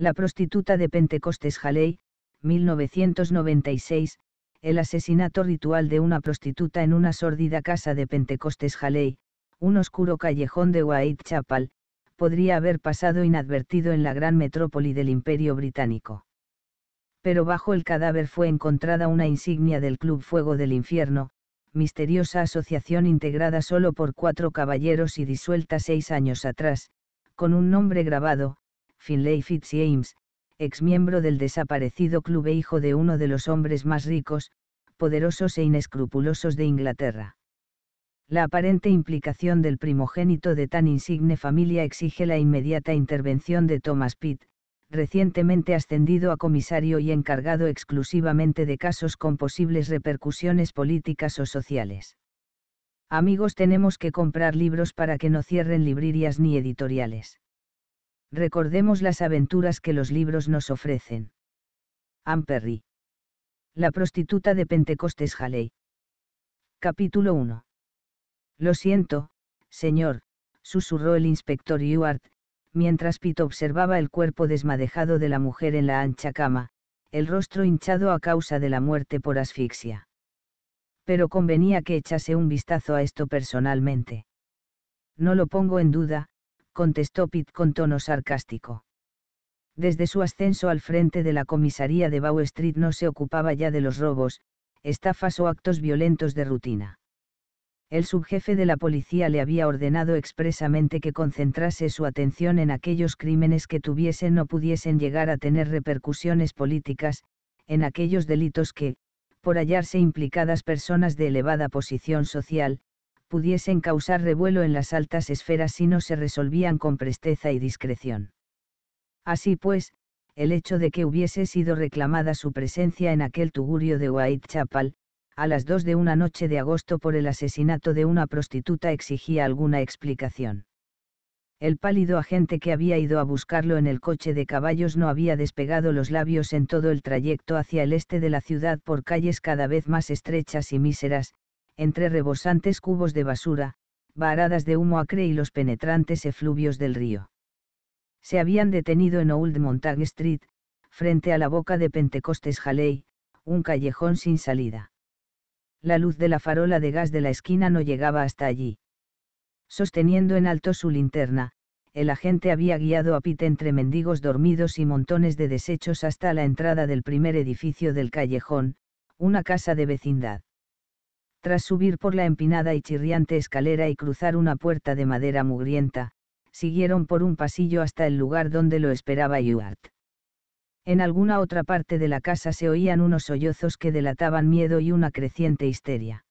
La prostituta de Pentecostes Jalei, 1996, el asesinato ritual de una prostituta en una sórdida casa de Pentecostes Haley, un oscuro callejón de Whitechapel, podría haber pasado inadvertido en la gran metrópoli del Imperio Británico. Pero bajo el cadáver fue encontrada una insignia del Club Fuego del Infierno, misteriosa asociación integrada solo por cuatro caballeros y disuelta seis años atrás, con un nombre grabado, Finlay Fitzjames, ex miembro del desaparecido club e hijo de uno de los hombres más ricos, poderosos e inescrupulosos de Inglaterra. La aparente implicación del primogénito de tan insigne familia exige la inmediata intervención de Thomas Pitt, recientemente ascendido a comisario y encargado exclusivamente de casos con posibles repercusiones políticas o sociales. Amigos, tenemos que comprar libros para que no cierren librerías ni editoriales. Recordemos las aventuras que los libros nos ofrecen. Amperry. La prostituta de Pentecostés Haley. Capítulo 1. Lo siento, señor, susurró el inspector Ewart, mientras Pete observaba el cuerpo desmadejado de la mujer en la ancha cama, el rostro hinchado a causa de la muerte por asfixia. Pero convenía que echase un vistazo a esto personalmente. No lo pongo en duda, contestó Pitt con tono sarcástico. Desde su ascenso al frente de la comisaría de Bow Street no se ocupaba ya de los robos, estafas o actos violentos de rutina. El subjefe de la policía le había ordenado expresamente que concentrase su atención en aquellos crímenes que tuviesen o pudiesen llegar a tener repercusiones políticas, en aquellos delitos que, por hallarse implicadas personas de elevada posición social, pudiesen causar revuelo en las altas esferas si no se resolvían con presteza y discreción. Así pues, el hecho de que hubiese sido reclamada su presencia en aquel tugurio de Whitechapel, a las dos de una noche de agosto por el asesinato de una prostituta exigía alguna explicación. El pálido agente que había ido a buscarlo en el coche de caballos no había despegado los labios en todo el trayecto hacia el este de la ciudad por calles cada vez más estrechas y míseras, entre rebosantes cubos de basura, varadas de humo acre y los penetrantes efluvios del río. Se habían detenido en Old Montague Street, frente a la boca de Pentecostes Halley, un callejón sin salida. La luz de la farola de gas de la esquina no llegaba hasta allí. Sosteniendo en alto su linterna, el agente había guiado a Pete entre mendigos dormidos y montones de desechos hasta la entrada del primer edificio del callejón, una casa de vecindad. Tras subir por la empinada y chirriante escalera y cruzar una puerta de madera mugrienta, siguieron por un pasillo hasta el lugar donde lo esperaba Ewart. En alguna otra parte de la casa se oían unos sollozos que delataban miedo y una creciente histeria.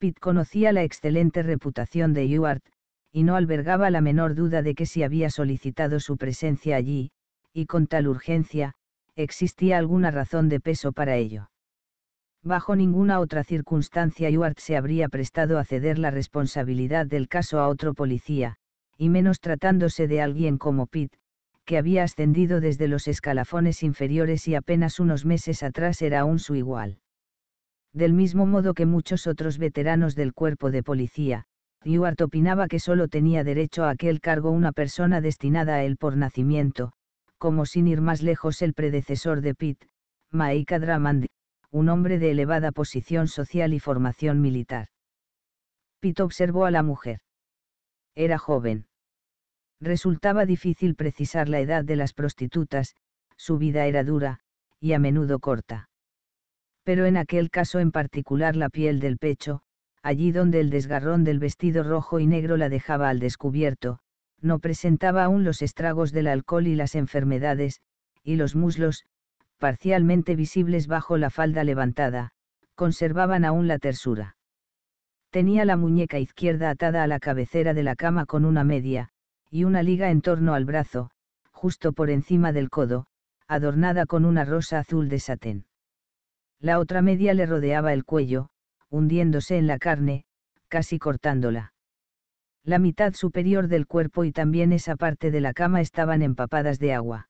Pitt conocía la excelente reputación de Ewart, y no albergaba la menor duda de que si había solicitado su presencia allí, y con tal urgencia, existía alguna razón de peso para ello. Bajo ninguna otra circunstancia Ewart se habría prestado a ceder la responsabilidad del caso a otro policía, y menos tratándose de alguien como Pitt, que había ascendido desde los escalafones inferiores y apenas unos meses atrás era aún su igual. Del mismo modo que muchos otros veteranos del cuerpo de policía, Ewart opinaba que solo tenía derecho a aquel cargo una persona destinada a él por nacimiento, como sin ir más lejos el predecesor de Pitt, Maika Drummond, un hombre de elevada posición social y formación militar. Pitt observó a la mujer. Era joven. Resultaba difícil precisar la edad de las prostitutas, su vida era dura, y a menudo corta. Pero en aquel caso en particular la piel del pecho, allí donde el desgarrón del vestido rojo y negro la dejaba al descubierto, no presentaba aún los estragos del alcohol y las enfermedades, y los muslos, parcialmente visibles bajo la falda levantada, conservaban aún la tersura. Tenía la muñeca izquierda atada a la cabecera de la cama con una media, y una liga en torno al brazo, justo por encima del codo, adornada con una rosa azul de satén. La otra media le rodeaba el cuello, hundiéndose en la carne, casi cortándola. La mitad superior del cuerpo y también esa parte de la cama estaban empapadas de agua.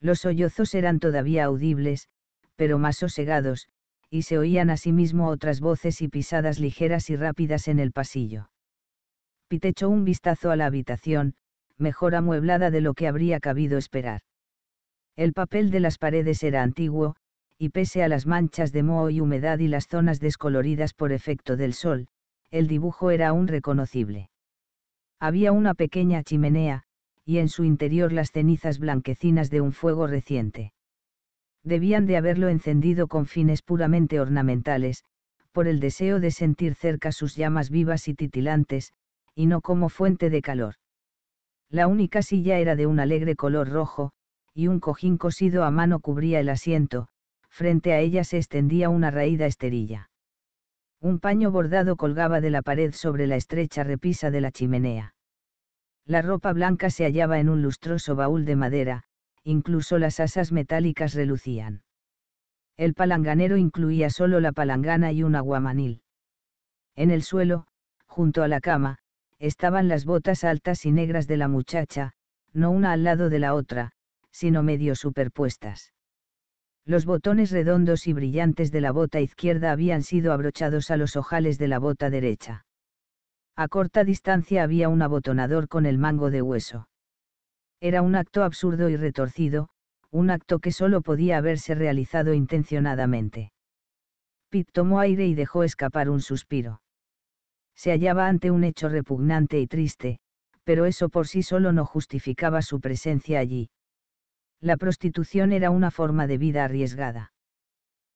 Los sollozos eran todavía audibles, pero más sosegados, y se oían asimismo otras voces y pisadas ligeras y rápidas en el pasillo. Pete echó un vistazo a la habitación, mejor amueblada de lo que habría cabido esperar. El papel de las paredes era antiguo, y pese a las manchas de moho y humedad y las zonas descoloridas por efecto del sol, el dibujo era aún reconocible. Había una pequeña chimenea, y en su interior las cenizas blanquecinas de un fuego reciente. Debían de haberlo encendido con fines puramente ornamentales, por el deseo de sentir cerca sus llamas vivas y titilantes, y no como fuente de calor. La única silla era de un alegre color rojo, y un cojín cosido a mano cubría el asiento, frente a ella se extendía una raída esterilla. Un paño bordado colgaba de la pared sobre la estrecha repisa de la chimenea. La ropa blanca se hallaba en un lustroso baúl de madera, incluso las asas metálicas relucían. El palanganero incluía solo la palangana y un aguamanil. En el suelo, junto a la cama, estaban las botas altas y negras de la muchacha, no una al lado de la otra, sino medio superpuestas. Los botones redondos y brillantes de la bota izquierda habían sido abrochados a los ojales de la bota derecha. A corta distancia había un abotonador con el mango de hueso. Era un acto absurdo y retorcido, un acto que solo podía haberse realizado intencionadamente. Pitt tomó aire y dejó escapar un suspiro. Se hallaba ante un hecho repugnante y triste, pero eso por sí solo no justificaba su presencia allí. La prostitución era una forma de vida arriesgada.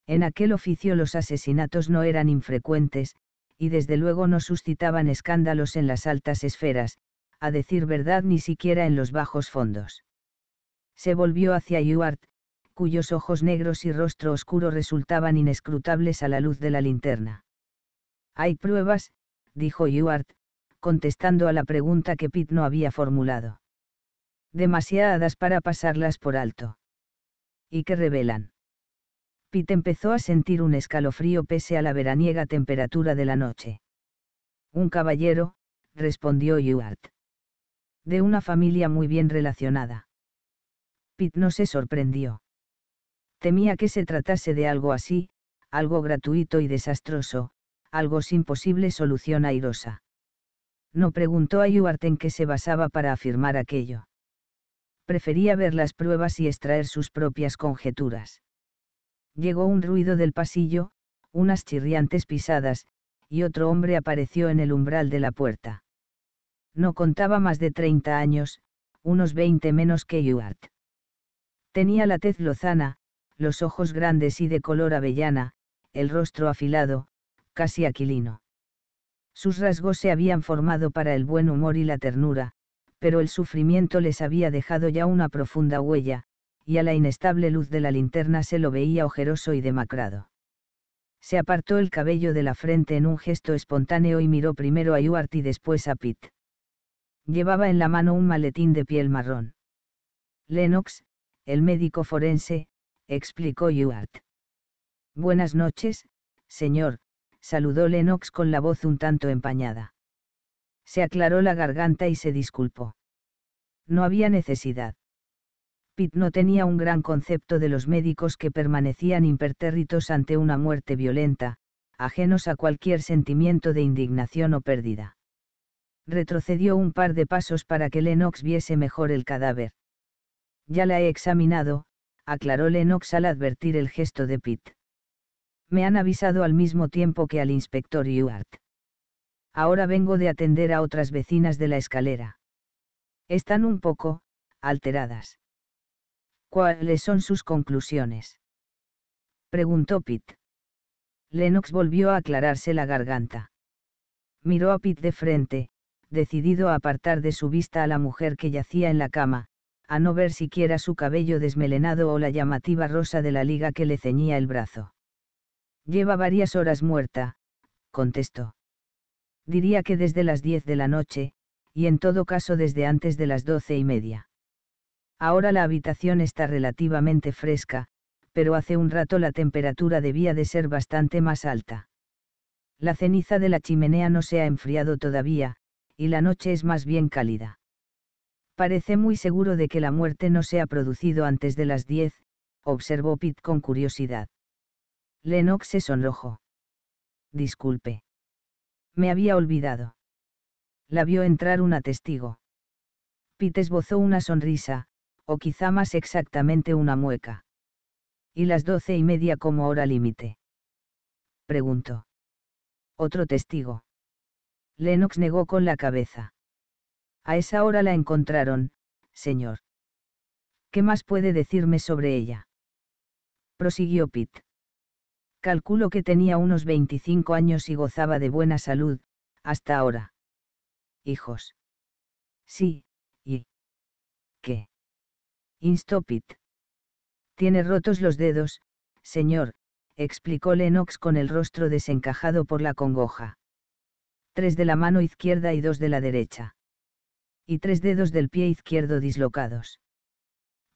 En aquel oficio los asesinatos no eran infrecuentes, y desde luego no suscitaban escándalos en las altas esferas, a decir verdad ni siquiera en los bajos fondos. Se volvió hacia Ewart, cuyos ojos negros y rostro oscuro resultaban inescrutables a la luz de la linterna. Hay pruebas, dijo Ewart, contestando a la pregunta que Pitt no había formulado. Demasiadas para pasarlas por alto. ¿Y qué revelan? Pitt empezó a sentir un escalofrío pese a la veraniega temperatura de la noche. Un caballero, respondió Ewart. De una familia muy bien relacionada. Pitt no se sorprendió. Temía que se tratase de algo así, algo gratuito y desastroso, algo sin posible solución airosa. No preguntó a Ewart en qué se basaba para afirmar aquello. Prefería ver las pruebas y extraer sus propias conjeturas. Llegó un ruido del pasillo, unas chirriantes pisadas, y otro hombre apareció en el umbral de la puerta. No contaba más de 30 años, unos 20 menos que Ewart. Tenía la tez lozana, los ojos grandes y de color avellana, el rostro afilado, casi aquilino. Sus rasgos se habían formado para el buen humor y la ternura, pero el sufrimiento les había dejado ya una profunda huella, y a la inestable luz de la linterna se lo veía ojeroso y demacrado. Se apartó el cabello de la frente en un gesto espontáneo y miró primero a Ewart y después a Pitt. Llevaba en la mano un maletín de piel marrón. Lennox, el médico forense, explicó Ewart. Buenas noches, señor, saludó Lennox con la voz un tanto empañada. Se aclaró la garganta y se disculpó. No había necesidad. Pitt no tenía un gran concepto de los médicos que permanecían impertérritos ante una muerte violenta, ajenos a cualquier sentimiento de indignación o pérdida. Retrocedió un par de pasos para que Lennox viese mejor el cadáver. Ya la he examinado, aclaró Lennox al advertir el gesto de Pitt. Me han avisado al mismo tiempo que al inspector Ewart. Ahora vengo de atender a otras vecinas de la escalera. Están un poco, alteradas. ¿Cuáles son sus conclusiones? Preguntó Pitt. Lennox volvió a aclararse la garganta. Miró a Pitt de frente, decidido a apartar de su vista a la mujer que yacía en la cama, a no ver siquiera su cabello desmelenado o la llamativa rosa de la liga que le ceñía el brazo. Lleva varias horas muerta, contestó. Diría que desde las diez de la noche, y en todo caso desde antes de las doce y media. Ahora la habitación está relativamente fresca, pero hace un rato la temperatura debía de ser bastante más alta. La ceniza de la chimenea no se ha enfriado todavía, y la noche es más bien cálida. Parece muy seguro de que la muerte no se ha producido antes de las diez, observó Pitt con curiosidad. Lennox se sonrojó. Disculpe. Me había olvidado. La vio entrar una testigo. Pitt esbozó una sonrisa, o quizá más exactamente una mueca. ¿Y las doce y media como hora límite? Preguntó. Otro testigo. Lennox negó con la cabeza. A esa hora la encontraron, señor. ¿Qué más puede decirme sobre ella? Prosiguió Pitt. Calculo que tenía unos 25 años y gozaba de buena salud, hasta ahora. Hijos. Sí, y... Instopit. Tiene rotos los dedos, señor, explicó Lennox con el rostro desencajado por la congoja. Tres de la mano izquierda y dos de la derecha. Y tres dedos del pie izquierdo dislocados.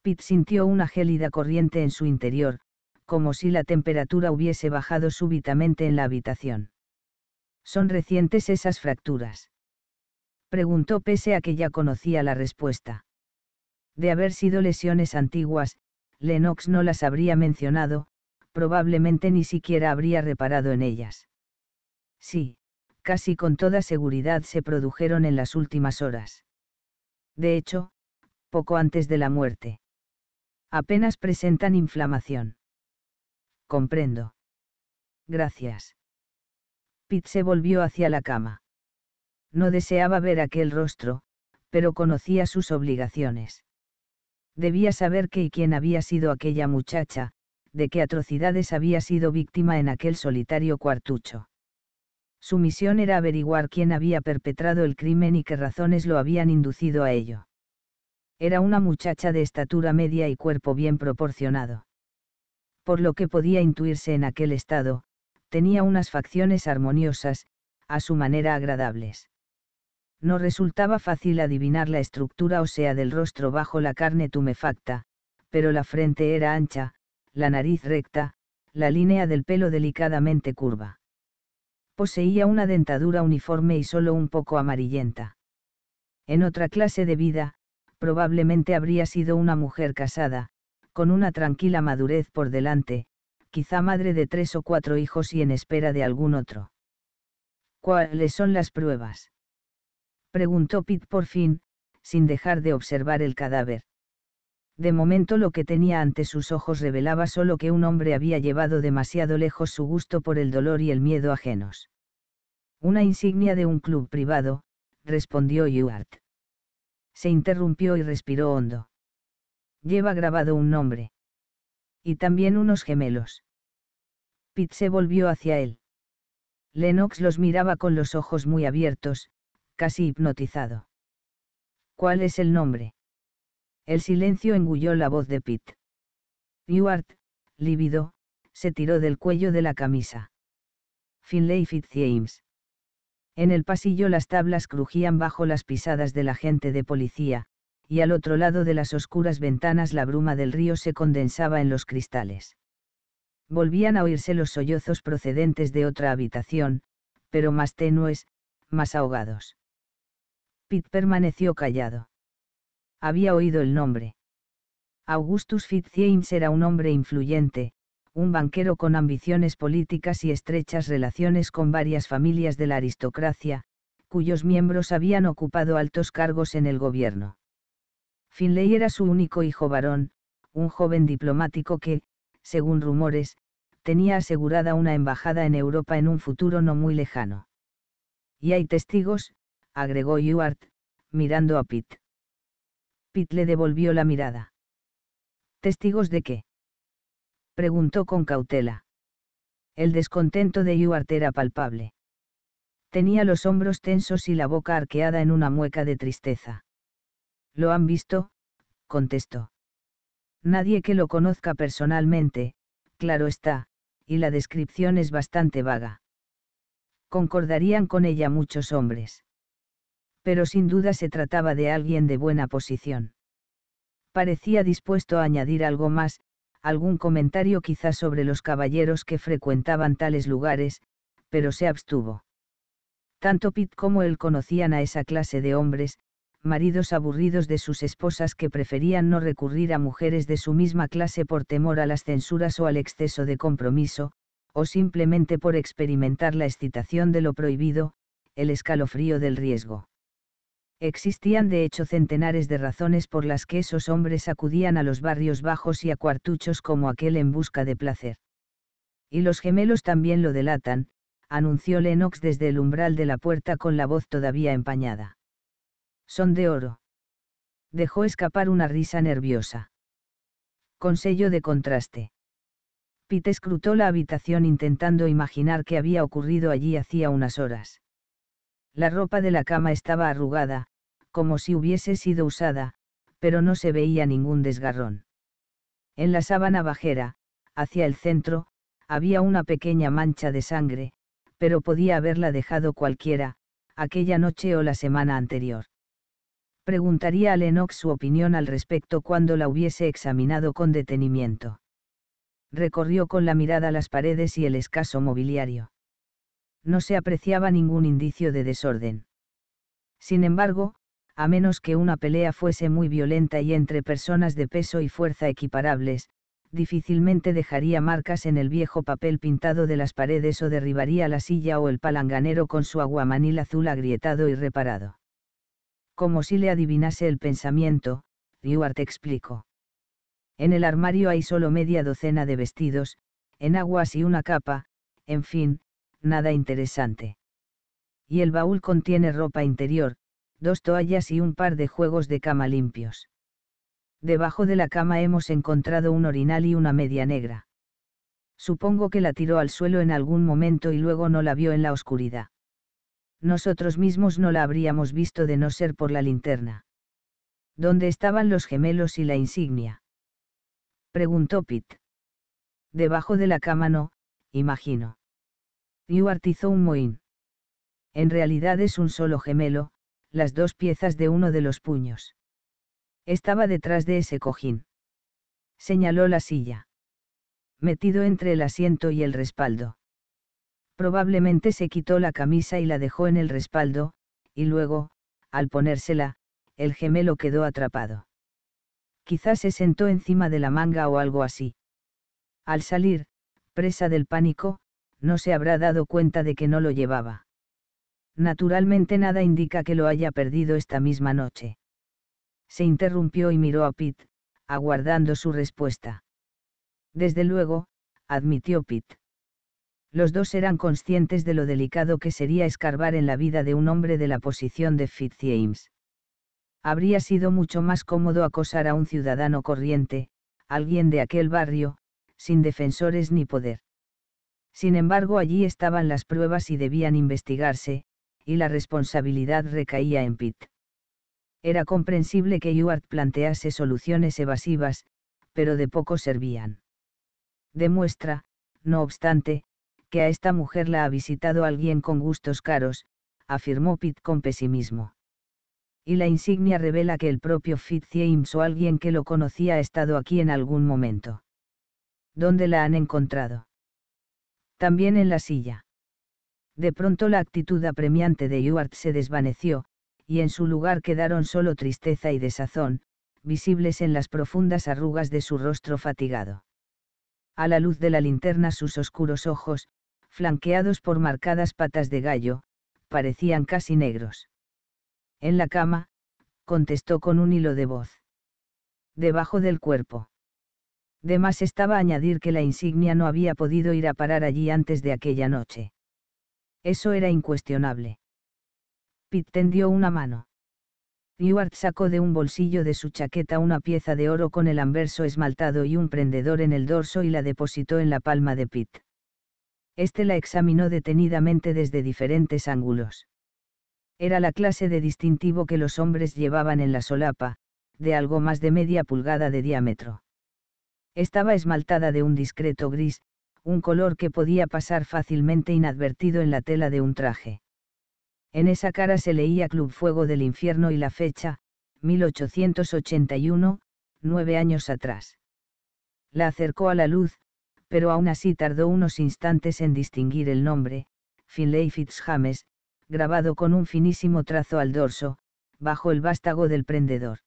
Pitt sintió una gélida corriente en su interior, como si la temperatura hubiese bajado súbitamente en la habitación. ¿Son recientes esas fracturas? Preguntó pese a que ya conocía la respuesta. De haber sido lesiones antiguas, Lennox no las habría mencionado, probablemente ni siquiera habría reparado en ellas. Sí, casi con toda seguridad se produjeron en las últimas horas. De hecho, poco antes de la muerte. Apenas presentan inflamación. Comprendo. Gracias. Pitt se volvió hacia la cama. No deseaba ver aquel rostro, pero conocía sus obligaciones debía saber qué y quién había sido aquella muchacha, de qué atrocidades había sido víctima en aquel solitario cuartucho. Su misión era averiguar quién había perpetrado el crimen y qué razones lo habían inducido a ello. Era una muchacha de estatura media y cuerpo bien proporcionado. Por lo que podía intuirse en aquel estado, tenía unas facciones armoniosas, a su manera agradables no resultaba fácil adivinar la estructura ósea del rostro bajo la carne tumefacta, pero la frente era ancha, la nariz recta, la línea del pelo delicadamente curva. Poseía una dentadura uniforme y solo un poco amarillenta. En otra clase de vida, probablemente habría sido una mujer casada, con una tranquila madurez por delante, quizá madre de tres o cuatro hijos y en espera de algún otro. ¿Cuáles son las pruebas? Preguntó Pitt por fin, sin dejar de observar el cadáver. De momento lo que tenía ante sus ojos revelaba solo que un hombre había llevado demasiado lejos su gusto por el dolor y el miedo ajenos. Una insignia de un club privado, respondió Ewart. Se interrumpió y respiró hondo. Lleva grabado un nombre. Y también unos gemelos. Pitt se volvió hacia él. Lennox los miraba con los ojos muy abiertos, casi hipnotizado. ¿Cuál es el nombre? El silencio engulló la voz de Pitt. Ewart, lívido, se tiró del cuello de la camisa. Finlay Fitzjames. En el pasillo las tablas crujían bajo las pisadas de la gente de policía, y al otro lado de las oscuras ventanas la bruma del río se condensaba en los cristales. Volvían a oírse los sollozos procedentes de otra habitación, pero más tenues, más ahogados. Pitt permaneció callado. Había oído el nombre. Augustus Fitzjames era un hombre influyente, un banquero con ambiciones políticas y estrechas relaciones con varias familias de la aristocracia, cuyos miembros habían ocupado altos cargos en el gobierno. Finlay era su único hijo varón, un joven diplomático que, según rumores, tenía asegurada una embajada en Europa en un futuro no muy lejano. Y hay testigos, agregó Ewart, mirando a Pitt. Pitt le devolvió la mirada. ¿Testigos de qué? preguntó con cautela. El descontento de Ewart era palpable. Tenía los hombros tensos y la boca arqueada en una mueca de tristeza. Lo han visto, contestó. Nadie que lo conozca personalmente, claro está, y la descripción es bastante vaga. Concordarían con ella muchos hombres pero sin duda se trataba de alguien de buena posición. Parecía dispuesto a añadir algo más, algún comentario quizás sobre los caballeros que frecuentaban tales lugares, pero se abstuvo. Tanto Pitt como él conocían a esa clase de hombres, maridos aburridos de sus esposas que preferían no recurrir a mujeres de su misma clase por temor a las censuras o al exceso de compromiso, o simplemente por experimentar la excitación de lo prohibido, el escalofrío del riesgo. Existían de hecho centenares de razones por las que esos hombres acudían a los barrios bajos y a cuartuchos como aquel en busca de placer. Y los gemelos también lo delatan, anunció Lennox desde el umbral de la puerta con la voz todavía empañada. Son de oro. Dejó escapar una risa nerviosa. Con sello de contraste. Pete escrutó la habitación intentando imaginar qué había ocurrido allí hacía unas horas la ropa de la cama estaba arrugada, como si hubiese sido usada, pero no se veía ningún desgarrón. En la sábana bajera, hacia el centro, había una pequeña mancha de sangre, pero podía haberla dejado cualquiera, aquella noche o la semana anterior. Preguntaría a Lennox su opinión al respecto cuando la hubiese examinado con detenimiento. Recorrió con la mirada las paredes y el escaso mobiliario no se apreciaba ningún indicio de desorden. Sin embargo, a menos que una pelea fuese muy violenta y entre personas de peso y fuerza equiparables, difícilmente dejaría marcas en el viejo papel pintado de las paredes o derribaría la silla o el palanganero con su aguamanil azul agrietado y reparado. Como si le adivinase el pensamiento, Reward explicó. En el armario hay solo media docena de vestidos, en aguas y una capa, en fin, nada interesante. Y el baúl contiene ropa interior, dos toallas y un par de juegos de cama limpios. Debajo de la cama hemos encontrado un orinal y una media negra. Supongo que la tiró al suelo en algún momento y luego no la vio en la oscuridad. Nosotros mismos no la habríamos visto de no ser por la linterna. ¿Dónde estaban los gemelos y la insignia? Preguntó Pitt. Debajo de la cama no, imagino. Newart un mohín. En realidad es un solo gemelo, las dos piezas de uno de los puños. Estaba detrás de ese cojín. Señaló la silla. Metido entre el asiento y el respaldo. Probablemente se quitó la camisa y la dejó en el respaldo, y luego, al ponérsela, el gemelo quedó atrapado. Quizás se sentó encima de la manga o algo así. Al salir, presa del pánico, no se habrá dado cuenta de que no lo llevaba. Naturalmente nada indica que lo haya perdido esta misma noche. Se interrumpió y miró a Pitt, aguardando su respuesta. Desde luego, admitió Pitt. Los dos eran conscientes de lo delicado que sería escarbar en la vida de un hombre de la posición de James. Habría sido mucho más cómodo acosar a un ciudadano corriente, alguien de aquel barrio, sin defensores ni poder. Sin embargo, allí estaban las pruebas y debían investigarse, y la responsabilidad recaía en Pitt. Era comprensible que Ewart plantease soluciones evasivas, pero de poco servían. Demuestra, no obstante, que a esta mujer la ha visitado alguien con gustos caros, afirmó Pitt con pesimismo. Y la insignia revela que el propio James o alguien que lo conocía ha estado aquí en algún momento. ¿Dónde la han encontrado? también en la silla. De pronto la actitud apremiante de Ewart se desvaneció, y en su lugar quedaron solo tristeza y desazón, visibles en las profundas arrugas de su rostro fatigado. A la luz de la linterna sus oscuros ojos, flanqueados por marcadas patas de gallo, parecían casi negros. En la cama, contestó con un hilo de voz. Debajo del cuerpo. De más estaba añadir que la insignia no había podido ir a parar allí antes de aquella noche. Eso era incuestionable. Pitt tendió una mano. Ewart sacó de un bolsillo de su chaqueta una pieza de oro con el anverso esmaltado y un prendedor en el dorso y la depositó en la palma de Pitt. Este la examinó detenidamente desde diferentes ángulos. Era la clase de distintivo que los hombres llevaban en la solapa, de algo más de media pulgada de diámetro estaba esmaltada de un discreto gris, un color que podía pasar fácilmente inadvertido en la tela de un traje. En esa cara se leía Club Fuego del Infierno y la fecha, 1881, nueve años atrás. La acercó a la luz, pero aún así tardó unos instantes en distinguir el nombre, Finlay Fitzjames, grabado con un finísimo trazo al dorso, bajo el vástago del prendedor.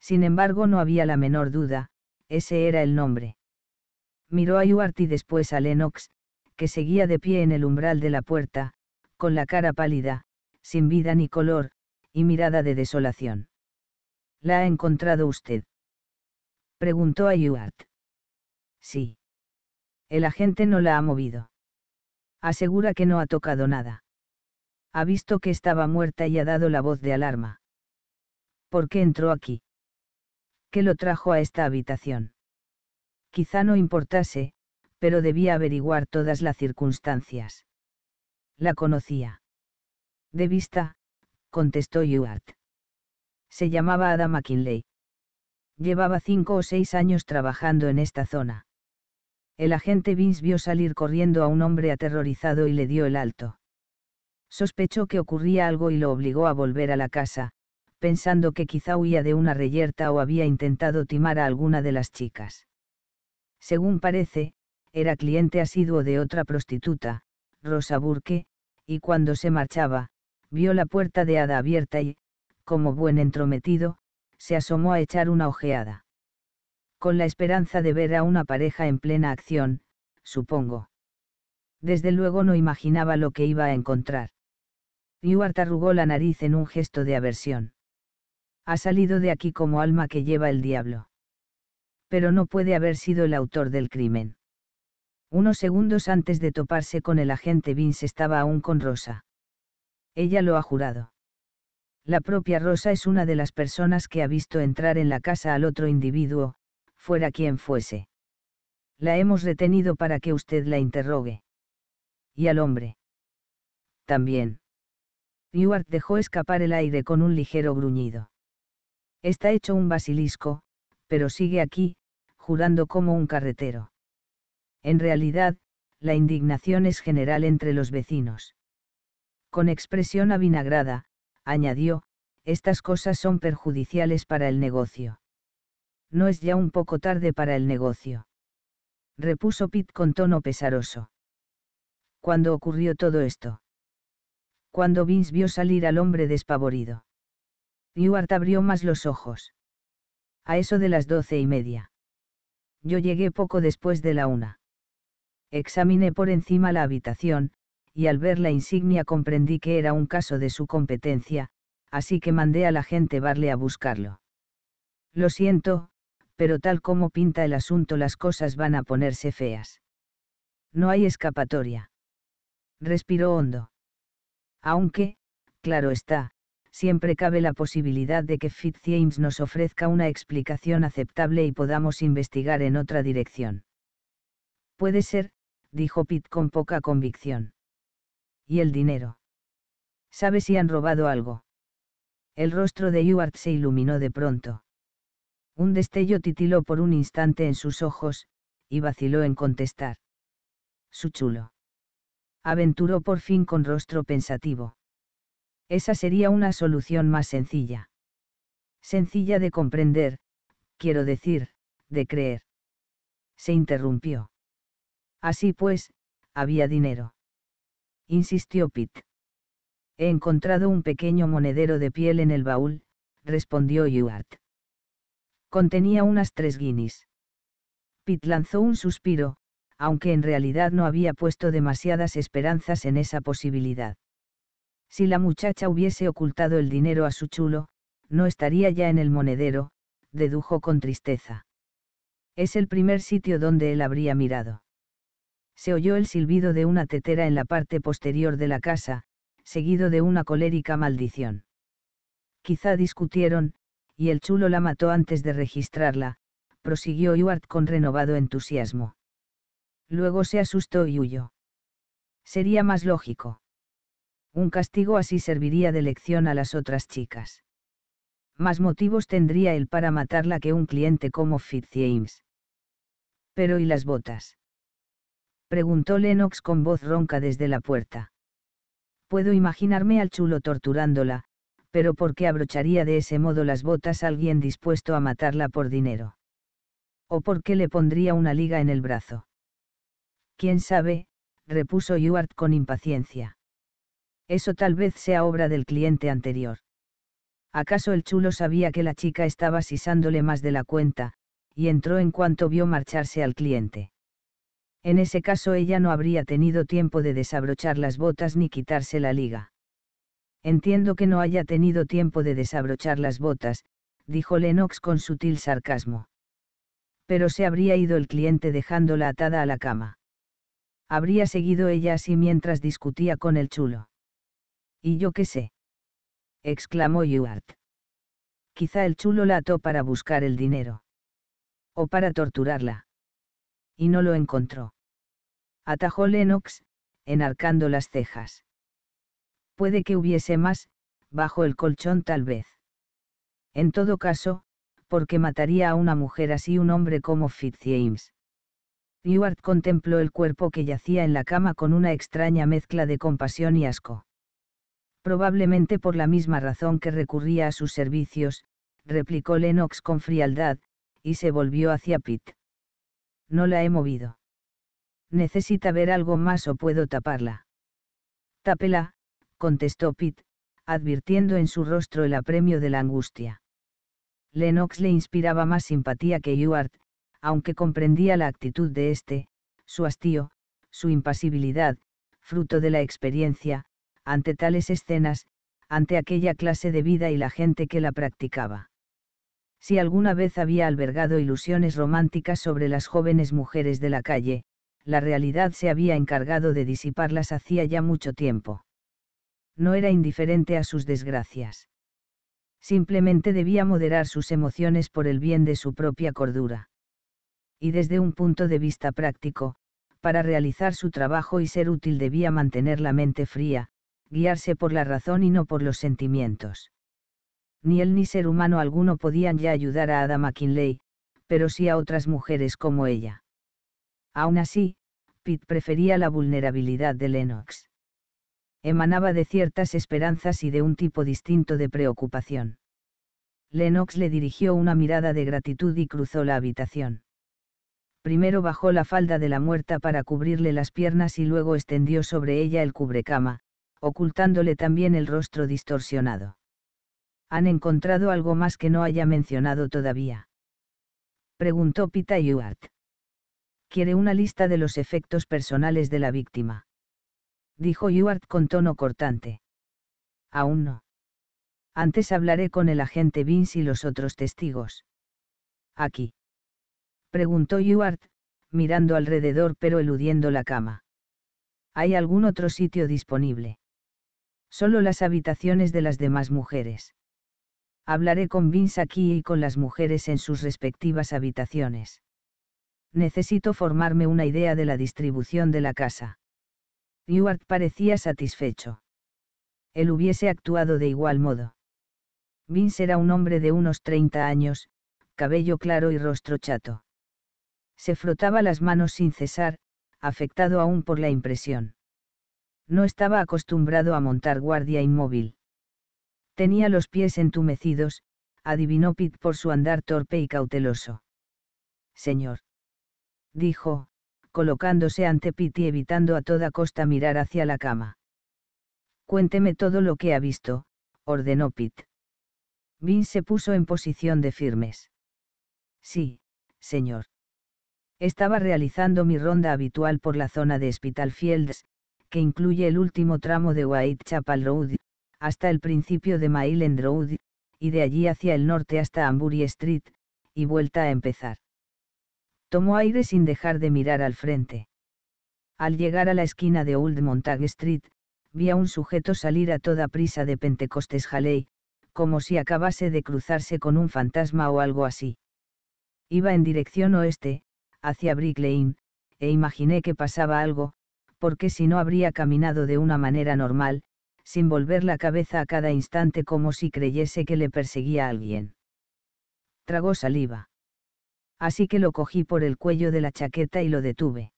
Sin embargo, no había la menor duda, ese era el nombre. Miró a Yuart y después a Lennox, que seguía de pie en el umbral de la puerta, con la cara pálida, sin vida ni color, y mirada de desolación. ¿La ha encontrado usted? Preguntó a Yuart. Sí. El agente no la ha movido. Asegura que no ha tocado nada. Ha visto que estaba muerta y ha dado la voz de alarma. ¿Por qué entró aquí? que lo trajo a esta habitación? Quizá no importase, pero debía averiguar todas las circunstancias. La conocía. De vista, contestó Ewart. Se llamaba Ada McKinley. Llevaba cinco o seis años trabajando en esta zona. El agente Vince vio salir corriendo a un hombre aterrorizado y le dio el alto. Sospechó que ocurría algo y lo obligó a volver a la casa, pensando que quizá huía de una reyerta o había intentado timar a alguna de las chicas. Según parece, era cliente asiduo de otra prostituta, Rosa Burke, y cuando se marchaba, vio la puerta de hada abierta y, como buen entrometido, se asomó a echar una ojeada. Con la esperanza de ver a una pareja en plena acción, supongo. Desde luego no imaginaba lo que iba a encontrar. Ewart arrugó la nariz en un gesto de aversión ha salido de aquí como alma que lleva el diablo. Pero no puede haber sido el autor del crimen. Unos segundos antes de toparse con el agente Vince estaba aún con Rosa. Ella lo ha jurado. La propia Rosa es una de las personas que ha visto entrar en la casa al otro individuo, fuera quien fuese. La hemos retenido para que usted la interrogue. Y al hombre. También. Ewart dejó escapar el aire con un ligero gruñido. Está hecho un basilisco, pero sigue aquí, jurando como un carretero. En realidad, la indignación es general entre los vecinos. Con expresión avinagrada, añadió, estas cosas son perjudiciales para el negocio. No es ya un poco tarde para el negocio. Repuso Pitt con tono pesaroso. ¿Cuándo ocurrió todo esto? Cuando Vince vio salir al hombre despavorido. Newart abrió más los ojos. A eso de las doce y media. Yo llegué poco después de la una. Examiné por encima la habitación, y al ver la insignia comprendí que era un caso de su competencia, así que mandé a la gente Barley a buscarlo. Lo siento, pero tal como pinta el asunto las cosas van a ponerse feas. No hay escapatoria. Respiró hondo. Aunque, claro está, siempre cabe la posibilidad de que Fitzjames nos ofrezca una explicación aceptable y podamos investigar en otra dirección. Puede ser, dijo Pitt con poca convicción. ¿Y el dinero? ¿Sabe si han robado algo? El rostro de Ewart se iluminó de pronto. Un destello titiló por un instante en sus ojos, y vaciló en contestar. Su chulo. Aventuró por fin con rostro pensativo esa sería una solución más sencilla. Sencilla de comprender, quiero decir, de creer. Se interrumpió. Así pues, había dinero. Insistió Pitt. He encontrado un pequeño monedero de piel en el baúl, respondió Ewart. Contenía unas tres guineas. Pitt lanzó un suspiro, aunque en realidad no había puesto demasiadas esperanzas en esa posibilidad. Si la muchacha hubiese ocultado el dinero a su chulo, no estaría ya en el monedero, dedujo con tristeza. Es el primer sitio donde él habría mirado. Se oyó el silbido de una tetera en la parte posterior de la casa, seguido de una colérica maldición. Quizá discutieron, y el chulo la mató antes de registrarla, prosiguió Ewart con renovado entusiasmo. Luego se asustó y huyó. Sería más lógico. Un castigo así serviría de lección a las otras chicas. Más motivos tendría él para matarla que un cliente como James. Pero ¿y las botas? Preguntó Lennox con voz ronca desde la puerta. Puedo imaginarme al chulo torturándola, pero ¿por qué abrocharía de ese modo las botas a alguien dispuesto a matarla por dinero? ¿O por qué le pondría una liga en el brazo? ¿Quién sabe? repuso Ewart con impaciencia. Eso tal vez sea obra del cliente anterior. ¿Acaso el chulo sabía que la chica estaba sisándole más de la cuenta, y entró en cuanto vio marcharse al cliente? En ese caso ella no habría tenido tiempo de desabrochar las botas ni quitarse la liga. Entiendo que no haya tenido tiempo de desabrochar las botas, dijo Lennox con sutil sarcasmo. Pero se habría ido el cliente dejándola atada a la cama. Habría seguido ella así mientras discutía con el chulo. Y yo qué sé. exclamó Ewart. Quizá el chulo la ató para buscar el dinero. O para torturarla. Y no lo encontró. Atajó Lennox, enarcando las cejas. Puede que hubiese más, bajo el colchón tal vez. En todo caso, porque mataría a una mujer así un hombre como James? Ewart contempló el cuerpo que yacía en la cama con una extraña mezcla de compasión y asco probablemente por la misma razón que recurría a sus servicios, replicó Lennox con frialdad, y se volvió hacia Pitt. No la he movido. Necesita ver algo más o puedo taparla. Tápela, contestó Pitt, advirtiendo en su rostro el apremio de la angustia. Lennox le inspiraba más simpatía que Ewart, aunque comprendía la actitud de éste, su hastío, su impasibilidad, fruto de la experiencia, ante tales escenas, ante aquella clase de vida y la gente que la practicaba. Si alguna vez había albergado ilusiones románticas sobre las jóvenes mujeres de la calle, la realidad se había encargado de disiparlas hacía ya mucho tiempo. No era indiferente a sus desgracias. Simplemente debía moderar sus emociones por el bien de su propia cordura. Y desde un punto de vista práctico, para realizar su trabajo y ser útil debía mantener la mente fría, guiarse por la razón y no por los sentimientos. Ni él ni ser humano alguno podían ya ayudar a Ada McKinley, pero sí a otras mujeres como ella. Aún así, Pitt prefería la vulnerabilidad de Lennox. Emanaba de ciertas esperanzas y de un tipo distinto de preocupación. Lennox le dirigió una mirada de gratitud y cruzó la habitación. Primero bajó la falda de la muerta para cubrirle las piernas y luego extendió sobre ella el cubrecama, ocultándole también el rostro distorsionado. ¿Han encontrado algo más que no haya mencionado todavía? Preguntó Pita youart Quiere una lista de los efectos personales de la víctima. Dijo youart con tono cortante. Aún no. Antes hablaré con el agente Vince y los otros testigos. Aquí. Preguntó youart mirando alrededor pero eludiendo la cama. ¿Hay algún otro sitio disponible? solo las habitaciones de las demás mujeres. Hablaré con Vince aquí y con las mujeres en sus respectivas habitaciones. Necesito formarme una idea de la distribución de la casa. Ewart parecía satisfecho. Él hubiese actuado de igual modo. Vince era un hombre de unos 30 años, cabello claro y rostro chato. Se frotaba las manos sin cesar, afectado aún por la impresión. No estaba acostumbrado a montar guardia inmóvil. Tenía los pies entumecidos, adivinó Pitt por su andar torpe y cauteloso. Señor. Dijo, colocándose ante Pitt y evitando a toda costa mirar hacia la cama. Cuénteme todo lo que ha visto, ordenó Pitt. Vin se puso en posición de firmes. Sí, señor. Estaba realizando mi ronda habitual por la zona de Spitalfields, que incluye el último tramo de Whitechapel Road, hasta el principio de Mailand Road, y de allí hacia el norte hasta Ambury Street, y vuelta a empezar. Tomó aire sin dejar de mirar al frente. Al llegar a la esquina de Old Montag Street, vi a un sujeto salir a toda prisa de Pentecostes Halley, como si acabase de cruzarse con un fantasma o algo así. Iba en dirección oeste, hacia Brick Lane, e imaginé que pasaba algo, porque si no habría caminado de una manera normal, sin volver la cabeza a cada instante como si creyese que le perseguía a alguien. Tragó saliva. Así que lo cogí por el cuello de la chaqueta y lo detuve.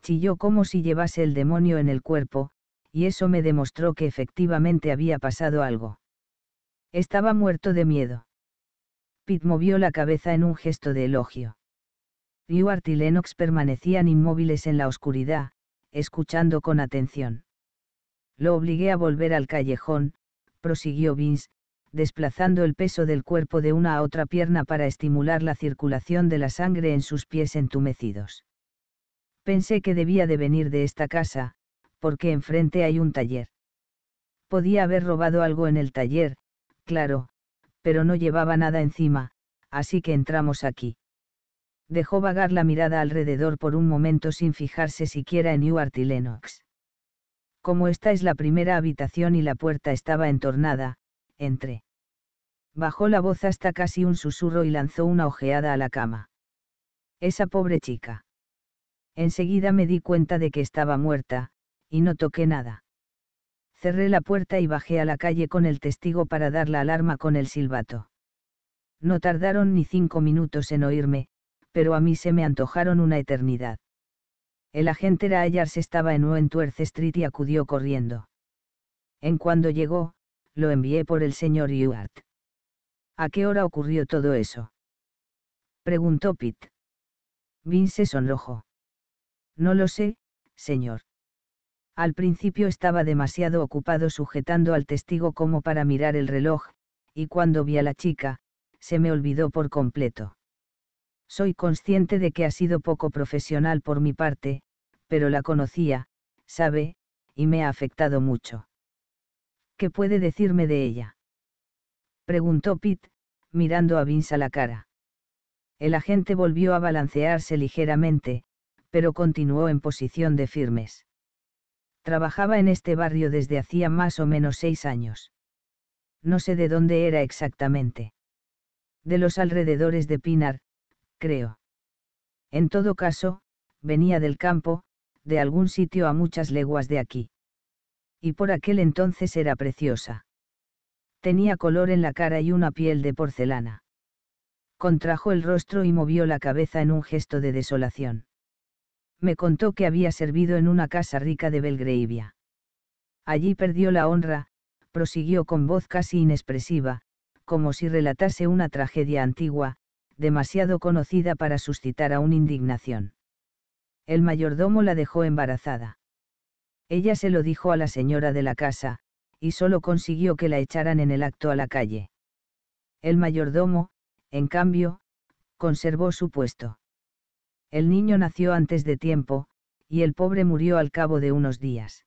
Chilló como si llevase el demonio en el cuerpo, y eso me demostró que efectivamente había pasado algo. Estaba muerto de miedo. Pitt movió la cabeza en un gesto de elogio. Stuart y Lennox permanecían inmóviles en la oscuridad, escuchando con atención. Lo obligué a volver al callejón, prosiguió Vince, desplazando el peso del cuerpo de una a otra pierna para estimular la circulación de la sangre en sus pies entumecidos. Pensé que debía de venir de esta casa, porque enfrente hay un taller. Podía haber robado algo en el taller, claro, pero no llevaba nada encima, así que entramos aquí dejó vagar la mirada alrededor por un momento sin fijarse siquiera en Ewart y Lennox. Como esta es la primera habitación y la puerta estaba entornada, entré. Bajó la voz hasta casi un susurro y lanzó una ojeada a la cama. Esa pobre chica. Enseguida me di cuenta de que estaba muerta, y no toqué nada. Cerré la puerta y bajé a la calle con el testigo para dar la alarma con el silbato. No tardaron ni cinco minutos en oírme, pero a mí se me antojaron una eternidad. El agente Rayars estaba en Wentworth Street y acudió corriendo. En cuando llegó, lo envié por el señor Ewart. ¿A qué hora ocurrió todo eso? Preguntó Pitt. Vince sonrojó. No lo sé, señor. Al principio estaba demasiado ocupado sujetando al testigo como para mirar el reloj, y cuando vi a la chica, se me olvidó por completo. Soy consciente de que ha sido poco profesional por mi parte, pero la conocía, sabe, y me ha afectado mucho. ¿Qué puede decirme de ella? Preguntó Pitt, mirando a Vince a la cara. El agente volvió a balancearse ligeramente, pero continuó en posición de firmes. Trabajaba en este barrio desde hacía más o menos seis años. No sé de dónde era exactamente. De los alrededores de Pinar, creo. En todo caso, venía del campo, de algún sitio a muchas leguas de aquí. Y por aquel entonces era preciosa. Tenía color en la cara y una piel de porcelana. Contrajo el rostro y movió la cabeza en un gesto de desolación. Me contó que había servido en una casa rica de Belgravia. Allí perdió la honra, prosiguió con voz casi inexpresiva, como si relatase una tragedia antigua, demasiado conocida para suscitar aún indignación. El mayordomo la dejó embarazada. Ella se lo dijo a la señora de la casa, y solo consiguió que la echaran en el acto a la calle. El mayordomo, en cambio, conservó su puesto. El niño nació antes de tiempo, y el pobre murió al cabo de unos días.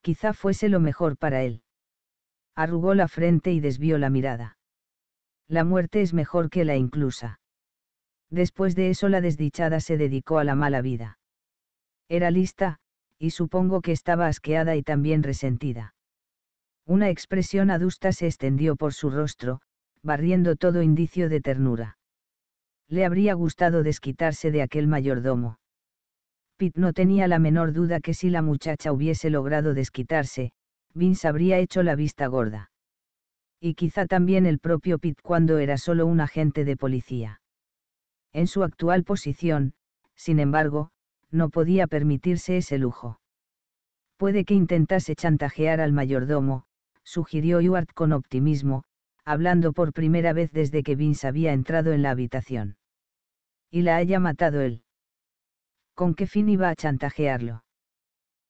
Quizá fuese lo mejor para él. Arrugó la frente y desvió la mirada la muerte es mejor que la inclusa. Después de eso la desdichada se dedicó a la mala vida. Era lista, y supongo que estaba asqueada y también resentida. Una expresión adusta se extendió por su rostro, barriendo todo indicio de ternura. Le habría gustado desquitarse de aquel mayordomo. Pitt no tenía la menor duda que si la muchacha hubiese logrado desquitarse, Vince habría hecho la vista gorda y quizá también el propio Pitt cuando era solo un agente de policía. En su actual posición, sin embargo, no podía permitirse ese lujo. Puede que intentase chantajear al mayordomo, sugirió Ewart con optimismo, hablando por primera vez desde que Vince había entrado en la habitación. Y la haya matado él. ¿Con qué fin iba a chantajearlo?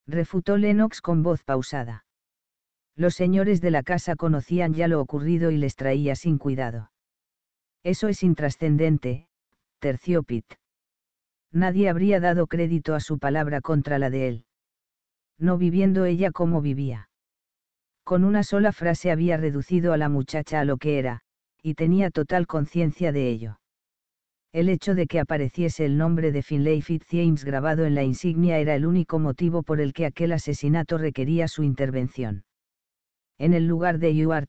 Refutó Lennox con voz pausada. Los señores de la casa conocían ya lo ocurrido y les traía sin cuidado. Eso es intrascendente, terció Pitt. Nadie habría dado crédito a su palabra contra la de él. No viviendo ella como vivía. Con una sola frase había reducido a la muchacha a lo que era, y tenía total conciencia de ello. El hecho de que apareciese el nombre de Finlay Fitzjames grabado en la insignia era el único motivo por el que aquel asesinato requería su intervención. En el lugar de Ewart,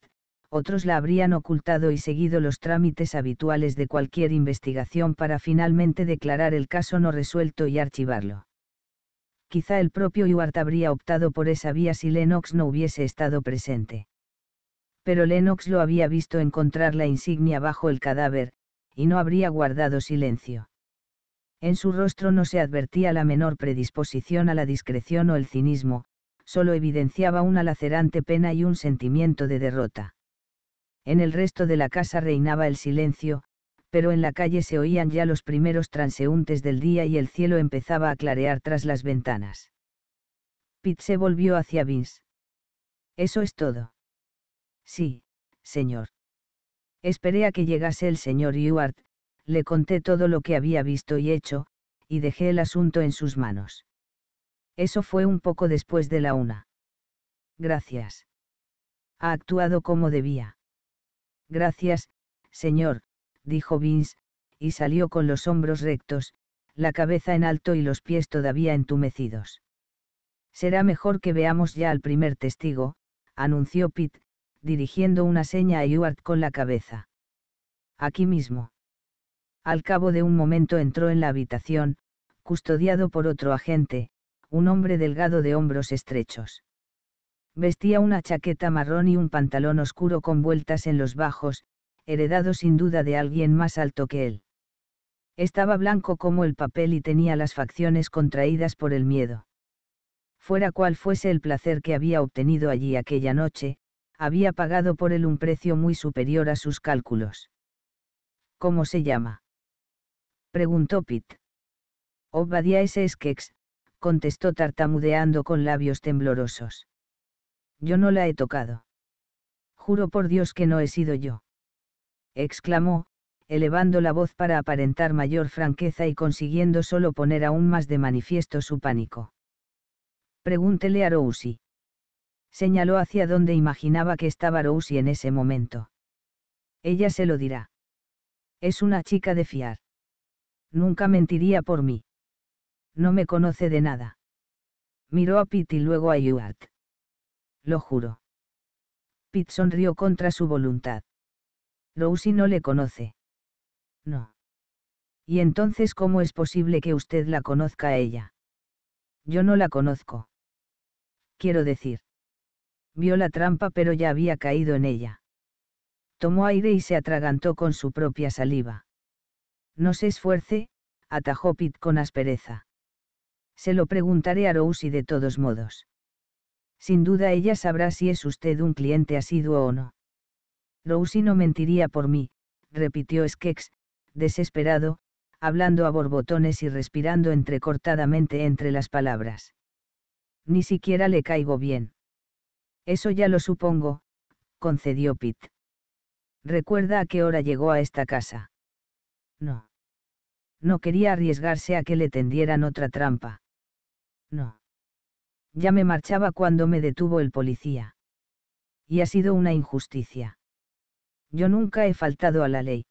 otros la habrían ocultado y seguido los trámites habituales de cualquier investigación para finalmente declarar el caso no resuelto y archivarlo. Quizá el propio Ewart habría optado por esa vía si Lennox no hubiese estado presente. Pero Lennox lo había visto encontrar la insignia bajo el cadáver, y no habría guardado silencio. En su rostro no se advertía la menor predisposición a la discreción o el cinismo, solo evidenciaba una lacerante pena y un sentimiento de derrota. En el resto de la casa reinaba el silencio, pero en la calle se oían ya los primeros transeúntes del día y el cielo empezaba a clarear tras las ventanas. Pitt se volvió hacia Vince. Eso es todo. Sí, señor. Esperé a que llegase el señor Ewart, le conté todo lo que había visto y hecho, y dejé el asunto en sus manos. Eso fue un poco después de la una. Gracias. Ha actuado como debía. Gracias, señor, dijo Vince, y salió con los hombros rectos, la cabeza en alto y los pies todavía entumecidos. Será mejor que veamos ya al primer testigo, anunció Pitt, dirigiendo una seña a Ewart con la cabeza. Aquí mismo. Al cabo de un momento entró en la habitación, custodiado por otro agente, un hombre delgado de hombros estrechos. Vestía una chaqueta marrón y un pantalón oscuro con vueltas en los bajos, heredado sin duda de alguien más alto que él. Estaba blanco como el papel y tenía las facciones contraídas por el miedo. Fuera cual fuese el placer que había obtenido allí aquella noche, había pagado por él un precio muy superior a sus cálculos. ¿Cómo se llama? preguntó Pitt. Obadiah S. Esquex, contestó tartamudeando con labios temblorosos. Yo no la he tocado. Juro por Dios que no he sido yo. Exclamó, elevando la voz para aparentar mayor franqueza y consiguiendo solo poner aún más de manifiesto su pánico. Pregúntele a Rousi. Señaló hacia donde imaginaba que estaba Rousi en ese momento. Ella se lo dirá. Es una chica de fiar. Nunca mentiría por mí. No me conoce de nada. Miró a Pitt y luego a Ewart. Lo juro. Pitt sonrió contra su voluntad. Rosie no le conoce. No. ¿Y entonces cómo es posible que usted la conozca a ella? Yo no la conozco. Quiero decir. Vio la trampa pero ya había caído en ella. Tomó aire y se atragantó con su propia saliva. No se esfuerce, atajó Pitt con aspereza. Se lo preguntaré a Rosie de todos modos. Sin duda ella sabrá si es usted un cliente asiduo o no. Rosie no mentiría por mí, repitió Skex, desesperado, hablando a borbotones y respirando entrecortadamente entre las palabras. Ni siquiera le caigo bien. Eso ya lo supongo, concedió Pitt. Recuerda a qué hora llegó a esta casa. No. No quería arriesgarse a que le tendieran otra trampa. No. Ya me marchaba cuando me detuvo el policía. Y ha sido una injusticia. Yo nunca he faltado a la ley.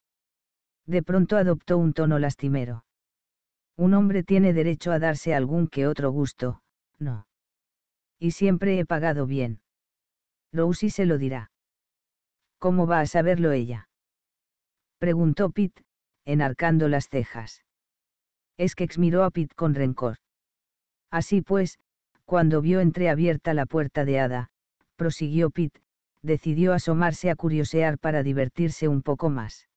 De pronto adoptó un tono lastimero. Un hombre tiene derecho a darse algún que otro gusto, no. Y siempre he pagado bien. Rosie se lo dirá. ¿Cómo va a saberlo ella? Preguntó Pitt, enarcando las cejas. Es que miró a Pete con rencor. Así pues, cuando vio entreabierta la puerta de Ada, prosiguió Pitt, decidió asomarse a curiosear para divertirse un poco más.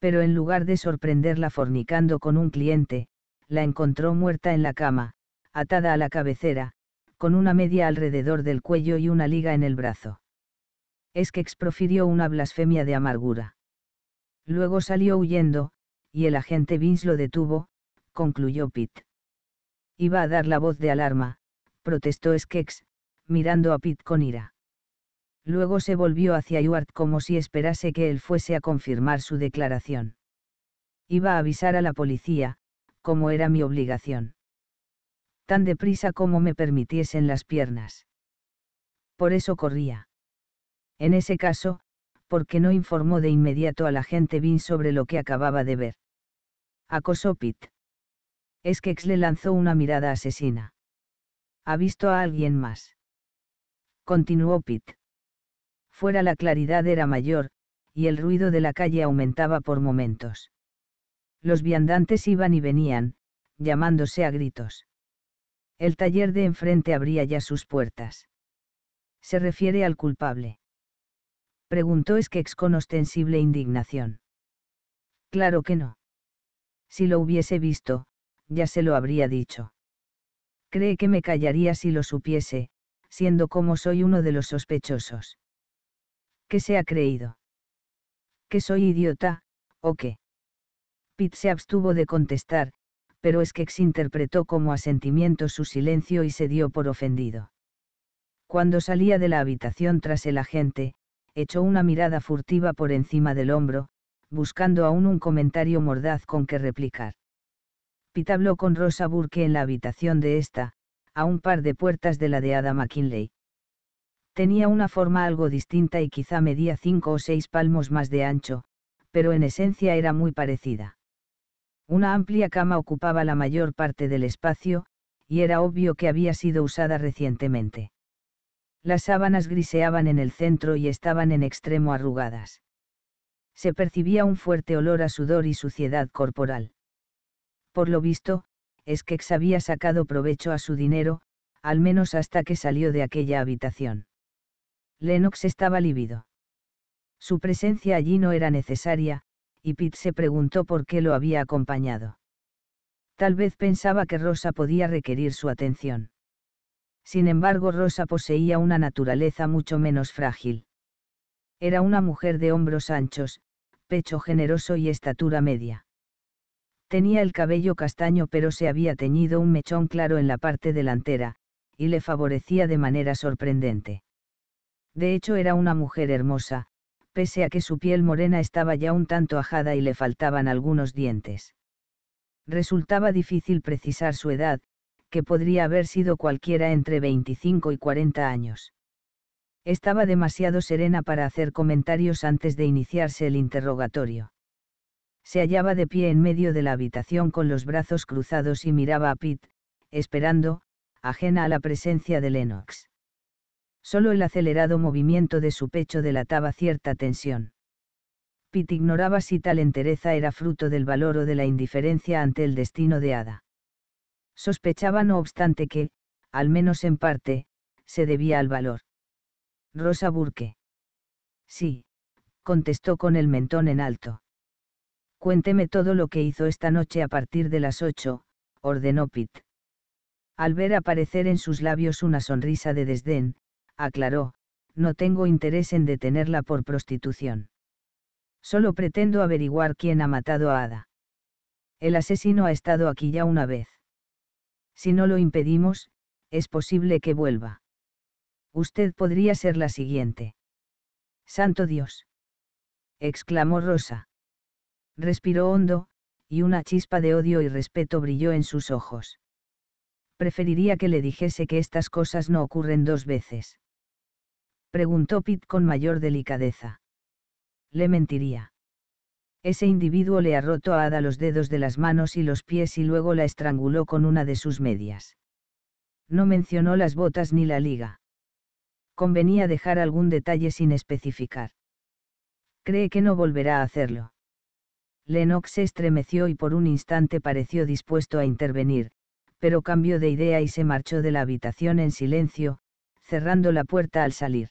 Pero en lugar de sorprenderla fornicando con un cliente, la encontró muerta en la cama, atada a la cabecera, con una media alrededor del cuello y una liga en el brazo. Es que exprofirió una blasfemia de amargura. Luego salió huyendo, y el agente Vince lo detuvo, concluyó Pitt. Iba a dar la voz de alarma, protestó Skex, mirando a Pitt con ira. Luego se volvió hacia Ewart como si esperase que él fuese a confirmar su declaración. Iba a avisar a la policía, como era mi obligación. Tan deprisa como me permitiesen las piernas. Por eso corría. En ese caso, porque no informó de inmediato a la gente Bean sobre lo que acababa de ver. Acosó Pitt. Esquex le lanzó una mirada asesina. ¿Ha visto a alguien más? Continuó Pitt. Fuera la claridad era mayor, y el ruido de la calle aumentaba por momentos. Los viandantes iban y venían, llamándose a gritos. El taller de enfrente abría ya sus puertas. ¿Se refiere al culpable? Preguntó Esquex con ostensible indignación. Claro que no. Si lo hubiese visto, ya se lo habría dicho. Cree que me callaría si lo supiese, siendo como soy uno de los sospechosos. ¿Qué se ha creído? ¿Que soy idiota, o qué? Pitt se abstuvo de contestar, pero es X interpretó como asentimiento su silencio y se dio por ofendido. Cuando salía de la habitación tras el agente, echó una mirada furtiva por encima del hombro, buscando aún un comentario mordaz con que replicar. Pete habló con Rosa Burke en la habitación de esta, a un par de puertas de la de Ada McKinley. Tenía una forma algo distinta y quizá medía cinco o seis palmos más de ancho, pero en esencia era muy parecida. Una amplia cama ocupaba la mayor parte del espacio, y era obvio que había sido usada recientemente. Las sábanas griseaban en el centro y estaban en extremo arrugadas. Se percibía un fuerte olor a sudor y suciedad corporal. Por lo visto, es que X había sacado provecho a su dinero, al menos hasta que salió de aquella habitación. Lennox estaba lívido. Su presencia allí no era necesaria, y Pitt se preguntó por qué lo había acompañado. Tal vez pensaba que Rosa podía requerir su atención. Sin embargo, Rosa poseía una naturaleza mucho menos frágil. Era una mujer de hombros anchos, pecho generoso y estatura media. Tenía el cabello castaño pero se había teñido un mechón claro en la parte delantera, y le favorecía de manera sorprendente. De hecho era una mujer hermosa, pese a que su piel morena estaba ya un tanto ajada y le faltaban algunos dientes. Resultaba difícil precisar su edad, que podría haber sido cualquiera entre 25 y 40 años. Estaba demasiado serena para hacer comentarios antes de iniciarse el interrogatorio. Se hallaba de pie en medio de la habitación con los brazos cruzados y miraba a Pitt, esperando, ajena a la presencia de Lennox. Solo el acelerado movimiento de su pecho delataba cierta tensión. Pitt ignoraba si tal entereza era fruto del valor o de la indiferencia ante el destino de Ada. Sospechaba no obstante que, al menos en parte, se debía al valor. Rosa Burke. Sí, contestó con el mentón en alto. Cuénteme todo lo que hizo esta noche a partir de las ocho, ordenó Pitt. Al ver aparecer en sus labios una sonrisa de desdén, aclaró, no tengo interés en detenerla por prostitución. Solo pretendo averiguar quién ha matado a Ada. El asesino ha estado aquí ya una vez. Si no lo impedimos, es posible que vuelva. Usted podría ser la siguiente. Santo Dios. exclamó Rosa. Respiró hondo, y una chispa de odio y respeto brilló en sus ojos. Preferiría que le dijese que estas cosas no ocurren dos veces. Preguntó Pitt con mayor delicadeza. Le mentiría. Ese individuo le ha roto a Ada los dedos de las manos y los pies y luego la estranguló con una de sus medias. No mencionó las botas ni la liga. Convenía dejar algún detalle sin especificar. Cree que no volverá a hacerlo. Lenox se estremeció y por un instante pareció dispuesto a intervenir, pero cambió de idea y se marchó de la habitación en silencio, cerrando la puerta al salir.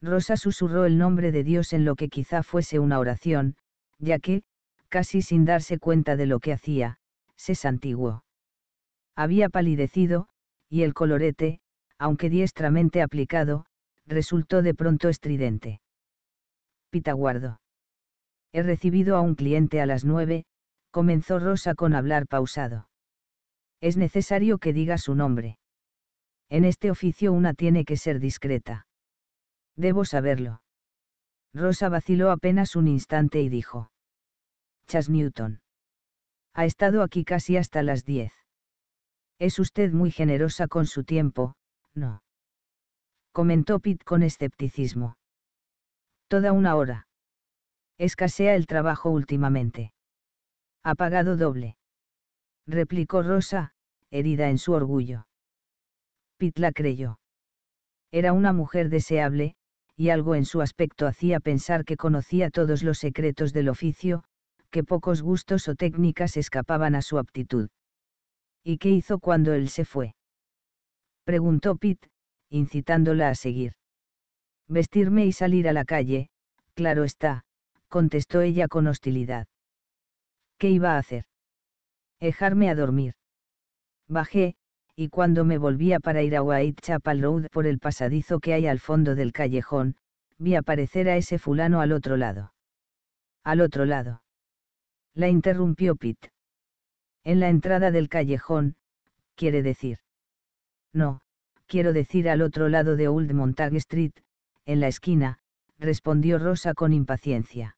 Rosa susurró el nombre de Dios en lo que quizá fuese una oración, ya que, casi sin darse cuenta de lo que hacía, se santiguó. Había palidecido, y el colorete, aunque diestramente aplicado, resultó de pronto estridente. Pitaguardo. He recibido a un cliente a las nueve, comenzó Rosa con hablar pausado. Es necesario que diga su nombre. En este oficio una tiene que ser discreta. Debo saberlo. Rosa vaciló apenas un instante y dijo. Chas Newton. Ha estado aquí casi hasta las diez. Es usted muy generosa con su tiempo, ¿no? Comentó Pitt con escepticismo. Toda una hora. Escasea el trabajo últimamente. Ha pagado doble. Replicó Rosa, herida en su orgullo. Pit la creyó. Era una mujer deseable, y algo en su aspecto hacía pensar que conocía todos los secretos del oficio, que pocos gustos o técnicas escapaban a su aptitud. ¿Y qué hizo cuando él se fue? Preguntó Pit, incitándola a seguir. Vestirme y salir a la calle, claro está, contestó ella con hostilidad. ¿Qué iba a hacer? Dejarme a dormir. Bajé, y cuando me volvía para ir a Chapel Road por el pasadizo que hay al fondo del callejón, vi aparecer a ese fulano al otro lado. Al otro lado. La interrumpió Pitt. En la entrada del callejón, quiere decir. No, quiero decir al otro lado de Old Montague Street, en la esquina, respondió Rosa con impaciencia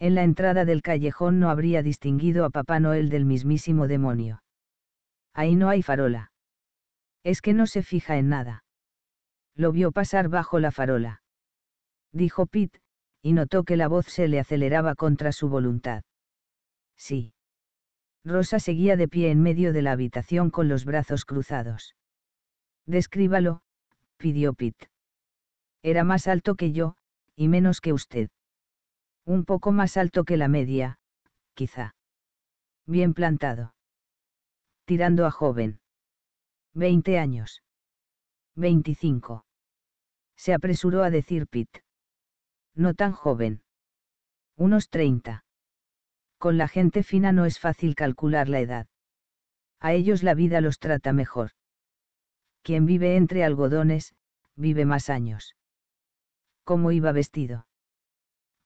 en la entrada del callejón no habría distinguido a Papá Noel del mismísimo demonio. Ahí no hay farola. Es que no se fija en nada. Lo vio pasar bajo la farola. Dijo Pete, y notó que la voz se le aceleraba contra su voluntad. Sí. Rosa seguía de pie en medio de la habitación con los brazos cruzados. Descríbalo, pidió Pete. Era más alto que yo, y menos que usted. Un poco más alto que la media, quizá. Bien plantado. Tirando a joven. 20 años. 25. Se apresuró a decir Pitt. No tan joven. Unos 30. Con la gente fina no es fácil calcular la edad. A ellos la vida los trata mejor. Quien vive entre algodones, vive más años. ¿Cómo iba vestido?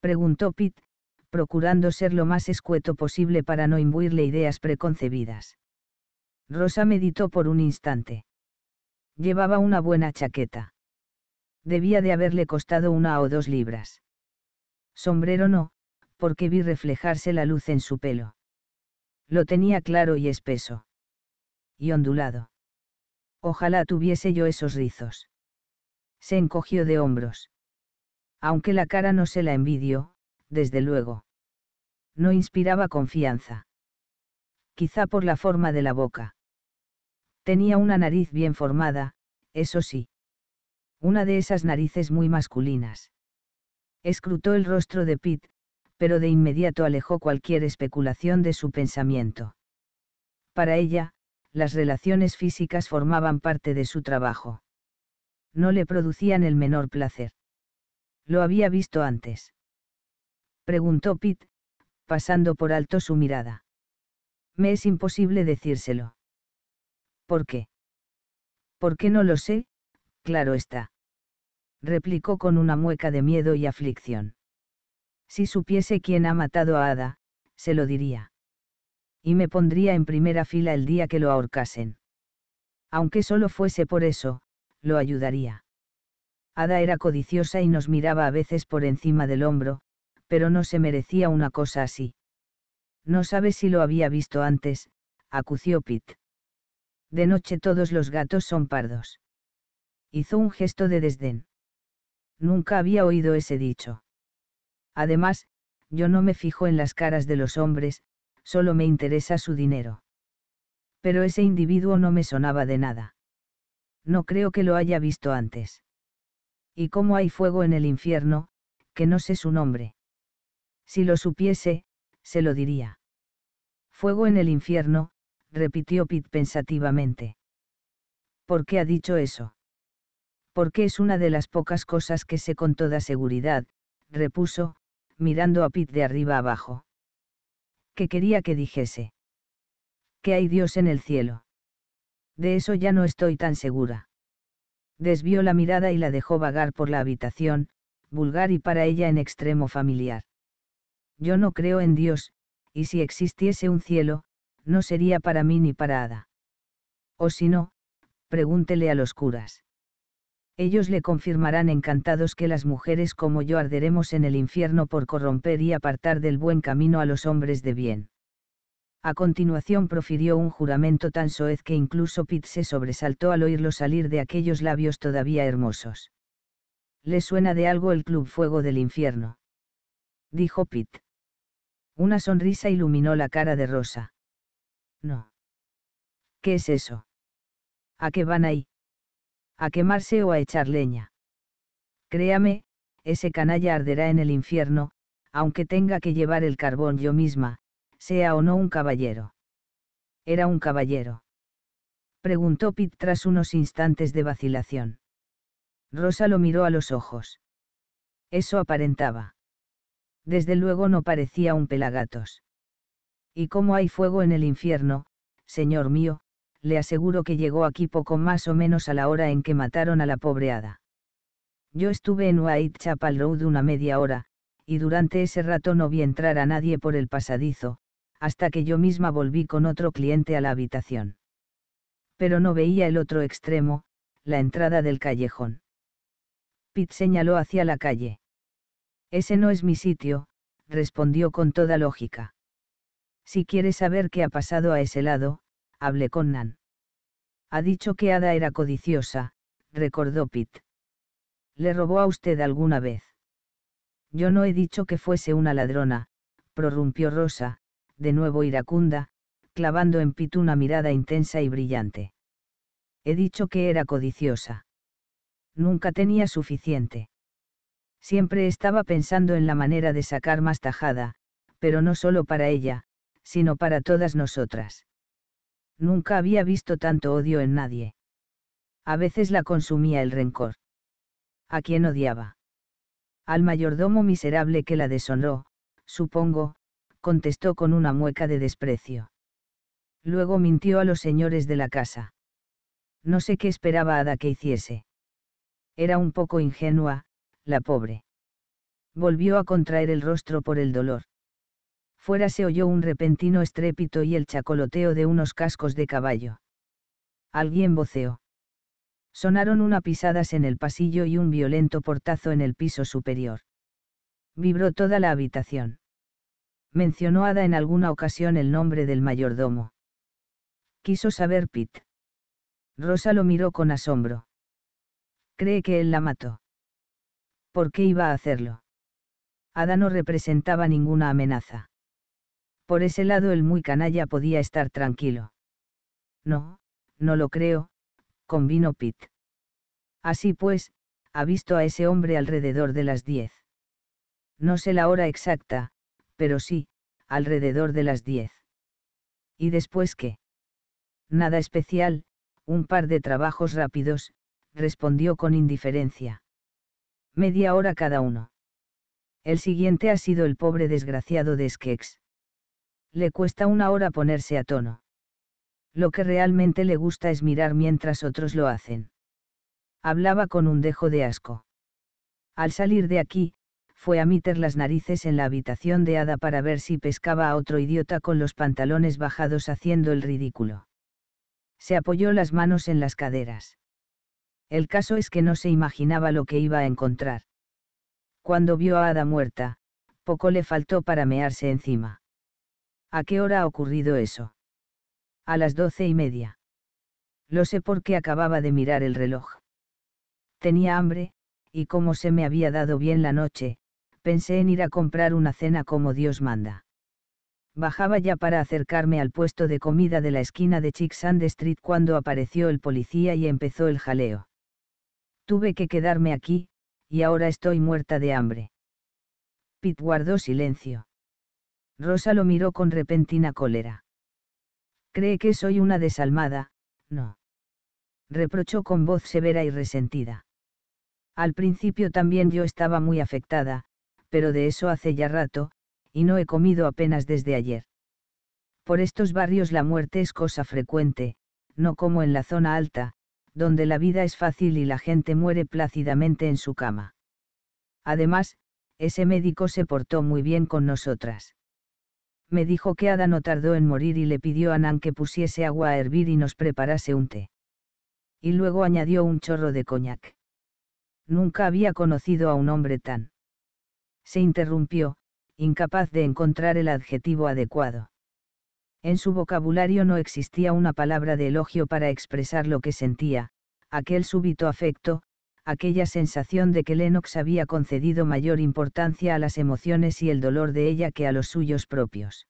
preguntó Pitt, procurando ser lo más escueto posible para no imbuirle ideas preconcebidas. Rosa meditó por un instante. Llevaba una buena chaqueta. Debía de haberle costado una o dos libras. Sombrero no, porque vi reflejarse la luz en su pelo. Lo tenía claro y espeso. Y ondulado. Ojalá tuviese yo esos rizos. Se encogió de hombros aunque la cara no se la envidió, desde luego. No inspiraba confianza. Quizá por la forma de la boca. Tenía una nariz bien formada, eso sí. Una de esas narices muy masculinas. Escrutó el rostro de Pete, pero de inmediato alejó cualquier especulación de su pensamiento. Para ella, las relaciones físicas formaban parte de su trabajo. No le producían el menor placer. ¿Lo había visto antes? Preguntó Pitt, pasando por alto su mirada. Me es imposible decírselo. ¿Por qué? ¿Por qué no lo sé? Claro está. Replicó con una mueca de miedo y aflicción. Si supiese quién ha matado a Ada, se lo diría. Y me pondría en primera fila el día que lo ahorcasen. Aunque solo fuese por eso, lo ayudaría. Ada era codiciosa y nos miraba a veces por encima del hombro, pero no se merecía una cosa así. No sabe si lo había visto antes, acució Pitt. De noche todos los gatos son pardos. Hizo un gesto de desdén. Nunca había oído ese dicho. Además, yo no me fijo en las caras de los hombres, solo me interesa su dinero. Pero ese individuo no me sonaba de nada. No creo que lo haya visto antes y cómo hay fuego en el infierno, que no sé su nombre. Si lo supiese, se lo diría. Fuego en el infierno, repitió Pitt pensativamente. ¿Por qué ha dicho eso? Porque es una de las pocas cosas que sé con toda seguridad, repuso, mirando a Pitt de arriba abajo. ¿Qué quería que dijese? Que hay Dios en el cielo. De eso ya no estoy tan segura. Desvió la mirada y la dejó vagar por la habitación, vulgar y para ella en extremo familiar. Yo no creo en Dios, y si existiese un cielo, no sería para mí ni para Ada. O si no, pregúntele a los curas. Ellos le confirmarán encantados que las mujeres como yo arderemos en el infierno por corromper y apartar del buen camino a los hombres de bien. A continuación profirió un juramento tan soez que incluso Pitt se sobresaltó al oírlo salir de aquellos labios todavía hermosos. ¿Le suena de algo el Club Fuego del Infierno? dijo Pitt. Una sonrisa iluminó la cara de Rosa. No. ¿Qué es eso? ¿A qué van ahí? ¿A quemarse o a echar leña? Créame, ese canalla arderá en el infierno, aunque tenga que llevar el carbón yo misma, sea o no un caballero. ¿Era un caballero? Preguntó Pitt tras unos instantes de vacilación. Rosa lo miró a los ojos. Eso aparentaba. Desde luego no parecía un pelagatos. Y como hay fuego en el infierno, señor mío, le aseguro que llegó aquí poco más o menos a la hora en que mataron a la pobre hada. Yo estuve en Whitechapel Road una media hora, y durante ese rato no vi entrar a nadie por el pasadizo, hasta que yo misma volví con otro cliente a la habitación. Pero no veía el otro extremo, la entrada del callejón. Pete señaló hacia la calle. Ese no es mi sitio, respondió con toda lógica. Si quieres saber qué ha pasado a ese lado, hable con Nan. Ha dicho que Ada era codiciosa, recordó Pete. ¿Le robó a usted alguna vez? Yo no he dicho que fuese una ladrona, prorrumpió Rosa, de nuevo iracunda, clavando en Pito una mirada intensa y brillante. He dicho que era codiciosa. Nunca tenía suficiente. Siempre estaba pensando en la manera de sacar más tajada, pero no solo para ella, sino para todas nosotras. Nunca había visto tanto odio en nadie. A veces la consumía el rencor. ¿A quién odiaba? Al mayordomo miserable que la deshonró, supongo, contestó con una mueca de desprecio. Luego mintió a los señores de la casa. No sé qué esperaba Ada que hiciese. Era un poco ingenua, la pobre. Volvió a contraer el rostro por el dolor. Fuera se oyó un repentino estrépito y el chacoloteo de unos cascos de caballo. Alguien voceó. Sonaron una pisadas en el pasillo y un violento portazo en el piso superior. Vibró toda la habitación mencionó Ada en alguna ocasión el nombre del mayordomo. Quiso saber Pitt. Rosa lo miró con asombro. Cree que él la mató. ¿Por qué iba a hacerlo? Ada no representaba ninguna amenaza. Por ese lado el muy canalla podía estar tranquilo. No, no lo creo, convino Pitt. Así pues, ha visto a ese hombre alrededor de las diez. No sé la hora exacta, pero sí, alrededor de las diez. ¿Y después qué? Nada especial, un par de trabajos rápidos, respondió con indiferencia. Media hora cada uno. El siguiente ha sido el pobre desgraciado de Skex. Le cuesta una hora ponerse a tono. Lo que realmente le gusta es mirar mientras otros lo hacen. Hablaba con un dejo de asco. Al salir de aquí, fue a meter las narices en la habitación de Ada para ver si pescaba a otro idiota con los pantalones bajados haciendo el ridículo. Se apoyó las manos en las caderas. El caso es que no se imaginaba lo que iba a encontrar. Cuando vio a Ada muerta, poco le faltó para mearse encima. ¿A qué hora ha ocurrido eso? A las doce y media. Lo sé porque acababa de mirar el reloj. Tenía hambre, y como se me había dado bien la noche, pensé en ir a comprar una cena como Dios manda. Bajaba ya para acercarme al puesto de comida de la esquina de Chicksand Street cuando apareció el policía y empezó el jaleo. Tuve que quedarme aquí, y ahora estoy muerta de hambre. Pitt guardó silencio. Rosa lo miró con repentina cólera. Cree que soy una desalmada, no. Reprochó con voz severa y resentida. Al principio también yo estaba muy afectada, pero de eso hace ya rato, y no he comido apenas desde ayer. Por estos barrios la muerte es cosa frecuente, no como en la zona alta, donde la vida es fácil y la gente muere plácidamente en su cama. Además, ese médico se portó muy bien con nosotras. Me dijo que Ada no tardó en morir y le pidió a Nan que pusiese agua a hervir y nos preparase un té. Y luego añadió un chorro de coñac. Nunca había conocido a un hombre tan se interrumpió, incapaz de encontrar el adjetivo adecuado. En su vocabulario no existía una palabra de elogio para expresar lo que sentía, aquel súbito afecto, aquella sensación de que Lennox había concedido mayor importancia a las emociones y el dolor de ella que a los suyos propios.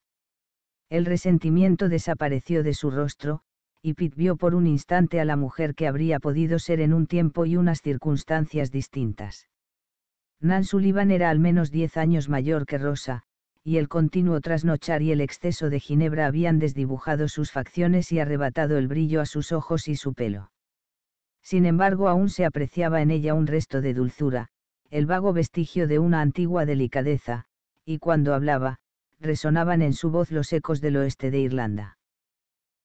El resentimiento desapareció de su rostro, y Pitt vio por un instante a la mujer que habría podido ser en un tiempo y unas circunstancias distintas. Nan Sullivan era al menos diez años mayor que Rosa, y el continuo trasnochar y el exceso de ginebra habían desdibujado sus facciones y arrebatado el brillo a sus ojos y su pelo. Sin embargo, aún se apreciaba en ella un resto de dulzura, el vago vestigio de una antigua delicadeza, y cuando hablaba, resonaban en su voz los ecos del oeste de Irlanda.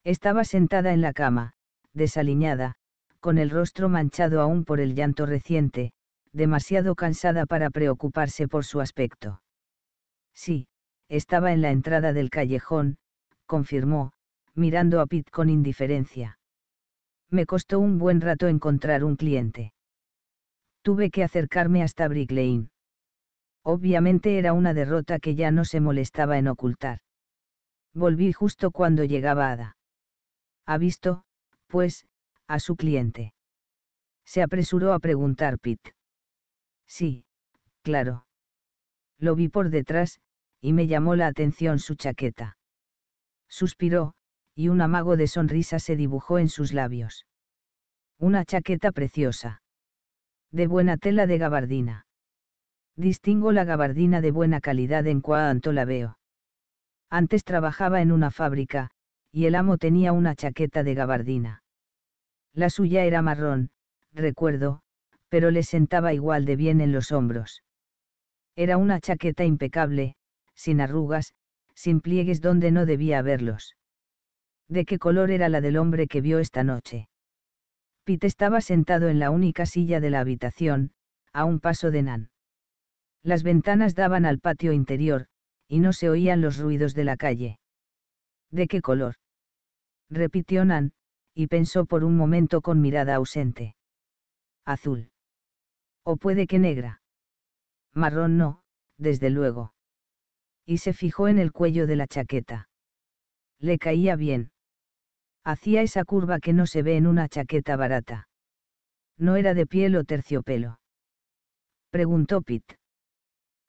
Estaba sentada en la cama, desaliñada, con el rostro manchado aún por el llanto reciente, demasiado cansada para preocuparse por su aspecto. Sí, estaba en la entrada del callejón, confirmó, mirando a Pitt con indiferencia. Me costó un buen rato encontrar un cliente. Tuve que acercarme hasta Brick Lane. Obviamente era una derrota que ya no se molestaba en ocultar. Volví justo cuando llegaba Ada. Ha visto, pues, a su cliente. Se apresuró a preguntar Pitt. Sí, claro. Lo vi por detrás, y me llamó la atención su chaqueta. Suspiró, y un amago de sonrisa se dibujó en sus labios. Una chaqueta preciosa. De buena tela de gabardina. Distingo la gabardina de buena calidad en cuanto la veo. Antes trabajaba en una fábrica, y el amo tenía una chaqueta de gabardina. La suya era marrón, recuerdo, pero le sentaba igual de bien en los hombros. Era una chaqueta impecable, sin arrugas, sin pliegues donde no debía haberlos. ¿De qué color era la del hombre que vio esta noche? Pete estaba sentado en la única silla de la habitación, a un paso de Nan. Las ventanas daban al patio interior, y no se oían los ruidos de la calle. ¿De qué color? repitió Nan, y pensó por un momento con mirada ausente. Azul. O puede que negra. Marrón no, desde luego. Y se fijó en el cuello de la chaqueta. Le caía bien. Hacía esa curva que no se ve en una chaqueta barata. ¿No era de piel o terciopelo? Preguntó Pitt.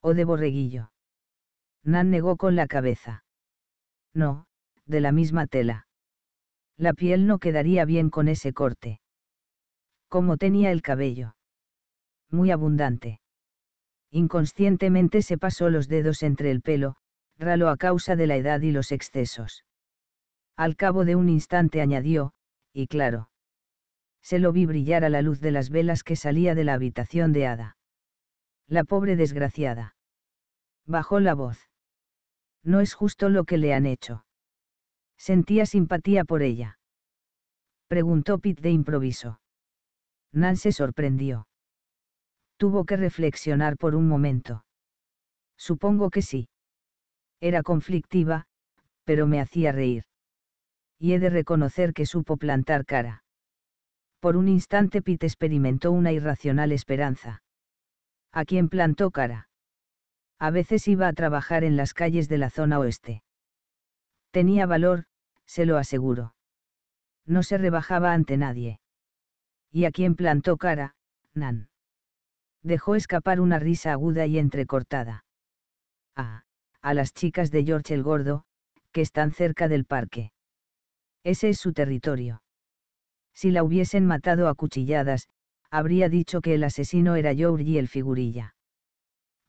¿O de borreguillo? Nan negó con la cabeza. No, de la misma tela. La piel no quedaría bien con ese corte. Como tenía el cabello muy abundante. Inconscientemente se pasó los dedos entre el pelo, ralo a causa de la edad y los excesos. Al cabo de un instante añadió, y claro. Se lo vi brillar a la luz de las velas que salía de la habitación de Ada. La pobre desgraciada. Bajó la voz. No es justo lo que le han hecho. Sentía simpatía por ella. Preguntó Pitt de improviso. Nan se sorprendió. Tuvo que reflexionar por un momento. Supongo que sí. Era conflictiva, pero me hacía reír. Y he de reconocer que supo plantar cara. Por un instante Pete experimentó una irracional esperanza. ¿A quién plantó cara? A veces iba a trabajar en las calles de la zona oeste. Tenía valor, se lo aseguro. No se rebajaba ante nadie. ¿Y a quién plantó cara, Nan? dejó escapar una risa aguda y entrecortada. Ah, a las chicas de George el Gordo, que están cerca del parque. Ese es su territorio. Si la hubiesen matado a cuchilladas, habría dicho que el asesino era George y el figurilla.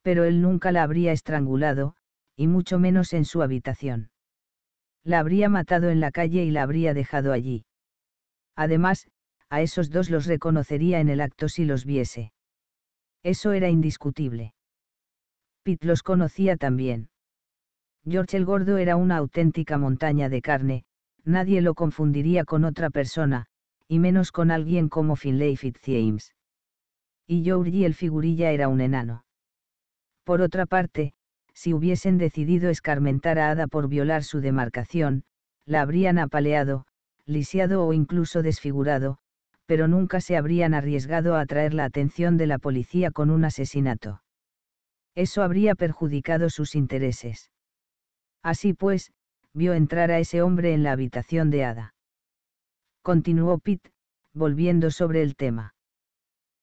Pero él nunca la habría estrangulado, y mucho menos en su habitación. La habría matado en la calle y la habría dejado allí. Además, a esos dos los reconocería en el acto si los viese. Eso era indiscutible. Pitt los conocía también. George el Gordo era una auténtica montaña de carne, nadie lo confundiría con otra persona, y menos con alguien como Finlay James. Y Georgie el figurilla era un enano. Por otra parte, si hubiesen decidido escarmentar a Ada por violar su demarcación, la habrían apaleado, lisiado o incluso desfigurado, pero nunca se habrían arriesgado a atraer la atención de la policía con un asesinato. Eso habría perjudicado sus intereses. Así pues, vio entrar a ese hombre en la habitación de Ada. Continuó Pitt, volviendo sobre el tema.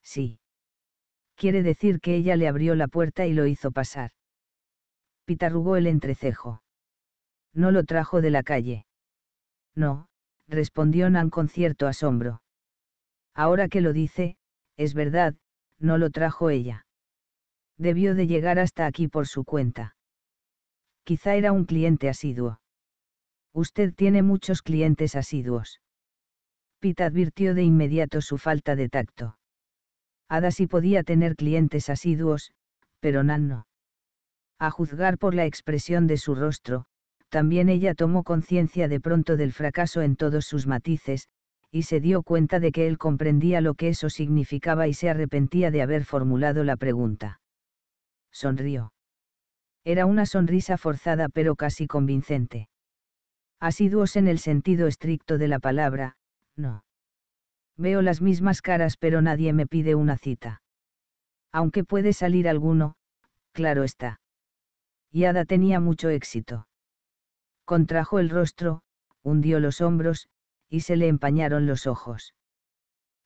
Sí. Quiere decir que ella le abrió la puerta y lo hizo pasar. Pitt arrugó el entrecejo. No lo trajo de la calle. No, respondió Nan con cierto asombro. Ahora que lo dice, es verdad, no lo trajo ella. Debió de llegar hasta aquí por su cuenta. Quizá era un cliente asiduo. Usted tiene muchos clientes asiduos. Pete advirtió de inmediato su falta de tacto. Ada sí podía tener clientes asiduos, pero Nan no. A juzgar por la expresión de su rostro, también ella tomó conciencia de pronto del fracaso en todos sus matices, y se dio cuenta de que él comprendía lo que eso significaba y se arrepentía de haber formulado la pregunta. Sonrió. Era una sonrisa forzada pero casi convincente. Asiduos en el sentido estricto de la palabra, no. Veo las mismas caras pero nadie me pide una cita. Aunque puede salir alguno, claro está. Y Ada tenía mucho éxito. Contrajo el rostro, hundió los hombros, y se le empañaron los ojos.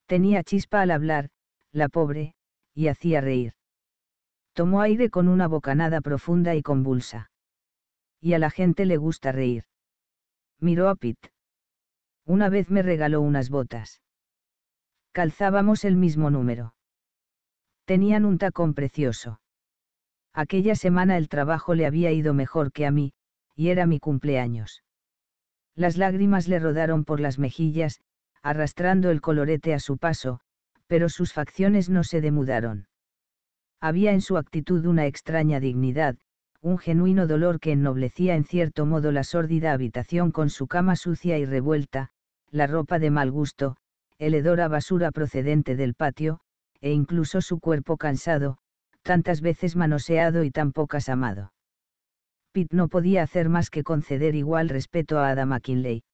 Tenía chispa al hablar, la pobre, y hacía reír. Tomó aire con una bocanada profunda y convulsa. Y a la gente le gusta reír. Miró a Pitt. Una vez me regaló unas botas. Calzábamos el mismo número. Tenían un tacón precioso. Aquella semana el trabajo le había ido mejor que a mí, y era mi cumpleaños. Las lágrimas le rodaron por las mejillas, arrastrando el colorete a su paso, pero sus facciones no se demudaron. Había en su actitud una extraña dignidad, un genuino dolor que ennoblecía en cierto modo la sórdida habitación con su cama sucia y revuelta, la ropa de mal gusto, el hedor a basura procedente del patio, e incluso su cuerpo cansado, tantas veces manoseado y tan pocas amado. Pitt no podía hacer más que conceder igual respeto a Ada McKinley.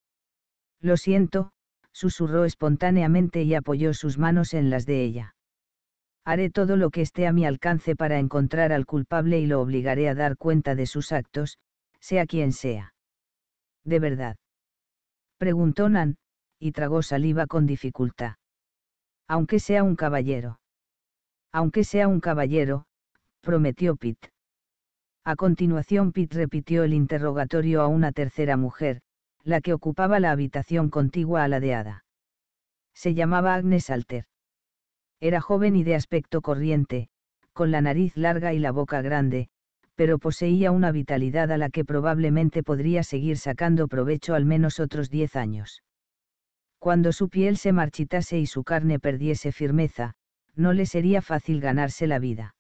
Lo siento, susurró espontáneamente y apoyó sus manos en las de ella. Haré todo lo que esté a mi alcance para encontrar al culpable y lo obligaré a dar cuenta de sus actos, sea quien sea. ¿De verdad? Preguntó Nan, y tragó saliva con dificultad. Aunque sea un caballero. Aunque sea un caballero, prometió Pitt. A continuación Pitt repitió el interrogatorio a una tercera mujer, la que ocupaba la habitación contigua a la de Ada. Se llamaba Agnes Alter. Era joven y de aspecto corriente, con la nariz larga y la boca grande, pero poseía una vitalidad a la que probablemente podría seguir sacando provecho al menos otros diez años. Cuando su piel se marchitase y su carne perdiese firmeza, no le sería fácil ganarse la vida.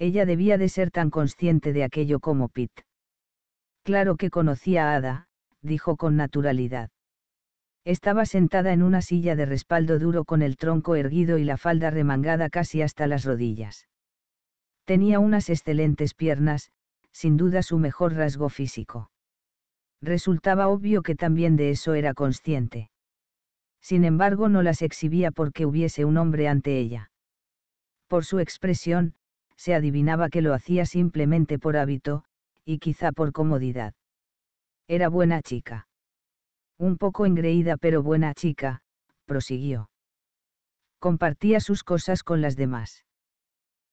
Ella debía de ser tan consciente de aquello como Pitt. Claro que conocía a Ada, dijo con naturalidad. Estaba sentada en una silla de respaldo duro con el tronco erguido y la falda remangada casi hasta las rodillas. Tenía unas excelentes piernas, sin duda su mejor rasgo físico. Resultaba obvio que también de eso era consciente. Sin embargo, no las exhibía porque hubiese un hombre ante ella. Por su expresión, se adivinaba que lo hacía simplemente por hábito, y quizá por comodidad. Era buena chica. Un poco engreída pero buena chica, prosiguió. Compartía sus cosas con las demás.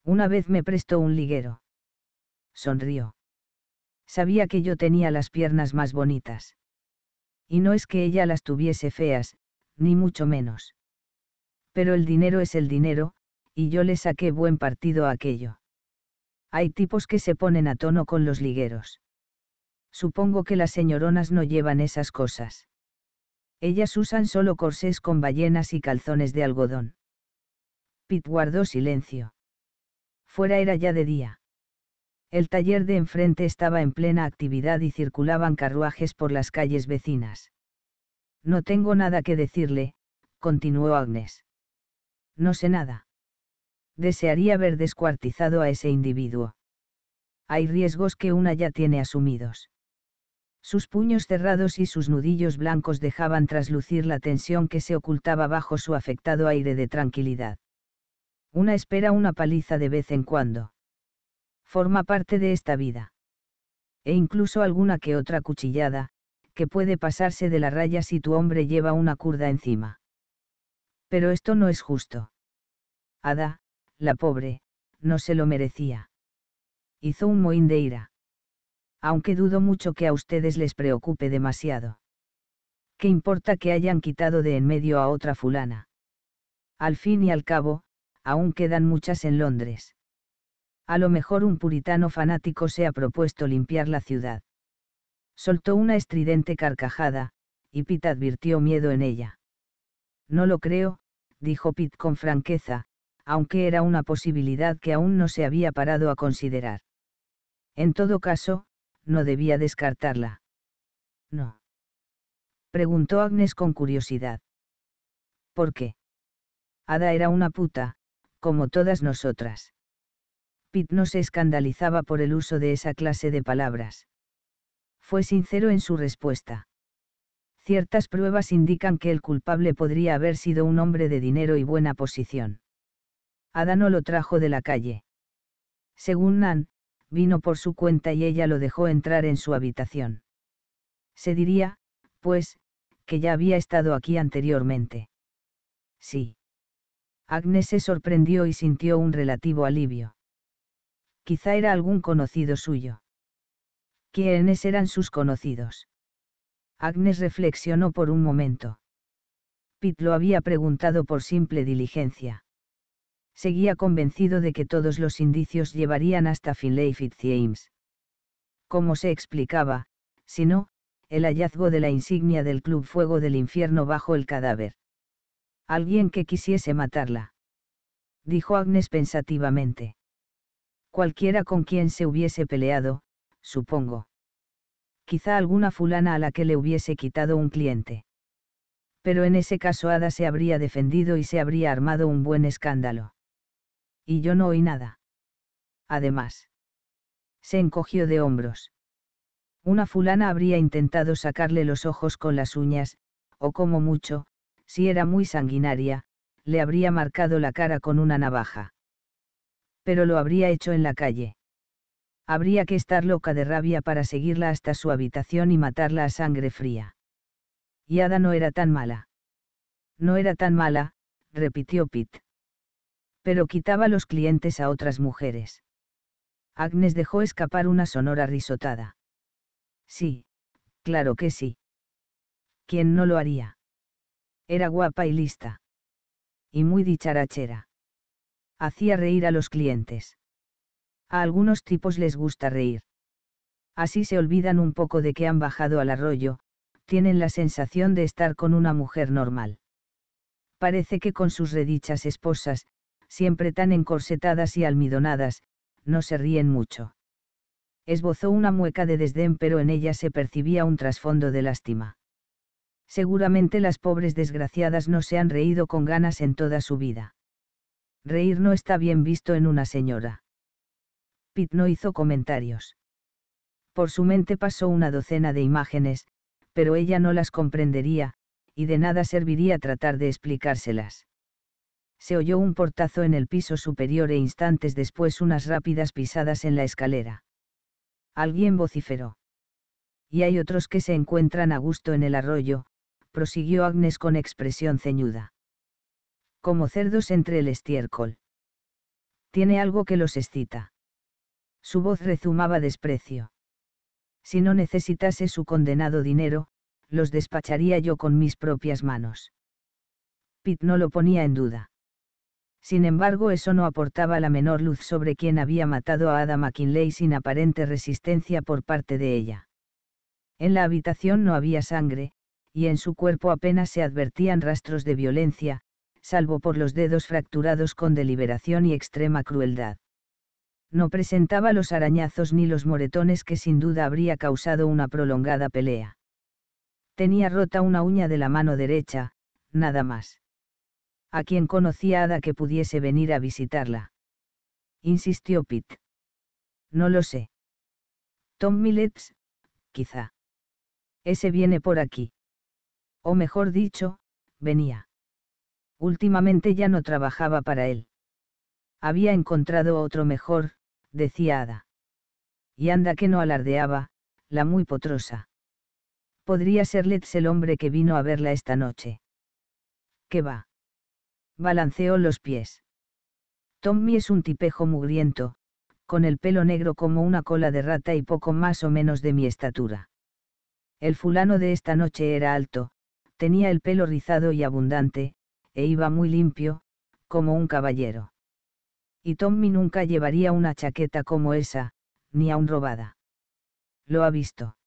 Una vez me prestó un liguero. Sonrió. Sabía que yo tenía las piernas más bonitas. Y no es que ella las tuviese feas, ni mucho menos. Pero el dinero es el dinero, y yo le saqué buen partido a aquello. Hay tipos que se ponen a tono con los ligueros. Supongo que las señoronas no llevan esas cosas. Ellas usan solo corsés con ballenas y calzones de algodón. Pitt guardó silencio. Fuera era ya de día. El taller de enfrente estaba en plena actividad y circulaban carruajes por las calles vecinas. No tengo nada que decirle, continuó Agnes. No sé nada desearía ver descuartizado a ese individuo. Hay riesgos que una ya tiene asumidos. Sus puños cerrados y sus nudillos blancos dejaban traslucir la tensión que se ocultaba bajo su afectado aire de tranquilidad. Una espera una paliza de vez en cuando. Forma parte de esta vida. E incluso alguna que otra cuchillada, que puede pasarse de la raya si tu hombre lleva una curda encima. Pero esto no es justo. Ada, la pobre, no se lo merecía. Hizo un moín de ira. Aunque dudo mucho que a ustedes les preocupe demasiado. ¿Qué importa que hayan quitado de en medio a otra fulana? Al fin y al cabo, aún quedan muchas en Londres. A lo mejor un puritano fanático se ha propuesto limpiar la ciudad. Soltó una estridente carcajada, y Pitt advirtió miedo en ella. No lo creo, dijo Pitt con franqueza, aunque era una posibilidad que aún no se había parado a considerar. En todo caso, no debía descartarla. No. Preguntó Agnes con curiosidad. ¿Por qué? Ada era una puta, como todas nosotras. Pitt no se escandalizaba por el uso de esa clase de palabras. Fue sincero en su respuesta. Ciertas pruebas indican que el culpable podría haber sido un hombre de dinero y buena posición. Adano lo trajo de la calle. Según Nan, vino por su cuenta y ella lo dejó entrar en su habitación. Se diría, pues, que ya había estado aquí anteriormente. Sí. Agnes se sorprendió y sintió un relativo alivio. Quizá era algún conocido suyo. ¿Quiénes eran sus conocidos? Agnes reflexionó por un momento. Pitt lo había preguntado por simple diligencia seguía convencido de que todos los indicios llevarían hasta Finlay James. Como se explicaba, si no, el hallazgo de la insignia del Club Fuego del Infierno bajo el cadáver. Alguien que quisiese matarla. Dijo Agnes pensativamente. Cualquiera con quien se hubiese peleado, supongo. Quizá alguna fulana a la que le hubiese quitado un cliente. Pero en ese caso Ada se habría defendido y se habría armado un buen escándalo y yo no oí nada. Además. Se encogió de hombros. Una fulana habría intentado sacarle los ojos con las uñas, o como mucho, si era muy sanguinaria, le habría marcado la cara con una navaja. Pero lo habría hecho en la calle. Habría que estar loca de rabia para seguirla hasta su habitación y matarla a sangre fría. Y Ada no era tan mala. No era tan mala, repitió Pitt pero quitaba los clientes a otras mujeres. Agnes dejó escapar una sonora risotada. Sí, claro que sí. ¿Quién no lo haría? Era guapa y lista. Y muy dicharachera. Hacía reír a los clientes. A algunos tipos les gusta reír. Así se olvidan un poco de que han bajado al arroyo, tienen la sensación de estar con una mujer normal. Parece que con sus redichas esposas, siempre tan encorsetadas y almidonadas, no se ríen mucho. Esbozó una mueca de desdén pero en ella se percibía un trasfondo de lástima. Seguramente las pobres desgraciadas no se han reído con ganas en toda su vida. Reír no está bien visto en una señora. Pitt no hizo comentarios. Por su mente pasó una docena de imágenes, pero ella no las comprendería, y de nada serviría tratar de explicárselas se oyó un portazo en el piso superior e instantes después unas rápidas pisadas en la escalera. Alguien vociferó. Y hay otros que se encuentran a gusto en el arroyo, prosiguió Agnes con expresión ceñuda. Como cerdos entre el estiércol. Tiene algo que los excita. Su voz rezumaba desprecio. Si no necesitase su condenado dinero, los despacharía yo con mis propias manos. Pitt no lo ponía en duda sin embargo, eso no aportaba la menor luz sobre quién había matado a Ada McKinley sin aparente resistencia por parte de ella. En la habitación no había sangre, y en su cuerpo apenas se advertían rastros de violencia, salvo por los dedos fracturados con deliberación y extrema crueldad. No presentaba los arañazos ni los moretones que sin duda habría causado una prolongada pelea. Tenía rota una uña de la mano derecha, nada más a quien conocía Ada que pudiese venir a visitarla. Insistió Pitt. No lo sé. Tom Millets, quizá. Ese viene por aquí. O mejor dicho, venía. Últimamente ya no trabajaba para él. Había encontrado otro mejor, decía Ada. Y anda que no alardeaba, la muy potrosa. Podría ser Letts el hombre que vino a verla esta noche. ¿Qué va? balanceó los pies. Tommy es un tipejo mugriento, con el pelo negro como una cola de rata y poco más o menos de mi estatura. El fulano de esta noche era alto, tenía el pelo rizado y abundante, e iba muy limpio, como un caballero. Y Tommy nunca llevaría una chaqueta como esa, ni aun robada. ¿Lo ha visto?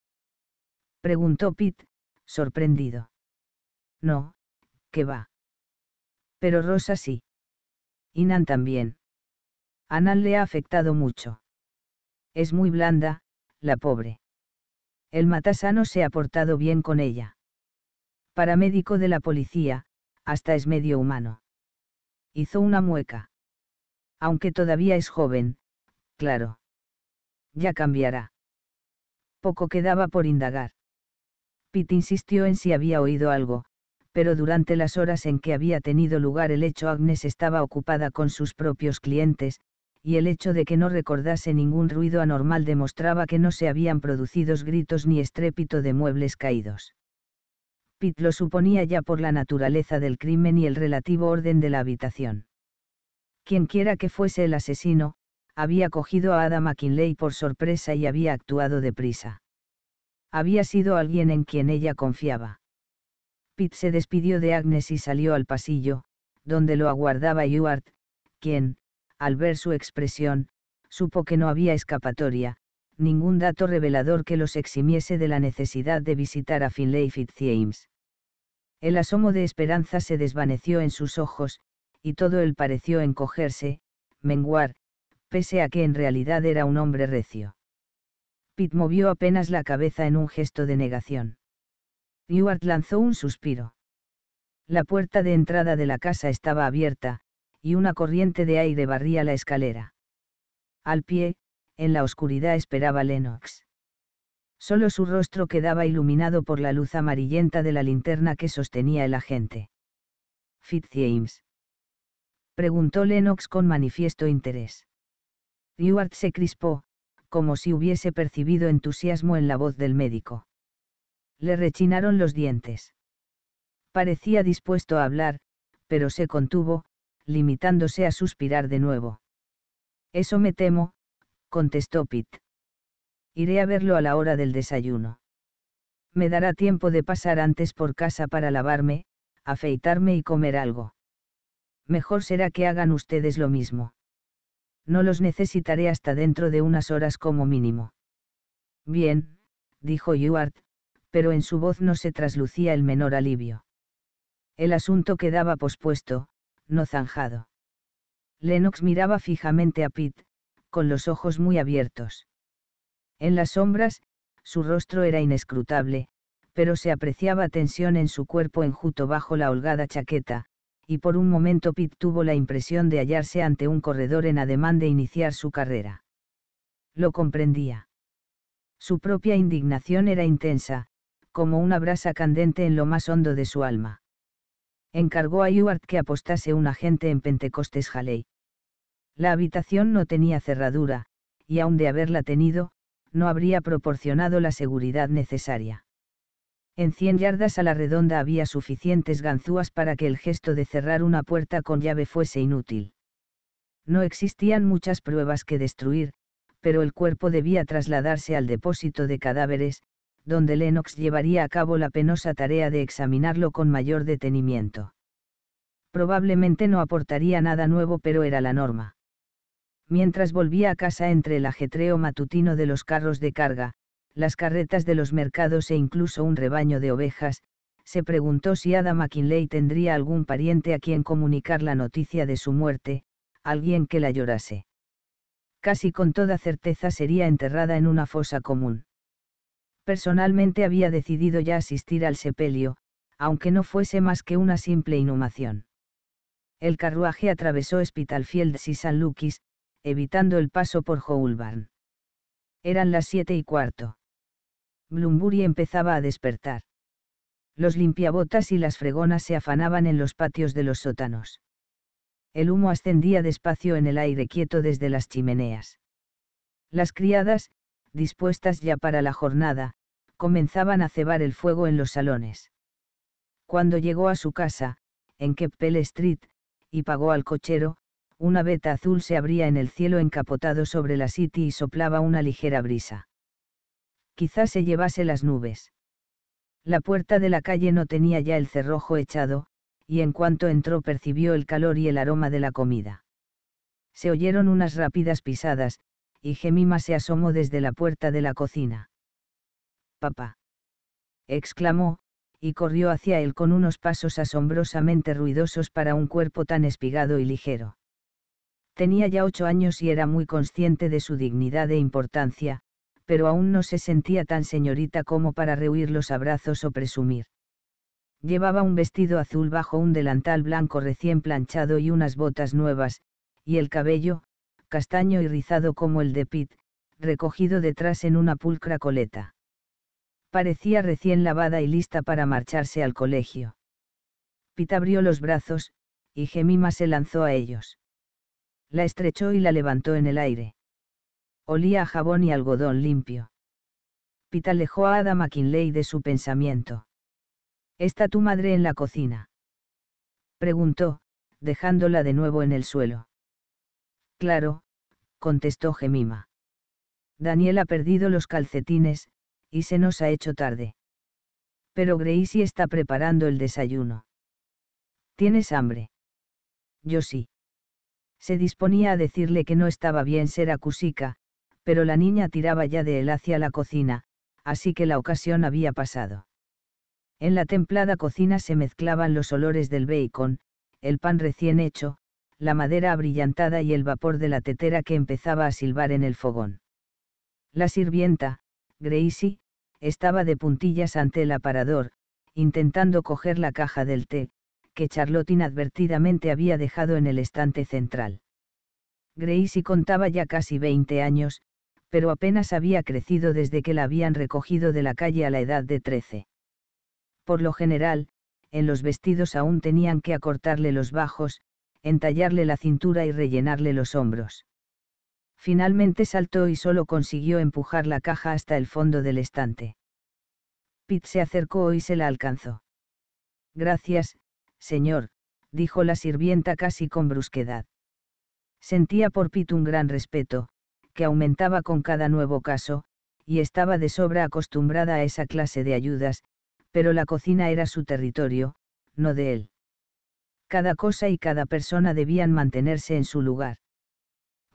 Preguntó Pete, sorprendido. No, ¿qué va? Pero Rosa sí. Y Nan también. A Nan le ha afectado mucho. Es muy blanda, la pobre. El matasano se ha portado bien con ella. Paramédico de la policía, hasta es medio humano. Hizo una mueca. Aunque todavía es joven, claro. Ya cambiará. Poco quedaba por indagar. Pete insistió en si había oído algo, pero durante las horas en que había tenido lugar el hecho Agnes estaba ocupada con sus propios clientes, y el hecho de que no recordase ningún ruido anormal demostraba que no se habían producido gritos ni estrépito de muebles caídos. Pitt lo suponía ya por la naturaleza del crimen y el relativo orden de la habitación. Quienquiera que fuese el asesino, había cogido a Ada McKinley por sorpresa y había actuado deprisa. Había sido alguien en quien ella confiaba. Pitt se despidió de Agnes y salió al pasillo, donde lo aguardaba Ewart, quien, al ver su expresión, supo que no había escapatoria, ningún dato revelador que los eximiese de la necesidad de visitar a Finlay Fitzjames. El asomo de esperanza se desvaneció en sus ojos, y todo él pareció encogerse, menguar, pese a que en realidad era un hombre recio. Pitt movió apenas la cabeza en un gesto de negación. Stuart lanzó un suspiro. La puerta de entrada de la casa estaba abierta, y una corriente de aire barría la escalera. Al pie, en la oscuridad esperaba Lennox. Solo su rostro quedaba iluminado por la luz amarillenta de la linterna que sostenía el agente. James». Preguntó Lennox con manifiesto interés. Stewart se crispó, como si hubiese percibido entusiasmo en la voz del médico. Le rechinaron los dientes. Parecía dispuesto a hablar, pero se contuvo, limitándose a suspirar de nuevo. Eso me temo, contestó Pitt. Iré a verlo a la hora del desayuno. Me dará tiempo de pasar antes por casa para lavarme, afeitarme y comer algo. Mejor será que hagan ustedes lo mismo. No los necesitaré hasta dentro de unas horas como mínimo. Bien, dijo Ewart, pero en su voz no se traslucía el menor alivio. El asunto quedaba pospuesto, no zanjado. Lennox miraba fijamente a Pitt, con los ojos muy abiertos. En las sombras, su rostro era inescrutable, pero se apreciaba tensión en su cuerpo enjuto bajo la holgada chaqueta, y por un momento Pitt tuvo la impresión de hallarse ante un corredor en ademán de iniciar su carrera. Lo comprendía. Su propia indignación era intensa, como una brasa candente en lo más hondo de su alma. Encargó a Ewart que apostase un agente en Pentecostes Halley. La habitación no tenía cerradura, y aun de haberla tenido, no habría proporcionado la seguridad necesaria. En cien yardas a la redonda había suficientes ganzúas para que el gesto de cerrar una puerta con llave fuese inútil. No existían muchas pruebas que destruir, pero el cuerpo debía trasladarse al depósito de cadáveres, donde Lennox llevaría a cabo la penosa tarea de examinarlo con mayor detenimiento. Probablemente no aportaría nada nuevo, pero era la norma. Mientras volvía a casa entre el ajetreo matutino de los carros de carga, las carretas de los mercados e incluso un rebaño de ovejas, se preguntó si Ada McKinley tendría algún pariente a quien comunicar la noticia de su muerte, alguien que la llorase. Casi con toda certeza sería enterrada en una fosa común personalmente había decidido ya asistir al sepelio, aunque no fuese más que una simple inhumación. El carruaje atravesó Spitalfields y San Lucas, evitando el paso por Houlbarn. Eran las siete y cuarto. Bloombury empezaba a despertar. Los limpiabotas y las fregonas se afanaban en los patios de los sótanos. El humo ascendía despacio en el aire quieto desde las chimeneas. Las criadas, dispuestas ya para la jornada, comenzaban a cebar el fuego en los salones. Cuando llegó a su casa, en Keppel Street, y pagó al cochero, una veta azul se abría en el cielo encapotado sobre la City y soplaba una ligera brisa. Quizás se llevase las nubes. La puerta de la calle no tenía ya el cerrojo echado, y en cuanto entró percibió el calor y el aroma de la comida. Se oyeron unas rápidas pisadas, y Gemima se asomó desde la puerta de la cocina. Papá. exclamó, y corrió hacia él con unos pasos asombrosamente ruidosos para un cuerpo tan espigado y ligero. Tenía ya ocho años y era muy consciente de su dignidad e importancia, pero aún no se sentía tan señorita como para rehuir los abrazos o presumir. Llevaba un vestido azul bajo un delantal blanco recién planchado y unas botas nuevas, y el cabello, castaño y rizado como el de Pitt, recogido detrás en una pulcra coleta. Parecía recién lavada y lista para marcharse al colegio. Pitt abrió los brazos, y Gemima se lanzó a ellos. La estrechó y la levantó en el aire. Olía a jabón y algodón limpio. Pitt alejó a Ada McKinley de su pensamiento. ¿Está tu madre en la cocina? Preguntó, dejándola de nuevo en el suelo. Claro, contestó Gemima. Daniel ha perdido los calcetines, y se nos ha hecho tarde. Pero Gracie está preparando el desayuno. ¿Tienes hambre? Yo sí. Se disponía a decirle que no estaba bien ser acusica, pero la niña tiraba ya de él hacia la cocina, así que la ocasión había pasado. En la templada cocina se mezclaban los olores del bacon, el pan recién hecho, la madera abrillantada y el vapor de la tetera que empezaba a silbar en el fogón. La sirvienta, Gracie, estaba de puntillas ante el aparador, intentando coger la caja del té, que Charlotte inadvertidamente había dejado en el estante central. Gracie contaba ya casi 20 años, pero apenas había crecido desde que la habían recogido de la calle a la edad de 13. Por lo general, en los vestidos aún tenían que acortarle los bajos, entallarle la cintura y rellenarle los hombros. Finalmente saltó y solo consiguió empujar la caja hasta el fondo del estante. Pitt se acercó y se la alcanzó. Gracias, señor, dijo la sirvienta casi con brusquedad. Sentía por Pitt un gran respeto, que aumentaba con cada nuevo caso, y estaba de sobra acostumbrada a esa clase de ayudas, pero la cocina era su territorio, no de él cada cosa y cada persona debían mantenerse en su lugar.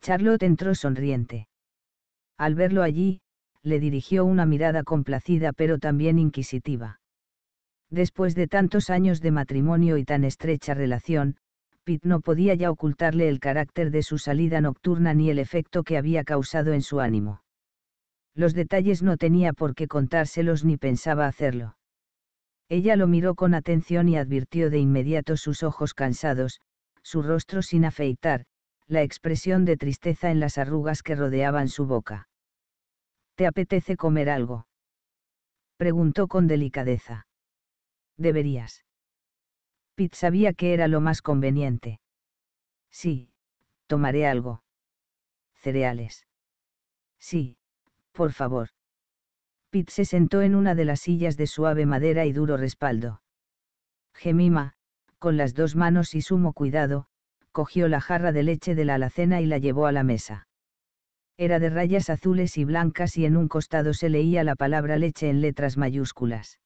Charlotte entró sonriente. Al verlo allí, le dirigió una mirada complacida pero también inquisitiva. Después de tantos años de matrimonio y tan estrecha relación, Pitt no podía ya ocultarle el carácter de su salida nocturna ni el efecto que había causado en su ánimo. Los detalles no tenía por qué contárselos ni pensaba hacerlo. Ella lo miró con atención y advirtió de inmediato sus ojos cansados, su rostro sin afeitar, la expresión de tristeza en las arrugas que rodeaban su boca. ¿Te apetece comer algo? preguntó con delicadeza. Deberías. Pitt sabía que era lo más conveniente. Sí, tomaré algo. Cereales. Sí, por favor se sentó en una de las sillas de suave madera y duro respaldo. Gemima, con las dos manos y sumo cuidado, cogió la jarra de leche de la alacena y la llevó a la mesa. Era de rayas azules y blancas y en un costado se leía la palabra leche en letras mayúsculas.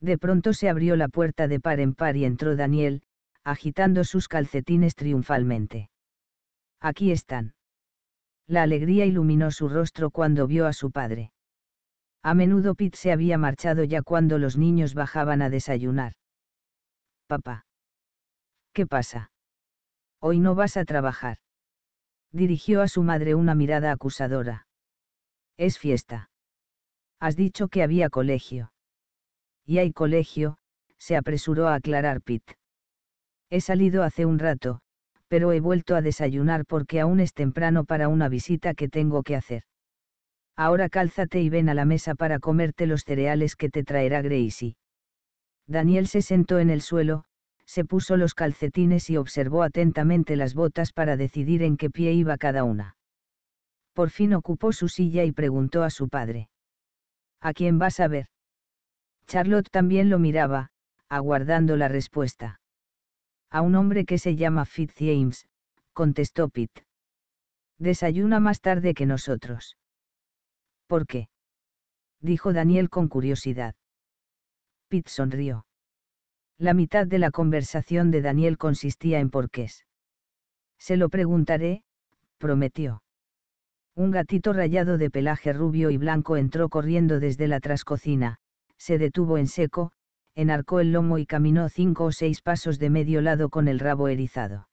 De pronto se abrió la puerta de par en par y entró Daniel, agitando sus calcetines triunfalmente. Aquí están. La alegría iluminó su rostro cuando vio a su padre. A menudo Pete se había marchado ya cuando los niños bajaban a desayunar. Papá. ¿Qué pasa? Hoy no vas a trabajar. Dirigió a su madre una mirada acusadora. Es fiesta. Has dicho que había colegio. Y hay colegio, se apresuró a aclarar Pete. He salido hace un rato, pero he vuelto a desayunar porque aún es temprano para una visita que tengo que hacer. Ahora cálzate y ven a la mesa para comerte los cereales que te traerá Gracie. Daniel se sentó en el suelo, se puso los calcetines y observó atentamente las botas para decidir en qué pie iba cada una. Por fin ocupó su silla y preguntó a su padre. ¿A quién vas a ver? Charlotte también lo miraba, aguardando la respuesta. A un hombre que se llama Fitz James, contestó Pitt. Desayuna más tarde que nosotros. ¿Por qué? dijo Daniel con curiosidad. Pete sonrió. La mitad de la conversación de Daniel consistía en porqués. Se lo preguntaré, prometió. Un gatito rayado de pelaje rubio y blanco entró corriendo desde la trascocina, se detuvo en seco, enarcó el lomo y caminó cinco o seis pasos de medio lado con el rabo erizado.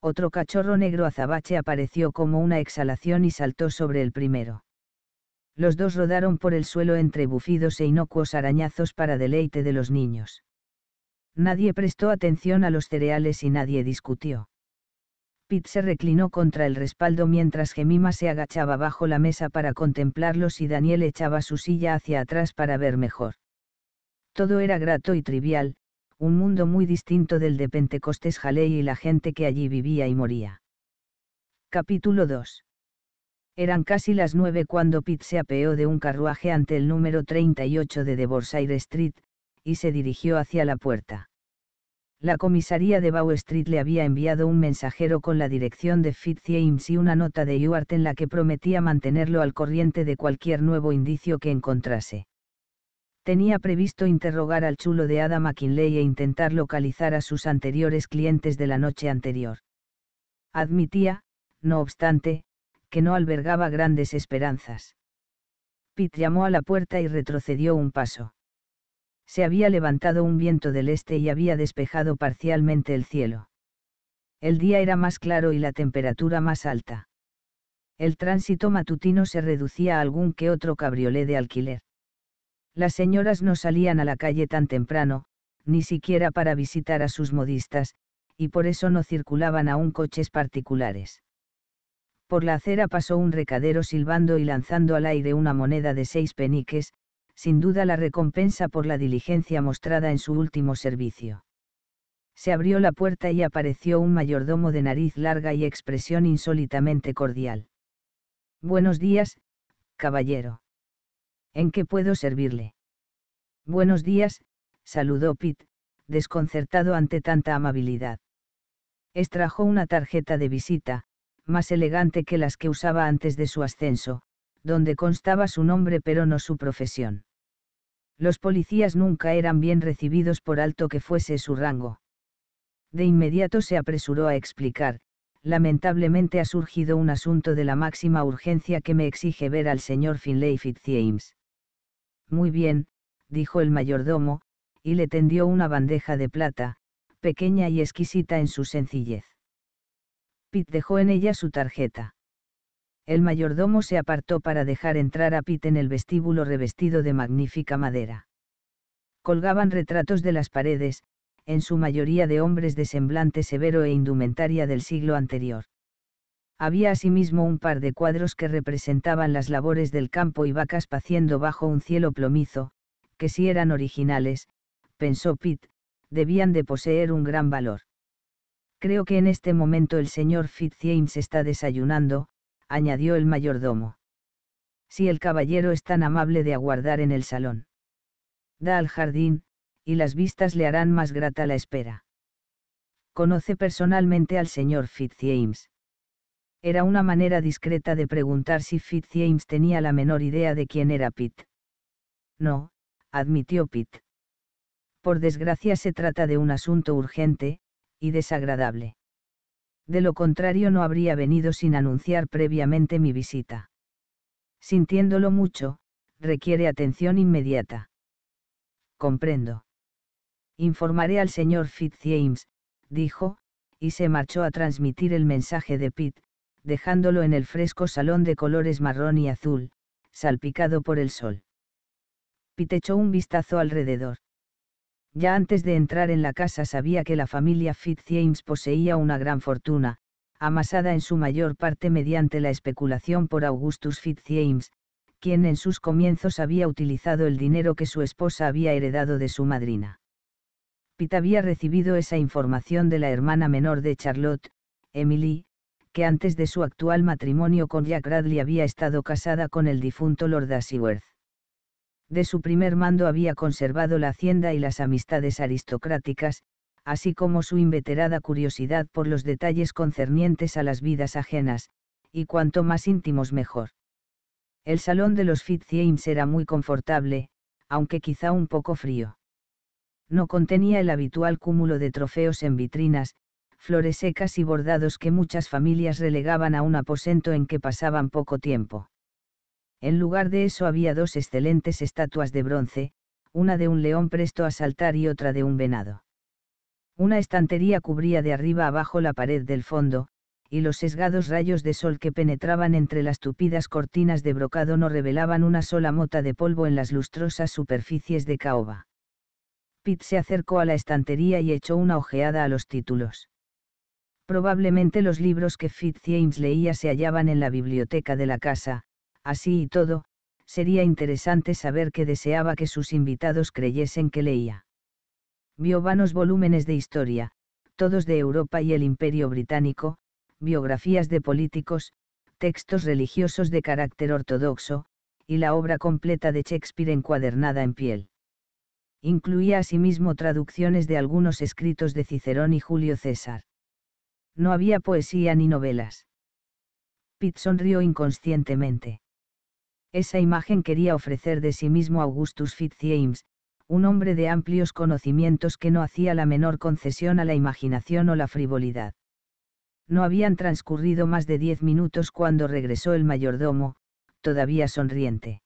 Otro cachorro negro azabache apareció como una exhalación y saltó sobre el primero. Los dos rodaron por el suelo entre bufidos e inocuos arañazos para deleite de los niños. Nadie prestó atención a los cereales y nadie discutió. Pete se reclinó contra el respaldo mientras Gemima se agachaba bajo la mesa para contemplarlos y Daniel echaba su silla hacia atrás para ver mejor. Todo era grato y trivial, un mundo muy distinto del de Pentecostés Jaley y la gente que allí vivía y moría. Capítulo 2. Eran casi las nueve cuando Pitt se apeó de un carruaje ante el número 38 de Devorshire Street, y se dirigió hacia la puerta. La comisaría de Bow Street le había enviado un mensajero con la dirección de James y una nota de Ewart en la que prometía mantenerlo al corriente de cualquier nuevo indicio que encontrase. Tenía previsto interrogar al chulo de Ada McKinley e intentar localizar a sus anteriores clientes de la noche anterior. Admitía, no obstante, no albergaba grandes esperanzas. Pitt llamó a la puerta y retrocedió un paso. Se había levantado un viento del este y había despejado parcialmente el cielo. El día era más claro y la temperatura más alta. El tránsito matutino se reducía a algún que otro cabriolé de alquiler. Las señoras no salían a la calle tan temprano, ni siquiera para visitar a sus modistas, y por eso no circulaban aún coches particulares. Por la acera pasó un recadero silbando y lanzando al aire una moneda de seis peniques, sin duda la recompensa por la diligencia mostrada en su último servicio. Se abrió la puerta y apareció un mayordomo de nariz larga y expresión insólitamente cordial. Buenos días, caballero. ¿En qué puedo servirle? Buenos días, saludó Pitt, desconcertado ante tanta amabilidad. Extrajo una tarjeta de visita, más elegante que las que usaba antes de su ascenso, donde constaba su nombre pero no su profesión. Los policías nunca eran bien recibidos por alto que fuese su rango. De inmediato se apresuró a explicar, lamentablemente ha surgido un asunto de la máxima urgencia que me exige ver al señor Finlay James. Muy bien, dijo el mayordomo, y le tendió una bandeja de plata, pequeña y exquisita en su sencillez. Pitt dejó en ella su tarjeta. El mayordomo se apartó para dejar entrar a Pitt en el vestíbulo revestido de magnífica madera. Colgaban retratos de las paredes, en su mayoría de hombres de semblante severo e indumentaria del siglo anterior. Había asimismo un par de cuadros que representaban las labores del campo y vacas paciendo bajo un cielo plomizo, que si eran originales, pensó Pitt, debían de poseer un gran valor. Creo que en este momento el señor Fitzjames está desayunando, añadió el mayordomo. Si el caballero es tan amable de aguardar en el salón. Da al jardín, y las vistas le harán más grata la espera. Conoce personalmente al señor Fitzjames. Era una manera discreta de preguntar si Fitzjames tenía la menor idea de quién era Pitt. No, admitió Pitt. Por desgracia se trata de un asunto urgente, y desagradable. De lo contrario no habría venido sin anunciar previamente mi visita. Sintiéndolo mucho, requiere atención inmediata. Comprendo. Informaré al señor Fitzjames, dijo, y se marchó a transmitir el mensaje de Pitt, dejándolo en el fresco salón de colores marrón y azul, salpicado por el sol. Pitt echó un vistazo alrededor. Ya antes de entrar en la casa sabía que la familia Fitzjames poseía una gran fortuna, amasada en su mayor parte mediante la especulación por Augustus Fitzjames, quien en sus comienzos había utilizado el dinero que su esposa había heredado de su madrina. Pitt había recibido esa información de la hermana menor de Charlotte, Emily, que antes de su actual matrimonio con Jack Radley había estado casada con el difunto Lord asiworth de su primer mando había conservado la hacienda y las amistades aristocráticas, así como su inveterada curiosidad por los detalles concernientes a las vidas ajenas, y cuanto más íntimos mejor. El salón de los Fitzjames era muy confortable, aunque quizá un poco frío. No contenía el habitual cúmulo de trofeos en vitrinas, flores secas y bordados que muchas familias relegaban a un aposento en que pasaban poco tiempo. En lugar de eso había dos excelentes estatuas de bronce, una de un león presto a saltar y otra de un venado. Una estantería cubría de arriba abajo la pared del fondo, y los sesgados rayos de sol que penetraban entre las tupidas cortinas de brocado no revelaban una sola mota de polvo en las lustrosas superficies de caoba. Pitt se acercó a la estantería y echó una ojeada a los títulos. Probablemente los libros que Fitz James leía se hallaban en la biblioteca de la casa, Así y todo, sería interesante saber que deseaba que sus invitados creyesen que leía. Vio vanos volúmenes de historia, todos de Europa y el Imperio Británico, biografías de políticos, textos religiosos de carácter ortodoxo, y la obra completa de Shakespeare encuadernada en piel. Incluía asimismo traducciones de algunos escritos de Cicerón y Julio César. No había poesía ni novelas. Pitt sonrió inconscientemente. Esa imagen quería ofrecer de sí mismo Augustus fitz un hombre de amplios conocimientos que no hacía la menor concesión a la imaginación o la frivolidad. No habían transcurrido más de diez minutos cuando regresó el mayordomo, todavía sonriente.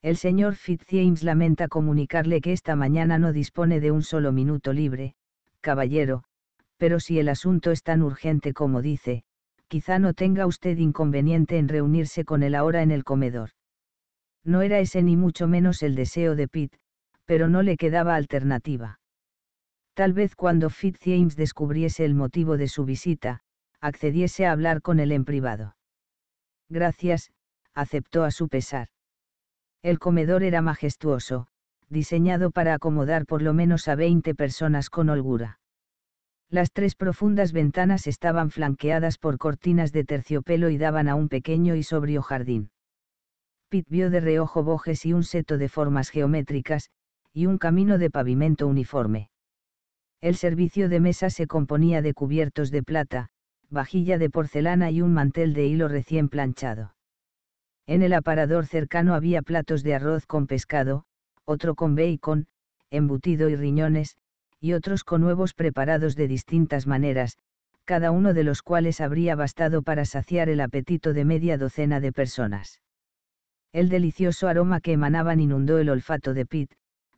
El señor Fitzjames lamenta comunicarle que esta mañana no dispone de un solo minuto libre, caballero, pero si el asunto es tan urgente como dice, quizá no tenga usted inconveniente en reunirse con él ahora en el comedor. No era ese ni mucho menos el deseo de Pitt, pero no le quedaba alternativa. Tal vez cuando James descubriese el motivo de su visita, accediese a hablar con él en privado. Gracias, aceptó a su pesar. El comedor era majestuoso, diseñado para acomodar por lo menos a 20 personas con holgura. Las tres profundas ventanas estaban flanqueadas por cortinas de terciopelo y daban a un pequeño y sobrio jardín. Pitt vio de reojo bojes y un seto de formas geométricas, y un camino de pavimento uniforme. El servicio de mesa se componía de cubiertos de plata, vajilla de porcelana y un mantel de hilo recién planchado. En el aparador cercano había platos de arroz con pescado, otro con bacon, embutido y riñones, y otros con huevos preparados de distintas maneras, cada uno de los cuales habría bastado para saciar el apetito de media docena de personas. El delicioso aroma que emanaban inundó el olfato de Pitt,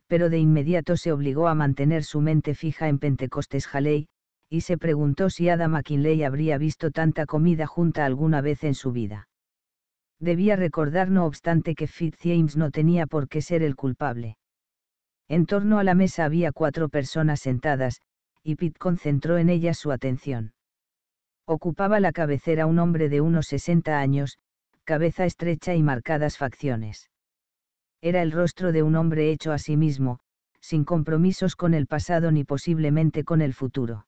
pero de inmediato se obligó a mantener su mente fija en Pentecostes Haley, y se preguntó si Adam McKinley habría visto tanta comida junta alguna vez en su vida. Debía recordar no obstante que James no tenía por qué ser el culpable. En torno a la mesa había cuatro personas sentadas, y Pitt concentró en ellas su atención. Ocupaba la cabecera un hombre de unos 60 años, cabeza estrecha y marcadas facciones. Era el rostro de un hombre hecho a sí mismo, sin compromisos con el pasado ni posiblemente con el futuro.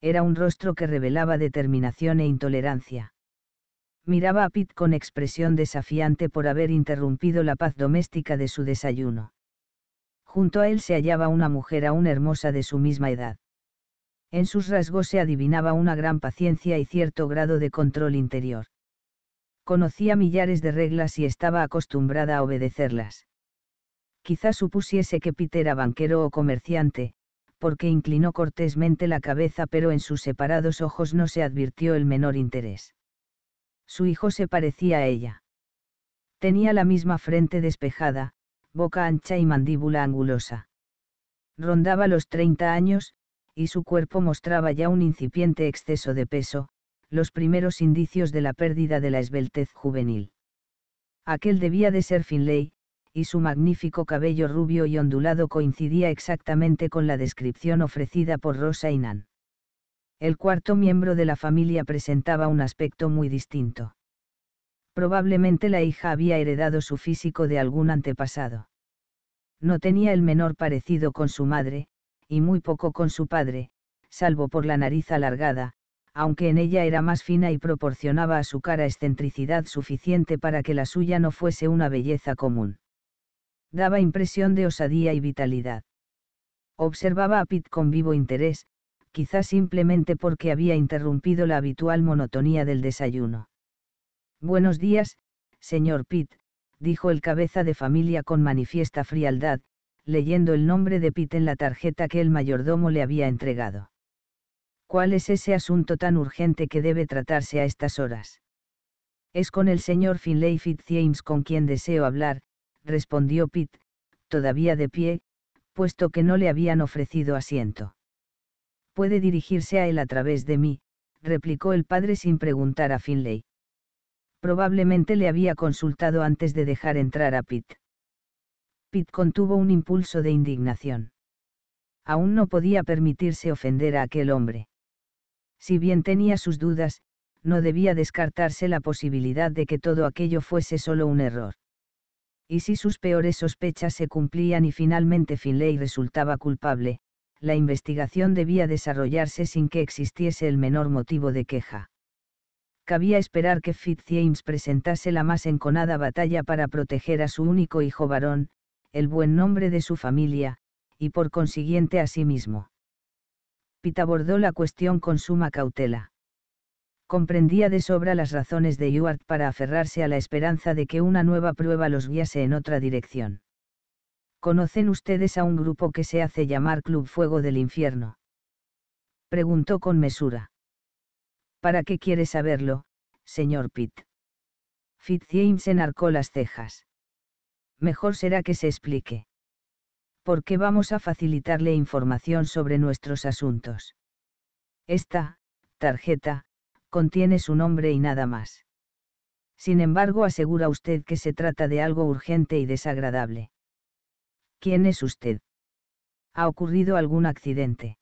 Era un rostro que revelaba determinación e intolerancia. Miraba a Pitt con expresión desafiante por haber interrumpido la paz doméstica de su desayuno. Junto a él se hallaba una mujer aún hermosa de su misma edad. En sus rasgos se adivinaba una gran paciencia y cierto grado de control interior. Conocía millares de reglas y estaba acostumbrada a obedecerlas. Quizá supusiese que Pete era banquero o comerciante, porque inclinó cortésmente la cabeza pero en sus separados ojos no se advirtió el menor interés. Su hijo se parecía a ella. Tenía la misma frente despejada, boca ancha y mandíbula angulosa. Rondaba los 30 años, y su cuerpo mostraba ya un incipiente exceso de peso, los primeros indicios de la pérdida de la esbeltez juvenil. Aquel debía de ser Finlay, y su magnífico cabello rubio y ondulado coincidía exactamente con la descripción ofrecida por Rosa Inan. El cuarto miembro de la familia presentaba un aspecto muy distinto. Probablemente la hija había heredado su físico de algún antepasado. No tenía el menor parecido con su madre, y muy poco con su padre, salvo por la nariz alargada, aunque en ella era más fina y proporcionaba a su cara excentricidad suficiente para que la suya no fuese una belleza común. Daba impresión de osadía y vitalidad. Observaba a Pitt con vivo interés, quizás simplemente porque había interrumpido la habitual monotonía del desayuno. Buenos días, señor Pitt, dijo el cabeza de familia con manifiesta frialdad, leyendo el nombre de Pitt en la tarjeta que el mayordomo le había entregado. ¿Cuál es ese asunto tan urgente que debe tratarse a estas horas? Es con el señor Finlay Fitzjames con quien deseo hablar, respondió Pitt, todavía de pie, puesto que no le habían ofrecido asiento. Puede dirigirse a él a través de mí, replicó el padre sin preguntar a Finlay probablemente le había consultado antes de dejar entrar a Pitt. Pitt contuvo un impulso de indignación. Aún no podía permitirse ofender a aquel hombre. Si bien tenía sus dudas, no debía descartarse la posibilidad de que todo aquello fuese solo un error. Y si sus peores sospechas se cumplían y finalmente Finlay resultaba culpable, la investigación debía desarrollarse sin que existiese el menor motivo de queja cabía esperar que Fitzjames presentase la más enconada batalla para proteger a su único hijo varón, el buen nombre de su familia, y por consiguiente a sí mismo. Pitt abordó la cuestión con suma cautela. Comprendía de sobra las razones de Ewart para aferrarse a la esperanza de que una nueva prueba los guiase en otra dirección. ¿Conocen ustedes a un grupo que se hace llamar Club Fuego del Infierno? Preguntó con mesura. ¿Para qué quiere saberlo, señor Pitt? Fitzjames enarcó las cejas. Mejor será que se explique. Porque vamos a facilitarle información sobre nuestros asuntos. Esta, tarjeta, contiene su nombre y nada más. Sin embargo, asegura usted que se trata de algo urgente y desagradable. ¿Quién es usted? ¿Ha ocurrido algún accidente?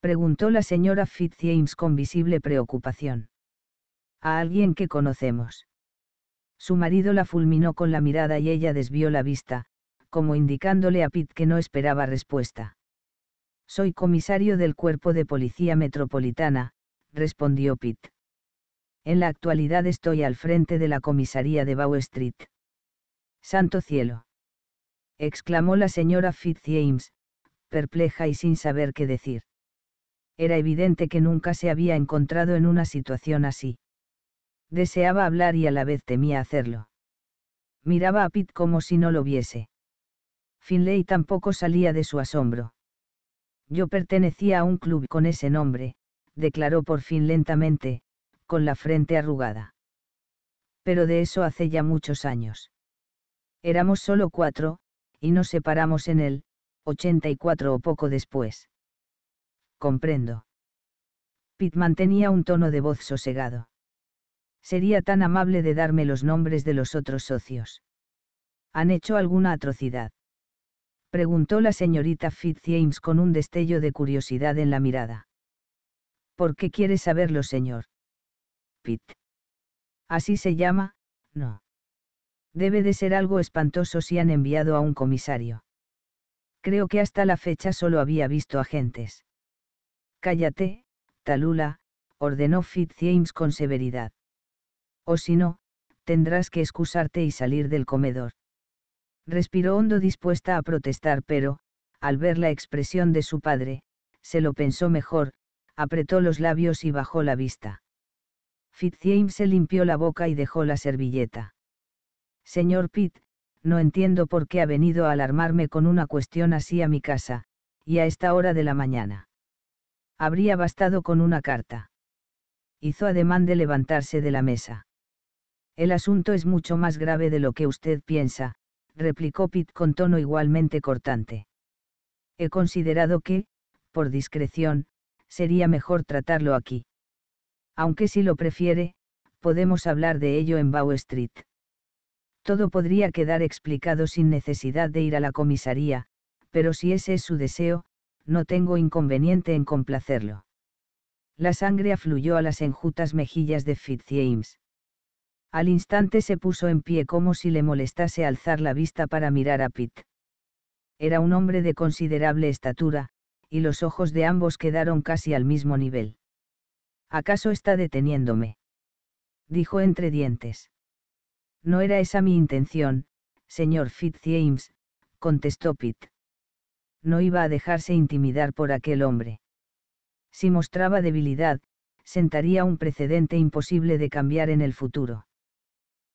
preguntó la señora Fitzjames con visible preocupación. A alguien que conocemos. Su marido la fulminó con la mirada y ella desvió la vista, como indicándole a Pitt que no esperaba respuesta. Soy comisario del Cuerpo de Policía Metropolitana, respondió Pitt. En la actualidad estoy al frente de la comisaría de Bow Street. Santo cielo. exclamó la señora Fitzjames, perpleja y sin saber qué decir era evidente que nunca se había encontrado en una situación así. Deseaba hablar y a la vez temía hacerlo. Miraba a Pitt como si no lo viese. Finley tampoco salía de su asombro. Yo pertenecía a un club con ese nombre, declaró por fin lentamente, con la frente arrugada. Pero de eso hace ya muchos años. Éramos solo cuatro, y nos separamos en él, 84 o poco después comprendo. Pitt mantenía un tono de voz sosegado. Sería tan amable de darme los nombres de los otros socios. ¿Han hecho alguna atrocidad? Preguntó la señorita Fitzjames con un destello de curiosidad en la mirada. ¿Por qué quiere saberlo, señor? Pitt. Así se llama, no. Debe de ser algo espantoso si han enviado a un comisario. Creo que hasta la fecha solo había visto agentes. Cállate, Talula, ordenó Fitzjames con severidad. O si no, tendrás que excusarte y salir del comedor. Respiró hondo dispuesta a protestar, pero, al ver la expresión de su padre, se lo pensó mejor, apretó los labios y bajó la vista. Fitzjames se limpió la boca y dejó la servilleta. Señor Pitt, no entiendo por qué ha venido a alarmarme con una cuestión así a mi casa, y a esta hora de la mañana. Habría bastado con una carta. Hizo ademán de levantarse de la mesa. El asunto es mucho más grave de lo que usted piensa, replicó Pitt con tono igualmente cortante. He considerado que, por discreción, sería mejor tratarlo aquí. Aunque si lo prefiere, podemos hablar de ello en Bow Street. Todo podría quedar explicado sin necesidad de ir a la comisaría, pero si ese es su deseo, no tengo inconveniente en complacerlo. La sangre afluyó a las enjutas mejillas de Fitzjames. Al instante se puso en pie como si le molestase alzar la vista para mirar a Pitt. Era un hombre de considerable estatura, y los ojos de ambos quedaron casi al mismo nivel. ¿Acaso está deteniéndome? dijo entre dientes. No era esa mi intención, señor Fitzjames, contestó Pitt no iba a dejarse intimidar por aquel hombre. Si mostraba debilidad, sentaría un precedente imposible de cambiar en el futuro.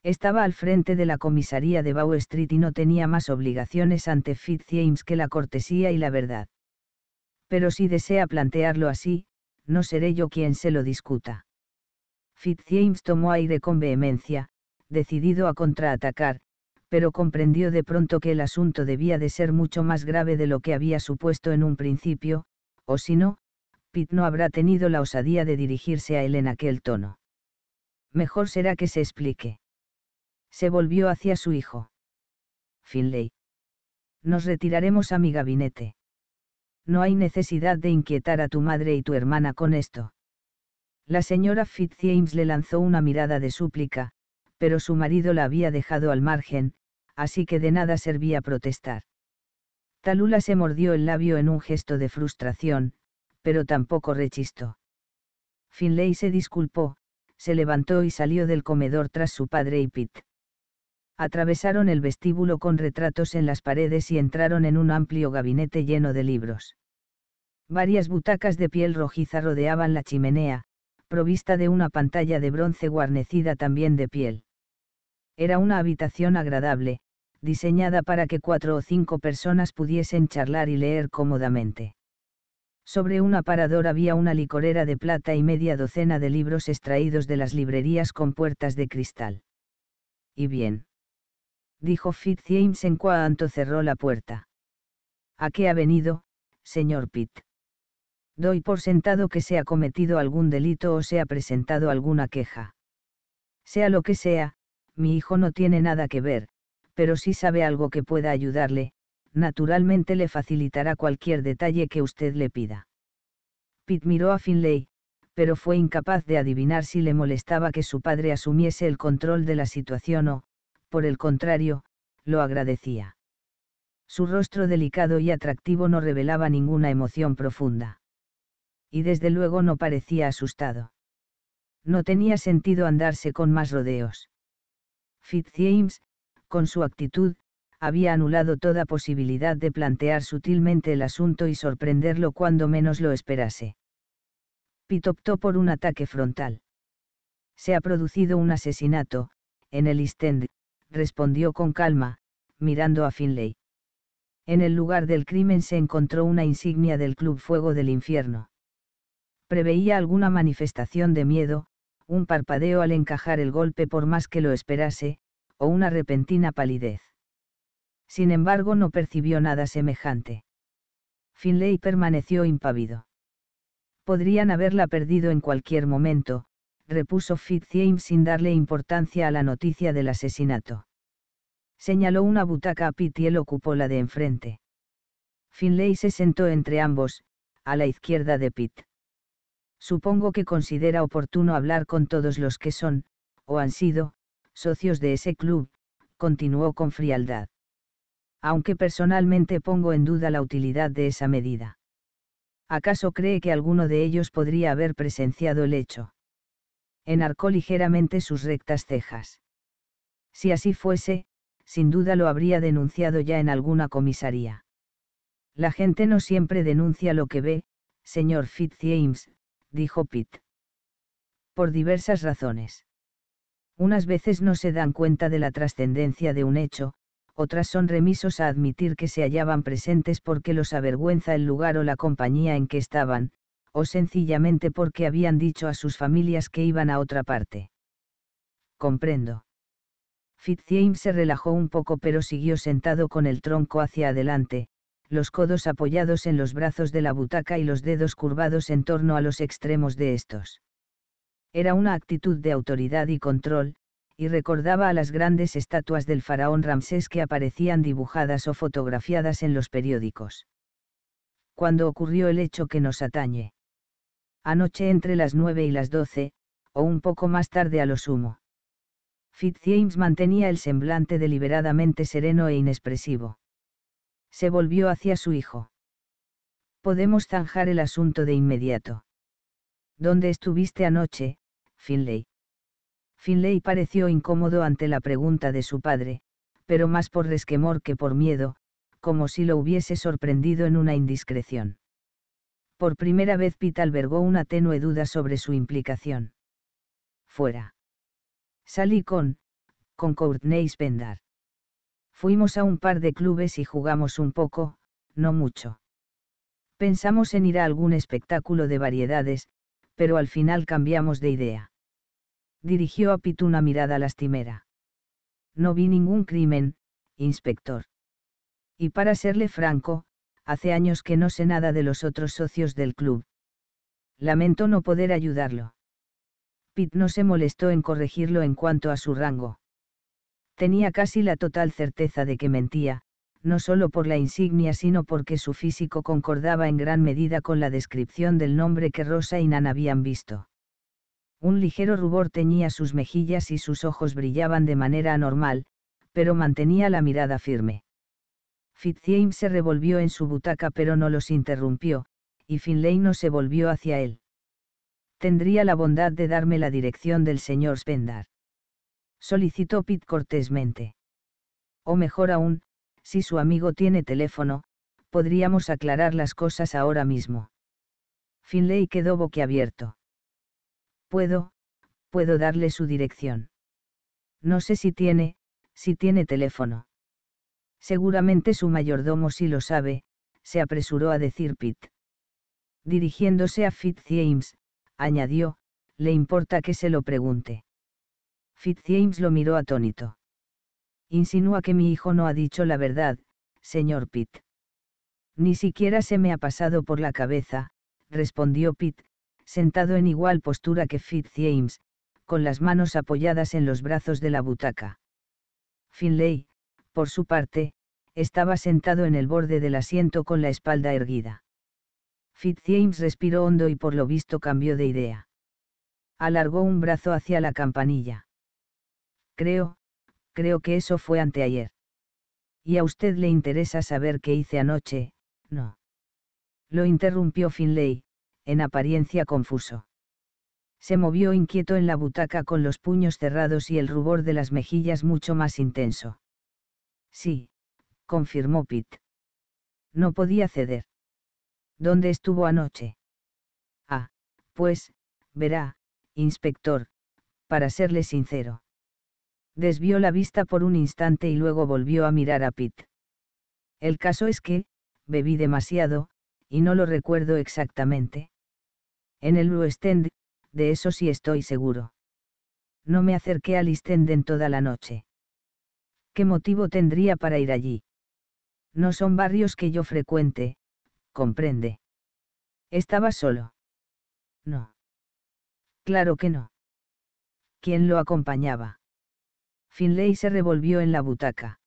Estaba al frente de la comisaría de Bow Street y no tenía más obligaciones ante James que la cortesía y la verdad. Pero si desea plantearlo así, no seré yo quien se lo discuta. James tomó aire con vehemencia, decidido a contraatacar, pero comprendió de pronto que el asunto debía de ser mucho más grave de lo que había supuesto en un principio, o si no, Pitt no habrá tenido la osadía de dirigirse a él en aquel tono. Mejor será que se explique. Se volvió hacia su hijo. Finley. Nos retiraremos a mi gabinete. No hay necesidad de inquietar a tu madre y tu hermana con esto. La señora Fitzjames le lanzó una mirada de súplica, pero su marido la había dejado al margen, así que de nada servía protestar. Talula se mordió el labio en un gesto de frustración, pero tampoco rechistó. Finley se disculpó, se levantó y salió del comedor tras su padre y Pitt. Atravesaron el vestíbulo con retratos en las paredes y entraron en un amplio gabinete lleno de libros. Varias butacas de piel rojiza rodeaban la chimenea, provista de una pantalla de bronce guarnecida también de piel. Era una habitación agradable, diseñada para que cuatro o cinco personas pudiesen charlar y leer cómodamente. Sobre un aparador había una licorera de plata y media docena de libros extraídos de las librerías con puertas de cristal. Y bien. Dijo Fitz James en cuanto cerró la puerta. ¿A qué ha venido, señor Pitt? Doy por sentado que se ha cometido algún delito o se ha presentado alguna queja. Sea lo que sea, mi hijo no tiene nada que ver, pero si sabe algo que pueda ayudarle, naturalmente le facilitará cualquier detalle que usted le pida. Pitt miró a Finlay, pero fue incapaz de adivinar si le molestaba que su padre asumiese el control de la situación o, por el contrario, lo agradecía. Su rostro delicado y atractivo no revelaba ninguna emoción profunda. Y desde luego no parecía asustado. No tenía sentido andarse con más rodeos. James, con su actitud, había anulado toda posibilidad de plantear sutilmente el asunto y sorprenderlo cuando menos lo esperase. Pitt optó por un ataque frontal. Se ha producido un asesinato, en el East respondió con calma, mirando a Finlay. En el lugar del crimen se encontró una insignia del Club Fuego del Infierno. Preveía alguna manifestación de miedo, un parpadeo al encajar el golpe por más que lo esperase, una repentina palidez. Sin embargo, no percibió nada semejante. Finlay permaneció impávido. Podrían haberla perdido en cualquier momento, repuso James sin darle importancia a la noticia del asesinato. Señaló una butaca a Pete y él ocupó la de enfrente. Finlay se sentó entre ambos, a la izquierda de Pitt. Supongo que considera oportuno hablar con todos los que son, o han sido, socios de ese club, continuó con frialdad. Aunque personalmente pongo en duda la utilidad de esa medida. ¿Acaso cree que alguno de ellos podría haber presenciado el hecho? Enarcó ligeramente sus rectas cejas. Si así fuese, sin duda lo habría denunciado ya en alguna comisaría. La gente no siempre denuncia lo que ve, señor James, dijo Pitt. Por diversas razones. Unas veces no se dan cuenta de la trascendencia de un hecho, otras son remisos a admitir que se hallaban presentes porque los avergüenza el lugar o la compañía en que estaban, o sencillamente porque habían dicho a sus familias que iban a otra parte. Comprendo. Fitzjames se relajó un poco pero siguió sentado con el tronco hacia adelante, los codos apoyados en los brazos de la butaca y los dedos curvados en torno a los extremos de estos. Era una actitud de autoridad y control, y recordaba a las grandes estatuas del faraón Ramsés que aparecían dibujadas o fotografiadas en los periódicos. Cuando ocurrió el hecho que nos atañe. Anoche entre las nueve y las doce, o un poco más tarde a lo sumo. Fitzjames mantenía el semblante deliberadamente sereno e inexpresivo. Se volvió hacia su hijo. Podemos zanjar el asunto de inmediato. ¿Dónde estuviste anoche, Finley. Finlay pareció incómodo ante la pregunta de su padre, pero más por resquemor que por miedo, como si lo hubiese sorprendido en una indiscreción. Por primera vez Pete albergó una tenue duda sobre su implicación. Fuera. Salí con, con Courtney Spendar. Fuimos a un par de clubes y jugamos un poco, no mucho. Pensamos en ir a algún espectáculo de variedades, pero al final cambiamos de idea dirigió a Pitt una mirada lastimera. No vi ningún crimen, inspector. Y para serle franco, hace años que no sé nada de los otros socios del club. Lamento no poder ayudarlo. Pitt no se molestó en corregirlo en cuanto a su rango. Tenía casi la total certeza de que mentía, no solo por la insignia sino porque su físico concordaba en gran medida con la descripción del nombre que Rosa y Nan habían visto. Un ligero rubor teñía sus mejillas y sus ojos brillaban de manera anormal, pero mantenía la mirada firme. Fitzjames se revolvió en su butaca pero no los interrumpió, y Finlay no se volvió hacia él. Tendría la bondad de darme la dirección del señor Spendar. Solicitó Pitt cortésmente. O mejor aún, si su amigo tiene teléfono, podríamos aclarar las cosas ahora mismo. Finlay quedó boquiabierto. Puedo, puedo darle su dirección. No sé si tiene, si tiene teléfono. Seguramente su mayordomo sí lo sabe, se apresuró a decir Pitt. Dirigiéndose a Fitz James, añadió, le importa que se lo pregunte. Fitz James lo miró atónito. Insinúa que mi hijo no ha dicho la verdad, señor Pitt. Ni siquiera se me ha pasado por la cabeza, respondió Pitt, sentado en igual postura que Fitz James, con las manos apoyadas en los brazos de la butaca. Finlay, por su parte, estaba sentado en el borde del asiento con la espalda erguida. Fitz James respiró hondo y por lo visto cambió de idea. Alargó un brazo hacia la campanilla. Creo, creo que eso fue anteayer. Y a usted le interesa saber qué hice anoche, ¿no? Lo interrumpió Finlay, en apariencia confuso. Se movió inquieto en la butaca con los puños cerrados y el rubor de las mejillas mucho más intenso. Sí, confirmó Pitt. No podía ceder. ¿Dónde estuvo anoche? Ah, pues, verá, inspector, para serle sincero. Desvió la vista por un instante y luego volvió a mirar a Pitt. El caso es que, bebí demasiado, y no lo recuerdo exactamente en el West de eso sí estoy seguro. No me acerqué al Eastend en toda la noche. ¿Qué motivo tendría para ir allí? No son barrios que yo frecuente, comprende. ¿Estaba solo? No. Claro que no. ¿Quién lo acompañaba? Finlay se revolvió en la butaca.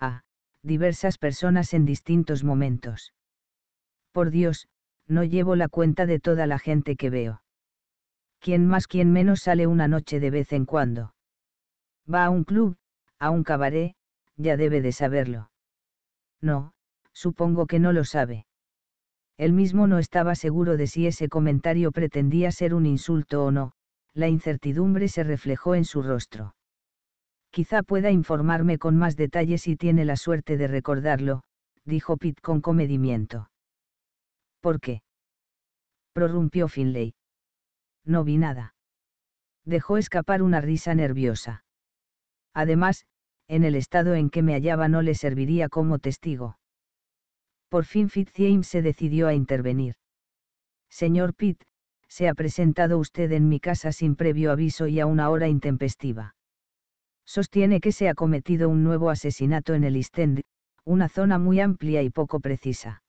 Ah, diversas personas en distintos momentos. Por Dios, no llevo la cuenta de toda la gente que veo. Quien más quien menos sale una noche de vez en cuando. Va a un club, a un cabaret, ya debe de saberlo. No, supongo que no lo sabe. Él mismo no estaba seguro de si ese comentario pretendía ser un insulto o no, la incertidumbre se reflejó en su rostro. Quizá pueda informarme con más detalles si tiene la suerte de recordarlo, dijo Pitt con comedimiento. ¿Por qué? prorrumpió Finlay. No vi nada. Dejó escapar una risa nerviosa. Además, en el estado en que me hallaba no le serviría como testigo. Por fin James se decidió a intervenir. Señor Pitt, se ha presentado usted en mi casa sin previo aviso y a una hora intempestiva. Sostiene que se ha cometido un nuevo asesinato en el East una zona muy amplia y poco precisa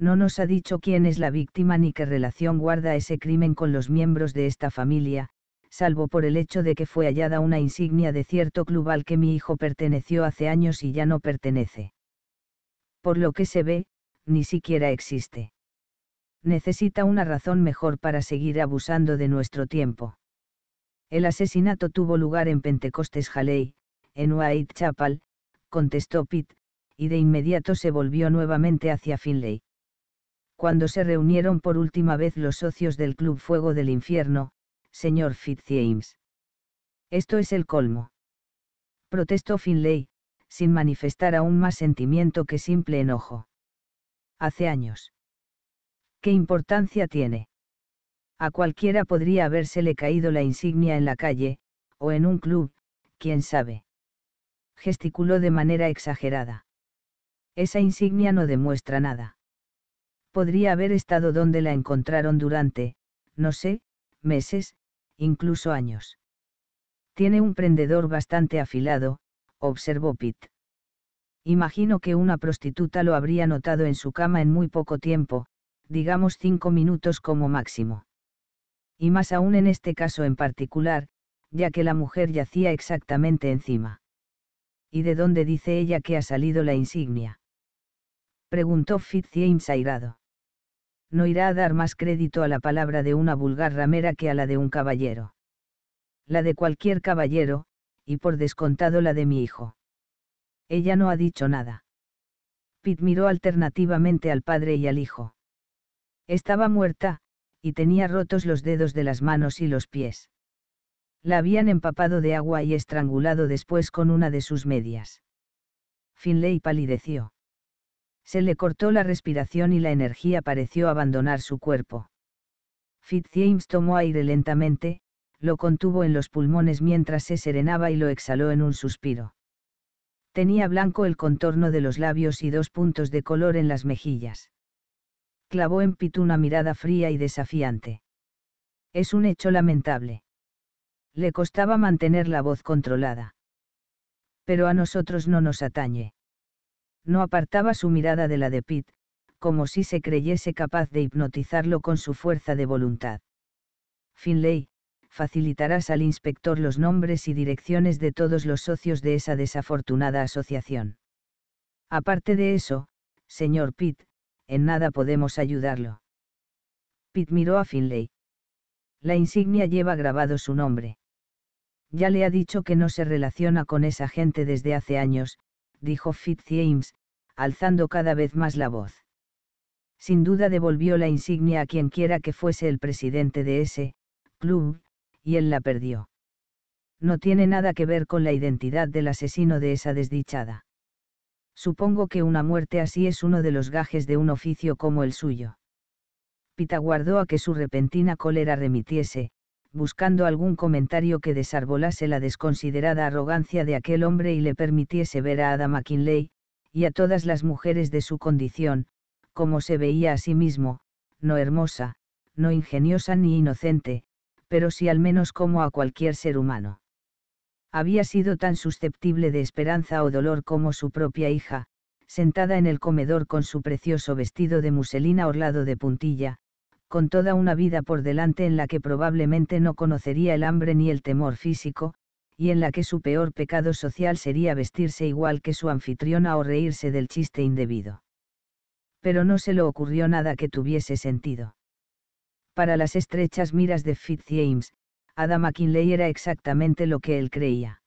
no nos ha dicho quién es la víctima ni qué relación guarda ese crimen con los miembros de esta familia, salvo por el hecho de que fue hallada una insignia de cierto club al que mi hijo perteneció hace años y ya no pertenece. Por lo que se ve, ni siquiera existe. Necesita una razón mejor para seguir abusando de nuestro tiempo. El asesinato tuvo lugar en Pentecostes Jalei, en Whitechapel, contestó Pitt, y de inmediato se volvió nuevamente hacia Finlay cuando se reunieron por última vez los socios del Club Fuego del Infierno, señor Fitzjames. Esto es el colmo. Protestó Finlay, sin manifestar aún más sentimiento que simple enojo. Hace años. ¿Qué importancia tiene? A cualquiera podría habérsele caído la insignia en la calle, o en un club, quién sabe. Gesticuló de manera exagerada. Esa insignia no demuestra nada podría haber estado donde la encontraron durante, no sé, meses, incluso años. Tiene un prendedor bastante afilado, observó Pitt. Imagino que una prostituta lo habría notado en su cama en muy poco tiempo, digamos cinco minutos como máximo. Y más aún en este caso en particular, ya que la mujer yacía exactamente encima. ¿Y de dónde dice ella que ha salido la insignia? Preguntó Fitz James airado. No irá a dar más crédito a la palabra de una vulgar ramera que a la de un caballero. La de cualquier caballero, y por descontado la de mi hijo. Ella no ha dicho nada. Pitt miró alternativamente al padre y al hijo. Estaba muerta, y tenía rotos los dedos de las manos y los pies. La habían empapado de agua y estrangulado después con una de sus medias. Finlay palideció. Se le cortó la respiración y la energía pareció abandonar su cuerpo. James tomó aire lentamente, lo contuvo en los pulmones mientras se serenaba y lo exhaló en un suspiro. Tenía blanco el contorno de los labios y dos puntos de color en las mejillas. Clavó en Pitt una mirada fría y desafiante. Es un hecho lamentable. Le costaba mantener la voz controlada. Pero a nosotros no nos atañe no apartaba su mirada de la de Pitt, como si se creyese capaz de hipnotizarlo con su fuerza de voluntad. Finlay, facilitarás al inspector los nombres y direcciones de todos los socios de esa desafortunada asociación. Aparte de eso, señor Pitt, en nada podemos ayudarlo. Pitt miró a Finlay. La insignia lleva grabado su nombre. Ya le ha dicho que no se relaciona con esa gente desde hace años, dijo James alzando cada vez más la voz. Sin duda devolvió la insignia a quien quiera que fuese el presidente de ese club, y él la perdió. No tiene nada que ver con la identidad del asesino de esa desdichada. Supongo que una muerte así es uno de los gajes de un oficio como el suyo. Pita guardó a que su repentina cólera remitiese, buscando algún comentario que desarbolase la desconsiderada arrogancia de aquel hombre y le permitiese ver a Adam McKinley, y a todas las mujeres de su condición, como se veía a sí mismo, no hermosa, no ingeniosa ni inocente, pero sí al menos como a cualquier ser humano. Había sido tan susceptible de esperanza o dolor como su propia hija, sentada en el comedor con su precioso vestido de muselina orlado de puntilla, con toda una vida por delante en la que probablemente no conocería el hambre ni el temor físico, y en la que su peor pecado social sería vestirse igual que su anfitriona o reírse del chiste indebido. Pero no se le ocurrió nada que tuviese sentido. Para las estrechas miras de James, Adam McKinley era exactamente lo que él creía.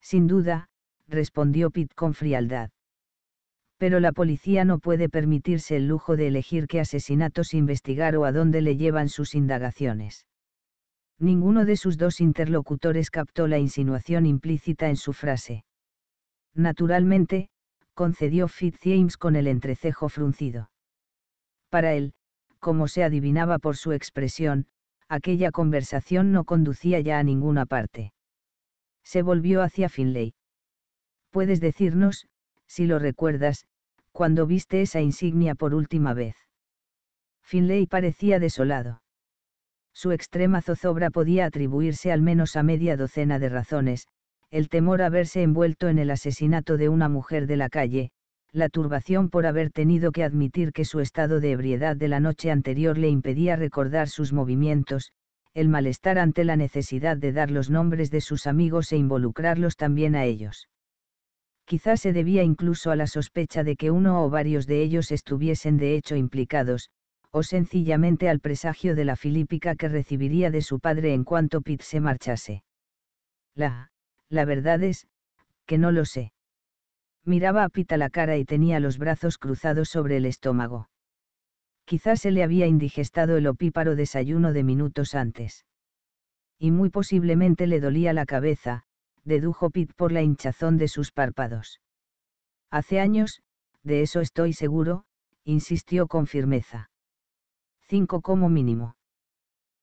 Sin duda, respondió Pitt con frialdad. Pero la policía no puede permitirse el lujo de elegir qué asesinatos investigar o a dónde le llevan sus indagaciones. Ninguno de sus dos interlocutores captó la insinuación implícita en su frase. Naturalmente, concedió Fitzjames con el entrecejo fruncido. Para él, como se adivinaba por su expresión, aquella conversación no conducía ya a ninguna parte. Se volvió hacia Finlay. Puedes decirnos, si lo recuerdas, cuando viste esa insignia por última vez. Finlay parecía desolado. Su extrema zozobra podía atribuirse al menos a media docena de razones, el temor a verse envuelto en el asesinato de una mujer de la calle, la turbación por haber tenido que admitir que su estado de ebriedad de la noche anterior le impedía recordar sus movimientos, el malestar ante la necesidad de dar los nombres de sus amigos e involucrarlos también a ellos. Quizás se debía incluso a la sospecha de que uno o varios de ellos estuviesen de hecho implicados, o sencillamente al presagio de la filípica que recibiría de su padre en cuanto Pitt se marchase. La, la verdad es, que no lo sé. Miraba a a la cara y tenía los brazos cruzados sobre el estómago. Quizás se le había indigestado el opíparo desayuno de minutos antes. Y muy posiblemente le dolía la cabeza, dedujo Pitt por la hinchazón de sus párpados. Hace años, de eso estoy seguro, insistió con firmeza. Cinco como mínimo.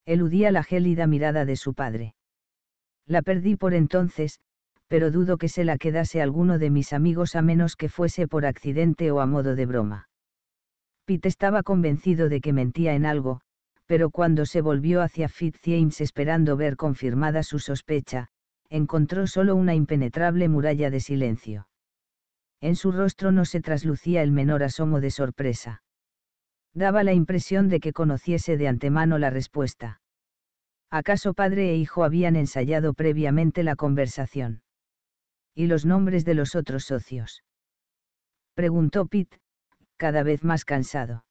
Eludía la gélida mirada de su padre. La perdí por entonces, pero dudo que se la quedase alguno de mis amigos a menos que fuese por accidente o a modo de broma. Pete estaba convencido de que mentía en algo, pero cuando se volvió hacia Fitz-James esperando ver confirmada su sospecha, encontró solo una impenetrable muralla de silencio. En su rostro no se traslucía el menor asomo de sorpresa daba la impresión de que conociese de antemano la respuesta. ¿Acaso padre e hijo habían ensayado previamente la conversación? ¿Y los nombres de los otros socios? Preguntó Pitt, cada vez más cansado.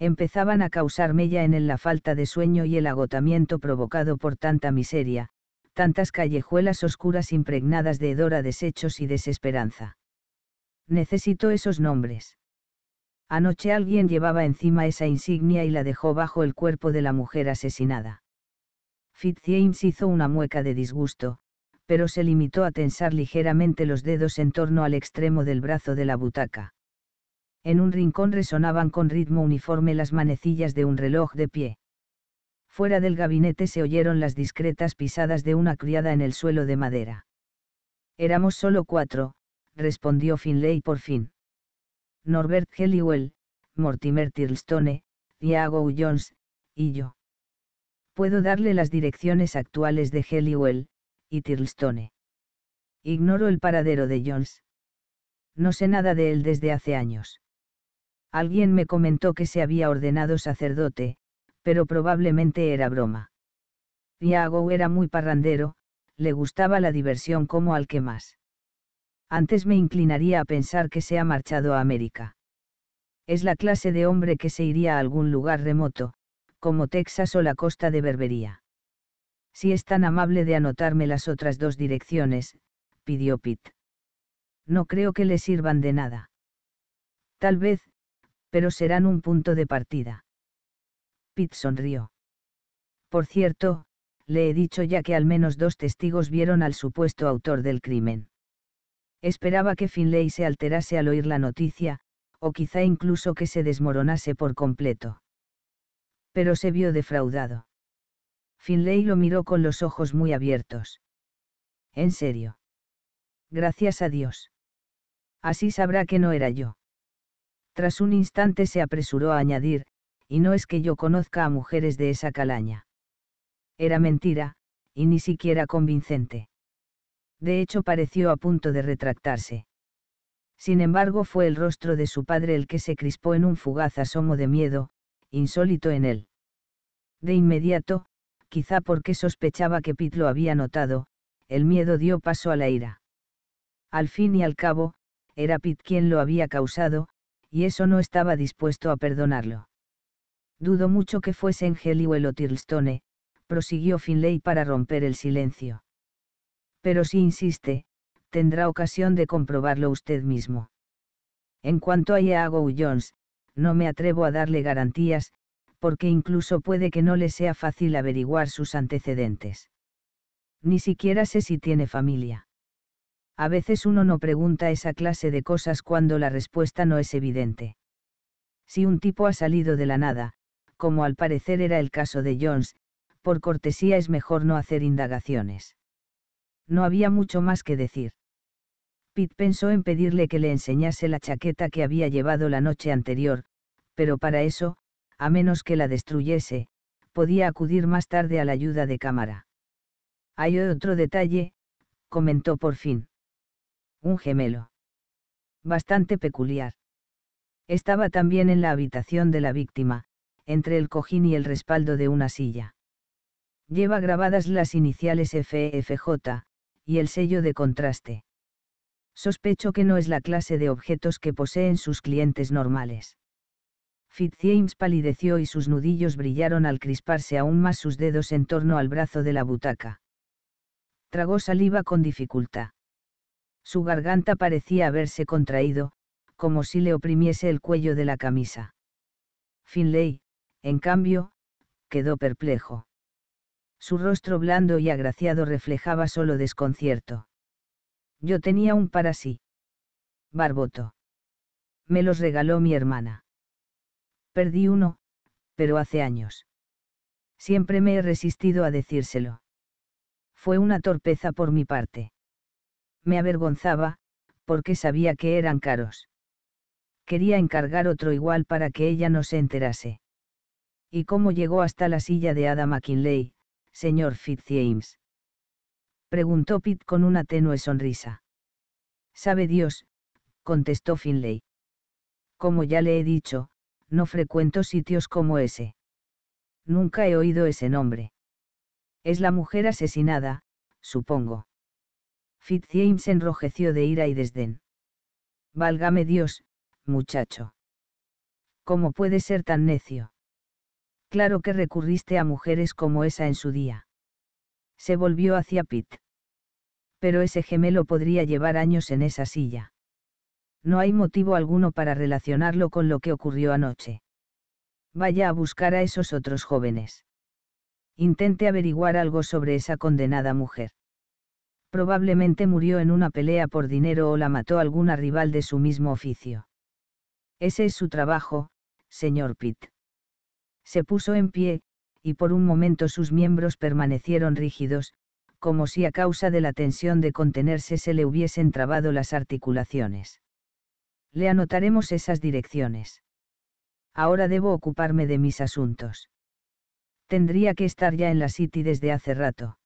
Empezaban a causarme ya en él la falta de sueño y el agotamiento provocado por tanta miseria, tantas callejuelas oscuras impregnadas de hedor a desechos y desesperanza. Necesito esos nombres. Anoche alguien llevaba encima esa insignia y la dejó bajo el cuerpo de la mujer asesinada. James hizo una mueca de disgusto, pero se limitó a tensar ligeramente los dedos en torno al extremo del brazo de la butaca. En un rincón resonaban con ritmo uniforme las manecillas de un reloj de pie. Fuera del gabinete se oyeron las discretas pisadas de una criada en el suelo de madera. Éramos solo cuatro, respondió Finlay por fin. Norbert Heliwell, Mortimer Tirlstone, Iago Jones, y yo. Puedo darle las direcciones actuales de Heliwell, y Tirlstone. Ignoro el paradero de Jones. No sé nada de él desde hace años. Alguien me comentó que se había ordenado sacerdote, pero probablemente era broma. Iago era muy parrandero, le gustaba la diversión como al que más antes me inclinaría a pensar que se ha marchado a América. Es la clase de hombre que se iría a algún lugar remoto, como Texas o la costa de Berbería. Si es tan amable de anotarme las otras dos direcciones, pidió Pitt. No creo que le sirvan de nada. Tal vez, pero serán un punto de partida. Pitt sonrió. Por cierto, le he dicho ya que al menos dos testigos vieron al supuesto autor del crimen. Esperaba que Finlay se alterase al oír la noticia, o quizá incluso que se desmoronase por completo. Pero se vio defraudado. Finlay lo miró con los ojos muy abiertos. En serio. Gracias a Dios. Así sabrá que no era yo. Tras un instante se apresuró a añadir, y no es que yo conozca a mujeres de esa calaña. Era mentira, y ni siquiera convincente de hecho pareció a punto de retractarse. Sin embargo fue el rostro de su padre el que se crispó en un fugaz asomo de miedo, insólito en él. De inmediato, quizá porque sospechaba que Pitt lo había notado, el miedo dio paso a la ira. Al fin y al cabo, era Pitt quien lo había causado, y eso no estaba dispuesto a perdonarlo. Dudo mucho que fuese Heliwell o Tirlstone, prosiguió Finlay para romper el silencio pero si insiste, tendrá ocasión de comprobarlo usted mismo. En cuanto a Iago Jones, no me atrevo a darle garantías, porque incluso puede que no le sea fácil averiguar sus antecedentes. Ni siquiera sé si tiene familia. A veces uno no pregunta esa clase de cosas cuando la respuesta no es evidente. Si un tipo ha salido de la nada, como al parecer era el caso de Jones, por cortesía es mejor no hacer indagaciones. No había mucho más que decir. Pitt pensó en pedirle que le enseñase la chaqueta que había llevado la noche anterior, pero para eso, a menos que la destruyese, podía acudir más tarde a la ayuda de cámara. Hay otro detalle, comentó por fin. Un gemelo. Bastante peculiar. Estaba también en la habitación de la víctima, entre el cojín y el respaldo de una silla. Lleva grabadas las iniciales FFJ, y el sello de contraste. Sospecho que no es la clase de objetos que poseen sus clientes normales. Fitzjames palideció y sus nudillos brillaron al crisparse aún más sus dedos en torno al brazo de la butaca. Tragó saliva con dificultad. Su garganta parecía haberse contraído, como si le oprimiese el cuello de la camisa. Finlay, en cambio, quedó perplejo. Su rostro blando y agraciado reflejaba solo desconcierto. Yo tenía un para sí. Barboto. Me los regaló mi hermana. Perdí uno, pero hace años. Siempre me he resistido a decírselo. Fue una torpeza por mi parte. Me avergonzaba, porque sabía que eran caros. Quería encargar otro igual para que ella no se enterase. ¿Y cómo llegó hasta la silla de Ada McKinley? señor Fitzjames? Preguntó Pitt con una tenue sonrisa. Sabe Dios, contestó Finlay. Como ya le he dicho, no frecuento sitios como ese. Nunca he oído ese nombre. Es la mujer asesinada, supongo. Fitzjames enrojeció de ira y desdén. Válgame Dios, muchacho. ¿Cómo puede ser tan necio? Claro que recurriste a mujeres como esa en su día. Se volvió hacia Pitt. Pero ese gemelo podría llevar años en esa silla. No hay motivo alguno para relacionarlo con lo que ocurrió anoche. Vaya a buscar a esos otros jóvenes. Intente averiguar algo sobre esa condenada mujer. Probablemente murió en una pelea por dinero o la mató alguna rival de su mismo oficio. Ese es su trabajo, señor Pitt se puso en pie, y por un momento sus miembros permanecieron rígidos, como si a causa de la tensión de contenerse se le hubiesen trabado las articulaciones. Le anotaremos esas direcciones. Ahora debo ocuparme de mis asuntos. Tendría que estar ya en la City desde hace rato.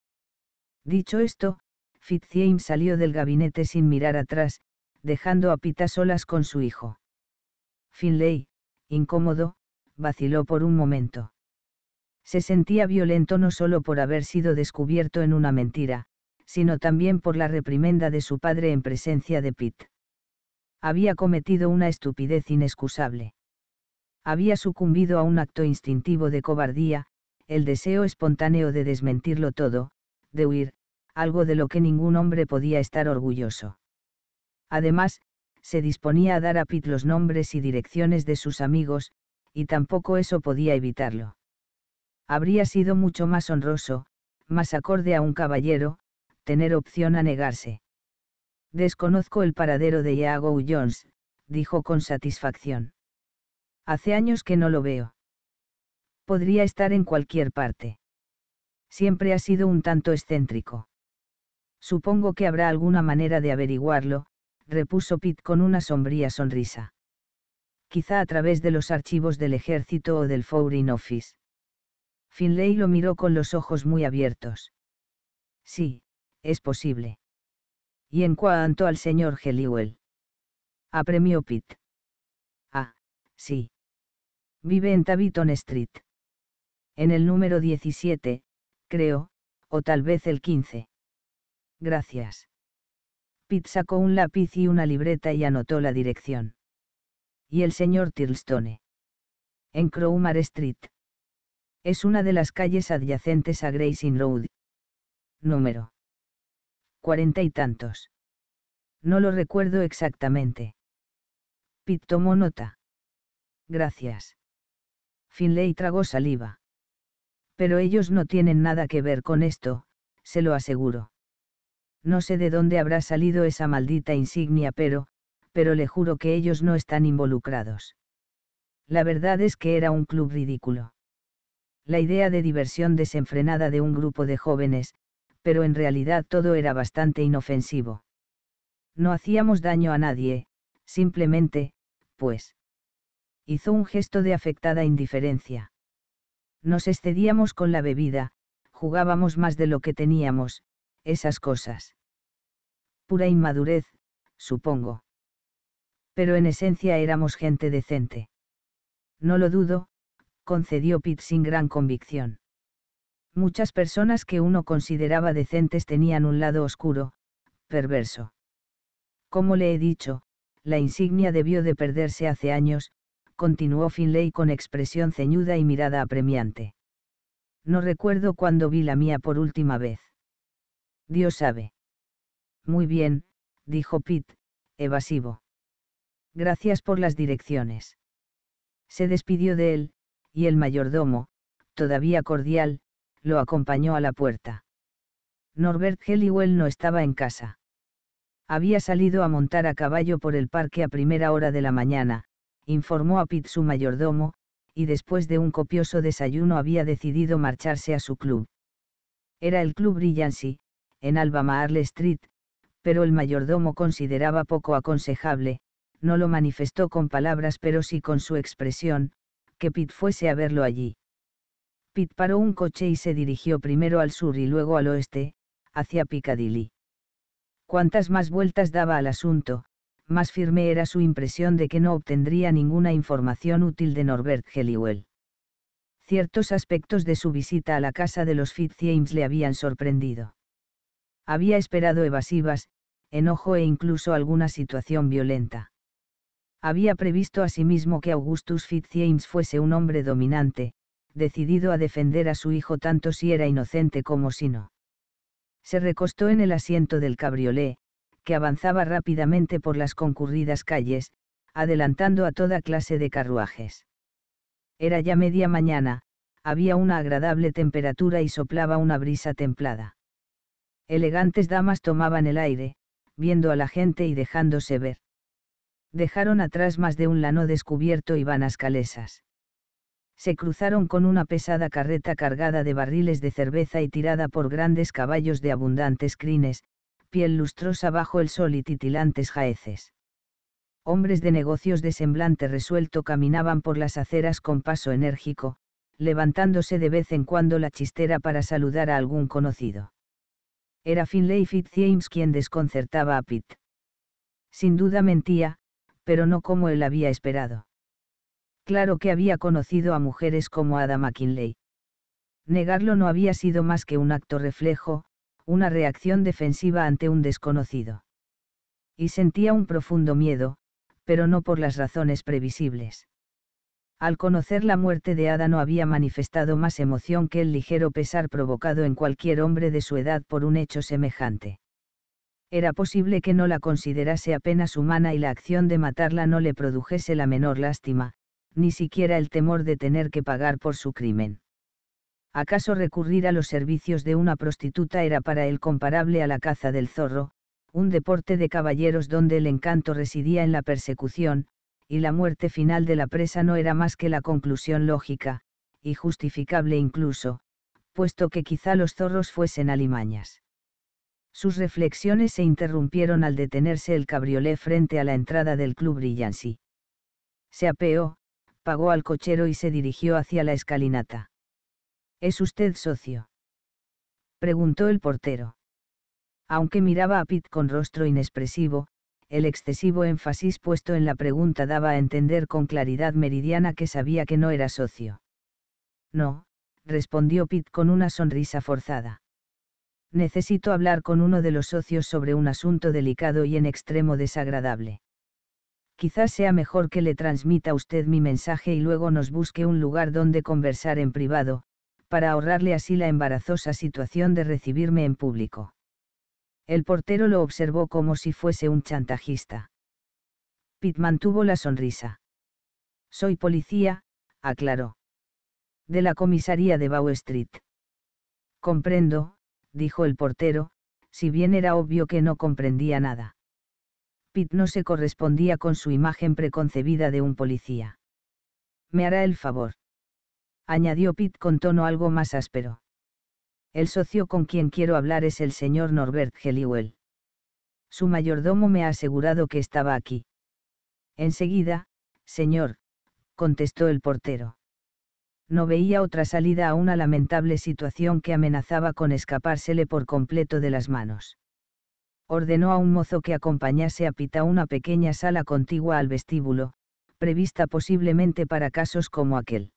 Dicho esto, Fitzjames salió del gabinete sin mirar atrás, dejando a Pita solas con su hijo. Finlay, incómodo, vaciló por un momento. Se sentía violento no solo por haber sido descubierto en una mentira, sino también por la reprimenda de su padre en presencia de Pitt. Había cometido una estupidez inexcusable. Había sucumbido a un acto instintivo de cobardía, el deseo espontáneo de desmentirlo todo, de huir, algo de lo que ningún hombre podía estar orgulloso. Además, se disponía a dar a Pitt los nombres y direcciones de sus amigos, y tampoco eso podía evitarlo. Habría sido mucho más honroso, más acorde a un caballero, tener opción a negarse. Desconozco el paradero de Iago Jones, dijo con satisfacción. Hace años que no lo veo. Podría estar en cualquier parte. Siempre ha sido un tanto excéntrico. Supongo que habrá alguna manera de averiguarlo, repuso Pitt con una sombría sonrisa quizá a través de los archivos del ejército o del Foreign Office. Finlay lo miró con los ojos muy abiertos. Sí, es posible. Y en cuanto al señor Heliwell. Apremió Pitt. Ah, sí. Vive en Tabiton Street. En el número 17, creo, o tal vez el 15. Gracias. Pitt sacó un lápiz y una libreta y anotó la dirección y el señor Tirlstone. En Crowmar Street. Es una de las calles adyacentes a Grayson Road. Número. Cuarenta y tantos. No lo recuerdo exactamente. Pitt tomó nota. Gracias. Finlay tragó saliva. Pero ellos no tienen nada que ver con esto, se lo aseguro. No sé de dónde habrá salido esa maldita insignia, pero, pero le juro que ellos no están involucrados. La verdad es que era un club ridículo. La idea de diversión desenfrenada de un grupo de jóvenes, pero en realidad todo era bastante inofensivo. No hacíamos daño a nadie, simplemente, pues. Hizo un gesto de afectada indiferencia. Nos excedíamos con la bebida, jugábamos más de lo que teníamos, esas cosas. Pura inmadurez, supongo pero en esencia éramos gente decente. No lo dudo, concedió Pitt sin gran convicción. Muchas personas que uno consideraba decentes tenían un lado oscuro, perverso. Como le he dicho, la insignia debió de perderse hace años, continuó Finlay con expresión ceñuda y mirada apremiante. No recuerdo cuándo vi la mía por última vez. Dios sabe. Muy bien, dijo Pitt, evasivo gracias por las direcciones. Se despidió de él, y el mayordomo, todavía cordial, lo acompañó a la puerta. Norbert Heliwell no estaba en casa. Había salido a montar a caballo por el parque a primera hora de la mañana, informó a Pitt su mayordomo, y después de un copioso desayuno había decidido marcharse a su club. Era el Club Brillancy, en Alba Street, pero el mayordomo consideraba poco aconsejable, no lo manifestó con palabras pero sí con su expresión, que Pitt fuese a verlo allí. Pitt paró un coche y se dirigió primero al sur y luego al oeste, hacia Piccadilly. Cuantas más vueltas daba al asunto, más firme era su impresión de que no obtendría ninguna información útil de Norbert Heliwell. Ciertos aspectos de su visita a la casa de los Fitzjames le habían sorprendido. Había esperado evasivas, enojo e incluso alguna situación violenta había previsto asimismo que Augustus Fitzjames fuese un hombre dominante, decidido a defender a su hijo tanto si era inocente como si no. Se recostó en el asiento del cabriolé, que avanzaba rápidamente por las concurridas calles, adelantando a toda clase de carruajes. Era ya media mañana, había una agradable temperatura y soplaba una brisa templada. Elegantes damas tomaban el aire, viendo a la gente y dejándose ver dejaron atrás más de un lano descubierto y vanas calesas. Se cruzaron con una pesada carreta cargada de barriles de cerveza y tirada por grandes caballos de abundantes crines, piel lustrosa bajo el sol y titilantes jaeces. Hombres de negocios de semblante resuelto caminaban por las aceras con paso enérgico, levantándose de vez en cuando la chistera para saludar a algún conocido. Era Finlay Fitzjames quien desconcertaba a Pitt. Sin duda mentía, pero no como él había esperado. Claro que había conocido a mujeres como Ada McKinley. Negarlo no había sido más que un acto reflejo, una reacción defensiva ante un desconocido. Y sentía un profundo miedo, pero no por las razones previsibles. Al conocer la muerte de Ada no había manifestado más emoción que el ligero pesar provocado en cualquier hombre de su edad por un hecho semejante era posible que no la considerase apenas humana y la acción de matarla no le produjese la menor lástima, ni siquiera el temor de tener que pagar por su crimen. ¿Acaso recurrir a los servicios de una prostituta era para él comparable a la caza del zorro, un deporte de caballeros donde el encanto residía en la persecución, y la muerte final de la presa no era más que la conclusión lógica, y justificable incluso, puesto que quizá los zorros fuesen alimañas. Sus reflexiones se interrumpieron al detenerse el cabriolé frente a la entrada del club Brillancy. Se apeó, pagó al cochero y se dirigió hacia la escalinata. ¿Es usted socio? preguntó el portero. Aunque miraba a Pitt con rostro inexpresivo, el excesivo énfasis puesto en la pregunta daba a entender con claridad meridiana que sabía que no era socio. No, respondió Pitt con una sonrisa forzada necesito hablar con uno de los socios sobre un asunto delicado y en extremo desagradable. Quizás sea mejor que le transmita usted mi mensaje y luego nos busque un lugar donde conversar en privado, para ahorrarle así la embarazosa situación de recibirme en público. El portero lo observó como si fuese un chantajista. Pitt mantuvo la sonrisa. Soy policía, aclaró. De la comisaría de Bow Street. Comprendo, dijo el portero, si bien era obvio que no comprendía nada. Pitt no se correspondía con su imagen preconcebida de un policía. Me hará el favor. Añadió Pitt con tono algo más áspero. El socio con quien quiero hablar es el señor Norbert Heliwell. Su mayordomo me ha asegurado que estaba aquí. Enseguida, señor, contestó el portero no veía otra salida a una lamentable situación que amenazaba con escapársele por completo de las manos. Ordenó a un mozo que acompañase a Pita a una pequeña sala contigua al vestíbulo, prevista posiblemente para casos como aquel.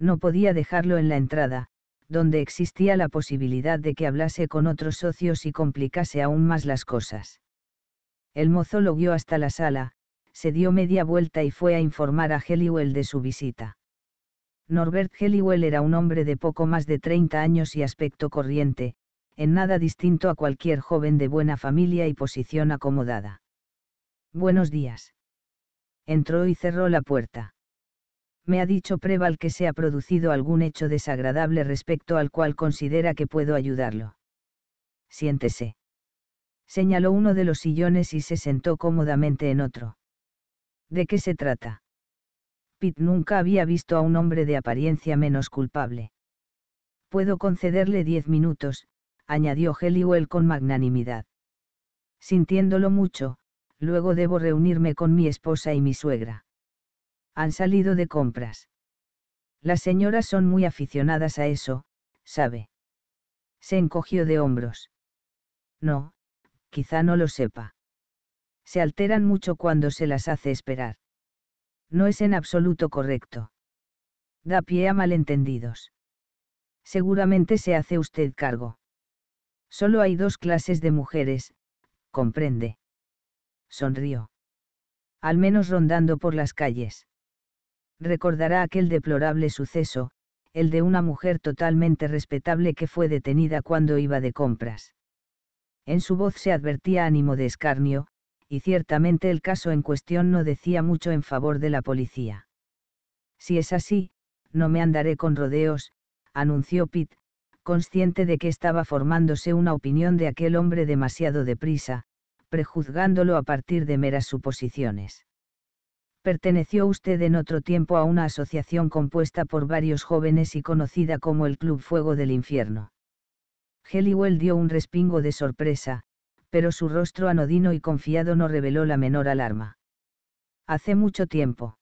No podía dejarlo en la entrada, donde existía la posibilidad de que hablase con otros socios y complicase aún más las cosas. El mozo lo guió hasta la sala, se dio media vuelta y fue a informar a Heliwell de su visita Norbert Heliwell era un hombre de poco más de 30 años y aspecto corriente, en nada distinto a cualquier joven de buena familia y posición acomodada. Buenos días. Entró y cerró la puerta. Me ha dicho Preval que se ha producido algún hecho desagradable respecto al cual considera que puedo ayudarlo. Siéntese. Señaló uno de los sillones y se sentó cómodamente en otro. ¿De qué se trata? Pitt nunca había visto a un hombre de apariencia menos culpable. Puedo concederle diez minutos, añadió Heliwell con magnanimidad. Sintiéndolo mucho, luego debo reunirme con mi esposa y mi suegra. Han salido de compras. Las señoras son muy aficionadas a eso, sabe. Se encogió de hombros. No, quizá no lo sepa. Se alteran mucho cuando se las hace esperar no es en absoluto correcto. Da pie a malentendidos. Seguramente se hace usted cargo. Solo hay dos clases de mujeres, comprende. Sonrió. Al menos rondando por las calles. Recordará aquel deplorable suceso, el de una mujer totalmente respetable que fue detenida cuando iba de compras. En su voz se advertía ánimo de escarnio, y ciertamente el caso en cuestión no decía mucho en favor de la policía. Si es así, no me andaré con rodeos, anunció Pitt, consciente de que estaba formándose una opinión de aquel hombre demasiado deprisa, prejuzgándolo a partir de meras suposiciones. Perteneció usted en otro tiempo a una asociación compuesta por varios jóvenes y conocida como el Club Fuego del Infierno. heliwell dio un respingo de sorpresa, pero su rostro anodino y confiado no reveló la menor alarma. Hace mucho tiempo.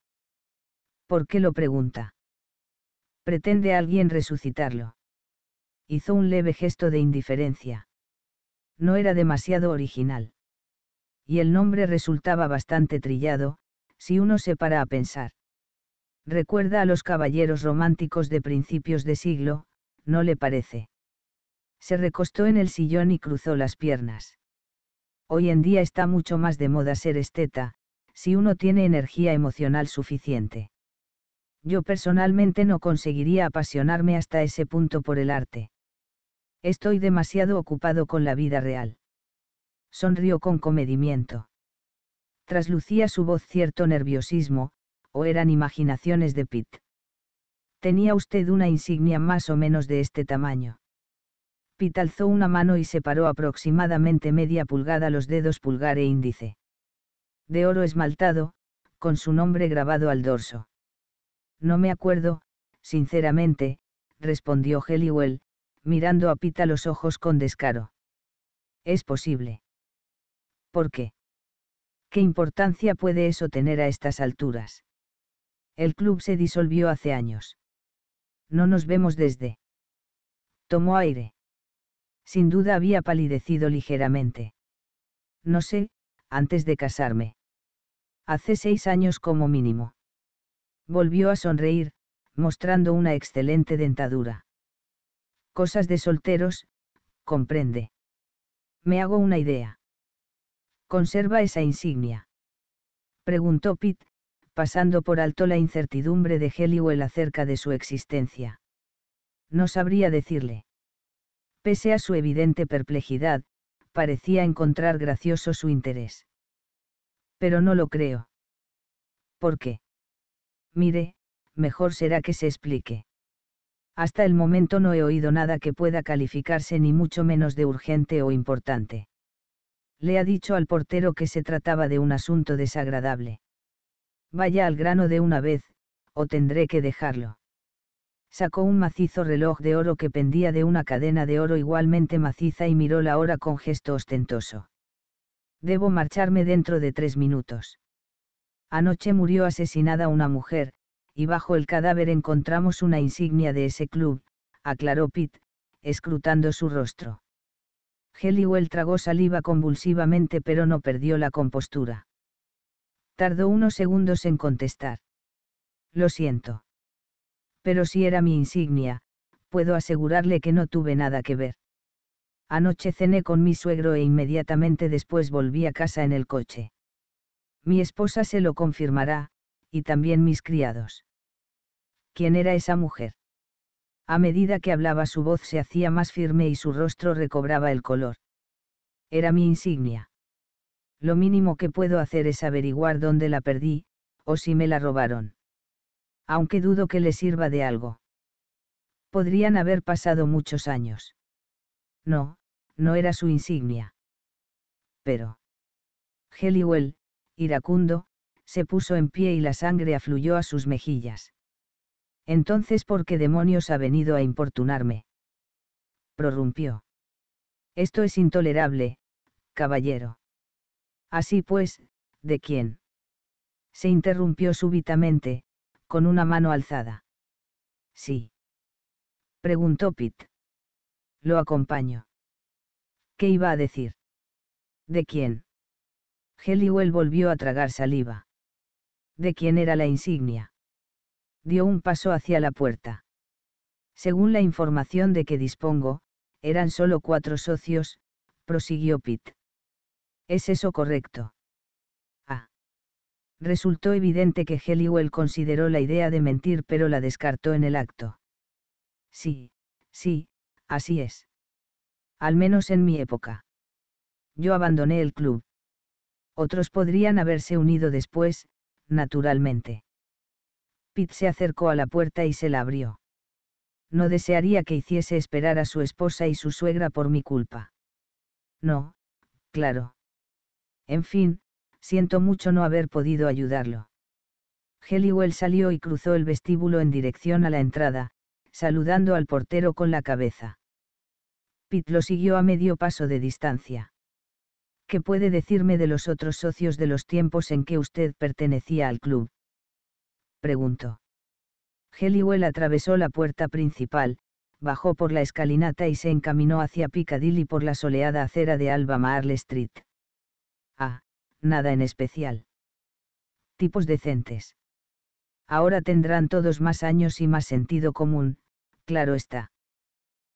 ¿Por qué lo pregunta? ¿Pretende alguien resucitarlo? Hizo un leve gesto de indiferencia. No era demasiado original. Y el nombre resultaba bastante trillado, si uno se para a pensar. Recuerda a los caballeros románticos de principios de siglo, ¿no le parece? Se recostó en el sillón y cruzó las piernas. Hoy en día está mucho más de moda ser esteta, si uno tiene energía emocional suficiente. Yo personalmente no conseguiría apasionarme hasta ese punto por el arte. Estoy demasiado ocupado con la vida real. Sonrió con comedimiento. Traslucía su voz cierto nerviosismo, o eran imaginaciones de Pitt. Tenía usted una insignia más o menos de este tamaño. Pete alzó una mano y separó aproximadamente media pulgada los dedos pulgar e índice. De oro esmaltado, con su nombre grabado al dorso. No me acuerdo, sinceramente, respondió Heliwell, mirando a Pita los ojos con descaro. Es posible. ¿Por qué? ¿Qué importancia puede eso tener a estas alturas? El club se disolvió hace años. No nos vemos desde. Tomó aire sin duda había palidecido ligeramente. No sé, antes de casarme. Hace seis años como mínimo. Volvió a sonreír, mostrando una excelente dentadura. Cosas de solteros, comprende. Me hago una idea. ¿Conserva esa insignia? Preguntó Pitt, pasando por alto la incertidumbre de Heliwell acerca de su existencia. No sabría decirle. Pese a su evidente perplejidad, parecía encontrar gracioso su interés. Pero no lo creo. ¿Por qué? Mire, mejor será que se explique. Hasta el momento no he oído nada que pueda calificarse ni mucho menos de urgente o importante. Le ha dicho al portero que se trataba de un asunto desagradable. Vaya al grano de una vez, o tendré que dejarlo sacó un macizo reloj de oro que pendía de una cadena de oro igualmente maciza y miró la hora con gesto ostentoso. Debo marcharme dentro de tres minutos. Anoche murió asesinada una mujer, y bajo el cadáver encontramos una insignia de ese club, aclaró Pitt, escrutando su rostro. Heliwell tragó saliva convulsivamente pero no perdió la compostura. Tardó unos segundos en contestar. Lo siento pero si era mi insignia, puedo asegurarle que no tuve nada que ver. Anoche cené con mi suegro e inmediatamente después volví a casa en el coche. Mi esposa se lo confirmará, y también mis criados. ¿Quién era esa mujer? A medida que hablaba su voz se hacía más firme y su rostro recobraba el color. Era mi insignia. Lo mínimo que puedo hacer es averiguar dónde la perdí, o si me la robaron aunque dudo que le sirva de algo. Podrían haber pasado muchos años. No, no era su insignia. Pero. Heliwell, iracundo, se puso en pie y la sangre afluyó a sus mejillas. Entonces, ¿por qué demonios ha venido a importunarme? prorrumpió. Esto es intolerable, caballero. Así pues, ¿de quién? Se interrumpió súbitamente, con una mano alzada. Sí. Preguntó Pitt. Lo acompaño. ¿Qué iba a decir? ¿De quién? Heliwell volvió a tragar saliva. ¿De quién era la insignia? Dio un paso hacia la puerta. Según la información de que dispongo, eran solo cuatro socios, prosiguió Pitt. ¿Es eso correcto? resultó evidente que Heliwell consideró la idea de mentir pero la descartó en el acto. Sí, sí, así es. Al menos en mi época. Yo abandoné el club. Otros podrían haberse unido después, naturalmente. Pitt se acercó a la puerta y se la abrió. No desearía que hiciese esperar a su esposa y su suegra por mi culpa. No, claro. En fin, siento mucho no haber podido ayudarlo. Heliwell salió y cruzó el vestíbulo en dirección a la entrada, saludando al portero con la cabeza. Pitt lo siguió a medio paso de distancia. ¿Qué puede decirme de los otros socios de los tiempos en que usted pertenecía al club? Preguntó. Heliwell atravesó la puerta principal, bajó por la escalinata y se encaminó hacia Piccadilly por la soleada acera de Alba Street. Ah, nada en especial. Tipos decentes. Ahora tendrán todos más años y más sentido común, claro está.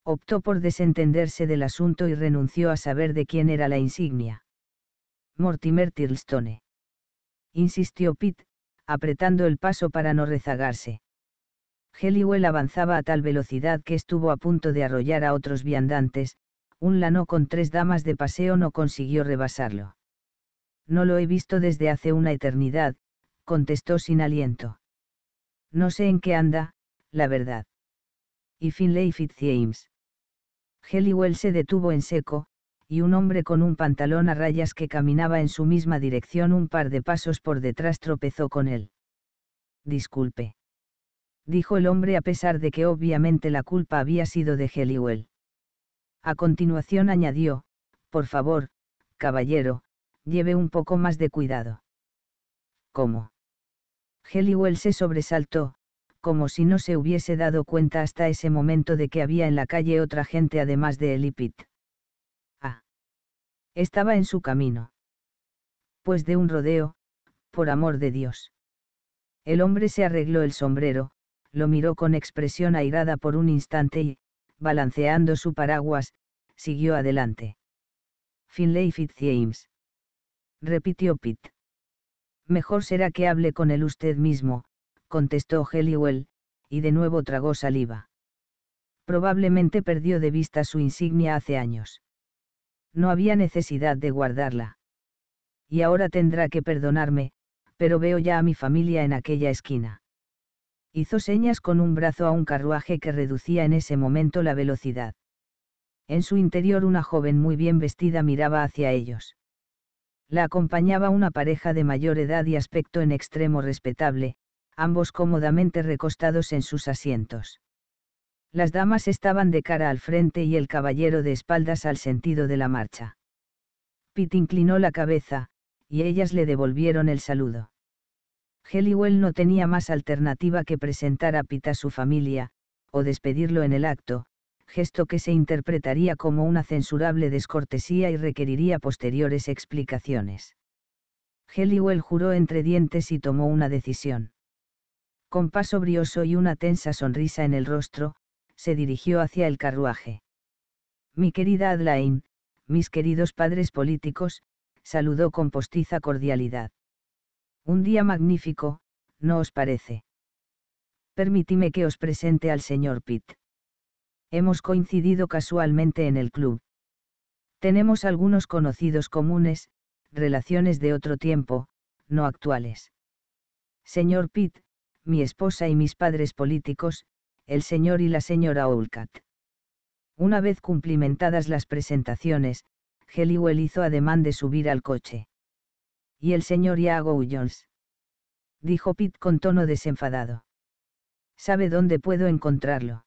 Optó por desentenderse del asunto y renunció a saber de quién era la insignia. Mortimer Tilstone. Insistió Pitt, apretando el paso para no rezagarse. Heliwell avanzaba a tal velocidad que estuvo a punto de arrollar a otros viandantes, un lano con tres damas de paseo no consiguió rebasarlo. No lo he visto desde hace una eternidad, contestó sin aliento. No sé en qué anda, la verdad. Y Finlay James. Heliwell se detuvo en seco, y un hombre con un pantalón a rayas que caminaba en su misma dirección un par de pasos por detrás tropezó con él. Disculpe. Dijo el hombre a pesar de que obviamente la culpa había sido de Heliwell. A continuación añadió, por favor, caballero, lleve un poco más de cuidado. ¿Cómo? Heliwell se sobresaltó, como si no se hubiese dado cuenta hasta ese momento de que había en la calle otra gente además de Elipit. Ah. Estaba en su camino. Pues de un rodeo, por amor de Dios. El hombre se arregló el sombrero, lo miró con expresión airada por un instante y, balanceando su paraguas, siguió adelante. Finlay James repitió Pitt. Mejor será que hable con él usted mismo, contestó heliwell y de nuevo tragó saliva. Probablemente perdió de vista su insignia hace años. No había necesidad de guardarla. Y ahora tendrá que perdonarme, pero veo ya a mi familia en aquella esquina. Hizo señas con un brazo a un carruaje que reducía en ese momento la velocidad. En su interior una joven muy bien vestida miraba hacia ellos. La acompañaba una pareja de mayor edad y aspecto en extremo respetable, ambos cómodamente recostados en sus asientos. Las damas estaban de cara al frente y el caballero de espaldas al sentido de la marcha. Pitt inclinó la cabeza, y ellas le devolvieron el saludo. heliwell no tenía más alternativa que presentar a Pitt a su familia, o despedirlo en el acto, gesto que se interpretaría como una censurable descortesía y requeriría posteriores explicaciones. Heliwell juró entre dientes y tomó una decisión. Con paso brioso y una tensa sonrisa en el rostro, se dirigió hacia el carruaje. Mi querida Adlain, mis queridos padres políticos, saludó con postiza cordialidad. Un día magnífico, ¿no os parece? Permitime que os presente al señor Pitt hemos coincidido casualmente en el club. Tenemos algunos conocidos comunes, relaciones de otro tiempo, no actuales. Señor Pitt, mi esposa y mis padres políticos, el señor y la señora Olcat. Una vez cumplimentadas las presentaciones, Heliwell hizo ademán de subir al coche. Y el señor Iago Jones. Dijo Pitt con tono desenfadado. ¿Sabe dónde puedo encontrarlo?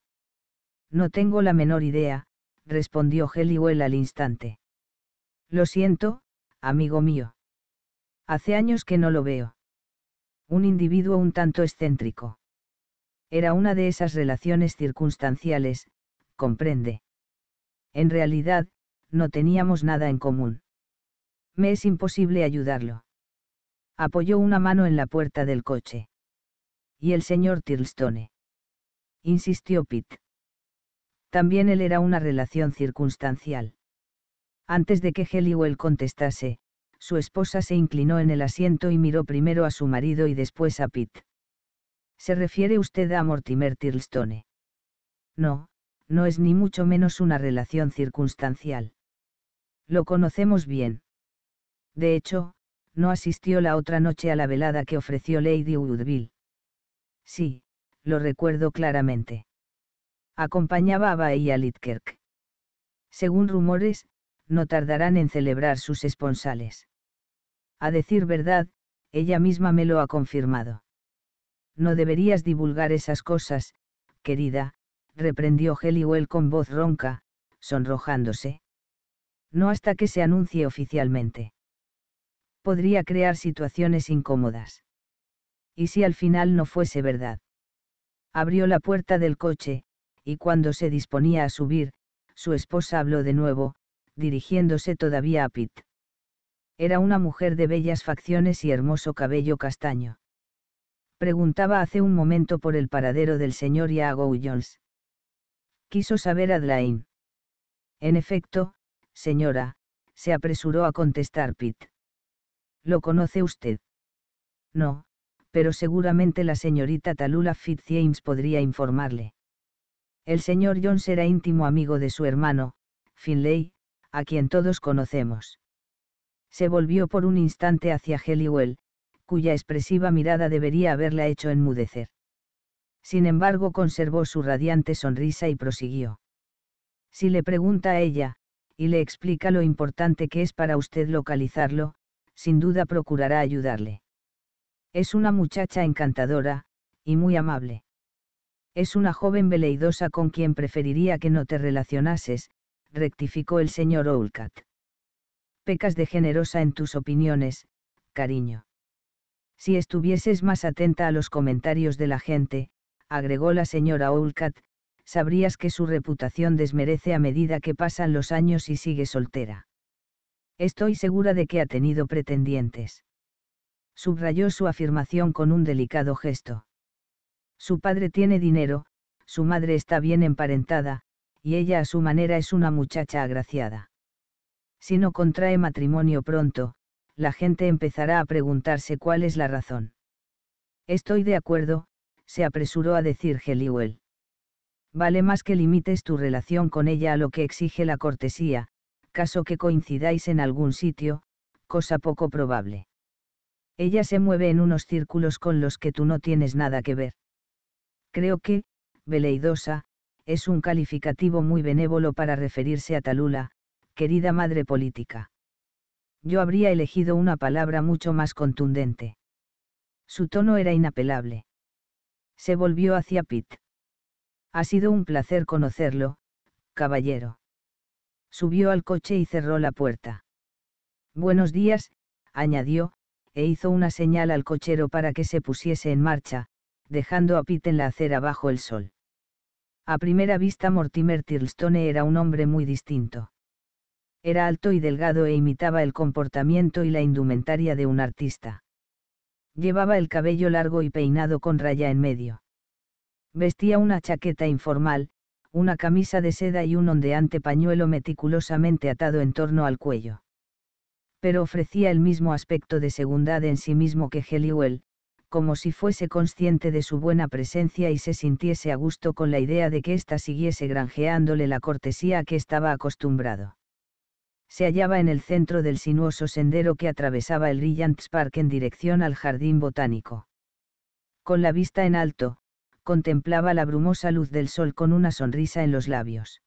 No tengo la menor idea, respondió Heliwell al instante. Lo siento, amigo mío. Hace años que no lo veo. Un individuo un tanto excéntrico. Era una de esas relaciones circunstanciales, comprende. En realidad, no teníamos nada en común. Me es imposible ayudarlo. Apoyó una mano en la puerta del coche. ¿Y el señor Tirlstone? Insistió Pitt también él era una relación circunstancial. Antes de que Heliwell contestase, su esposa se inclinó en el asiento y miró primero a su marido y después a Pitt. ¿Se refiere usted a Mortimer Tirlstone? No, no es ni mucho menos una relación circunstancial. Lo conocemos bien. De hecho, no asistió la otra noche a la velada que ofreció Lady Woodville. Sí, lo recuerdo claramente acompañaba a Bae y a Lidkirk. Según rumores, no tardarán en celebrar sus esponsales. A decir verdad, ella misma me lo ha confirmado. No deberías divulgar esas cosas, querida, reprendió Heliwell con voz ronca, sonrojándose. No hasta que se anuncie oficialmente. Podría crear situaciones incómodas. ¿Y si al final no fuese verdad? Abrió la puerta del coche, y cuando se disponía a subir, su esposa habló de nuevo, dirigiéndose todavía a Pitt. Era una mujer de bellas facciones y hermoso cabello castaño. Preguntaba hace un momento por el paradero del señor Iago Jones. Quiso saber Adlain. En efecto, señora, se apresuró a contestar Pitt. ¿Lo conoce usted? No, pero seguramente la señorita Talula Fitzjames podría informarle. El señor John será íntimo amigo de su hermano, Finlay, a quien todos conocemos. Se volvió por un instante hacia Heliwell, cuya expresiva mirada debería haberla hecho enmudecer. Sin embargo, conservó su radiante sonrisa y prosiguió. Si le pregunta a ella, y le explica lo importante que es para usted localizarlo, sin duda procurará ayudarle. Es una muchacha encantadora, y muy amable. Es una joven veleidosa con quien preferiría que no te relacionases, rectificó el señor Oulcat. Pecas de generosa en tus opiniones, cariño. Si estuvieses más atenta a los comentarios de la gente, agregó la señora Oulcat, sabrías que su reputación desmerece a medida que pasan los años y sigue soltera. Estoy segura de que ha tenido pretendientes. Subrayó su afirmación con un delicado gesto. Su padre tiene dinero, su madre está bien emparentada, y ella a su manera es una muchacha agraciada. Si no contrae matrimonio pronto, la gente empezará a preguntarse cuál es la razón. Estoy de acuerdo, se apresuró a decir Heliwell. Vale más que limites tu relación con ella a lo que exige la cortesía, caso que coincidáis en algún sitio, cosa poco probable. Ella se mueve en unos círculos con los que tú no tienes nada que ver. Creo que, veleidosa, es un calificativo muy benévolo para referirse a Talula, querida madre política. Yo habría elegido una palabra mucho más contundente. Su tono era inapelable. Se volvió hacia Pitt. Ha sido un placer conocerlo, caballero. Subió al coche y cerró la puerta. Buenos días, añadió, e hizo una señal al cochero para que se pusiese en marcha, dejando a Pitt en la acera bajo el sol. A primera vista Mortimer Tirlstone era un hombre muy distinto. Era alto y delgado e imitaba el comportamiento y la indumentaria de un artista. Llevaba el cabello largo y peinado con raya en medio. Vestía una chaqueta informal, una camisa de seda y un ondeante pañuelo meticulosamente atado en torno al cuello. Pero ofrecía el mismo aspecto de segundad en sí mismo que Heliwell, como si fuese consciente de su buena presencia y se sintiese a gusto con la idea de que ésta siguiese granjeándole la cortesía a que estaba acostumbrado. Se hallaba en el centro del sinuoso sendero que atravesaba el Rillants Park en dirección al jardín botánico. Con la vista en alto, contemplaba la brumosa luz del sol con una sonrisa en los labios.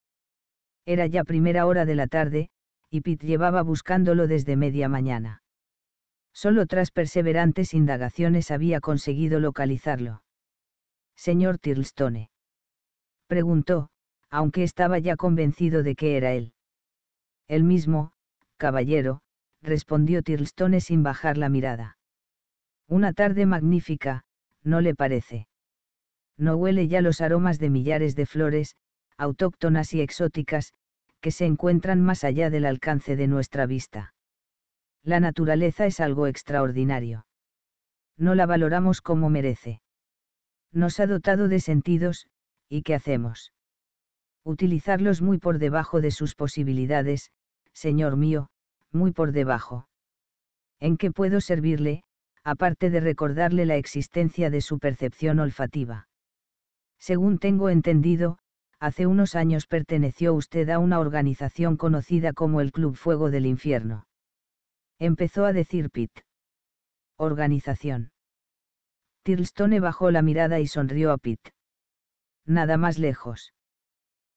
Era ya primera hora de la tarde, y Pitt llevaba buscándolo desde media mañana. Solo tras perseverantes indagaciones había conseguido localizarlo. Señor Tirlstone. Preguntó, aunque estaba ya convencido de que era él. El mismo, caballero, respondió Tirlstone sin bajar la mirada. Una tarde magnífica, ¿no le parece? No huele ya los aromas de millares de flores, autóctonas y exóticas, que se encuentran más allá del alcance de nuestra vista la naturaleza es algo extraordinario. No la valoramos como merece. Nos ha dotado de sentidos, ¿y qué hacemos? Utilizarlos muy por debajo de sus posibilidades, señor mío, muy por debajo. ¿En qué puedo servirle, aparte de recordarle la existencia de su percepción olfativa? Según tengo entendido, hace unos años perteneció usted a una organización conocida como el Club Fuego del Infierno empezó a decir Pitt. Organización. Tirlstone bajó la mirada y sonrió a Pitt. Nada más lejos.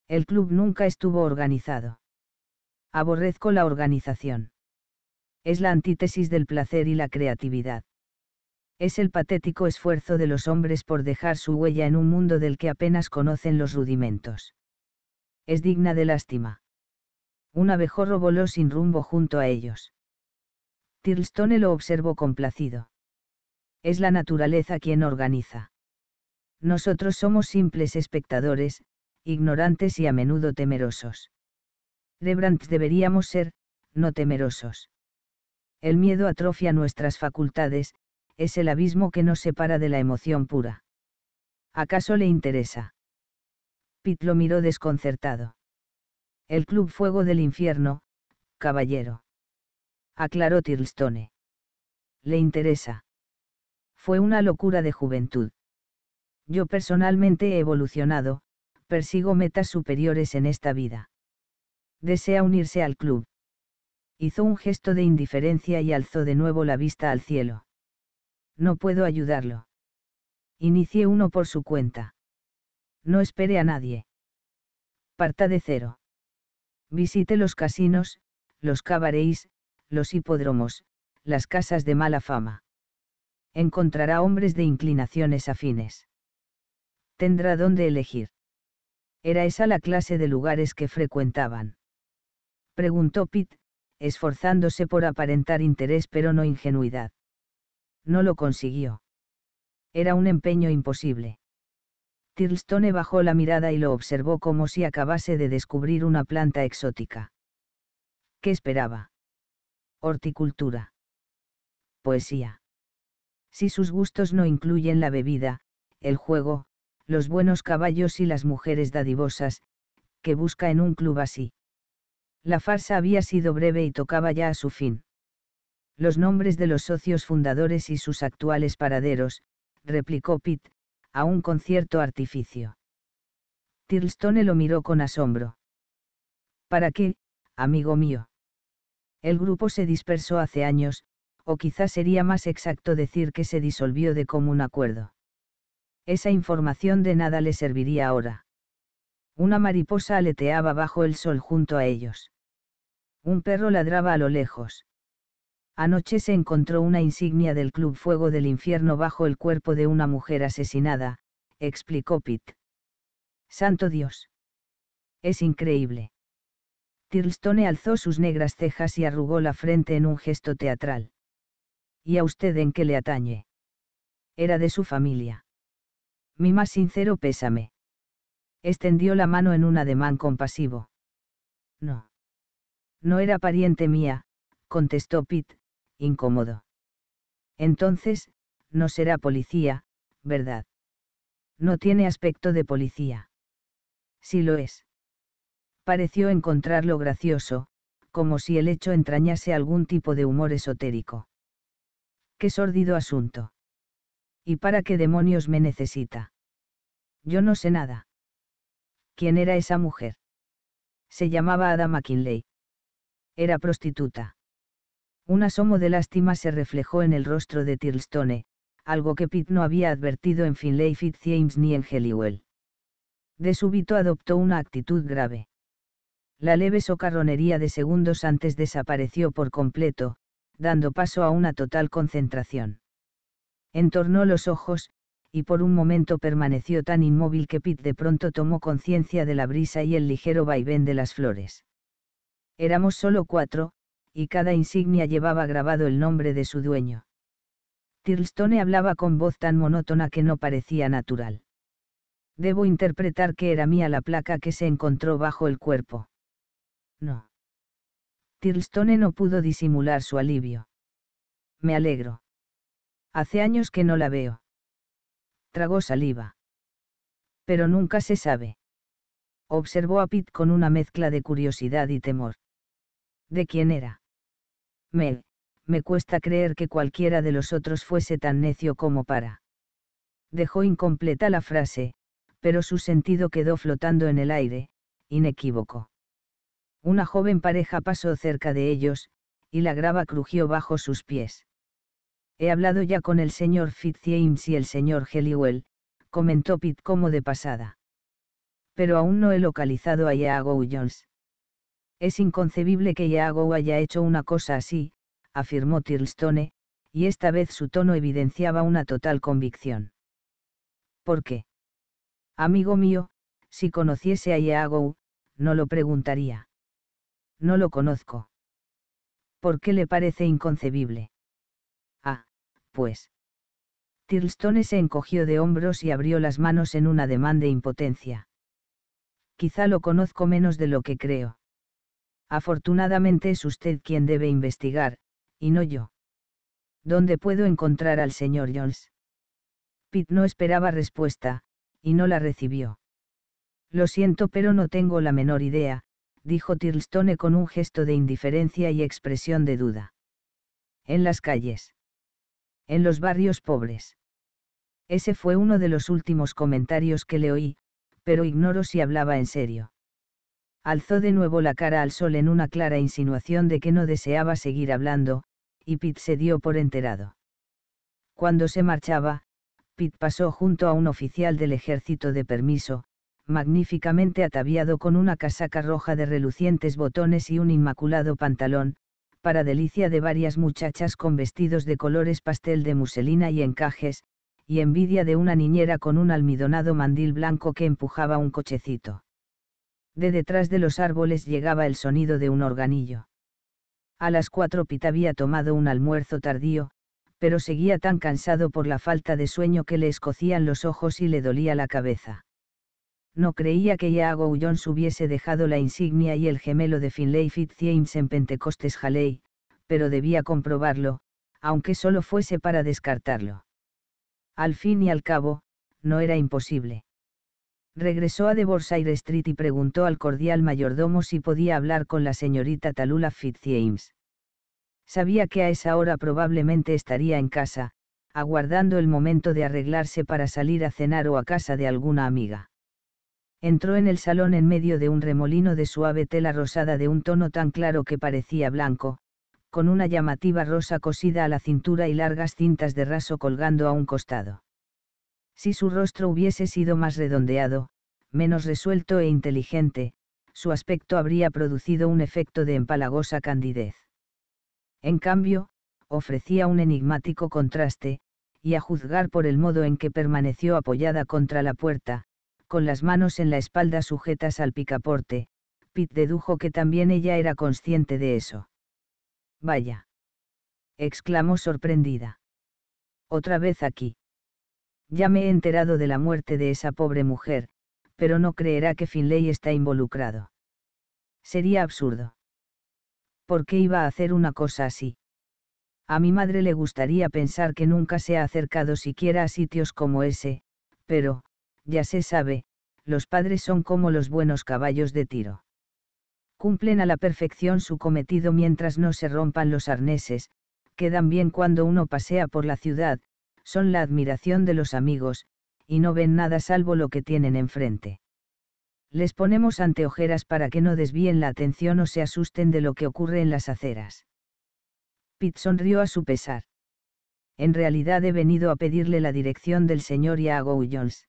El club nunca estuvo organizado. Aborrezco la organización. Es la antítesis del placer y la creatividad. Es el patético esfuerzo de los hombres por dejar su huella en un mundo del que apenas conocen los rudimentos. Es digna de lástima. Un abejorro voló sin rumbo junto a ellos. Tirlstone lo observó complacido. Es la naturaleza quien organiza. Nosotros somos simples espectadores, ignorantes y a menudo temerosos. Rebrandt deberíamos ser, no temerosos. El miedo atrofia nuestras facultades, es el abismo que nos separa de la emoción pura. ¿Acaso le interesa? Pitt lo miró desconcertado. El Club Fuego del Infierno, caballero aclaró Tirlstone. Le interesa. Fue una locura de juventud. Yo personalmente he evolucionado, persigo metas superiores en esta vida. Desea unirse al club. Hizo un gesto de indiferencia y alzó de nuevo la vista al cielo. No puedo ayudarlo. Inicié uno por su cuenta. No espere a nadie. Parta de cero. Visite los casinos, los cabarets, los hipódromos, las casas de mala fama. Encontrará hombres de inclinaciones afines. Tendrá dónde elegir. ¿Era esa la clase de lugares que frecuentaban? Preguntó Pitt, esforzándose por aparentar interés pero no ingenuidad. No lo consiguió. Era un empeño imposible. Tirlstone bajó la mirada y lo observó como si acabase de descubrir una planta exótica. ¿Qué esperaba? horticultura. Poesía. Si sus gustos no incluyen la bebida, el juego, los buenos caballos y las mujeres dadivosas, que busca en un club así. La farsa había sido breve y tocaba ya a su fin. Los nombres de los socios fundadores y sus actuales paraderos, replicó Pitt, aún con cierto artificio. Tirlstone lo miró con asombro. ¿Para qué, amigo mío? El grupo se dispersó hace años, o quizás sería más exacto decir que se disolvió de común acuerdo. Esa información de nada le serviría ahora. Una mariposa aleteaba bajo el sol junto a ellos. Un perro ladraba a lo lejos. Anoche se encontró una insignia del Club Fuego del Infierno bajo el cuerpo de una mujer asesinada, explicó Pitt. Santo Dios. Es increíble. Tirlstone alzó sus negras cejas y arrugó la frente en un gesto teatral. ¿Y a usted en qué le atañe? Era de su familia. Mi más sincero pésame. Extendió la mano en un ademán compasivo. No. No era pariente mía, contestó Pitt, incómodo. Entonces, no será policía, ¿verdad? No tiene aspecto de policía. Sí lo es pareció encontrarlo gracioso, como si el hecho entrañase algún tipo de humor esotérico. Qué sórdido asunto. ¿Y para qué demonios me necesita? Yo no sé nada. ¿Quién era esa mujer? Se llamaba Ada McKinley. Era prostituta. Un asomo de lástima se reflejó en el rostro de Tirlstone, algo que Pitt no había advertido en Finlay James ni en Heliwell. De súbito adoptó una actitud grave. La leve socarronería de segundos antes desapareció por completo, dando paso a una total concentración. Entornó los ojos, y por un momento permaneció tan inmóvil que Pitt de pronto tomó conciencia de la brisa y el ligero vaivén de las flores. Éramos solo cuatro, y cada insignia llevaba grabado el nombre de su dueño. Tirlstone hablaba con voz tan monótona que no parecía natural. Debo interpretar que era mía la placa que se encontró bajo el cuerpo. No. Tirlstone no pudo disimular su alivio. Me alegro. Hace años que no la veo. Tragó saliva. Pero nunca se sabe. Observó a Pitt con una mezcla de curiosidad y temor. ¿De quién era? Mel, me cuesta creer que cualquiera de los otros fuese tan necio como para. Dejó incompleta la frase, pero su sentido quedó flotando en el aire, inequívoco. Una joven pareja pasó cerca de ellos, y la grava crujió bajo sus pies. He hablado ya con el señor James y el señor Heliwell, comentó Pitt como de pasada. Pero aún no he localizado a Iago Jones. Es inconcebible que Iago haya hecho una cosa así, afirmó Tirlstone, y esta vez su tono evidenciaba una total convicción. ¿Por qué? Amigo mío, si conociese a Iago, no lo preguntaría. No lo conozco. ¿Por qué le parece inconcebible? Ah, pues. Tirlstone se encogió de hombros y abrió las manos en un ademán de impotencia. Quizá lo conozco menos de lo que creo. Afortunadamente es usted quien debe investigar, y no yo. ¿Dónde puedo encontrar al señor Jones? Pitt no esperaba respuesta, y no la recibió. Lo siento, pero no tengo la menor idea, dijo Tirlstone con un gesto de indiferencia y expresión de duda. En las calles. En los barrios pobres. Ese fue uno de los últimos comentarios que le oí, pero ignoro si hablaba en serio. Alzó de nuevo la cara al sol en una clara insinuación de que no deseaba seguir hablando, y Pitt se dio por enterado. Cuando se marchaba, Pitt pasó junto a un oficial del ejército de permiso, magníficamente ataviado con una casaca roja de relucientes botones y un inmaculado pantalón, para delicia de varias muchachas con vestidos de colores pastel de muselina y encajes, y envidia de una niñera con un almidonado mandil blanco que empujaba un cochecito. De detrás de los árboles llegaba el sonido de un organillo. A las cuatro Pita había tomado un almuerzo tardío, pero seguía tan cansado por la falta de sueño que le escocían los ojos y le dolía la cabeza no creía que Iago Jones hubiese dejado la insignia y el gemelo de Finlay Fitzjames en Pentecostes Halley, pero debía comprobarlo, aunque solo fuese para descartarlo. Al fin y al cabo, no era imposible. Regresó a Devorsire Street y preguntó al cordial mayordomo si podía hablar con la señorita Talula Fitzjames. Sabía que a esa hora probablemente estaría en casa, aguardando el momento de arreglarse para salir a cenar o a casa de alguna amiga entró en el salón en medio de un remolino de suave tela rosada de un tono tan claro que parecía blanco, con una llamativa rosa cosida a la cintura y largas cintas de raso colgando a un costado. Si su rostro hubiese sido más redondeado, menos resuelto e inteligente, su aspecto habría producido un efecto de empalagosa candidez. En cambio, ofrecía un enigmático contraste, y a juzgar por el modo en que permaneció apoyada contra la puerta, con las manos en la espalda sujetas al picaporte, Pitt dedujo que también ella era consciente de eso. Vaya. exclamó sorprendida. Otra vez aquí. Ya me he enterado de la muerte de esa pobre mujer, pero no creerá que Finlay está involucrado. Sería absurdo. ¿Por qué iba a hacer una cosa así? A mi madre le gustaría pensar que nunca se ha acercado siquiera a sitios como ese, pero, ya se sabe, los padres son como los buenos caballos de tiro. Cumplen a la perfección su cometido mientras no se rompan los arneses, quedan bien cuando uno pasea por la ciudad, son la admiración de los amigos, y no ven nada salvo lo que tienen enfrente. Les ponemos anteojeras para que no desvíen la atención o se asusten de lo que ocurre en las aceras. Pitt sonrió a su pesar. En realidad he venido a pedirle la dirección del señor Iago Jones.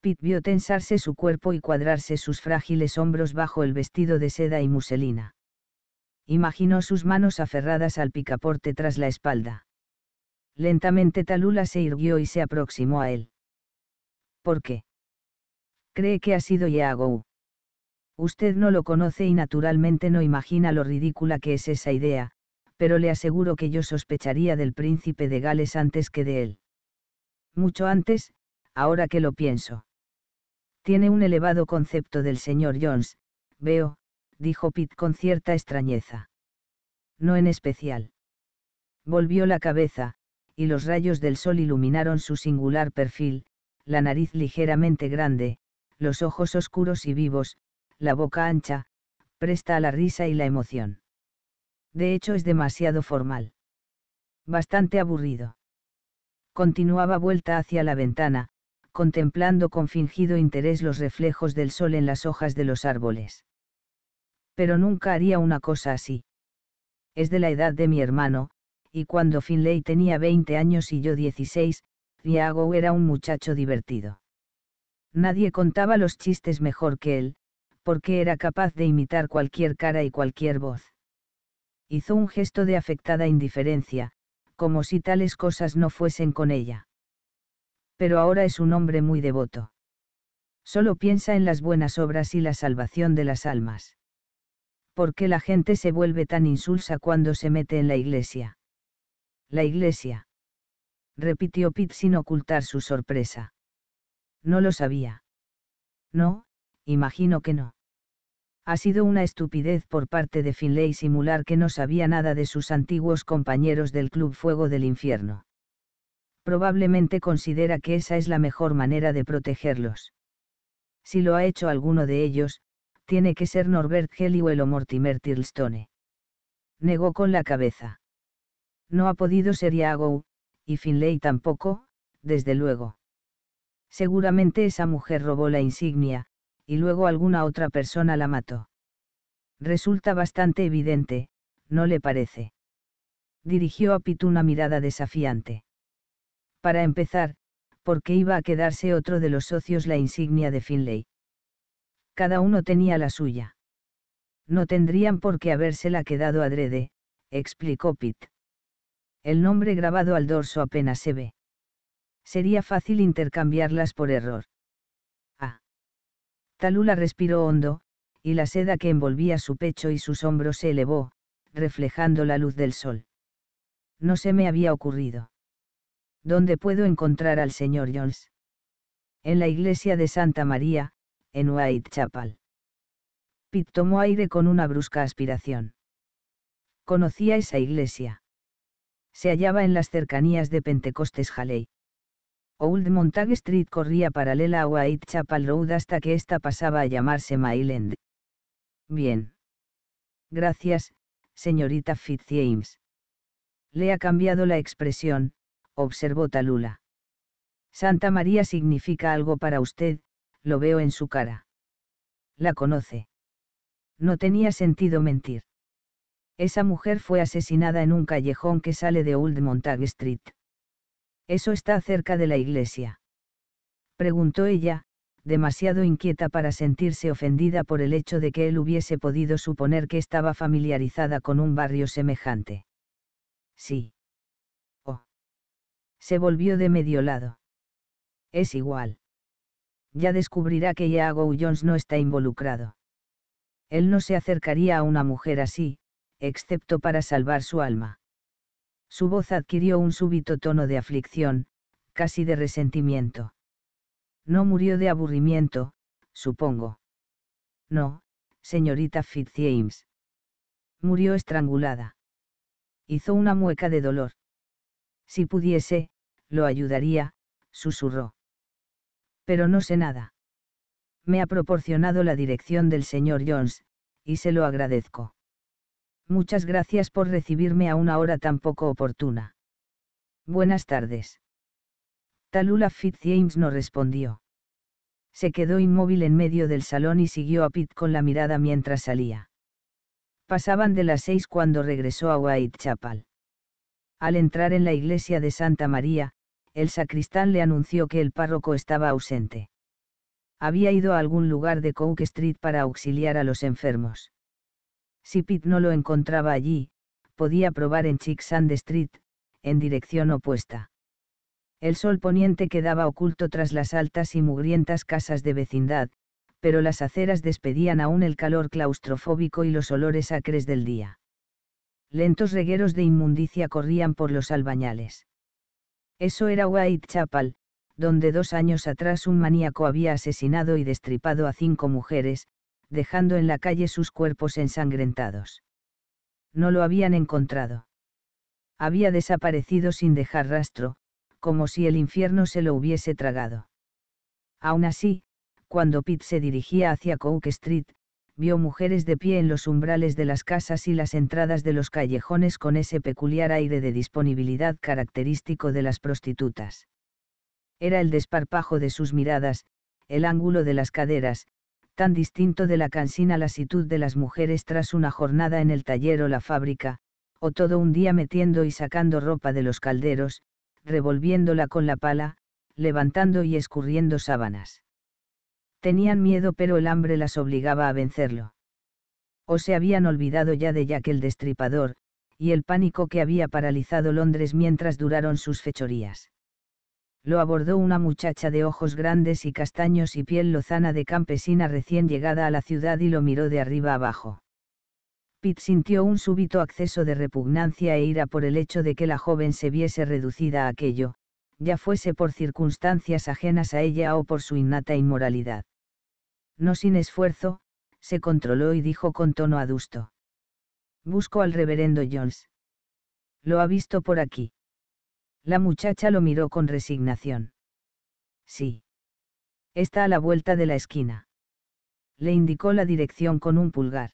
Pitt vio tensarse su cuerpo y cuadrarse sus frágiles hombros bajo el vestido de seda y muselina. Imaginó sus manos aferradas al picaporte tras la espalda. Lentamente Talula se irguió y se aproximó a él. ¿Por qué? Cree que ha sido Yago. Usted no lo conoce y naturalmente no imagina lo ridícula que es esa idea, pero le aseguro que yo sospecharía del príncipe de Gales antes que de él. Mucho antes, ahora que lo pienso. Tiene un elevado concepto del señor Jones, veo, dijo Pitt con cierta extrañeza. No en especial. Volvió la cabeza, y los rayos del sol iluminaron su singular perfil, la nariz ligeramente grande, los ojos oscuros y vivos, la boca ancha, presta a la risa y la emoción. De hecho es demasiado formal. Bastante aburrido. Continuaba vuelta hacia la ventana, contemplando con fingido interés los reflejos del sol en las hojas de los árboles. Pero nunca haría una cosa así. Es de la edad de mi hermano, y cuando Finlay tenía 20 años y yo 16, Diago era un muchacho divertido. Nadie contaba los chistes mejor que él, porque era capaz de imitar cualquier cara y cualquier voz. Hizo un gesto de afectada indiferencia, como si tales cosas no fuesen con ella pero ahora es un hombre muy devoto. Solo piensa en las buenas obras y la salvación de las almas. ¿Por qué la gente se vuelve tan insulsa cuando se mete en la iglesia? La iglesia. Repitió Pitt sin ocultar su sorpresa. No lo sabía. No, imagino que no. Ha sido una estupidez por parte de Finlay simular que no sabía nada de sus antiguos compañeros del Club Fuego del Infierno probablemente considera que esa es la mejor manera de protegerlos. Si lo ha hecho alguno de ellos, tiene que ser Norbert Heliwell o Mortimer Tilstone. Negó con la cabeza. No ha podido ser Iago, y Finlay tampoco, desde luego. Seguramente esa mujer robó la insignia, y luego alguna otra persona la mató. Resulta bastante evidente, ¿no le parece? Dirigió a Pitt una mirada desafiante. Para empezar, porque iba a quedarse otro de los socios la insignia de Finlay. Cada uno tenía la suya. No tendrían por qué habérsela quedado adrede, explicó Pitt. El nombre grabado al dorso apenas se ve. Sería fácil intercambiarlas por error. Ah. Talula respiró hondo, y la seda que envolvía su pecho y sus hombros se elevó, reflejando la luz del sol. No se me había ocurrido. ¿Dónde puedo encontrar al señor Jones? En la iglesia de Santa María, en Whitechapel. Pitt tomó aire con una brusca aspiración. Conocía esa iglesia. Se hallaba en las cercanías de Pentecostes Halley. Old Montague Street corría paralela a Whitechapel Road hasta que ésta pasaba a llamarse Mayland. Bien. Gracias, señorita Fitzjames. Le ha cambiado la expresión, observó Talula. Santa María significa algo para usted, lo veo en su cara. La conoce. No tenía sentido mentir. Esa mujer fue asesinada en un callejón que sale de Old Montague Street. ¿Eso está cerca de la iglesia? Preguntó ella, demasiado inquieta para sentirse ofendida por el hecho de que él hubiese podido suponer que estaba familiarizada con un barrio semejante. Sí. Se volvió de medio lado. Es igual. Ya descubrirá que ya Jones no está involucrado. Él no se acercaría a una mujer así, excepto para salvar su alma. Su voz adquirió un súbito tono de aflicción, casi de resentimiento. No murió de aburrimiento, supongo. No, señorita Fitzjames. Murió estrangulada. Hizo una mueca de dolor. Si pudiese, lo ayudaría, susurró. Pero no sé nada. Me ha proporcionado la dirección del señor Jones, y se lo agradezco. Muchas gracias por recibirme a una hora tan poco oportuna. Buenas tardes. Talula Fitzjames no respondió. Se quedó inmóvil en medio del salón y siguió a Pitt con la mirada mientras salía. Pasaban de las seis cuando regresó a Whitechapel. Al entrar en la iglesia de Santa María, el sacristán le anunció que el párroco estaba ausente. Había ido a algún lugar de Coke Street para auxiliar a los enfermos. Si Pitt no lo encontraba allí, podía probar en Chicksand Street, en dirección opuesta. El sol poniente quedaba oculto tras las altas y mugrientas casas de vecindad, pero las aceras despedían aún el calor claustrofóbico y los olores acres del día lentos regueros de inmundicia corrían por los albañales. Eso era Whitechapel, donde dos años atrás un maníaco había asesinado y destripado a cinco mujeres, dejando en la calle sus cuerpos ensangrentados. No lo habían encontrado. Había desaparecido sin dejar rastro, como si el infierno se lo hubiese tragado. Aún así, cuando Pitt se dirigía hacia Coke Street, vio mujeres de pie en los umbrales de las casas y las entradas de los callejones con ese peculiar aire de disponibilidad característico de las prostitutas. Era el desparpajo de sus miradas, el ángulo de las caderas, tan distinto de la cansina lasitud de las mujeres tras una jornada en el taller o la fábrica, o todo un día metiendo y sacando ropa de los calderos, revolviéndola con la pala, levantando y escurriendo sábanas. Tenían miedo pero el hambre las obligaba a vencerlo. O se habían olvidado ya de Jack el Destripador, y el pánico que había paralizado Londres mientras duraron sus fechorías. Lo abordó una muchacha de ojos grandes y castaños y piel lozana de campesina recién llegada a la ciudad y lo miró de arriba abajo. Pitt sintió un súbito acceso de repugnancia e ira por el hecho de que la joven se viese reducida a aquello, ya fuese por circunstancias ajenas a ella o por su innata inmoralidad. No sin esfuerzo, se controló y dijo con tono adusto. Busco al reverendo Jones. Lo ha visto por aquí. La muchacha lo miró con resignación. Sí. Está a la vuelta de la esquina. Le indicó la dirección con un pulgar.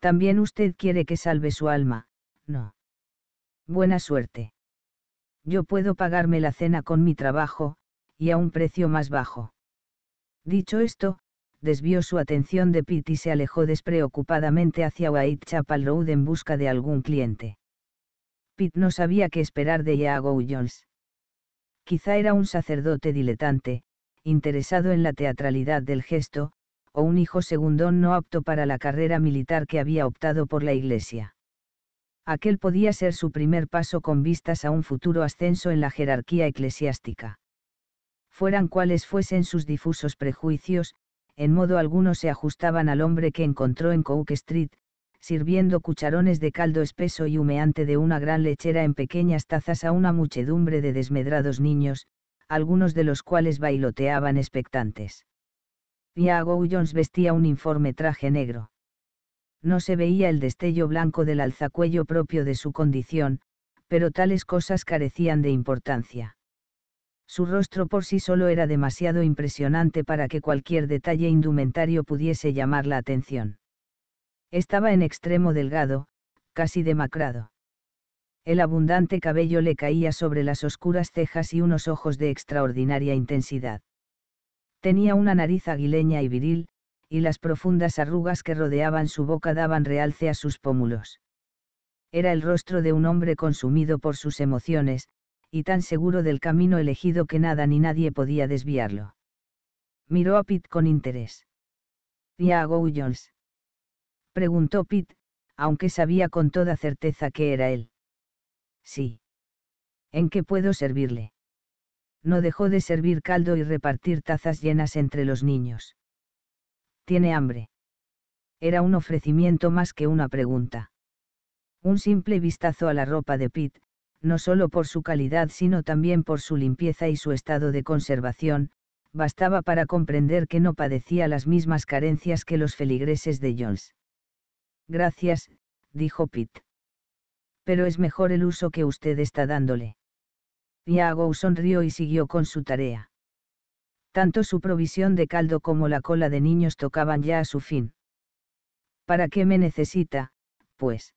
También usted quiere que salve su alma, ¿no? Buena suerte. Yo puedo pagarme la cena con mi trabajo, y a un precio más bajo. Dicho esto, desvió su atención de Pitt y se alejó despreocupadamente hacia Whitechapel Road en busca de algún cliente. Pitt no sabía qué esperar de Iago Jones. Quizá era un sacerdote diletante, interesado en la teatralidad del gesto, o un hijo segundón no apto para la carrera militar que había optado por la iglesia aquel podía ser su primer paso con vistas a un futuro ascenso en la jerarquía eclesiástica. Fueran cuales fuesen sus difusos prejuicios, en modo alguno se ajustaban al hombre que encontró en Cook Street, sirviendo cucharones de caldo espeso y humeante de una gran lechera en pequeñas tazas a una muchedumbre de desmedrados niños, algunos de los cuales bailoteaban expectantes. Iago Jones vestía un informe traje negro no se veía el destello blanco del alzacuello propio de su condición, pero tales cosas carecían de importancia. Su rostro por sí solo era demasiado impresionante para que cualquier detalle indumentario pudiese llamar la atención. Estaba en extremo delgado, casi demacrado. El abundante cabello le caía sobre las oscuras cejas y unos ojos de extraordinaria intensidad. Tenía una nariz aguileña y viril, y las profundas arrugas que rodeaban su boca daban realce a sus pómulos. Era el rostro de un hombre consumido por sus emociones, y tan seguro del camino elegido que nada ni nadie podía desviarlo. Miró a Pitt con interés. ¿Y a Jones? Preguntó Pitt, aunque sabía con toda certeza que era él. Sí. ¿En qué puedo servirle? No dejó de servir caldo y repartir tazas llenas entre los niños tiene hambre. Era un ofrecimiento más que una pregunta. Un simple vistazo a la ropa de Pitt, no solo por su calidad sino también por su limpieza y su estado de conservación, bastaba para comprender que no padecía las mismas carencias que los feligreses de Jones. Gracias, dijo Pitt. Pero es mejor el uso que usted está dándole. Iago sonrió y siguió con su tarea tanto su provisión de caldo como la cola de niños tocaban ya a su fin. ¿Para qué me necesita, pues?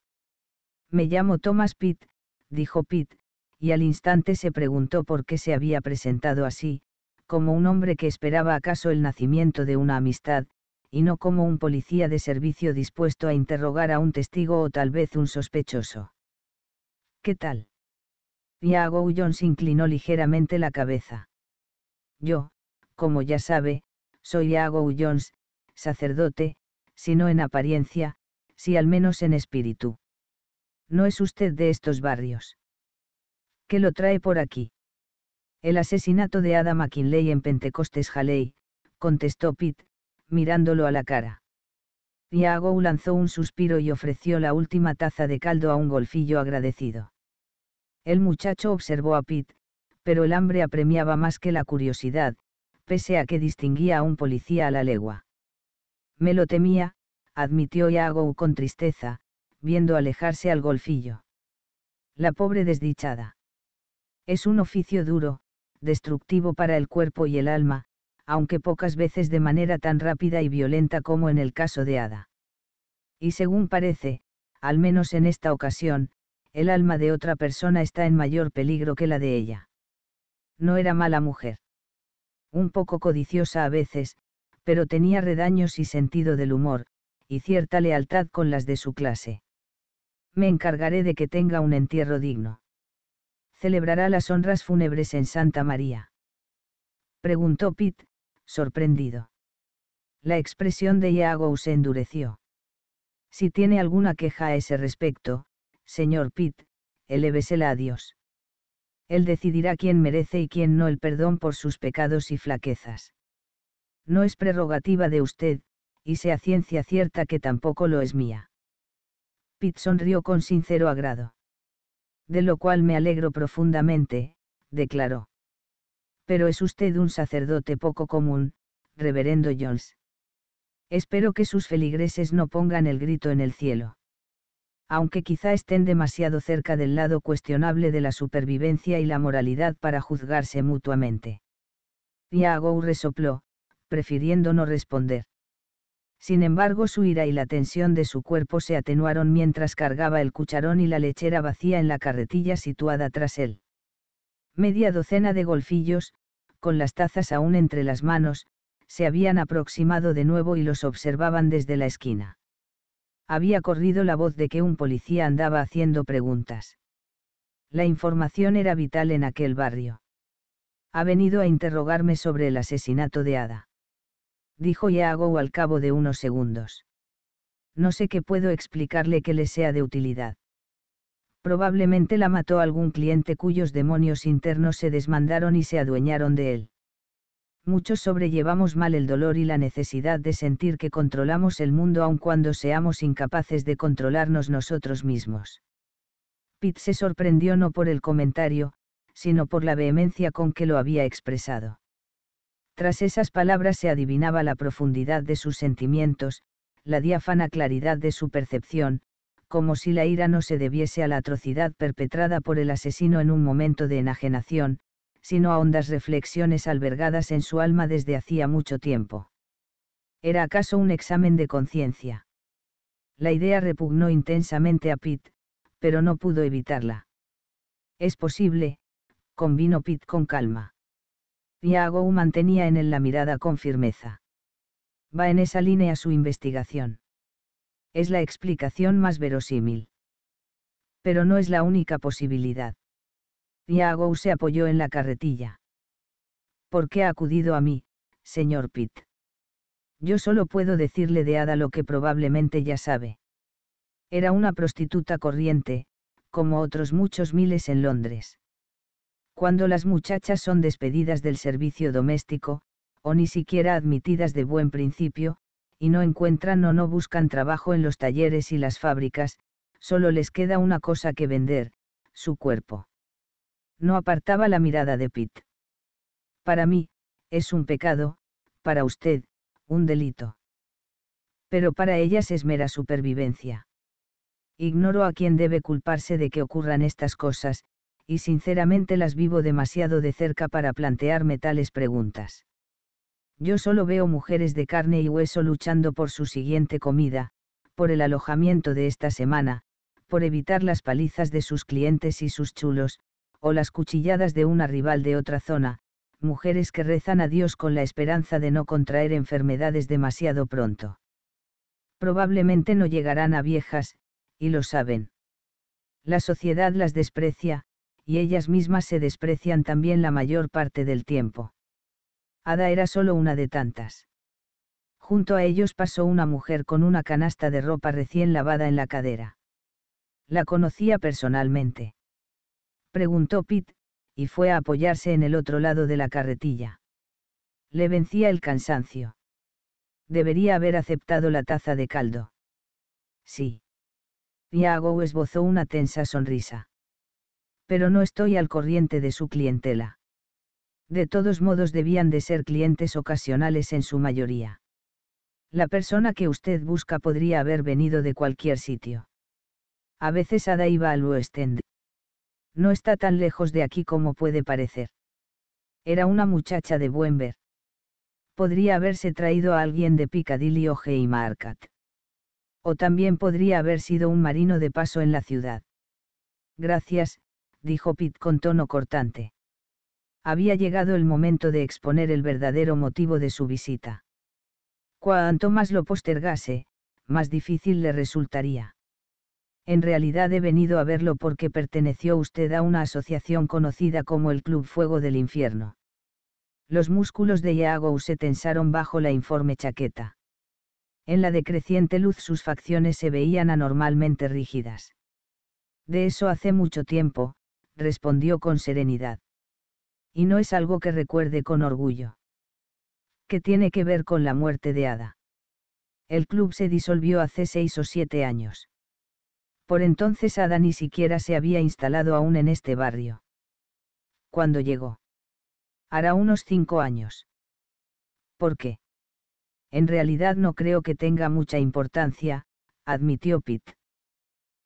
Me llamo Thomas Pitt, dijo Pitt, y al instante se preguntó por qué se había presentado así, como un hombre que esperaba acaso el nacimiento de una amistad, y no como un policía de servicio dispuesto a interrogar a un testigo o tal vez un sospechoso. ¿Qué tal? Iago se inclinó ligeramente la cabeza. Yo, como ya sabe, soy Iago Jones, sacerdote, si no en apariencia, si al menos en espíritu. No es usted de estos barrios. ¿Qué lo trae por aquí? El asesinato de Ada McKinley en Pentecostes Haley, contestó Pitt, mirándolo a la cara. Iago lanzó un suspiro y ofreció la última taza de caldo a un golfillo agradecido. El muchacho observó a Pitt, pero el hambre apremiaba más que la curiosidad, pese a que distinguía a un policía a la legua. Me lo temía, admitió Yago con tristeza, viendo alejarse al golfillo. La pobre desdichada. Es un oficio duro, destructivo para el cuerpo y el alma, aunque pocas veces de manera tan rápida y violenta como en el caso de Ada. Y según parece, al menos en esta ocasión, el alma de otra persona está en mayor peligro que la de ella. No era mala mujer un poco codiciosa a veces, pero tenía redaños y sentido del humor, y cierta lealtad con las de su clase. Me encargaré de que tenga un entierro digno. ¿Celebrará las honras fúnebres en Santa María? Preguntó Pitt, sorprendido. La expresión de Iago se endureció. Si tiene alguna queja a ese respecto, señor Pitt, elévesela a Dios. Él decidirá quién merece y quién no el perdón por sus pecados y flaquezas. No es prerrogativa de usted, y sea ciencia cierta que tampoco lo es mía. Pitt sonrió con sincero agrado. De lo cual me alegro profundamente, declaró. Pero es usted un sacerdote poco común, reverendo Jones. Espero que sus feligreses no pongan el grito en el cielo aunque quizá estén demasiado cerca del lado cuestionable de la supervivencia y la moralidad para juzgarse mutuamente. Yagou resopló, prefiriendo no responder. Sin embargo, su ira y la tensión de su cuerpo se atenuaron mientras cargaba el cucharón y la lechera vacía en la carretilla situada tras él. Media docena de golfillos, con las tazas aún entre las manos, se habían aproximado de nuevo y los observaban desde la esquina había corrido la voz de que un policía andaba haciendo preguntas. La información era vital en aquel barrio. Ha venido a interrogarme sobre el asesinato de Ada. Dijo Yago al cabo de unos segundos. No sé qué puedo explicarle que le sea de utilidad. Probablemente la mató algún cliente cuyos demonios internos se desmandaron y se adueñaron de él muchos sobrellevamos mal el dolor y la necesidad de sentir que controlamos el mundo aun cuando seamos incapaces de controlarnos nosotros mismos. Pitt se sorprendió no por el comentario, sino por la vehemencia con que lo había expresado. Tras esas palabras se adivinaba la profundidad de sus sentimientos, la diáfana claridad de su percepción, como si la ira no se debiese a la atrocidad perpetrada por el asesino en un momento de enajenación, sino a hondas reflexiones albergadas en su alma desde hacía mucho tiempo. ¿Era acaso un examen de conciencia? La idea repugnó intensamente a Pitt, pero no pudo evitarla. Es posible, convino Pitt con calma. ago mantenía en él la mirada con firmeza. Va en esa línea su investigación. Es la explicación más verosímil. Pero no es la única posibilidad. Yago se apoyó en la carretilla. ¿Por qué ha acudido a mí, señor Pitt? Yo solo puedo decirle de Ada lo que probablemente ya sabe. Era una prostituta corriente, como otros muchos miles en Londres. Cuando las muchachas son despedidas del servicio doméstico, o ni siquiera admitidas de buen principio, y no encuentran o no buscan trabajo en los talleres y las fábricas, solo les queda una cosa que vender, su cuerpo no apartaba la mirada de Pitt. Para mí, es un pecado, para usted, un delito. Pero para ellas es mera supervivencia. Ignoro a quién debe culparse de que ocurran estas cosas, y sinceramente las vivo demasiado de cerca para plantearme tales preguntas. Yo solo veo mujeres de carne y hueso luchando por su siguiente comida, por el alojamiento de esta semana, por evitar las palizas de sus clientes y sus chulos, o las cuchilladas de una rival de otra zona, mujeres que rezan a Dios con la esperanza de no contraer enfermedades demasiado pronto. Probablemente no llegarán a viejas, y lo saben. La sociedad las desprecia, y ellas mismas se desprecian también la mayor parte del tiempo. Ada era solo una de tantas. Junto a ellos pasó una mujer con una canasta de ropa recién lavada en la cadera. La conocía personalmente preguntó Pitt y fue a apoyarse en el otro lado de la carretilla. Le vencía el cansancio. Debería haber aceptado la taza de caldo. Sí. Iago esbozó una tensa sonrisa. Pero no estoy al corriente de su clientela. De todos modos debían de ser clientes ocasionales en su mayoría. La persona que usted busca podría haber venido de cualquier sitio. A veces Ada iba al West End. No está tan lejos de aquí como puede parecer. Era una muchacha de buen ver. Podría haberse traído a alguien de Piccadilly o Haymarket. O también podría haber sido un marino de paso en la ciudad. Gracias, dijo Pitt con tono cortante. Había llegado el momento de exponer el verdadero motivo de su visita. Cuanto más lo postergase, más difícil le resultaría. En realidad he venido a verlo porque perteneció usted a una asociación conocida como el Club Fuego del Infierno. Los músculos de Iago se tensaron bajo la informe chaqueta. En la decreciente luz sus facciones se veían anormalmente rígidas. De eso hace mucho tiempo, respondió con serenidad. Y no es algo que recuerde con orgullo. ¿Qué tiene que ver con la muerte de Ada? El club se disolvió hace seis o siete años. Por entonces Ada ni siquiera se había instalado aún en este barrio. Cuando llegó. Hará unos cinco años. ¿Por qué? En realidad no creo que tenga mucha importancia, admitió Pitt.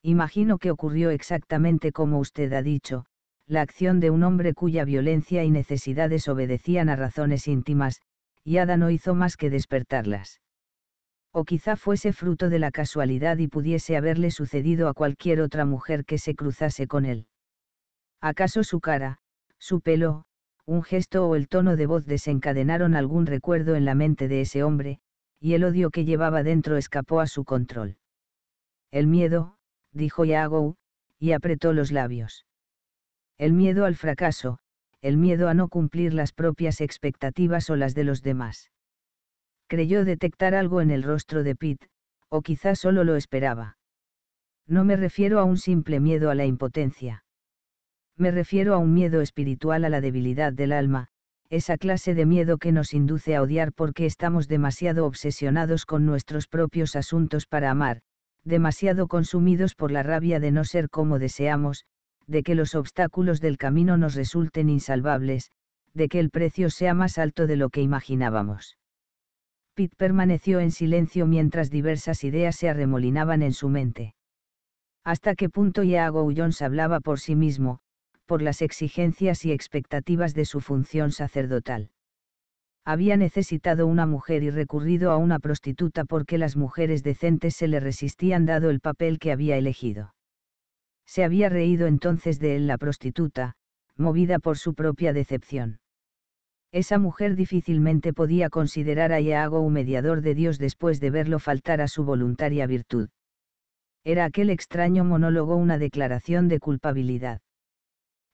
Imagino que ocurrió exactamente como usted ha dicho, la acción de un hombre cuya violencia y necesidades obedecían a razones íntimas, y Ada no hizo más que despertarlas o quizá fuese fruto de la casualidad y pudiese haberle sucedido a cualquier otra mujer que se cruzase con él. ¿Acaso su cara, su pelo, un gesto o el tono de voz desencadenaron algún recuerdo en la mente de ese hombre, y el odio que llevaba dentro escapó a su control? El miedo, dijo Yago, y apretó los labios. El miedo al fracaso, el miedo a no cumplir las propias expectativas o las de los demás creyó detectar algo en el rostro de Pitt, o quizá solo lo esperaba. No me refiero a un simple miedo a la impotencia. Me refiero a un miedo espiritual a la debilidad del alma, esa clase de miedo que nos induce a odiar porque estamos demasiado obsesionados con nuestros propios asuntos para amar, demasiado consumidos por la rabia de no ser como deseamos, de que los obstáculos del camino nos resulten insalvables, de que el precio sea más alto de lo que imaginábamos. Pitt permaneció en silencio mientras diversas ideas se arremolinaban en su mente. Hasta qué punto Iago Jones hablaba por sí mismo, por las exigencias y expectativas de su función sacerdotal. Había necesitado una mujer y recurrido a una prostituta porque las mujeres decentes se le resistían dado el papel que había elegido. Se había reído entonces de él la prostituta, movida por su propia decepción. Esa mujer difícilmente podía considerar a Iago un mediador de Dios después de verlo faltar a su voluntaria virtud. Era aquel extraño monólogo una declaración de culpabilidad.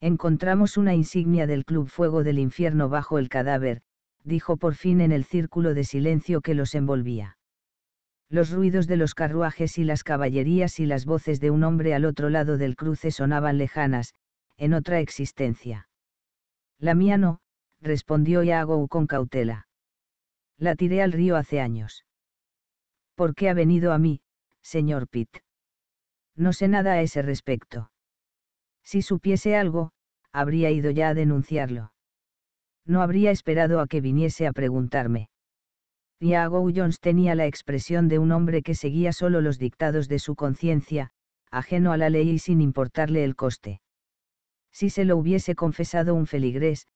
Encontramos una insignia del Club Fuego del Infierno bajo el cadáver, dijo por fin en el círculo de silencio que los envolvía. Los ruidos de los carruajes y las caballerías y las voces de un hombre al otro lado del cruce sonaban lejanas, en otra existencia. La mía no, respondió Iago con cautela. La tiré al río hace años. ¿Por qué ha venido a mí, señor Pitt? No sé nada a ese respecto. Si supiese algo, habría ido ya a denunciarlo. No habría esperado a que viniese a preguntarme. Iago Jones tenía la expresión de un hombre que seguía solo los dictados de su conciencia, ajeno a la ley y sin importarle el coste. Si se lo hubiese confesado un feligrés,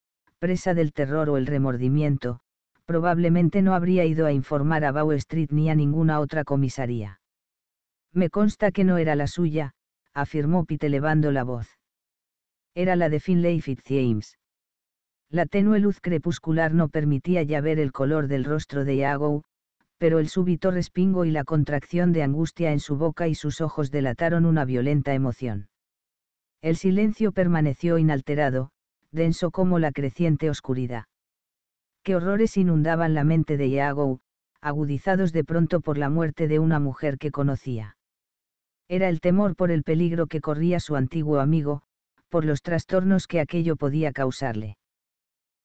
presa del terror o el remordimiento, probablemente no habría ido a informar a Bow Street ni a ninguna otra comisaría. Me consta que no era la suya, afirmó Pete elevando la voz. Era la de Finlay Fitzjames. La tenue luz crepuscular no permitía ya ver el color del rostro de Iago, pero el súbito respingo y la contracción de angustia en su boca y sus ojos delataron una violenta emoción. El silencio permaneció inalterado, denso como la creciente oscuridad. Qué horrores inundaban la mente de Iago, agudizados de pronto por la muerte de una mujer que conocía. Era el temor por el peligro que corría su antiguo amigo, por los trastornos que aquello podía causarle.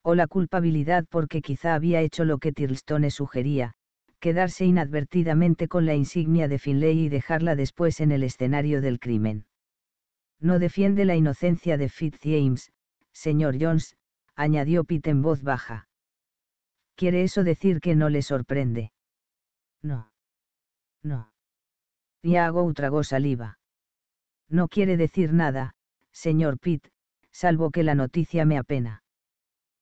O la culpabilidad porque quizá había hecho lo que Thirlstone sugería, quedarse inadvertidamente con la insignia de Finlay y dejarla después en el escenario del crimen. No defiende la inocencia de Fitz James, Señor Jones, añadió Pitt en voz baja. ¿Quiere eso decir que no le sorprende? No. No. Iago tragó saliva. No quiere decir nada, señor Pitt, salvo que la noticia me apena.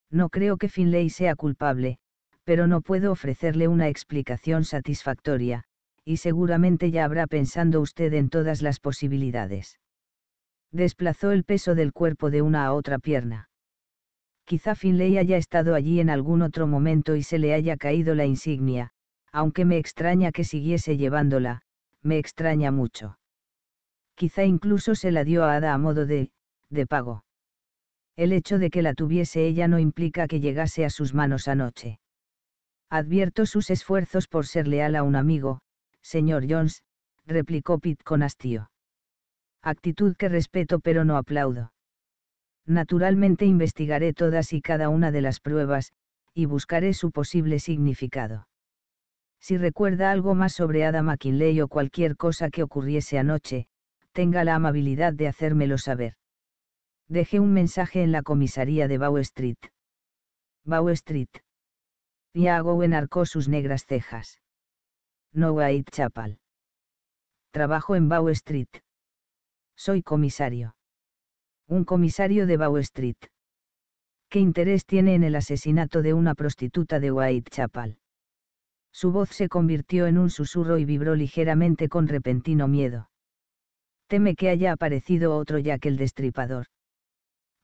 No creo que Finlay sea culpable, pero no puedo ofrecerle una explicación satisfactoria, y seguramente ya habrá pensando usted en todas las posibilidades desplazó el peso del cuerpo de una a otra pierna. Quizá Finley haya estado allí en algún otro momento y se le haya caído la insignia, aunque me extraña que siguiese llevándola, me extraña mucho. Quizá incluso se la dio a Ada a modo de, de pago. El hecho de que la tuviese ella no implica que llegase a sus manos anoche. Advierto sus esfuerzos por ser leal a un amigo, señor Jones, replicó Pitt con hastío actitud que respeto pero no aplaudo. Naturalmente investigaré todas y cada una de las pruebas, y buscaré su posible significado. Si recuerda algo más sobre Adam McKinley o cualquier cosa que ocurriese anoche, tenga la amabilidad de hacérmelo saber. Dejé un mensaje en la comisaría de Bow Street. Bow Street. Yago enarcó sus negras cejas. No Chapal. Trabajo en Bow Street. Soy comisario. Un comisario de Bow Street. ¿Qué interés tiene en el asesinato de una prostituta de Whitechapel? Su voz se convirtió en un susurro y vibró ligeramente con repentino miedo. Teme que haya aparecido otro ya que el Destripador.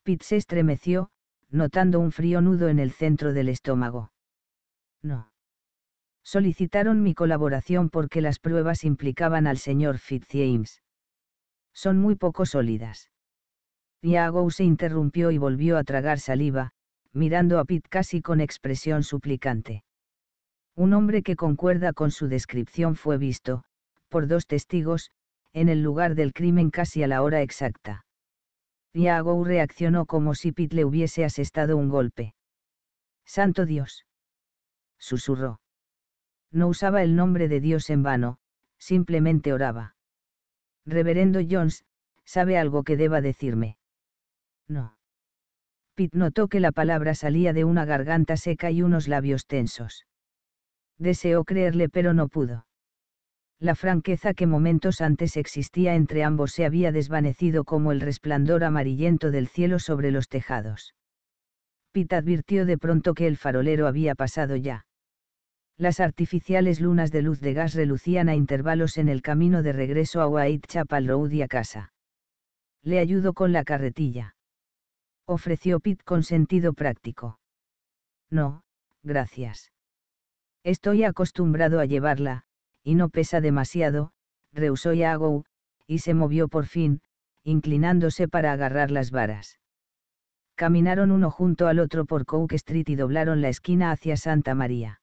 Pitt se estremeció, notando un frío nudo en el centro del estómago. No. Solicitaron mi colaboración porque las pruebas implicaban al señor Fitzjames son muy poco sólidas. Iago se interrumpió y volvió a tragar saliva, mirando a Pitt casi con expresión suplicante. Un hombre que concuerda con su descripción fue visto, por dos testigos, en el lugar del crimen casi a la hora exacta. Iago reaccionó como si Pitt le hubiese asestado un golpe. Santo Dios. Susurró. No usaba el nombre de Dios en vano, simplemente oraba. Reverendo Jones, ¿sabe algo que deba decirme? No. Pitt notó que la palabra salía de una garganta seca y unos labios tensos. Deseó creerle pero no pudo. La franqueza que momentos antes existía entre ambos se había desvanecido como el resplandor amarillento del cielo sobre los tejados. Pitt advirtió de pronto que el farolero había pasado ya. Las artificiales lunas de luz de gas relucían a intervalos en el camino de regreso a Whitechapel Road y a casa. Le ayudo con la carretilla. Ofreció Pete con sentido práctico. No, gracias. Estoy acostumbrado a llevarla, y no pesa demasiado, rehusó Yago, y se movió por fin, inclinándose para agarrar las varas. Caminaron uno junto al otro por Coke Street y doblaron la esquina hacia Santa María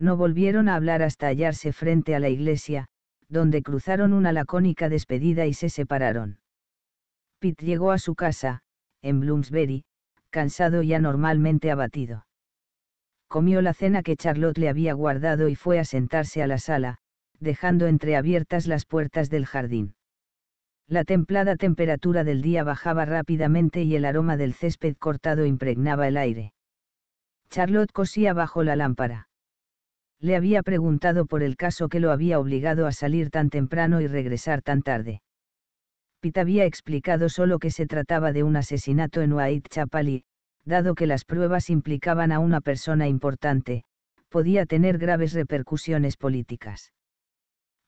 no volvieron a hablar hasta hallarse frente a la iglesia, donde cruzaron una lacónica despedida y se separaron. Pitt llegó a su casa, en Bloomsbury, cansado y anormalmente abatido. Comió la cena que Charlotte le había guardado y fue a sentarse a la sala, dejando entreabiertas las puertas del jardín. La templada temperatura del día bajaba rápidamente y el aroma del césped cortado impregnaba el aire. Charlotte cosía bajo la lámpara le había preguntado por el caso que lo había obligado a salir tan temprano y regresar tan tarde. Pitt había explicado solo que se trataba de un asesinato en Whitechapel y, dado que las pruebas implicaban a una persona importante, podía tener graves repercusiones políticas.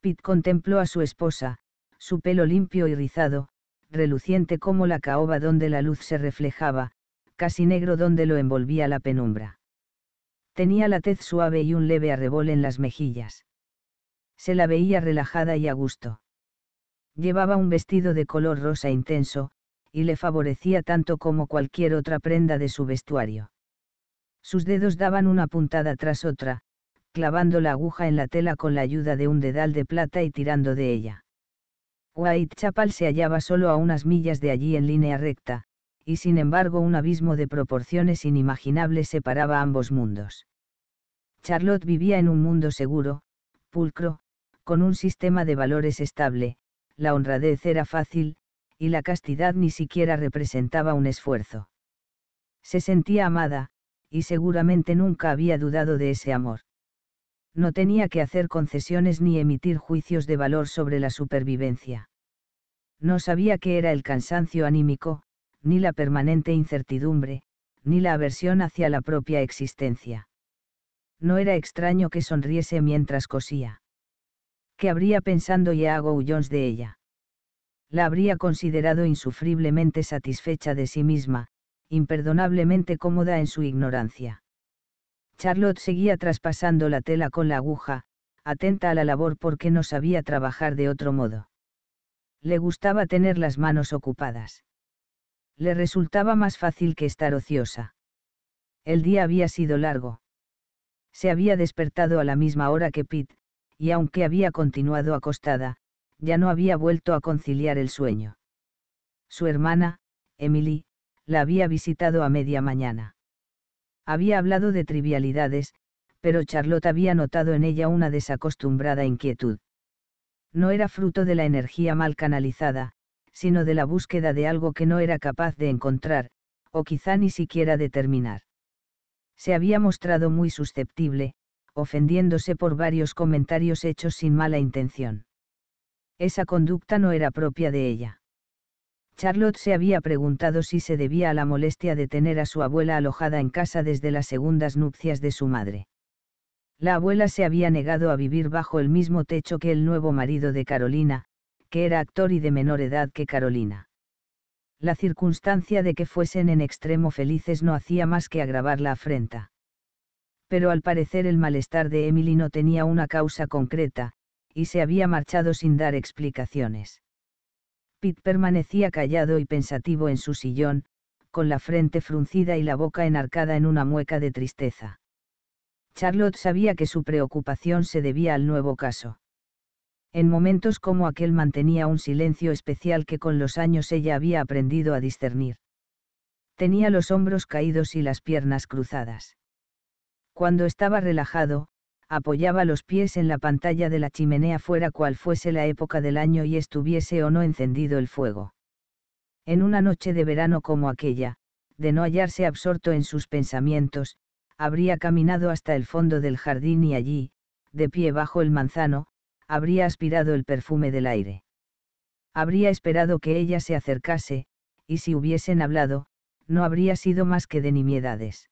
Pitt contempló a su esposa, su pelo limpio y rizado, reluciente como la caoba donde la luz se reflejaba, casi negro donde lo envolvía la penumbra. Tenía la tez suave y un leve arrebol en las mejillas. Se la veía relajada y a gusto. Llevaba un vestido de color rosa intenso, y le favorecía tanto como cualquier otra prenda de su vestuario. Sus dedos daban una puntada tras otra, clavando la aguja en la tela con la ayuda de un dedal de plata y tirando de ella. Whitechapel se hallaba solo a unas millas de allí en línea recta, y sin embargo un abismo de proporciones inimaginables separaba ambos mundos. Charlotte vivía en un mundo seguro, pulcro, con un sistema de valores estable, la honradez era fácil, y la castidad ni siquiera representaba un esfuerzo. Se sentía amada, y seguramente nunca había dudado de ese amor. No tenía que hacer concesiones ni emitir juicios de valor sobre la supervivencia. No sabía qué era el cansancio anímico, ni la permanente incertidumbre, ni la aversión hacia la propia existencia. No era extraño que sonriese mientras cosía. ¿Qué habría pensando Iago Ullons de ella? La habría considerado insufriblemente satisfecha de sí misma, imperdonablemente cómoda en su ignorancia. Charlotte seguía traspasando la tela con la aguja, atenta a la labor porque no sabía trabajar de otro modo. Le gustaba tener las manos ocupadas. Le resultaba más fácil que estar ociosa. El día había sido largo. Se había despertado a la misma hora que Pete, y aunque había continuado acostada, ya no había vuelto a conciliar el sueño. Su hermana, Emily, la había visitado a media mañana. Había hablado de trivialidades, pero Charlotte había notado en ella una desacostumbrada inquietud. No era fruto de la energía mal canalizada, sino de la búsqueda de algo que no era capaz de encontrar, o quizá ni siquiera determinar. Se había mostrado muy susceptible, ofendiéndose por varios comentarios hechos sin mala intención. Esa conducta no era propia de ella. Charlotte se había preguntado si se debía a la molestia de tener a su abuela alojada en casa desde las segundas nupcias de su madre. La abuela se había negado a vivir bajo el mismo techo que el nuevo marido de Carolina, que era actor y de menor edad que Carolina. La circunstancia de que fuesen en extremo felices no hacía más que agravar la afrenta. Pero al parecer el malestar de Emily no tenía una causa concreta, y se había marchado sin dar explicaciones. Pitt permanecía callado y pensativo en su sillón, con la frente fruncida y la boca enarcada en una mueca de tristeza. Charlotte sabía que su preocupación se debía al nuevo caso. En momentos como aquel mantenía un silencio especial que con los años ella había aprendido a discernir. Tenía los hombros caídos y las piernas cruzadas. Cuando estaba relajado, apoyaba los pies en la pantalla de la chimenea fuera cual fuese la época del año y estuviese o no encendido el fuego. En una noche de verano como aquella, de no hallarse absorto en sus pensamientos, habría caminado hasta el fondo del jardín y allí, de pie bajo el manzano, habría aspirado el perfume del aire. Habría esperado que ella se acercase, y si hubiesen hablado, no habría sido más que de nimiedades.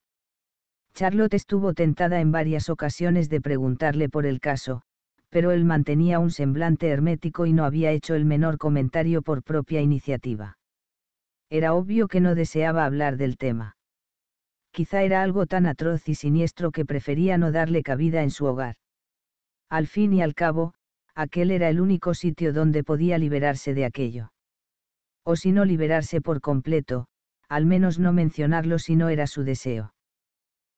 Charlotte estuvo tentada en varias ocasiones de preguntarle por el caso, pero él mantenía un semblante hermético y no había hecho el menor comentario por propia iniciativa. Era obvio que no deseaba hablar del tema. Quizá era algo tan atroz y siniestro que prefería no darle cabida en su hogar. Al fin y al cabo, aquel era el único sitio donde podía liberarse de aquello. O si no liberarse por completo, al menos no mencionarlo si no era su deseo.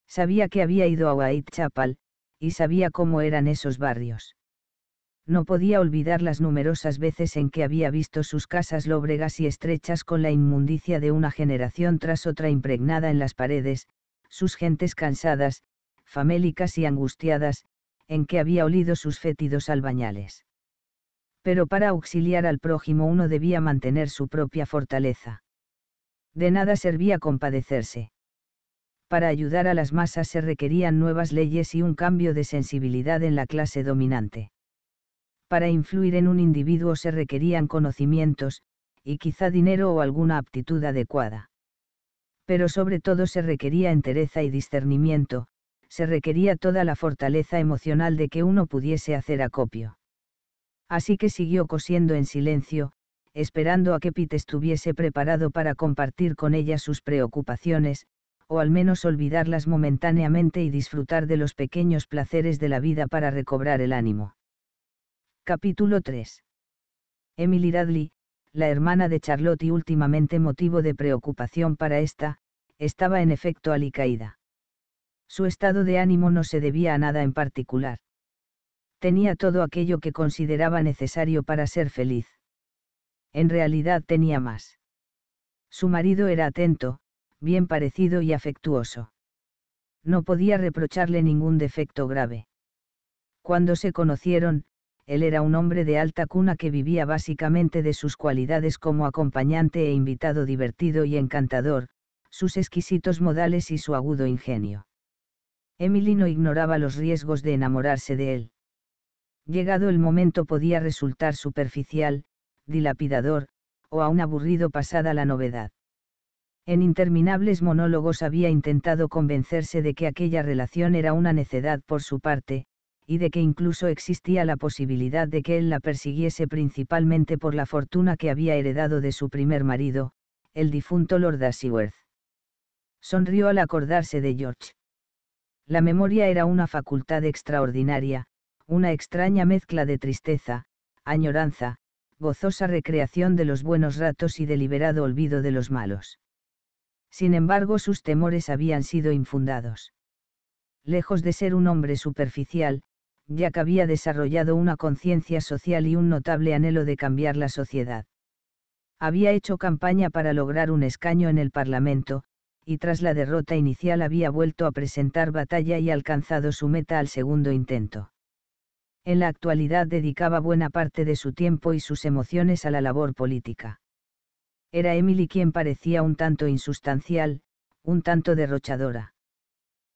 Sabía que había ido a Whitechapel, y sabía cómo eran esos barrios. No podía olvidar las numerosas veces en que había visto sus casas lóbregas y estrechas con la inmundicia de una generación tras otra impregnada en las paredes, sus gentes cansadas, famélicas y angustiadas, en que había olido sus fétidos albañales. Pero para auxiliar al prójimo uno debía mantener su propia fortaleza. De nada servía compadecerse. Para ayudar a las masas se requerían nuevas leyes y un cambio de sensibilidad en la clase dominante. Para influir en un individuo se requerían conocimientos, y quizá dinero o alguna aptitud adecuada. Pero sobre todo se requería entereza y discernimiento, se requería toda la fortaleza emocional de que uno pudiese hacer acopio. Así que siguió cosiendo en silencio, esperando a que Pete estuviese preparado para compartir con ella sus preocupaciones, o al menos olvidarlas momentáneamente y disfrutar de los pequeños placeres de la vida para recobrar el ánimo. Capítulo 3. Emily Radley, la hermana de Charlotte y últimamente motivo de preocupación para esta, estaba en efecto alicaída. Su estado de ánimo no se debía a nada en particular. Tenía todo aquello que consideraba necesario para ser feliz. En realidad tenía más. Su marido era atento, bien parecido y afectuoso. No podía reprocharle ningún defecto grave. Cuando se conocieron, él era un hombre de alta cuna que vivía básicamente de sus cualidades como acompañante e invitado divertido y encantador, sus exquisitos modales y su agudo ingenio. Emily no ignoraba los riesgos de enamorarse de él. Llegado el momento podía resultar superficial, dilapidador, o aún aburrido pasada la novedad. En interminables monólogos había intentado convencerse de que aquella relación era una necedad por su parte, y de que incluso existía la posibilidad de que él la persiguiese principalmente por la fortuna que había heredado de su primer marido, el difunto Lord asiworth Sonrió al acordarse de George. La memoria era una facultad extraordinaria, una extraña mezcla de tristeza, añoranza, gozosa recreación de los buenos ratos y deliberado olvido de los malos. Sin embargo, sus temores habían sido infundados. Lejos de ser un hombre superficial, que había desarrollado una conciencia social y un notable anhelo de cambiar la sociedad. Había hecho campaña para lograr un escaño en el Parlamento, y tras la derrota inicial había vuelto a presentar batalla y alcanzado su meta al segundo intento. En la actualidad dedicaba buena parte de su tiempo y sus emociones a la labor política. Era Emily quien parecía un tanto insustancial, un tanto derrochadora.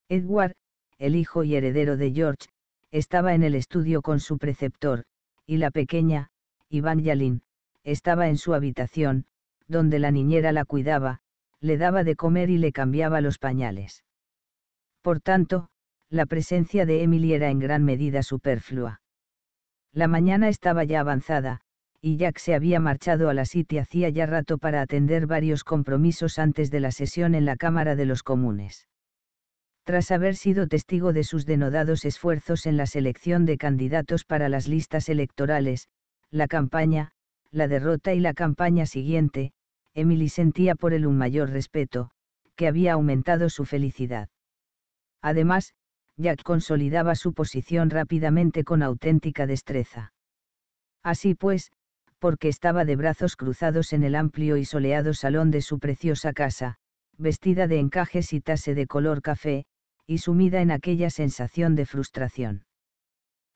Edward, el hijo y heredero de George, estaba en el estudio con su preceptor, y la pequeña, Iván Yalín, estaba en su habitación, donde la niñera la cuidaba, le daba de comer y le cambiaba los pañales. Por tanto, la presencia de Emily era en gran medida superflua. La mañana estaba ya avanzada, y Jack se había marchado a la City hacía ya rato para atender varios compromisos antes de la sesión en la Cámara de los Comunes. Tras haber sido testigo de sus denodados esfuerzos en la selección de candidatos para las listas electorales, la campaña, la derrota y la campaña siguiente, Emily sentía por él un mayor respeto, que había aumentado su felicidad. Además, Jack consolidaba su posición rápidamente con auténtica destreza. Así pues, porque estaba de brazos cruzados en el amplio y soleado salón de su preciosa casa, vestida de encajes y tase de color café, y sumida en aquella sensación de frustración.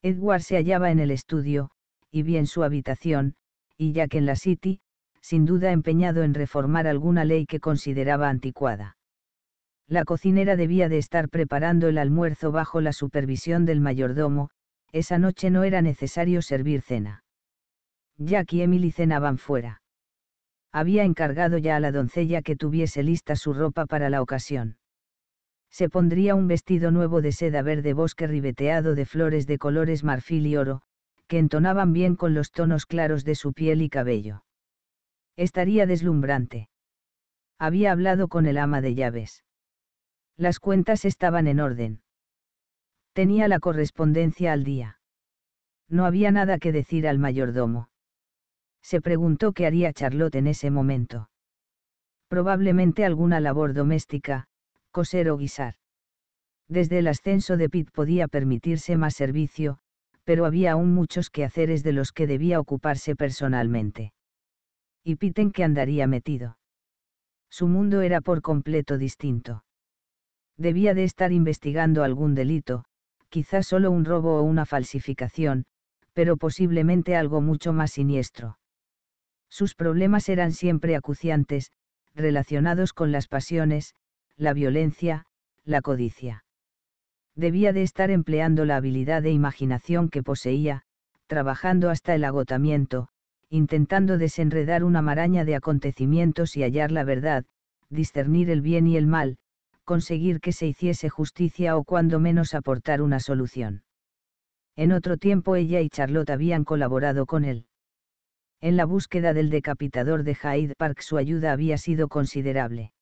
Edward se hallaba en el estudio, y bien su habitación, y Jack en la City, sin duda empeñado en reformar alguna ley que consideraba anticuada. La cocinera debía de estar preparando el almuerzo bajo la supervisión del mayordomo, esa noche no era necesario servir cena. Jack y Emily cenaban fuera. Había encargado ya a la doncella que tuviese lista su ropa para la ocasión. Se pondría un vestido nuevo de seda verde bosque ribeteado de flores de colores marfil y oro, que entonaban bien con los tonos claros de su piel y cabello. Estaría deslumbrante. Había hablado con el ama de llaves. Las cuentas estaban en orden. Tenía la correspondencia al día. No había nada que decir al mayordomo. Se preguntó qué haría Charlotte en ese momento. Probablemente alguna labor doméstica, coser o guisar. Desde el ascenso de Pitt podía permitirse más servicio, pero había aún muchos quehaceres de los que debía ocuparse personalmente y Piten que andaría metido. Su mundo era por completo distinto. Debía de estar investigando algún delito, quizás solo un robo o una falsificación, pero posiblemente algo mucho más siniestro. Sus problemas eran siempre acuciantes, relacionados con las pasiones, la violencia, la codicia. Debía de estar empleando la habilidad de imaginación que poseía, trabajando hasta el agotamiento, intentando desenredar una maraña de acontecimientos y hallar la verdad, discernir el bien y el mal, conseguir que se hiciese justicia o cuando menos aportar una solución. En otro tiempo ella y Charlotte habían colaborado con él. En la búsqueda del decapitador de Hyde Park su ayuda había sido considerable.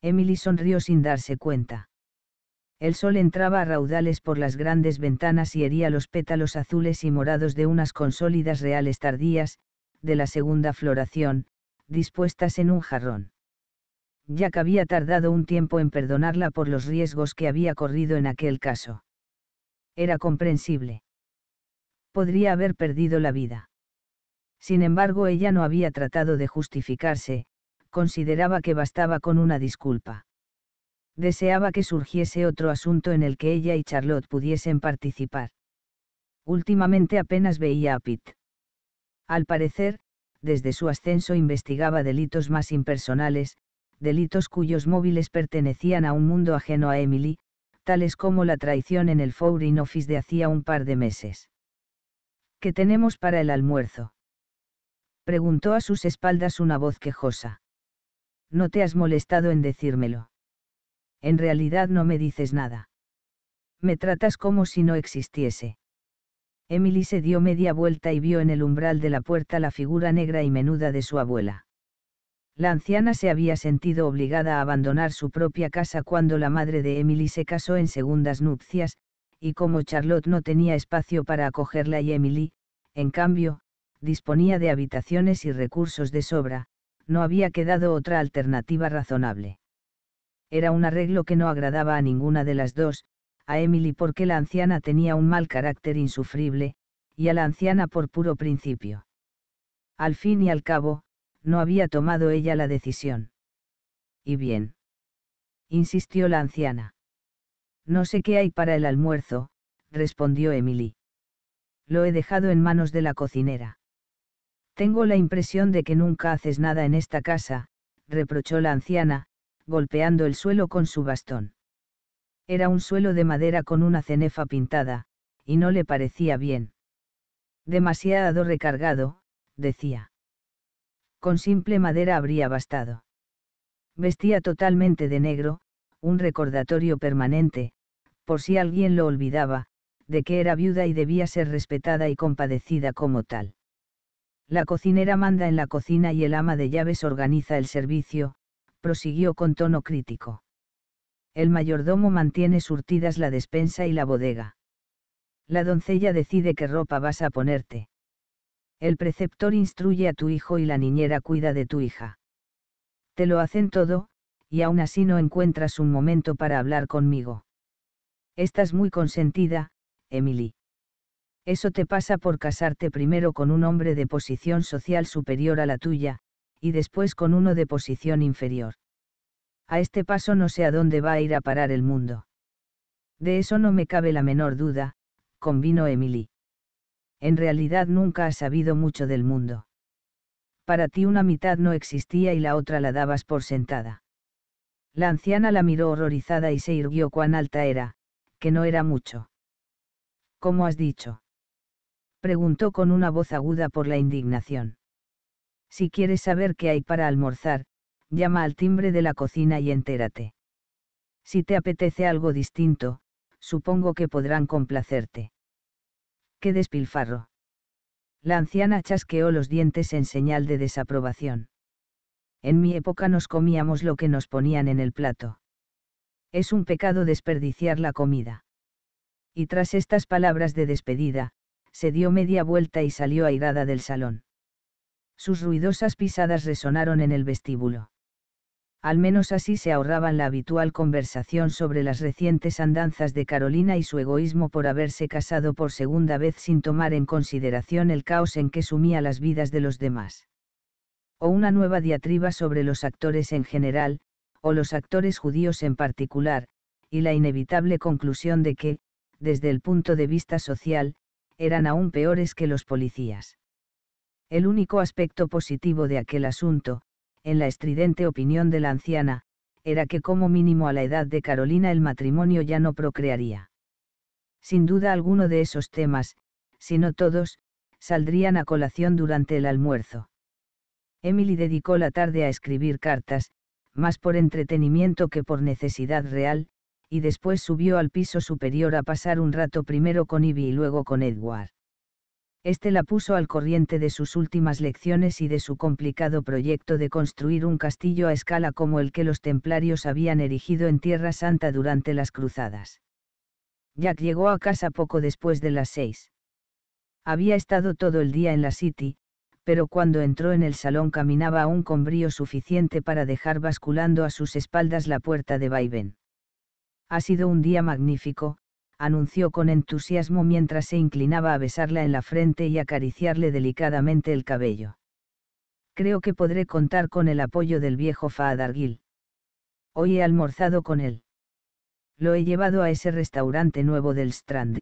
Emily sonrió sin darse cuenta. El sol entraba a raudales por las grandes ventanas y hería los pétalos azules y morados de unas consólidas reales tardías, de la segunda floración, dispuestas en un jarrón. Jack había tardado un tiempo en perdonarla por los riesgos que había corrido en aquel caso. Era comprensible. Podría haber perdido la vida. Sin embargo, ella no había tratado de justificarse, consideraba que bastaba con una disculpa deseaba que surgiese otro asunto en el que ella y Charlotte pudiesen participar. Últimamente apenas veía a Pitt. Al parecer, desde su ascenso investigaba delitos más impersonales, delitos cuyos móviles pertenecían a un mundo ajeno a Emily, tales como la traición en el Foreign Office de hacía un par de meses. ¿Qué tenemos para el almuerzo? Preguntó a sus espaldas una voz quejosa. No te has molestado en decírmelo en realidad no me dices nada. Me tratas como si no existiese. Emily se dio media vuelta y vio en el umbral de la puerta la figura negra y menuda de su abuela. La anciana se había sentido obligada a abandonar su propia casa cuando la madre de Emily se casó en segundas nupcias, y como Charlotte no tenía espacio para acogerla y Emily, en cambio, disponía de habitaciones y recursos de sobra, no había quedado otra alternativa razonable. Era un arreglo que no agradaba a ninguna de las dos, a Emily porque la anciana tenía un mal carácter insufrible, y a la anciana por puro principio. Al fin y al cabo, no había tomado ella la decisión. ¿Y bien? insistió la anciana. No sé qué hay para el almuerzo, respondió Emily. Lo he dejado en manos de la cocinera. Tengo la impresión de que nunca haces nada en esta casa, reprochó la anciana, golpeando el suelo con su bastón. Era un suelo de madera con una cenefa pintada, y no le parecía bien. Demasiado recargado, decía. Con simple madera habría bastado. Vestía totalmente de negro, un recordatorio permanente, por si alguien lo olvidaba, de que era viuda y debía ser respetada y compadecida como tal. La cocinera manda en la cocina y el ama de llaves organiza el servicio, prosiguió con tono crítico. El mayordomo mantiene surtidas la despensa y la bodega. La doncella decide qué ropa vas a ponerte. El preceptor instruye a tu hijo y la niñera cuida de tu hija. Te lo hacen todo, y aún así no encuentras un momento para hablar conmigo. Estás muy consentida, Emily. Eso te pasa por casarte primero con un hombre de posición social superior a la tuya, y después con uno de posición inferior. A este paso no sé a dónde va a ir a parar el mundo. De eso no me cabe la menor duda, convino Emily. En realidad nunca has sabido mucho del mundo. Para ti una mitad no existía y la otra la dabas por sentada. La anciana la miró horrorizada y se irguió cuán alta era, que no era mucho. ¿Cómo has dicho? preguntó con una voz aguda por la indignación. Si quieres saber qué hay para almorzar, llama al timbre de la cocina y entérate. Si te apetece algo distinto, supongo que podrán complacerte. ¡Qué despilfarro! La anciana chasqueó los dientes en señal de desaprobación. En mi época nos comíamos lo que nos ponían en el plato. Es un pecado desperdiciar la comida. Y tras estas palabras de despedida, se dio media vuelta y salió airada del salón. Sus ruidosas pisadas resonaron en el vestíbulo. Al menos así se ahorraban la habitual conversación sobre las recientes andanzas de Carolina y su egoísmo por haberse casado por segunda vez sin tomar en consideración el caos en que sumía las vidas de los demás. O una nueva diatriba sobre los actores en general, o los actores judíos en particular, y la inevitable conclusión de que, desde el punto de vista social, eran aún peores que los policías. El único aspecto positivo de aquel asunto, en la estridente opinión de la anciana, era que como mínimo a la edad de Carolina el matrimonio ya no procrearía. Sin duda alguno de esos temas, si no todos, saldrían a colación durante el almuerzo. Emily dedicó la tarde a escribir cartas, más por entretenimiento que por necesidad real, y después subió al piso superior a pasar un rato primero con Ivy y luego con Edward. Este la puso al corriente de sus últimas lecciones y de su complicado proyecto de construir un castillo a escala como el que los templarios habían erigido en Tierra Santa durante las cruzadas. Jack llegó a casa poco después de las seis. Había estado todo el día en la City, pero cuando entró en el salón caminaba aún con brío suficiente para dejar basculando a sus espaldas la puerta de vaivén. Ha sido un día magnífico, anunció con entusiasmo mientras se inclinaba a besarla en la frente y acariciarle delicadamente el cabello. Creo que podré contar con el apoyo del viejo Argil. Hoy he almorzado con él. Lo he llevado a ese restaurante nuevo del Strand.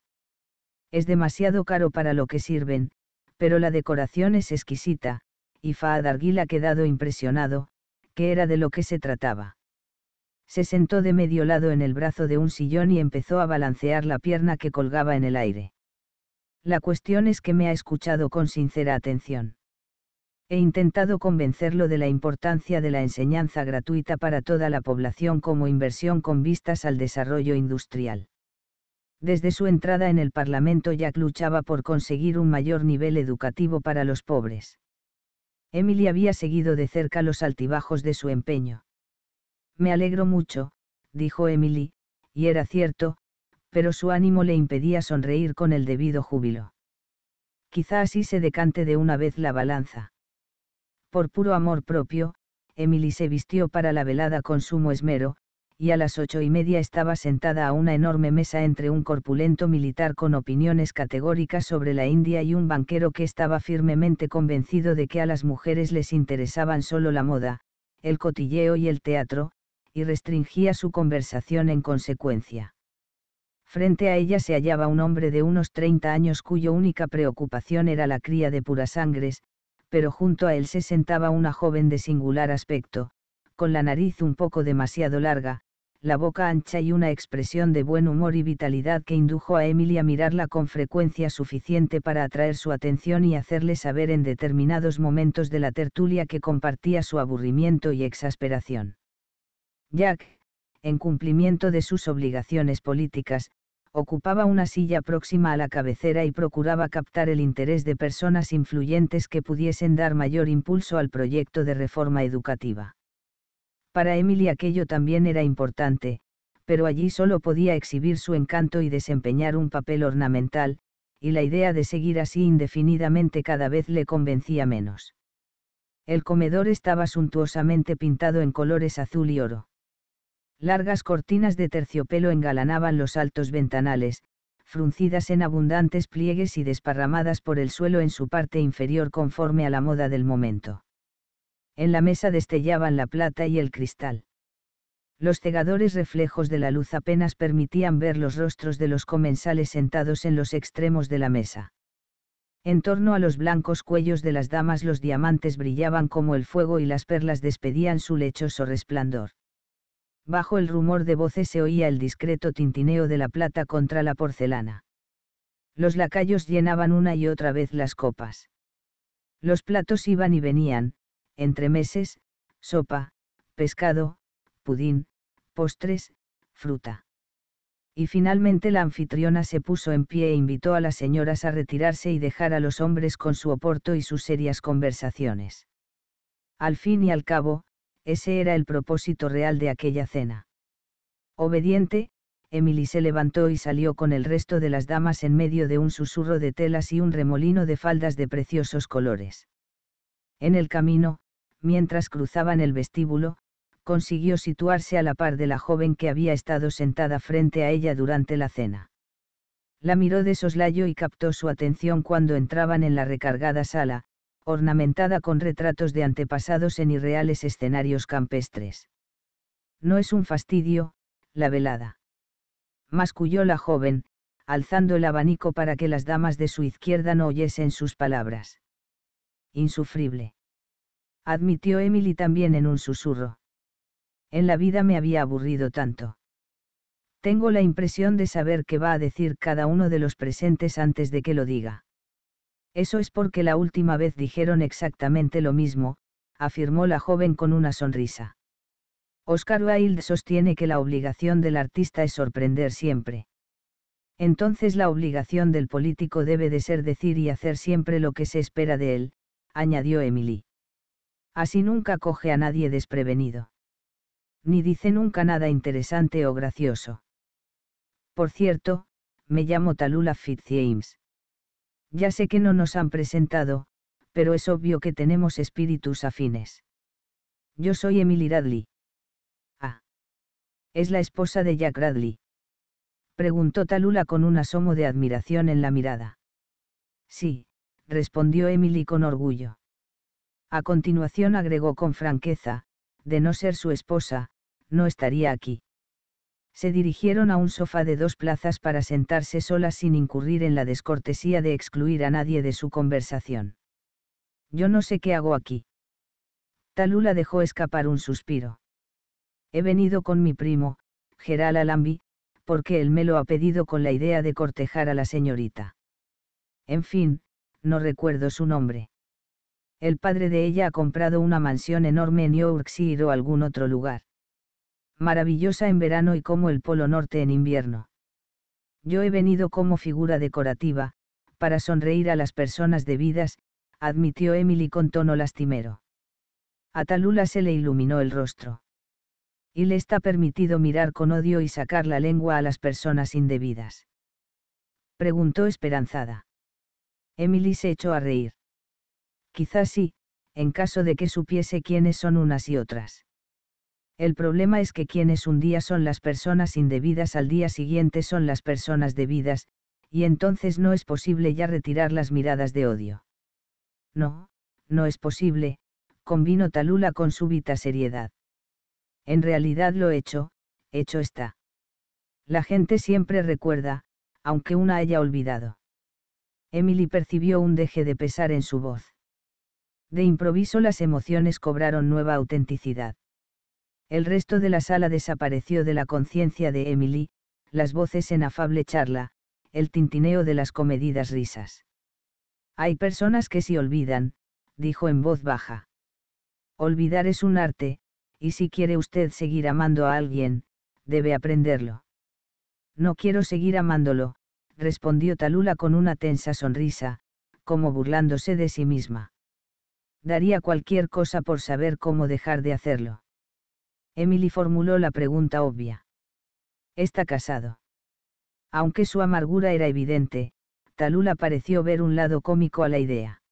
Es demasiado caro para lo que sirven, pero la decoración es exquisita, y Faadargil ha quedado impresionado, que era de lo que se trataba se sentó de medio lado en el brazo de un sillón y empezó a balancear la pierna que colgaba en el aire. La cuestión es que me ha escuchado con sincera atención. He intentado convencerlo de la importancia de la enseñanza gratuita para toda la población como inversión con vistas al desarrollo industrial. Desde su entrada en el Parlamento Jack luchaba por conseguir un mayor nivel educativo para los pobres. Emily había seguido de cerca los altibajos de su empeño me alegro mucho, dijo Emily, y era cierto, pero su ánimo le impedía sonreír con el debido júbilo. Quizá así se decante de una vez la balanza. Por puro amor propio, Emily se vistió para la velada con sumo esmero, y a las ocho y media estaba sentada a una enorme mesa entre un corpulento militar con opiniones categóricas sobre la India y un banquero que estaba firmemente convencido de que a las mujeres les interesaban solo la moda, el cotilleo y el teatro, y restringía su conversación en consecuencia. Frente a ella se hallaba un hombre de unos 30 años cuyo única preocupación era la cría de purasangres, pero junto a él se sentaba una joven de singular aspecto, con la nariz un poco demasiado larga, la boca ancha y una expresión de buen humor y vitalidad que indujo a Emily a mirarla con frecuencia suficiente para atraer su atención y hacerle saber en determinados momentos de la tertulia que compartía su aburrimiento y exasperación. Jack, en cumplimiento de sus obligaciones políticas, ocupaba una silla próxima a la cabecera y procuraba captar el interés de personas influyentes que pudiesen dar mayor impulso al proyecto de reforma educativa. Para Emily aquello también era importante, pero allí solo podía exhibir su encanto y desempeñar un papel ornamental, y la idea de seguir así indefinidamente cada vez le convencía menos. El comedor estaba suntuosamente pintado en colores azul y oro. Largas cortinas de terciopelo engalanaban los altos ventanales, fruncidas en abundantes pliegues y desparramadas por el suelo en su parte inferior conforme a la moda del momento. En la mesa destellaban la plata y el cristal. Los cegadores reflejos de la luz apenas permitían ver los rostros de los comensales sentados en los extremos de la mesa. En torno a los blancos cuellos de las damas los diamantes brillaban como el fuego y las perlas despedían su lechoso resplandor bajo el rumor de voces se oía el discreto tintineo de la plata contra la porcelana. Los lacayos llenaban una y otra vez las copas. Los platos iban y venían, entre meses, sopa, pescado, pudín, postres, fruta. Y finalmente la anfitriona se puso en pie e invitó a las señoras a retirarse y dejar a los hombres con su oporto y sus serias conversaciones. Al fin y al cabo, ese era el propósito real de aquella cena. Obediente, Emily se levantó y salió con el resto de las damas en medio de un susurro de telas y un remolino de faldas de preciosos colores. En el camino, mientras cruzaban el vestíbulo, consiguió situarse a la par de la joven que había estado sentada frente a ella durante la cena. La miró de soslayo y captó su atención cuando entraban en la recargada sala, ornamentada con retratos de antepasados en irreales escenarios campestres. No es un fastidio, la velada. Masculló la joven, alzando el abanico para que las damas de su izquierda no oyesen sus palabras. Insufrible. Admitió Emily también en un susurro. En la vida me había aburrido tanto. Tengo la impresión de saber qué va a decir cada uno de los presentes antes de que lo diga. Eso es porque la última vez dijeron exactamente lo mismo, afirmó la joven con una sonrisa. Oscar Wilde sostiene que la obligación del artista es sorprender siempre. Entonces la obligación del político debe de ser decir y hacer siempre lo que se espera de él, añadió Emily. Así nunca coge a nadie desprevenido. Ni dice nunca nada interesante o gracioso. Por cierto, me llamo Talula Fitzjames. Ya sé que no nos han presentado, pero es obvio que tenemos espíritus afines. Yo soy Emily Radley. Ah. Es la esposa de Jack Radley. Preguntó Talula con un asomo de admiración en la mirada. Sí, respondió Emily con orgullo. A continuación agregó con franqueza, de no ser su esposa, no estaría aquí se dirigieron a un sofá de dos plazas para sentarse solas sin incurrir en la descortesía de excluir a nadie de su conversación. Yo no sé qué hago aquí. Talula dejó escapar un suspiro. He venido con mi primo, Geral Alambi, porque él me lo ha pedido con la idea de cortejar a la señorita. En fin, no recuerdo su nombre. El padre de ella ha comprado una mansión enorme en Yorkshire o algún otro lugar maravillosa en verano y como el Polo Norte en invierno. Yo he venido como figura decorativa, para sonreír a las personas debidas, admitió Emily con tono lastimero. A Talula se le iluminó el rostro. Y le está permitido mirar con odio y sacar la lengua a las personas indebidas. Preguntó esperanzada. Emily se echó a reír. Quizás sí, en caso de que supiese quiénes son unas y otras. El problema es que quienes un día son las personas indebidas al día siguiente son las personas debidas, y entonces no es posible ya retirar las miradas de odio. No, no es posible, convino Talula con súbita seriedad. En realidad lo hecho, hecho está. La gente siempre recuerda, aunque una haya olvidado. Emily percibió un deje de pesar en su voz. De improviso las emociones cobraron nueva autenticidad. El resto de la sala desapareció de la conciencia de Emily, las voces en afable charla, el tintineo de las comedidas risas. Hay personas que se olvidan, dijo en voz baja. Olvidar es un arte, y si quiere usted seguir amando a alguien, debe aprenderlo. No quiero seguir amándolo, respondió Talula con una tensa sonrisa, como burlándose de sí misma. Daría cualquier cosa por saber cómo dejar de hacerlo. Emily formuló la pregunta obvia. Está casado. Aunque su amargura era evidente, Talula pareció ver un lado cómico a la idea.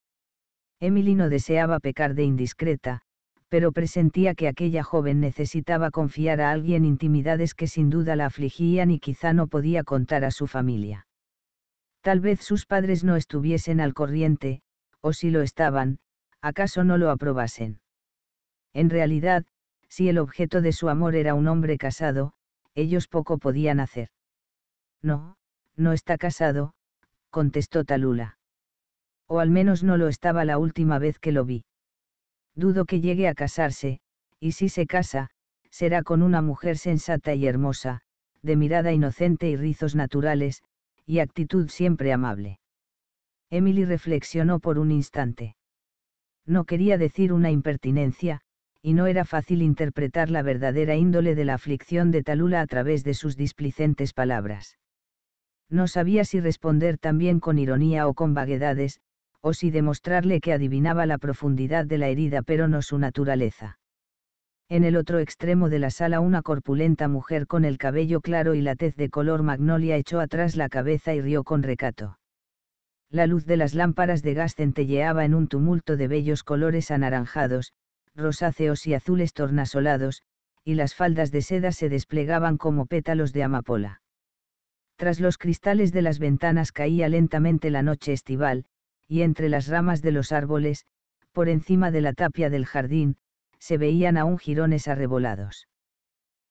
Emily no deseaba pecar de indiscreta, pero presentía que aquella joven necesitaba confiar a alguien intimidades que sin duda la afligían y quizá no podía contar a su familia. Tal vez sus padres no estuviesen al corriente, o si lo estaban, acaso no lo aprobasen. En realidad, si el objeto de su amor era un hombre casado, ellos poco podían hacer. No, no está casado, contestó Talula. O al menos no lo estaba la última vez que lo vi. Dudo que llegue a casarse, y si se casa, será con una mujer sensata y hermosa, de mirada inocente y rizos naturales, y actitud siempre amable. Emily reflexionó por un instante. No quería decir una impertinencia, y no era fácil interpretar la verdadera índole de la aflicción de Talula a través de sus displicentes palabras. No sabía si responder también con ironía o con vaguedades, o si demostrarle que adivinaba la profundidad de la herida pero no su naturaleza. En el otro extremo de la sala una corpulenta mujer con el cabello claro y la tez de color magnolia echó atrás la cabeza y rió con recato. La luz de las lámparas de gas centelleaba en un tumulto de bellos colores anaranjados, rosáceos y azules tornasolados, y las faldas de seda se desplegaban como pétalos de amapola. Tras los cristales de las ventanas caía lentamente la noche estival, y entre las ramas de los árboles, por encima de la tapia del jardín, se veían aún jirones arrebolados.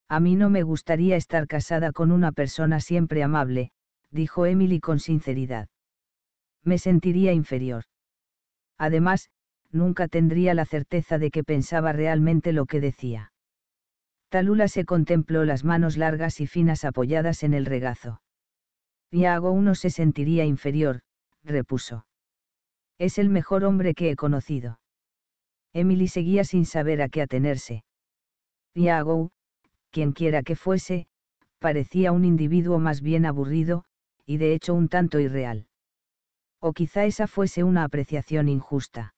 A mí no me gustaría estar casada con una persona siempre amable, dijo Emily con sinceridad. Me sentiría inferior. Además, nunca tendría la certeza de que pensaba realmente lo que decía. Talula se contempló las manos largas y finas apoyadas en el regazo. Iago uno se sentiría inferior, repuso. Es el mejor hombre que he conocido. Emily seguía sin saber a qué atenerse. Iago, quien quiera que fuese, parecía un individuo más bien aburrido, y de hecho un tanto irreal. O quizá esa fuese una apreciación injusta.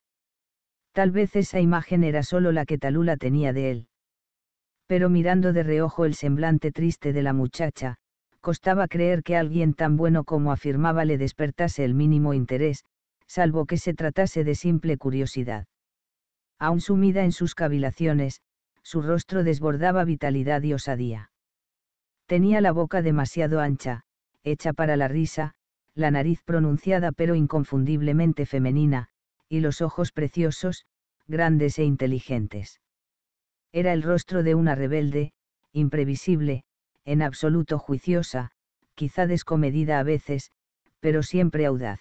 Tal vez esa imagen era solo la que Talula tenía de él. Pero mirando de reojo el semblante triste de la muchacha, costaba creer que alguien tan bueno como afirmaba le despertase el mínimo interés, salvo que se tratase de simple curiosidad. Aún sumida en sus cavilaciones, su rostro desbordaba vitalidad y osadía. Tenía la boca demasiado ancha, hecha para la risa, la nariz pronunciada pero inconfundiblemente femenina, y los ojos preciosos, grandes e inteligentes. Era el rostro de una rebelde, imprevisible, en absoluto juiciosa, quizá descomedida a veces, pero siempre audaz.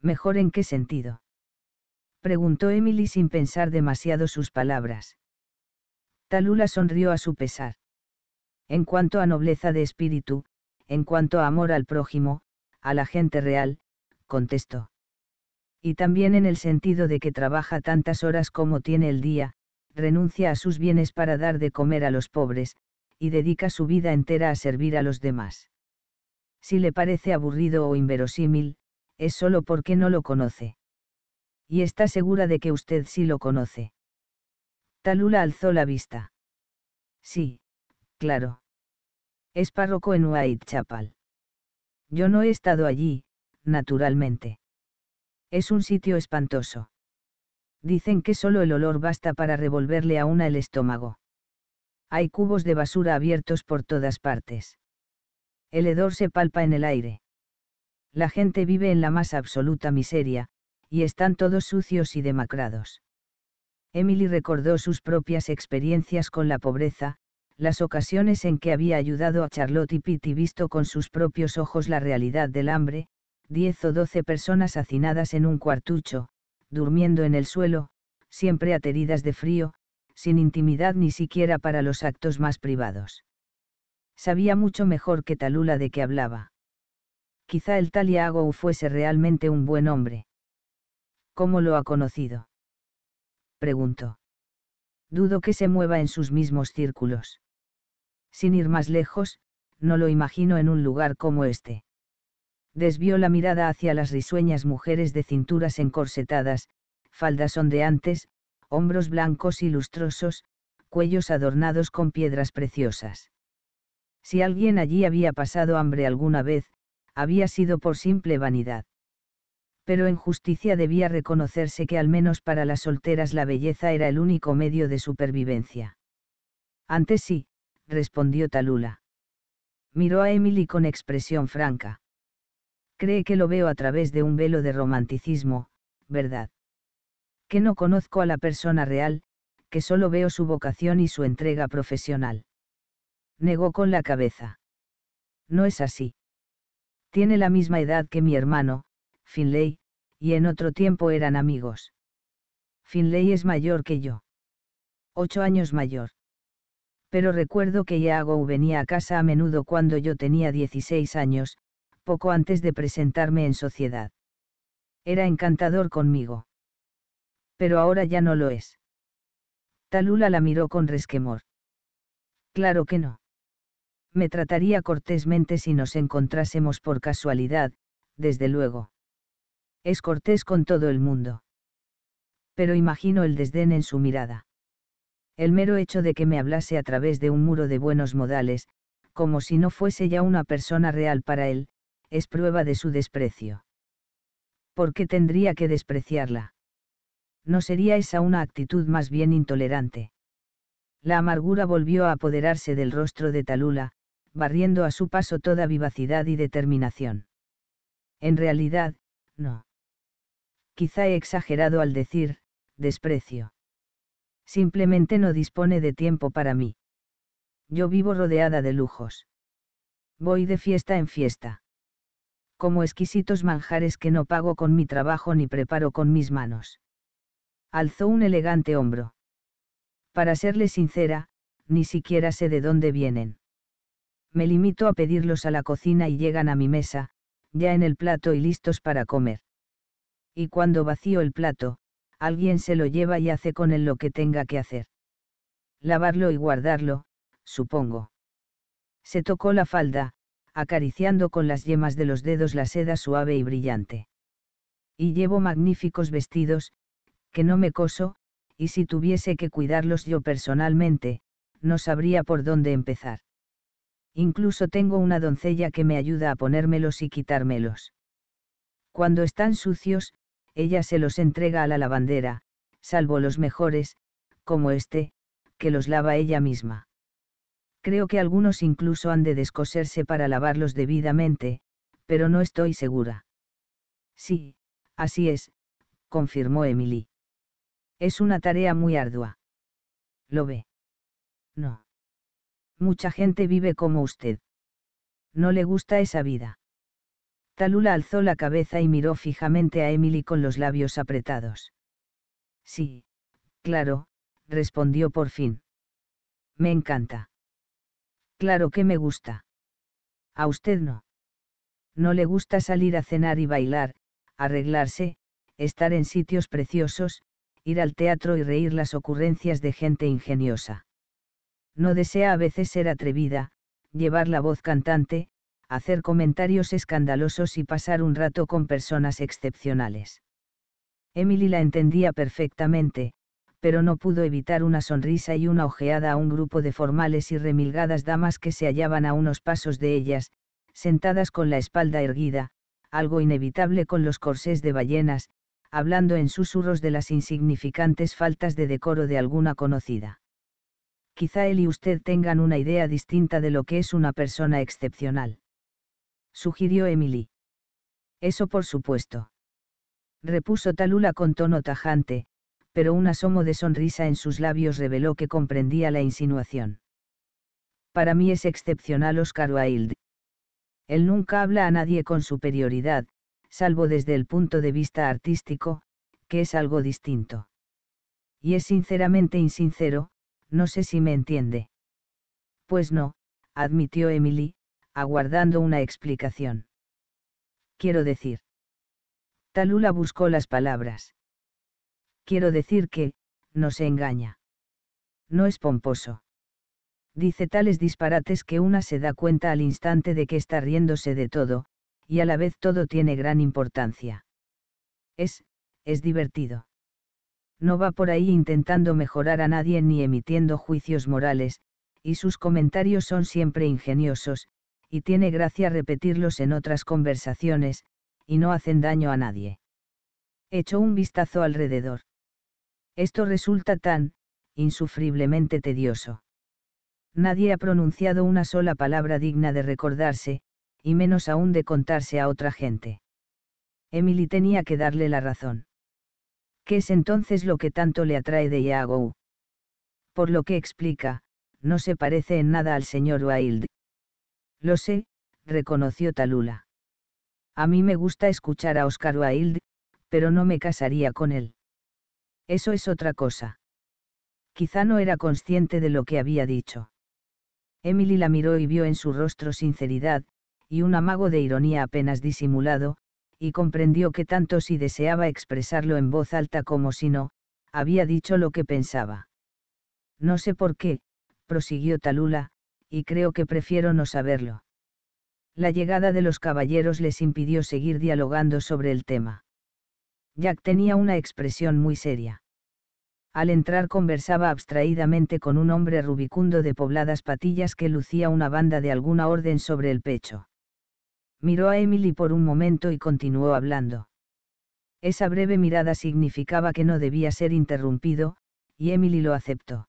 ¿Mejor en qué sentido? preguntó Emily sin pensar demasiado sus palabras. Talula sonrió a su pesar. En cuanto a nobleza de espíritu, en cuanto a amor al prójimo, a la gente real, contestó y también en el sentido de que trabaja tantas horas como tiene el día, renuncia a sus bienes para dar de comer a los pobres, y dedica su vida entera a servir a los demás. Si le parece aburrido o inverosímil, es solo porque no lo conoce. Y está segura de que usted sí lo conoce. Talula alzó la vista. Sí, claro. Es párroco en Whitechapel. Yo no he estado allí, naturalmente. Es un sitio espantoso. Dicen que solo el olor basta para revolverle a una el estómago. Hay cubos de basura abiertos por todas partes. El hedor se palpa en el aire. La gente vive en la más absoluta miseria, y están todos sucios y demacrados. Emily recordó sus propias experiencias con la pobreza, las ocasiones en que había ayudado a Charlotte y Pete y visto con sus propios ojos la realidad del hambre, Diez o doce personas hacinadas en un cuartucho, durmiendo en el suelo, siempre ateridas de frío, sin intimidad ni siquiera para los actos más privados. Sabía mucho mejor que Talula de que hablaba. Quizá el tal Iago fuese realmente un buen hombre. ¿Cómo lo ha conocido? Preguntó. Dudo que se mueva en sus mismos círculos. Sin ir más lejos, no lo imagino en un lugar como este desvió la mirada hacia las risueñas mujeres de cinturas encorsetadas, faldas ondeantes, hombros blancos y lustrosos, cuellos adornados con piedras preciosas. Si alguien allí había pasado hambre alguna vez, había sido por simple vanidad. Pero en justicia debía reconocerse que al menos para las solteras la belleza era el único medio de supervivencia. Antes sí, respondió Talula. Miró a Emily con expresión franca cree que lo veo a través de un velo de romanticismo, ¿verdad? Que no conozco a la persona real, que solo veo su vocación y su entrega profesional. Negó con la cabeza. No es así. Tiene la misma edad que mi hermano, Finlay, y en otro tiempo eran amigos. Finlay es mayor que yo. Ocho años mayor. Pero recuerdo que Iago venía a casa a menudo cuando yo tenía 16 años, poco antes de presentarme en sociedad. Era encantador conmigo. Pero ahora ya no lo es. Talula la miró con resquemor. Claro que no. Me trataría cortésmente si nos encontrásemos por casualidad, desde luego. Es cortés con todo el mundo. Pero imagino el desdén en su mirada. El mero hecho de que me hablase a través de un muro de buenos modales, como si no fuese ya una persona real para él, es prueba de su desprecio. ¿Por qué tendría que despreciarla? ¿No sería esa una actitud más bien intolerante? La amargura volvió a apoderarse del rostro de Talula, barriendo a su paso toda vivacidad y determinación. En realidad, no. Quizá he exagerado al decir, desprecio. Simplemente no dispone de tiempo para mí. Yo vivo rodeada de lujos. Voy de fiesta en fiesta como exquisitos manjares que no pago con mi trabajo ni preparo con mis manos. Alzó un elegante hombro. Para serle sincera, ni siquiera sé de dónde vienen. Me limito a pedirlos a la cocina y llegan a mi mesa, ya en el plato y listos para comer. Y cuando vacío el plato, alguien se lo lleva y hace con él lo que tenga que hacer. Lavarlo y guardarlo, supongo. Se tocó la falda, acariciando con las yemas de los dedos la seda suave y brillante. Y llevo magníficos vestidos, que no me coso, y si tuviese que cuidarlos yo personalmente, no sabría por dónde empezar. Incluso tengo una doncella que me ayuda a ponérmelos y quitármelos. Cuando están sucios, ella se los entrega a la lavandera, salvo los mejores, como este, que los lava ella misma. Creo que algunos incluso han de descoserse para lavarlos debidamente, pero no estoy segura. Sí, así es, confirmó Emily. Es una tarea muy ardua. ¿Lo ve? No. Mucha gente vive como usted. No le gusta esa vida. Talula alzó la cabeza y miró fijamente a Emily con los labios apretados. Sí, claro, respondió por fin. Me encanta. Claro que me gusta. A usted no. No le gusta salir a cenar y bailar, arreglarse, estar en sitios preciosos, ir al teatro y reír las ocurrencias de gente ingeniosa. No desea a veces ser atrevida, llevar la voz cantante, hacer comentarios escandalosos y pasar un rato con personas excepcionales. Emily la entendía perfectamente, pero no pudo evitar una sonrisa y una ojeada a un grupo de formales y remilgadas damas que se hallaban a unos pasos de ellas, sentadas con la espalda erguida, algo inevitable con los corsés de ballenas, hablando en susurros de las insignificantes faltas de decoro de alguna conocida. Quizá él y usted tengan una idea distinta de lo que es una persona excepcional. Sugirió Emily. Eso por supuesto. Repuso Talula con tono tajante, pero un asomo de sonrisa en sus labios reveló que comprendía la insinuación. Para mí es excepcional Oscar Wilde. Él nunca habla a nadie con superioridad, salvo desde el punto de vista artístico, que es algo distinto. Y es sinceramente insincero, no sé si me entiende. Pues no, admitió Emily, aguardando una explicación. Quiero decir. Talula buscó las palabras quiero decir que, no se engaña. No es pomposo. Dice tales disparates que una se da cuenta al instante de que está riéndose de todo, y a la vez todo tiene gran importancia. Es, es divertido. No va por ahí intentando mejorar a nadie ni emitiendo juicios morales, y sus comentarios son siempre ingeniosos, y tiene gracia repetirlos en otras conversaciones, y no hacen daño a nadie. Echo un vistazo alrededor. Esto resulta tan, insufriblemente tedioso. Nadie ha pronunciado una sola palabra digna de recordarse, y menos aún de contarse a otra gente. Emily tenía que darle la razón. ¿Qué es entonces lo que tanto le atrae de Iago? Por lo que explica, no se parece en nada al señor Wilde. Lo sé, reconoció Talula. A mí me gusta escuchar a Oscar Wilde, pero no me casaría con él. Eso es otra cosa. Quizá no era consciente de lo que había dicho. Emily la miró y vio en su rostro sinceridad, y un amago de ironía apenas disimulado, y comprendió que tanto si deseaba expresarlo en voz alta como si no, había dicho lo que pensaba. No sé por qué, prosiguió Talula, y creo que prefiero no saberlo. La llegada de los caballeros les impidió seguir dialogando sobre el tema. Jack tenía una expresión muy seria. Al entrar conversaba abstraídamente con un hombre rubicundo de pobladas patillas que lucía una banda de alguna orden sobre el pecho. Miró a Emily por un momento y continuó hablando. Esa breve mirada significaba que no debía ser interrumpido, y Emily lo aceptó.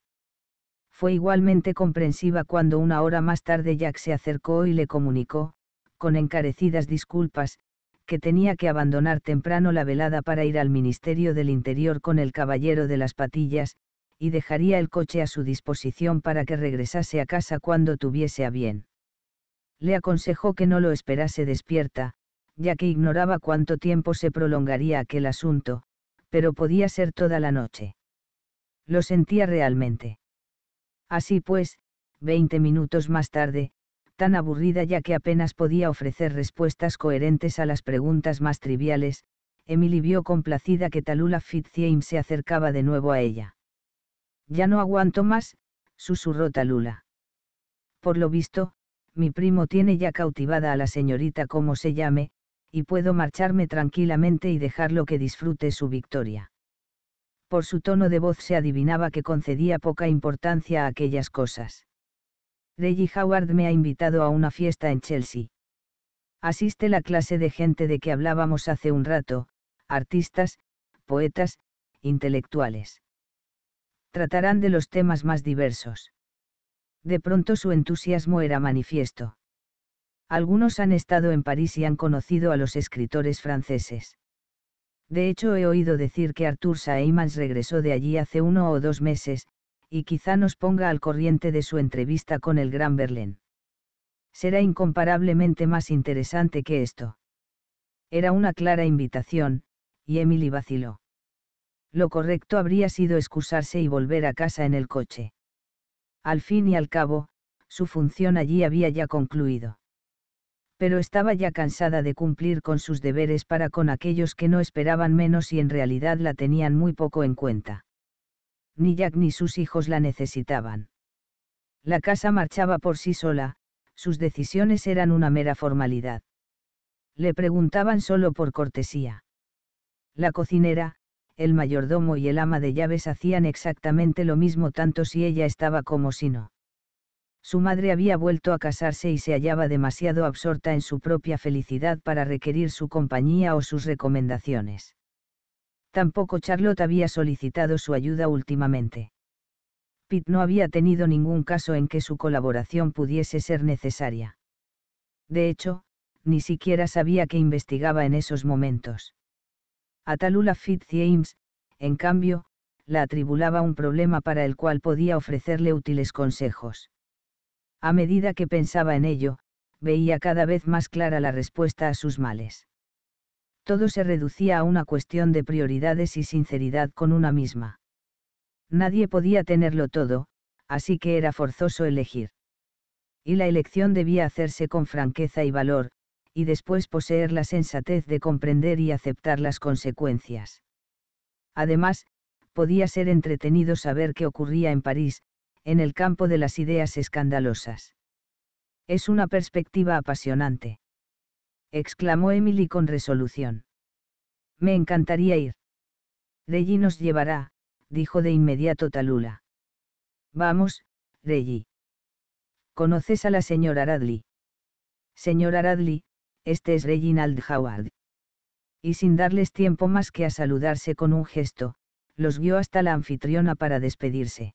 Fue igualmente comprensiva cuando una hora más tarde Jack se acercó y le comunicó, con encarecidas disculpas, que tenía que abandonar temprano la velada para ir al Ministerio del Interior con el caballero de las patillas, y dejaría el coche a su disposición para que regresase a casa cuando tuviese a bien. Le aconsejó que no lo esperase despierta, ya que ignoraba cuánto tiempo se prolongaría aquel asunto, pero podía ser toda la noche. Lo sentía realmente. Así pues, veinte minutos más tarde, tan aburrida ya que apenas podía ofrecer respuestas coherentes a las preguntas más triviales, Emily vio complacida que Talula Fitzjames se acercaba de nuevo a ella. Ya no aguanto más, susurró Talula. Por lo visto, mi primo tiene ya cautivada a la señorita como se llame, y puedo marcharme tranquilamente y dejarlo que disfrute su victoria. Por su tono de voz se adivinaba que concedía poca importancia a aquellas cosas. Reggie Howard me ha invitado a una fiesta en Chelsea. Asiste la clase de gente de que hablábamos hace un rato, artistas, poetas, intelectuales. Tratarán de los temas más diversos. De pronto su entusiasmo era manifiesto. Algunos han estado en París y han conocido a los escritores franceses. De hecho he oído decir que Arthur Saeymans regresó de allí hace uno o dos meses, y quizá nos ponga al corriente de su entrevista con el Gran Berlín. Será incomparablemente más interesante que esto. Era una clara invitación, y Emily vaciló. Lo correcto habría sido excusarse y volver a casa en el coche. Al fin y al cabo, su función allí había ya concluido. Pero estaba ya cansada de cumplir con sus deberes para con aquellos que no esperaban menos y en realidad la tenían muy poco en cuenta ni Jack ni sus hijos la necesitaban. La casa marchaba por sí sola, sus decisiones eran una mera formalidad. Le preguntaban solo por cortesía. La cocinera, el mayordomo y el ama de llaves hacían exactamente lo mismo tanto si ella estaba como si no. Su madre había vuelto a casarse y se hallaba demasiado absorta en su propia felicidad para requerir su compañía o sus recomendaciones. Tampoco Charlotte había solicitado su ayuda últimamente. Pitt no había tenido ningún caso en que su colaboración pudiese ser necesaria. De hecho, ni siquiera sabía que investigaba en esos momentos. A Talula Fitzjames, en cambio, la atribulaba un problema para el cual podía ofrecerle útiles consejos. A medida que pensaba en ello, veía cada vez más clara la respuesta a sus males todo se reducía a una cuestión de prioridades y sinceridad con una misma. Nadie podía tenerlo todo, así que era forzoso elegir. Y la elección debía hacerse con franqueza y valor, y después poseer la sensatez de comprender y aceptar las consecuencias. Además, podía ser entretenido saber qué ocurría en París, en el campo de las ideas escandalosas. Es una perspectiva apasionante exclamó Emily con resolución. Me encantaría ir. Reggie nos llevará, dijo de inmediato Talula. Vamos, Reggie. ¿Conoces a la señora Radley? Señora Radley, este es Reginald Howard. Y sin darles tiempo más que a saludarse con un gesto, los guió hasta la anfitriona para despedirse.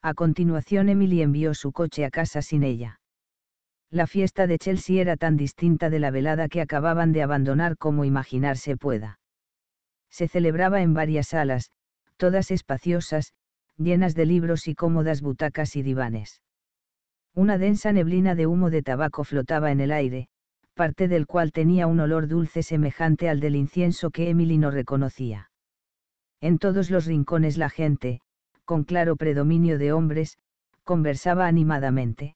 A continuación Emily envió su coche a casa sin ella la fiesta de Chelsea era tan distinta de la velada que acababan de abandonar como imaginarse pueda. Se celebraba en varias salas, todas espaciosas, llenas de libros y cómodas butacas y divanes. Una densa neblina de humo de tabaco flotaba en el aire, parte del cual tenía un olor dulce semejante al del incienso que Emily no reconocía. En todos los rincones la gente, con claro predominio de hombres, conversaba animadamente.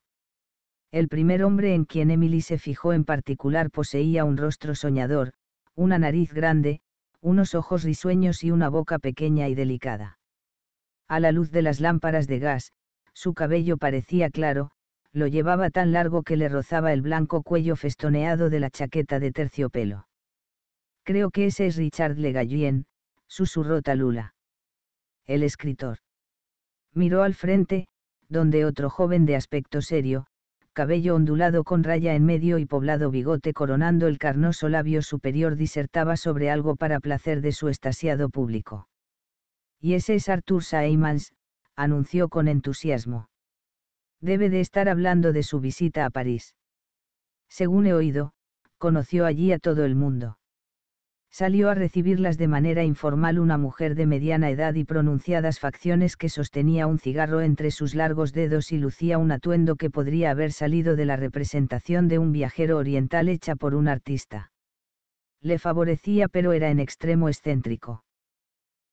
El primer hombre en quien Emily se fijó en particular poseía un rostro soñador, una nariz grande, unos ojos risueños y una boca pequeña y delicada. A la luz de las lámparas de gas, su cabello parecía claro, lo llevaba tan largo que le rozaba el blanco cuello festoneado de la chaqueta de terciopelo. Creo que ese es Richard Le Gallien, susurró Talula. El escritor. Miró al frente, donde otro joven de aspecto serio, cabello ondulado con raya en medio y poblado bigote coronando el carnoso labio superior disertaba sobre algo para placer de su estasiado público. Y ese es Arthur Saeymans, anunció con entusiasmo. Debe de estar hablando de su visita a París. Según he oído, conoció allí a todo el mundo salió a recibirlas de manera informal una mujer de mediana edad y pronunciadas facciones que sostenía un cigarro entre sus largos dedos y lucía un atuendo que podría haber salido de la representación de un viajero oriental hecha por un artista. Le favorecía pero era en extremo excéntrico.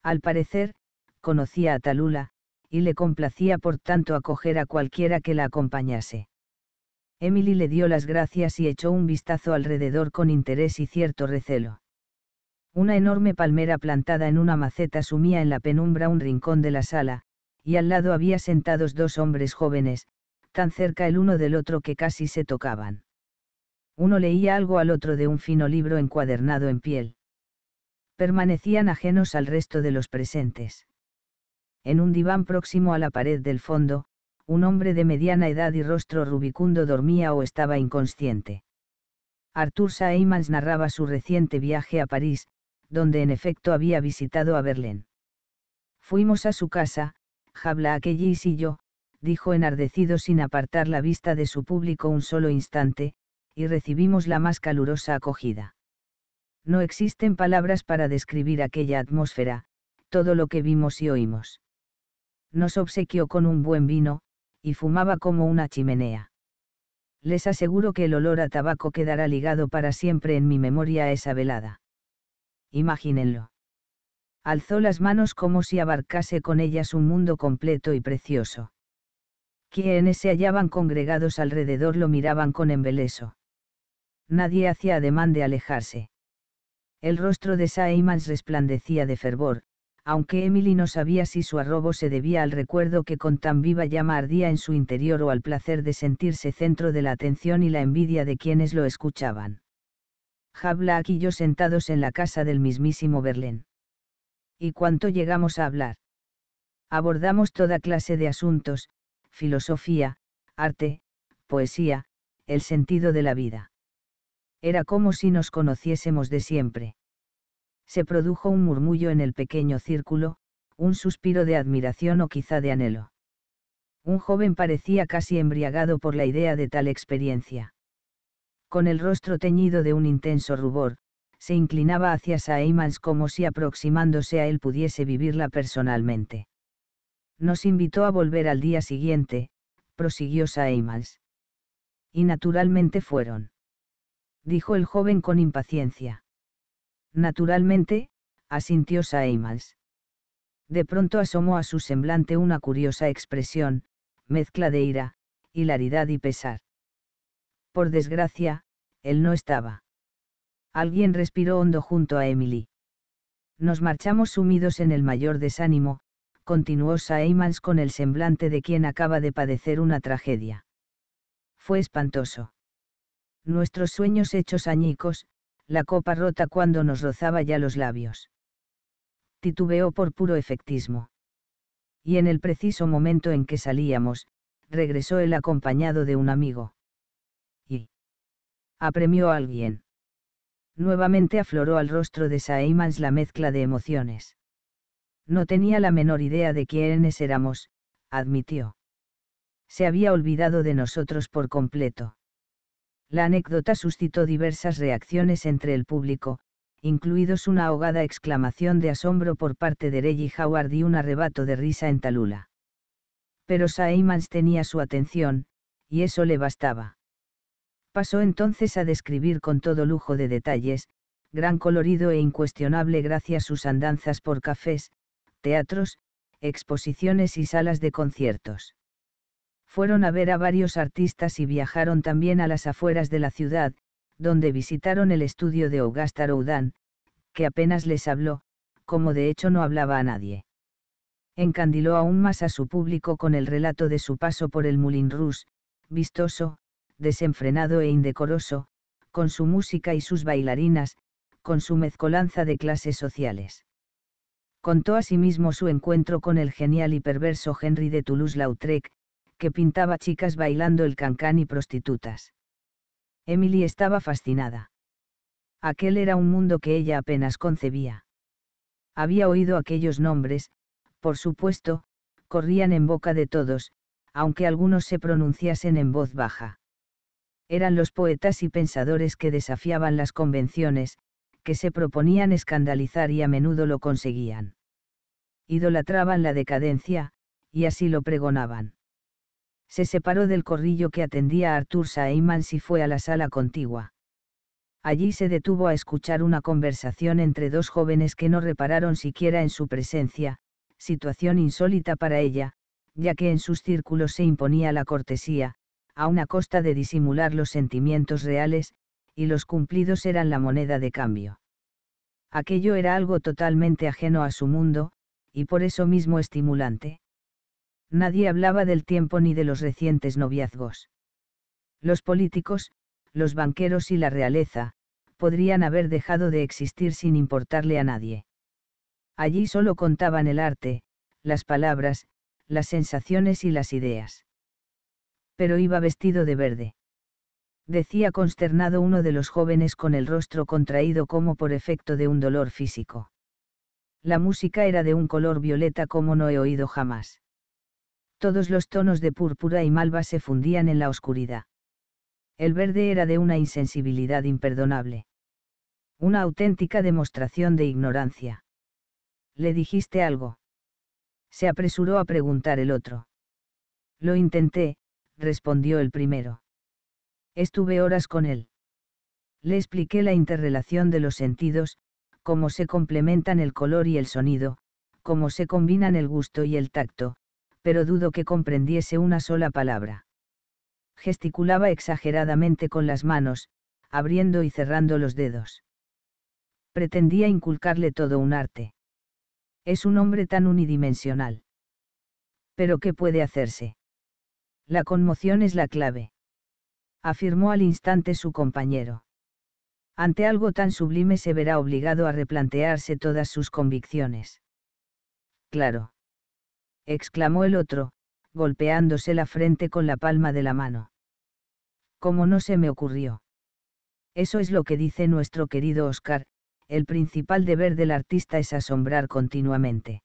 Al parecer, conocía a Talula, y le complacía por tanto acoger a cualquiera que la acompañase. Emily le dio las gracias y echó un vistazo alrededor con interés y cierto recelo una enorme palmera plantada en una maceta sumía en la penumbra un rincón de la sala, y al lado había sentados dos hombres jóvenes, tan cerca el uno del otro que casi se tocaban. Uno leía algo al otro de un fino libro encuadernado en piel. Permanecían ajenos al resto de los presentes. En un diván próximo a la pared del fondo, un hombre de mediana edad y rostro rubicundo dormía o estaba inconsciente. Arthur Saeymans narraba su reciente viaje a París, donde en efecto había visitado a Berlín. Fuimos a su casa, Habla aquellís y yo, dijo enardecido sin apartar la vista de su público un solo instante, y recibimos la más calurosa acogida. No existen palabras para describir aquella atmósfera, todo lo que vimos y oímos. Nos obsequió con un buen vino, y fumaba como una chimenea. Les aseguro que el olor a tabaco quedará ligado para siempre en mi memoria a esa velada imagínenlo. Alzó las manos como si abarcase con ellas un mundo completo y precioso. Quienes se hallaban congregados alrededor lo miraban con embeleso. Nadie hacía ademán de alejarse. El rostro de Saimans resplandecía de fervor, aunque Emily no sabía si su arrobo se debía al recuerdo que con tan viva llama ardía en su interior o al placer de sentirse centro de la atención y la envidia de quienes lo escuchaban. Habla y yo sentados en la casa del mismísimo Berlén. ¿Y cuánto llegamos a hablar? Abordamos toda clase de asuntos, filosofía, arte, poesía, el sentido de la vida. Era como si nos conociésemos de siempre. Se produjo un murmullo en el pequeño círculo, un suspiro de admiración o quizá de anhelo. Un joven parecía casi embriagado por la idea de tal experiencia con el rostro teñido de un intenso rubor, se inclinaba hacia Saeymans como si aproximándose a él pudiese vivirla personalmente. Nos invitó a volver al día siguiente, prosiguió Saeymans. Y naturalmente fueron. Dijo el joven con impaciencia. Naturalmente, asintió Saemans. De pronto asomó a su semblante una curiosa expresión, mezcla de ira, hilaridad y pesar. Por desgracia, él no estaba. Alguien respiró hondo junto a Emily. Nos marchamos sumidos en el mayor desánimo, continuó Saimans con el semblante de quien acaba de padecer una tragedia. Fue espantoso. Nuestros sueños hechos añicos, la copa rota cuando nos rozaba ya los labios. Titubeó por puro efectismo. Y en el preciso momento en que salíamos, regresó el acompañado de un amigo. Apremió a alguien. Nuevamente afloró al rostro de Saimans la mezcla de emociones. No tenía la menor idea de quiénes éramos, admitió. Se había olvidado de nosotros por completo. La anécdota suscitó diversas reacciones entre el público, incluidos una ahogada exclamación de asombro por parte de Reggie Howard y un arrebato de risa en Talula. Pero Saimans tenía su atención, y eso le bastaba. Pasó entonces a describir con todo lujo de detalles, gran colorido e incuestionable gracias sus andanzas por cafés, teatros, exposiciones y salas de conciertos. Fueron a ver a varios artistas y viajaron también a las afueras de la ciudad, donde visitaron el estudio de Augusta Roudan, que apenas les habló, como de hecho no hablaba a nadie. Encandiló aún más a su público con el relato de su paso por el Moulin Rouge, vistoso, desenfrenado e indecoroso, con su música y sus bailarinas, con su mezcolanza de clases sociales. Contó asimismo su encuentro con el genial y perverso Henry de Toulouse-Lautrec, que pintaba chicas bailando el cancán y prostitutas. Emily estaba fascinada. Aquel era un mundo que ella apenas concebía. Había oído aquellos nombres, por supuesto, corrían en boca de todos, aunque algunos se pronunciasen en voz baja eran los poetas y pensadores que desafiaban las convenciones, que se proponían escandalizar y a menudo lo conseguían. Idolatraban la decadencia, y así lo pregonaban. Se separó del corrillo que atendía a Arthur Saymans y fue a la sala contigua. Allí se detuvo a escuchar una conversación entre dos jóvenes que no repararon siquiera en su presencia, situación insólita para ella, ya que en sus círculos se imponía la cortesía, a una costa de disimular los sentimientos reales, y los cumplidos eran la moneda de cambio. Aquello era algo totalmente ajeno a su mundo, y por eso mismo estimulante. Nadie hablaba del tiempo ni de los recientes noviazgos. Los políticos, los banqueros y la realeza, podrían haber dejado de existir sin importarle a nadie. Allí solo contaban el arte, las palabras, las sensaciones y las ideas pero iba vestido de verde. Decía consternado uno de los jóvenes con el rostro contraído como por efecto de un dolor físico. La música era de un color violeta como no he oído jamás. Todos los tonos de púrpura y malva se fundían en la oscuridad. El verde era de una insensibilidad imperdonable. Una auténtica demostración de ignorancia. ¿Le dijiste algo? Se apresuró a preguntar el otro. Lo intenté, respondió el primero. Estuve horas con él. Le expliqué la interrelación de los sentidos, cómo se complementan el color y el sonido, cómo se combinan el gusto y el tacto, pero dudo que comprendiese una sola palabra. Gesticulaba exageradamente con las manos, abriendo y cerrando los dedos. Pretendía inculcarle todo un arte. Es un hombre tan unidimensional. Pero ¿qué puede hacerse? La conmoción es la clave. Afirmó al instante su compañero. Ante algo tan sublime se verá obligado a replantearse todas sus convicciones. Claro. exclamó el otro, golpeándose la frente con la palma de la mano. Como no se me ocurrió. Eso es lo que dice nuestro querido Oscar, el principal deber del artista es asombrar continuamente.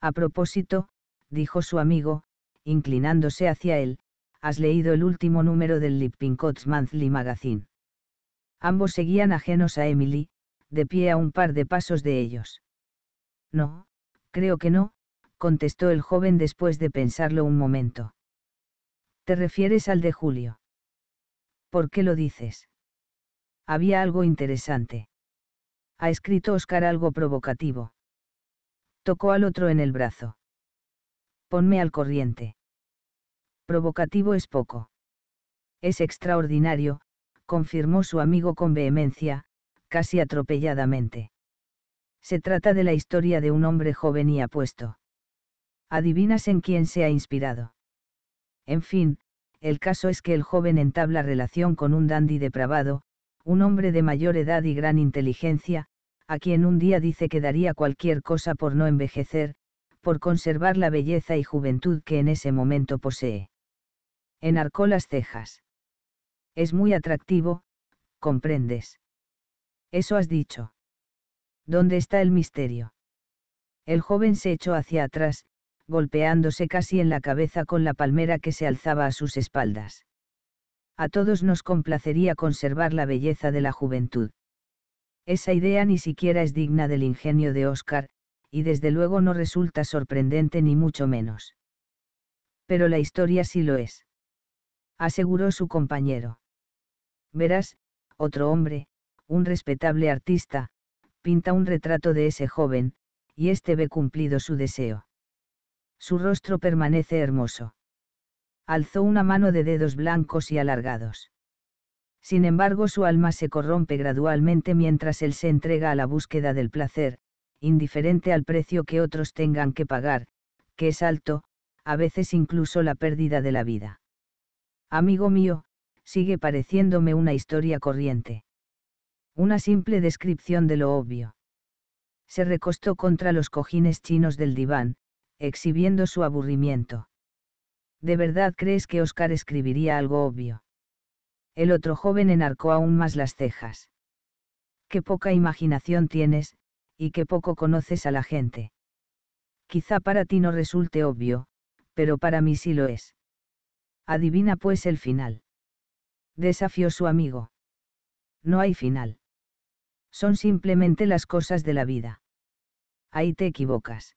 A propósito, dijo su amigo, inclinándose hacia él, has leído el último número del Lippincotts Monthly Magazine. Ambos seguían ajenos a Emily, de pie a un par de pasos de ellos. No, creo que no, contestó el joven después de pensarlo un momento. ¿Te refieres al de Julio? ¿Por qué lo dices? Había algo interesante. Ha escrito Oscar algo provocativo. Tocó al otro en el brazo. Ponme al corriente. Provocativo es poco. Es extraordinario, confirmó su amigo con vehemencia, casi atropelladamente. Se trata de la historia de un hombre joven y apuesto. Adivinas en quién se ha inspirado. En fin, el caso es que el joven entabla relación con un dandy depravado, un hombre de mayor edad y gran inteligencia, a quien un día dice que daría cualquier cosa por no envejecer, por conservar la belleza y juventud que en ese momento posee. Enarcó las cejas. Es muy atractivo, comprendes. Eso has dicho. ¿Dónde está el misterio? El joven se echó hacia atrás, golpeándose casi en la cabeza con la palmera que se alzaba a sus espaldas. A todos nos complacería conservar la belleza de la juventud. Esa idea ni siquiera es digna del ingenio de Oscar, y desde luego no resulta sorprendente ni mucho menos. Pero la historia sí lo es. Aseguró su compañero. Verás, otro hombre, un respetable artista, pinta un retrato de ese joven, y este ve cumplido su deseo. Su rostro permanece hermoso. Alzó una mano de dedos blancos y alargados. Sin embargo, su alma se corrompe gradualmente mientras él se entrega a la búsqueda del placer, indiferente al precio que otros tengan que pagar, que es alto, a veces incluso la pérdida de la vida. Amigo mío, sigue pareciéndome una historia corriente. Una simple descripción de lo obvio. Se recostó contra los cojines chinos del diván, exhibiendo su aburrimiento. ¿De verdad crees que Oscar escribiría algo obvio? El otro joven enarcó aún más las cejas. Qué poca imaginación tienes, y que poco conoces a la gente. Quizá para ti no resulte obvio, pero para mí sí lo es. Adivina pues el final. Desafió su amigo. No hay final. Son simplemente las cosas de la vida. Ahí te equivocas.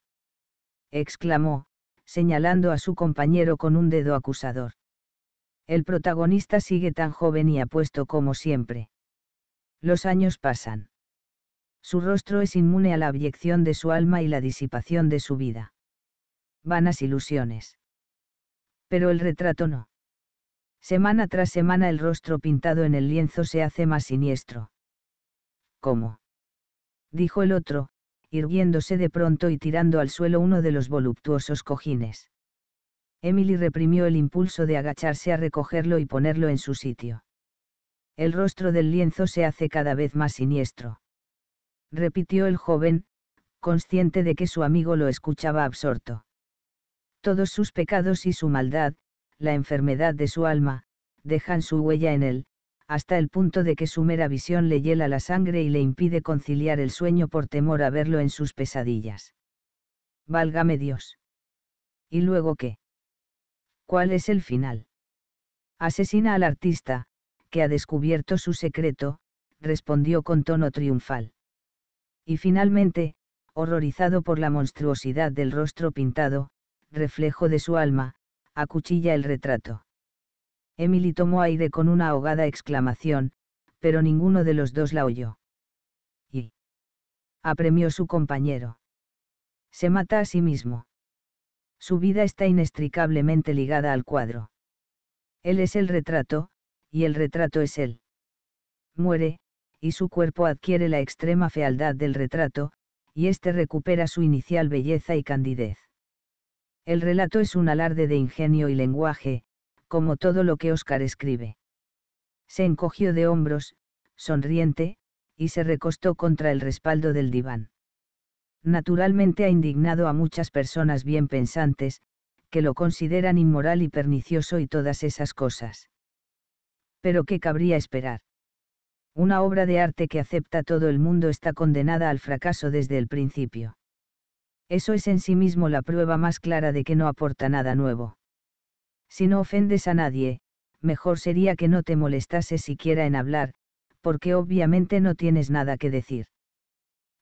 Exclamó, señalando a su compañero con un dedo acusador. El protagonista sigue tan joven y apuesto como siempre. Los años pasan. Su rostro es inmune a la abyección de su alma y la disipación de su vida. Vanas ilusiones. Pero el retrato no. Semana tras semana el rostro pintado en el lienzo se hace más siniestro. ¿Cómo? dijo el otro, irguiéndose de pronto y tirando al suelo uno de los voluptuosos cojines. Emily reprimió el impulso de agacharse a recogerlo y ponerlo en su sitio. El rostro del lienzo se hace cada vez más siniestro repitió el joven, consciente de que su amigo lo escuchaba absorto. Todos sus pecados y su maldad, la enfermedad de su alma, dejan su huella en él, hasta el punto de que su mera visión le hiela la sangre y le impide conciliar el sueño por temor a verlo en sus pesadillas. Válgame Dios. ¿Y luego qué? ¿Cuál es el final? Asesina al artista, que ha descubierto su secreto, respondió con tono triunfal. Y finalmente, horrorizado por la monstruosidad del rostro pintado, reflejo de su alma, acuchilla el retrato. Emily tomó aire con una ahogada exclamación, pero ninguno de los dos la oyó. Y apremió su compañero. Se mata a sí mismo. Su vida está inextricablemente ligada al cuadro. Él es el retrato, y el retrato es él. Muere, y su cuerpo adquiere la extrema fealdad del retrato, y éste recupera su inicial belleza y candidez. El relato es un alarde de ingenio y lenguaje, como todo lo que Oscar escribe. Se encogió de hombros, sonriente, y se recostó contra el respaldo del diván. Naturalmente ha indignado a muchas personas bien pensantes, que lo consideran inmoral y pernicioso y todas esas cosas. Pero ¿qué cabría esperar? Una obra de arte que acepta todo el mundo está condenada al fracaso desde el principio. Eso es en sí mismo la prueba más clara de que no aporta nada nuevo. Si no ofendes a nadie, mejor sería que no te molestases siquiera en hablar, porque obviamente no tienes nada que decir.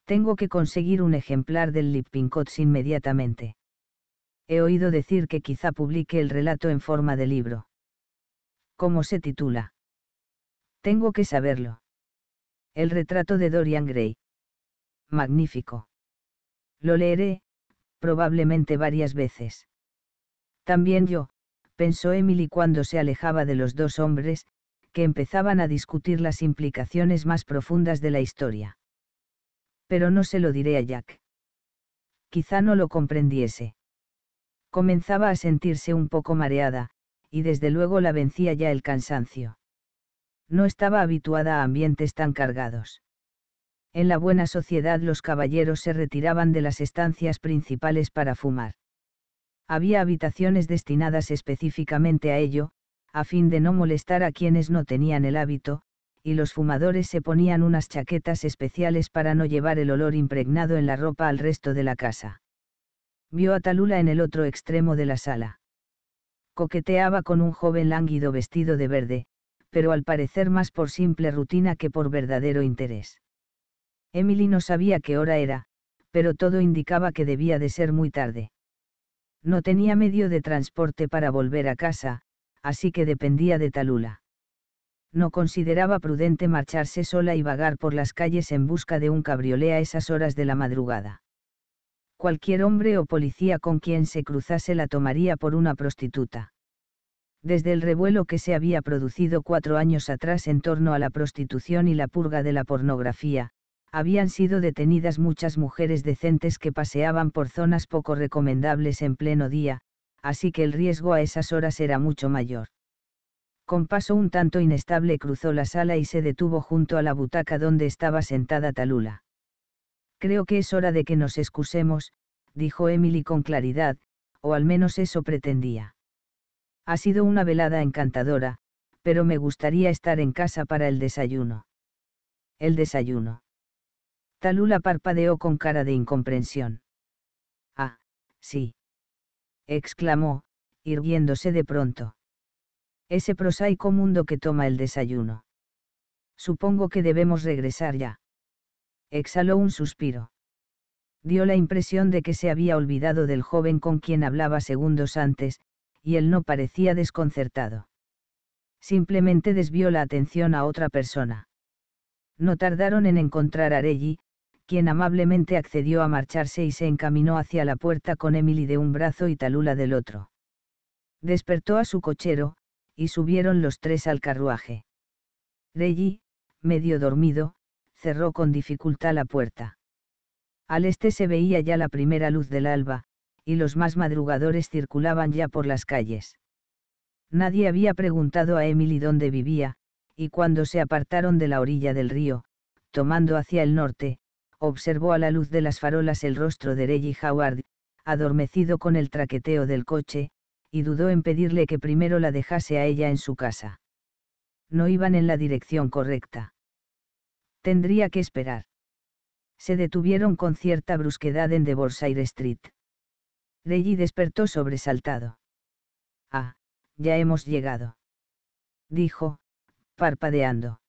Tengo que conseguir un ejemplar del Lippincotts inmediatamente. He oído decir que quizá publique el relato en forma de libro. ¿Cómo se titula? Tengo que saberlo. El retrato de Dorian Gray. Magnífico. Lo leeré, probablemente varias veces. También yo, pensó Emily cuando se alejaba de los dos hombres, que empezaban a discutir las implicaciones más profundas de la historia. Pero no se lo diré a Jack. Quizá no lo comprendiese. Comenzaba a sentirse un poco mareada, y desde luego la vencía ya el cansancio no estaba habituada a ambientes tan cargados. En la buena sociedad los caballeros se retiraban de las estancias principales para fumar. Había habitaciones destinadas específicamente a ello, a fin de no molestar a quienes no tenían el hábito, y los fumadores se ponían unas chaquetas especiales para no llevar el olor impregnado en la ropa al resto de la casa. Vio a Talula en el otro extremo de la sala. Coqueteaba con un joven lánguido vestido de verde, pero al parecer más por simple rutina que por verdadero interés. Emily no sabía qué hora era, pero todo indicaba que debía de ser muy tarde. No tenía medio de transporte para volver a casa, así que dependía de Talula. No consideraba prudente marcharse sola y vagar por las calles en busca de un cabriolé a esas horas de la madrugada. Cualquier hombre o policía con quien se cruzase la tomaría por una prostituta desde el revuelo que se había producido cuatro años atrás en torno a la prostitución y la purga de la pornografía, habían sido detenidas muchas mujeres decentes que paseaban por zonas poco recomendables en pleno día, así que el riesgo a esas horas era mucho mayor. Con paso un tanto inestable cruzó la sala y se detuvo junto a la butaca donde estaba sentada Talula. Creo que es hora de que nos excusemos, dijo Emily con claridad, o al menos eso pretendía. Ha sido una velada encantadora, pero me gustaría estar en casa para el desayuno. El desayuno. Talula parpadeó con cara de incomprensión. Ah, sí. exclamó, irguiéndose de pronto. Ese prosaico mundo que toma el desayuno. Supongo que debemos regresar ya. Exhaló un suspiro. Dio la impresión de que se había olvidado del joven con quien hablaba segundos antes, y él no parecía desconcertado. Simplemente desvió la atención a otra persona. No tardaron en encontrar a Reggie, quien amablemente accedió a marcharse y se encaminó hacia la puerta con Emily de un brazo y Talula del otro. Despertó a su cochero, y subieron los tres al carruaje. Reggie, medio dormido, cerró con dificultad la puerta. Al este se veía ya la primera luz del alba, y los más madrugadores circulaban ya por las calles. Nadie había preguntado a Emily dónde vivía, y cuando se apartaron de la orilla del río, tomando hacia el norte, observó a la luz de las farolas el rostro de Reggie Howard, adormecido con el traqueteo del coche, y dudó en pedirle que primero la dejase a ella en su casa. No iban en la dirección correcta. Tendría que esperar. Se detuvieron con cierta brusquedad en Borsair Street. Reggie despertó sobresaltado. Ah, ya hemos llegado. Dijo, parpadeando.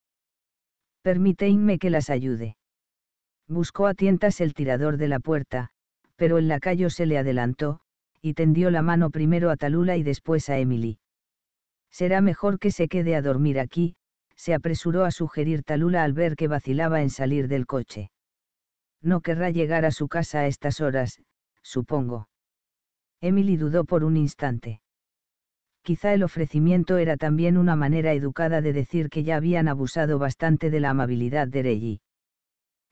Permíteme que las ayude. Buscó a tientas el tirador de la puerta, pero el lacayo se le adelantó, y tendió la mano primero a Talula y después a Emily. Será mejor que se quede a dormir aquí, se apresuró a sugerir Talula al ver que vacilaba en salir del coche. No querrá llegar a su casa a estas horas, supongo. Emily dudó por un instante. Quizá el ofrecimiento era también una manera educada de decir que ya habían abusado bastante de la amabilidad de Reggie.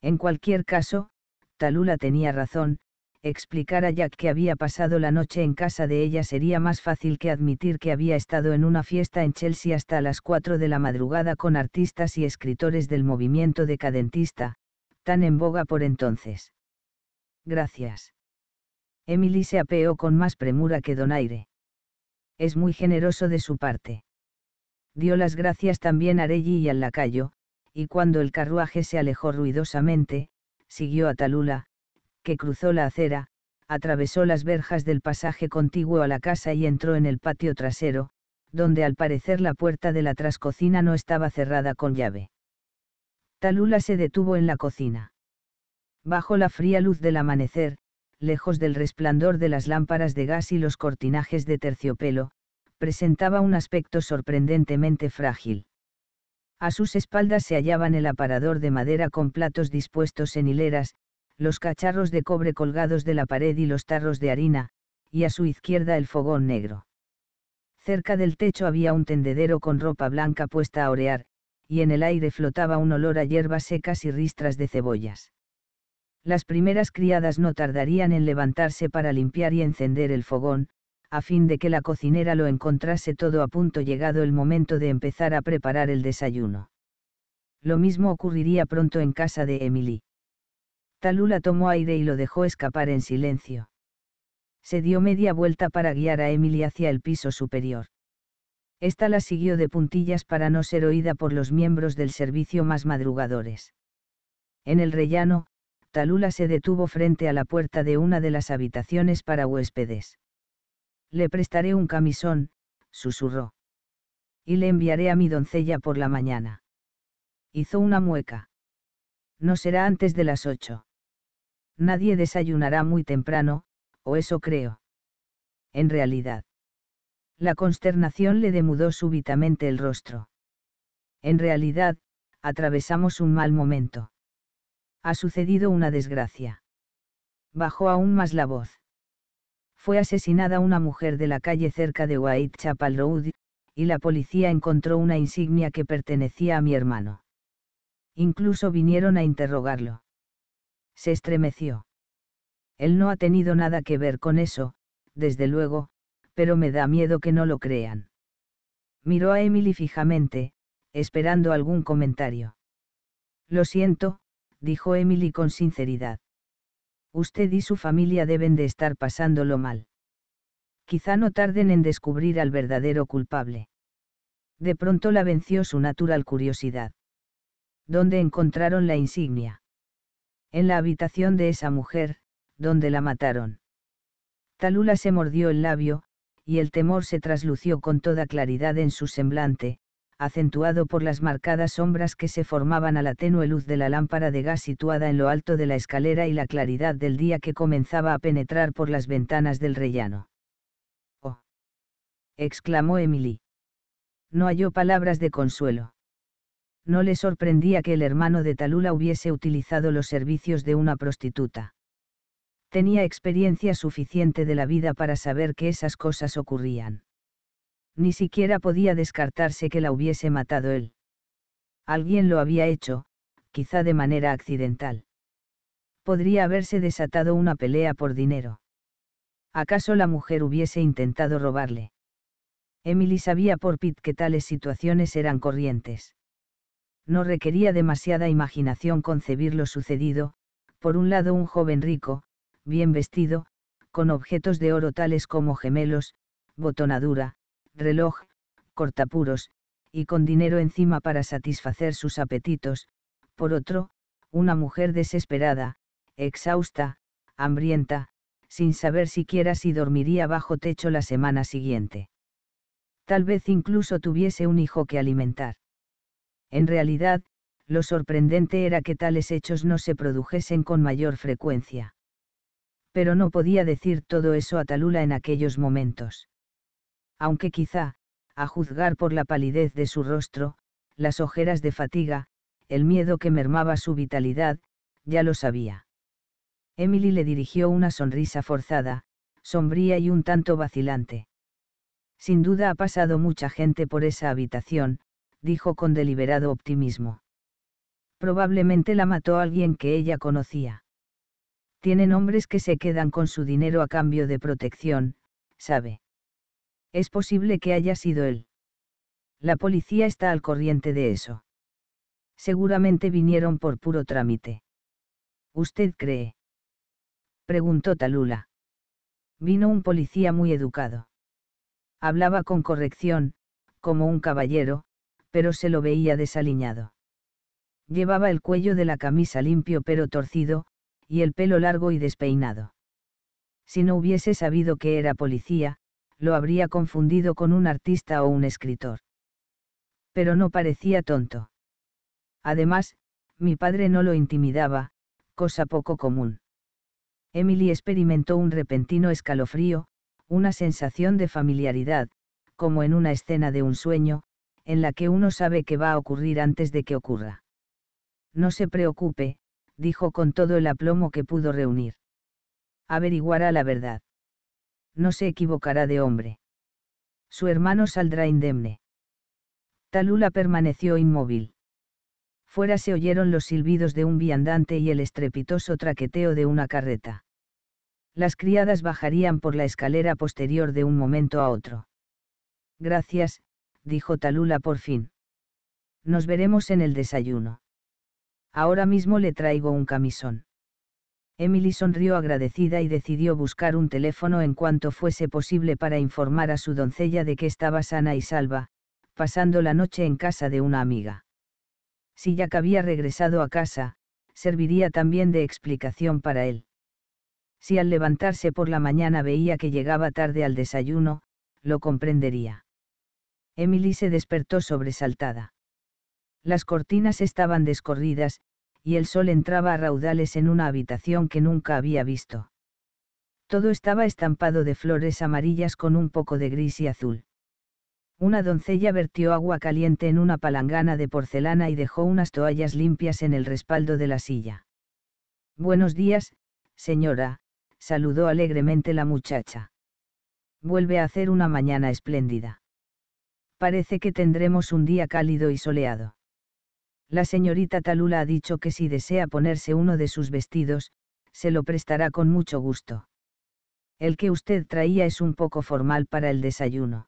En cualquier caso, Talula tenía razón, explicar a Jack que había pasado la noche en casa de ella sería más fácil que admitir que había estado en una fiesta en Chelsea hasta las 4 de la madrugada con artistas y escritores del movimiento decadentista, tan en boga por entonces. Gracias. Emily se apeó con más premura que donaire. Es muy generoso de su parte. Dio las gracias también a Reggie y al lacayo, y cuando el carruaje se alejó ruidosamente, siguió a Talula, que cruzó la acera, atravesó las verjas del pasaje contiguo a la casa y entró en el patio trasero, donde al parecer la puerta de la trascocina no estaba cerrada con llave. Talula se detuvo en la cocina. Bajo la fría luz del amanecer, lejos del resplandor de las lámparas de gas y los cortinajes de terciopelo, presentaba un aspecto sorprendentemente frágil. A sus espaldas se hallaban el aparador de madera con platos dispuestos en hileras, los cacharros de cobre colgados de la pared y los tarros de harina, y a su izquierda el fogón negro. Cerca del techo había un tendedero con ropa blanca puesta a orear, y en el aire flotaba un olor a hierbas secas y ristras de cebollas. Las primeras criadas no tardarían en levantarse para limpiar y encender el fogón, a fin de que la cocinera lo encontrase todo a punto llegado el momento de empezar a preparar el desayuno. Lo mismo ocurriría pronto en casa de Emily. Talula tomó aire y lo dejó escapar en silencio. Se dio media vuelta para guiar a Emily hacia el piso superior. Esta la siguió de puntillas para no ser oída por los miembros del servicio más madrugadores. En el rellano, Talula se detuvo frente a la puerta de una de las habitaciones para huéspedes. Le prestaré un camisón, susurró. Y le enviaré a mi doncella por la mañana. Hizo una mueca. No será antes de las ocho. Nadie desayunará muy temprano, o eso creo. En realidad. La consternación le demudó súbitamente el rostro. En realidad, atravesamos un mal momento ha sucedido una desgracia. Bajó aún más la voz. Fue asesinada una mujer de la calle cerca de Whitechapel Road, y la policía encontró una insignia que pertenecía a mi hermano. Incluso vinieron a interrogarlo. Se estremeció. Él no ha tenido nada que ver con eso, desde luego, pero me da miedo que no lo crean. Miró a Emily fijamente, esperando algún comentario. Lo siento, dijo Emily con sinceridad. Usted y su familia deben de estar pasándolo mal. Quizá no tarden en descubrir al verdadero culpable. De pronto la venció su natural curiosidad. ¿Dónde encontraron la insignia? En la habitación de esa mujer, donde la mataron. Talula se mordió el labio, y el temor se traslució con toda claridad en su semblante, acentuado por las marcadas sombras que se formaban a la tenue luz de la lámpara de gas situada en lo alto de la escalera y la claridad del día que comenzaba a penetrar por las ventanas del rellano. ¡Oh! exclamó Emily. No halló palabras de consuelo. No le sorprendía que el hermano de Talula hubiese utilizado los servicios de una prostituta. Tenía experiencia suficiente de la vida para saber que esas cosas ocurrían ni siquiera podía descartarse que la hubiese matado él. Alguien lo había hecho, quizá de manera accidental. Podría haberse desatado una pelea por dinero. ¿Acaso la mujer hubiese intentado robarle? Emily sabía por Pitt que tales situaciones eran corrientes. No requería demasiada imaginación concebir lo sucedido, por un lado un joven rico, bien vestido, con objetos de oro tales como gemelos, botonadura, reloj, cortapuros, y con dinero encima para satisfacer sus apetitos, por otro, una mujer desesperada, exhausta, hambrienta, sin saber siquiera si dormiría bajo techo la semana siguiente. Tal vez incluso tuviese un hijo que alimentar. En realidad, lo sorprendente era que tales hechos no se produjesen con mayor frecuencia. Pero no podía decir todo eso a Talula en aquellos momentos aunque quizá, a juzgar por la palidez de su rostro, las ojeras de fatiga, el miedo que mermaba su vitalidad, ya lo sabía. Emily le dirigió una sonrisa forzada, sombría y un tanto vacilante. Sin duda ha pasado mucha gente por esa habitación, dijo con deliberado optimismo. Probablemente la mató alguien que ella conocía. Tienen hombres que se quedan con su dinero a cambio de protección, sabe. Es posible que haya sido él. La policía está al corriente de eso. Seguramente vinieron por puro trámite. ¿Usted cree? Preguntó Talula. Vino un policía muy educado. Hablaba con corrección, como un caballero, pero se lo veía desaliñado. Llevaba el cuello de la camisa limpio pero torcido, y el pelo largo y despeinado. Si no hubiese sabido que era policía, lo habría confundido con un artista o un escritor. Pero no parecía tonto. Además, mi padre no lo intimidaba, cosa poco común. Emily experimentó un repentino escalofrío, una sensación de familiaridad, como en una escena de un sueño, en la que uno sabe que va a ocurrir antes de que ocurra. No se preocupe, dijo con todo el aplomo que pudo reunir. Averiguará la verdad no se equivocará de hombre. Su hermano saldrá indemne. Talula permaneció inmóvil. Fuera se oyeron los silbidos de un viandante y el estrepitoso traqueteo de una carreta. Las criadas bajarían por la escalera posterior de un momento a otro. Gracias, dijo Talula por fin. Nos veremos en el desayuno. Ahora mismo le traigo un camisón. Emily sonrió agradecida y decidió buscar un teléfono en cuanto fuese posible para informar a su doncella de que estaba sana y salva, pasando la noche en casa de una amiga. Si Jack había regresado a casa, serviría también de explicación para él. Si al levantarse por la mañana veía que llegaba tarde al desayuno, lo comprendería. Emily se despertó sobresaltada. Las cortinas estaban descorridas, y el sol entraba a raudales en una habitación que nunca había visto. Todo estaba estampado de flores amarillas con un poco de gris y azul. Una doncella vertió agua caliente en una palangana de porcelana y dejó unas toallas limpias en el respaldo de la silla. Buenos días, señora, saludó alegremente la muchacha. Vuelve a hacer una mañana espléndida. Parece que tendremos un día cálido y soleado. La señorita Talula ha dicho que si desea ponerse uno de sus vestidos, se lo prestará con mucho gusto. El que usted traía es un poco formal para el desayuno.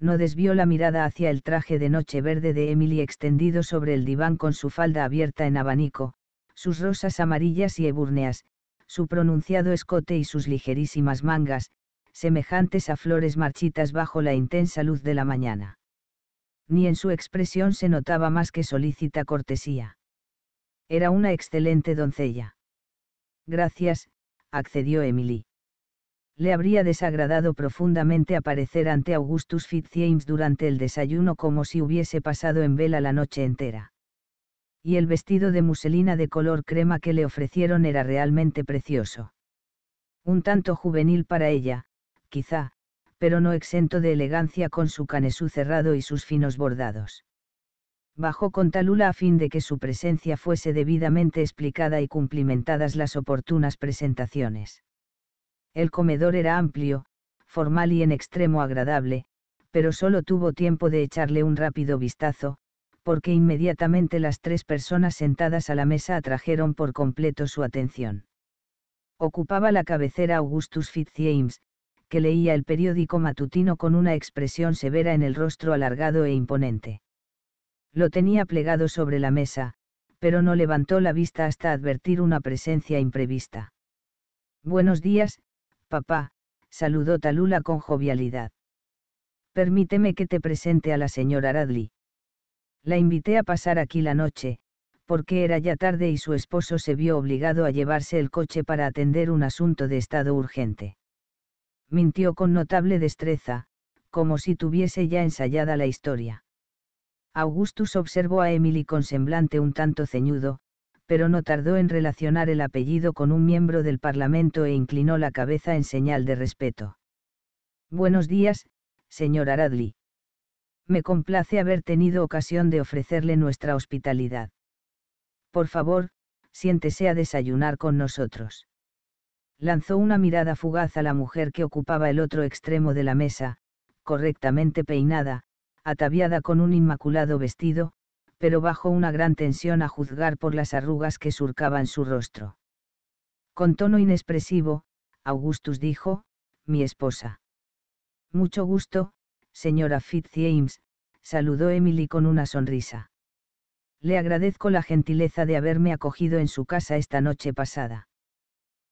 No desvió la mirada hacia el traje de noche verde de Emily extendido sobre el diván con su falda abierta en abanico, sus rosas amarillas y eburneas, su pronunciado escote y sus ligerísimas mangas, semejantes a flores marchitas bajo la intensa luz de la mañana ni en su expresión se notaba más que solícita cortesía. Era una excelente doncella. Gracias, accedió Emily. Le habría desagradado profundamente aparecer ante Augustus Fitzjames durante el desayuno como si hubiese pasado en vela la noche entera. Y el vestido de muselina de color crema que le ofrecieron era realmente precioso. Un tanto juvenil para ella, quizá, pero no exento de elegancia con su canesú cerrado y sus finos bordados. Bajó con talula a fin de que su presencia fuese debidamente explicada y cumplimentadas las oportunas presentaciones. El comedor era amplio, formal y en extremo agradable, pero solo tuvo tiempo de echarle un rápido vistazo, porque inmediatamente las tres personas sentadas a la mesa atrajeron por completo su atención. Ocupaba la cabecera Augustus Fitzjames, leía el periódico matutino con una expresión severa en el rostro alargado e imponente. Lo tenía plegado sobre la mesa, pero no levantó la vista hasta advertir una presencia imprevista. Buenos días, papá, saludó Talula con jovialidad. Permíteme que te presente a la señora Radley. La invité a pasar aquí la noche, porque era ya tarde y su esposo se vio obligado a llevarse el coche para atender un asunto de estado urgente mintió con notable destreza, como si tuviese ya ensayada la historia. Augustus observó a Emily con semblante un tanto ceñudo, pero no tardó en relacionar el apellido con un miembro del Parlamento e inclinó la cabeza en señal de respeto. Buenos días, señor Aradley. Me complace haber tenido ocasión de ofrecerle nuestra hospitalidad. Por favor, siéntese a desayunar con nosotros lanzó una mirada fugaz a la mujer que ocupaba el otro extremo de la mesa, correctamente peinada, ataviada con un inmaculado vestido, pero bajo una gran tensión a juzgar por las arrugas que surcaban su rostro. Con tono inexpresivo, Augustus dijo, mi esposa. Mucho gusto, señora James», saludó Emily con una sonrisa. Le agradezco la gentileza de haberme acogido en su casa esta noche pasada.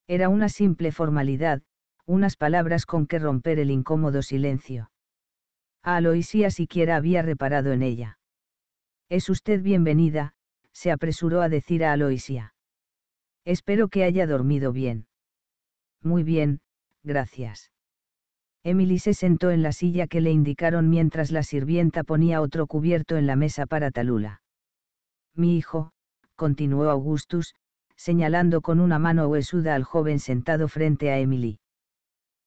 Era una simple formalidad, unas palabras con que romper el incómodo silencio. A Aloisía siquiera había reparado en ella. Es usted bienvenida, se apresuró a decir a Aloisía. Espero que haya dormido bien. Muy bien, gracias. Emily se sentó en la silla que le indicaron mientras la sirvienta ponía otro cubierto en la mesa para Talula. Mi hijo, continuó Augustus, señalando con una mano huesuda al joven sentado frente a Emily.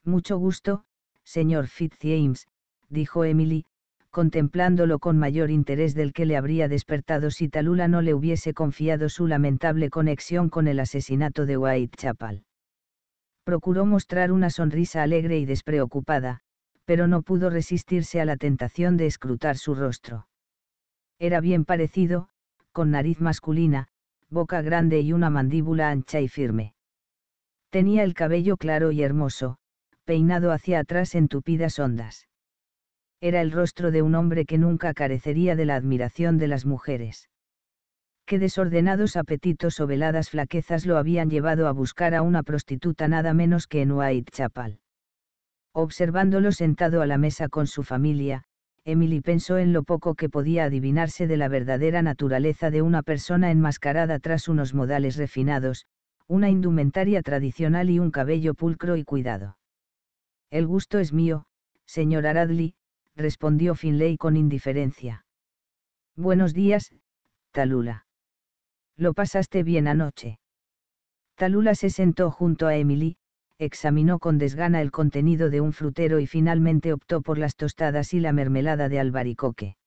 Mucho gusto, señor Fitzjames, dijo Emily, contemplándolo con mayor interés del que le habría despertado si Talula no le hubiese confiado su lamentable conexión con el asesinato de Whitechapel. Procuró mostrar una sonrisa alegre y despreocupada, pero no pudo resistirse a la tentación de escrutar su rostro. Era bien parecido, con nariz masculina, boca grande y una mandíbula ancha y firme. Tenía el cabello claro y hermoso, peinado hacia atrás en tupidas ondas. Era el rostro de un hombre que nunca carecería de la admiración de las mujeres. Qué desordenados apetitos o veladas flaquezas lo habían llevado a buscar a una prostituta nada menos que en Chapal? Observándolo sentado a la mesa con su familia, Emily pensó en lo poco que podía adivinarse de la verdadera naturaleza de una persona enmascarada tras unos modales refinados, una indumentaria tradicional y un cabello pulcro y cuidado. El gusto es mío, señora Radley, respondió Finlay con indiferencia. Buenos días, Talula. ¿Lo pasaste bien anoche? Talula se sentó junto a Emily, examinó con desgana el contenido de un frutero y finalmente optó por las tostadas y la mermelada de albaricoque.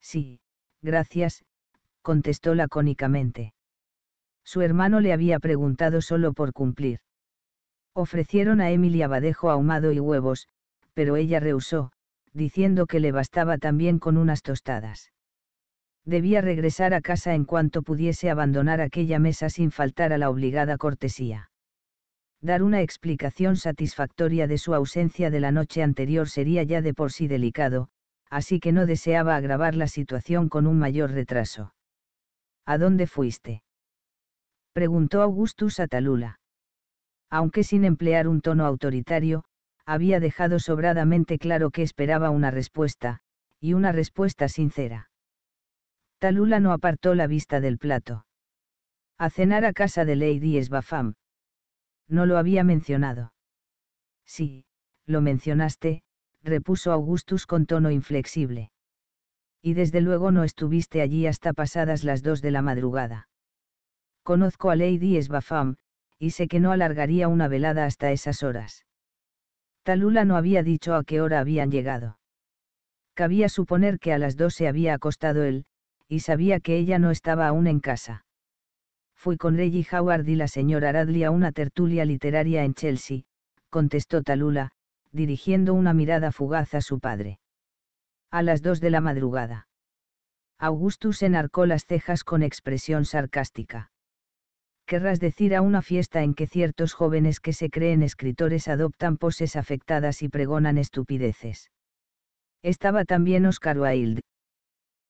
Sí, gracias, contestó lacónicamente. Su hermano le había preguntado solo por cumplir. Ofrecieron a Emily abadejo ahumado y huevos, pero ella rehusó, diciendo que le bastaba también con unas tostadas. Debía regresar a casa en cuanto pudiese abandonar aquella mesa sin faltar a la obligada cortesía. Dar una explicación satisfactoria de su ausencia de la noche anterior sería ya de por sí delicado, así que no deseaba agravar la situación con un mayor retraso. ¿A dónde fuiste? preguntó Augustus a Talula. Aunque sin emplear un tono autoritario, había dejado sobradamente claro que esperaba una respuesta, y una respuesta sincera. Talula no apartó la vista del plato. A cenar a casa de Lady Esbafam. No lo había mencionado. Sí, lo mencionaste, repuso Augustus con tono inflexible. Y desde luego no estuviste allí hasta pasadas las dos de la madrugada. Conozco a Lady Sbafam, y sé que no alargaría una velada hasta esas horas. Talula no había dicho a qué hora habían llegado. Cabía suponer que a las dos se había acostado él, y sabía que ella no estaba aún en casa. Fui con Reggie Howard y la señora Radley a una tertulia literaria en Chelsea, contestó Talula, dirigiendo una mirada fugaz a su padre. A las dos de la madrugada. Augustus enarcó las cejas con expresión sarcástica. Querrás decir a una fiesta en que ciertos jóvenes que se creen escritores adoptan poses afectadas y pregonan estupideces. Estaba también Oscar Wilde.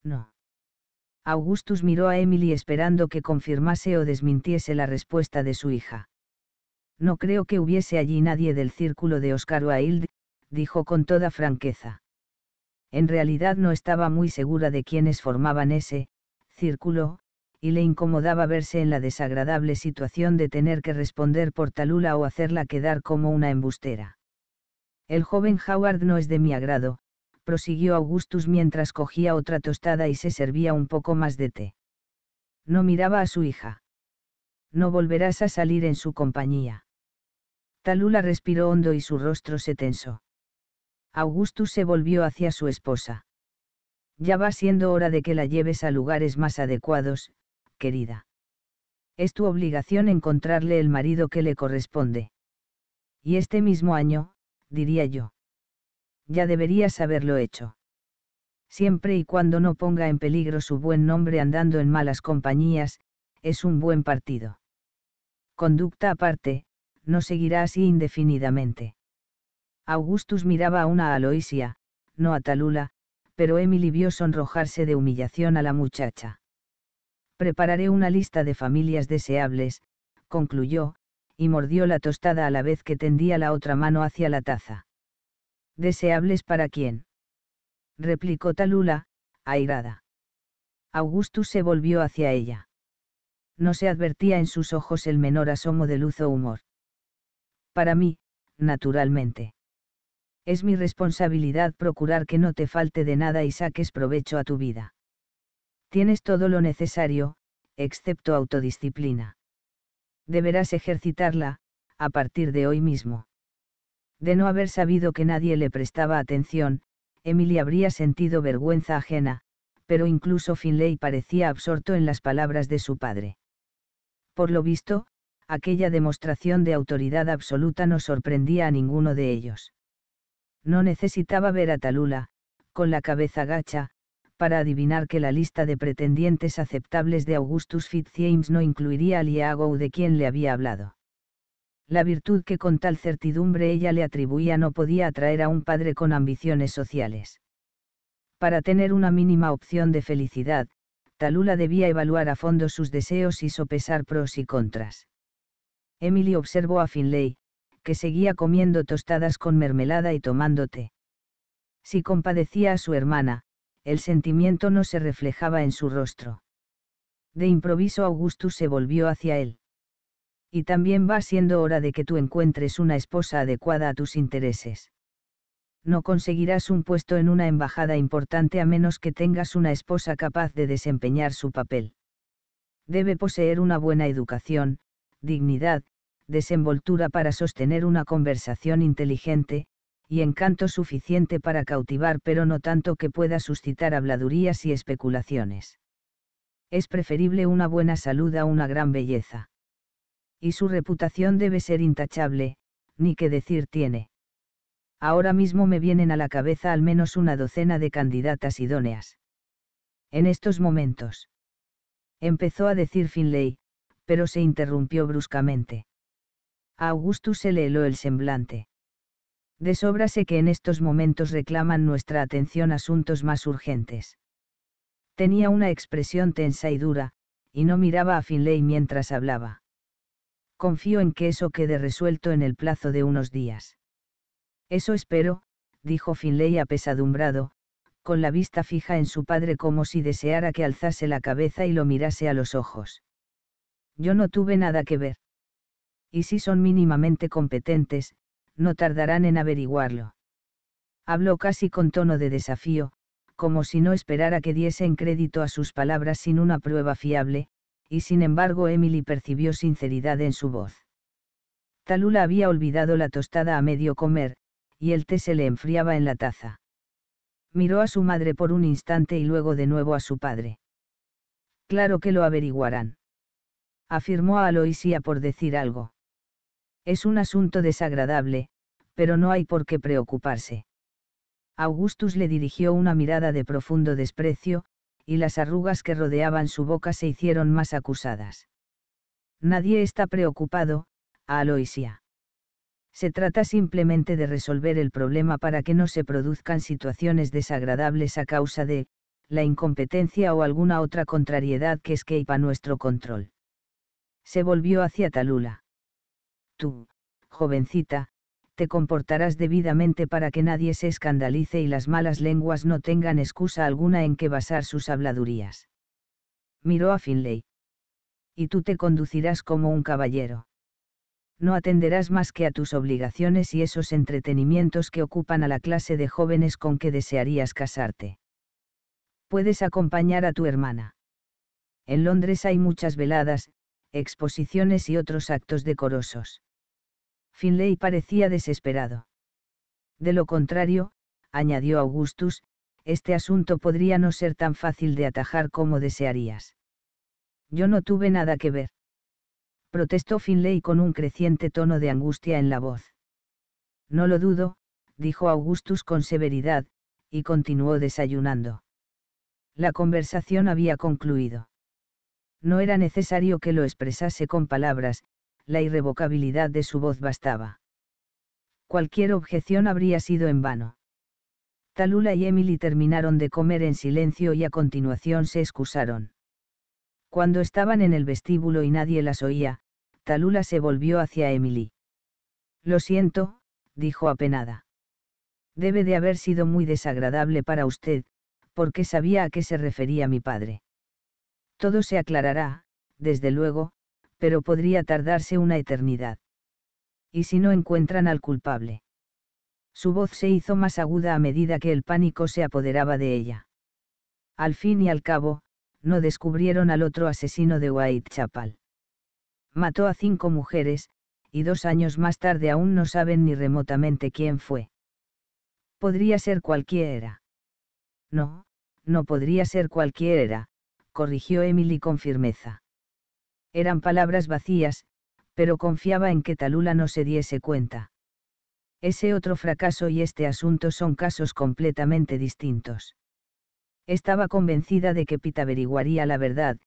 No. Augustus miró a Emily esperando que confirmase o desmintiese la respuesta de su hija. No creo que hubiese allí nadie del círculo de Oscar Wilde, dijo con toda franqueza. En realidad no estaba muy segura de quiénes formaban ese círculo, y le incomodaba verse en la desagradable situación de tener que responder por Talula o hacerla quedar como una embustera. El joven Howard no es de mi agrado, prosiguió Augustus mientras cogía otra tostada y se servía un poco más de té. No miraba a su hija. No volverás a salir en su compañía. Talula respiró hondo y su rostro se tensó. Augustus se volvió hacia su esposa. Ya va siendo hora de que la lleves a lugares más adecuados, querida. Es tu obligación encontrarle el marido que le corresponde. Y este mismo año, diría yo ya deberías haberlo hecho. Siempre y cuando no ponga en peligro su buen nombre andando en malas compañías, es un buen partido. Conducta aparte, no seguirá así indefinidamente. Augustus miraba a una Aloisia, no a Talula, pero Emily vio sonrojarse de humillación a la muchacha. Prepararé una lista de familias deseables, concluyó, y mordió la tostada a la vez que tendía la otra mano hacia la taza. ¿Deseables para quién? replicó Talula, airada. Augustus se volvió hacia ella. No se advertía en sus ojos el menor asomo de luz o humor. Para mí, naturalmente. Es mi responsabilidad procurar que no te falte de nada y saques provecho a tu vida. Tienes todo lo necesario, excepto autodisciplina. Deberás ejercitarla, a partir de hoy mismo. De no haber sabido que nadie le prestaba atención, Emily habría sentido vergüenza ajena, pero incluso Finlay parecía absorto en las palabras de su padre. Por lo visto, aquella demostración de autoridad absoluta no sorprendía a ninguno de ellos. No necesitaba ver a Talula, con la cabeza gacha, para adivinar que la lista de pretendientes aceptables de Augustus James no incluiría liago o de quien le había hablado. La virtud que con tal certidumbre ella le atribuía no podía atraer a un padre con ambiciones sociales. Para tener una mínima opción de felicidad, Talula debía evaluar a fondo sus deseos y sopesar pros y contras. Emily observó a Finlay, que seguía comiendo tostadas con mermelada y tomando té. Si compadecía a su hermana, el sentimiento no se reflejaba en su rostro. De improviso Augustus se volvió hacia él. Y también va siendo hora de que tú encuentres una esposa adecuada a tus intereses. No conseguirás un puesto en una embajada importante a menos que tengas una esposa capaz de desempeñar su papel. Debe poseer una buena educación, dignidad, desenvoltura para sostener una conversación inteligente, y encanto suficiente para cautivar pero no tanto que pueda suscitar habladurías y especulaciones. Es preferible una buena salud a una gran belleza y su reputación debe ser intachable, ni qué decir tiene. Ahora mismo me vienen a la cabeza al menos una docena de candidatas idóneas. En estos momentos. Empezó a decir Finlay, pero se interrumpió bruscamente. A Augustus se le heló el semblante. De que en estos momentos reclaman nuestra atención asuntos más urgentes. Tenía una expresión tensa y dura, y no miraba a Finlay mientras hablaba confío en que eso quede resuelto en el plazo de unos días. Eso espero, dijo Finley apesadumbrado, con la vista fija en su padre como si deseara que alzase la cabeza y lo mirase a los ojos. Yo no tuve nada que ver. Y si son mínimamente competentes, no tardarán en averiguarlo. Habló casi con tono de desafío, como si no esperara que diesen crédito a sus palabras sin una prueba fiable, y sin embargo Emily percibió sinceridad en su voz. Talula había olvidado la tostada a medio comer, y el té se le enfriaba en la taza. Miró a su madre por un instante y luego de nuevo a su padre. Claro que lo averiguarán. Afirmó a Aloisia por decir algo. Es un asunto desagradable, pero no hay por qué preocuparse. Augustus le dirigió una mirada de profundo desprecio, y las arrugas que rodeaban su boca se hicieron más acusadas. Nadie está preocupado, a Aloisia. Se trata simplemente de resolver el problema para que no se produzcan situaciones desagradables a causa de, la incompetencia o alguna otra contrariedad que escape a nuestro control. Se volvió hacia Talula. Tú, jovencita, te comportarás debidamente para que nadie se escandalice y las malas lenguas no tengan excusa alguna en que basar sus habladurías. Miró a Finlay. Y tú te conducirás como un caballero. No atenderás más que a tus obligaciones y esos entretenimientos que ocupan a la clase de jóvenes con que desearías casarte. Puedes acompañar a tu hermana. En Londres hay muchas veladas, exposiciones y otros actos decorosos. Finley parecía desesperado. De lo contrario, añadió Augustus, este asunto podría no ser tan fácil de atajar como desearías. Yo no tuve nada que ver. Protestó Finley con un creciente tono de angustia en la voz. No lo dudo, dijo Augustus con severidad, y continuó desayunando. La conversación había concluido. No era necesario que lo expresase con palabras, la irrevocabilidad de su voz bastaba. Cualquier objeción habría sido en vano. Talula y Emily terminaron de comer en silencio y a continuación se excusaron. Cuando estaban en el vestíbulo y nadie las oía, Talula se volvió hacia Emily. Lo siento, dijo apenada. Debe de haber sido muy desagradable para usted, porque sabía a qué se refería mi padre. Todo se aclarará, desde luego, pero podría tardarse una eternidad. ¿Y si no encuentran al culpable? Su voz se hizo más aguda a medida que el pánico se apoderaba de ella. Al fin y al cabo, no descubrieron al otro asesino de Whitechapel. Mató a cinco mujeres, y dos años más tarde aún no saben ni remotamente quién fue. Podría ser cualquiera. No, no podría ser cualquiera, corrigió Emily con firmeza. Eran palabras vacías, pero confiaba en que Talula no se diese cuenta. Ese otro fracaso y este asunto son casos completamente distintos. Estaba convencida de que Pita averiguaría la verdad,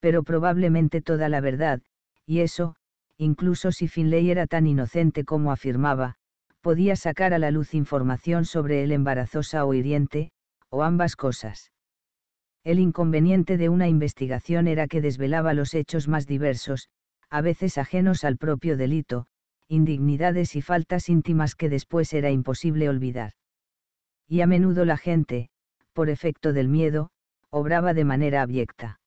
pero probablemente toda la verdad, y eso, incluso si Finlay era tan inocente como afirmaba, podía sacar a la luz información sobre él embarazosa o hiriente, o ambas cosas. El inconveniente de una investigación era que desvelaba los hechos más diversos, a veces ajenos al propio delito, indignidades y faltas íntimas que después era imposible olvidar. Y a menudo la gente, por efecto del miedo, obraba de manera abyecta.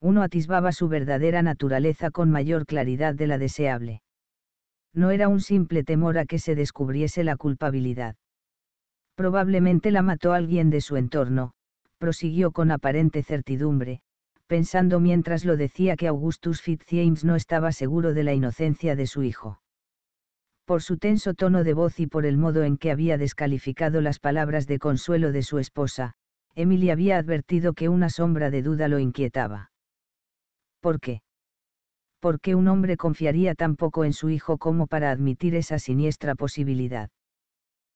Uno atisbaba su verdadera naturaleza con mayor claridad de la deseable. No era un simple temor a que se descubriese la culpabilidad. Probablemente la mató alguien de su entorno, prosiguió con aparente certidumbre, pensando mientras lo decía que Augustus Fitzjames no estaba seguro de la inocencia de su hijo. Por su tenso tono de voz y por el modo en que había descalificado las palabras de consuelo de su esposa, Emily había advertido que una sombra de duda lo inquietaba. ¿Por qué? ¿Por qué un hombre confiaría tan poco en su hijo como para admitir esa siniestra posibilidad?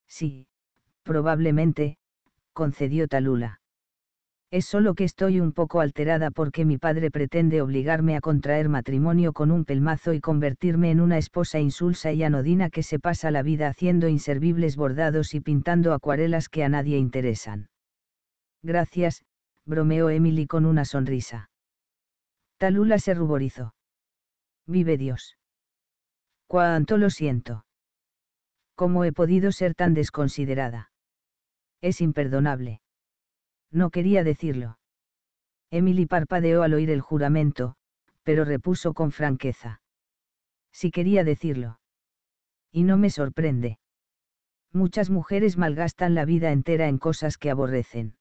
Sí, probablemente, concedió Talula. Es solo que estoy un poco alterada porque mi padre pretende obligarme a contraer matrimonio con un pelmazo y convertirme en una esposa insulsa y anodina que se pasa la vida haciendo inservibles bordados y pintando acuarelas que a nadie interesan. Gracias, bromeó Emily con una sonrisa. Talula se ruborizó. Vive Dios. Cuánto lo siento. ¿Cómo he podido ser tan desconsiderada? Es imperdonable. No quería decirlo. Emily parpadeó al oír el juramento, pero repuso con franqueza. Si quería decirlo. Y no me sorprende. Muchas mujeres malgastan la vida entera en cosas que aborrecen.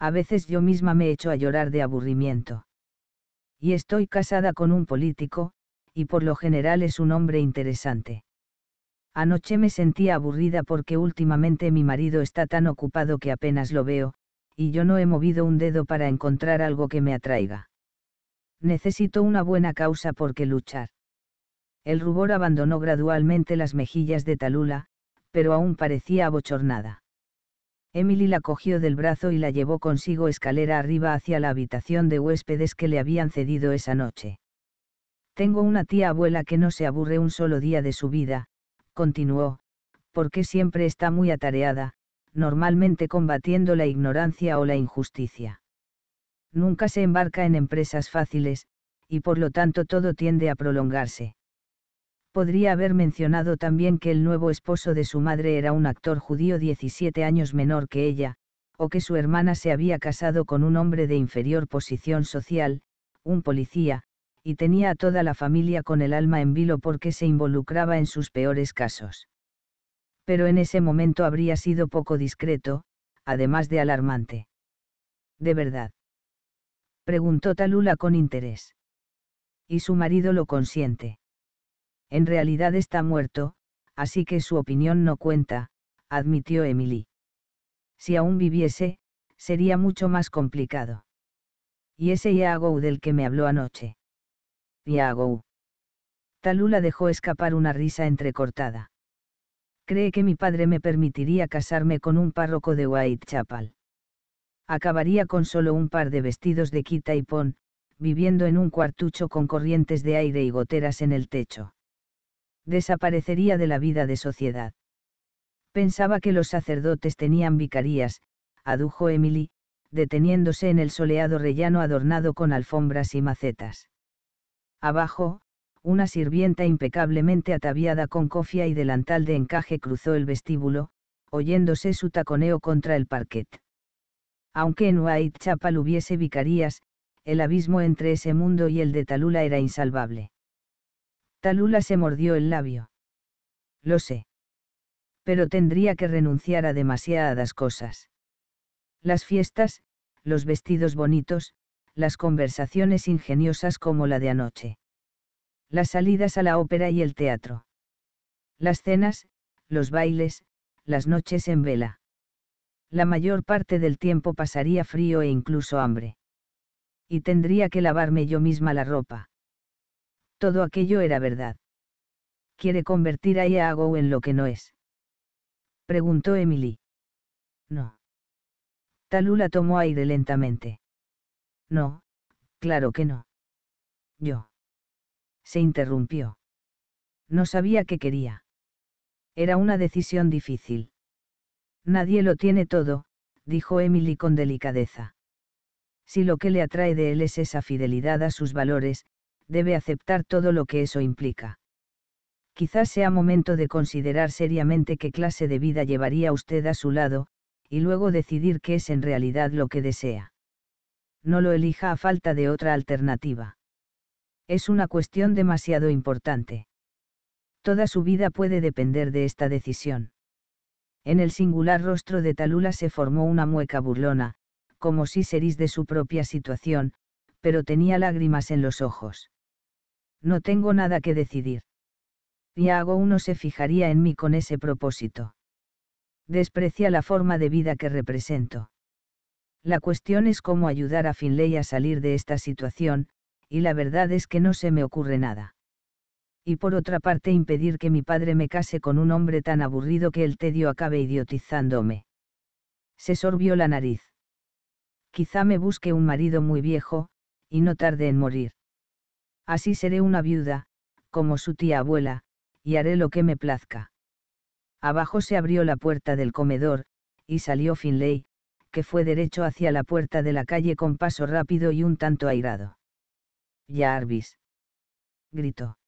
A veces yo misma me echo a llorar de aburrimiento. Y estoy casada con un político, y por lo general es un hombre interesante. Anoche me sentía aburrida porque últimamente mi marido está tan ocupado que apenas lo veo, y yo no he movido un dedo para encontrar algo que me atraiga. Necesito una buena causa por qué luchar. El rubor abandonó gradualmente las mejillas de Talula, pero aún parecía abochornada. Emily la cogió del brazo y la llevó consigo escalera arriba hacia la habitación de huéspedes que le habían cedido esa noche. Tengo una tía abuela que no se aburre un solo día de su vida, continuó, porque siempre está muy atareada, normalmente combatiendo la ignorancia o la injusticia. Nunca se embarca en empresas fáciles, y por lo tanto todo tiende a prolongarse. Podría haber mencionado también que el nuevo esposo de su madre era un actor judío 17 años menor que ella, o que su hermana se había casado con un hombre de inferior posición social, un policía, y tenía a toda la familia con el alma en vilo porque se involucraba en sus peores casos pero en ese momento habría sido poco discreto, además de alarmante. ¿De verdad? preguntó Talula con interés. Y su marido lo consiente. En realidad está muerto, así que su opinión no cuenta, admitió Emily. Si aún viviese, sería mucho más complicado. Y ese Yago del que me habló anoche. Yago. Talula dejó escapar una risa entrecortada cree que mi padre me permitiría casarme con un párroco de Whitechapel. Acabaría con solo un par de vestidos de quita y pon, viviendo en un cuartucho con corrientes de aire y goteras en el techo. Desaparecería de la vida de sociedad. Pensaba que los sacerdotes tenían vicarías, adujo Emily, deteniéndose en el soleado rellano adornado con alfombras y macetas. Abajo, una sirvienta impecablemente ataviada con cofia y delantal de encaje cruzó el vestíbulo, oyéndose su taconeo contra el parquet. Aunque en Whitechapel hubiese vicarías, el abismo entre ese mundo y el de Talula era insalvable. Talula se mordió el labio. Lo sé. Pero tendría que renunciar a demasiadas cosas. Las fiestas, los vestidos bonitos, las conversaciones ingeniosas como la de anoche las salidas a la ópera y el teatro. Las cenas, los bailes, las noches en vela. La mayor parte del tiempo pasaría frío e incluso hambre. Y tendría que lavarme yo misma la ropa. Todo aquello era verdad. ¿Quiere convertir a Iago en lo que no es? Preguntó Emily. No. Talula tomó aire lentamente. No, claro que no. Yo se interrumpió. No sabía qué quería. Era una decisión difícil. Nadie lo tiene todo, dijo Emily con delicadeza. Si lo que le atrae de él es esa fidelidad a sus valores, debe aceptar todo lo que eso implica. Quizás sea momento de considerar seriamente qué clase de vida llevaría usted a su lado, y luego decidir qué es en realidad lo que desea. No lo elija a falta de otra alternativa. Es una cuestión demasiado importante. Toda su vida puede depender de esta decisión. En el singular rostro de Talula se formó una mueca burlona, como si serís de su propia situación, pero tenía lágrimas en los ojos. No tengo nada que decidir. hago uno se fijaría en mí con ese propósito. Desprecia la forma de vida que represento. La cuestión es cómo ayudar a Finley a salir de esta situación, y la verdad es que no se me ocurre nada. Y por otra parte impedir que mi padre me case con un hombre tan aburrido que el tedio acabe idiotizándome. Se sorbió la nariz. Quizá me busque un marido muy viejo, y no tarde en morir. Así seré una viuda, como su tía abuela, y haré lo que me plazca. Abajo se abrió la puerta del comedor, y salió Finlay, que fue derecho hacia la puerta de la calle con paso rápido y un tanto airado. Jarvis. Gritó.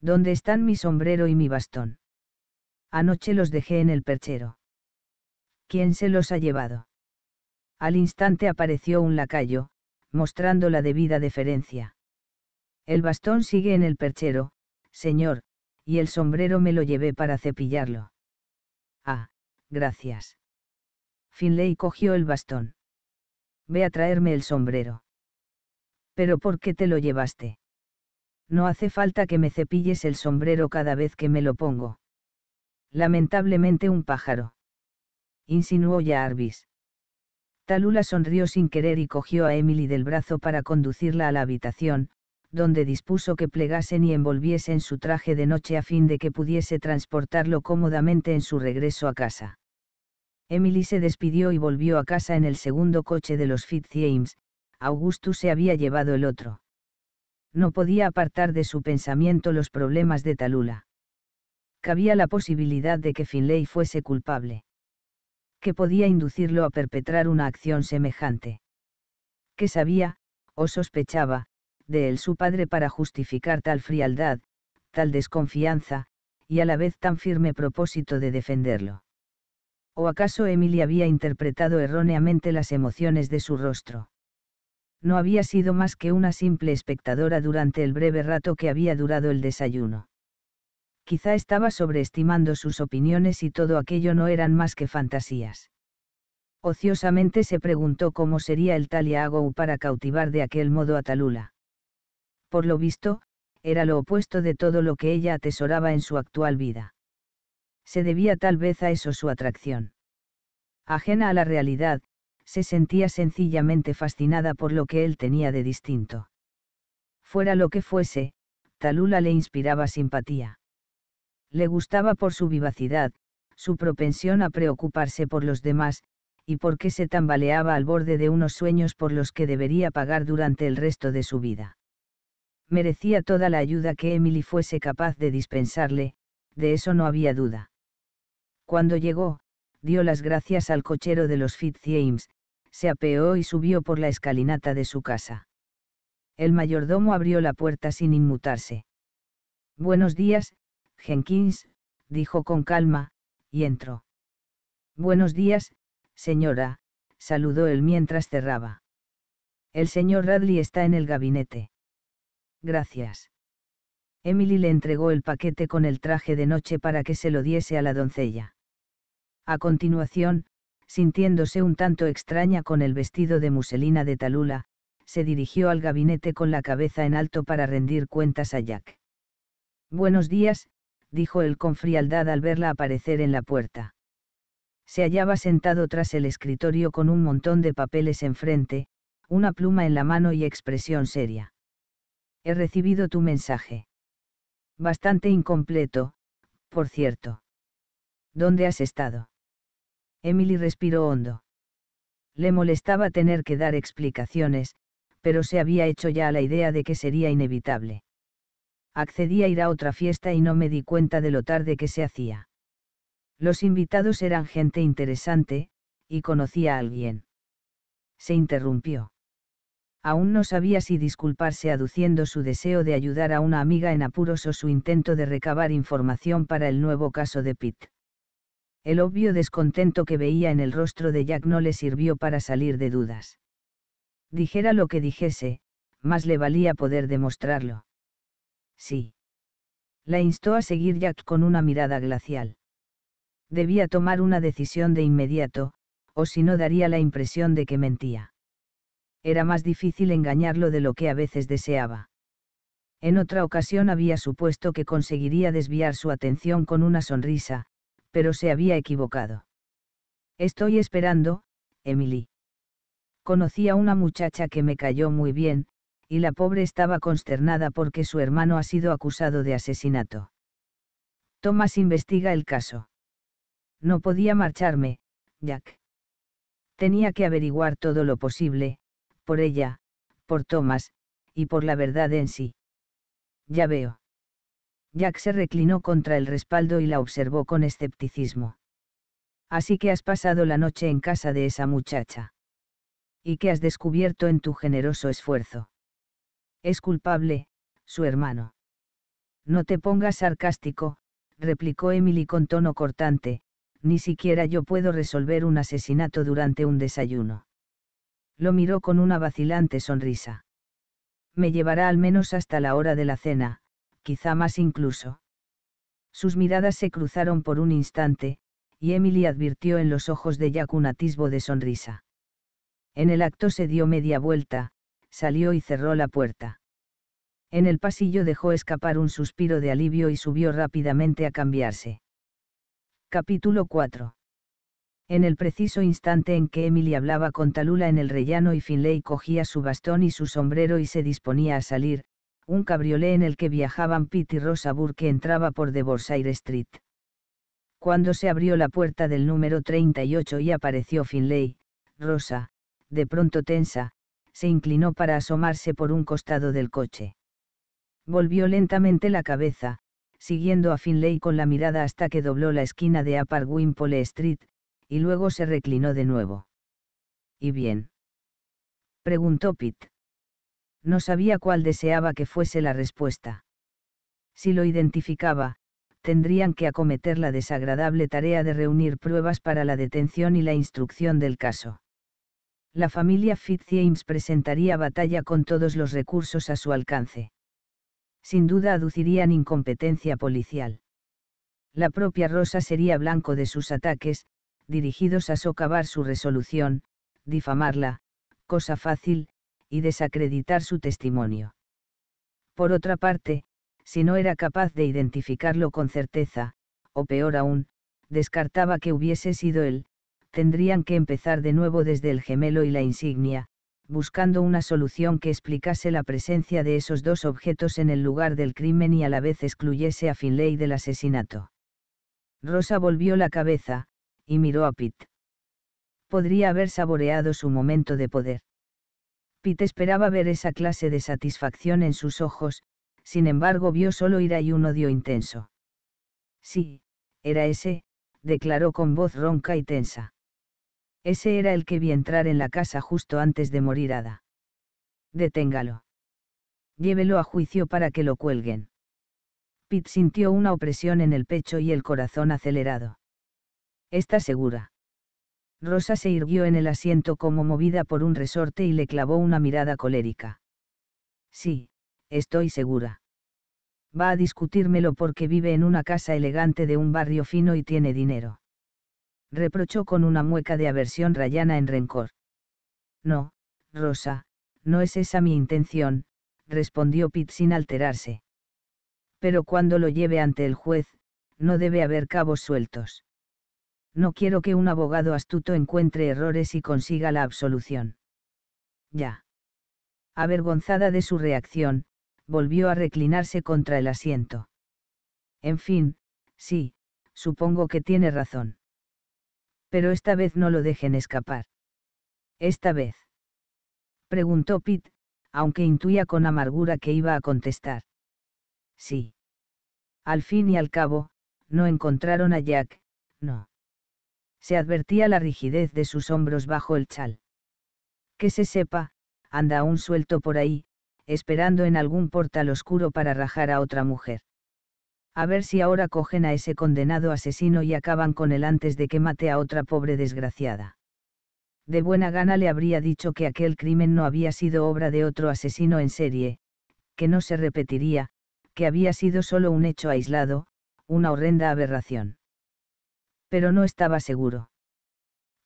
¿Dónde están mi sombrero y mi bastón? Anoche los dejé en el perchero. ¿Quién se los ha llevado? Al instante apareció un lacayo, mostrando la debida deferencia. El bastón sigue en el perchero, señor, y el sombrero me lo llevé para cepillarlo. Ah, gracias. Finley cogió el bastón. Ve a traerme el sombrero. Pero ¿por qué te lo llevaste? No hace falta que me cepilles el sombrero cada vez que me lo pongo. Lamentablemente un pájaro. Insinuó ya Arvis. Talula sonrió sin querer y cogió a Emily del brazo para conducirla a la habitación, donde dispuso que plegasen y envolviesen su traje de noche a fin de que pudiese transportarlo cómodamente en su regreso a casa. Emily se despidió y volvió a casa en el segundo coche de los Fitzjames, Augustus se había llevado el otro. No podía apartar de su pensamiento los problemas de Talula. Cabía la posibilidad de que Finlay fuese culpable. Que podía inducirlo a perpetrar una acción semejante. ¿Qué sabía, o sospechaba, de él su padre para justificar tal frialdad, tal desconfianza, y a la vez tan firme propósito de defenderlo. ¿O acaso Emily había interpretado erróneamente las emociones de su rostro? No había sido más que una simple espectadora durante el breve rato que había durado el desayuno. Quizá estaba sobreestimando sus opiniones y todo aquello no eran más que fantasías. Ociosamente se preguntó cómo sería el tal para cautivar de aquel modo a Talula. Por lo visto, era lo opuesto de todo lo que ella atesoraba en su actual vida. Se debía tal vez a eso su atracción. Ajena a la realidad, se sentía sencillamente fascinada por lo que él tenía de distinto. Fuera lo que fuese, Talula le inspiraba simpatía. Le gustaba por su vivacidad, su propensión a preocuparse por los demás, y porque se tambaleaba al borde de unos sueños por los que debería pagar durante el resto de su vida. Merecía toda la ayuda que Emily fuese capaz de dispensarle, de eso no había duda. Cuando llegó, dio las gracias al cochero de los Fitz se apeó y subió por la escalinata de su casa. El mayordomo abrió la puerta sin inmutarse. Buenos días, Jenkins, dijo con calma, y entró. Buenos días, señora, saludó él mientras cerraba. El señor Radley está en el gabinete. Gracias. Emily le entregó el paquete con el traje de noche para que se lo diese a la doncella. A continuación, sintiéndose un tanto extraña con el vestido de muselina de Talula, se dirigió al gabinete con la cabeza en alto para rendir cuentas a Jack. Buenos días, dijo él con frialdad al verla aparecer en la puerta. Se hallaba sentado tras el escritorio con un montón de papeles enfrente, una pluma en la mano y expresión seria. He recibido tu mensaje. Bastante incompleto, por cierto. ¿Dónde has estado? Emily respiró hondo. Le molestaba tener que dar explicaciones, pero se había hecho ya la idea de que sería inevitable. Accedí a ir a otra fiesta y no me di cuenta de lo tarde que se hacía. Los invitados eran gente interesante, y conocía a alguien. Se interrumpió. Aún no sabía si disculparse aduciendo su deseo de ayudar a una amiga en apuros o su intento de recabar información para el nuevo caso de Pitt. El obvio descontento que veía en el rostro de Jack no le sirvió para salir de dudas. Dijera lo que dijese, más le valía poder demostrarlo. Sí. La instó a seguir Jack con una mirada glacial. Debía tomar una decisión de inmediato, o si no daría la impresión de que mentía. Era más difícil engañarlo de lo que a veces deseaba. En otra ocasión había supuesto que conseguiría desviar su atención con una sonrisa, pero se había equivocado. Estoy esperando, Emily. Conocí a una muchacha que me cayó muy bien, y la pobre estaba consternada porque su hermano ha sido acusado de asesinato. Thomas investiga el caso. No podía marcharme, Jack. Tenía que averiguar todo lo posible, por ella, por Thomas, y por la verdad en sí. Ya veo. Jack se reclinó contra el respaldo y la observó con escepticismo. Así que has pasado la noche en casa de esa muchacha. ¿Y qué has descubierto en tu generoso esfuerzo? Es culpable, su hermano. No te pongas sarcástico, replicó Emily con tono cortante, ni siquiera yo puedo resolver un asesinato durante un desayuno. Lo miró con una vacilante sonrisa. Me llevará al menos hasta la hora de la cena, quizá más incluso. Sus miradas se cruzaron por un instante, y Emily advirtió en los ojos de Jack un atisbo de sonrisa. En el acto se dio media vuelta, salió y cerró la puerta. En el pasillo dejó escapar un suspiro de alivio y subió rápidamente a cambiarse. Capítulo 4. En el preciso instante en que Emily hablaba con Talula en el rellano y Finlay cogía su bastón y su sombrero y se disponía a salir, un cabriolé en el que viajaban Pitt y Rosa Burke entraba por Devorsire Street. Cuando se abrió la puerta del número 38 y apareció Finlay, Rosa, de pronto tensa, se inclinó para asomarse por un costado del coche. Volvió lentamente la cabeza, siguiendo a Finlay con la mirada hasta que dobló la esquina de Upper Wimpole Street, y luego se reclinó de nuevo. ¿Y bien? preguntó Pitt. No sabía cuál deseaba que fuese la respuesta. Si lo identificaba, tendrían que acometer la desagradable tarea de reunir pruebas para la detención y la instrucción del caso. La familia Fitzjames presentaría batalla con todos los recursos a su alcance. Sin duda aducirían incompetencia policial. La propia Rosa sería blanco de sus ataques, dirigidos a socavar su resolución, difamarla, cosa fácil, y desacreditar su testimonio. Por otra parte, si no era capaz de identificarlo con certeza, o peor aún, descartaba que hubiese sido él, tendrían que empezar de nuevo desde el gemelo y la insignia, buscando una solución que explicase la presencia de esos dos objetos en el lugar del crimen y a la vez excluyese a Finlay del asesinato. Rosa volvió la cabeza, y miró a Pitt. Podría haber saboreado su momento de poder. Pete esperaba ver esa clase de satisfacción en sus ojos, sin embargo vio solo ira y un odio intenso. Sí, era ese, declaró con voz ronca y tensa. Ese era el que vi entrar en la casa justo antes de morir Ada. Deténgalo. Llévelo a juicio para que lo cuelguen. Pitt sintió una opresión en el pecho y el corazón acelerado. ¿Está segura? Rosa se irguió en el asiento como movida por un resorte y le clavó una mirada colérica. Sí, estoy segura. Va a discutírmelo porque vive en una casa elegante de un barrio fino y tiene dinero. Reprochó con una mueca de aversión rayana en rencor. No, Rosa, no es esa mi intención, respondió Pitt sin alterarse. Pero cuando lo lleve ante el juez, no debe haber cabos sueltos. No quiero que un abogado astuto encuentre errores y consiga la absolución. Ya. Avergonzada de su reacción, volvió a reclinarse contra el asiento. En fin, sí, supongo que tiene razón. Pero esta vez no lo dejen escapar. Esta vez. Preguntó Pitt, aunque intuía con amargura que iba a contestar. Sí. Al fin y al cabo, no encontraron a Jack, no se advertía la rigidez de sus hombros bajo el chal. Que se sepa, anda aún suelto por ahí, esperando en algún portal oscuro para rajar a otra mujer. A ver si ahora cogen a ese condenado asesino y acaban con él antes de que mate a otra pobre desgraciada. De buena gana le habría dicho que aquel crimen no había sido obra de otro asesino en serie, que no se repetiría, que había sido solo un hecho aislado, una horrenda aberración pero no estaba seguro.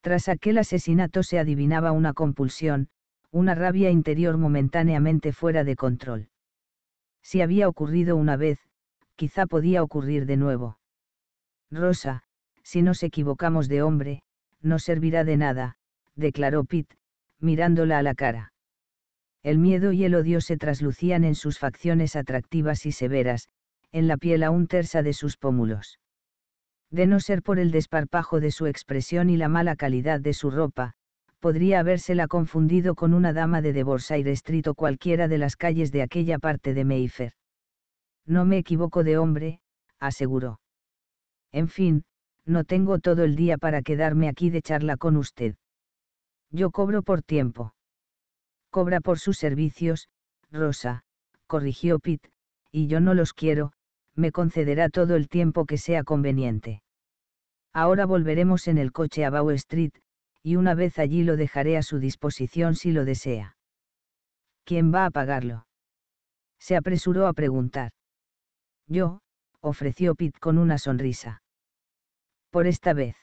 Tras aquel asesinato se adivinaba una compulsión, una rabia interior momentáneamente fuera de control. Si había ocurrido una vez, quizá podía ocurrir de nuevo. Rosa, si nos equivocamos de hombre, no servirá de nada, declaró Pitt, mirándola a la cara. El miedo y el odio se traslucían en sus facciones atractivas y severas, en la piel aún tersa de sus pómulos de no ser por el desparpajo de su expresión y la mala calidad de su ropa, podría habérsela confundido con una dama de Borsa y Restrito cualquiera de las calles de aquella parte de Mayfair. No me equivoco de hombre, aseguró. En fin, no tengo todo el día para quedarme aquí de charla con usted. Yo cobro por tiempo. Cobra por sus servicios, Rosa, corrigió Pitt, y yo no los quiero, me concederá todo el tiempo que sea conveniente. Ahora volveremos en el coche a Bow Street, y una vez allí lo dejaré a su disposición si lo desea. ¿Quién va a pagarlo? Se apresuró a preguntar. Yo, ofreció Pitt con una sonrisa. Por esta vez.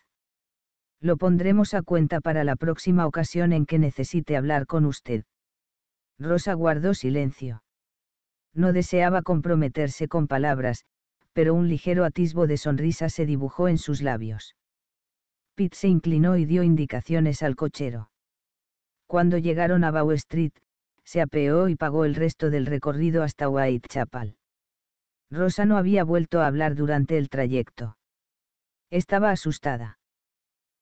Lo pondremos a cuenta para la próxima ocasión en que necesite hablar con usted. Rosa guardó silencio. No deseaba comprometerse con palabras, pero un ligero atisbo de sonrisa se dibujó en sus labios. Pitt se inclinó y dio indicaciones al cochero. Cuando llegaron a Bow Street, se apeó y pagó el resto del recorrido hasta Whitechapel. Rosa no había vuelto a hablar durante el trayecto. Estaba asustada.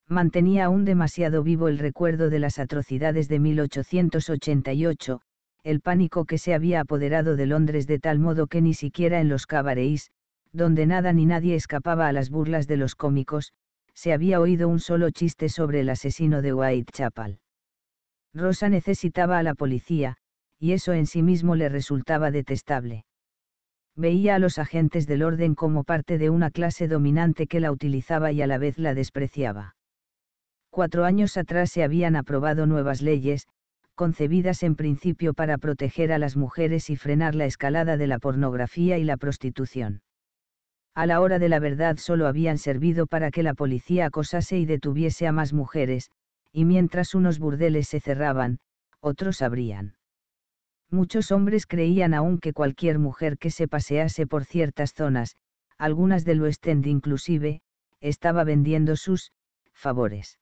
Mantenía aún demasiado vivo el recuerdo de las atrocidades de 1888, el pánico que se había apoderado de Londres de tal modo que ni siquiera en los cabarets, donde nada ni nadie escapaba a las burlas de los cómicos, se había oído un solo chiste sobre el asesino de Whitechapel. Rosa necesitaba a la policía, y eso en sí mismo le resultaba detestable. Veía a los agentes del orden como parte de una clase dominante que la utilizaba y a la vez la despreciaba. Cuatro años atrás se habían aprobado nuevas leyes, concebidas en principio para proteger a las mujeres y frenar la escalada de la pornografía y la prostitución. A la hora de la verdad solo habían servido para que la policía acosase y detuviese a más mujeres, y mientras unos burdeles se cerraban, otros abrían. Muchos hombres creían aún que cualquier mujer que se pasease por ciertas zonas, algunas del West End inclusive, estaba vendiendo sus favores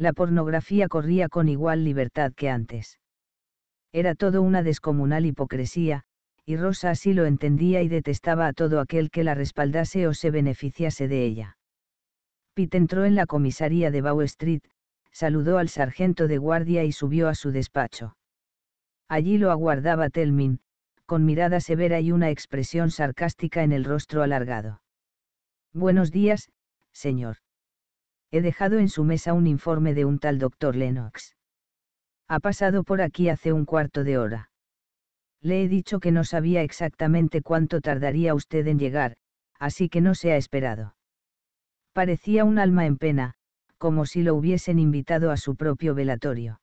la pornografía corría con igual libertad que antes. Era todo una descomunal hipocresía, y Rosa así lo entendía y detestaba a todo aquel que la respaldase o se beneficiase de ella. Pitt entró en la comisaría de Bow Street, saludó al sargento de guardia y subió a su despacho. Allí lo aguardaba Telmin, con mirada severa y una expresión sarcástica en el rostro alargado. Buenos días, señor he dejado en su mesa un informe de un tal doctor Lennox. Ha pasado por aquí hace un cuarto de hora. Le he dicho que no sabía exactamente cuánto tardaría usted en llegar, así que no se ha esperado. Parecía un alma en pena, como si lo hubiesen invitado a su propio velatorio.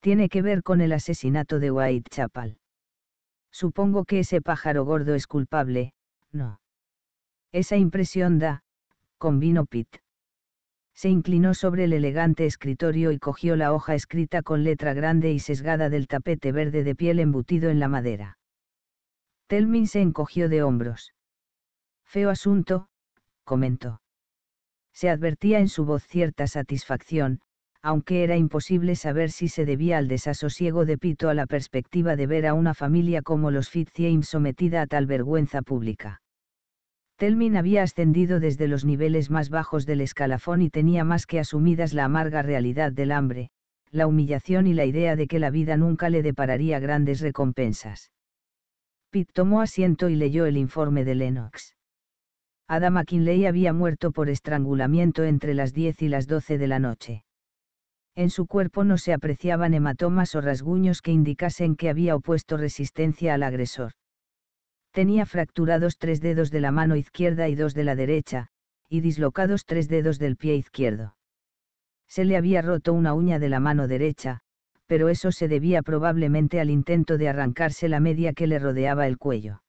Tiene que ver con el asesinato de Whitechapel. Supongo que ese pájaro gordo es culpable, no. Esa impresión da, convino Pitt se inclinó sobre el elegante escritorio y cogió la hoja escrita con letra grande y sesgada del tapete verde de piel embutido en la madera. Telmin se encogió de hombros. Feo asunto, comentó. Se advertía en su voz cierta satisfacción, aunque era imposible saber si se debía al desasosiego de Pito a la perspectiva de ver a una familia como los Fitzjames sometida a tal vergüenza pública. Telmin había ascendido desde los niveles más bajos del escalafón y tenía más que asumidas la amarga realidad del hambre, la humillación y la idea de que la vida nunca le depararía grandes recompensas. Pitt tomó asiento y leyó el informe de Lennox. Adam McKinley había muerto por estrangulamiento entre las 10 y las 12 de la noche. En su cuerpo no se apreciaban hematomas o rasguños que indicasen que había opuesto resistencia al agresor tenía fracturados tres dedos de la mano izquierda y dos de la derecha, y dislocados tres dedos del pie izquierdo. Se le había roto una uña de la mano derecha, pero eso se debía probablemente al intento de arrancarse la media que le rodeaba el cuello.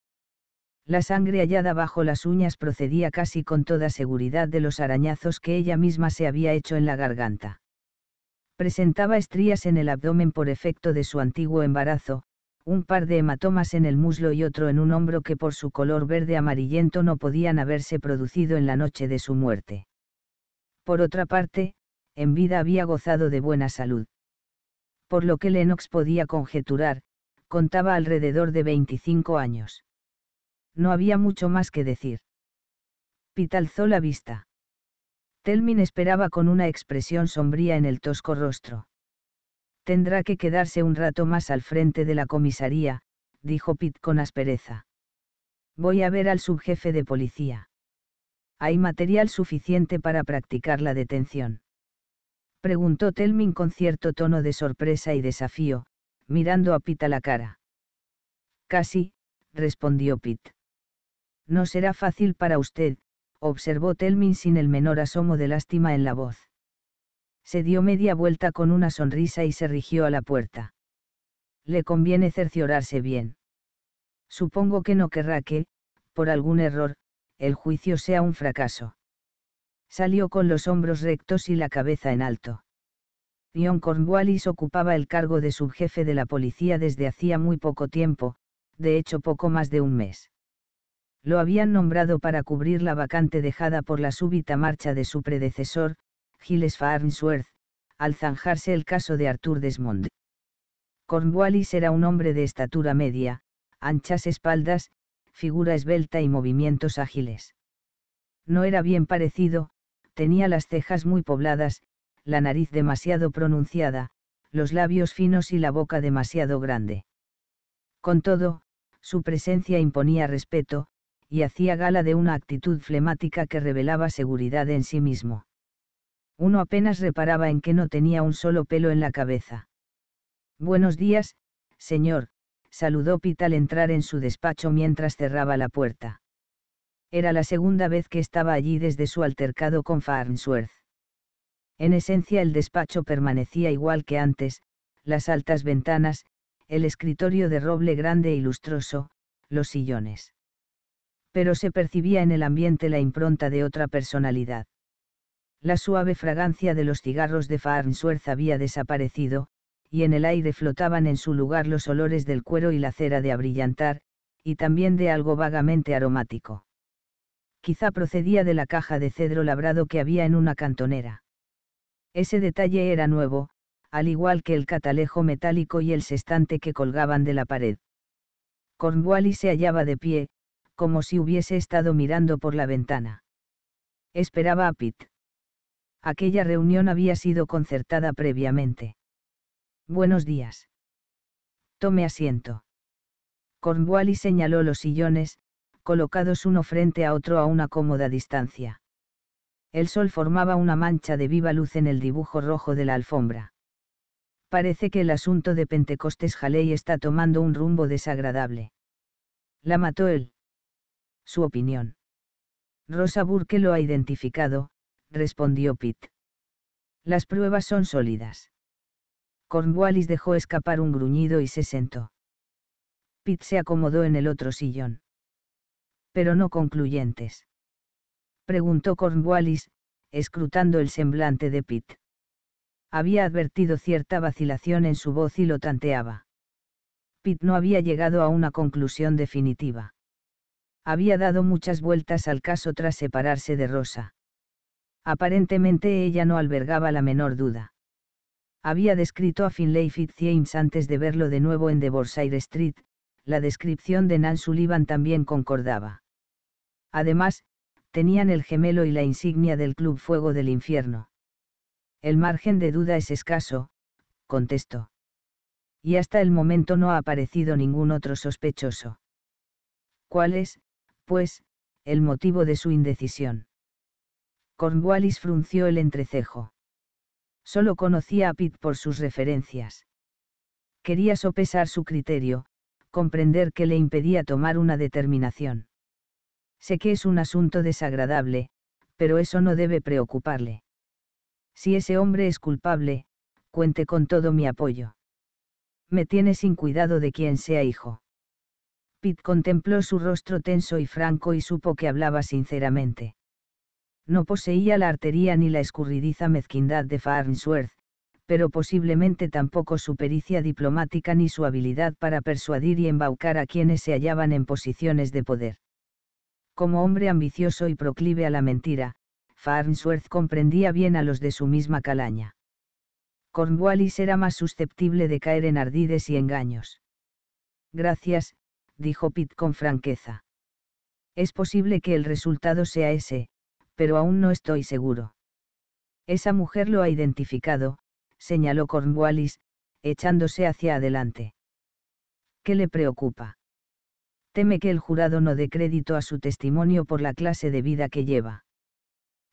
La sangre hallada bajo las uñas procedía casi con toda seguridad de los arañazos que ella misma se había hecho en la garganta. Presentaba estrías en el abdomen por efecto de su antiguo embarazo, un par de hematomas en el muslo y otro en un hombro que por su color verde amarillento no podían haberse producido en la noche de su muerte. Por otra parte, en vida había gozado de buena salud. Por lo que Lennox podía conjeturar, contaba alrededor de 25 años. No había mucho más que decir. Pitalzó la vista. Telmin esperaba con una expresión sombría en el tosco rostro. Tendrá que quedarse un rato más al frente de la comisaría, dijo Pitt con aspereza. Voy a ver al subjefe de policía. Hay material suficiente para practicar la detención. Preguntó Telmin con cierto tono de sorpresa y desafío, mirando a Pitt a la cara. Casi, respondió Pitt. No será fácil para usted, observó Telmin sin el menor asomo de lástima en la voz se dio media vuelta con una sonrisa y se rigió a la puerta. Le conviene cerciorarse bien. Supongo que no querrá que, por algún error, el juicio sea un fracaso. Salió con los hombros rectos y la cabeza en alto. John Cornwallis ocupaba el cargo de subjefe de la policía desde hacía muy poco tiempo, de hecho poco más de un mes. Lo habían nombrado para cubrir la vacante dejada por la súbita marcha de su predecesor, Giles Farnsworth, al zanjarse el caso de Arthur Desmond. Cornwallis era un hombre de estatura media, anchas espaldas, figura esbelta y movimientos ágiles. No era bien parecido, tenía las cejas muy pobladas, la nariz demasiado pronunciada, los labios finos y la boca demasiado grande. Con todo, su presencia imponía respeto, y hacía gala de una actitud flemática que revelaba seguridad en sí mismo uno apenas reparaba en que no tenía un solo pelo en la cabeza. Buenos días, señor, saludó Pitt al entrar en su despacho mientras cerraba la puerta. Era la segunda vez que estaba allí desde su altercado con Farnsworth. En esencia el despacho permanecía igual que antes, las altas ventanas, el escritorio de roble grande y e lustroso, los sillones. Pero se percibía en el ambiente la impronta de otra personalidad. La suave fragancia de los cigarros de Farnsworth había desaparecido, y en el aire flotaban en su lugar los olores del cuero y la cera de abrillantar, y también de algo vagamente aromático. Quizá procedía de la caja de cedro labrado que había en una cantonera. Ese detalle era nuevo, al igual que el catalejo metálico y el sestante que colgaban de la pared. Cornwallis se hallaba de pie, como si hubiese estado mirando por la ventana. Esperaba a Pitt. Aquella reunión había sido concertada previamente. Buenos días. Tome asiento. Cornwallis señaló los sillones, colocados uno frente a otro a una cómoda distancia. El sol formaba una mancha de viva luz en el dibujo rojo de la alfombra. Parece que el asunto de Pentecostés Jaley está tomando un rumbo desagradable. La mató él. Su opinión. Rosa Burke lo ha identificado, respondió Pitt. Las pruebas son sólidas. Cornwallis dejó escapar un gruñido y se sentó. Pitt se acomodó en el otro sillón. Pero no concluyentes. Preguntó Cornwallis, escrutando el semblante de Pitt. Había advertido cierta vacilación en su voz y lo tanteaba. Pitt no había llegado a una conclusión definitiva. Había dado muchas vueltas al caso tras separarse de Rosa. Aparentemente ella no albergaba la menor duda. Había descrito a Finlay Fitzjames antes de verlo de nuevo en Borshire Street, la descripción de Nan Sullivan también concordaba. Además, tenían el gemelo y la insignia del Club Fuego del Infierno. El margen de duda es escaso, contestó. Y hasta el momento no ha aparecido ningún otro sospechoso. ¿Cuál es, pues, el motivo de su indecisión? Cornwallis frunció el entrecejo. Solo conocía a Pitt por sus referencias. Quería sopesar su criterio, comprender qué le impedía tomar una determinación. Sé que es un asunto desagradable, pero eso no debe preocuparle. Si ese hombre es culpable, cuente con todo mi apoyo. Me tiene sin cuidado de quien sea hijo. Pitt contempló su rostro tenso y franco y supo que hablaba sinceramente. No poseía la artería ni la escurridiza mezquindad de Farnsworth, pero posiblemente tampoco su pericia diplomática ni su habilidad para persuadir y embaucar a quienes se hallaban en posiciones de poder. Como hombre ambicioso y proclive a la mentira, Farnsworth comprendía bien a los de su misma calaña. Cornwallis era más susceptible de caer en ardides y engaños. Gracias, dijo Pitt con franqueza. Es posible que el resultado sea ese, pero aún no estoy seguro. Esa mujer lo ha identificado, señaló Cornwallis, echándose hacia adelante. ¿Qué le preocupa? Teme que el jurado no dé crédito a su testimonio por la clase de vida que lleva.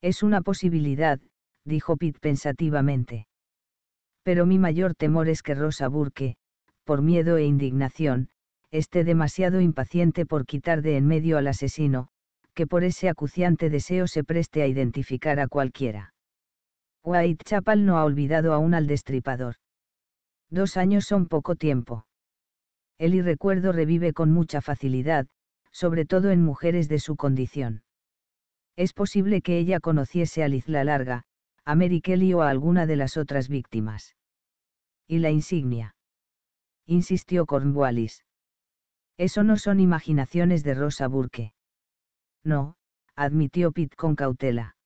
Es una posibilidad, dijo Pitt pensativamente. Pero mi mayor temor es que Rosa Burke, por miedo e indignación, esté demasiado impaciente por quitar de en medio al asesino, que por ese acuciante deseo se preste a identificar a cualquiera. Whitechapel no ha olvidado aún al destripador. Dos años son poco tiempo. El irrecuerdo revive con mucha facilidad, sobre todo en mujeres de su condición. Es posible que ella conociese a Liz la Larga, a Mary Kelly o a alguna de las otras víctimas. Y la insignia. Insistió Cornwallis. Eso no son imaginaciones de Rosa Burke. No, admitió Pitt con cautela.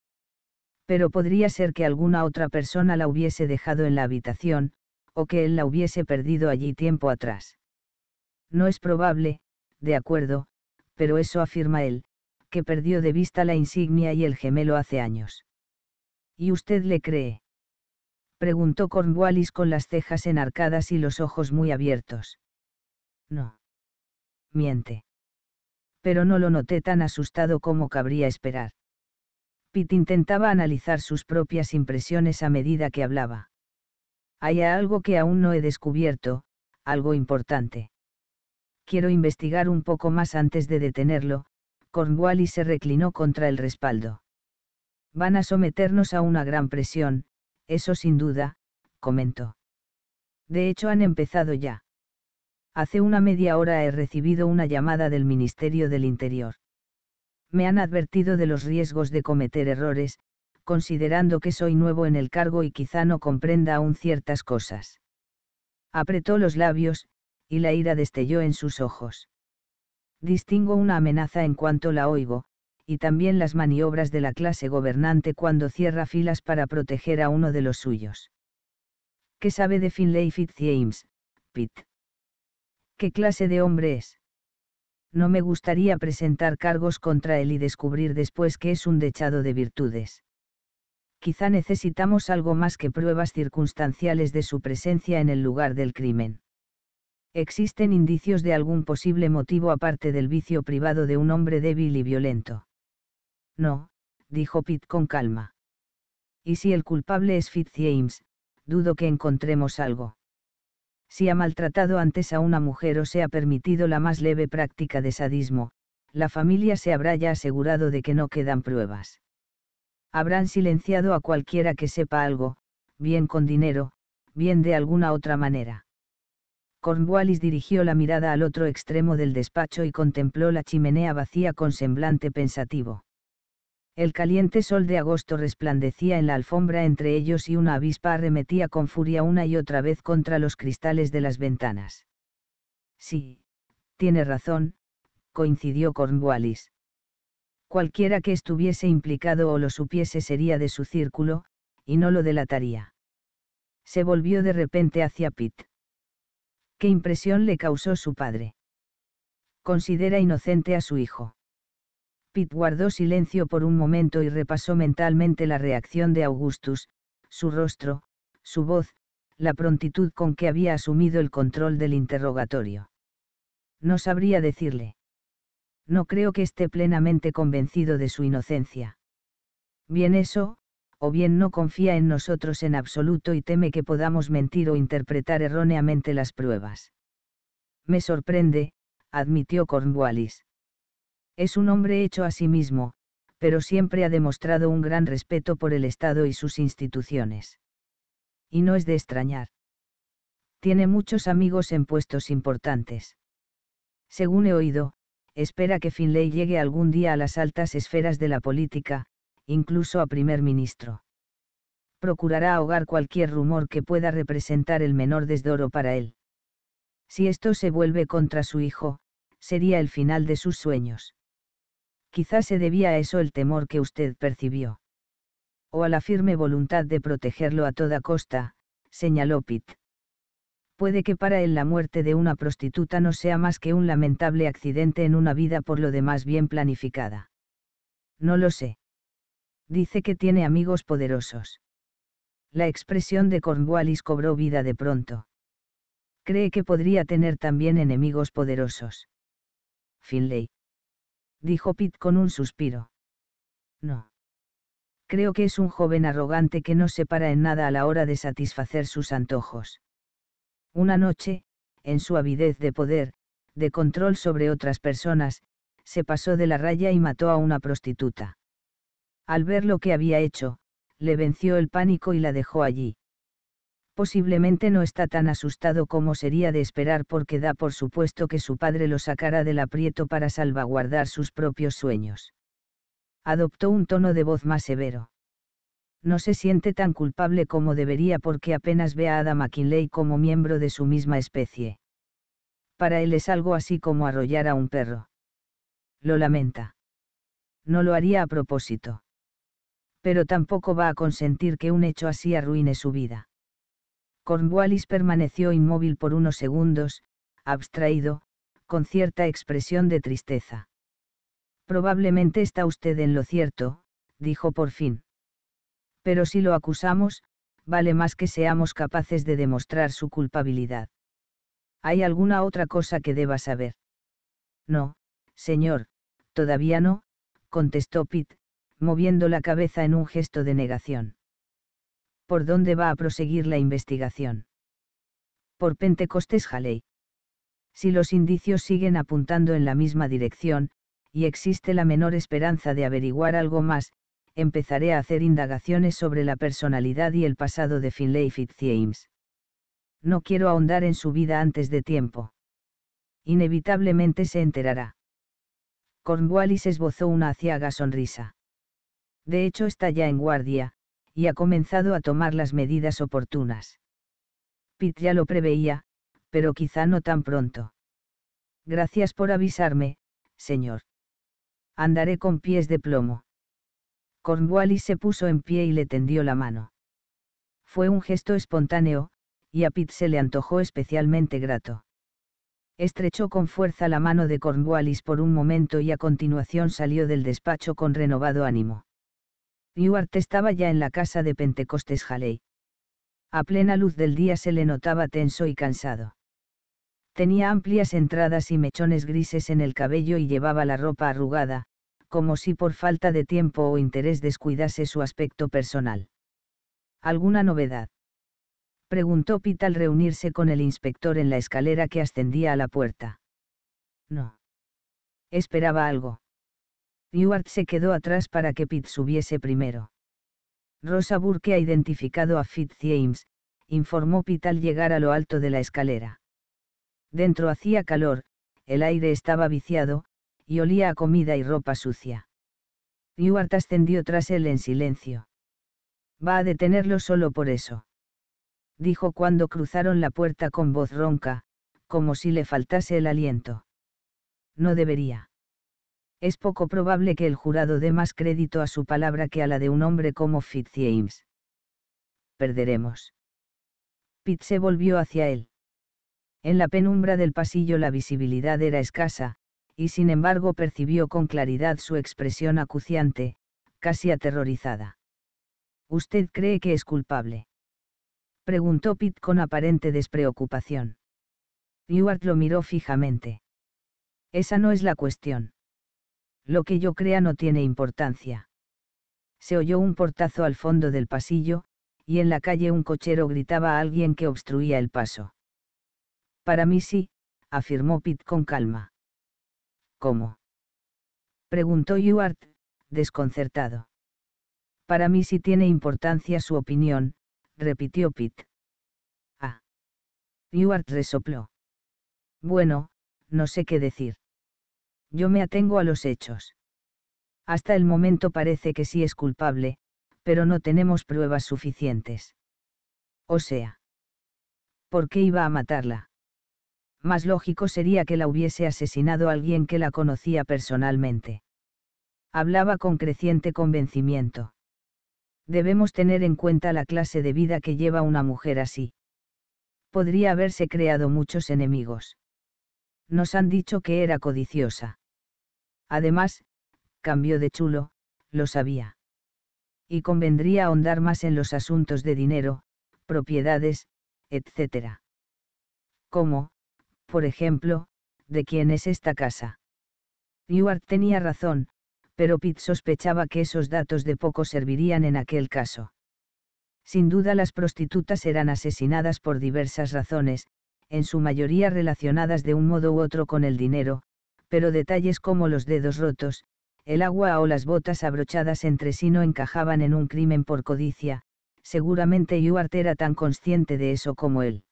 Pero podría ser que alguna otra persona la hubiese dejado en la habitación, o que él la hubiese perdido allí tiempo atrás. No es probable, de acuerdo, pero eso afirma él, que perdió de vista la insignia y el gemelo hace años. ¿Y usted le cree? preguntó Cornwallis con las cejas enarcadas y los ojos muy abiertos. No. Miente pero no lo noté tan asustado como cabría esperar. Pitt intentaba analizar sus propias impresiones a medida que hablaba. Hay algo que aún no he descubierto, algo importante. Quiero investigar un poco más antes de detenerlo, Cornwallis se reclinó contra el respaldo. Van a someternos a una gran presión, eso sin duda, comentó. De hecho han empezado ya. Hace una media hora he recibido una llamada del Ministerio del Interior. Me han advertido de los riesgos de cometer errores, considerando que soy nuevo en el cargo y quizá no comprenda aún ciertas cosas. Apretó los labios, y la ira destelló en sus ojos. Distingo una amenaza en cuanto la oigo, y también las maniobras de la clase gobernante cuando cierra filas para proteger a uno de los suyos. ¿Qué sabe de Finlay Fitzjames, Pitt? ¿Qué clase de hombre es? No me gustaría presentar cargos contra él y descubrir después que es un dechado de virtudes. Quizá necesitamos algo más que pruebas circunstanciales de su presencia en el lugar del crimen. Existen indicios de algún posible motivo aparte del vicio privado de un hombre débil y violento. No, dijo Pitt con calma. Y si el culpable es Fitz James, dudo que encontremos algo si ha maltratado antes a una mujer o se ha permitido la más leve práctica de sadismo, la familia se habrá ya asegurado de que no quedan pruebas. Habrán silenciado a cualquiera que sepa algo, bien con dinero, bien de alguna otra manera. Cornwallis dirigió la mirada al otro extremo del despacho y contempló la chimenea vacía con semblante pensativo. El caliente sol de agosto resplandecía en la alfombra entre ellos y una avispa arremetía con furia una y otra vez contra los cristales de las ventanas. Sí, tiene razón, coincidió Cornwallis. Cualquiera que estuviese implicado o lo supiese sería de su círculo, y no lo delataría. Se volvió de repente hacia Pitt. ¿Qué impresión le causó su padre? Considera inocente a su hijo. Pitt guardó silencio por un momento y repasó mentalmente la reacción de Augustus, su rostro, su voz, la prontitud con que había asumido el control del interrogatorio. No sabría decirle. No creo que esté plenamente convencido de su inocencia. Bien eso, o bien no confía en nosotros en absoluto y teme que podamos mentir o interpretar erróneamente las pruebas. Me sorprende, admitió Cornwallis. Es un hombre hecho a sí mismo, pero siempre ha demostrado un gran respeto por el Estado y sus instituciones. Y no es de extrañar. Tiene muchos amigos en puestos importantes. Según he oído, espera que Finlay llegue algún día a las altas esferas de la política, incluso a primer ministro. Procurará ahogar cualquier rumor que pueda representar el menor desdoro para él. Si esto se vuelve contra su hijo, sería el final de sus sueños. Quizás se debía a eso el temor que usted percibió. O a la firme voluntad de protegerlo a toda costa, señaló Pitt. Puede que para él la muerte de una prostituta no sea más que un lamentable accidente en una vida por lo demás bien planificada. No lo sé. Dice que tiene amigos poderosos. La expresión de Cornwallis cobró vida de pronto. Cree que podría tener también enemigos poderosos. Finlay dijo Pitt con un suspiro. No. Creo que es un joven arrogante que no se para en nada a la hora de satisfacer sus antojos. Una noche, en su avidez de poder, de control sobre otras personas, se pasó de la raya y mató a una prostituta. Al ver lo que había hecho, le venció el pánico y la dejó allí posiblemente no está tan asustado como sería de esperar porque da por supuesto que su padre lo sacará del aprieto para salvaguardar sus propios sueños. Adoptó un tono de voz más severo. No se siente tan culpable como debería porque apenas ve a Adam McKinley como miembro de su misma especie. Para él es algo así como arrollar a un perro. Lo lamenta. No lo haría a propósito. Pero tampoco va a consentir que un hecho así arruine su vida Cornwallis permaneció inmóvil por unos segundos, abstraído, con cierta expresión de tristeza. Probablemente está usted en lo cierto, dijo por fin. Pero si lo acusamos, vale más que seamos capaces de demostrar su culpabilidad. ¿Hay alguna otra cosa que deba saber? No, señor, todavía no, contestó Pitt, moviendo la cabeza en un gesto de negación por dónde va a proseguir la investigación. Por Pentecostés Halley. Si los indicios siguen apuntando en la misma dirección, y existe la menor esperanza de averiguar algo más, empezaré a hacer indagaciones sobre la personalidad y el pasado de Finlay Fitzjames. No quiero ahondar en su vida antes de tiempo. Inevitablemente se enterará. Cornwallis esbozó una aciaga sonrisa. De hecho está ya en guardia, y ha comenzado a tomar las medidas oportunas. Pitt ya lo preveía, pero quizá no tan pronto. Gracias por avisarme, señor. Andaré con pies de plomo. Cornwallis se puso en pie y le tendió la mano. Fue un gesto espontáneo, y a Pitt se le antojó especialmente grato. Estrechó con fuerza la mano de Cornwallis por un momento y a continuación salió del despacho con renovado ánimo. Newart estaba ya en la casa de Pentecostes Haley. A plena luz del día se le notaba tenso y cansado. Tenía amplias entradas y mechones grises en el cabello y llevaba la ropa arrugada, como si por falta de tiempo o interés descuidase su aspecto personal. ¿Alguna novedad? preguntó Pitt al reunirse con el inspector en la escalera que ascendía a la puerta. No. Esperaba algo. Newark se quedó atrás para que Pitt subiese primero. Rosa Burke ha identificado a Fitz-James, informó Pitt al llegar a lo alto de la escalera. Dentro hacía calor, el aire estaba viciado, y olía a comida y ropa sucia. Newart ascendió tras él en silencio. Va a detenerlo solo por eso. Dijo cuando cruzaron la puerta con voz ronca, como si le faltase el aliento. No debería es poco probable que el jurado dé más crédito a su palabra que a la de un hombre como James. Perderemos. Pitt se volvió hacia él. En la penumbra del pasillo la visibilidad era escasa, y sin embargo percibió con claridad su expresión acuciante, casi aterrorizada. ¿Usted cree que es culpable? Preguntó Pitt con aparente despreocupación. Ewart lo miró fijamente. Esa no es la cuestión. Lo que yo crea no tiene importancia. Se oyó un portazo al fondo del pasillo, y en la calle un cochero gritaba a alguien que obstruía el paso. Para mí sí, afirmó Pitt con calma. ¿Cómo? preguntó Ewart, desconcertado. Para mí sí tiene importancia su opinión, repitió Pitt. Ah. Ewart resopló. Bueno, no sé qué decir yo me atengo a los hechos. Hasta el momento parece que sí es culpable, pero no tenemos pruebas suficientes. O sea, ¿por qué iba a matarla? Más lógico sería que la hubiese asesinado alguien que la conocía personalmente. Hablaba con creciente convencimiento. Debemos tener en cuenta la clase de vida que lleva una mujer así. Podría haberse creado muchos enemigos. Nos han dicho que era codiciosa. Además, cambió de chulo, lo sabía. Y convendría ahondar más en los asuntos de dinero, propiedades, etc. ¿Cómo, por ejemplo, de quién es esta casa. Newart tenía razón, pero Pitt sospechaba que esos datos de poco servirían en aquel caso. Sin duda las prostitutas eran asesinadas por diversas razones, en su mayoría relacionadas de un modo u otro con el dinero, pero detalles como los dedos rotos, el agua o las botas abrochadas entre sí no encajaban en un crimen por codicia, seguramente Ewart era tan consciente de eso como él.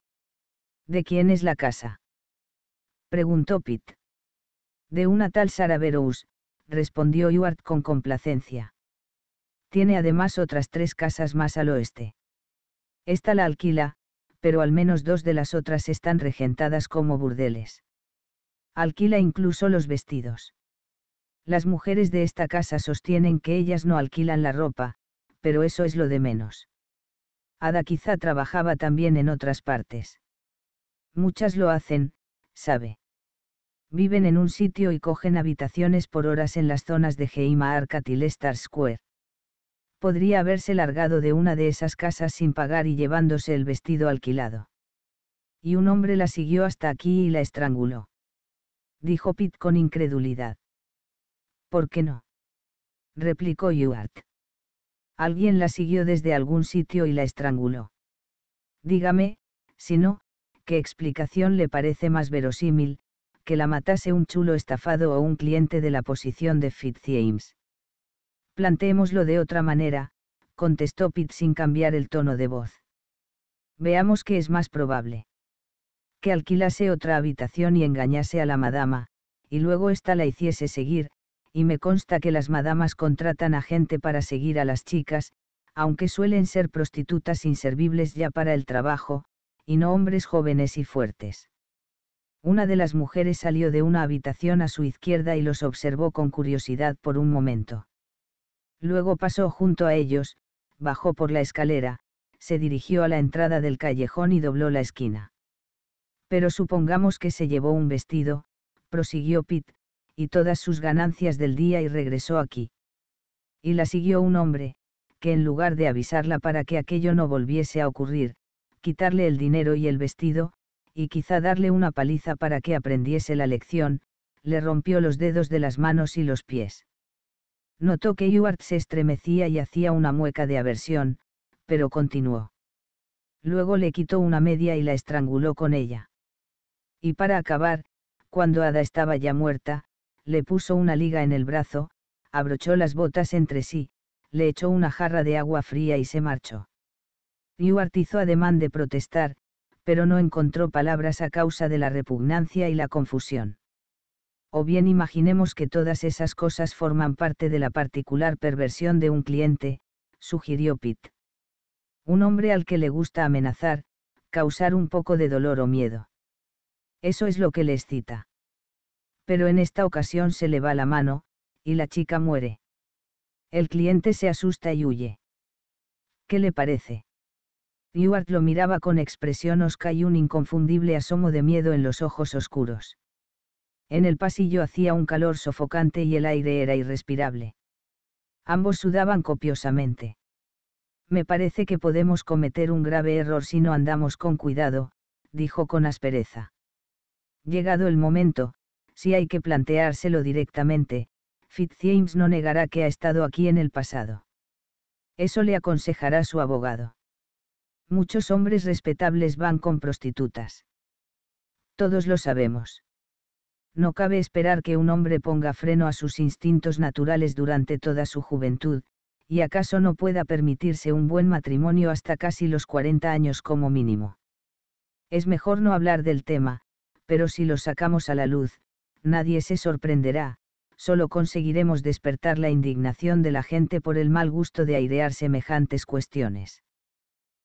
¿De quién es la casa? preguntó Pitt. De una tal Sara Verous, respondió Ewart con complacencia. Tiene además otras tres casas más al oeste. Esta la alquila, pero al menos dos de las otras están regentadas como burdeles alquila incluso los vestidos. Las mujeres de esta casa sostienen que ellas no alquilan la ropa, pero eso es lo de menos. Ada quizá trabajaba también en otras partes. Muchas lo hacen, sabe. Viven en un sitio y cogen habitaciones por horas en las zonas de Geima Arcat y Lestar Square. Podría haberse largado de una de esas casas sin pagar y llevándose el vestido alquilado. Y un hombre la siguió hasta aquí y la estranguló dijo Pitt con incredulidad. ¿Por qué no? replicó Ewart. Alguien la siguió desde algún sitio y la estranguló. Dígame, si no, ¿qué explicación le parece más verosímil, que la matase un chulo estafado o un cliente de la posición de james. Plantémoslo de otra manera, contestó Pitt sin cambiar el tono de voz. Veamos qué es más probable que alquilase otra habitación y engañase a la madama, y luego ésta la hiciese seguir, y me consta que las madamas contratan a gente para seguir a las chicas, aunque suelen ser prostitutas inservibles ya para el trabajo, y no hombres jóvenes y fuertes. Una de las mujeres salió de una habitación a su izquierda y los observó con curiosidad por un momento. Luego pasó junto a ellos, bajó por la escalera, se dirigió a la entrada del callejón y dobló la esquina. Pero supongamos que se llevó un vestido, prosiguió Pitt, y todas sus ganancias del día y regresó aquí. Y la siguió un hombre, que en lugar de avisarla para que aquello no volviese a ocurrir, quitarle el dinero y el vestido, y quizá darle una paliza para que aprendiese la lección, le rompió los dedos de las manos y los pies. Notó que Ewart se estremecía y hacía una mueca de aversión, pero continuó. Luego le quitó una media y la estranguló con ella y para acabar, cuando Ada estaba ya muerta, le puso una liga en el brazo, abrochó las botas entre sí, le echó una jarra de agua fría y se marchó. Ewart hizo ademán de protestar, pero no encontró palabras a causa de la repugnancia y la confusión. O bien imaginemos que todas esas cosas forman parte de la particular perversión de un cliente, sugirió Pitt. Un hombre al que le gusta amenazar, causar un poco de dolor o miedo. Eso es lo que le excita. Pero en esta ocasión se le va la mano, y la chica muere. El cliente se asusta y huye. ¿Qué le parece? Ewart lo miraba con expresión osca y un inconfundible asomo de miedo en los ojos oscuros. En el pasillo hacía un calor sofocante y el aire era irrespirable. Ambos sudaban copiosamente. Me parece que podemos cometer un grave error si no andamos con cuidado, dijo con aspereza. Llegado el momento, si hay que planteárselo directamente, Fitzjames no negará que ha estado aquí en el pasado. Eso le aconsejará su abogado. Muchos hombres respetables van con prostitutas. Todos lo sabemos. No cabe esperar que un hombre ponga freno a sus instintos naturales durante toda su juventud, y acaso no pueda permitirse un buen matrimonio hasta casi los 40 años como mínimo. Es mejor no hablar del tema, pero si lo sacamos a la luz, nadie se sorprenderá, solo conseguiremos despertar la indignación de la gente por el mal gusto de airear semejantes cuestiones.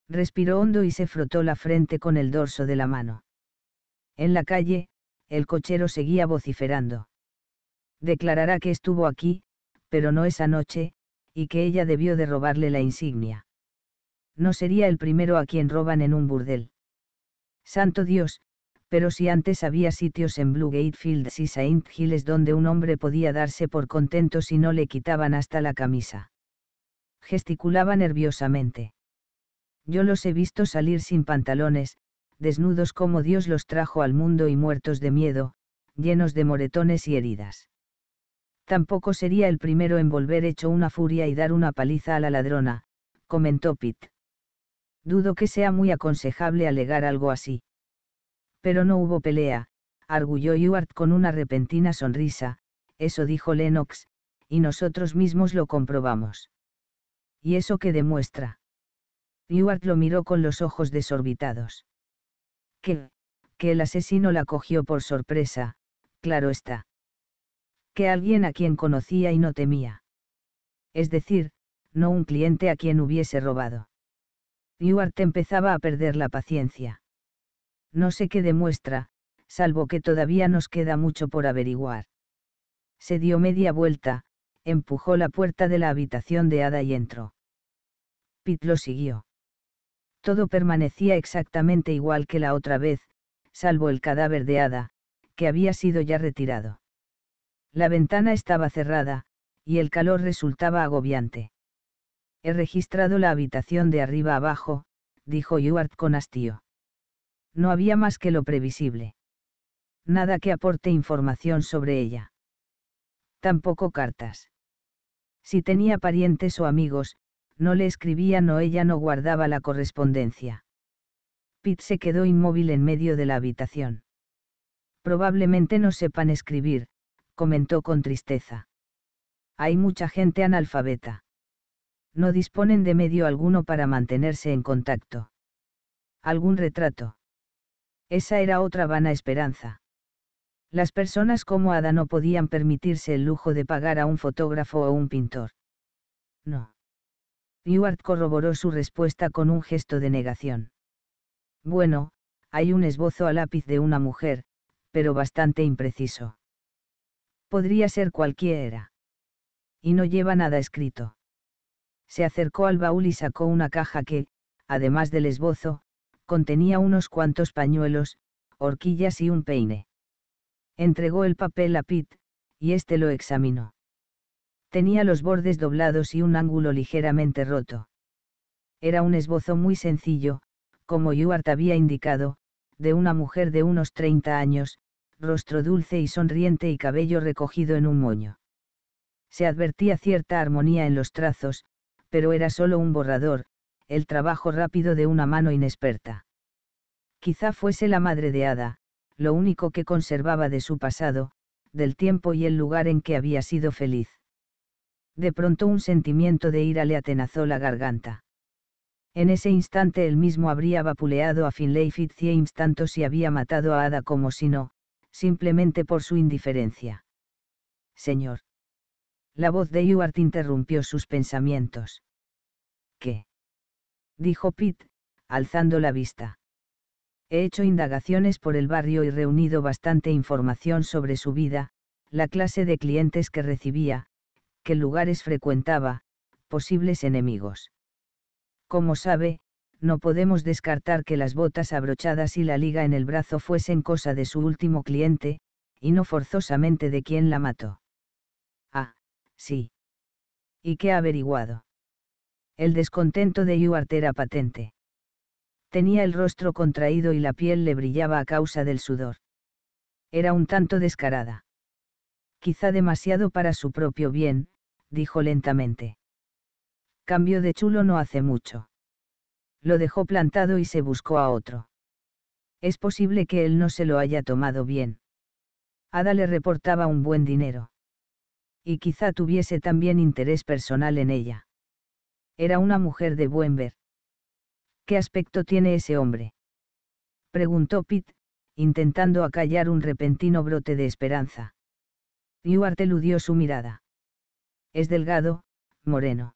Respiró hondo y se frotó la frente con el dorso de la mano. En la calle, el cochero seguía vociferando. Declarará que estuvo aquí, pero no esa noche, y que ella debió de robarle la insignia. No sería el primero a quien roban en un burdel. Santo Dios, pero si antes había sitios en Bluegate Fields y Saint Giles donde un hombre podía darse por contento si no le quitaban hasta la camisa. Gesticulaba nerviosamente. Yo los he visto salir sin pantalones, desnudos como Dios los trajo al mundo y muertos de miedo, llenos de moretones y heridas. Tampoco sería el primero en volver hecho una furia y dar una paliza a la ladrona, comentó Pitt. Dudo que sea muy aconsejable alegar algo así. Pero no hubo pelea, arguyó Ewart con una repentina sonrisa, eso dijo Lennox, y nosotros mismos lo comprobamos. ¿Y eso qué demuestra? Ewart lo miró con los ojos desorbitados. Que, que el asesino la cogió por sorpresa, claro está. Que alguien a quien conocía y no temía. Es decir, no un cliente a quien hubiese robado. Ewart empezaba a perder la paciencia no sé qué demuestra, salvo que todavía nos queda mucho por averiguar. Se dio media vuelta, empujó la puerta de la habitación de Ada y entró. Pit lo siguió. Todo permanecía exactamente igual que la otra vez, salvo el cadáver de Ada, que había sido ya retirado. La ventana estaba cerrada, y el calor resultaba agobiante. He registrado la habitación de arriba abajo, dijo Ewart con hastío. No había más que lo previsible. Nada que aporte información sobre ella. Tampoco cartas. Si tenía parientes o amigos, no le escribían o ella no guardaba la correspondencia. Pitt se quedó inmóvil en medio de la habitación. Probablemente no sepan escribir, comentó con tristeza. Hay mucha gente analfabeta. No disponen de medio alguno para mantenerse en contacto. ¿Algún retrato? Esa era otra vana esperanza. Las personas como Ada no podían permitirse el lujo de pagar a un fotógrafo o un pintor. No. Ewart corroboró su respuesta con un gesto de negación. Bueno, hay un esbozo a lápiz de una mujer, pero bastante impreciso. Podría ser cualquiera. Y no lleva nada escrito. Se acercó al baúl y sacó una caja que, además del esbozo, contenía unos cuantos pañuelos, horquillas y un peine. Entregó el papel a Pitt, y éste lo examinó. Tenía los bordes doblados y un ángulo ligeramente roto. Era un esbozo muy sencillo, como Youart había indicado, de una mujer de unos 30 años, rostro dulce y sonriente y cabello recogido en un moño. Se advertía cierta armonía en los trazos, pero era solo un borrador, el trabajo rápido de una mano inexperta. Quizá fuese la madre de Ada, lo único que conservaba de su pasado, del tiempo y el lugar en que había sido feliz. De pronto un sentimiento de ira le atenazó la garganta. En ese instante él mismo habría vapuleado a Finlay Fitzjames tanto si había matado a Ada como si no, simplemente por su indiferencia. Señor. La voz de Ewart interrumpió sus pensamientos. ¿Qué? dijo pitt alzando la vista. He hecho indagaciones por el barrio y reunido bastante información sobre su vida, la clase de clientes que recibía, qué lugares frecuentaba, posibles enemigos. Como sabe, no podemos descartar que las botas abrochadas y la liga en el brazo fuesen cosa de su último cliente, y no forzosamente de quien la mató. Ah, sí. ¿Y qué ha averiguado? el descontento de Ewart era patente. Tenía el rostro contraído y la piel le brillaba a causa del sudor. Era un tanto descarada. Quizá demasiado para su propio bien, dijo lentamente. Cambio de chulo no hace mucho. Lo dejó plantado y se buscó a otro. Es posible que él no se lo haya tomado bien. Ada le reportaba un buen dinero. Y quizá tuviese también interés personal en ella. Era una mujer de buen ver. ¿Qué aspecto tiene ese hombre? Preguntó Pitt, intentando acallar un repentino brote de esperanza. Newhart eludió su mirada. Es delgado, moreno.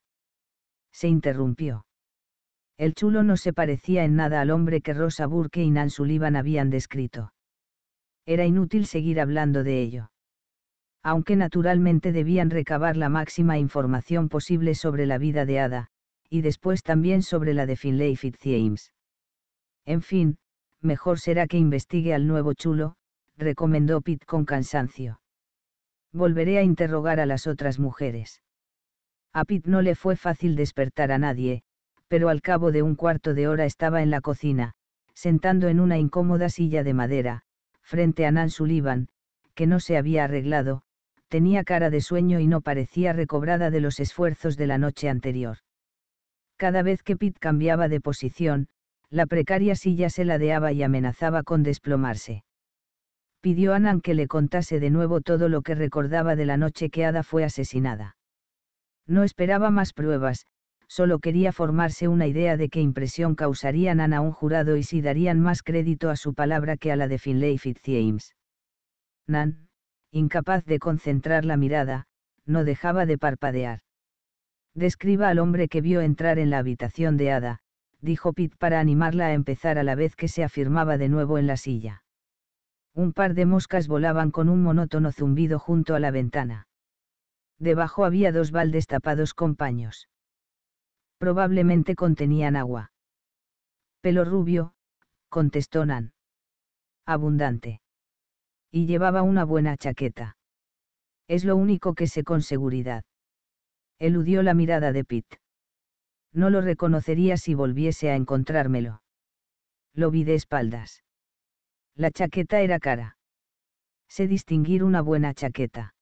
Se interrumpió. El chulo no se parecía en nada al hombre que Rosa Burke y Nan Sullivan habían descrito. Era inútil seguir hablando de ello aunque naturalmente debían recabar la máxima información posible sobre la vida de Ada, y después también sobre la de Finlay Fitzjames. En fin, mejor será que investigue al nuevo chulo, recomendó Pitt con cansancio. Volveré a interrogar a las otras mujeres. A Pitt no le fue fácil despertar a nadie, pero al cabo de un cuarto de hora estaba en la cocina, sentando en una incómoda silla de madera, frente a Nan Sullivan, que no se había arreglado, tenía cara de sueño y no parecía recobrada de los esfuerzos de la noche anterior. Cada vez que Pitt cambiaba de posición, la precaria silla se ladeaba y amenazaba con desplomarse. Pidió a Nan que le contase de nuevo todo lo que recordaba de la noche que Ada fue asesinada. No esperaba más pruebas, solo quería formarse una idea de qué impresión causaría Nan a un jurado y si darían más crédito a su palabra que a la de Finlay Fitzjames. Nan, incapaz de concentrar la mirada, no dejaba de parpadear. Describa al hombre que vio entrar en la habitación de Ada, dijo Pitt para animarla a empezar a la vez que se afirmaba de nuevo en la silla. Un par de moscas volaban con un monótono zumbido junto a la ventana. Debajo había dos baldes tapados con paños. Probablemente contenían agua. Pelo rubio, contestó Nan. Abundante y llevaba una buena chaqueta. Es lo único que sé con seguridad. Eludió la mirada de Pitt. No lo reconocería si volviese a encontrármelo. Lo vi de espaldas. La chaqueta era cara. Sé distinguir una buena chaqueta.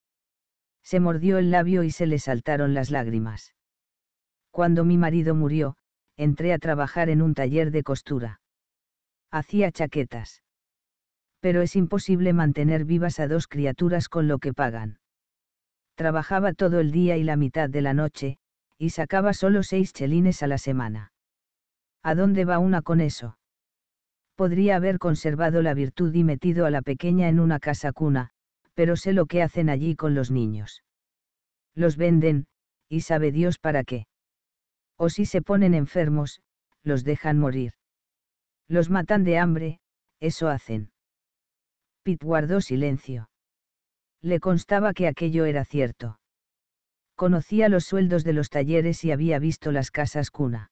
Se mordió el labio y se le saltaron las lágrimas. Cuando mi marido murió, entré a trabajar en un taller de costura. Hacía chaquetas pero es imposible mantener vivas a dos criaturas con lo que pagan. Trabajaba todo el día y la mitad de la noche, y sacaba solo seis chelines a la semana. ¿A dónde va una con eso? Podría haber conservado la virtud y metido a la pequeña en una casa cuna, pero sé lo que hacen allí con los niños. Los venden, y sabe Dios para qué. O si se ponen enfermos, los dejan morir. Los matan de hambre, eso hacen guardó silencio. Le constaba que aquello era cierto. Conocía los sueldos de los talleres y había visto las casas cuna.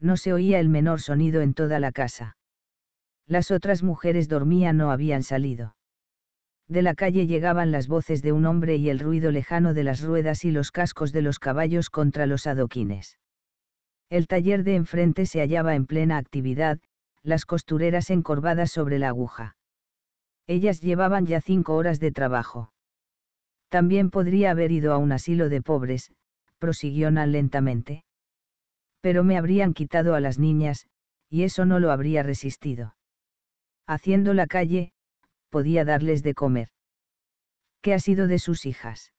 No se oía el menor sonido en toda la casa. Las otras mujeres dormían o habían salido. De la calle llegaban las voces de un hombre y el ruido lejano de las ruedas y los cascos de los caballos contra los adoquines. El taller de enfrente se hallaba en plena actividad, las costureras encorvadas sobre la aguja. Ellas llevaban ya cinco horas de trabajo. También podría haber ido a un asilo de pobres, prosiguió Nan lentamente. Pero me habrían quitado a las niñas, y eso no lo habría resistido. Haciendo la calle, podía darles de comer. ¿Qué ha sido de sus hijas?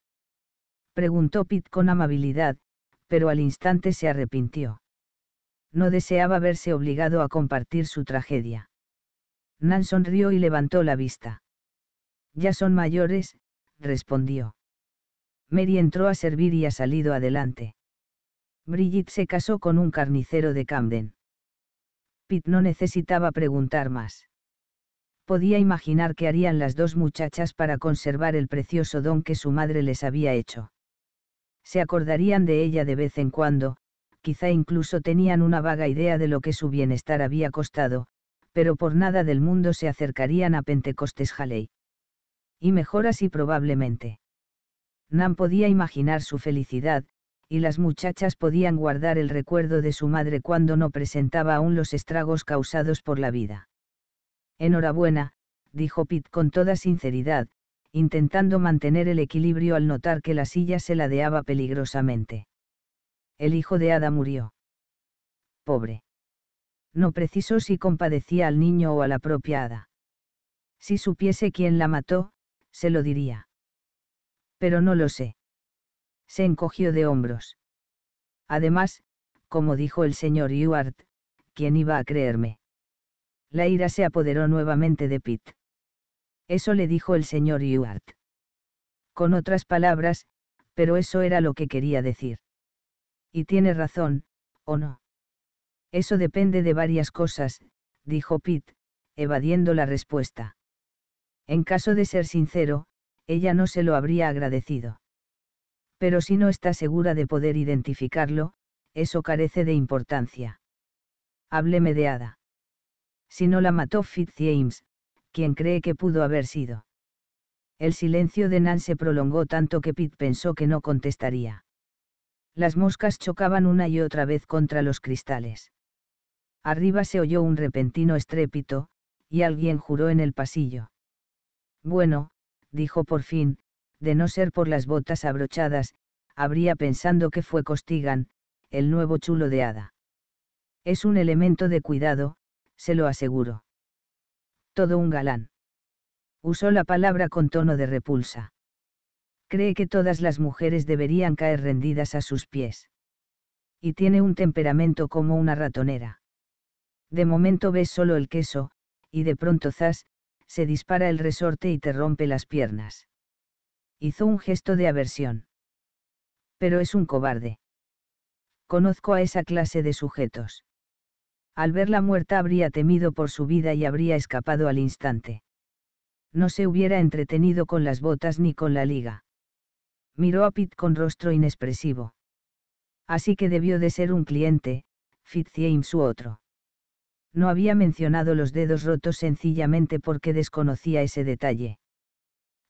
Preguntó Pitt con amabilidad, pero al instante se arrepintió. No deseaba verse obligado a compartir su tragedia. Nan sonrió y levantó la vista. Ya son mayores, respondió. Mary entró a servir y ha salido adelante. Brigitte se casó con un carnicero de Camden. Pitt no necesitaba preguntar más. Podía imaginar qué harían las dos muchachas para conservar el precioso don que su madre les había hecho. Se acordarían de ella de vez en cuando, quizá incluso tenían una vaga idea de lo que su bienestar había costado, pero por nada del mundo se acercarían a Pentecostés Haley. Y mejor así probablemente. Nan podía imaginar su felicidad, y las muchachas podían guardar el recuerdo de su madre cuando no presentaba aún los estragos causados por la vida. Enhorabuena, dijo Pitt con toda sinceridad, intentando mantener el equilibrio al notar que la silla se ladeaba peligrosamente. El hijo de Ada murió. Pobre no preciso si compadecía al niño o a la propia hada. Si supiese quién la mató, se lo diría. Pero no lo sé. Se encogió de hombros. Además, como dijo el señor Ewart, ¿quién iba a creerme? La ira se apoderó nuevamente de Pitt. Eso le dijo el señor Ewart. Con otras palabras, pero eso era lo que quería decir. Y tiene razón, ¿o no? Eso depende de varias cosas, dijo Pete, evadiendo la respuesta. En caso de ser sincero, ella no se lo habría agradecido. Pero si no está segura de poder identificarlo, eso carece de importancia. Hábleme de Ada. Si no la mató James, quien cree que pudo haber sido. El silencio de Nan se prolongó tanto que Pete pensó que no contestaría. Las moscas chocaban una y otra vez contra los cristales. Arriba se oyó un repentino estrépito, y alguien juró en el pasillo. Bueno, dijo por fin, de no ser por las botas abrochadas, habría pensando que fue Costigan, el nuevo chulo de hada. Es un elemento de cuidado, se lo aseguro. Todo un galán. Usó la palabra con tono de repulsa. Cree que todas las mujeres deberían caer rendidas a sus pies. Y tiene un temperamento como una ratonera de momento ves solo el queso, y de pronto zas, se dispara el resorte y te rompe las piernas. Hizo un gesto de aversión. Pero es un cobarde. Conozco a esa clase de sujetos. Al verla muerta habría temido por su vida y habría escapado al instante. No se hubiera entretenido con las botas ni con la liga. Miró a Pitt con rostro inexpresivo. Así que debió de ser un cliente, James u otro no había mencionado los dedos rotos sencillamente porque desconocía ese detalle.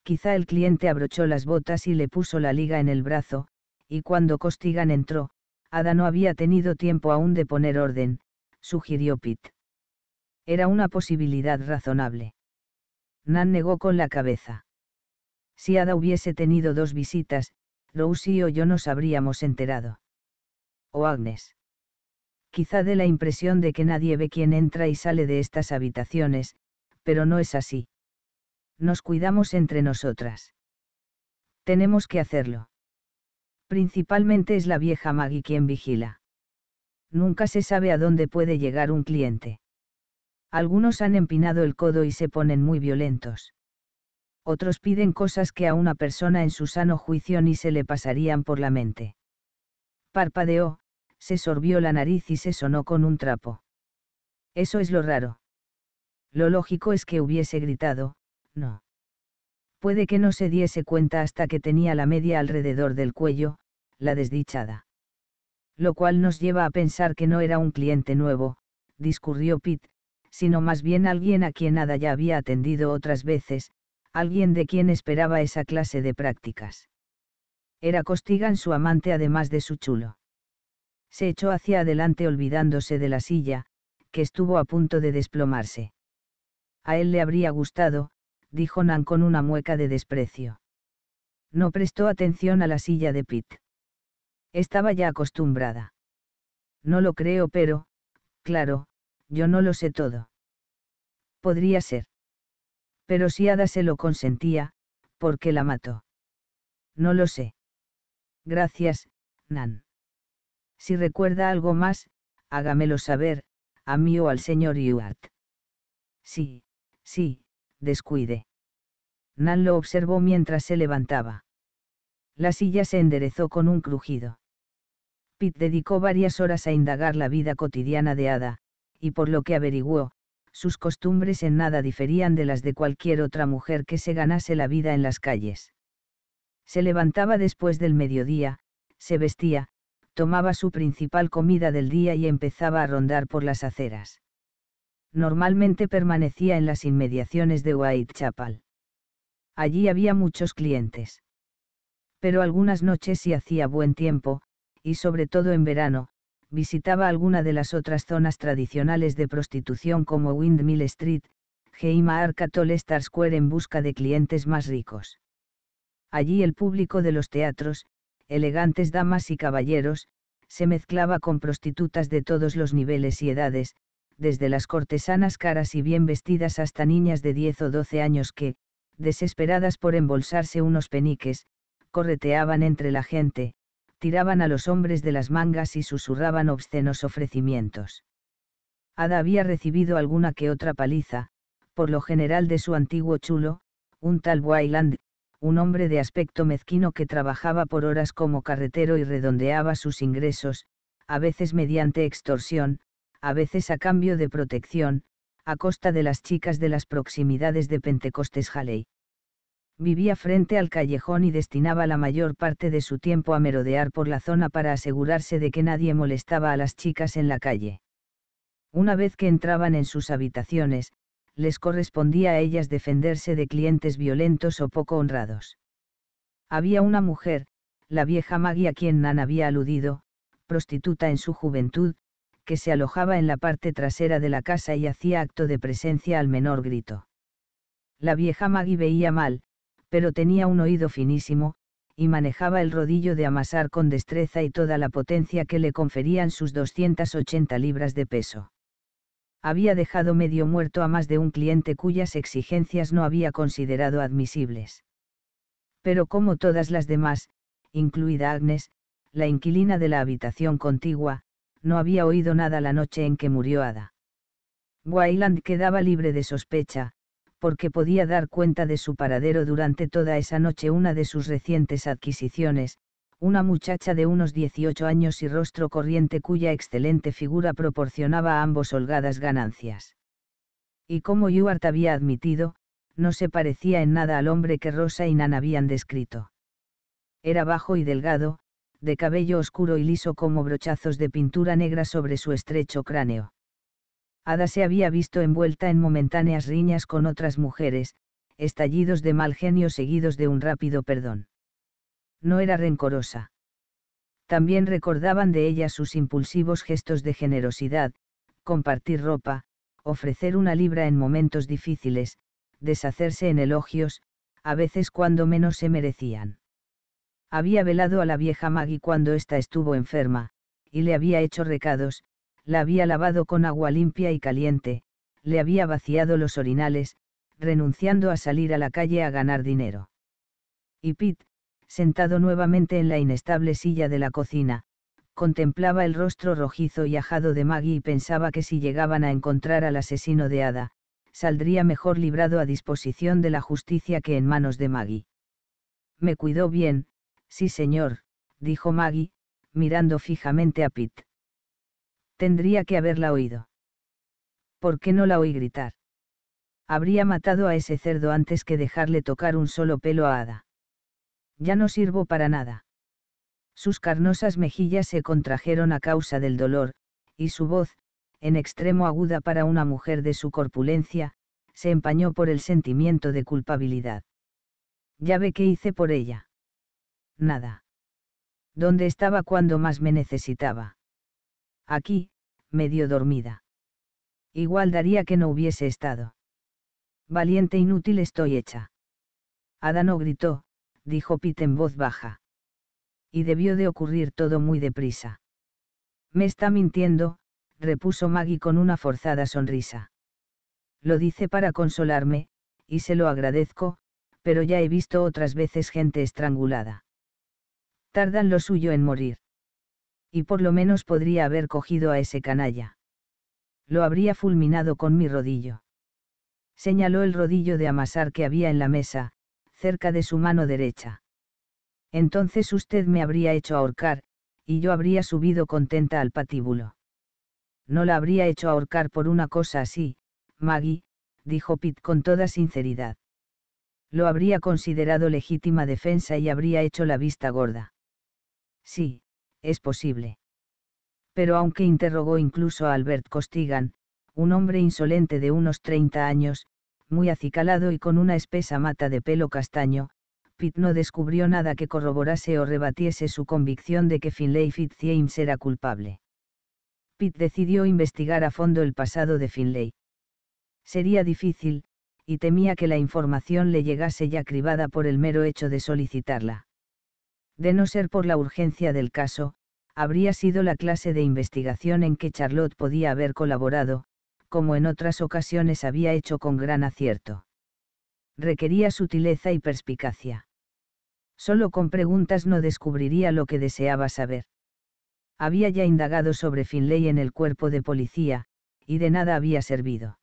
Quizá el cliente abrochó las botas y le puso la liga en el brazo, y cuando Costigan entró, Ada no había tenido tiempo aún de poner orden, sugirió Pitt. Era una posibilidad razonable. Nan negó con la cabeza. Si Ada hubiese tenido dos visitas, Rosie o yo nos habríamos enterado. O Agnes quizá dé la impresión de que nadie ve quién entra y sale de estas habitaciones, pero no es así. Nos cuidamos entre nosotras. Tenemos que hacerlo. Principalmente es la vieja Maggie quien vigila. Nunca se sabe a dónde puede llegar un cliente. Algunos han empinado el codo y se ponen muy violentos. Otros piden cosas que a una persona en su sano juicio ni se le pasarían por la mente. Parpadeó, se sorbió la nariz y se sonó con un trapo. Eso es lo raro. Lo lógico es que hubiese gritado, no. Puede que no se diese cuenta hasta que tenía la media alrededor del cuello, la desdichada. Lo cual nos lleva a pensar que no era un cliente nuevo, discurrió Pitt, sino más bien alguien a quien nada ya había atendido otras veces, alguien de quien esperaba esa clase de prácticas. Era Costigan su amante además de su chulo se echó hacia adelante olvidándose de la silla, que estuvo a punto de desplomarse. A él le habría gustado, dijo Nan con una mueca de desprecio. No prestó atención a la silla de Pitt. Estaba ya acostumbrada. No lo creo, pero, claro, yo no lo sé todo. Podría ser. Pero si Ada se lo consentía, ¿por qué la mató? No lo sé. Gracias, Nan. Si recuerda algo más, hágamelo saber, a mí o al señor Ewart. Sí, sí, descuide. Nan lo observó mientras se levantaba. La silla se enderezó con un crujido. Pitt dedicó varias horas a indagar la vida cotidiana de Ada, y por lo que averiguó, sus costumbres en nada diferían de las de cualquier otra mujer que se ganase la vida en las calles. Se levantaba después del mediodía, se vestía, tomaba su principal comida del día y empezaba a rondar por las aceras. Normalmente permanecía en las inmediaciones de Whitechapel. Allí había muchos clientes. Pero algunas noches si hacía buen tiempo, y sobre todo en verano, visitaba alguna de las otras zonas tradicionales de prostitución como Windmill Street, Geima Arca Star Square en busca de clientes más ricos. Allí el público de los teatros, elegantes damas y caballeros, se mezclaba con prostitutas de todos los niveles y edades, desde las cortesanas caras y bien vestidas hasta niñas de 10 o 12 años que, desesperadas por embolsarse unos peniques, correteaban entre la gente, tiraban a los hombres de las mangas y susurraban obscenos ofrecimientos. Ada había recibido alguna que otra paliza, por lo general de su antiguo chulo, un tal Wayland, un hombre de aspecto mezquino que trabajaba por horas como carretero y redondeaba sus ingresos, a veces mediante extorsión, a veces a cambio de protección, a costa de las chicas de las proximidades de Pentecostes Jaleí. Vivía frente al callejón y destinaba la mayor parte de su tiempo a merodear por la zona para asegurarse de que nadie molestaba a las chicas en la calle. Una vez que entraban en sus habitaciones, les correspondía a ellas defenderse de clientes violentos o poco honrados. Había una mujer, la vieja Maggie a quien Nan había aludido, prostituta en su juventud, que se alojaba en la parte trasera de la casa y hacía acto de presencia al menor grito. La vieja Maggie veía mal, pero tenía un oído finísimo, y manejaba el rodillo de amasar con destreza y toda la potencia que le conferían sus 280 libras de peso había dejado medio muerto a más de un cliente cuyas exigencias no había considerado admisibles. Pero como todas las demás, incluida Agnes, la inquilina de la habitación contigua, no había oído nada la noche en que murió Ada. Wayland quedaba libre de sospecha, porque podía dar cuenta de su paradero durante toda esa noche una de sus recientes adquisiciones, una muchacha de unos 18 años y rostro corriente cuya excelente figura proporcionaba a ambos holgadas ganancias. Y como Ewart había admitido, no se parecía en nada al hombre que Rosa y Nan habían descrito. Era bajo y delgado, de cabello oscuro y liso como brochazos de pintura negra sobre su estrecho cráneo. Ada se había visto envuelta en momentáneas riñas con otras mujeres, estallidos de mal genio seguidos de un rápido perdón no era rencorosa. También recordaban de ella sus impulsivos gestos de generosidad, compartir ropa, ofrecer una libra en momentos difíciles, deshacerse en elogios, a veces cuando menos se merecían. Había velado a la vieja Maggie cuando ésta estuvo enferma, y le había hecho recados, la había lavado con agua limpia y caliente, le había vaciado los orinales, renunciando a salir a la calle a ganar dinero. Y Pete, sentado nuevamente en la inestable silla de la cocina, contemplaba el rostro rojizo y ajado de Maggie y pensaba que si llegaban a encontrar al asesino de Ada, saldría mejor librado a disposición de la justicia que en manos de Maggie. Me cuidó bien, sí señor, dijo Maggie, mirando fijamente a Pitt. Tendría que haberla oído. ¿Por qué no la oí gritar? Habría matado a ese cerdo antes que dejarle tocar un solo pelo a Ada. Ya no sirvo para nada. Sus carnosas mejillas se contrajeron a causa del dolor, y su voz, en extremo aguda para una mujer de su corpulencia, se empañó por el sentimiento de culpabilidad. Ya ve qué hice por ella. Nada. ¿Dónde estaba cuando más me necesitaba? Aquí, medio dormida. Igual daría que no hubiese estado. Valiente e inútil estoy hecha. Adano gritó, dijo Pete en voz baja. Y debió de ocurrir todo muy deprisa. Me está mintiendo, repuso Maggie con una forzada sonrisa. Lo dice para consolarme, y se lo agradezco, pero ya he visto otras veces gente estrangulada. Tardan lo suyo en morir. Y por lo menos podría haber cogido a ese canalla. Lo habría fulminado con mi rodillo. Señaló el rodillo de amasar que había en la mesa, cerca de su mano derecha. Entonces usted me habría hecho ahorcar, y yo habría subido contenta al patíbulo. No la habría hecho ahorcar por una cosa así, Maggie, dijo Pitt con toda sinceridad. Lo habría considerado legítima defensa y habría hecho la vista gorda. Sí, es posible. Pero aunque interrogó incluso a Albert Costigan, un hombre insolente de unos 30 años, muy acicalado y con una espesa mata de pelo castaño, Pitt no descubrió nada que corroborase o rebatiese su convicción de que Finlay Fitzjames era culpable. Pitt decidió investigar a fondo el pasado de Finlay. Sería difícil, y temía que la información le llegase ya cribada por el mero hecho de solicitarla. De no ser por la urgencia del caso, habría sido la clase de investigación en que Charlotte podía haber colaborado, como en otras ocasiones había hecho con gran acierto. Requería sutileza y perspicacia. Solo con preguntas no descubriría lo que deseaba saber. Había ya indagado sobre Finlay en el cuerpo de policía, y de nada había servido.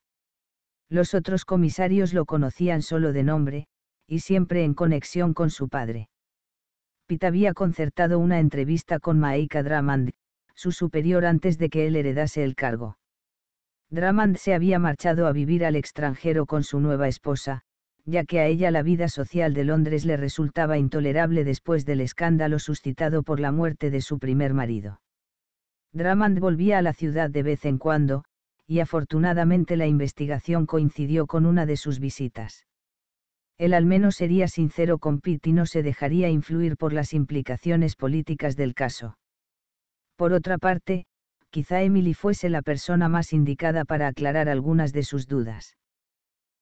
Los otros comisarios lo conocían solo de nombre, y siempre en conexión con su padre. Pitt había concertado una entrevista con Maika Dramand, su superior antes de que él heredase el cargo. Dramand se había marchado a vivir al extranjero con su nueva esposa, ya que a ella la vida social de Londres le resultaba intolerable después del escándalo suscitado por la muerte de su primer marido. Dramand volvía a la ciudad de vez en cuando, y afortunadamente la investigación coincidió con una de sus visitas. Él al menos sería sincero con Pitt y no se dejaría influir por las implicaciones políticas del caso. Por otra parte, quizá Emily fuese la persona más indicada para aclarar algunas de sus dudas.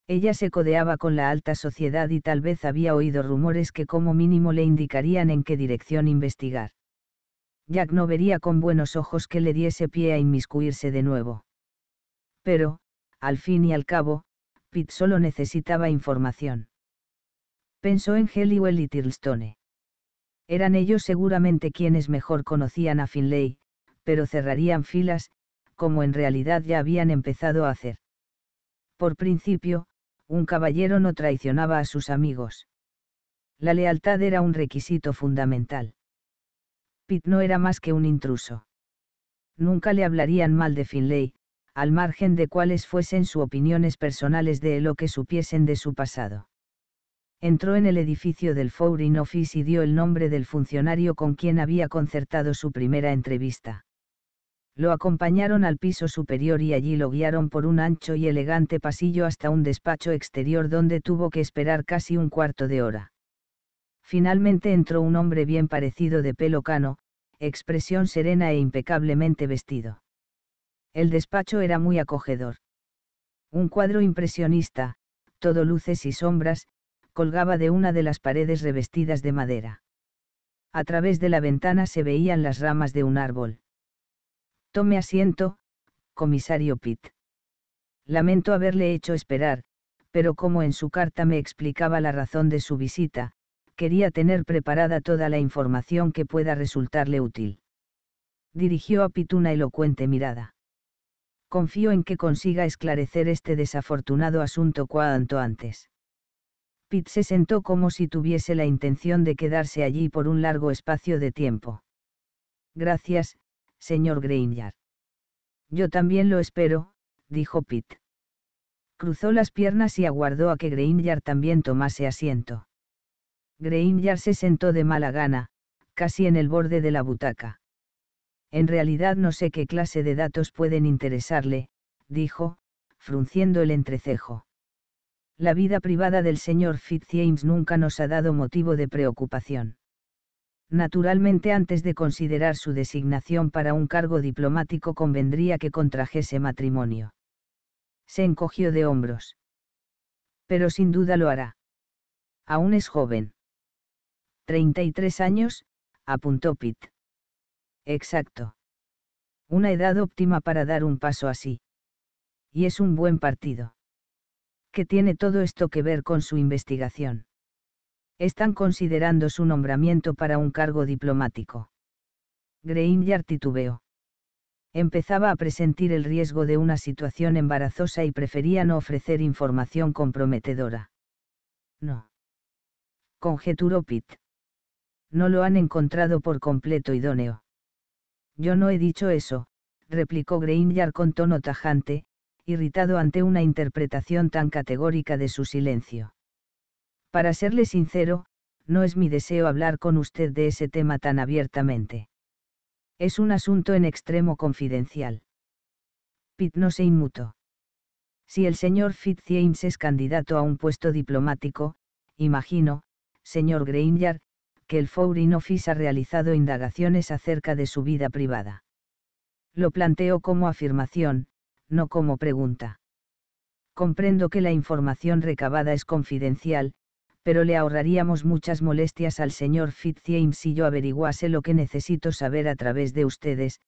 Ella se codeaba con la alta sociedad y tal vez había oído rumores que como mínimo le indicarían en qué dirección investigar. Jack no vería con buenos ojos que le diese pie a inmiscuirse de nuevo. Pero, al fin y al cabo, Pitt solo necesitaba información. Pensó en Heliwell y Tirlstone. Eran ellos seguramente quienes mejor conocían a Finlay, pero cerrarían filas, como en realidad ya habían empezado a hacer. Por principio, un caballero no traicionaba a sus amigos. La lealtad era un requisito fundamental. Pitt no era más que un intruso. Nunca le hablarían mal de Finlay, al margen de cuáles fuesen sus opiniones personales de él o que supiesen de su pasado. Entró en el edificio del Foreign Office y dio el nombre del funcionario con quien había concertado su primera entrevista. Lo acompañaron al piso superior y allí lo guiaron por un ancho y elegante pasillo hasta un despacho exterior donde tuvo que esperar casi un cuarto de hora. Finalmente entró un hombre bien parecido de pelo cano, expresión serena e impecablemente vestido. El despacho era muy acogedor. Un cuadro impresionista, todo luces y sombras, colgaba de una de las paredes revestidas de madera. A través de la ventana se veían las ramas de un árbol me asiento, comisario Pitt. Lamento haberle hecho esperar, pero como en su carta me explicaba la razón de su visita, quería tener preparada toda la información que pueda resultarle útil. Dirigió a Pitt una elocuente mirada. Confío en que consiga esclarecer este desafortunado asunto cuanto antes. Pitt se sentó como si tuviese la intención de quedarse allí por un largo espacio de tiempo. Gracias, señor Granger. Yo también lo espero, dijo Pitt. Cruzó las piernas y aguardó a que Granger también tomase asiento. Granger se sentó de mala gana, casi en el borde de la butaca. En realidad no sé qué clase de datos pueden interesarle, dijo, frunciendo el entrecejo. La vida privada del señor Fitzjames nunca nos ha dado motivo de preocupación naturalmente antes de considerar su designación para un cargo diplomático convendría que contrajese matrimonio. Se encogió de hombros. Pero sin duda lo hará. Aún es joven. 33 años, apuntó Pitt. Exacto. Una edad óptima para dar un paso así. Y es un buen partido. ¿Qué tiene todo esto que ver con su investigación? están considerando su nombramiento para un cargo diplomático. Greinyard titubeó. Empezaba a presentir el riesgo de una situación embarazosa y prefería no ofrecer información comprometedora. No. Conjeturó Pitt. No lo han encontrado por completo idóneo. Yo no he dicho eso, replicó Greinyard con tono tajante, irritado ante una interpretación tan categórica de su silencio. Para serle sincero, no es mi deseo hablar con usted de ese tema tan abiertamente. Es un asunto en extremo confidencial. Pitt no se inmutó. Si el señor Fitzjames es candidato a un puesto diplomático, imagino, señor Greinyard, que el Foreign Office ha realizado indagaciones acerca de su vida privada. Lo planteo como afirmación, no como pregunta. Comprendo que la información recabada es confidencial, pero le ahorraríamos muchas molestias al señor Fitzjames si yo averiguase lo que necesito saber a través de ustedes,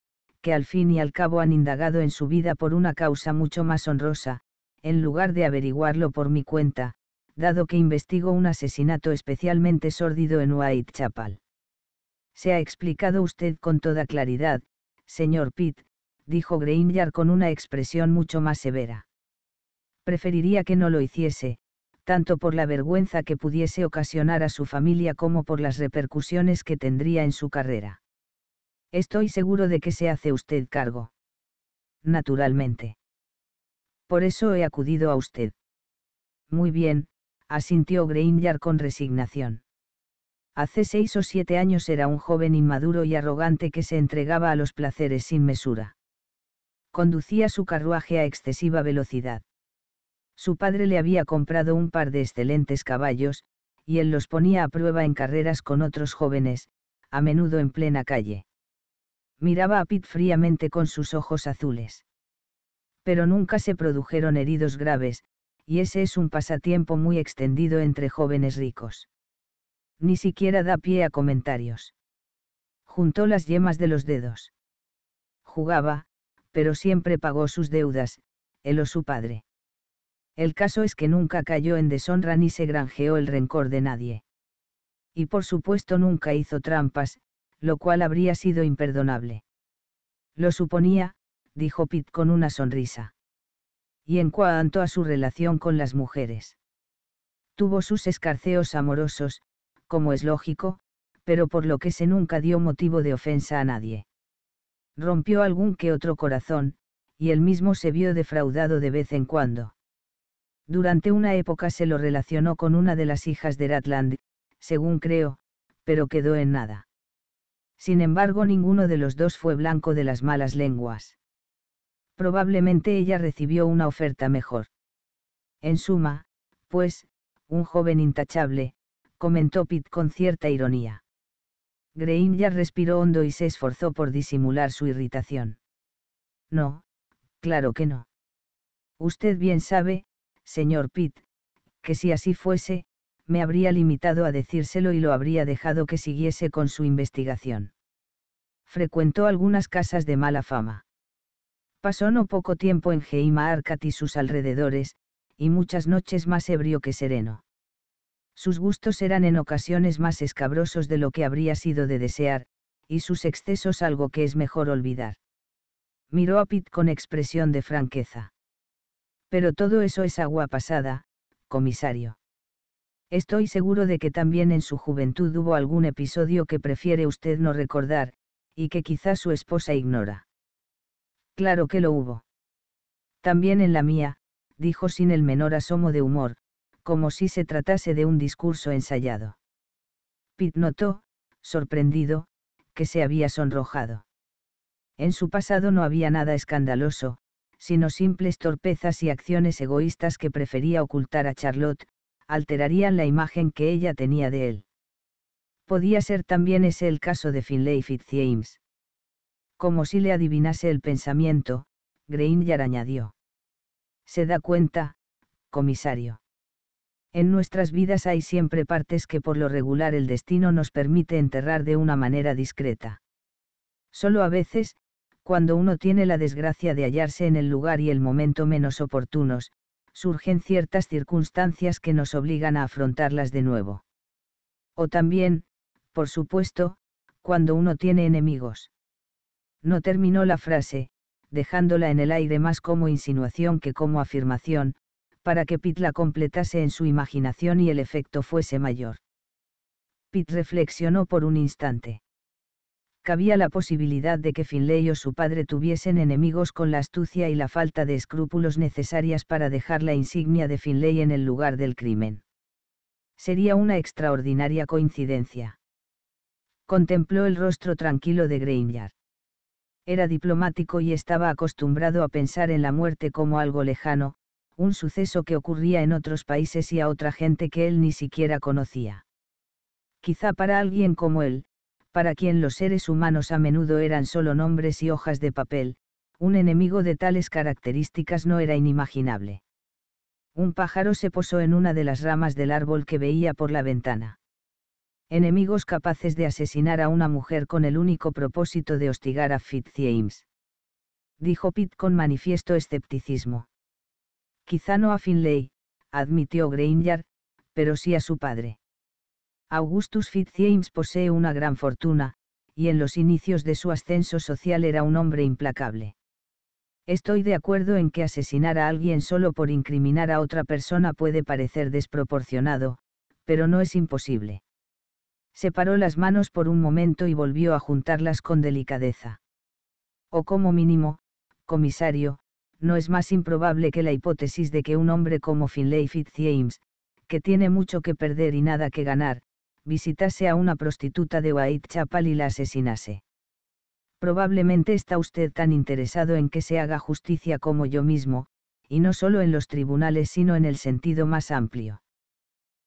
que al fin y al cabo han indagado en su vida por una causa mucho más honrosa, en lugar de averiguarlo por mi cuenta, dado que investigo un asesinato especialmente sórdido en Whitechapel. Se ha explicado usted con toda claridad, señor Pitt, dijo Granger con una expresión mucho más severa. Preferiría que no lo hiciese, tanto por la vergüenza que pudiese ocasionar a su familia como por las repercusiones que tendría en su carrera. Estoy seguro de que se hace usted cargo. Naturalmente. Por eso he acudido a usted. Muy bien, asintió Greinyard con resignación. Hace seis o siete años era un joven inmaduro y arrogante que se entregaba a los placeres sin mesura. Conducía su carruaje a excesiva velocidad. Su padre le había comprado un par de excelentes caballos, y él los ponía a prueba en carreras con otros jóvenes, a menudo en plena calle. Miraba a Pitt fríamente con sus ojos azules. Pero nunca se produjeron heridos graves, y ese es un pasatiempo muy extendido entre jóvenes ricos. Ni siquiera da pie a comentarios. Juntó las yemas de los dedos. Jugaba, pero siempre pagó sus deudas, él o su padre. El caso es que nunca cayó en deshonra ni se granjeó el rencor de nadie. Y por supuesto nunca hizo trampas, lo cual habría sido imperdonable. Lo suponía, dijo Pitt con una sonrisa. Y en cuanto a su relación con las mujeres. Tuvo sus escarceos amorosos, como es lógico, pero por lo que se nunca dio motivo de ofensa a nadie. Rompió algún que otro corazón, y él mismo se vio defraudado de vez en cuando. Durante una época se lo relacionó con una de las hijas de Ratland, según creo, pero quedó en nada. Sin embargo, ninguno de los dos fue blanco de las malas lenguas. Probablemente ella recibió una oferta mejor. En suma, pues, un joven intachable, comentó Pitt con cierta ironía. ya respiró hondo y se esforzó por disimular su irritación. No, claro que no. Usted bien sabe, señor Pitt, que si así fuese, me habría limitado a decírselo y lo habría dejado que siguiese con su investigación. Frecuentó algunas casas de mala fama. Pasó no poco tiempo en Geima y sus alrededores, y muchas noches más ebrio que sereno. Sus gustos eran en ocasiones más escabrosos de lo que habría sido de desear, y sus excesos algo que es mejor olvidar. Miró a Pitt con expresión de franqueza. Pero todo eso es agua pasada, comisario. Estoy seguro de que también en su juventud hubo algún episodio que prefiere usted no recordar, y que quizás su esposa ignora. Claro que lo hubo. También en la mía, dijo sin el menor asomo de humor, como si se tratase de un discurso ensayado. Pitt notó, sorprendido, que se había sonrojado. En su pasado no había nada escandaloso, sino simples torpezas y acciones egoístas que prefería ocultar a Charlotte, alterarían la imagen que ella tenía de él. Podía ser también ese el caso de Finlay Fitzjames. Como si le adivinase el pensamiento, Greener añadió. Se da cuenta, comisario. En nuestras vidas hay siempre partes que por lo regular el destino nos permite enterrar de una manera discreta. Solo a veces, cuando uno tiene la desgracia de hallarse en el lugar y el momento menos oportunos, surgen ciertas circunstancias que nos obligan a afrontarlas de nuevo. O también, por supuesto, cuando uno tiene enemigos. No terminó la frase, dejándola en el aire más como insinuación que como afirmación, para que Pitt la completase en su imaginación y el efecto fuese mayor. Pitt reflexionó por un instante cabía la posibilidad de que Finley o su padre tuviesen enemigos con la astucia y la falta de escrúpulos necesarias para dejar la insignia de Finley en el lugar del crimen. Sería una extraordinaria coincidencia. Contempló el rostro tranquilo de Granger. Era diplomático y estaba acostumbrado a pensar en la muerte como algo lejano, un suceso que ocurría en otros países y a otra gente que él ni siquiera conocía. Quizá para alguien como él, para quien los seres humanos a menudo eran solo nombres y hojas de papel, un enemigo de tales características no era inimaginable. Un pájaro se posó en una de las ramas del árbol que veía por la ventana. Enemigos capaces de asesinar a una mujer con el único propósito de hostigar a James», Dijo Pitt con manifiesto escepticismo. Quizá no a Finlay, admitió Granger, pero sí a su padre. Augustus Fitzjames posee una gran fortuna, y en los inicios de su ascenso social era un hombre implacable. Estoy de acuerdo en que asesinar a alguien solo por incriminar a otra persona puede parecer desproporcionado, pero no es imposible. Separó las manos por un momento y volvió a juntarlas con delicadeza. O como mínimo, comisario, no es más improbable que la hipótesis de que un hombre como Finlay Fitzjames, que tiene mucho que perder y nada que ganar, visitase a una prostituta de Chapal y la asesinase. Probablemente está usted tan interesado en que se haga justicia como yo mismo, y no solo en los tribunales sino en el sentido más amplio.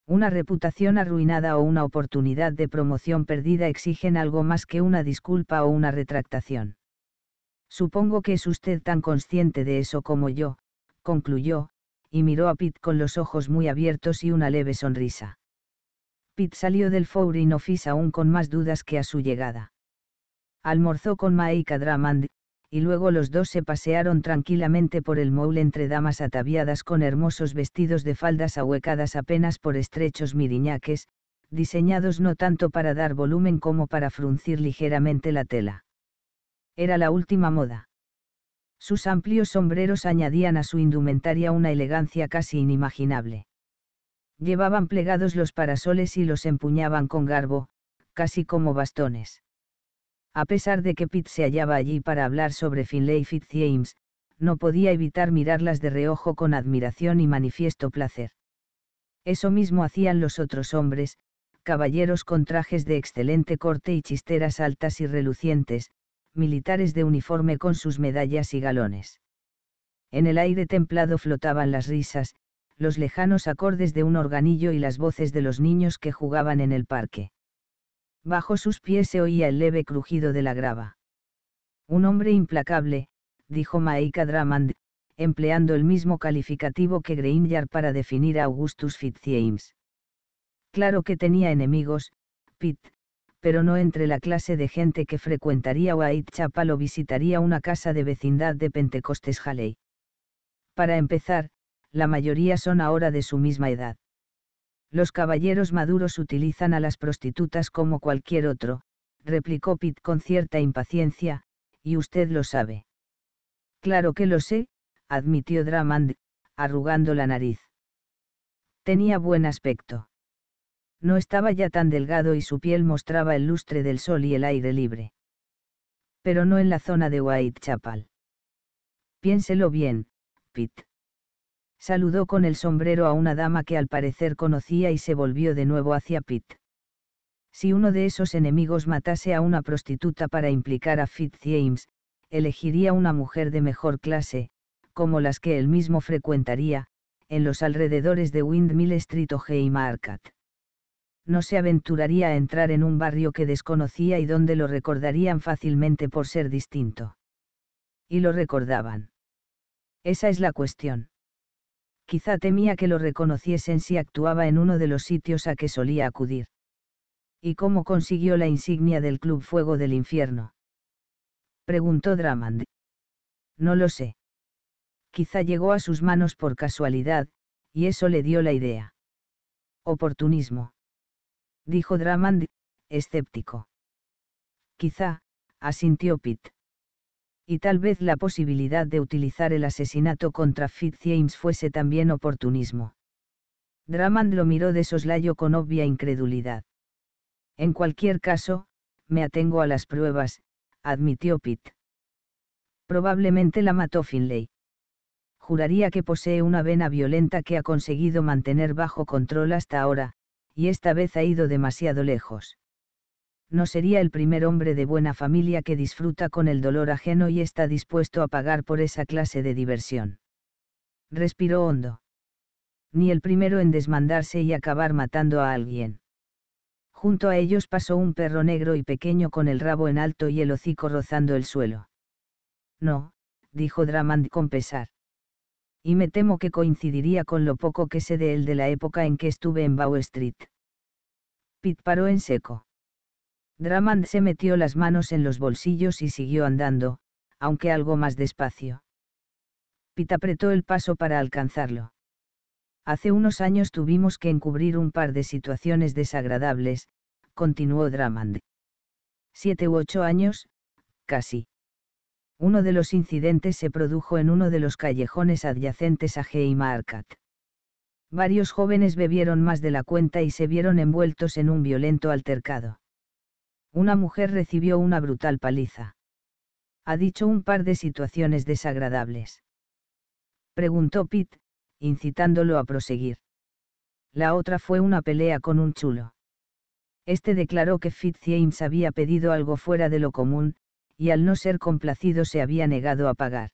Una reputación arruinada o una oportunidad de promoción perdida exigen algo más que una disculpa o una retractación. Supongo que es usted tan consciente de eso como yo, concluyó, y miró a Pitt con los ojos muy abiertos y una leve sonrisa salió del in Office aún con más dudas que a su llegada. Almorzó con Maika Dramand y luego los dos se pasearon tranquilamente por el mueble entre damas ataviadas con hermosos vestidos de faldas ahuecadas apenas por estrechos miriñaques, diseñados no tanto para dar volumen como para fruncir ligeramente la tela. Era la última moda. Sus amplios sombreros añadían a su indumentaria una elegancia casi inimaginable. Llevaban plegados los parasoles y los empuñaban con garbo, casi como bastones. A pesar de que Pitt se hallaba allí para hablar sobre Finlay Fitzjames, no podía evitar mirarlas de reojo con admiración y manifiesto placer. Eso mismo hacían los otros hombres, caballeros con trajes de excelente corte y chisteras altas y relucientes, militares de uniforme con sus medallas y galones. En el aire templado flotaban las risas, los lejanos acordes de un organillo y las voces de los niños que jugaban en el parque. Bajo sus pies se oía el leve crujido de la grava. Un hombre implacable, dijo Maika Dramand, empleando el mismo calificativo que Greinyard para definir a Augustus Fitzjames. Claro que tenía enemigos, Pitt, pero no entre la clase de gente que frecuentaría Whitechapel o visitaría una casa de vecindad de Pentecostes Halley. Para empezar, la mayoría son ahora de su misma edad. Los caballeros maduros utilizan a las prostitutas como cualquier otro, replicó Pitt con cierta impaciencia, y usted lo sabe. Claro que lo sé, admitió Dramand, arrugando la nariz. Tenía buen aspecto. No estaba ya tan delgado y su piel mostraba el lustre del sol y el aire libre. Pero no en la zona de Whitechapel. Piénselo bien, Pitt. Saludó con el sombrero a una dama que al parecer conocía y se volvió de nuevo hacia Pitt. Si uno de esos enemigos matase a una prostituta para implicar a Fitz James, elegiría una mujer de mejor clase, como las que él mismo frecuentaría, en los alrededores de Windmill Street o Hay Market. No se aventuraría a entrar en un barrio que desconocía y donde lo recordarían fácilmente por ser distinto. Y lo recordaban. Esa es la cuestión. Quizá temía que lo reconociesen si actuaba en uno de los sitios a que solía acudir. ¿Y cómo consiguió la insignia del Club Fuego del Infierno? Preguntó Dramand. No lo sé. Quizá llegó a sus manos por casualidad, y eso le dio la idea. Oportunismo. Dijo Dramand, escéptico. Quizá, asintió Pitt y tal vez la posibilidad de utilizar el asesinato contra Fitzjames fuese también oportunismo. Drummond lo miró de soslayo con obvia incredulidad. En cualquier caso, me atengo a las pruebas, admitió Pitt. Probablemente la mató Finlay. Juraría que posee una vena violenta que ha conseguido mantener bajo control hasta ahora, y esta vez ha ido demasiado lejos no sería el primer hombre de buena familia que disfruta con el dolor ajeno y está dispuesto a pagar por esa clase de diversión. Respiró hondo. Ni el primero en desmandarse y acabar matando a alguien. Junto a ellos pasó un perro negro y pequeño con el rabo en alto y el hocico rozando el suelo. No, dijo Dramand con pesar. Y me temo que coincidiría con lo poco que sé de él de la época en que estuve en Bow Street. Pitt paró en seco Dramand se metió las manos en los bolsillos y siguió andando, aunque algo más despacio. Pita apretó el paso para alcanzarlo. Hace unos años tuvimos que encubrir un par de situaciones desagradables, continuó Dramand. Siete u ocho años, casi. Uno de los incidentes se produjo en uno de los callejones adyacentes a Hey Varios jóvenes bebieron más de la cuenta y se vieron envueltos en un violento altercado. Una mujer recibió una brutal paliza. Ha dicho un par de situaciones desagradables. Preguntó Pitt, incitándolo a proseguir. La otra fue una pelea con un chulo. Este declaró que James había pedido algo fuera de lo común, y al no ser complacido se había negado a pagar.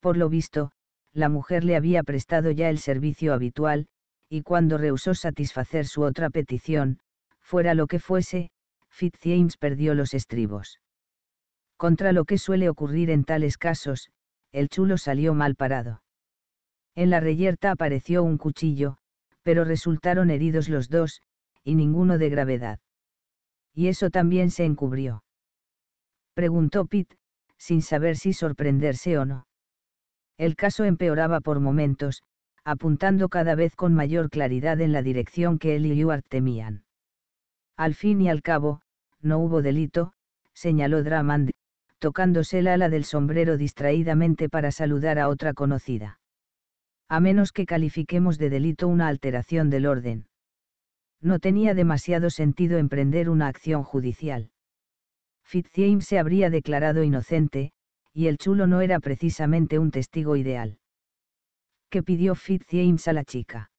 Por lo visto, la mujer le había prestado ya el servicio habitual, y cuando rehusó satisfacer su otra petición, fuera lo que fuese, James perdió los estribos. Contra lo que suele ocurrir en tales casos, el chulo salió mal parado. En la reyerta apareció un cuchillo, pero resultaron heridos los dos, y ninguno de gravedad. ¿Y eso también se encubrió? Preguntó Pitt, sin saber si sorprenderse o no. El caso empeoraba por momentos, apuntando cada vez con mayor claridad en la dirección que él y Ewart temían. Al fin y al cabo, no hubo delito, señaló Dramand, tocándose el ala del sombrero distraídamente para saludar a otra conocida. A menos que califiquemos de delito una alteración del orden. No tenía demasiado sentido emprender una acción judicial. Fitzjames se habría declarado inocente, y el chulo no era precisamente un testigo ideal. ¿Qué pidió Fitzjames a la chica?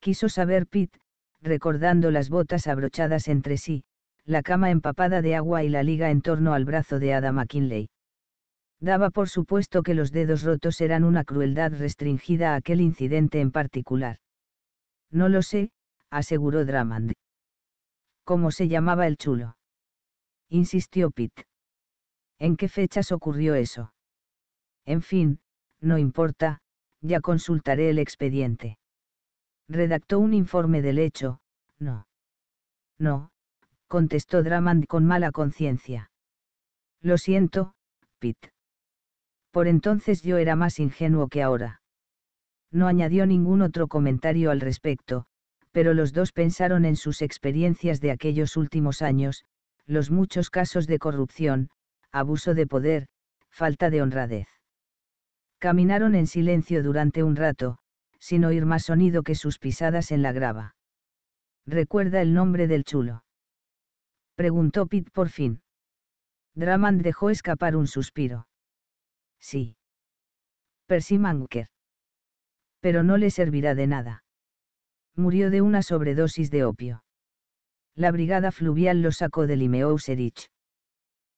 Quiso saber Pitt, recordando las botas abrochadas entre sí, la cama empapada de agua y la liga en torno al brazo de Ada McKinley. Daba por supuesto que los dedos rotos eran una crueldad restringida a aquel incidente en particular. No lo sé, aseguró Drummond. ¿Cómo se llamaba el chulo? Insistió Pitt. ¿En qué fechas ocurrió eso? En fin, no importa, ya consultaré el expediente. Redactó un informe del hecho, no. No, contestó Dramand con mala conciencia. Lo siento, Pitt Por entonces yo era más ingenuo que ahora. No añadió ningún otro comentario al respecto, pero los dos pensaron en sus experiencias de aquellos últimos años, los muchos casos de corrupción, abuso de poder, falta de honradez. Caminaron en silencio durante un rato, sin oír más sonido que sus pisadas en la grava. Recuerda el nombre del chulo. Preguntó Pitt por fin. draman dejó escapar un suspiro. Sí. Percy Manker. Pero no le servirá de nada. Murió de una sobredosis de opio. La brigada fluvial lo sacó del imeauserich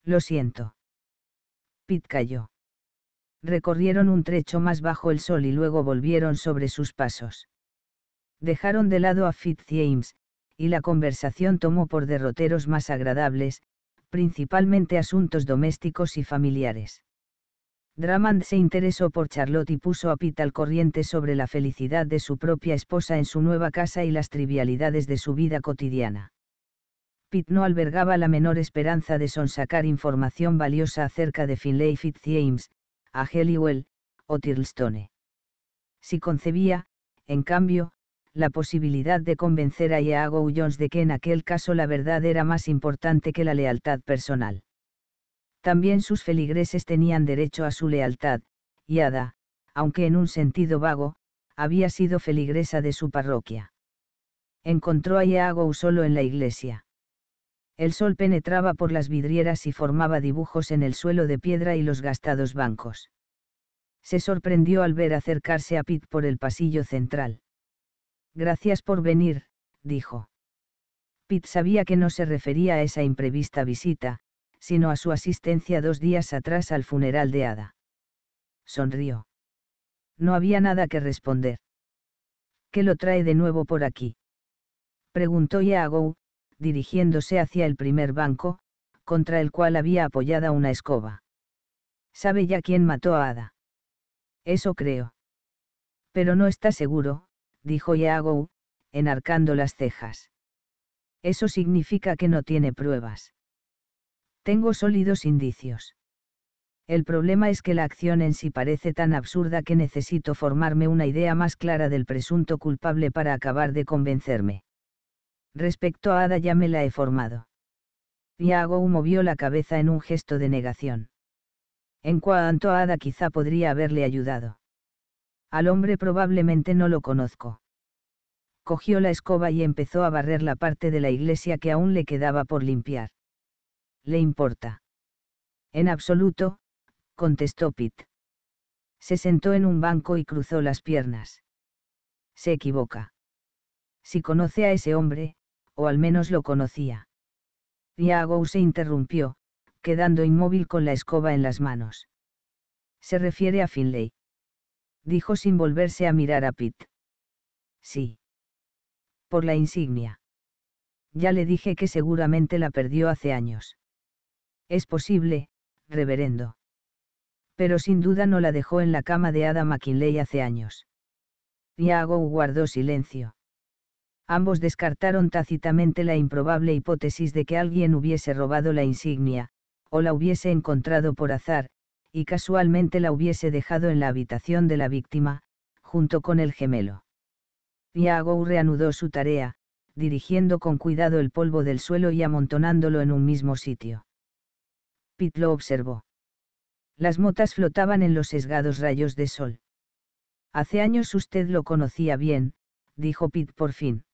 Lo siento. Pit cayó. Recorrieron un trecho más bajo el sol y luego volvieron sobre sus pasos. Dejaron de lado a Fitz James, y la conversación tomó por derroteros más agradables, principalmente asuntos domésticos y familiares. Drummond se interesó por Charlotte y puso a Pitt al corriente sobre la felicidad de su propia esposa en su nueva casa y las trivialidades de su vida cotidiana. Pitt no albergaba la menor esperanza de sonsacar información valiosa acerca de Finlay Fitzjames, a Heliwell, o Tirlstone. Si concebía, en cambio, la posibilidad de convencer a Iago Jones de que en aquel caso la verdad era más importante que la lealtad personal. También sus feligreses tenían derecho a su lealtad, y Ada, aunque en un sentido vago, había sido feligresa de su parroquia. Encontró a Iago solo en la iglesia. El sol penetraba por las vidrieras y formaba dibujos en el suelo de piedra y los gastados bancos. Se sorprendió al ver acercarse a Pitt por el pasillo central. Gracias por venir, dijo. Pitt sabía que no se refería a esa imprevista visita, sino a su asistencia dos días atrás al funeral de Ada. Sonrió. No había nada que responder. ¿Qué lo trae de nuevo por aquí? Preguntó Yago, dirigiéndose hacia el primer banco, contra el cual había apoyada una escoba. ¿Sabe ya quién mató a Ada? Eso creo. Pero no está seguro, dijo Yago, enarcando las cejas. Eso significa que no tiene pruebas. Tengo sólidos indicios. El problema es que la acción en sí parece tan absurda que necesito formarme una idea más clara del presunto culpable para acabar de convencerme. Respecto a Ada ya me la he formado. Iago movió la cabeza en un gesto de negación. En cuanto a Ada quizá podría haberle ayudado. Al hombre probablemente no lo conozco. Cogió la escoba y empezó a barrer la parte de la iglesia que aún le quedaba por limpiar. ¿Le importa? En absoluto, contestó Pitt. Se sentó en un banco y cruzó las piernas. Se equivoca. Si conoce a ese hombre, o al menos lo conocía. Iago se interrumpió, quedando inmóvil con la escoba en las manos. Se refiere a Finlay dijo sin volverse a mirar a Pitt. Sí. Por la insignia. Ya le dije que seguramente la perdió hace años. Es posible, reverendo. Pero sin duda no la dejó en la cama de Ada McKinley hace años. Tiago guardó silencio. Ambos descartaron tácitamente la improbable hipótesis de que alguien hubiese robado la insignia, o la hubiese encontrado por azar, y casualmente la hubiese dejado en la habitación de la víctima, junto con el gemelo. Yagou reanudó su tarea, dirigiendo con cuidado el polvo del suelo y amontonándolo en un mismo sitio. Pit lo observó. Las motas flotaban en los sesgados rayos de sol. Hace años usted lo conocía bien, dijo Pit por fin.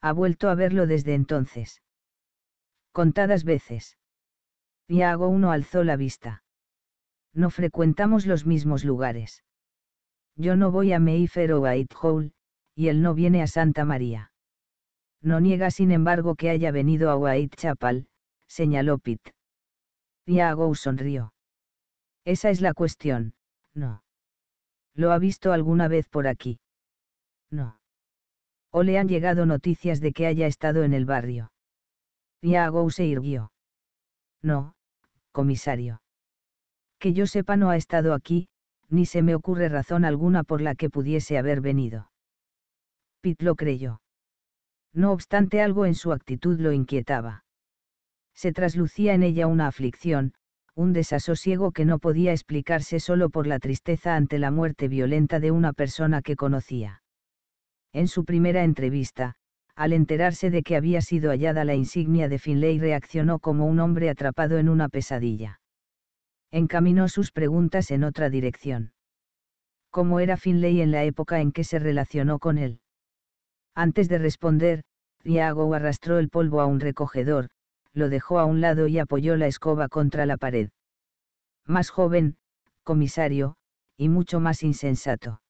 Ha vuelto a verlo desde entonces. Contadas veces. Piago no alzó la vista no frecuentamos los mismos lugares. Yo no voy a Mayfair o Whitehall, y él no viene a Santa María. No niega sin embargo que haya venido a Whitechapel, señaló Pitt. Gou sonrió. Esa es la cuestión, no. ¿Lo ha visto alguna vez por aquí? No. ¿O le han llegado noticias de que haya estado en el barrio? Gou se irguió. No, comisario que yo sepa no ha estado aquí, ni se me ocurre razón alguna por la que pudiese haber venido. Pitt lo creyó. No obstante algo en su actitud lo inquietaba. Se traslucía en ella una aflicción, un desasosiego que no podía explicarse solo por la tristeza ante la muerte violenta de una persona que conocía. En su primera entrevista, al enterarse de que había sido hallada la insignia de Finlay reaccionó como un hombre atrapado en una pesadilla encaminó sus preguntas en otra dirección. ¿Cómo era Finlay en la época en que se relacionó con él? Antes de responder, Tiago arrastró el polvo a un recogedor, lo dejó a un lado y apoyó la escoba contra la pared. Más joven, comisario, y mucho más insensato.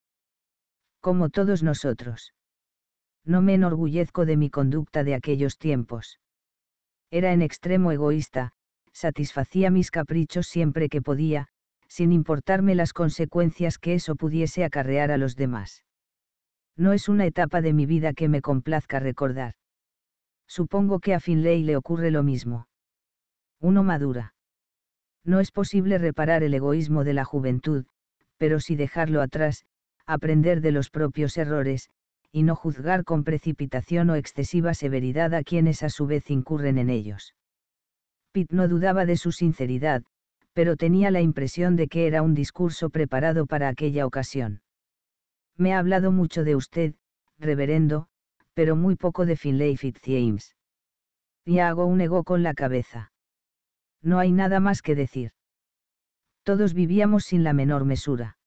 Como todos nosotros. No me enorgullezco de mi conducta de aquellos tiempos. Era en extremo egoísta, satisfacía mis caprichos siempre que podía, sin importarme las consecuencias que eso pudiese acarrear a los demás. No es una etapa de mi vida que me complazca recordar. Supongo que a Finlay le ocurre lo mismo. Uno madura. No es posible reparar el egoísmo de la juventud, pero sí dejarlo atrás, aprender de los propios errores, y no juzgar con precipitación o excesiva severidad a quienes a su vez incurren en ellos. Pitt no dudaba de su sinceridad, pero tenía la impresión de que era un discurso preparado para aquella ocasión. Me ha hablado mucho de usted, reverendo, pero muy poco de Finlay Fitzjames. Y hago un ego con la cabeza. No hay nada más que decir. Todos vivíamos sin la menor mesura.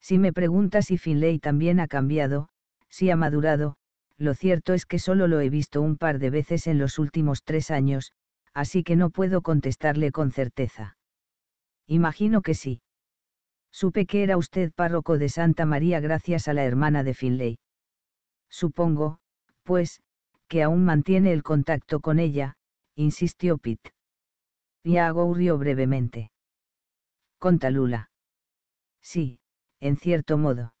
Si me preguntas si Finlay también ha cambiado, si ha madurado, lo cierto es que solo lo he visto un par de veces en los últimos tres años, así que no puedo contestarle con certeza. Imagino que sí. Supe que era usted párroco de Santa María gracias a la hermana de Finlay. Supongo, pues, que aún mantiene el contacto con ella, insistió Pitt. Y rió brevemente. Conta Lula. Sí, en cierto modo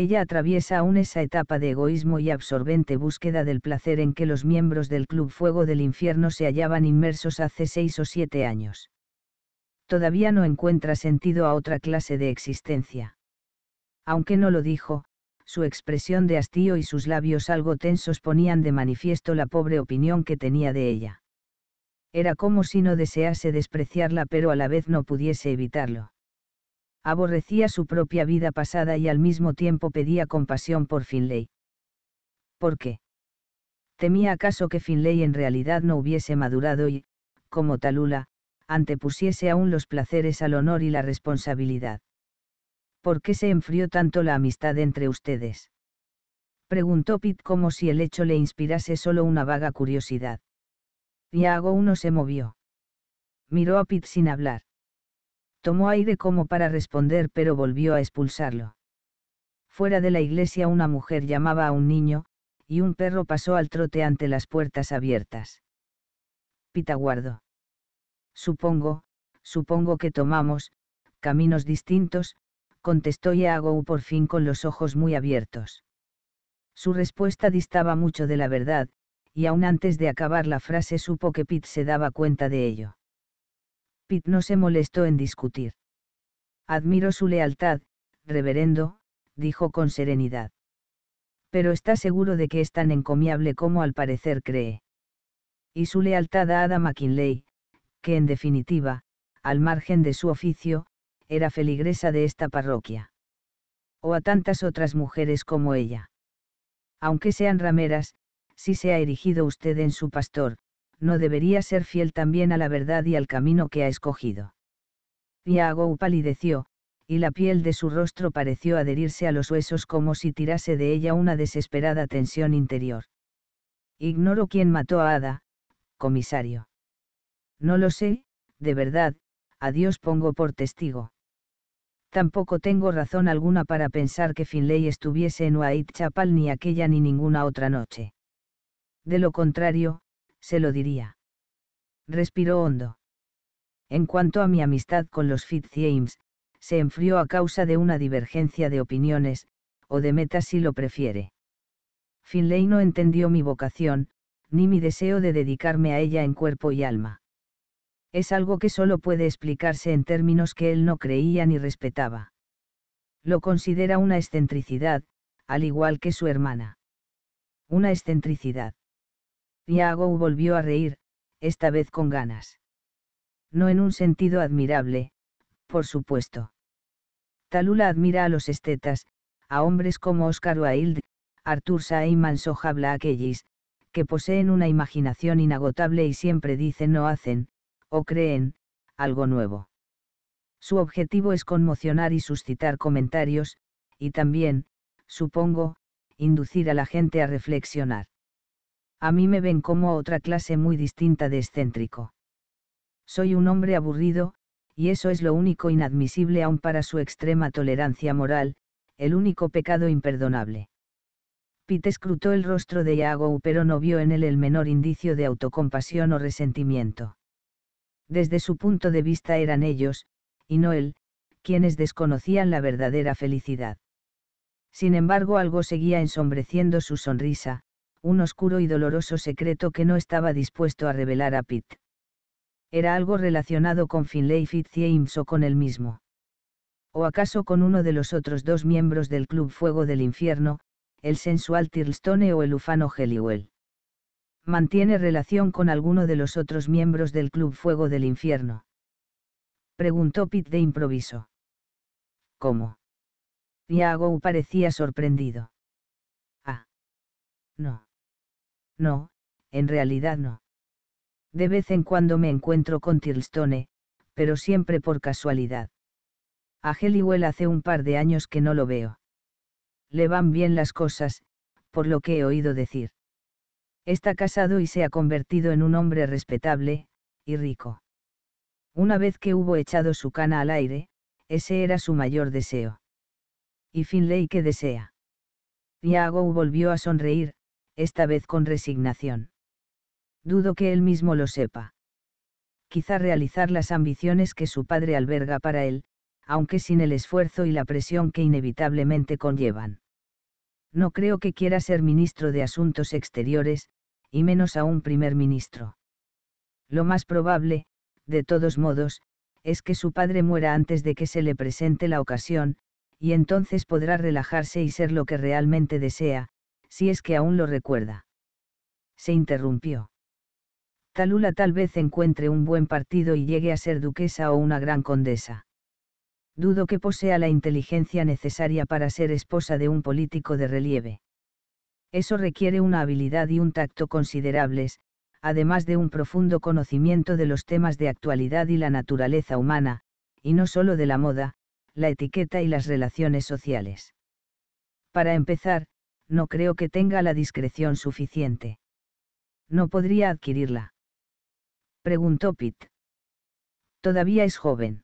ella atraviesa aún esa etapa de egoísmo y absorbente búsqueda del placer en que los miembros del Club Fuego del Infierno se hallaban inmersos hace seis o siete años. Todavía no encuentra sentido a otra clase de existencia. Aunque no lo dijo, su expresión de hastío y sus labios algo tensos ponían de manifiesto la pobre opinión que tenía de ella. Era como si no desease despreciarla pero a la vez no pudiese evitarlo aborrecía su propia vida pasada y al mismo tiempo pedía compasión por Finlay. ¿Por qué? Temía acaso que Finlay en realidad no hubiese madurado y, como Talula, antepusiese aún los placeres al honor y la responsabilidad. ¿Por qué se enfrió tanto la amistad entre ustedes? Preguntó Pitt como si el hecho le inspirase solo una vaga curiosidad. Iago uno se movió. Miró a Pitt sin hablar. Tomó aire como para responder pero volvió a expulsarlo. Fuera de la iglesia una mujer llamaba a un niño, y un perro pasó al trote ante las puertas abiertas. Pitaguardo. Supongo, supongo que tomamos, caminos distintos, contestó Yago por fin con los ojos muy abiertos. Su respuesta distaba mucho de la verdad, y aún antes de acabar la frase supo que Pit se daba cuenta de ello. Pitt no se molestó en discutir. Admiro su lealtad, reverendo, dijo con serenidad. Pero está seguro de que es tan encomiable como al parecer cree. Y su lealtad a Ada McKinley, que en definitiva, al margen de su oficio, era feligresa de esta parroquia. O a tantas otras mujeres como ella. Aunque sean rameras, si se ha erigido usted en su pastor, no debería ser fiel también a la verdad y al camino que ha escogido. tiago palideció, y la piel de su rostro pareció adherirse a los huesos como si tirase de ella una desesperada tensión interior. Ignoro quién mató a Ada, comisario. No lo sé, de verdad, a Dios pongo por testigo. Tampoco tengo razón alguna para pensar que Finlay estuviese en Whitechapel ni aquella ni ninguna otra noche. De lo contrario, se lo diría. Respiró hondo. En cuanto a mi amistad con los Fitzjames, se enfrió a causa de una divergencia de opiniones, o de metas si lo prefiere. Finlay no entendió mi vocación, ni mi deseo de dedicarme a ella en cuerpo y alma. Es algo que solo puede explicarse en términos que él no creía ni respetaba. Lo considera una excentricidad, al igual que su hermana. Una excentricidad. Niagou volvió a reír, esta vez con ganas. No en un sentido admirable, por supuesto. Talula admira a los estetas, a hombres como Oscar Wilde, Arthur Saimans o Aquellis, que poseen una imaginación inagotable y siempre dicen o hacen, o creen, algo nuevo. Su objetivo es conmocionar y suscitar comentarios, y también, supongo, inducir a la gente a reflexionar a mí me ven como otra clase muy distinta de excéntrico. Soy un hombre aburrido, y eso es lo único inadmisible aún para su extrema tolerancia moral, el único pecado imperdonable. Pete escrutó el rostro de Iago pero no vio en él el menor indicio de autocompasión o resentimiento. Desde su punto de vista eran ellos, y no él, quienes desconocían la verdadera felicidad. Sin embargo, algo seguía ensombreciendo su sonrisa, un oscuro y doloroso secreto que no estaba dispuesto a revelar a Pitt. Era algo relacionado con Finlay Fitzjames o con él mismo. ¿O acaso con uno de los otros dos miembros del Club Fuego del Infierno, el sensual Tirlstone o el ufano Heliwell? ¿Mantiene relación con alguno de los otros miembros del Club Fuego del Infierno? Preguntó Pitt de improviso. ¿Cómo? Iago parecía sorprendido. Ah. No no, en realidad no. De vez en cuando me encuentro con Tirlstone, pero siempre por casualidad. A Heliwell hace un par de años que no lo veo. Le van bien las cosas, por lo que he oído decir. Está casado y se ha convertido en un hombre respetable, y rico. Una vez que hubo echado su cana al aire, ese era su mayor deseo. ¿Y Finlay qué desea? yago volvió a sonreír, esta vez con resignación. Dudo que él mismo lo sepa. Quizá realizar las ambiciones que su padre alberga para él, aunque sin el esfuerzo y la presión que inevitablemente conllevan. No creo que quiera ser ministro de Asuntos Exteriores, y menos aún primer ministro. Lo más probable, de todos modos, es que su padre muera antes de que se le presente la ocasión, y entonces podrá relajarse y ser lo que realmente desea, si es que aún lo recuerda. Se interrumpió. Talula tal vez encuentre un buen partido y llegue a ser duquesa o una gran condesa. Dudo que posea la inteligencia necesaria para ser esposa de un político de relieve. Eso requiere una habilidad y un tacto considerables, además de un profundo conocimiento de los temas de actualidad y la naturaleza humana, y no solo de la moda, la etiqueta y las relaciones sociales. Para empezar, no creo que tenga la discreción suficiente. ¿No podría adquirirla? Preguntó Pitt. Todavía es joven.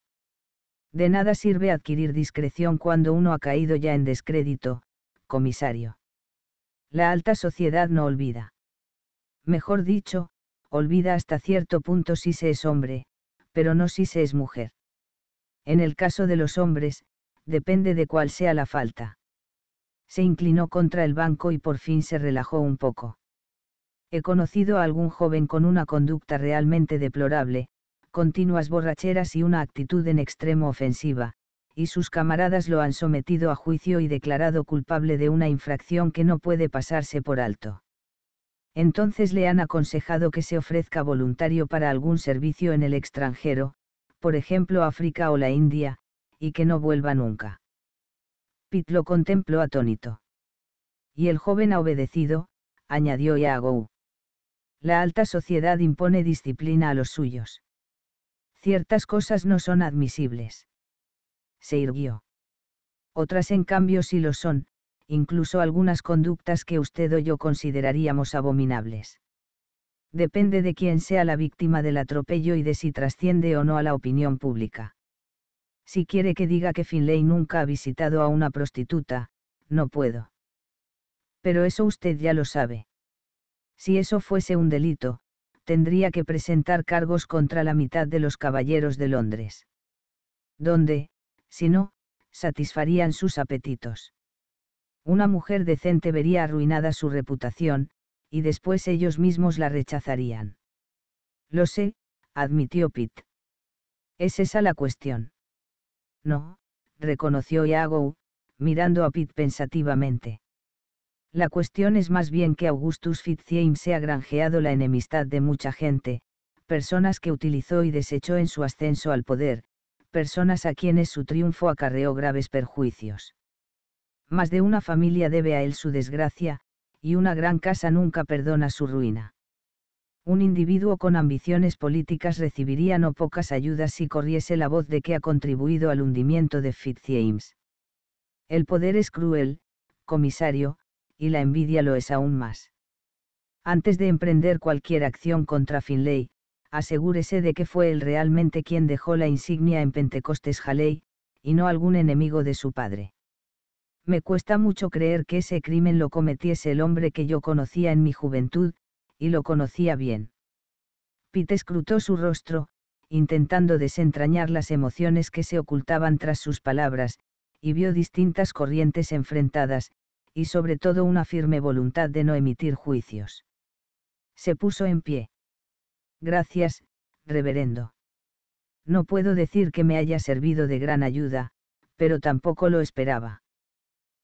De nada sirve adquirir discreción cuando uno ha caído ya en descrédito, comisario. La alta sociedad no olvida. Mejor dicho, olvida hasta cierto punto si se es hombre, pero no si se es mujer. En el caso de los hombres, depende de cuál sea la falta se inclinó contra el banco y por fin se relajó un poco. He conocido a algún joven con una conducta realmente deplorable, continuas borracheras y una actitud en extremo ofensiva, y sus camaradas lo han sometido a juicio y declarado culpable de una infracción que no puede pasarse por alto. Entonces le han aconsejado que se ofrezca voluntario para algún servicio en el extranjero, por ejemplo África o la India, y que no vuelva nunca. Pit lo contempló atónito. Y el joven ha obedecido, añadió Yagou. La alta sociedad impone disciplina a los suyos. Ciertas cosas no son admisibles. Se irguió. Otras en cambio sí lo son, incluso algunas conductas que usted o yo consideraríamos abominables. Depende de quién sea la víctima del atropello y de si trasciende o no a la opinión pública. Si quiere que diga que Finlay nunca ha visitado a una prostituta, no puedo. Pero eso usted ya lo sabe. Si eso fuese un delito, tendría que presentar cargos contra la mitad de los caballeros de Londres. Donde, si no, satisfarían sus apetitos. Una mujer decente vería arruinada su reputación, y después ellos mismos la rechazarían. Lo sé, admitió Pitt. Es esa la cuestión. No, reconoció Iago, mirando a Pitt pensativamente. La cuestión es más bien que Augustus Fitzjames se ha granjeado la enemistad de mucha gente, personas que utilizó y desechó en su ascenso al poder, personas a quienes su triunfo acarreó graves perjuicios. Más de una familia debe a él su desgracia, y una gran casa nunca perdona su ruina un individuo con ambiciones políticas recibiría no pocas ayudas si corriese la voz de que ha contribuido al hundimiento de Fitzjames. El poder es cruel, comisario, y la envidia lo es aún más. Antes de emprender cualquier acción contra Finlay, asegúrese de que fue él realmente quien dejó la insignia en Pentecostes Halley, y no algún enemigo de su padre. Me cuesta mucho creer que ese crimen lo cometiese el hombre que yo conocía en mi juventud, y lo conocía bien. Pete escrutó su rostro, intentando desentrañar las emociones que se ocultaban tras sus palabras, y vio distintas corrientes enfrentadas, y sobre todo una firme voluntad de no emitir juicios. Se puso en pie. Gracias, reverendo. No puedo decir que me haya servido de gran ayuda, pero tampoco lo esperaba.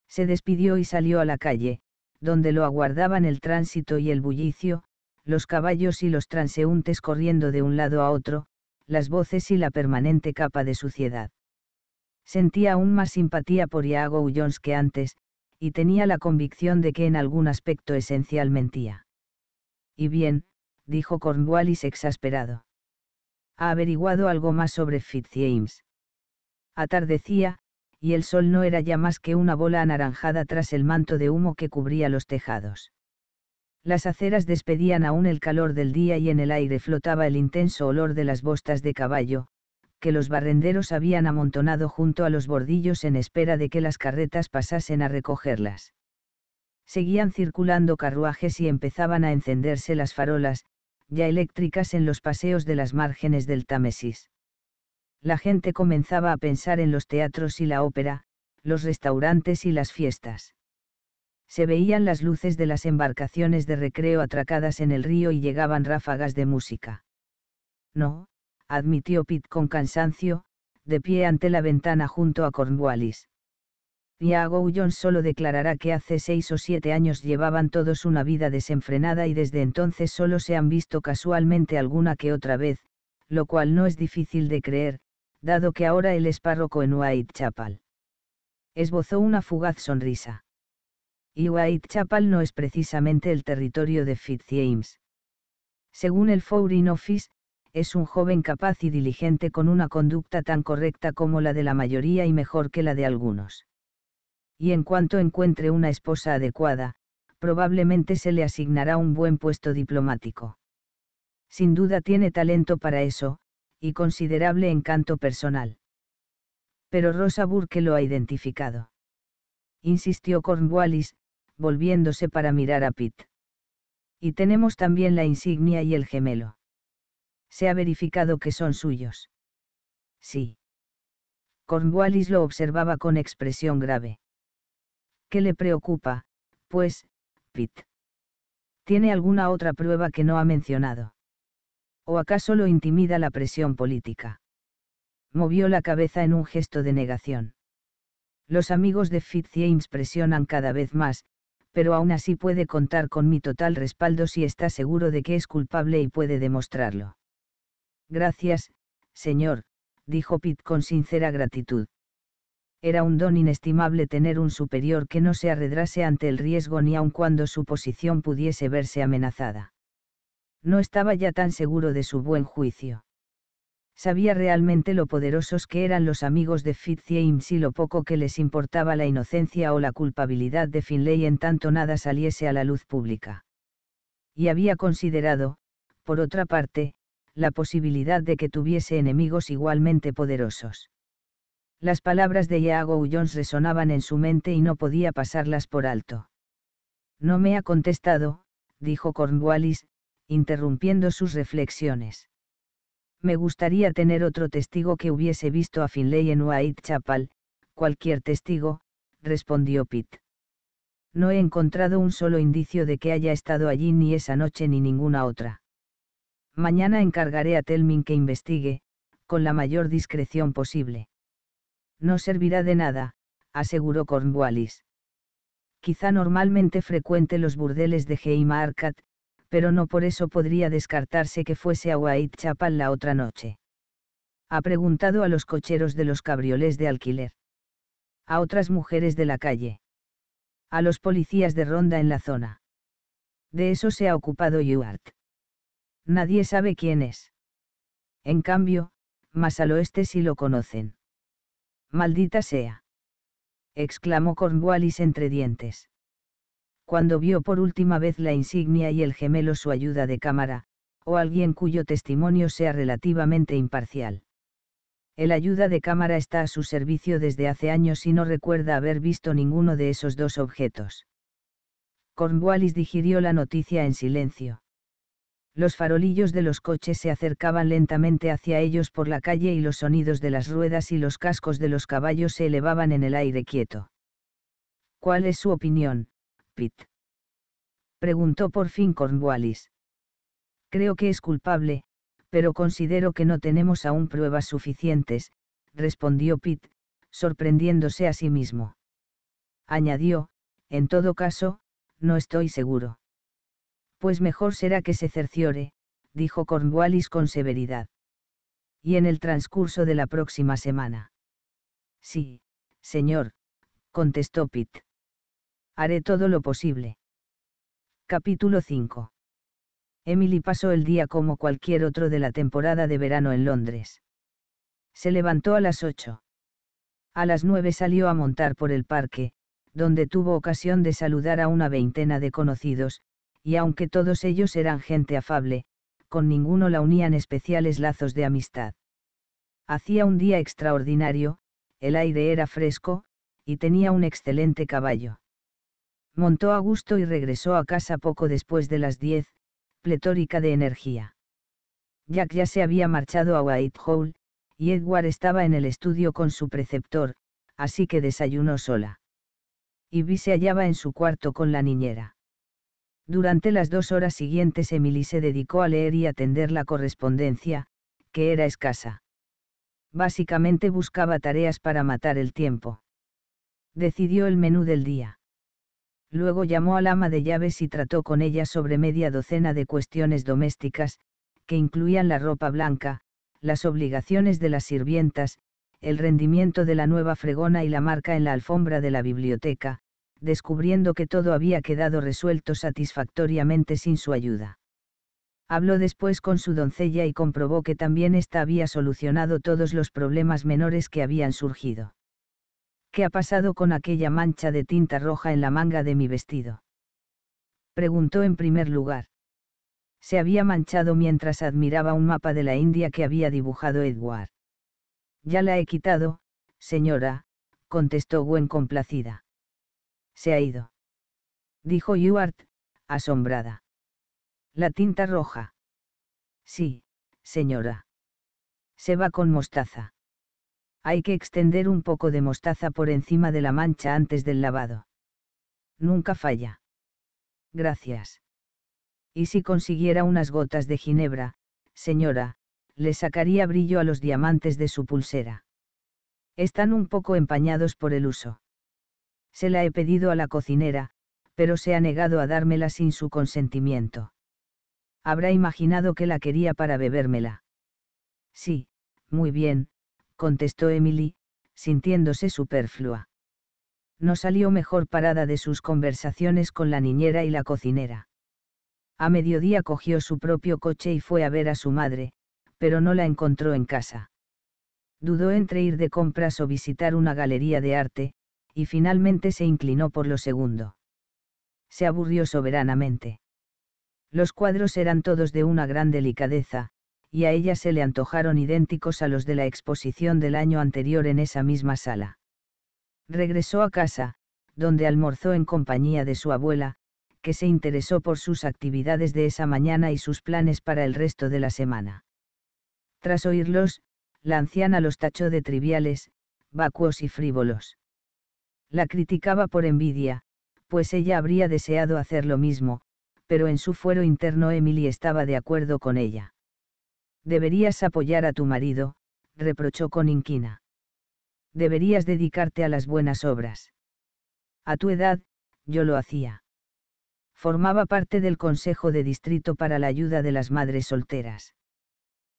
Se despidió y salió a la calle, donde lo aguardaban el tránsito y el bullicio, los caballos y los transeúntes corriendo de un lado a otro, las voces y la permanente capa de suciedad. Sentía aún más simpatía por Iago Ullons que antes, y tenía la convicción de que en algún aspecto esencial mentía. Y bien, dijo Cornwallis exasperado. Ha averiguado algo más sobre James. Atardecía, y el sol no era ya más que una bola anaranjada tras el manto de humo que cubría los tejados. Las aceras despedían aún el calor del día y en el aire flotaba el intenso olor de las bostas de caballo, que los barrenderos habían amontonado junto a los bordillos en espera de que las carretas pasasen a recogerlas. Seguían circulando carruajes y empezaban a encenderse las farolas, ya eléctricas en los paseos de las márgenes del Támesis la gente comenzaba a pensar en los teatros y la ópera, los restaurantes y las fiestas. Se veían las luces de las embarcaciones de recreo atracadas en el río y llegaban ráfagas de música. No, admitió Pitt con cansancio, de pie ante la ventana junto a Cornwallis. Iago Jones solo declarará que hace seis o siete años llevaban todos una vida desenfrenada y desde entonces solo se han visto casualmente alguna que otra vez, lo cual no es difícil de creer, dado que ahora él es párroco en Whitechapel. Esbozó una fugaz sonrisa. Y Whitechapel no es precisamente el territorio de Fitzjames. Según el Foreign Office, es un joven capaz y diligente con una conducta tan correcta como la de la mayoría y mejor que la de algunos. Y en cuanto encuentre una esposa adecuada, probablemente se le asignará un buen puesto diplomático. Sin duda tiene talento para eso, y considerable encanto personal. Pero Rosa Burke lo ha identificado. Insistió Cornwallis, volviéndose para mirar a Pitt. Y tenemos también la insignia y el gemelo. Se ha verificado que son suyos. Sí. Cornwallis lo observaba con expresión grave. ¿Qué le preocupa, pues, Pitt? ¿Tiene alguna otra prueba que no ha mencionado? ¿O acaso lo intimida la presión política? Movió la cabeza en un gesto de negación. Los amigos de James presionan cada vez más, pero aún así puede contar con mi total respaldo si está seguro de que es culpable y puede demostrarlo. Gracias, señor, dijo Pitt con sincera gratitud. Era un don inestimable tener un superior que no se arredrase ante el riesgo ni aun cuando su posición pudiese verse amenazada no estaba ya tan seguro de su buen juicio. Sabía realmente lo poderosos que eran los amigos de James y lo poco que les importaba la inocencia o la culpabilidad de Finlay en tanto nada saliese a la luz pública. Y había considerado, por otra parte, la posibilidad de que tuviese enemigos igualmente poderosos. Las palabras de Iago Ullons resonaban en su mente y no podía pasarlas por alto. No me ha contestado, dijo Cornwallis, interrumpiendo sus reflexiones. Me gustaría tener otro testigo que hubiese visto a Finlay en Whitechapel, cualquier testigo, respondió Pitt. No he encontrado un solo indicio de que haya estado allí ni esa noche ni ninguna otra. Mañana encargaré a Telmin que investigue, con la mayor discreción posible. No servirá de nada, aseguró Cornwallis. Quizá normalmente frecuente los burdeles de Heimarkat, pero no por eso podría descartarse que fuese a Chapal la otra noche. Ha preguntado a los cocheros de los cabriolés de alquiler. A otras mujeres de la calle. A los policías de ronda en la zona. De eso se ha ocupado Ewart. Nadie sabe quién es. En cambio, más al oeste sí lo conocen. Maldita sea exclamó Cornwallis entre dientes cuando vio por última vez la insignia y el gemelo su ayuda de cámara, o alguien cuyo testimonio sea relativamente imparcial. El ayuda de cámara está a su servicio desde hace años y no recuerda haber visto ninguno de esos dos objetos. Cornwallis digirió la noticia en silencio. Los farolillos de los coches se acercaban lentamente hacia ellos por la calle y los sonidos de las ruedas y los cascos de los caballos se elevaban en el aire quieto. ¿Cuál es su opinión? Pitt? Preguntó por fin Cornwallis. Creo que es culpable, pero considero que no tenemos aún pruebas suficientes, respondió Pitt, sorprendiéndose a sí mismo. Añadió, en todo caso, no estoy seguro. Pues mejor será que se cerciore, dijo Cornwallis con severidad. Y en el transcurso de la próxima semana. Sí, señor, contestó Pitt. Haré todo lo posible. Capítulo 5. Emily pasó el día como cualquier otro de la temporada de verano en Londres. Se levantó a las 8. A las 9 salió a montar por el parque, donde tuvo ocasión de saludar a una veintena de conocidos, y aunque todos ellos eran gente afable, con ninguno la unían especiales lazos de amistad. Hacía un día extraordinario, el aire era fresco, y tenía un excelente caballo montó a gusto y regresó a casa poco después de las 10, pletórica de energía. Jack ya se había marchado a Whitehall, y Edward estaba en el estudio con su preceptor, así que desayunó sola. Ivy se hallaba en su cuarto con la niñera. Durante las dos horas siguientes Emily se dedicó a leer y atender la correspondencia, que era escasa. Básicamente buscaba tareas para matar el tiempo. Decidió el menú del día. Luego llamó al ama de llaves y trató con ella sobre media docena de cuestiones domésticas, que incluían la ropa blanca, las obligaciones de las sirvientas, el rendimiento de la nueva fregona y la marca en la alfombra de la biblioteca, descubriendo que todo había quedado resuelto satisfactoriamente sin su ayuda. Habló después con su doncella y comprobó que también ésta había solucionado todos los problemas menores que habían surgido. ¿Qué ha pasado con aquella mancha de tinta roja en la manga de mi vestido? Preguntó en primer lugar. Se había manchado mientras admiraba un mapa de la India que había dibujado Edward. Ya la he quitado, señora, contestó Gwen complacida. Se ha ido. Dijo Ewart, asombrada. La tinta roja. Sí, señora. Se va con mostaza hay que extender un poco de mostaza por encima de la mancha antes del lavado. Nunca falla. Gracias. Y si consiguiera unas gotas de ginebra, señora, le sacaría brillo a los diamantes de su pulsera. Están un poco empañados por el uso. Se la he pedido a la cocinera, pero se ha negado a dármela sin su consentimiento. Habrá imaginado que la quería para bebérmela. Sí, muy bien, contestó Emily, sintiéndose superflua. No salió mejor parada de sus conversaciones con la niñera y la cocinera. A mediodía cogió su propio coche y fue a ver a su madre, pero no la encontró en casa. Dudó entre ir de compras o visitar una galería de arte, y finalmente se inclinó por lo segundo. Se aburrió soberanamente. Los cuadros eran todos de una gran delicadeza, y a ella se le antojaron idénticos a los de la exposición del año anterior en esa misma sala. Regresó a casa, donde almorzó en compañía de su abuela, que se interesó por sus actividades de esa mañana y sus planes para el resto de la semana. Tras oírlos, la anciana los tachó de triviales, vacuos y frívolos. La criticaba por envidia, pues ella habría deseado hacer lo mismo, pero en su fuero interno Emily estaba de acuerdo con ella. Deberías apoyar a tu marido, reprochó con inquina. Deberías dedicarte a las buenas obras. A tu edad, yo lo hacía. Formaba parte del Consejo de Distrito para la Ayuda de las Madres Solteras.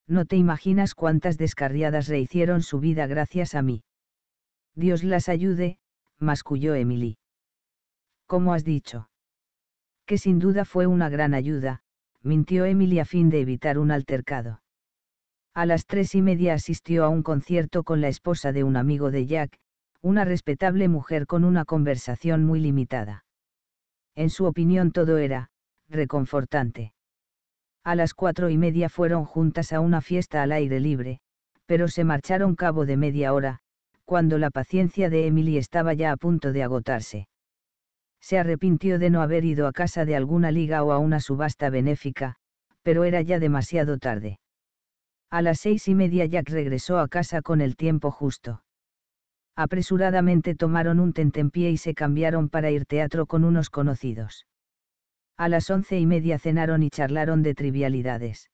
No te imaginas cuántas descarriadas rehicieron su vida gracias a mí. Dios las ayude, masculló Emily. ¿Cómo has dicho? Que sin duda fue una gran ayuda, mintió Emily a fin de evitar un altercado. A las tres y media asistió a un concierto con la esposa de un amigo de Jack, una respetable mujer con una conversación muy limitada. En su opinión todo era, reconfortante. A las cuatro y media fueron juntas a una fiesta al aire libre, pero se marcharon cabo de media hora, cuando la paciencia de Emily estaba ya a punto de agotarse. Se arrepintió de no haber ido a casa de alguna liga o a una subasta benéfica, pero era ya demasiado tarde. A las seis y media Jack regresó a casa con el tiempo justo. Apresuradamente tomaron un tentempié y se cambiaron para ir teatro con unos conocidos. A las once y media cenaron y charlaron de trivialidades.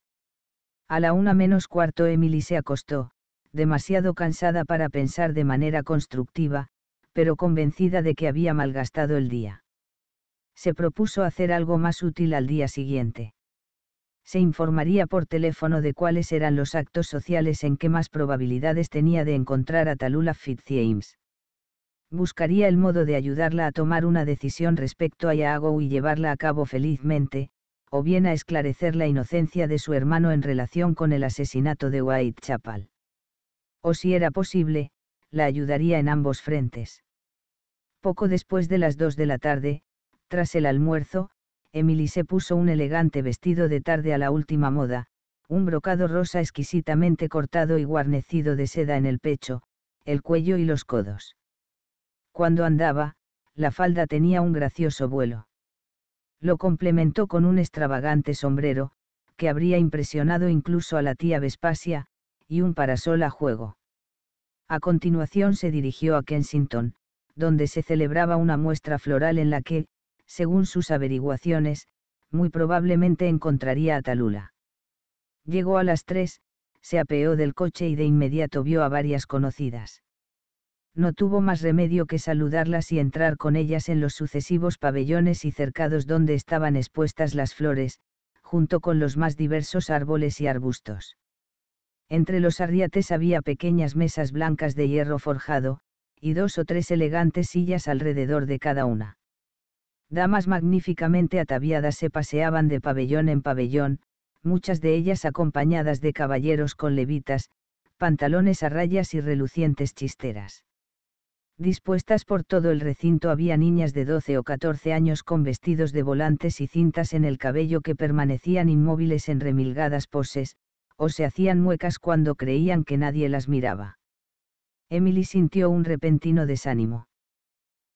A la una menos cuarto Emily se acostó, demasiado cansada para pensar de manera constructiva, pero convencida de que había malgastado el día. Se propuso hacer algo más útil al día siguiente se informaría por teléfono de cuáles eran los actos sociales en que más probabilidades tenía de encontrar a Talula Fitzjames. Buscaría el modo de ayudarla a tomar una decisión respecto a Yago y llevarla a cabo felizmente, o bien a esclarecer la inocencia de su hermano en relación con el asesinato de Whitechapel. O si era posible, la ayudaría en ambos frentes. Poco después de las dos de la tarde, tras el almuerzo, Emily se puso un elegante vestido de tarde a la última moda, un brocado rosa exquisitamente cortado y guarnecido de seda en el pecho, el cuello y los codos. Cuando andaba, la falda tenía un gracioso vuelo. Lo complementó con un extravagante sombrero, que habría impresionado incluso a la tía Vespasia, y un parasol a juego. A continuación se dirigió a Kensington, donde se celebraba una muestra floral en la que, según sus averiguaciones, muy probablemente encontraría a Talula. Llegó a las tres, se apeó del coche y de inmediato vio a varias conocidas. No tuvo más remedio que saludarlas y entrar con ellas en los sucesivos pabellones y cercados donde estaban expuestas las flores, junto con los más diversos árboles y arbustos. Entre los arriates había pequeñas mesas blancas de hierro forjado, y dos o tres elegantes sillas alrededor de cada una. Damas magníficamente ataviadas se paseaban de pabellón en pabellón, muchas de ellas acompañadas de caballeros con levitas, pantalones a rayas y relucientes chisteras. Dispuestas por todo el recinto había niñas de 12 o 14 años con vestidos de volantes y cintas en el cabello que permanecían inmóviles en remilgadas poses, o se hacían muecas cuando creían que nadie las miraba. Emily sintió un repentino desánimo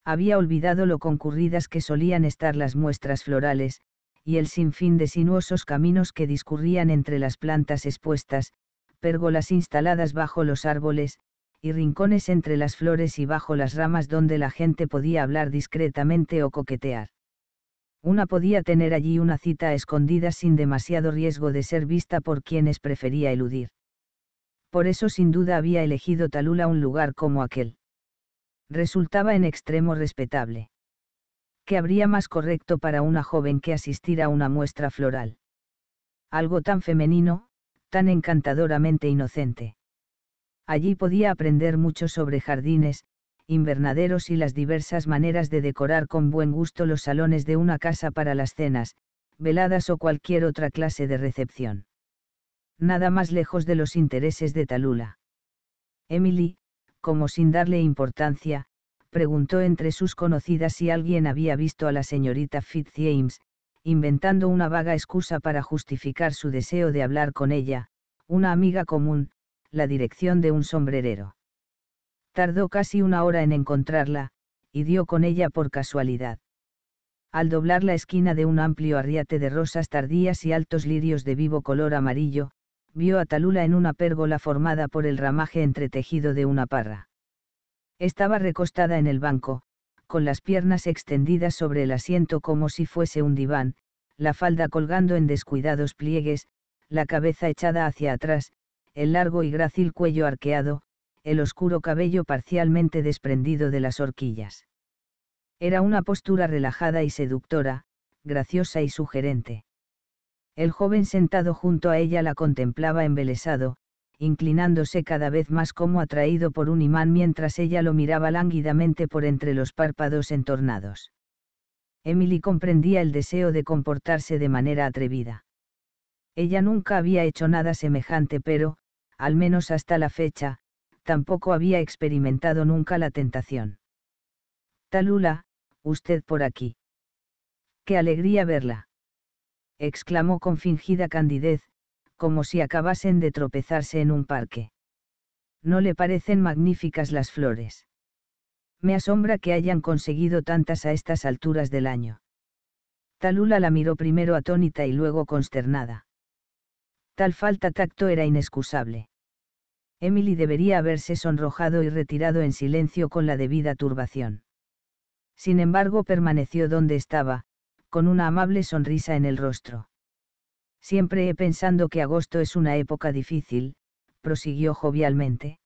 había olvidado lo concurridas que solían estar las muestras florales, y el sinfín de sinuosos caminos que discurrían entre las plantas expuestas, pérgolas instaladas bajo los árboles, y rincones entre las flores y bajo las ramas donde la gente podía hablar discretamente o coquetear. Una podía tener allí una cita escondida sin demasiado riesgo de ser vista por quienes prefería eludir. Por eso sin duda había elegido Talula un lugar como aquel resultaba en extremo respetable. ¿Qué habría más correcto para una joven que asistir a una muestra floral? Algo tan femenino, tan encantadoramente inocente. Allí podía aprender mucho sobre jardines, invernaderos y las diversas maneras de decorar con buen gusto los salones de una casa para las cenas, veladas o cualquier otra clase de recepción. Nada más lejos de los intereses de Talula. Emily, como sin darle importancia, preguntó entre sus conocidas si alguien había visto a la señorita James, inventando una vaga excusa para justificar su deseo de hablar con ella, una amiga común, la dirección de un sombrerero. Tardó casi una hora en encontrarla, y dio con ella por casualidad. Al doblar la esquina de un amplio arriate de rosas tardías y altos lirios de vivo color amarillo, vio a Talula en una pérgola formada por el ramaje entretejido de una parra. Estaba recostada en el banco, con las piernas extendidas sobre el asiento como si fuese un diván, la falda colgando en descuidados pliegues, la cabeza echada hacia atrás, el largo y grácil cuello arqueado, el oscuro cabello parcialmente desprendido de las horquillas. Era una postura relajada y seductora, graciosa y sugerente. El joven sentado junto a ella la contemplaba embelesado, inclinándose cada vez más como atraído por un imán mientras ella lo miraba lánguidamente por entre los párpados entornados. Emily comprendía el deseo de comportarse de manera atrevida. Ella nunca había hecho nada semejante, pero, al menos hasta la fecha, tampoco había experimentado nunca la tentación. Talula, usted por aquí. Qué alegría verla exclamó con fingida candidez, como si acabasen de tropezarse en un parque. ¿No le parecen magníficas las flores? Me asombra que hayan conseguido tantas a estas alturas del año. Talula la miró primero atónita y luego consternada. Tal falta tacto era inexcusable. Emily debería haberse sonrojado y retirado en silencio con la debida turbación. Sin embargo, permaneció donde estaba, con una amable sonrisa en el rostro. Siempre he pensado que agosto es una época difícil, prosiguió jovialmente.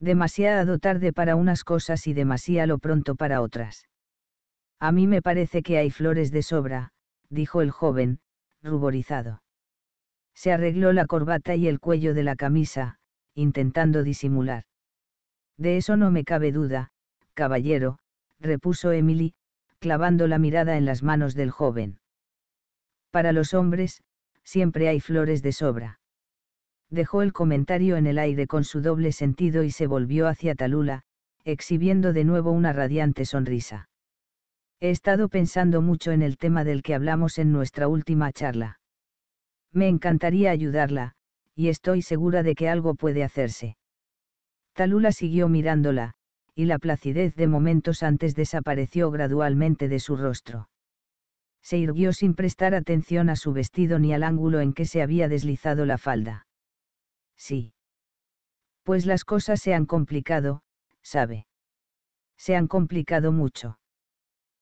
Demasiado tarde para unas cosas y demasiado pronto para otras. A mí me parece que hay flores de sobra, dijo el joven, ruborizado. Se arregló la corbata y el cuello de la camisa, intentando disimular. De eso no me cabe duda, caballero, repuso Emily, clavando la mirada en las manos del joven. Para los hombres, siempre hay flores de sobra. Dejó el comentario en el aire con su doble sentido y se volvió hacia Talula, exhibiendo de nuevo una radiante sonrisa. He estado pensando mucho en el tema del que hablamos en nuestra última charla. Me encantaría ayudarla, y estoy segura de que algo puede hacerse. Talula siguió mirándola, y la placidez de momentos antes desapareció gradualmente de su rostro. Se irguió sin prestar atención a su vestido ni al ángulo en que se había deslizado la falda. Sí. Pues las cosas se han complicado, sabe. Se han complicado mucho.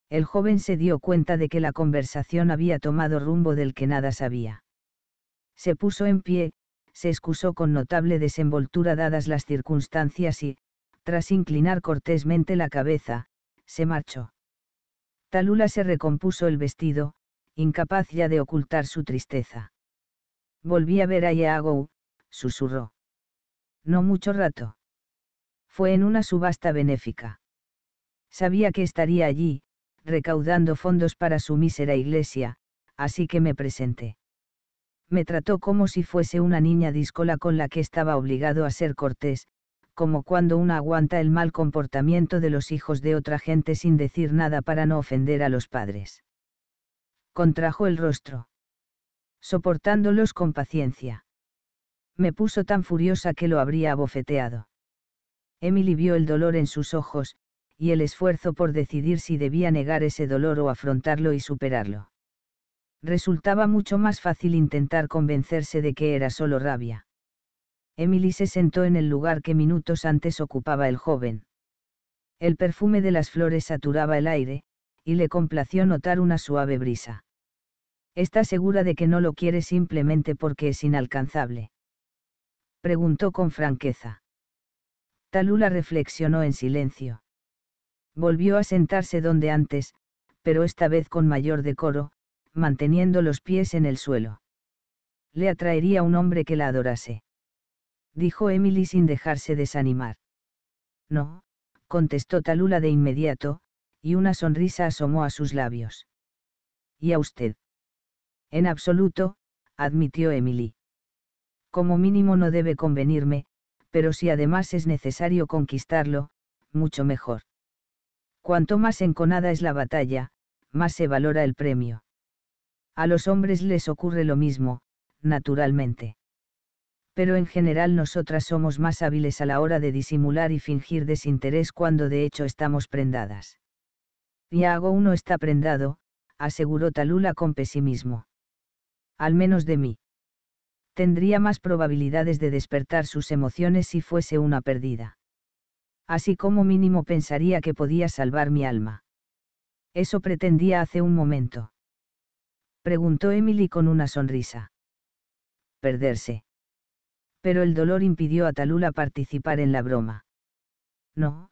El joven se dio cuenta de que la conversación había tomado rumbo del que nada sabía. Se puso en pie, se excusó con notable desenvoltura dadas las circunstancias y, tras inclinar cortésmente la cabeza, se marchó. Talula se recompuso el vestido, incapaz ya de ocultar su tristeza. Volví a ver a Iago, susurró. No mucho rato. Fue en una subasta benéfica. Sabía que estaría allí, recaudando fondos para su mísera iglesia, así que me presenté. Me trató como si fuese una niña díscola con la que estaba obligado a ser cortés, como cuando uno aguanta el mal comportamiento de los hijos de otra gente sin decir nada para no ofender a los padres. Contrajo el rostro. Soportándolos con paciencia. Me puso tan furiosa que lo habría abofeteado. Emily vio el dolor en sus ojos, y el esfuerzo por decidir si debía negar ese dolor o afrontarlo y superarlo. Resultaba mucho más fácil intentar convencerse de que era solo rabia. Emily se sentó en el lugar que minutos antes ocupaba el joven. El perfume de las flores saturaba el aire, y le complació notar una suave brisa. ¿Está segura de que no lo quiere simplemente porque es inalcanzable? Preguntó con franqueza. Talula reflexionó en silencio. Volvió a sentarse donde antes, pero esta vez con mayor decoro, manteniendo los pies en el suelo. Le atraería un hombre que la adorase dijo Emily sin dejarse desanimar. No, contestó Talula de inmediato, y una sonrisa asomó a sus labios. ¿Y a usted? En absoluto, admitió Emily. Como mínimo no debe convenirme, pero si además es necesario conquistarlo, mucho mejor. Cuanto más enconada es la batalla, más se valora el premio. A los hombres les ocurre lo mismo, naturalmente pero en general nosotras somos más hábiles a la hora de disimular y fingir desinterés cuando de hecho estamos prendadas. hago uno está prendado, aseguró Talula con pesimismo. Al menos de mí. Tendría más probabilidades de despertar sus emociones si fuese una perdida. Así como mínimo pensaría que podía salvar mi alma. Eso pretendía hace un momento. Preguntó Emily con una sonrisa. Perderse pero el dolor impidió a Talula participar en la broma. No,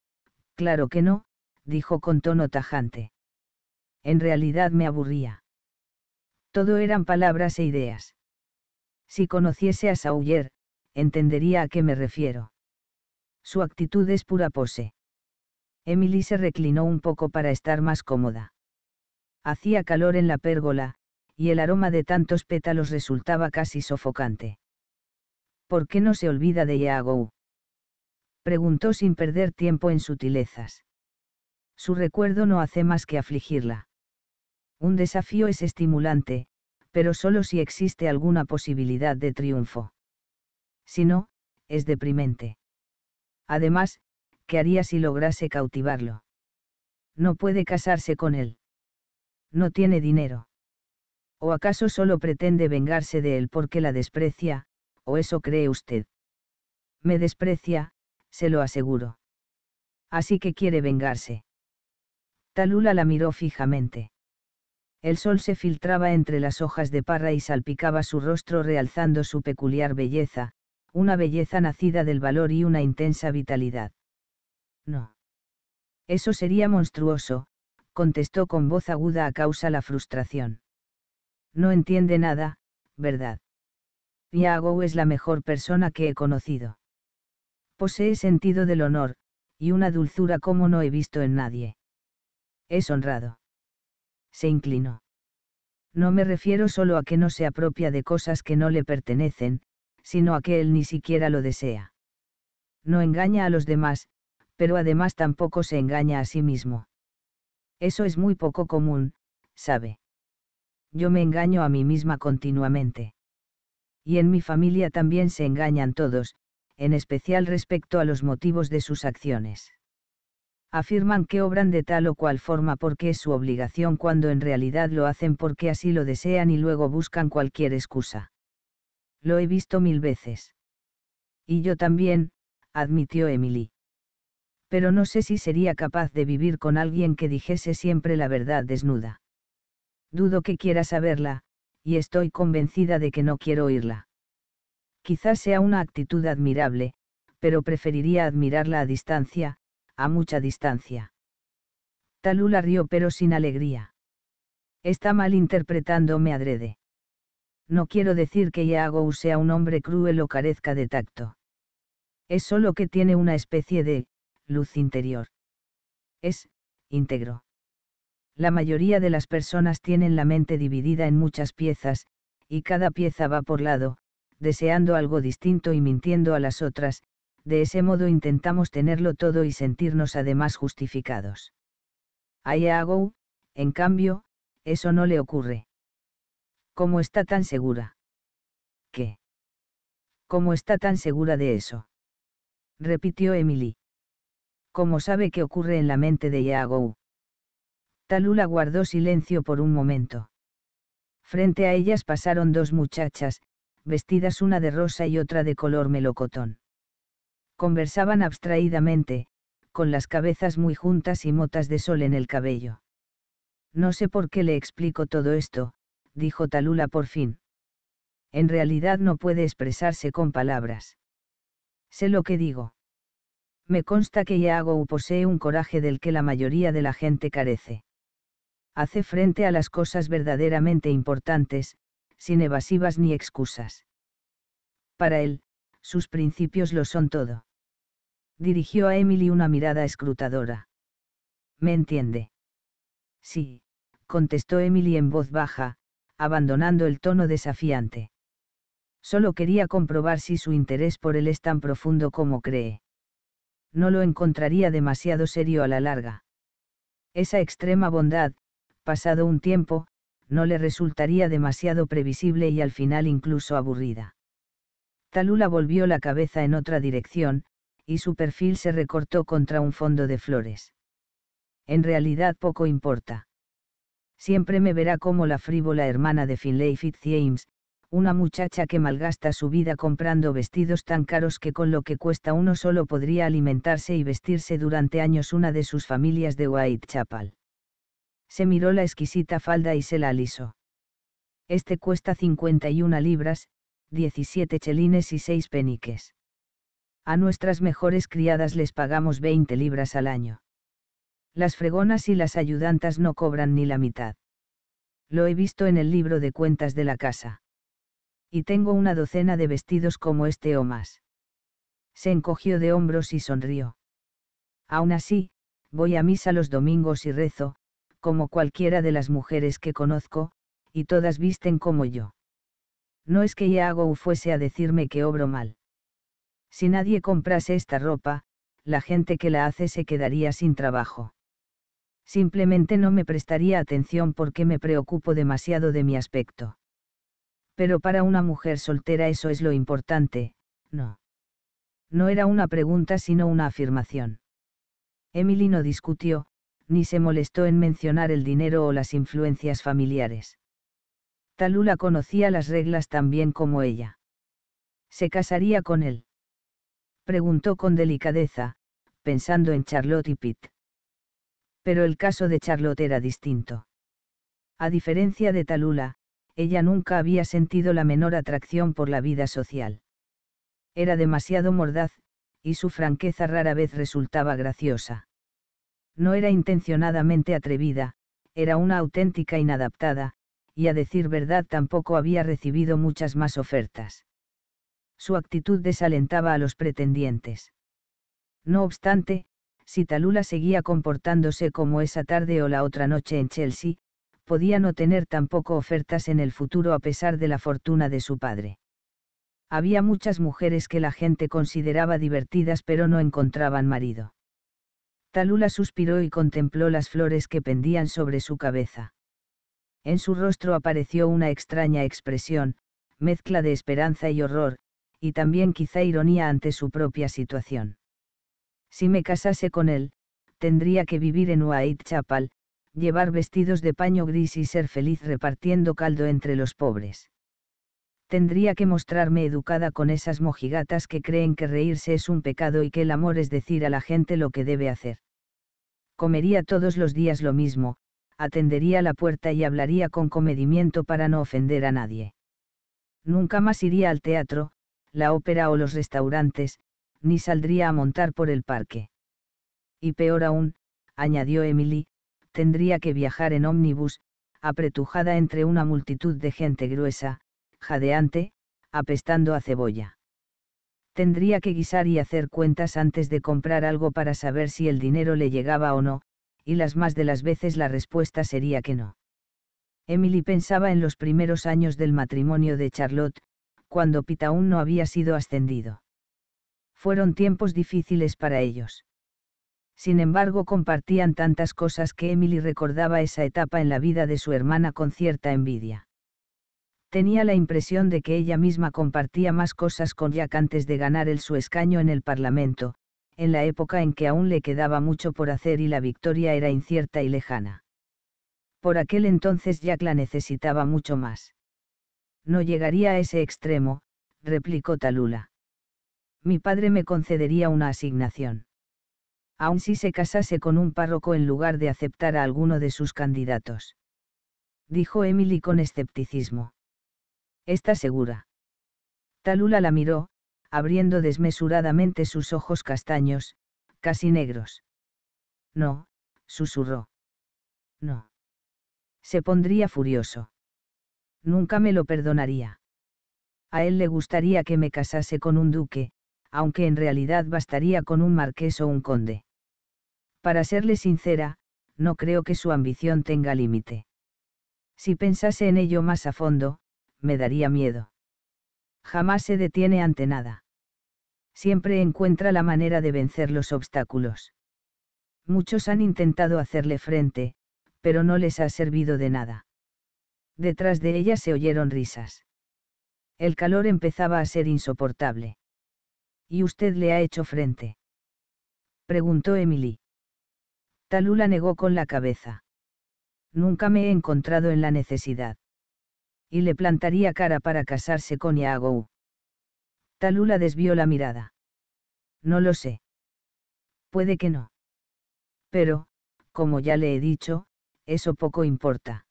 claro que no, dijo con tono tajante. En realidad me aburría. Todo eran palabras e ideas. Si conociese a Sawyer, entendería a qué me refiero. Su actitud es pura pose. Emily se reclinó un poco para estar más cómoda. Hacía calor en la pérgola, y el aroma de tantos pétalos resultaba casi sofocante. ¿Por qué no se olvida de Iago? Preguntó sin perder tiempo en sutilezas. Su recuerdo no hace más que afligirla. Un desafío es estimulante, pero solo si existe alguna posibilidad de triunfo. Si no, es deprimente. Además, ¿qué haría si lograse cautivarlo? No puede casarse con él. No tiene dinero. ¿O acaso solo pretende vengarse de él porque la desprecia, o eso cree usted. Me desprecia, se lo aseguro. Así que quiere vengarse. Talula la miró fijamente. El sol se filtraba entre las hojas de parra y salpicaba su rostro realzando su peculiar belleza, una belleza nacida del valor y una intensa vitalidad. No. Eso sería monstruoso, contestó con voz aguda a causa la frustración. No entiende nada, ¿verdad? Yago es la mejor persona que he conocido. Posee sentido del honor, y una dulzura como no he visto en nadie. Es honrado. Se inclinó. No me refiero solo a que no se apropia de cosas que no le pertenecen, sino a que él ni siquiera lo desea. No engaña a los demás, pero además tampoco se engaña a sí mismo. Eso es muy poco común, sabe. Yo me engaño a mí misma continuamente. Y en mi familia también se engañan todos, en especial respecto a los motivos de sus acciones. Afirman que obran de tal o cual forma porque es su obligación cuando en realidad lo hacen porque así lo desean y luego buscan cualquier excusa. Lo he visto mil veces. Y yo también, admitió Emily. Pero no sé si sería capaz de vivir con alguien que dijese siempre la verdad desnuda. Dudo que quiera saberla, y estoy convencida de que no quiero oírla. Quizás sea una actitud admirable, pero preferiría admirarla a distancia, a mucha distancia. Talula rió pero sin alegría. Está mal interpretándome adrede. No quiero decir que Iago sea un hombre cruel o carezca de tacto. Es solo que tiene una especie de luz interior. Es íntegro. La mayoría de las personas tienen la mente dividida en muchas piezas, y cada pieza va por lado, deseando algo distinto y mintiendo a las otras, de ese modo intentamos tenerlo todo y sentirnos además justificados. A Iago, en cambio, eso no le ocurre. ¿Cómo está tan segura? ¿Qué? ¿Cómo está tan segura de eso? repitió Emily. ¿Cómo sabe qué ocurre en la mente de Iago? Talula guardó silencio por un momento. Frente a ellas pasaron dos muchachas, vestidas una de rosa y otra de color melocotón. Conversaban abstraídamente, con las cabezas muy juntas y motas de sol en el cabello. No sé por qué le explico todo esto, dijo Talula por fin. En realidad no puede expresarse con palabras. Sé lo que digo. Me consta que o posee un coraje del que la mayoría de la gente carece hace frente a las cosas verdaderamente importantes, sin evasivas ni excusas. Para él, sus principios lo son todo. Dirigió a Emily una mirada escrutadora. ¿Me entiende? Sí, contestó Emily en voz baja, abandonando el tono desafiante. Solo quería comprobar si su interés por él es tan profundo como cree. No lo encontraría demasiado serio a la larga. Esa extrema bondad, pasado un tiempo, no le resultaría demasiado previsible y al final incluso aburrida. Talula volvió la cabeza en otra dirección, y su perfil se recortó contra un fondo de flores. En realidad poco importa. Siempre me verá como la frívola hermana de Finlay Fitzjames, una muchacha que malgasta su vida comprando vestidos tan caros que con lo que cuesta uno solo podría alimentarse y vestirse durante años una de sus familias de Whitechapel se miró la exquisita falda y se la alisó. Este cuesta 51 libras, 17 chelines y 6 peniques. A nuestras mejores criadas les pagamos 20 libras al año. Las fregonas y las ayudantas no cobran ni la mitad. Lo he visto en el libro de cuentas de la casa. Y tengo una docena de vestidos como este o más. Se encogió de hombros y sonrió. Aún así, voy a misa los domingos y rezo, como cualquiera de las mujeres que conozco, y todas visten como yo. No es que Iago fuese a decirme que obro mal. Si nadie comprase esta ropa, la gente que la hace se quedaría sin trabajo. Simplemente no me prestaría atención porque me preocupo demasiado de mi aspecto. Pero para una mujer soltera eso es lo importante, no. No era una pregunta sino una afirmación. Emily no discutió, ni se molestó en mencionar el dinero o las influencias familiares. Talula conocía las reglas tan bien como ella. ¿Se casaría con él? Preguntó con delicadeza, pensando en Charlotte y Pitt. Pero el caso de Charlotte era distinto. A diferencia de Talula, ella nunca había sentido la menor atracción por la vida social. Era demasiado mordaz, y su franqueza rara vez resultaba graciosa. No era intencionadamente atrevida, era una auténtica inadaptada, y a decir verdad tampoco había recibido muchas más ofertas. Su actitud desalentaba a los pretendientes. No obstante, si Talula seguía comportándose como esa tarde o la otra noche en Chelsea, podía no tener tampoco ofertas en el futuro a pesar de la fortuna de su padre. Había muchas mujeres que la gente consideraba divertidas pero no encontraban marido. Talula suspiró y contempló las flores que pendían sobre su cabeza. En su rostro apareció una extraña expresión, mezcla de esperanza y horror, y también quizá ironía ante su propia situación. Si me casase con él, tendría que vivir en Whitechapel, llevar vestidos de paño gris y ser feliz repartiendo caldo entre los pobres tendría que mostrarme educada con esas mojigatas que creen que reírse es un pecado y que el amor es decir a la gente lo que debe hacer. Comería todos los días lo mismo, atendería la puerta y hablaría con comedimiento para no ofender a nadie. Nunca más iría al teatro, la ópera o los restaurantes, ni saldría a montar por el parque. Y peor aún, añadió Emily, tendría que viajar en ómnibus, apretujada entre una multitud de gente gruesa, jadeante, apestando a cebolla. Tendría que guisar y hacer cuentas antes de comprar algo para saber si el dinero le llegaba o no, y las más de las veces la respuesta sería que no. Emily pensaba en los primeros años del matrimonio de Charlotte, cuando Pitaún aún no había sido ascendido. Fueron tiempos difíciles para ellos. Sin embargo, compartían tantas cosas que Emily recordaba esa etapa en la vida de su hermana con cierta envidia tenía la impresión de que ella misma compartía más cosas con Jack antes de ganar el su escaño en el Parlamento, en la época en que aún le quedaba mucho por hacer y la victoria era incierta y lejana. Por aquel entonces Jack la necesitaba mucho más. No llegaría a ese extremo, replicó Talula. Mi padre me concedería una asignación. Aun si se casase con un párroco en lugar de aceptar a alguno de sus candidatos. Dijo Emily con escepticismo. ¿Estás segura? Talula la miró, abriendo desmesuradamente sus ojos castaños, casi negros. No, susurró. No. Se pondría furioso. Nunca me lo perdonaría. A él le gustaría que me casase con un duque, aunque en realidad bastaría con un marqués o un conde. Para serle sincera, no creo que su ambición tenga límite. Si pensase en ello más a fondo, me daría miedo. Jamás se detiene ante nada. Siempre encuentra la manera de vencer los obstáculos. Muchos han intentado hacerle frente, pero no les ha servido de nada. Detrás de ella se oyeron risas. El calor empezaba a ser insoportable. ¿Y usted le ha hecho frente? preguntó Emily. Talula negó con la cabeza. Nunca me he encontrado en la necesidad y le plantaría cara para casarse con Yagou. Talula desvió la mirada. No lo sé. Puede que no. Pero, como ya le he dicho, eso poco importa.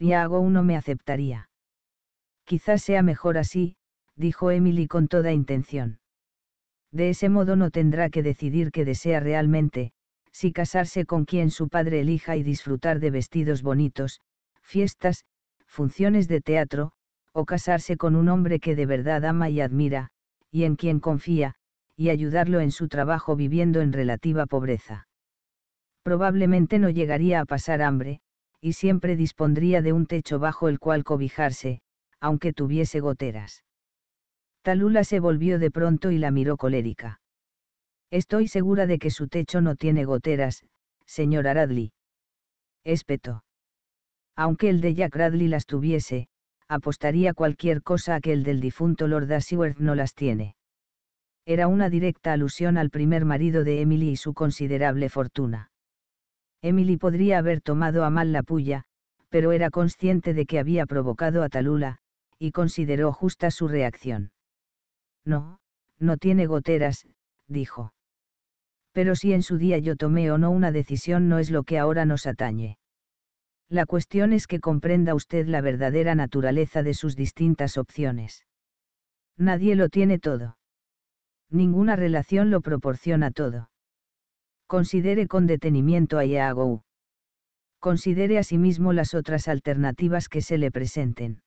Yagou no me aceptaría. Quizás sea mejor así, dijo Emily con toda intención. De ese modo no tendrá que decidir qué desea realmente, si casarse con quien su padre elija y disfrutar de vestidos bonitos, fiestas, funciones de teatro, o casarse con un hombre que de verdad ama y admira, y en quien confía, y ayudarlo en su trabajo viviendo en relativa pobreza. Probablemente no llegaría a pasar hambre, y siempre dispondría de un techo bajo el cual cobijarse, aunque tuviese goteras. Talula se volvió de pronto y la miró colérica. Estoy segura de que su techo no tiene goteras, señor Aradli. Espeto» aunque el de Jack Radley las tuviese, apostaría cualquier cosa a que el del difunto Lord Ashworth no las tiene. Era una directa alusión al primer marido de Emily y su considerable fortuna. Emily podría haber tomado a mal la puya, pero era consciente de que había provocado a Talula, y consideró justa su reacción. No, no tiene goteras, dijo. Pero si en su día yo tomé o no una decisión no es lo que ahora nos atañe. La cuestión es que comprenda usted la verdadera naturaleza de sus distintas opciones. Nadie lo tiene todo. Ninguna relación lo proporciona todo. Considere con detenimiento a Iago. Considere a sí mismo las otras alternativas que se le presenten.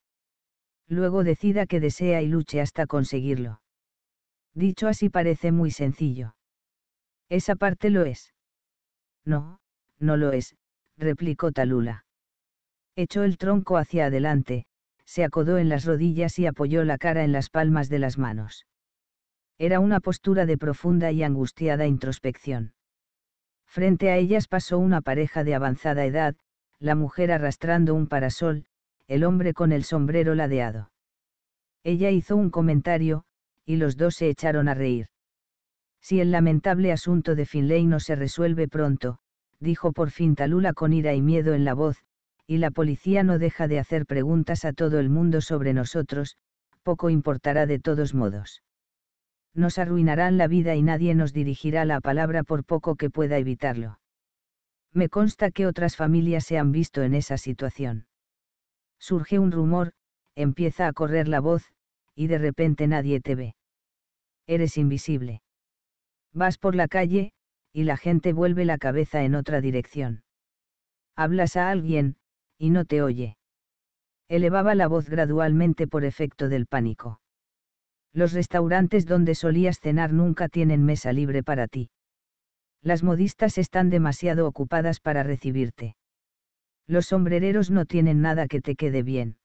Luego decida que desea y luche hasta conseguirlo. Dicho así parece muy sencillo. Esa parte lo es. No, no lo es, replicó Talula. Echó el tronco hacia adelante, se acodó en las rodillas y apoyó la cara en las palmas de las manos. Era una postura de profunda y angustiada introspección. Frente a ellas pasó una pareja de avanzada edad, la mujer arrastrando un parasol, el hombre con el sombrero ladeado. Ella hizo un comentario, y los dos se echaron a reír. Si el lamentable asunto de Finlay no se resuelve pronto, dijo por fin Talula con ira y miedo en la voz, y la policía no deja de hacer preguntas a todo el mundo sobre nosotros, poco importará de todos modos. Nos arruinarán la vida y nadie nos dirigirá la palabra por poco que pueda evitarlo. Me consta que otras familias se han visto en esa situación. Surge un rumor, empieza a correr la voz, y de repente nadie te ve. Eres invisible. Vas por la calle, y la gente vuelve la cabeza en otra dirección. Hablas a alguien, y no te oye. Elevaba la voz gradualmente por efecto del pánico. Los restaurantes donde solías cenar nunca tienen mesa libre para ti. Las modistas están demasiado ocupadas para recibirte. Los sombrereros no tienen nada que te quede bien.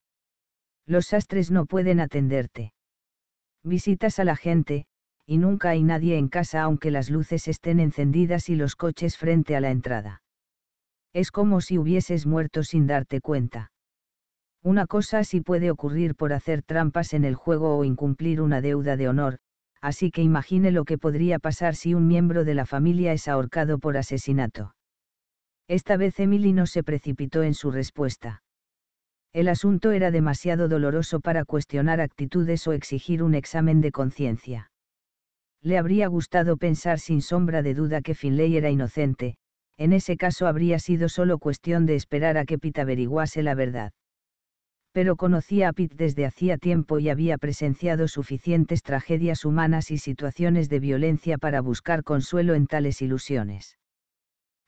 Los sastres no pueden atenderte. Visitas a la gente, y nunca hay nadie en casa aunque las luces estén encendidas y los coches frente a la entrada. Es como si hubieses muerto sin darte cuenta. Una cosa así puede ocurrir por hacer trampas en el juego o incumplir una deuda de honor, así que imagine lo que podría pasar si un miembro de la familia es ahorcado por asesinato. Esta vez Emily no se precipitó en su respuesta. El asunto era demasiado doloroso para cuestionar actitudes o exigir un examen de conciencia. Le habría gustado pensar sin sombra de duda que Finlay era inocente, en ese caso habría sido solo cuestión de esperar a que Pitt averiguase la verdad. Pero conocía a Pitt desde hacía tiempo y había presenciado suficientes tragedias humanas y situaciones de violencia para buscar consuelo en tales ilusiones.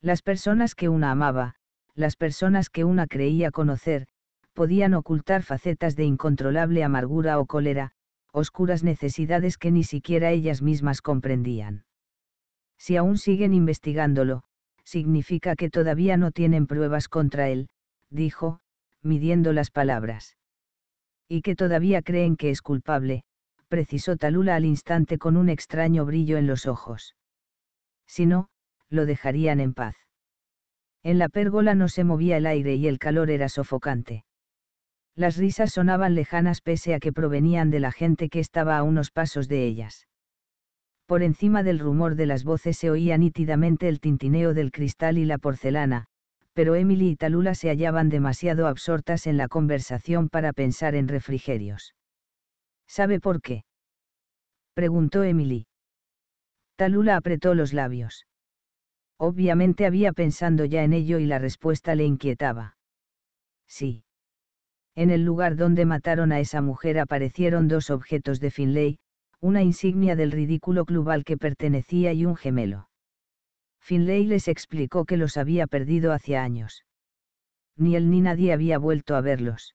Las personas que una amaba, las personas que una creía conocer, podían ocultar facetas de incontrolable amargura o cólera, oscuras necesidades que ni siquiera ellas mismas comprendían. Si aún siguen investigándolo, significa que todavía no tienen pruebas contra él, dijo, midiendo las palabras. Y que todavía creen que es culpable, precisó Talula al instante con un extraño brillo en los ojos. Si no, lo dejarían en paz. En la pérgola no se movía el aire y el calor era sofocante. Las risas sonaban lejanas pese a que provenían de la gente que estaba a unos pasos de ellas por encima del rumor de las voces se oía nítidamente el tintineo del cristal y la porcelana, pero Emily y Talula se hallaban demasiado absortas en la conversación para pensar en refrigerios. ¿Sabe por qué? preguntó Emily. Talula apretó los labios. Obviamente había pensando ya en ello y la respuesta le inquietaba. Sí. En el lugar donde mataron a esa mujer aparecieron dos objetos de Finlay, una insignia del ridículo club al que pertenecía y un gemelo. Finlay les explicó que los había perdido hace años. Ni él ni nadie había vuelto a verlos.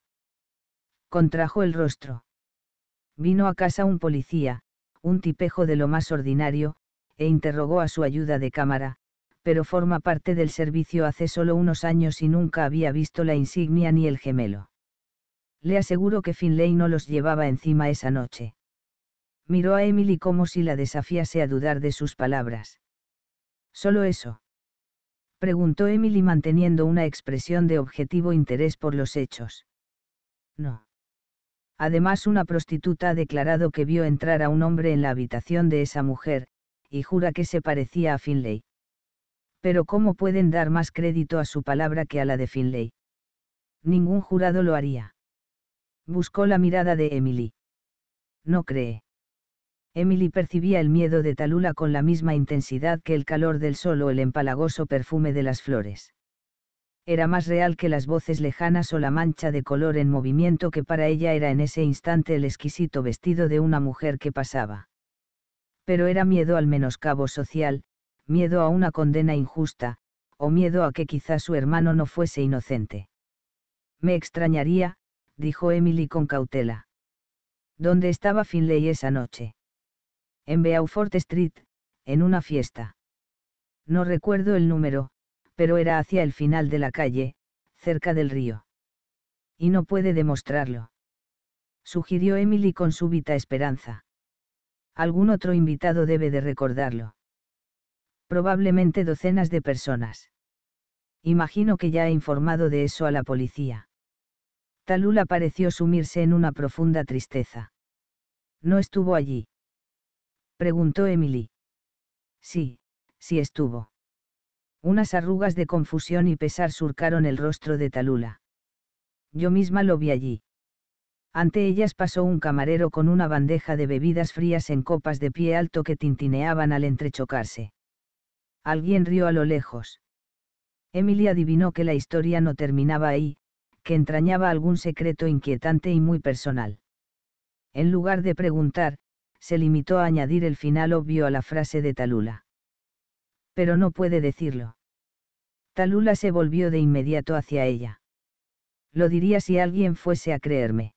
Contrajo el rostro. Vino a casa un policía, un tipejo de lo más ordinario, e interrogó a su ayuda de cámara, pero forma parte del servicio hace solo unos años y nunca había visto la insignia ni el gemelo. Le aseguro que Finlay no los llevaba encima esa noche. Miró a Emily como si la desafiase a dudar de sus palabras. ¿Solo eso? Preguntó Emily manteniendo una expresión de objetivo interés por los hechos. No. Además, una prostituta ha declarado que vio entrar a un hombre en la habitación de esa mujer, y jura que se parecía a Finlay. Pero ¿cómo pueden dar más crédito a su palabra que a la de Finlay? Ningún jurado lo haría. Buscó la mirada de Emily. No cree. Emily percibía el miedo de Talula con la misma intensidad que el calor del sol o el empalagoso perfume de las flores. Era más real que las voces lejanas o la mancha de color en movimiento que para ella era en ese instante el exquisito vestido de una mujer que pasaba. Pero era miedo al menoscabo social, miedo a una condena injusta, o miedo a que quizás su hermano no fuese inocente. Me extrañaría, dijo Emily con cautela. ¿Dónde estaba Finley esa noche? en Beaufort Street, en una fiesta. No recuerdo el número, pero era hacia el final de la calle, cerca del río. Y no puede demostrarlo. Sugirió Emily con súbita esperanza. Algún otro invitado debe de recordarlo. Probablemente docenas de personas. Imagino que ya he informado de eso a la policía. Talula pareció sumirse en una profunda tristeza. No estuvo allí preguntó Emily. Sí, sí estuvo. Unas arrugas de confusión y pesar surcaron el rostro de Talula. Yo misma lo vi allí. Ante ellas pasó un camarero con una bandeja de bebidas frías en copas de pie alto que tintineaban al entrechocarse. Alguien rió a lo lejos. Emily adivinó que la historia no terminaba ahí, que entrañaba algún secreto inquietante y muy personal. En lugar de preguntar, se limitó a añadir el final obvio a la frase de Talula. Pero no puede decirlo. Talula se volvió de inmediato hacia ella. Lo diría si alguien fuese a creerme.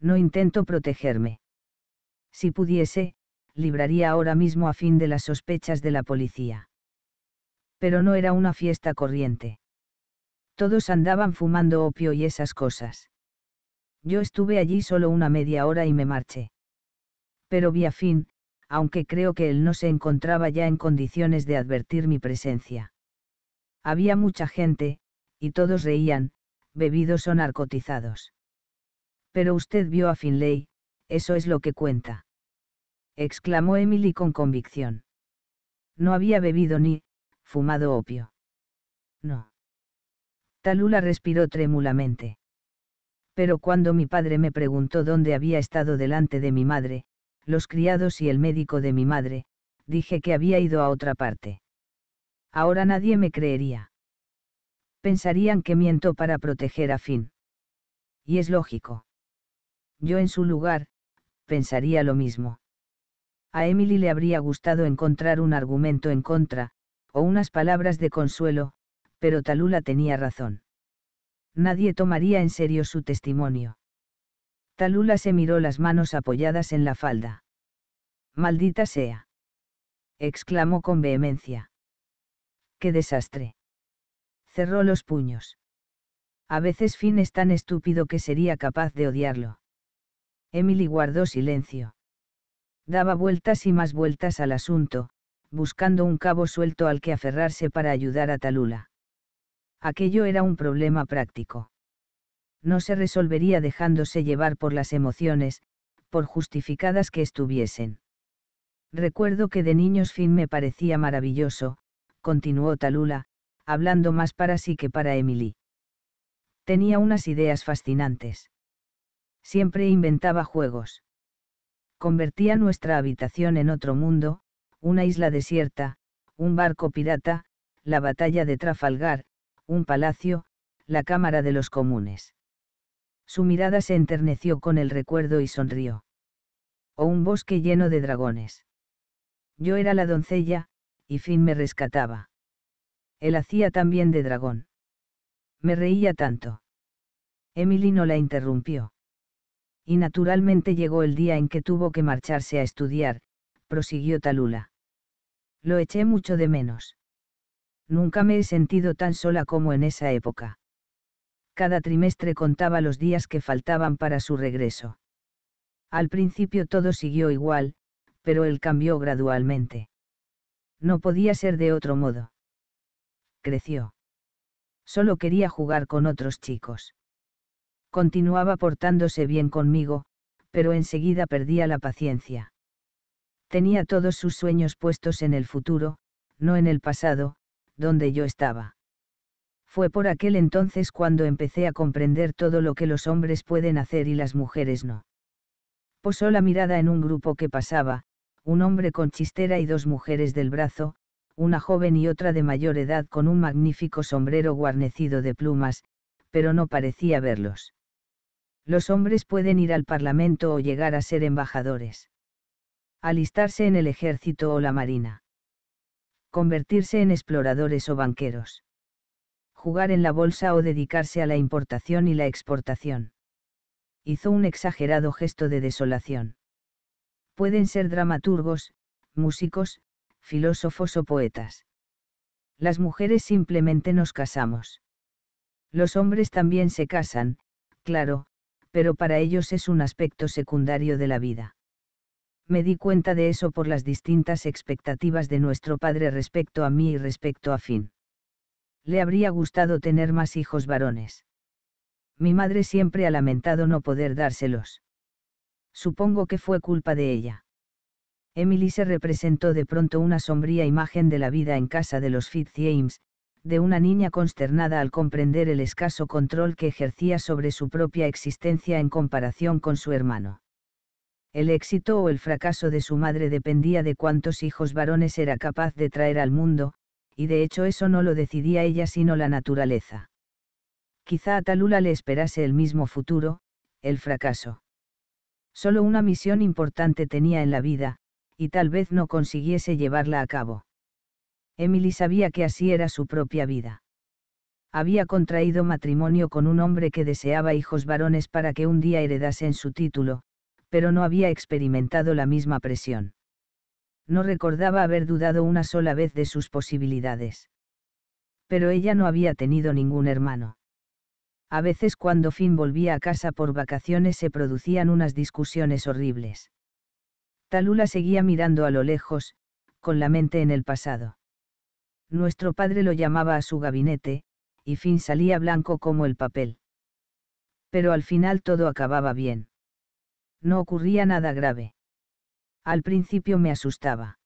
No intento protegerme. Si pudiese, libraría ahora mismo a fin de las sospechas de la policía. Pero no era una fiesta corriente. Todos andaban fumando opio y esas cosas. Yo estuve allí solo una media hora y me marché pero vi a Fin, aunque creo que él no se encontraba ya en condiciones de advertir mi presencia. Había mucha gente, y todos reían, bebidos o narcotizados. Pero usted vio a Finlay, eso es lo que cuenta. Exclamó Emily con convicción. No había bebido ni, fumado opio. No. Talula respiró trémulamente. Pero cuando mi padre me preguntó dónde había estado delante de mi madre, los criados y el médico de mi madre, dije que había ido a otra parte. Ahora nadie me creería. Pensarían que miento para proteger a Finn. Y es lógico. Yo en su lugar, pensaría lo mismo. A Emily le habría gustado encontrar un argumento en contra, o unas palabras de consuelo, pero Talula tenía razón. Nadie tomaría en serio su testimonio. Talula se miró las manos apoyadas en la falda. Maldita sea. exclamó con vehemencia. ¡Qué desastre! Cerró los puños. A veces Finn es tan estúpido que sería capaz de odiarlo. Emily guardó silencio. Daba vueltas y más vueltas al asunto, buscando un cabo suelto al que aferrarse para ayudar a Talula. Aquello era un problema práctico no se resolvería dejándose llevar por las emociones, por justificadas que estuviesen. Recuerdo que de niños Fin me parecía maravilloso, continuó Talula, hablando más para sí que para Emily. Tenía unas ideas fascinantes. Siempre inventaba juegos. Convertía nuestra habitación en otro mundo, una isla desierta, un barco pirata, la batalla de Trafalgar, un palacio, la Cámara de los Comunes. Su mirada se enterneció con el recuerdo y sonrió. O un bosque lleno de dragones. Yo era la doncella, y Finn me rescataba. Él hacía también de dragón. Me reía tanto. Emily no la interrumpió. Y naturalmente llegó el día en que tuvo que marcharse a estudiar, prosiguió Talula. Lo eché mucho de menos. Nunca me he sentido tan sola como en esa época cada trimestre contaba los días que faltaban para su regreso. Al principio todo siguió igual, pero él cambió gradualmente. No podía ser de otro modo. Creció. Solo quería jugar con otros chicos. Continuaba portándose bien conmigo, pero enseguida perdía la paciencia. Tenía todos sus sueños puestos en el futuro, no en el pasado, donde yo estaba. Fue por aquel entonces cuando empecé a comprender todo lo que los hombres pueden hacer y las mujeres no. Posó la mirada en un grupo que pasaba, un hombre con chistera y dos mujeres del brazo, una joven y otra de mayor edad con un magnífico sombrero guarnecido de plumas, pero no parecía verlos. Los hombres pueden ir al Parlamento o llegar a ser embajadores. Alistarse en el ejército o la marina. Convertirse en exploradores o banqueros jugar en la bolsa o dedicarse a la importación y la exportación. Hizo un exagerado gesto de desolación. Pueden ser dramaturgos, músicos, filósofos o poetas. Las mujeres simplemente nos casamos. Los hombres también se casan, claro, pero para ellos es un aspecto secundario de la vida. Me di cuenta de eso por las distintas expectativas de nuestro padre respecto a mí y respecto a Finn le habría gustado tener más hijos varones. Mi madre siempre ha lamentado no poder dárselos. Supongo que fue culpa de ella. Emily se representó de pronto una sombría imagen de la vida en casa de los Fitzjames, de una niña consternada al comprender el escaso control que ejercía sobre su propia existencia en comparación con su hermano. El éxito o el fracaso de su madre dependía de cuántos hijos varones era capaz de traer al mundo, y de hecho eso no lo decidía ella sino la naturaleza. Quizá a Talula le esperase el mismo futuro, el fracaso. Solo una misión importante tenía en la vida, y tal vez no consiguiese llevarla a cabo. Emily sabía que así era su propia vida. Había contraído matrimonio con un hombre que deseaba hijos varones para que un día heredasen su título, pero no había experimentado la misma presión no recordaba haber dudado una sola vez de sus posibilidades. Pero ella no había tenido ningún hermano. A veces cuando Finn volvía a casa por vacaciones se producían unas discusiones horribles. Talula seguía mirando a lo lejos, con la mente en el pasado. Nuestro padre lo llamaba a su gabinete, y Finn salía blanco como el papel. Pero al final todo acababa bien. No ocurría nada grave al principio me asustaba.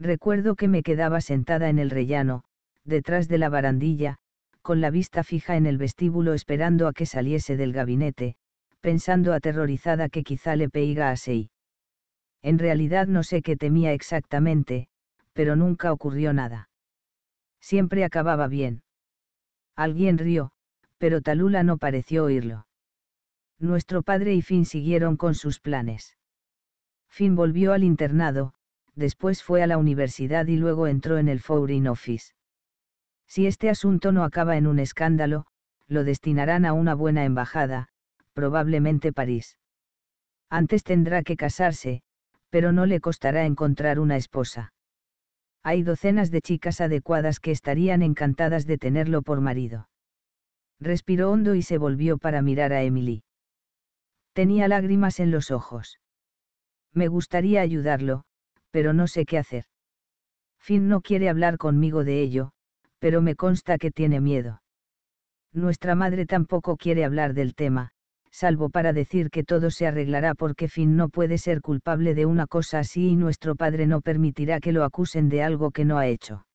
Recuerdo que me quedaba sentada en el rellano, detrás de la barandilla, con la vista fija en el vestíbulo esperando a que saliese del gabinete, pensando aterrorizada que quizá le peiga a Sei. En realidad no sé qué temía exactamente, pero nunca ocurrió nada. Siempre acababa bien. Alguien rió, pero Talula no pareció oírlo. Nuestro padre y Finn siguieron con sus planes. Finn volvió al internado, después fue a la universidad y luego entró en el Foreign Office. Si este asunto no acaba en un escándalo, lo destinarán a una buena embajada, probablemente París. Antes tendrá que casarse, pero no le costará encontrar una esposa. Hay docenas de chicas adecuadas que estarían encantadas de tenerlo por marido. Respiró hondo y se volvió para mirar a Emily. Tenía lágrimas en los ojos. Me gustaría ayudarlo, pero no sé qué hacer. Finn no quiere hablar conmigo de ello, pero me consta que tiene miedo. Nuestra madre tampoco quiere hablar del tema, salvo para decir que todo se arreglará porque Finn no puede ser culpable de una cosa así y nuestro padre no permitirá que lo acusen de algo que no ha hecho.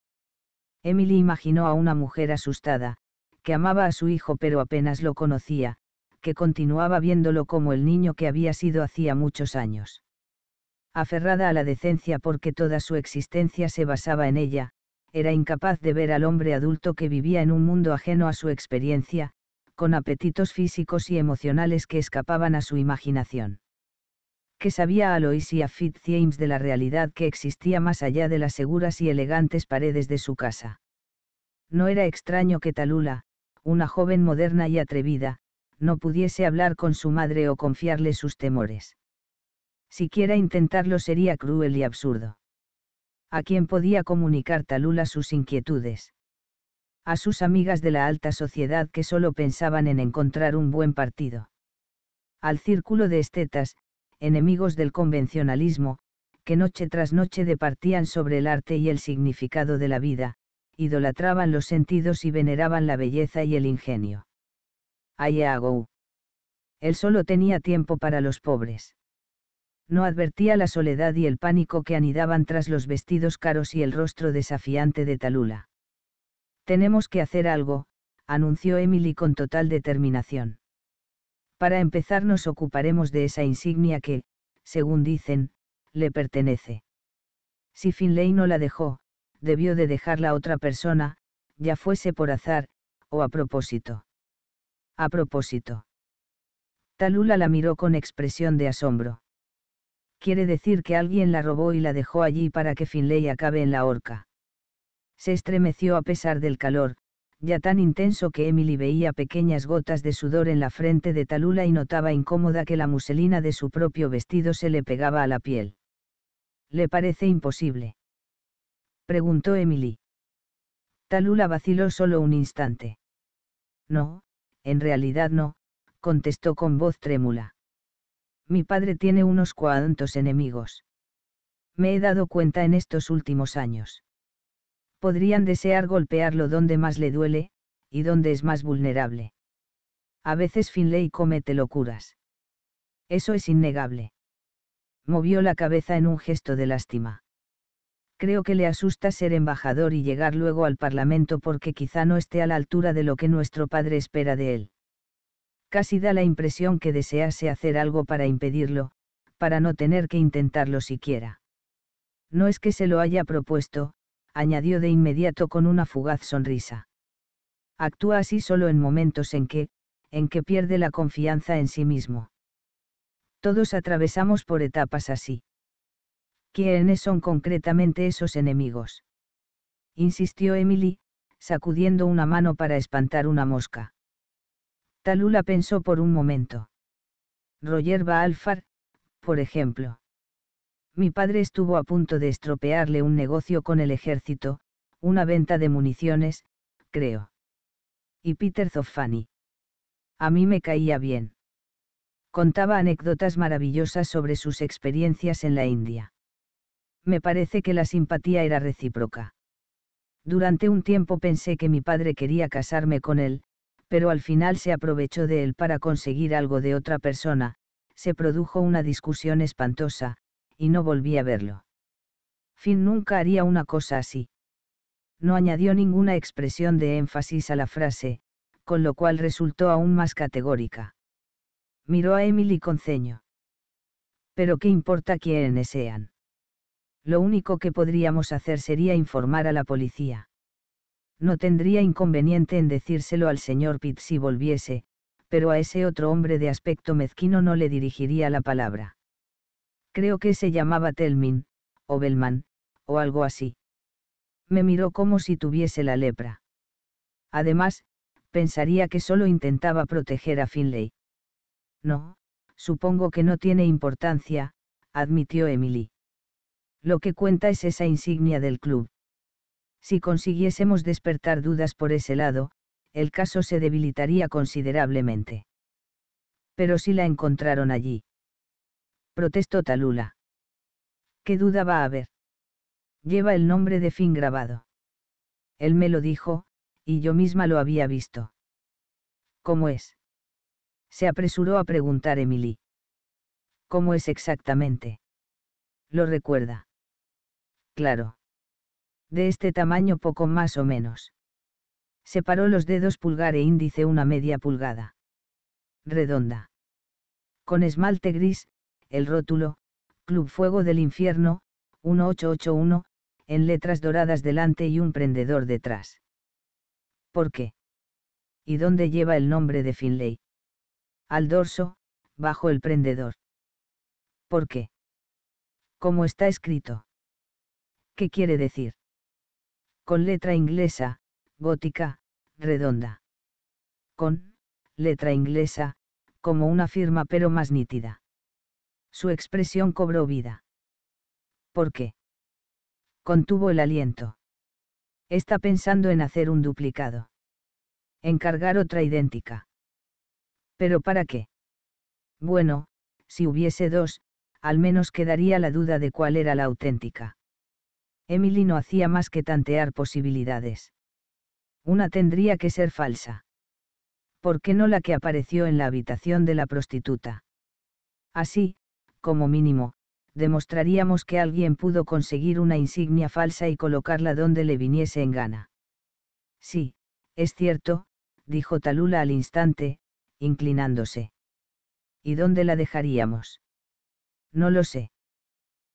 Emily imaginó a una mujer asustada, que amaba a su hijo pero apenas lo conocía, que continuaba viéndolo como el niño que había sido hacía muchos años aferrada a la decencia porque toda su existencia se basaba en ella, era incapaz de ver al hombre adulto que vivía en un mundo ajeno a su experiencia, con apetitos físicos y emocionales que escapaban a su imaginación. Que sabía Aloysia Fitz-James de la realidad que existía más allá de las seguras y elegantes paredes de su casa? No era extraño que Talula, una joven moderna y atrevida, no pudiese hablar con su madre o confiarle sus temores. Siquiera intentarlo sería cruel y absurdo. ¿A quién podía comunicar Talula sus inquietudes? A sus amigas de la alta sociedad que solo pensaban en encontrar un buen partido. Al círculo de estetas, enemigos del convencionalismo, que noche tras noche departían sobre el arte y el significado de la vida, idolatraban los sentidos y veneraban la belleza y el ingenio. Ayago. Él solo tenía tiempo para los pobres no advertía la soledad y el pánico que anidaban tras los vestidos caros y el rostro desafiante de Talula. Tenemos que hacer algo, anunció Emily con total determinación. Para empezar nos ocuparemos de esa insignia que, según dicen, le pertenece. Si Finlay no la dejó, debió de dejarla otra persona, ya fuese por azar, o a propósito. A propósito. Talula la miró con expresión de asombro quiere decir que alguien la robó y la dejó allí para que Finlay acabe en la horca. Se estremeció a pesar del calor, ya tan intenso que Emily veía pequeñas gotas de sudor en la frente de Talula y notaba incómoda que la muselina de su propio vestido se le pegaba a la piel. ¿Le parece imposible? preguntó Emily. Talula vaciló solo un instante. No, en realidad no, contestó con voz trémula mi padre tiene unos cuantos enemigos. Me he dado cuenta en estos últimos años. Podrían desear golpearlo donde más le duele, y donde es más vulnerable. A veces Finlay comete locuras. Eso es innegable. Movió la cabeza en un gesto de lástima. Creo que le asusta ser embajador y llegar luego al Parlamento porque quizá no esté a la altura de lo que nuestro padre espera de él casi da la impresión que desease hacer algo para impedirlo, para no tener que intentarlo siquiera. No es que se lo haya propuesto, añadió de inmediato con una fugaz sonrisa. Actúa así solo en momentos en que, en que pierde la confianza en sí mismo. Todos atravesamos por etapas así. ¿Quiénes son concretamente esos enemigos? Insistió Emily, sacudiendo una mano para espantar una mosca. Lula pensó por un momento. Roger Baalfar, por ejemplo. Mi padre estuvo a punto de estropearle un negocio con el ejército, una venta de municiones, creo. Y Peter Zoffany. A mí me caía bien. Contaba anécdotas maravillosas sobre sus experiencias en la India. Me parece que la simpatía era recíproca. Durante un tiempo pensé que mi padre quería casarme con él, pero al final se aprovechó de él para conseguir algo de otra persona, se produjo una discusión espantosa, y no volví a verlo. Finn nunca haría una cosa así. No añadió ninguna expresión de énfasis a la frase, con lo cual resultó aún más categórica. Miró a Emily con ceño. Pero qué importa quiénes sean. Lo único que podríamos hacer sería informar a la policía. No tendría inconveniente en decírselo al señor Pitt si volviese, pero a ese otro hombre de aspecto mezquino no le dirigiría la palabra. Creo que se llamaba Telmin, o Bellman, o algo así. Me miró como si tuviese la lepra. Además, pensaría que solo intentaba proteger a Finlay. No, supongo que no tiene importancia, admitió Emily. Lo que cuenta es esa insignia del club. Si consiguiésemos despertar dudas por ese lado, el caso se debilitaría considerablemente. Pero si la encontraron allí. Protestó Talula. ¿Qué duda va a haber? Lleva el nombre de Fin grabado. Él me lo dijo, y yo misma lo había visto. ¿Cómo es? Se apresuró a preguntar Emily. ¿Cómo es exactamente? Lo recuerda. Claro de este tamaño poco más o menos. Separó los dedos pulgar e índice una media pulgada. Redonda. Con esmalte gris, el rótulo, Club Fuego del Infierno, 1881, en letras doradas delante y un prendedor detrás. ¿Por qué? ¿Y dónde lleva el nombre de Finlay? Al dorso, bajo el prendedor. ¿Por qué? ¿Cómo está escrito? ¿Qué quiere decir? con letra inglesa, gótica, redonda. Con, letra inglesa, como una firma pero más nítida. Su expresión cobró vida. ¿Por qué? Contuvo el aliento. Está pensando en hacer un duplicado. Encargar otra idéntica. ¿Pero para qué? Bueno, si hubiese dos, al menos quedaría la duda de cuál era la auténtica. Emily no hacía más que tantear posibilidades. Una tendría que ser falsa. ¿Por qué no la que apareció en la habitación de la prostituta? Así, como mínimo, demostraríamos que alguien pudo conseguir una insignia falsa y colocarla donde le viniese en gana. Sí, es cierto, dijo Talula al instante, inclinándose. ¿Y dónde la dejaríamos? No lo sé.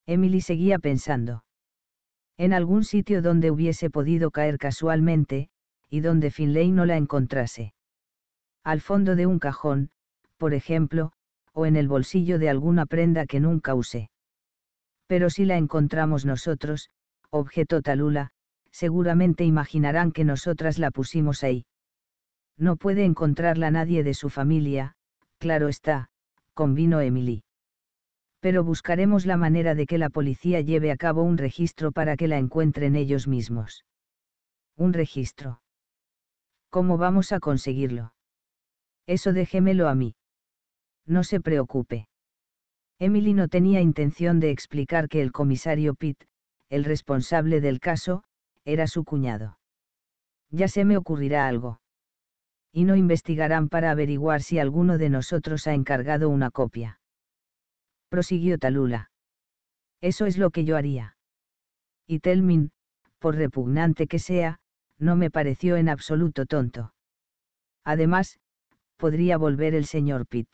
Emily seguía pensando en algún sitio donde hubiese podido caer casualmente, y donde Finlay no la encontrase. Al fondo de un cajón, por ejemplo, o en el bolsillo de alguna prenda que nunca usé. Pero si la encontramos nosotros, objetó Talula, seguramente imaginarán que nosotras la pusimos ahí. No puede encontrarla nadie de su familia, claro está, convino Emily pero buscaremos la manera de que la policía lleve a cabo un registro para que la encuentren ellos mismos. Un registro. ¿Cómo vamos a conseguirlo? Eso déjemelo a mí. No se preocupe. Emily no tenía intención de explicar que el comisario Pitt, el responsable del caso, era su cuñado. Ya se me ocurrirá algo. Y no investigarán para averiguar si alguno de nosotros ha encargado una copia prosiguió Talula. Eso es lo que yo haría. Y Telmin, por repugnante que sea, no me pareció en absoluto tonto. Además, podría volver el señor Pitt.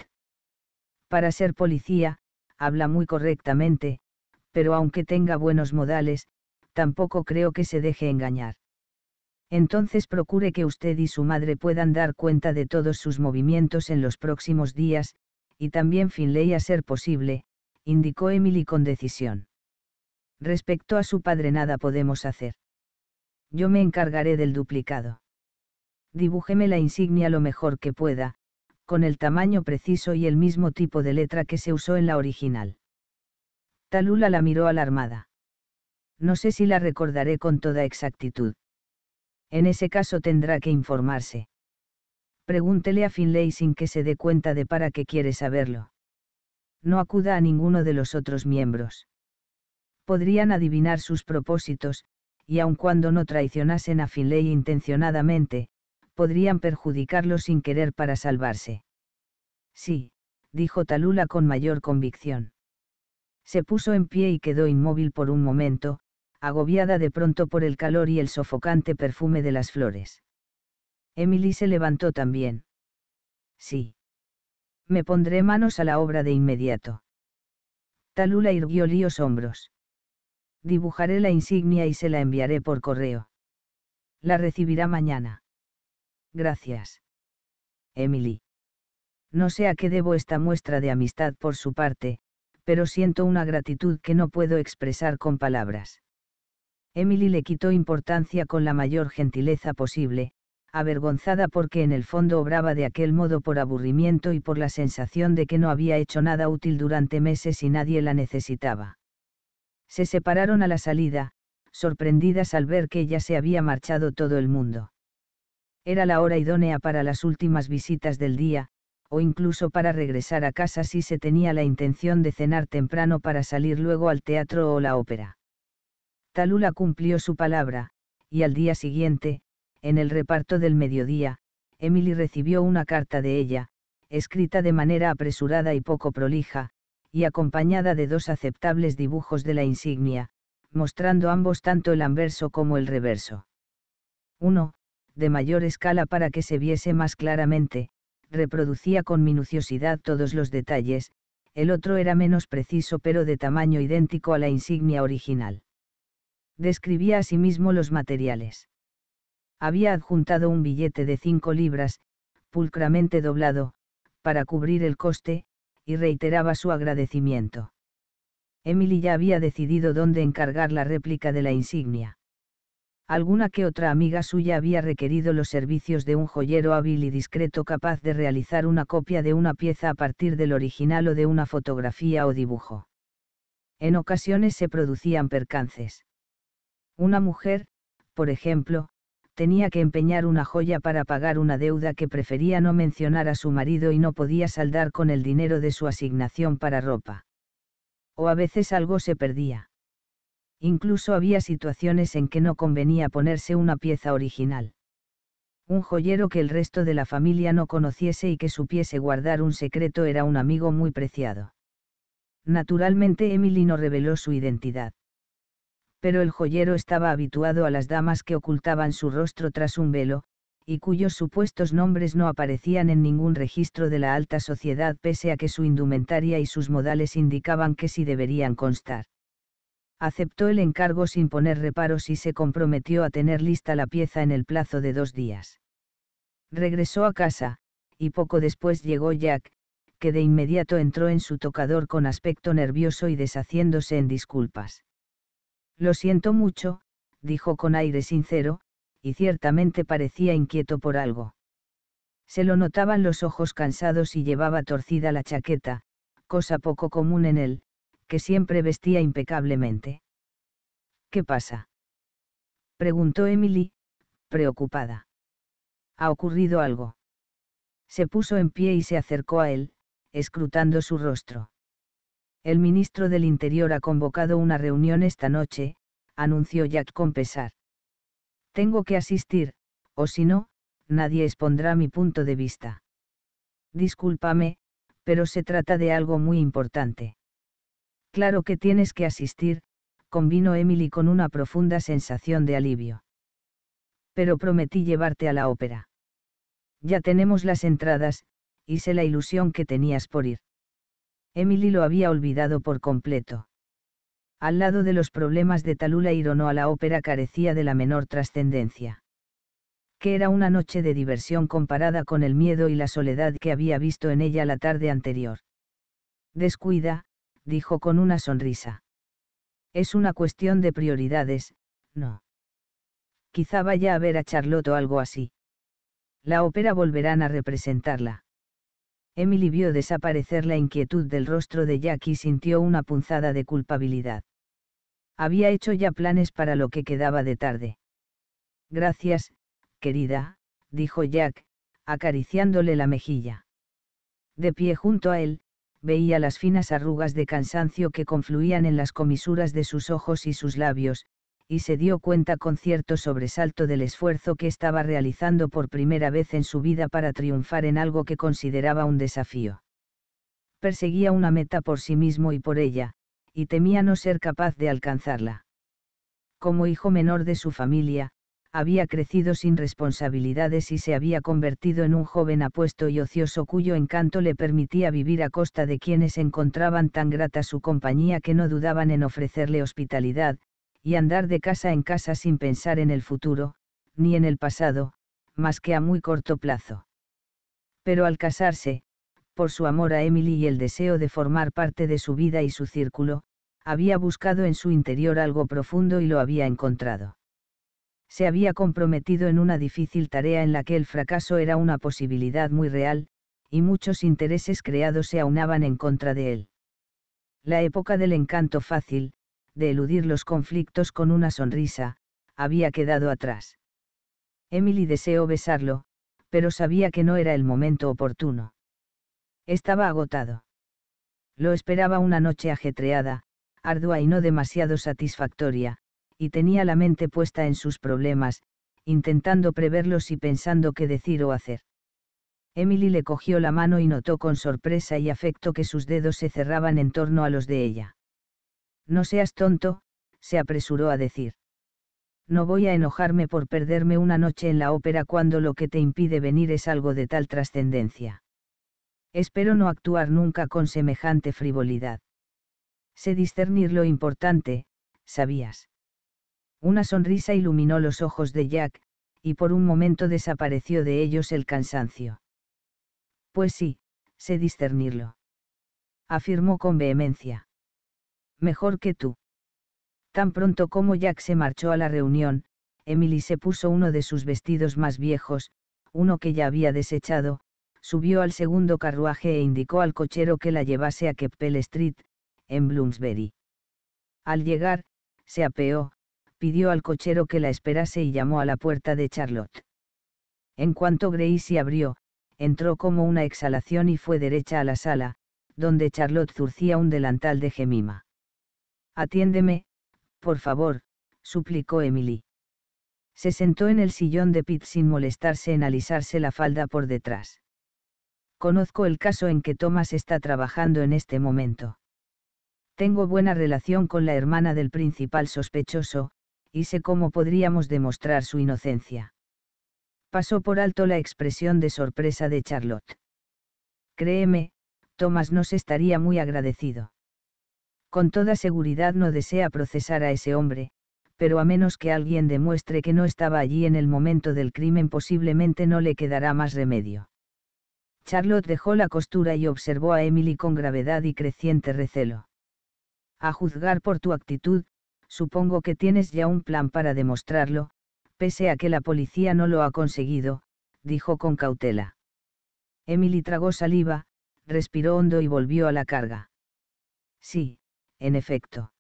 Para ser policía, habla muy correctamente, pero aunque tenga buenos modales, tampoco creo que se deje engañar. Entonces procure que usted y su madre puedan dar cuenta de todos sus movimientos en los próximos días, y también Finley a ser posible, indicó Emily con decisión. Respecto a su padre nada podemos hacer. Yo me encargaré del duplicado. Dibújeme la insignia lo mejor que pueda, con el tamaño preciso y el mismo tipo de letra que se usó en la original. Talula la miró alarmada. No sé si la recordaré con toda exactitud. En ese caso tendrá que informarse. Pregúntele a Finlay sin que se dé cuenta de para qué quiere saberlo no acuda a ninguno de los otros miembros. Podrían adivinar sus propósitos, y aun cuando no traicionasen a Finlay intencionadamente, podrían perjudicarlo sin querer para salvarse. Sí, dijo Talula con mayor convicción. Se puso en pie y quedó inmóvil por un momento, agobiada de pronto por el calor y el sofocante perfume de las flores. Emily se levantó también. Sí. Me pondré manos a la obra de inmediato. Talula irguió líos hombros. Dibujaré la insignia y se la enviaré por correo. La recibirá mañana. Gracias. Emily. No sé a qué debo esta muestra de amistad por su parte, pero siento una gratitud que no puedo expresar con palabras. Emily le quitó importancia con la mayor gentileza posible, avergonzada porque en el fondo obraba de aquel modo por aburrimiento y por la sensación de que no había hecho nada útil durante meses y nadie la necesitaba. Se separaron a la salida, sorprendidas al ver que ya se había marchado todo el mundo. Era la hora idónea para las últimas visitas del día, o incluso para regresar a casa si se tenía la intención de cenar temprano para salir luego al teatro o la ópera. Talula cumplió su palabra, y al día siguiente, en el reparto del mediodía, Emily recibió una carta de ella, escrita de manera apresurada y poco prolija, y acompañada de dos aceptables dibujos de la insignia, mostrando ambos tanto el anverso como el reverso. Uno, De mayor escala para que se viese más claramente, reproducía con minuciosidad todos los detalles, el otro era menos preciso pero de tamaño idéntico a la insignia original. Describía asimismo los materiales había adjuntado un billete de cinco libras, pulcramente doblado, para cubrir el coste, y reiteraba su agradecimiento. Emily ya había decidido dónde encargar la réplica de la insignia. Alguna que otra amiga suya había requerido los servicios de un joyero hábil y discreto capaz de realizar una copia de una pieza a partir del original o de una fotografía o dibujo. En ocasiones se producían percances. Una mujer, por ejemplo, tenía que empeñar una joya para pagar una deuda que prefería no mencionar a su marido y no podía saldar con el dinero de su asignación para ropa. O a veces algo se perdía. Incluso había situaciones en que no convenía ponerse una pieza original. Un joyero que el resto de la familia no conociese y que supiese guardar un secreto era un amigo muy preciado. Naturalmente Emily no reveló su identidad pero el joyero estaba habituado a las damas que ocultaban su rostro tras un velo, y cuyos supuestos nombres no aparecían en ningún registro de la alta sociedad pese a que su indumentaria y sus modales indicaban que sí deberían constar. Aceptó el encargo sin poner reparos y se comprometió a tener lista la pieza en el plazo de dos días. Regresó a casa, y poco después llegó Jack, que de inmediato entró en su tocador con aspecto nervioso y deshaciéndose en disculpas. Lo siento mucho, dijo con aire sincero, y ciertamente parecía inquieto por algo. Se lo notaban los ojos cansados y llevaba torcida la chaqueta, cosa poco común en él, que siempre vestía impecablemente. ¿Qué pasa? preguntó Emily, preocupada. ¿Ha ocurrido algo? Se puso en pie y se acercó a él, escrutando su rostro. El ministro del Interior ha convocado una reunión esta noche, anunció Jack con pesar. Tengo que asistir, o si no, nadie expondrá mi punto de vista. Discúlpame, pero se trata de algo muy importante. Claro que tienes que asistir, convino Emily con una profunda sensación de alivio. Pero prometí llevarte a la ópera. Ya tenemos las entradas, hice la ilusión que tenías por ir. Emily lo había olvidado por completo. Al lado de los problemas de Talula ironó a la ópera carecía de la menor trascendencia. Que era una noche de diversión comparada con el miedo y la soledad que había visto en ella la tarde anterior. Descuida, dijo con una sonrisa. Es una cuestión de prioridades, no. Quizá vaya a ver a Charlotte o algo así. La ópera volverán a representarla. Emily vio desaparecer la inquietud del rostro de Jack y sintió una punzada de culpabilidad. Había hecho ya planes para lo que quedaba de tarde. Gracias, querida, dijo Jack, acariciándole la mejilla. De pie junto a él, veía las finas arrugas de cansancio que confluían en las comisuras de sus ojos y sus labios, y se dio cuenta con cierto sobresalto del esfuerzo que estaba realizando por primera vez en su vida para triunfar en algo que consideraba un desafío. Perseguía una meta por sí mismo y por ella, y temía no ser capaz de alcanzarla. Como hijo menor de su familia, había crecido sin responsabilidades y se había convertido en un joven apuesto y ocioso cuyo encanto le permitía vivir a costa de quienes encontraban tan grata su compañía que no dudaban en ofrecerle hospitalidad, y andar de casa en casa sin pensar en el futuro, ni en el pasado, más que a muy corto plazo. Pero al casarse, por su amor a Emily y el deseo de formar parte de su vida y su círculo, había buscado en su interior algo profundo y lo había encontrado. Se había comprometido en una difícil tarea en la que el fracaso era una posibilidad muy real, y muchos intereses creados se aunaban en contra de él. La época del encanto fácil, de eludir los conflictos con una sonrisa, había quedado atrás. Emily deseó besarlo, pero sabía que no era el momento oportuno. Estaba agotado. Lo esperaba una noche ajetreada, ardua y no demasiado satisfactoria, y tenía la mente puesta en sus problemas, intentando preverlos y pensando qué decir o hacer. Emily le cogió la mano y notó con sorpresa y afecto que sus dedos se cerraban en torno a los de ella. No seas tonto, se apresuró a decir. No voy a enojarme por perderme una noche en la ópera cuando lo que te impide venir es algo de tal trascendencia. Espero no actuar nunca con semejante frivolidad. Sé discernir lo importante, sabías. Una sonrisa iluminó los ojos de Jack, y por un momento desapareció de ellos el cansancio. Pues sí, sé discernirlo. Afirmó con vehemencia mejor que tú. Tan pronto como Jack se marchó a la reunión, Emily se puso uno de sus vestidos más viejos, uno que ya había desechado, subió al segundo carruaje e indicó al cochero que la llevase a Keppel Street, en Bloomsbury. Al llegar, se apeó, pidió al cochero que la esperase y llamó a la puerta de Charlotte. En cuanto se abrió, entró como una exhalación y fue derecha a la sala, donde Charlotte zurcía un delantal de gemima. Atiéndeme, por favor, suplicó Emily. Se sentó en el sillón de Pitt sin molestarse en alisarse la falda por detrás. Conozco el caso en que Thomas está trabajando en este momento. Tengo buena relación con la hermana del principal sospechoso, y sé cómo podríamos demostrar su inocencia. Pasó por alto la expresión de sorpresa de Charlotte. Créeme, Thomas nos estaría muy agradecido con toda seguridad no desea procesar a ese hombre, pero a menos que alguien demuestre que no estaba allí en el momento del crimen posiblemente no le quedará más remedio. Charlotte dejó la costura y observó a Emily con gravedad y creciente recelo. A juzgar por tu actitud, supongo que tienes ya un plan para demostrarlo, pese a que la policía no lo ha conseguido, dijo con cautela. Emily tragó saliva, respiró hondo y volvió a la carga. Sí, en efecto.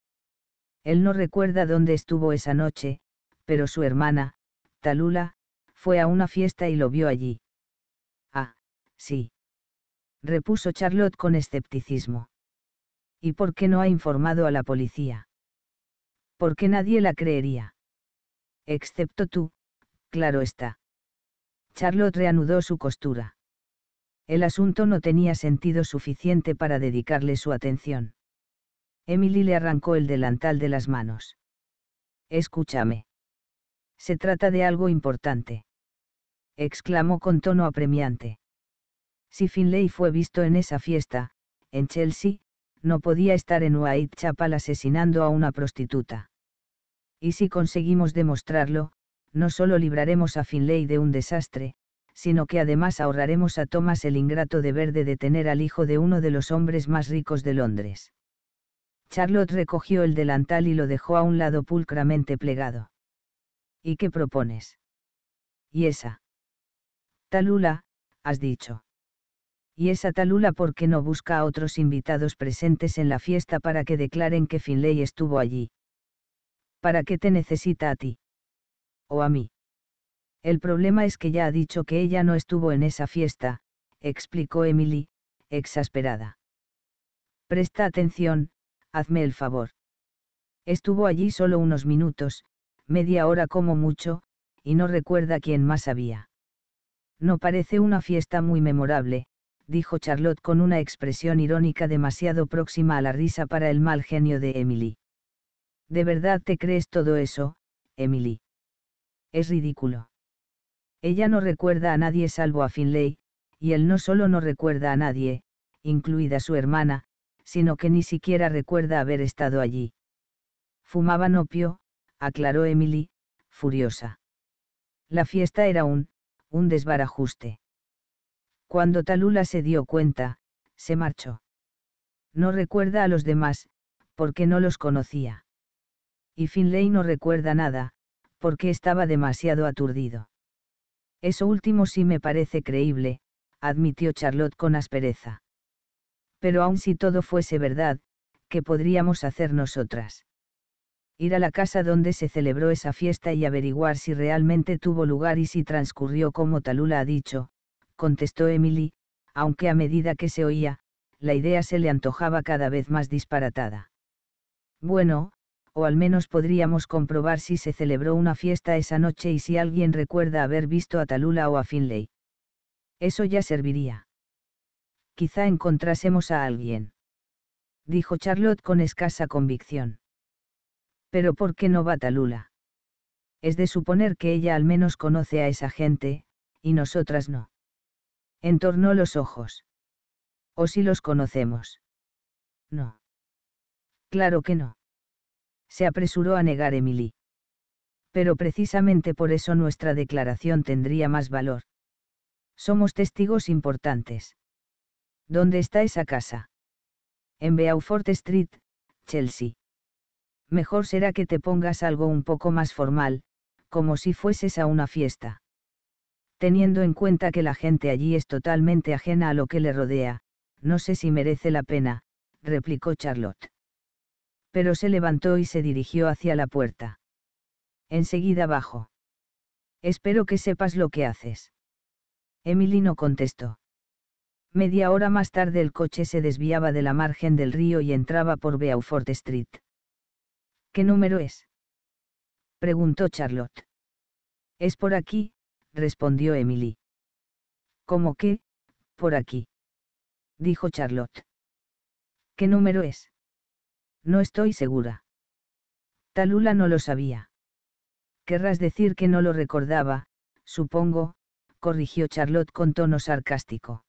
Él no recuerda dónde estuvo esa noche, pero su hermana, Talula, fue a una fiesta y lo vio allí. Ah, sí. Repuso Charlotte con escepticismo. ¿Y por qué no ha informado a la policía? Porque nadie la creería. Excepto tú, claro está. Charlotte reanudó su costura. El asunto no tenía sentido suficiente para dedicarle su atención. Emily le arrancó el delantal de las manos. Escúchame. Se trata de algo importante. Exclamó con tono apremiante. Si Finlay fue visto en esa fiesta, en Chelsea, no podía estar en Whitechapel asesinando a una prostituta. Y si conseguimos demostrarlo, no solo libraremos a Finlay de un desastre, sino que además ahorraremos a Thomas el ingrato deber de detener al hijo de uno de los hombres más ricos de Londres. Charlotte recogió el delantal y lo dejó a un lado pulcramente plegado. ¿Y qué propones? ¿Y esa? Talula, has dicho. Y esa Talula por qué no busca a otros invitados presentes en la fiesta para que declaren que Finlay estuvo allí. ¿Para qué te necesita a ti? ¿O a mí? El problema es que ya ha dicho que ella no estuvo en esa fiesta, explicó Emily, exasperada. Presta atención, hazme el favor. Estuvo allí solo unos minutos, media hora como mucho, y no recuerda quién más había. No parece una fiesta muy memorable, dijo Charlotte con una expresión irónica demasiado próxima a la risa para el mal genio de Emily. ¿De verdad te crees todo eso, Emily? Es ridículo. Ella no recuerda a nadie salvo a Finlay, y él no solo no recuerda a nadie, incluida su hermana, sino que ni siquiera recuerda haber estado allí. Fumaban opio, aclaró Emily, furiosa. La fiesta era un, un desbarajuste. Cuando Talula se dio cuenta, se marchó. No recuerda a los demás, porque no los conocía. Y Finlay no recuerda nada, porque estaba demasiado aturdido. Eso último sí me parece creíble, admitió Charlotte con aspereza pero aun si todo fuese verdad, ¿qué podríamos hacer nosotras? Ir a la casa donde se celebró esa fiesta y averiguar si realmente tuvo lugar y si transcurrió como Talula ha dicho, contestó Emily, aunque a medida que se oía, la idea se le antojaba cada vez más disparatada. Bueno, o al menos podríamos comprobar si se celebró una fiesta esa noche y si alguien recuerda haber visto a Talula o a Finlay. Eso ya serviría quizá encontrásemos a alguien. Dijo Charlotte con escasa convicción. Pero ¿por qué no Bata Lula? Es de suponer que ella al menos conoce a esa gente, y nosotras no. Entornó los ojos. ¿O si los conocemos? No. Claro que no. Se apresuró a negar Emily. Pero precisamente por eso nuestra declaración tendría más valor somos testigos importantes. ¿Dónde está esa casa? En Beaufort Street, Chelsea. Mejor será que te pongas algo un poco más formal, como si fueses a una fiesta. Teniendo en cuenta que la gente allí es totalmente ajena a lo que le rodea, no sé si merece la pena, replicó Charlotte. Pero se levantó y se dirigió hacia la puerta. Enseguida bajó. Espero que sepas lo que haces. Emily no contestó. Media hora más tarde el coche se desviaba de la margen del río y entraba por Beaufort Street. ¿Qué número es? preguntó Charlotte. Es por aquí, respondió Emily. ¿Cómo que, por aquí? dijo Charlotte. ¿Qué número es? No estoy segura. Talula no lo sabía. Querrás decir que no lo recordaba, supongo, corrigió Charlotte con tono sarcástico.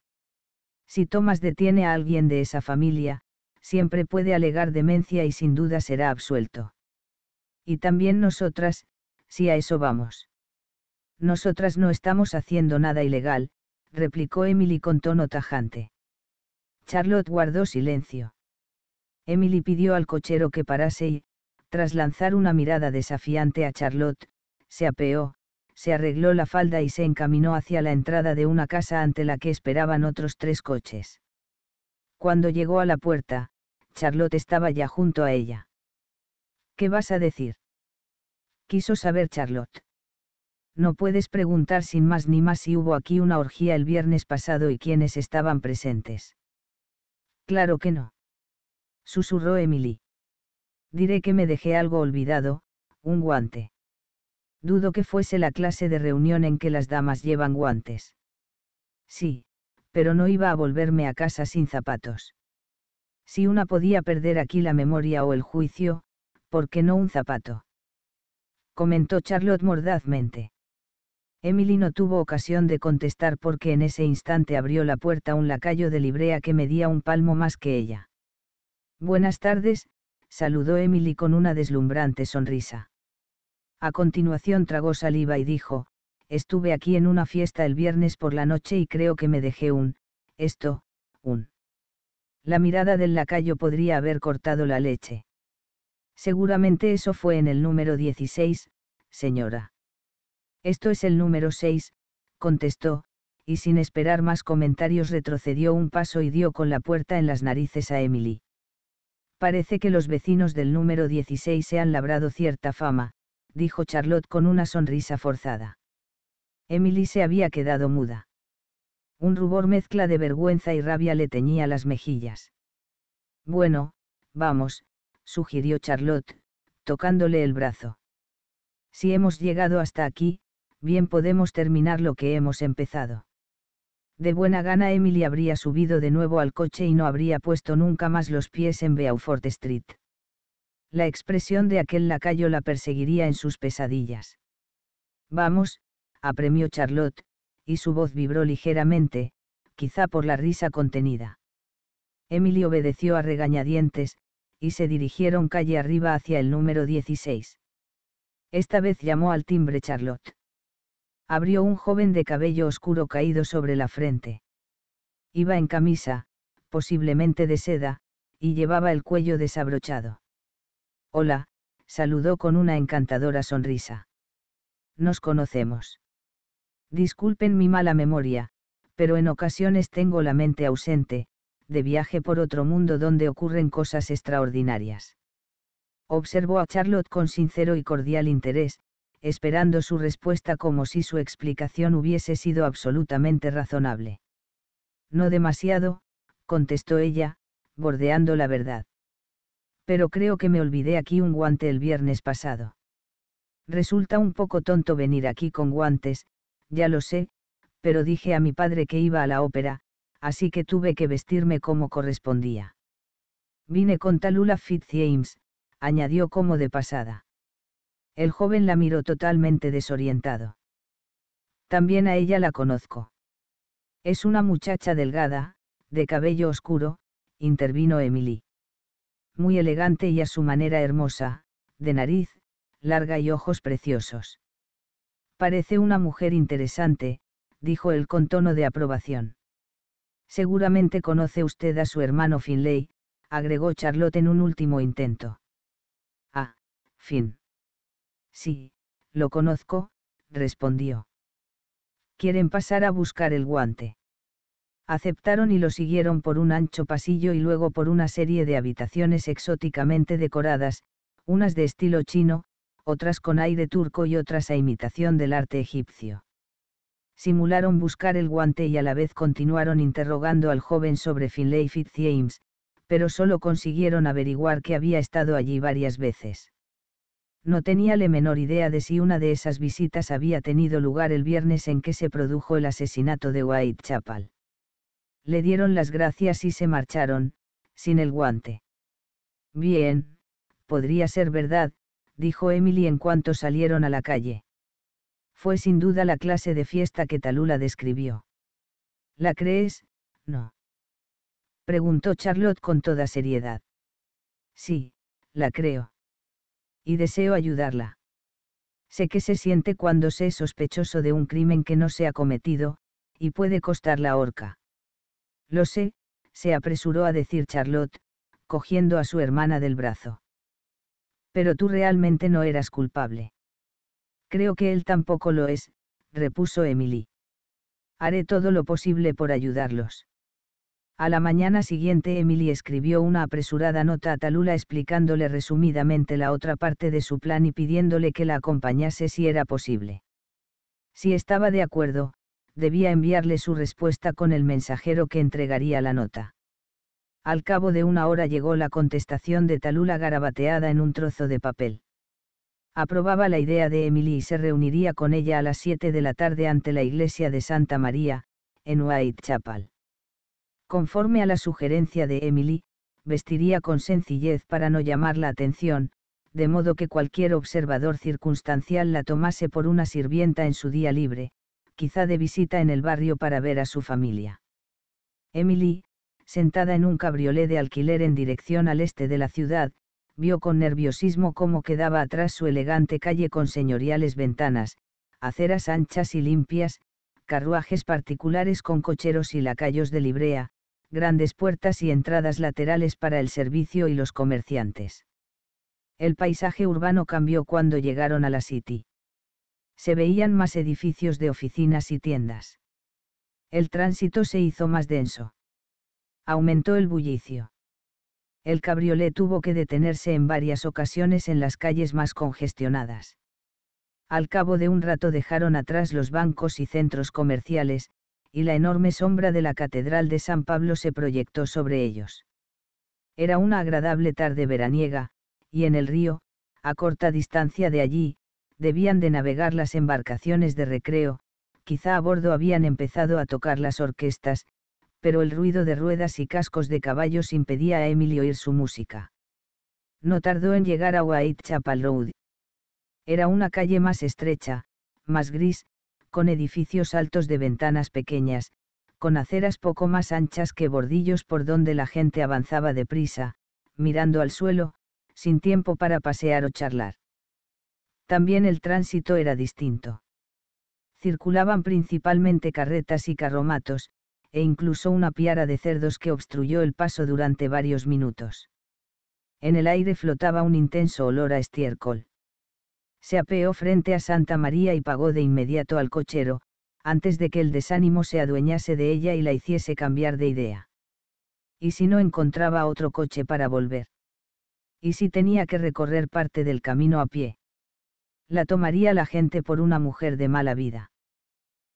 Si Thomas detiene a alguien de esa familia, siempre puede alegar demencia y sin duda será absuelto. Y también nosotras, si a eso vamos. Nosotras no estamos haciendo nada ilegal, replicó Emily con tono tajante. Charlotte guardó silencio. Emily pidió al cochero que parase y, tras lanzar una mirada desafiante a Charlotte, se apeó, se arregló la falda y se encaminó hacia la entrada de una casa ante la que esperaban otros tres coches. Cuando llegó a la puerta, Charlotte estaba ya junto a ella. ¿Qué vas a decir? Quiso saber Charlotte. No puedes preguntar sin más ni más si hubo aquí una orgía el viernes pasado y quienes estaban presentes. Claro que no. Susurró Emily. Diré que me dejé algo olvidado, un guante. Dudo que fuese la clase de reunión en que las damas llevan guantes. Sí, pero no iba a volverme a casa sin zapatos. Si una podía perder aquí la memoria o el juicio, ¿por qué no un zapato? comentó Charlotte mordazmente. Emily no tuvo ocasión de contestar porque en ese instante abrió la puerta un lacayo de librea que medía un palmo más que ella. Buenas tardes, saludó Emily con una deslumbrante sonrisa. A continuación tragó saliva y dijo, estuve aquí en una fiesta el viernes por la noche y creo que me dejé un, esto, un. La mirada del lacayo podría haber cortado la leche. Seguramente eso fue en el número 16, señora. Esto es el número 6, contestó, y sin esperar más comentarios retrocedió un paso y dio con la puerta en las narices a Emily. Parece que los vecinos del número 16 se han labrado cierta fama, dijo Charlotte con una sonrisa forzada. Emily se había quedado muda. Un rubor mezcla de vergüenza y rabia le teñía las mejillas. Bueno, vamos, sugirió Charlotte, tocándole el brazo. Si hemos llegado hasta aquí, bien podemos terminar lo que hemos empezado. De buena gana Emily habría subido de nuevo al coche y no habría puesto nunca más los pies en Beaufort Street la expresión de aquel lacayo la perseguiría en sus pesadillas. Vamos, apremió Charlotte, y su voz vibró ligeramente, quizá por la risa contenida. Emily obedeció a regañadientes, y se dirigieron calle arriba hacia el número 16. Esta vez llamó al timbre Charlotte. Abrió un joven de cabello oscuro caído sobre la frente. Iba en camisa, posiblemente de seda, y llevaba el cuello desabrochado. Hola, saludó con una encantadora sonrisa. Nos conocemos. Disculpen mi mala memoria, pero en ocasiones tengo la mente ausente, de viaje por otro mundo donde ocurren cosas extraordinarias. Observó a Charlotte con sincero y cordial interés, esperando su respuesta como si su explicación hubiese sido absolutamente razonable. No demasiado, contestó ella, bordeando la verdad pero creo que me olvidé aquí un guante el viernes pasado. Resulta un poco tonto venir aquí con guantes, ya lo sé, pero dije a mi padre que iba a la ópera, así que tuve que vestirme como correspondía. Vine con Talula Fitzjames, añadió como de pasada. El joven la miró totalmente desorientado. También a ella la conozco. Es una muchacha delgada, de cabello oscuro, intervino Emily muy elegante y a su manera hermosa, de nariz, larga y ojos preciosos. Parece una mujer interesante, dijo él con tono de aprobación. Seguramente conoce usted a su hermano Finlay, agregó Charlotte en un último intento. Ah, fin. Sí, lo conozco, respondió. Quieren pasar a buscar el guante aceptaron y lo siguieron por un ancho pasillo y luego por una serie de habitaciones exóticamente decoradas, unas de estilo chino, otras con aire turco y otras a imitación del arte egipcio. Simularon buscar el guante y a la vez continuaron interrogando al joven sobre Finlay Fitzjames, pero solo consiguieron averiguar que había estado allí varias veces. No tenía la menor idea de si una de esas visitas había tenido lugar el viernes en que se produjo el asesinato de Whitechapel le dieron las gracias y se marcharon, sin el guante. Bien, podría ser verdad, dijo Emily en cuanto salieron a la calle. Fue sin duda la clase de fiesta que Talula describió. ¿La crees? No. Preguntó Charlotte con toda seriedad. Sí, la creo. Y deseo ayudarla. Sé que se siente cuando se es sospechoso de un crimen que no se ha cometido, y puede costar la horca. Lo sé, se apresuró a decir Charlotte, cogiendo a su hermana del brazo. Pero tú realmente no eras culpable. Creo que él tampoco lo es, repuso Emily. Haré todo lo posible por ayudarlos. A la mañana siguiente Emily escribió una apresurada nota a Talula explicándole resumidamente la otra parte de su plan y pidiéndole que la acompañase si era posible. Si estaba de acuerdo, debía enviarle su respuesta con el mensajero que entregaría la nota. Al cabo de una hora llegó la contestación de Talula garabateada en un trozo de papel. Aprobaba la idea de Emily y se reuniría con ella a las 7 de la tarde ante la iglesia de Santa María, en Whitechapel. Conforme a la sugerencia de Emily, vestiría con sencillez para no llamar la atención, de modo que cualquier observador circunstancial la tomase por una sirvienta en su día libre, quizá de visita en el barrio para ver a su familia. Emily, sentada en un cabriolé de alquiler en dirección al este de la ciudad, vio con nerviosismo cómo quedaba atrás su elegante calle con señoriales ventanas, aceras anchas y limpias, carruajes particulares con cocheros y lacayos de librea, grandes puertas y entradas laterales para el servicio y los comerciantes. El paisaje urbano cambió cuando llegaron a la City se veían más edificios de oficinas y tiendas. El tránsito se hizo más denso. Aumentó el bullicio. El cabriolé tuvo que detenerse en varias ocasiones en las calles más congestionadas. Al cabo de un rato dejaron atrás los bancos y centros comerciales, y la enorme sombra de la Catedral de San Pablo se proyectó sobre ellos. Era una agradable tarde veraniega, y en el río, a corta distancia de allí, debían de navegar las embarcaciones de recreo, quizá a bordo habían empezado a tocar las orquestas, pero el ruido de ruedas y cascos de caballos impedía a Emily oír su música. No tardó en llegar a Whitechapel Road. Era una calle más estrecha, más gris, con edificios altos de ventanas pequeñas, con aceras poco más anchas que bordillos por donde la gente avanzaba deprisa, mirando al suelo, sin tiempo para pasear o charlar también el tránsito era distinto. Circulaban principalmente carretas y carromatos, e incluso una piara de cerdos que obstruyó el paso durante varios minutos. En el aire flotaba un intenso olor a estiércol. Se apeó frente a Santa María y pagó de inmediato al cochero, antes de que el desánimo se adueñase de ella y la hiciese cambiar de idea. ¿Y si no encontraba otro coche para volver? ¿Y si tenía que recorrer parte del camino a pie? la tomaría la gente por una mujer de mala vida.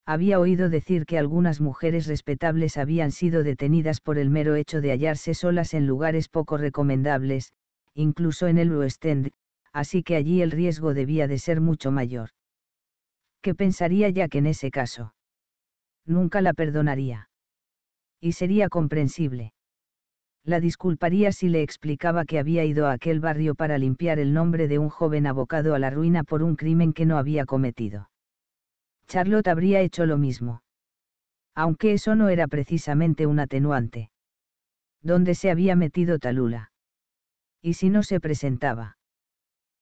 Había oído decir que algunas mujeres respetables habían sido detenidas por el mero hecho de hallarse solas en lugares poco recomendables, incluso en el West End, así que allí el riesgo debía de ser mucho mayor. ¿Qué pensaría ya que en ese caso? Nunca la perdonaría. Y sería comprensible la disculparía si le explicaba que había ido a aquel barrio para limpiar el nombre de un joven abocado a la ruina por un crimen que no había cometido. Charlotte habría hecho lo mismo. Aunque eso no era precisamente un atenuante. ¿Dónde se había metido Talula? ¿Y si no se presentaba?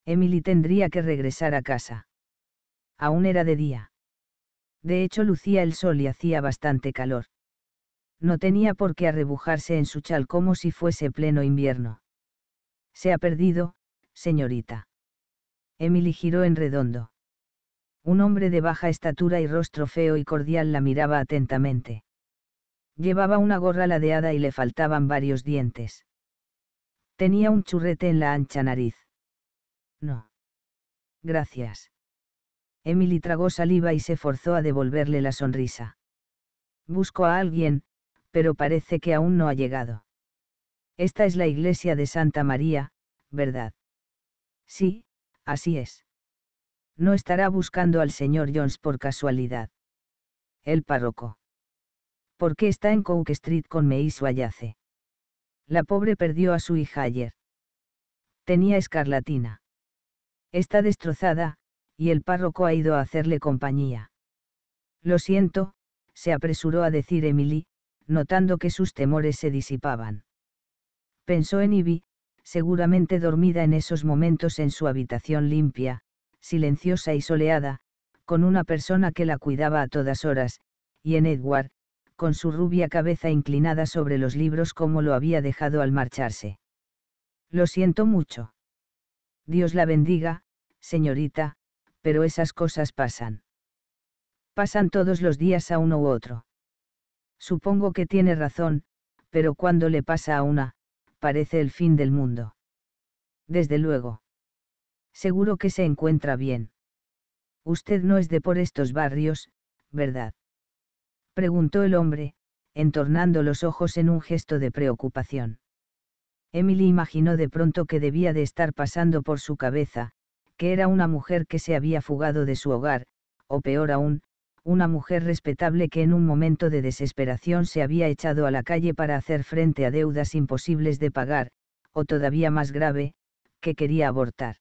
Emily tendría que regresar a casa. Aún era de día. De hecho lucía el sol y hacía bastante calor. No tenía por qué arrebujarse en su chal como si fuese pleno invierno. Se ha perdido, señorita. Emily giró en redondo. Un hombre de baja estatura y rostro feo y cordial la miraba atentamente. Llevaba una gorra ladeada y le faltaban varios dientes. Tenía un churrete en la ancha nariz. No. Gracias. Emily tragó saliva y se forzó a devolverle la sonrisa. Busco a alguien, pero parece que aún no ha llegado. Esta es la iglesia de Santa María, ¿verdad? Sí, así es. No estará buscando al señor Jones por casualidad. El párroco. ¿Por qué está en Coke Street con Meis Ayace? La pobre perdió a su hija ayer. Tenía escarlatina. Está destrozada, y el párroco ha ido a hacerle compañía. Lo siento, se apresuró a decir Emily, notando que sus temores se disipaban. Pensó en Ivy, seguramente dormida en esos momentos en su habitación limpia, silenciosa y soleada, con una persona que la cuidaba a todas horas, y en Edward, con su rubia cabeza inclinada sobre los libros como lo había dejado al marcharse. Lo siento mucho. Dios la bendiga, señorita, pero esas cosas pasan. Pasan todos los días a uno u otro. Supongo que tiene razón, pero cuando le pasa a una, parece el fin del mundo. Desde luego. Seguro que se encuentra bien. Usted no es de por estos barrios, ¿verdad? Preguntó el hombre, entornando los ojos en un gesto de preocupación. Emily imaginó de pronto que debía de estar pasando por su cabeza, que era una mujer que se había fugado de su hogar, o peor aún, una mujer respetable que en un momento de desesperación se había echado a la calle para hacer frente a deudas imposibles de pagar, o todavía más grave, que quería abortar.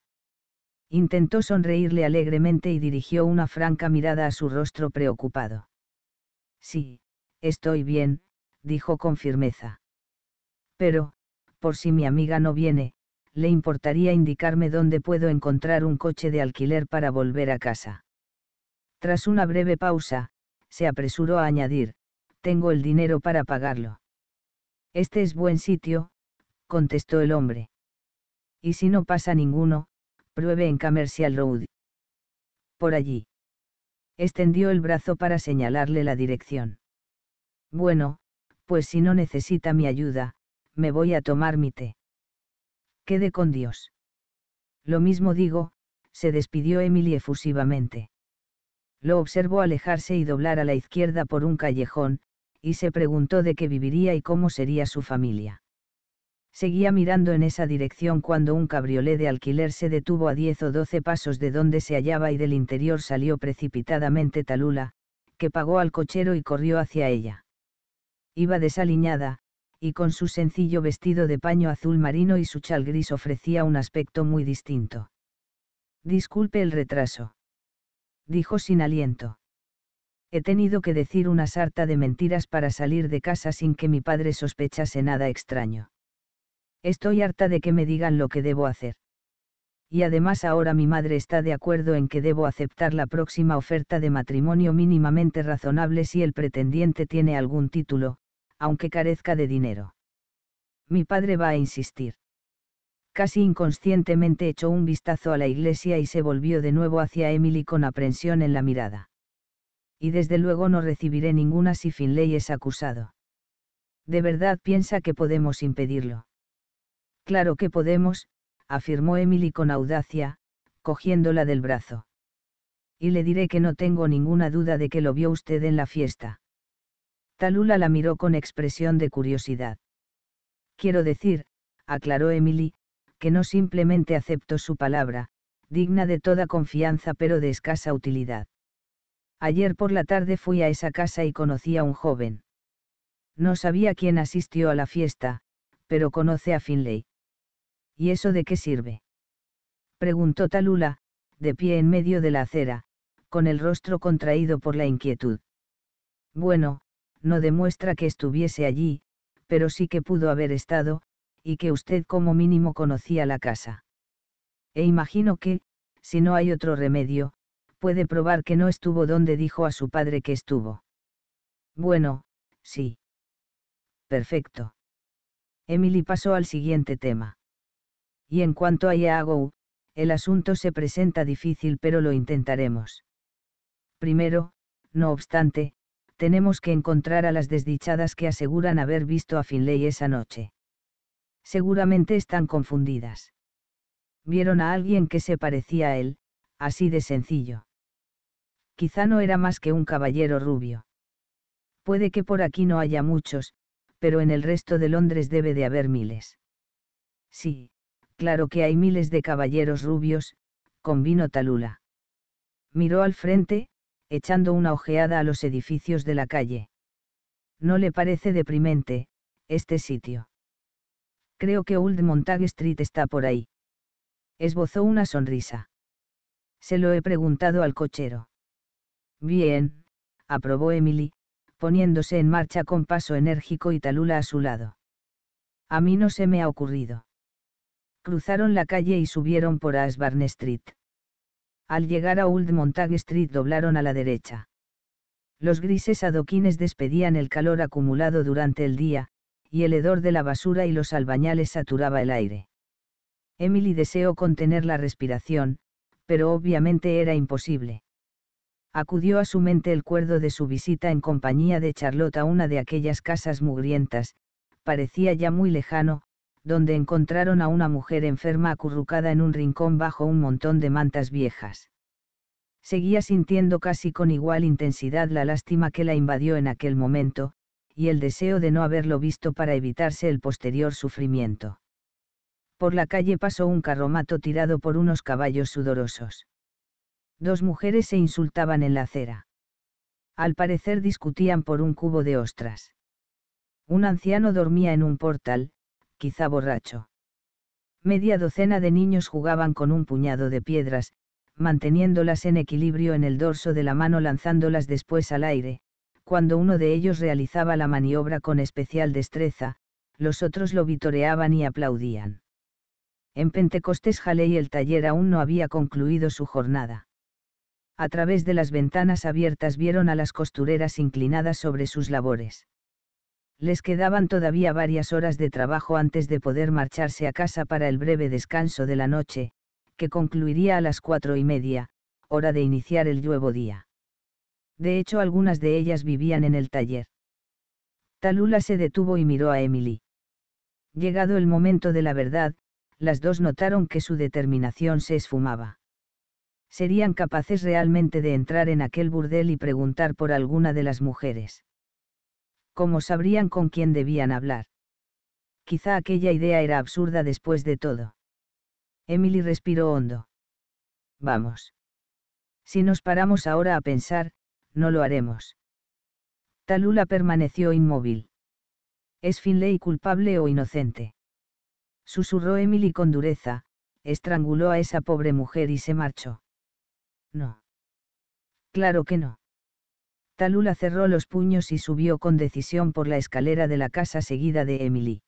Intentó sonreírle alegremente y dirigió una franca mirada a su rostro preocupado. Sí, estoy bien, dijo con firmeza. Pero, por si mi amiga no viene, le importaría indicarme dónde puedo encontrar un coche de alquiler para volver a casa. Tras una breve pausa, se apresuró a añadir, tengo el dinero para pagarlo. Este es buen sitio, contestó el hombre. Y si no pasa ninguno, pruebe en Commercial Road. Por allí. Extendió el brazo para señalarle la dirección. Bueno, pues si no necesita mi ayuda, me voy a tomar mi té. Quede con Dios. Lo mismo digo, se despidió Emily efusivamente. Lo observó alejarse y doblar a la izquierda por un callejón, y se preguntó de qué viviría y cómo sería su familia. Seguía mirando en esa dirección cuando un cabriolé de alquiler se detuvo a diez o doce pasos de donde se hallaba y del interior salió precipitadamente Talula, que pagó al cochero y corrió hacia ella. Iba desaliñada, y con su sencillo vestido de paño azul marino y su chal gris ofrecía un aspecto muy distinto. Disculpe el retraso dijo sin aliento. He tenido que decir una sarta de mentiras para salir de casa sin que mi padre sospechase nada extraño. Estoy harta de que me digan lo que debo hacer. Y además ahora mi madre está de acuerdo en que debo aceptar la próxima oferta de matrimonio mínimamente razonable si el pretendiente tiene algún título, aunque carezca de dinero. Mi padre va a insistir casi inconscientemente echó un vistazo a la iglesia y se volvió de nuevo hacia Emily con aprensión en la mirada. Y desde luego no recibiré ninguna si Finley es acusado. ¿De verdad piensa que podemos impedirlo? Claro que podemos, afirmó Emily con audacia, cogiéndola del brazo. Y le diré que no tengo ninguna duda de que lo vio usted en la fiesta. Talula la miró con expresión de curiosidad. Quiero decir, aclaró Emily, que no simplemente aceptó su palabra, digna de toda confianza pero de escasa utilidad. Ayer por la tarde fui a esa casa y conocí a un joven. No sabía quién asistió a la fiesta, pero conoce a Finlay. ¿Y eso de qué sirve? Preguntó Talula, de pie en medio de la acera, con el rostro contraído por la inquietud. Bueno, no demuestra que estuviese allí, pero sí que pudo haber estado, y que usted como mínimo conocía la casa. E imagino que, si no hay otro remedio, puede probar que no estuvo donde dijo a su padre que estuvo. Bueno, sí. Perfecto. Emily pasó al siguiente tema. Y en cuanto a Iago, el asunto se presenta difícil pero lo intentaremos. Primero, no obstante, tenemos que encontrar a las desdichadas que aseguran haber visto a Finlay esa noche seguramente están confundidas. Vieron a alguien que se parecía a él, así de sencillo. Quizá no era más que un caballero rubio. Puede que por aquí no haya muchos, pero en el resto de Londres debe de haber miles. Sí, claro que hay miles de caballeros rubios, convino Talula. Miró al frente, echando una ojeada a los edificios de la calle. No le parece deprimente, este sitio. Creo que Old Montague Street está por ahí. Esbozó una sonrisa. Se lo he preguntado al cochero. Bien, aprobó Emily, poniéndose en marcha con paso enérgico y Talula a su lado. A mí no se me ha ocurrido. Cruzaron la calle y subieron por Asbarn Street. Al llegar a Old Montague Street doblaron a la derecha. Los grises adoquines despedían el calor acumulado durante el día, y el hedor de la basura y los albañales saturaba el aire. Emily deseó contener la respiración, pero obviamente era imposible. Acudió a su mente el cuerdo de su visita en compañía de Charlotte a una de aquellas casas mugrientas, parecía ya muy lejano, donde encontraron a una mujer enferma acurrucada en un rincón bajo un montón de mantas viejas. Seguía sintiendo casi con igual intensidad la lástima que la invadió en aquel momento, y el deseo de no haberlo visto para evitarse el posterior sufrimiento. Por la calle pasó un carromato tirado por unos caballos sudorosos. Dos mujeres se insultaban en la acera. Al parecer discutían por un cubo de ostras. Un anciano dormía en un portal, quizá borracho. Media docena de niños jugaban con un puñado de piedras, manteniéndolas en equilibrio en el dorso de la mano lanzándolas después al aire, cuando uno de ellos realizaba la maniobra con especial destreza, los otros lo vitoreaban y aplaudían. En Pentecostés Jaley el taller aún no había concluido su jornada. A través de las ventanas abiertas vieron a las costureras inclinadas sobre sus labores. Les quedaban todavía varias horas de trabajo antes de poder marcharse a casa para el breve descanso de la noche, que concluiría a las cuatro y media, hora de iniciar el nuevo día de hecho algunas de ellas vivían en el taller. Talula se detuvo y miró a Emily. Llegado el momento de la verdad, las dos notaron que su determinación se esfumaba. ¿Serían capaces realmente de entrar en aquel burdel y preguntar por alguna de las mujeres? ¿Cómo sabrían con quién debían hablar? Quizá aquella idea era absurda después de todo. Emily respiró hondo. Vamos. Si nos paramos ahora a pensar, no lo haremos. Talula permaneció inmóvil. ¿Es Finley culpable o inocente? Susurró Emily con dureza, estranguló a esa pobre mujer y se marchó. No. Claro que no. Talula cerró los puños y subió con decisión por la escalera de la casa seguida de Emily.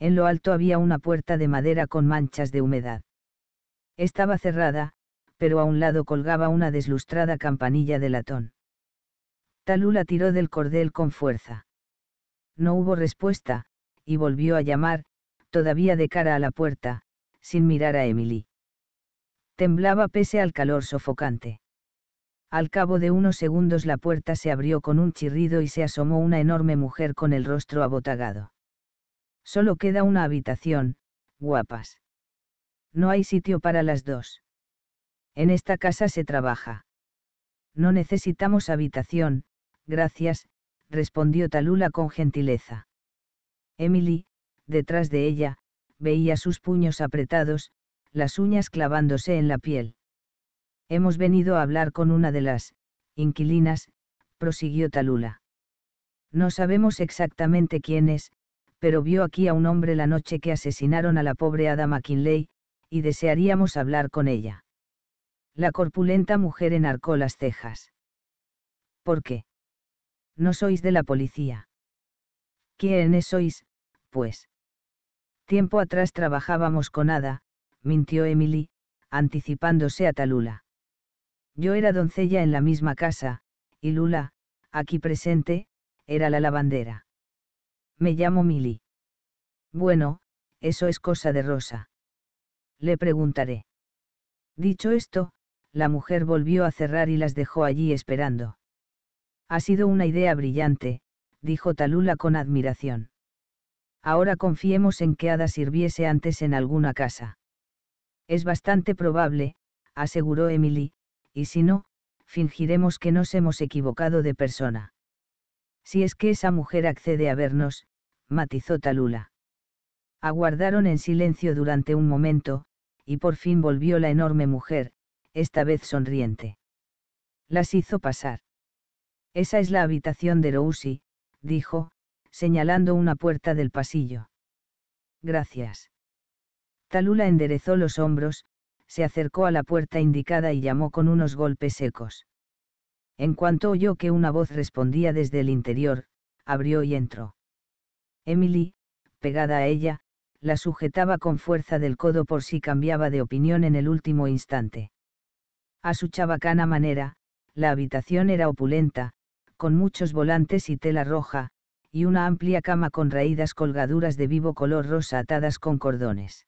En lo alto había una puerta de madera con manchas de humedad. Estaba cerrada, pero a un lado colgaba una deslustrada campanilla de latón. Talú la tiró del cordel con fuerza. No hubo respuesta, y volvió a llamar, todavía de cara a la puerta, sin mirar a Emily. Temblaba pese al calor sofocante. Al cabo de unos segundos la puerta se abrió con un chirrido y se asomó una enorme mujer con el rostro abotagado. Solo queda una habitación, guapas. No hay sitio para las dos. En esta casa se trabaja. No necesitamos habitación, gracias, respondió Talula con gentileza. Emily, detrás de ella, veía sus puños apretados, las uñas clavándose en la piel. Hemos venido a hablar con una de las inquilinas, prosiguió Talula. No sabemos exactamente quién es, pero vio aquí a un hombre la noche que asesinaron a la pobre Ada McKinley, y desearíamos hablar con ella. La corpulenta mujer enarcó las cejas. ¿Por qué? No sois de la policía. ¿Quiénes sois, pues? Tiempo atrás trabajábamos con Ada, mintió Emily, anticipándose a Talula. Yo era doncella en la misma casa, y Lula, aquí presente, era la lavandera. Me llamo Mili. Bueno, eso es cosa de Rosa. Le preguntaré. Dicho esto, la mujer volvió a cerrar y las dejó allí esperando. Ha sido una idea brillante, dijo Talula con admiración. Ahora confiemos en que Ada sirviese antes en alguna casa. Es bastante probable, aseguró Emily, y si no, fingiremos que nos hemos equivocado de persona. Si es que esa mujer accede a vernos, matizó Talula. Aguardaron en silencio durante un momento, y por fin volvió la enorme mujer, esta vez sonriente. Las hizo pasar. Esa es la habitación de Rousi, dijo, señalando una puerta del pasillo. Gracias. Talula enderezó los hombros, se acercó a la puerta indicada y llamó con unos golpes secos. En cuanto oyó que una voz respondía desde el interior, abrió y entró. Emily, pegada a ella, la sujetaba con fuerza del codo por si cambiaba de opinión en el último instante. A su chabacana manera, la habitación era opulenta, con muchos volantes y tela roja, y una amplia cama con raídas colgaduras de vivo color rosa atadas con cordones.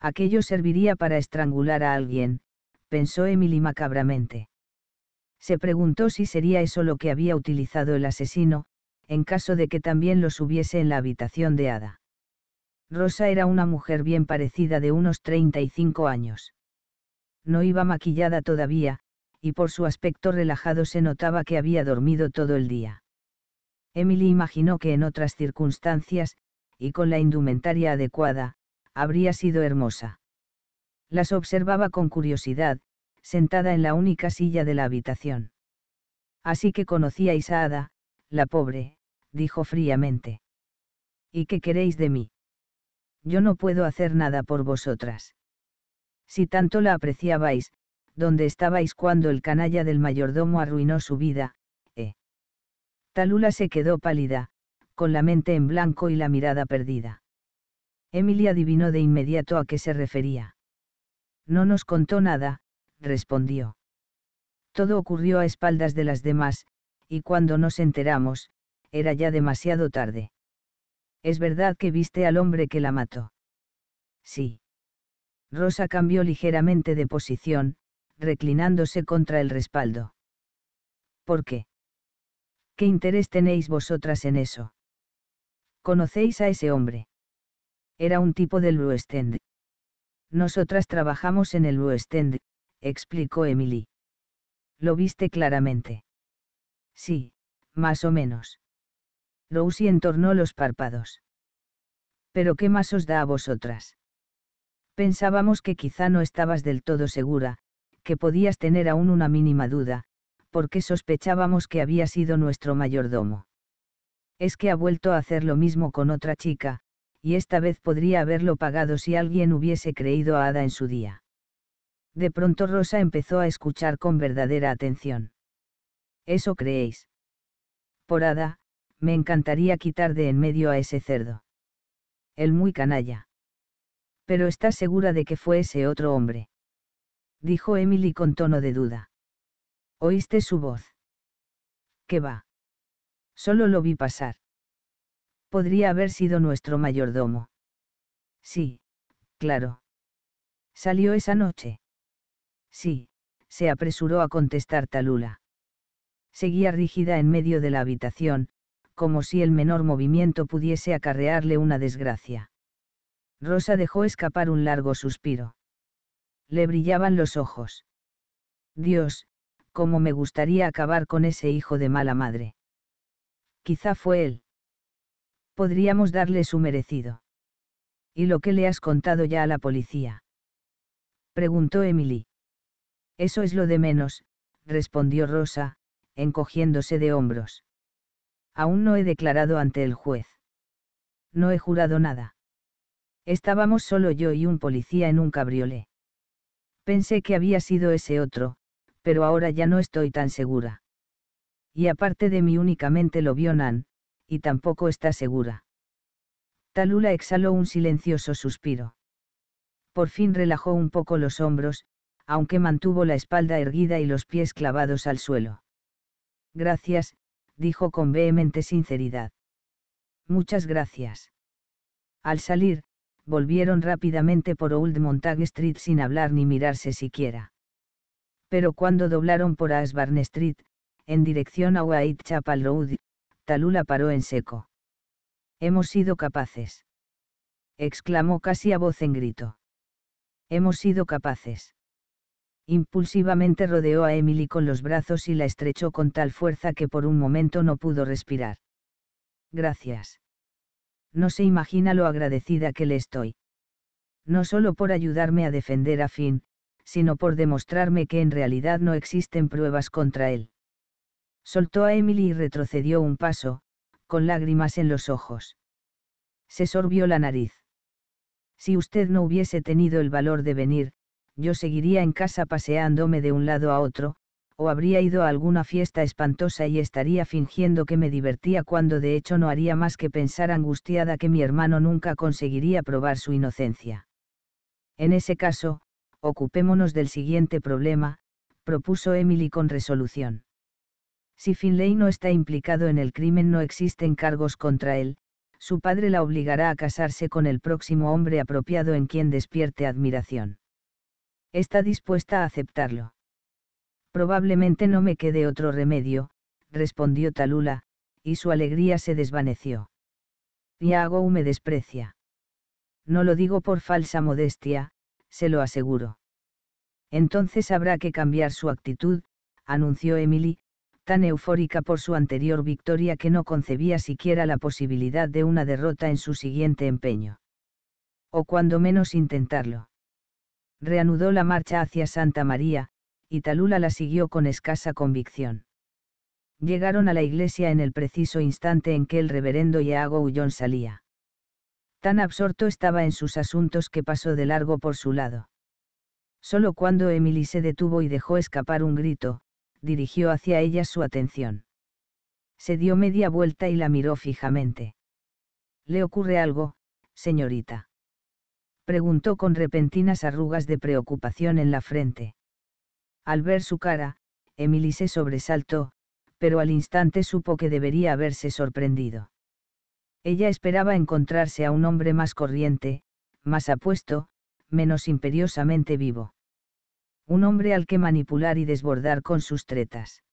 Aquello serviría para estrangular a alguien, pensó Emily macabramente. Se preguntó si sería eso lo que había utilizado el asesino, en caso de que también los hubiese en la habitación de Ada. Rosa era una mujer bien parecida de unos 35 años no iba maquillada todavía, y por su aspecto relajado se notaba que había dormido todo el día. Emily imaginó que en otras circunstancias, y con la indumentaria adecuada, habría sido hermosa. Las observaba con curiosidad, sentada en la única silla de la habitación. Así que conocíais a Ada, la pobre, dijo fríamente. ¿Y qué queréis de mí? Yo no puedo hacer nada por vosotras. Si tanto la apreciabais, ¿dónde estabais cuando el canalla del mayordomo arruinó su vida? Eh. Talula se quedó pálida, con la mente en blanco y la mirada perdida. Emily adivinó de inmediato a qué se refería. No nos contó nada, respondió. Todo ocurrió a espaldas de las demás, y cuando nos enteramos, era ya demasiado tarde. Es verdad que viste al hombre que la mató. Sí. Rosa cambió ligeramente de posición, reclinándose contra el respaldo. ¿Por qué? ¿Qué interés tenéis vosotras en eso? ¿Conocéis a ese hombre? Era un tipo del West End. Nosotras trabajamos en el West End, explicó Emily. ¿Lo viste claramente? Sí, más o menos. Rosie entornó los párpados. ¿Pero qué más os da a vosotras? Pensábamos que quizá no estabas del todo segura, que podías tener aún una mínima duda, porque sospechábamos que había sido nuestro mayordomo. Es que ha vuelto a hacer lo mismo con otra chica, y esta vez podría haberlo pagado si alguien hubiese creído a Ada en su día. De pronto Rosa empezó a escuchar con verdadera atención. ¿Eso creéis? Por Ada, me encantaría quitar de en medio a ese cerdo. El muy canalla. Pero estás segura de que fue ese otro hombre. Dijo Emily con tono de duda. Oíste su voz. ¿Qué va? Solo lo vi pasar. Podría haber sido nuestro mayordomo. Sí, claro. ¿Salió esa noche? Sí, se apresuró a contestar Talula. Seguía rígida en medio de la habitación, como si el menor movimiento pudiese acarrearle una desgracia. Rosa dejó escapar un largo suspiro. Le brillaban los ojos. Dios, cómo me gustaría acabar con ese hijo de mala madre. Quizá fue él. Podríamos darle su merecido. ¿Y lo que le has contado ya a la policía? preguntó Emily. Eso es lo de menos, respondió Rosa, encogiéndose de hombros. Aún no he declarado ante el juez. No he jurado nada. Estábamos solo yo y un policía en un cabriolé. Pensé que había sido ese otro, pero ahora ya no estoy tan segura. Y aparte de mí únicamente lo vio Nan, y tampoco está segura. Talula exhaló un silencioso suspiro. Por fin relajó un poco los hombros, aunque mantuvo la espalda erguida y los pies clavados al suelo. Gracias, dijo con vehemente sinceridad. Muchas gracias. Al salir, volvieron rápidamente por Old Montague Street sin hablar ni mirarse siquiera. Pero cuando doblaron por Ashburn Street, en dirección a Whitechapel Road, Talula paró en seco. Hemos sido capaces. exclamó casi a voz en grito. Hemos sido capaces. Impulsivamente rodeó a Emily con los brazos y la estrechó con tal fuerza que por un momento no pudo respirar. Gracias no se imagina lo agradecida que le estoy. No solo por ayudarme a defender a Finn, sino por demostrarme que en realidad no existen pruebas contra él. Soltó a Emily y retrocedió un paso, con lágrimas en los ojos. Se sorbió la nariz. Si usted no hubiese tenido el valor de venir, yo seguiría en casa paseándome de un lado a otro, o habría ido a alguna fiesta espantosa y estaría fingiendo que me divertía cuando de hecho no haría más que pensar angustiada que mi hermano nunca conseguiría probar su inocencia. En ese caso, ocupémonos del siguiente problema, propuso Emily con resolución. Si Finlay no está implicado en el crimen no existen cargos contra él, su padre la obligará a casarse con el próximo hombre apropiado en quien despierte admiración. Está dispuesta a aceptarlo. Probablemente no me quede otro remedio, respondió Talula, y su alegría se desvaneció. Miago me desprecia. No lo digo por falsa modestia, se lo aseguro. Entonces habrá que cambiar su actitud, anunció Emily, tan eufórica por su anterior victoria que no concebía siquiera la posibilidad de una derrota en su siguiente empeño. O cuando menos intentarlo. Reanudó la marcha hacia Santa María, y Talula la siguió con escasa convicción. Llegaron a la iglesia en el preciso instante en que el reverendo Iago Ullón salía. Tan absorto estaba en sus asuntos que pasó de largo por su lado. Solo cuando Emily se detuvo y dejó escapar un grito, dirigió hacia ella su atención. Se dio media vuelta y la miró fijamente. ¿Le ocurre algo, señorita? Preguntó con repentinas arrugas de preocupación en la frente. Al ver su cara, Emily se sobresaltó, pero al instante supo que debería haberse sorprendido. Ella esperaba encontrarse a un hombre más corriente, más apuesto, menos imperiosamente vivo. Un hombre al que manipular y desbordar con sus tretas.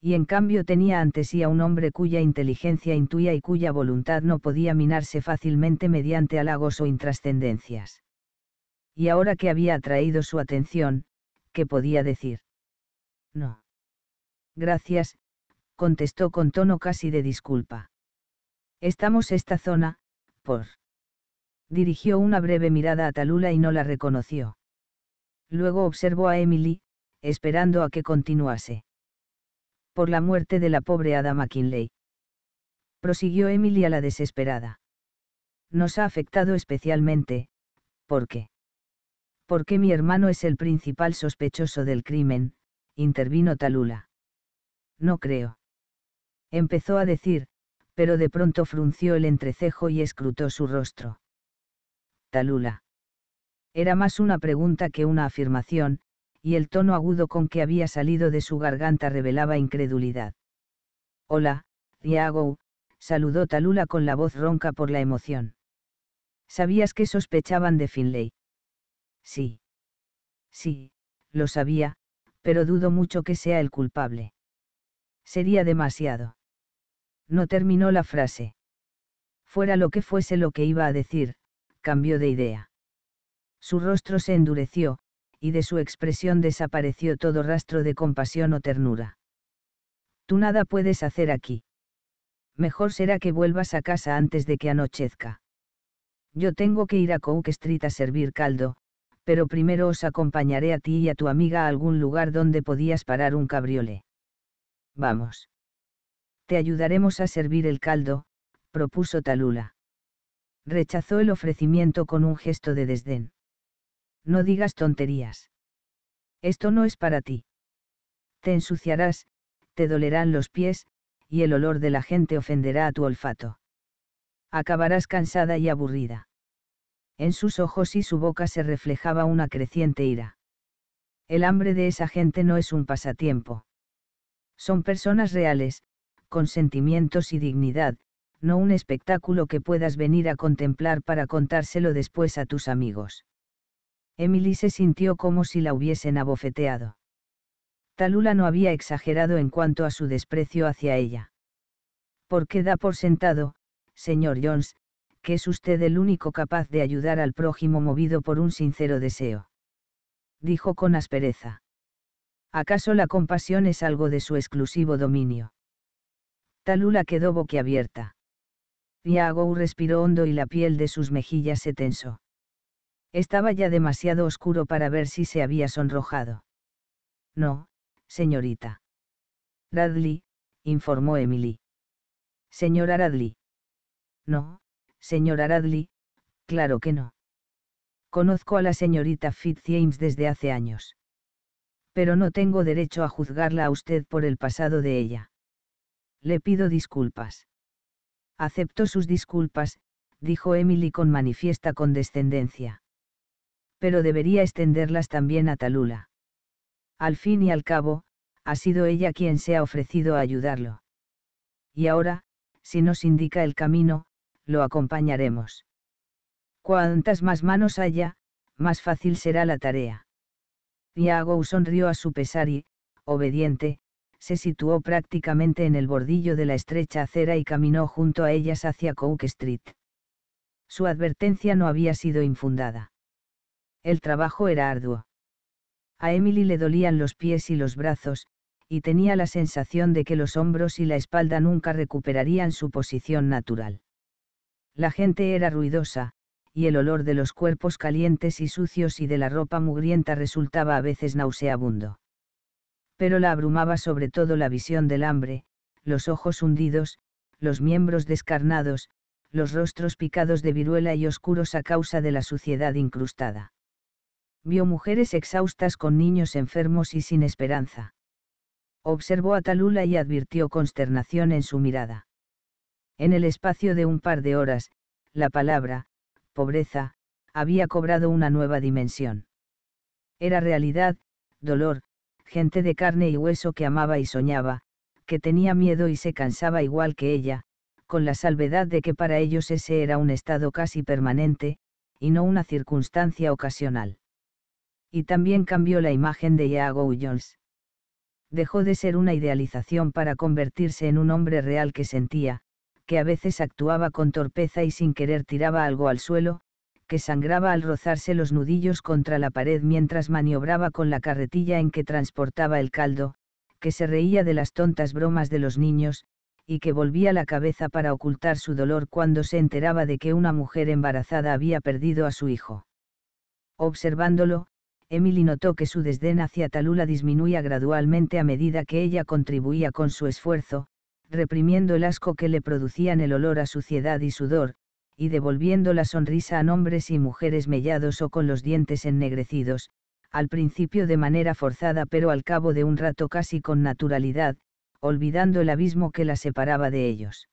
Y en cambio tenía ante sí a un hombre cuya inteligencia intuía y cuya voluntad no podía minarse fácilmente mediante halagos o intrascendencias. Y ahora que había atraído su atención, que podía decir. No. Gracias, contestó con tono casi de disculpa. Estamos esta zona, por. Dirigió una breve mirada a Talula y no la reconoció. Luego observó a Emily, esperando a que continuase. Por la muerte de la pobre Ada McKinley. Prosiguió Emily a la desesperada. Nos ha afectado especialmente, porque ¿Por qué mi hermano es el principal sospechoso del crimen? intervino Talula. No creo. Empezó a decir, pero de pronto frunció el entrecejo y escrutó su rostro. Talula. Era más una pregunta que una afirmación, y el tono agudo con que había salido de su garganta revelaba incredulidad. Hola, Diago, saludó Talula con la voz ronca por la emoción. ¿Sabías que sospechaban de Finlay? Sí. Sí, lo sabía, pero dudo mucho que sea el culpable. Sería demasiado. No terminó la frase. Fuera lo que fuese lo que iba a decir, cambió de idea. Su rostro se endureció, y de su expresión desapareció todo rastro de compasión o ternura. Tú nada puedes hacer aquí. Mejor será que vuelvas a casa antes de que anochezca. Yo tengo que ir a Cook Street a servir caldo, pero primero os acompañaré a ti y a tu amiga a algún lugar donde podías parar un cabriole. Vamos. Te ayudaremos a servir el caldo, propuso Talula. Rechazó el ofrecimiento con un gesto de desdén. No digas tonterías. Esto no es para ti. Te ensuciarás, te dolerán los pies, y el olor de la gente ofenderá a tu olfato. Acabarás cansada y aburrida en sus ojos y su boca se reflejaba una creciente ira. El hambre de esa gente no es un pasatiempo. Son personas reales, con sentimientos y dignidad, no un espectáculo que puedas venir a contemplar para contárselo después a tus amigos. Emily se sintió como si la hubiesen abofeteado. Talula no había exagerado en cuanto a su desprecio hacia ella. — ¿Por qué da por sentado, señor Jones, que es usted el único capaz de ayudar al prójimo movido por un sincero deseo. Dijo con aspereza. ¿Acaso la compasión es algo de su exclusivo dominio? Talula quedó boquiabierta. Yagou respiró hondo y la piel de sus mejillas se tensó. Estaba ya demasiado oscuro para ver si se había sonrojado. No, señorita. Radley, informó Emily. Señora Radley. No, señor Aradley, claro que no. Conozco a la señorita Fitzjames desde hace años. Pero no tengo derecho a juzgarla a usted por el pasado de ella. Le pido disculpas. Acepto sus disculpas, dijo Emily con manifiesta condescendencia. Pero debería extenderlas también a Talula. Al fin y al cabo, ha sido ella quien se ha ofrecido a ayudarlo. Y ahora, si nos indica el camino, lo acompañaremos. Cuantas más manos haya, más fácil será la tarea. Iago sonrió a su pesar y, obediente, se situó prácticamente en el bordillo de la estrecha acera y caminó junto a ellas hacia Cook Street. Su advertencia no había sido infundada. El trabajo era arduo. A Emily le dolían los pies y los brazos, y tenía la sensación de que los hombros y la espalda nunca recuperarían su posición natural. La gente era ruidosa, y el olor de los cuerpos calientes y sucios y de la ropa mugrienta resultaba a veces nauseabundo. Pero la abrumaba sobre todo la visión del hambre, los ojos hundidos, los miembros descarnados, los rostros picados de viruela y oscuros a causa de la suciedad incrustada. Vio mujeres exhaustas con niños enfermos y sin esperanza. Observó a Talula y advirtió consternación en su mirada. En el espacio de un par de horas, la palabra, pobreza, había cobrado una nueva dimensión. Era realidad, dolor, gente de carne y hueso que amaba y soñaba, que tenía miedo y se cansaba igual que ella, con la salvedad de que para ellos ese era un estado casi permanente, y no una circunstancia ocasional. Y también cambió la imagen de Iago Jones. Dejó de ser una idealización para convertirse en un hombre real que sentía, que a veces actuaba con torpeza y sin querer tiraba algo al suelo, que sangraba al rozarse los nudillos contra la pared mientras maniobraba con la carretilla en que transportaba el caldo, que se reía de las tontas bromas de los niños, y que volvía la cabeza para ocultar su dolor cuando se enteraba de que una mujer embarazada había perdido a su hijo. Observándolo, Emily notó que su desdén hacia Talula disminuía gradualmente a medida que ella contribuía con su esfuerzo, reprimiendo el asco que le producían el olor a suciedad y sudor, y devolviendo la sonrisa a hombres y mujeres mellados o con los dientes ennegrecidos, al principio de manera forzada pero al cabo de un rato casi con naturalidad, olvidando el abismo que la separaba de ellos.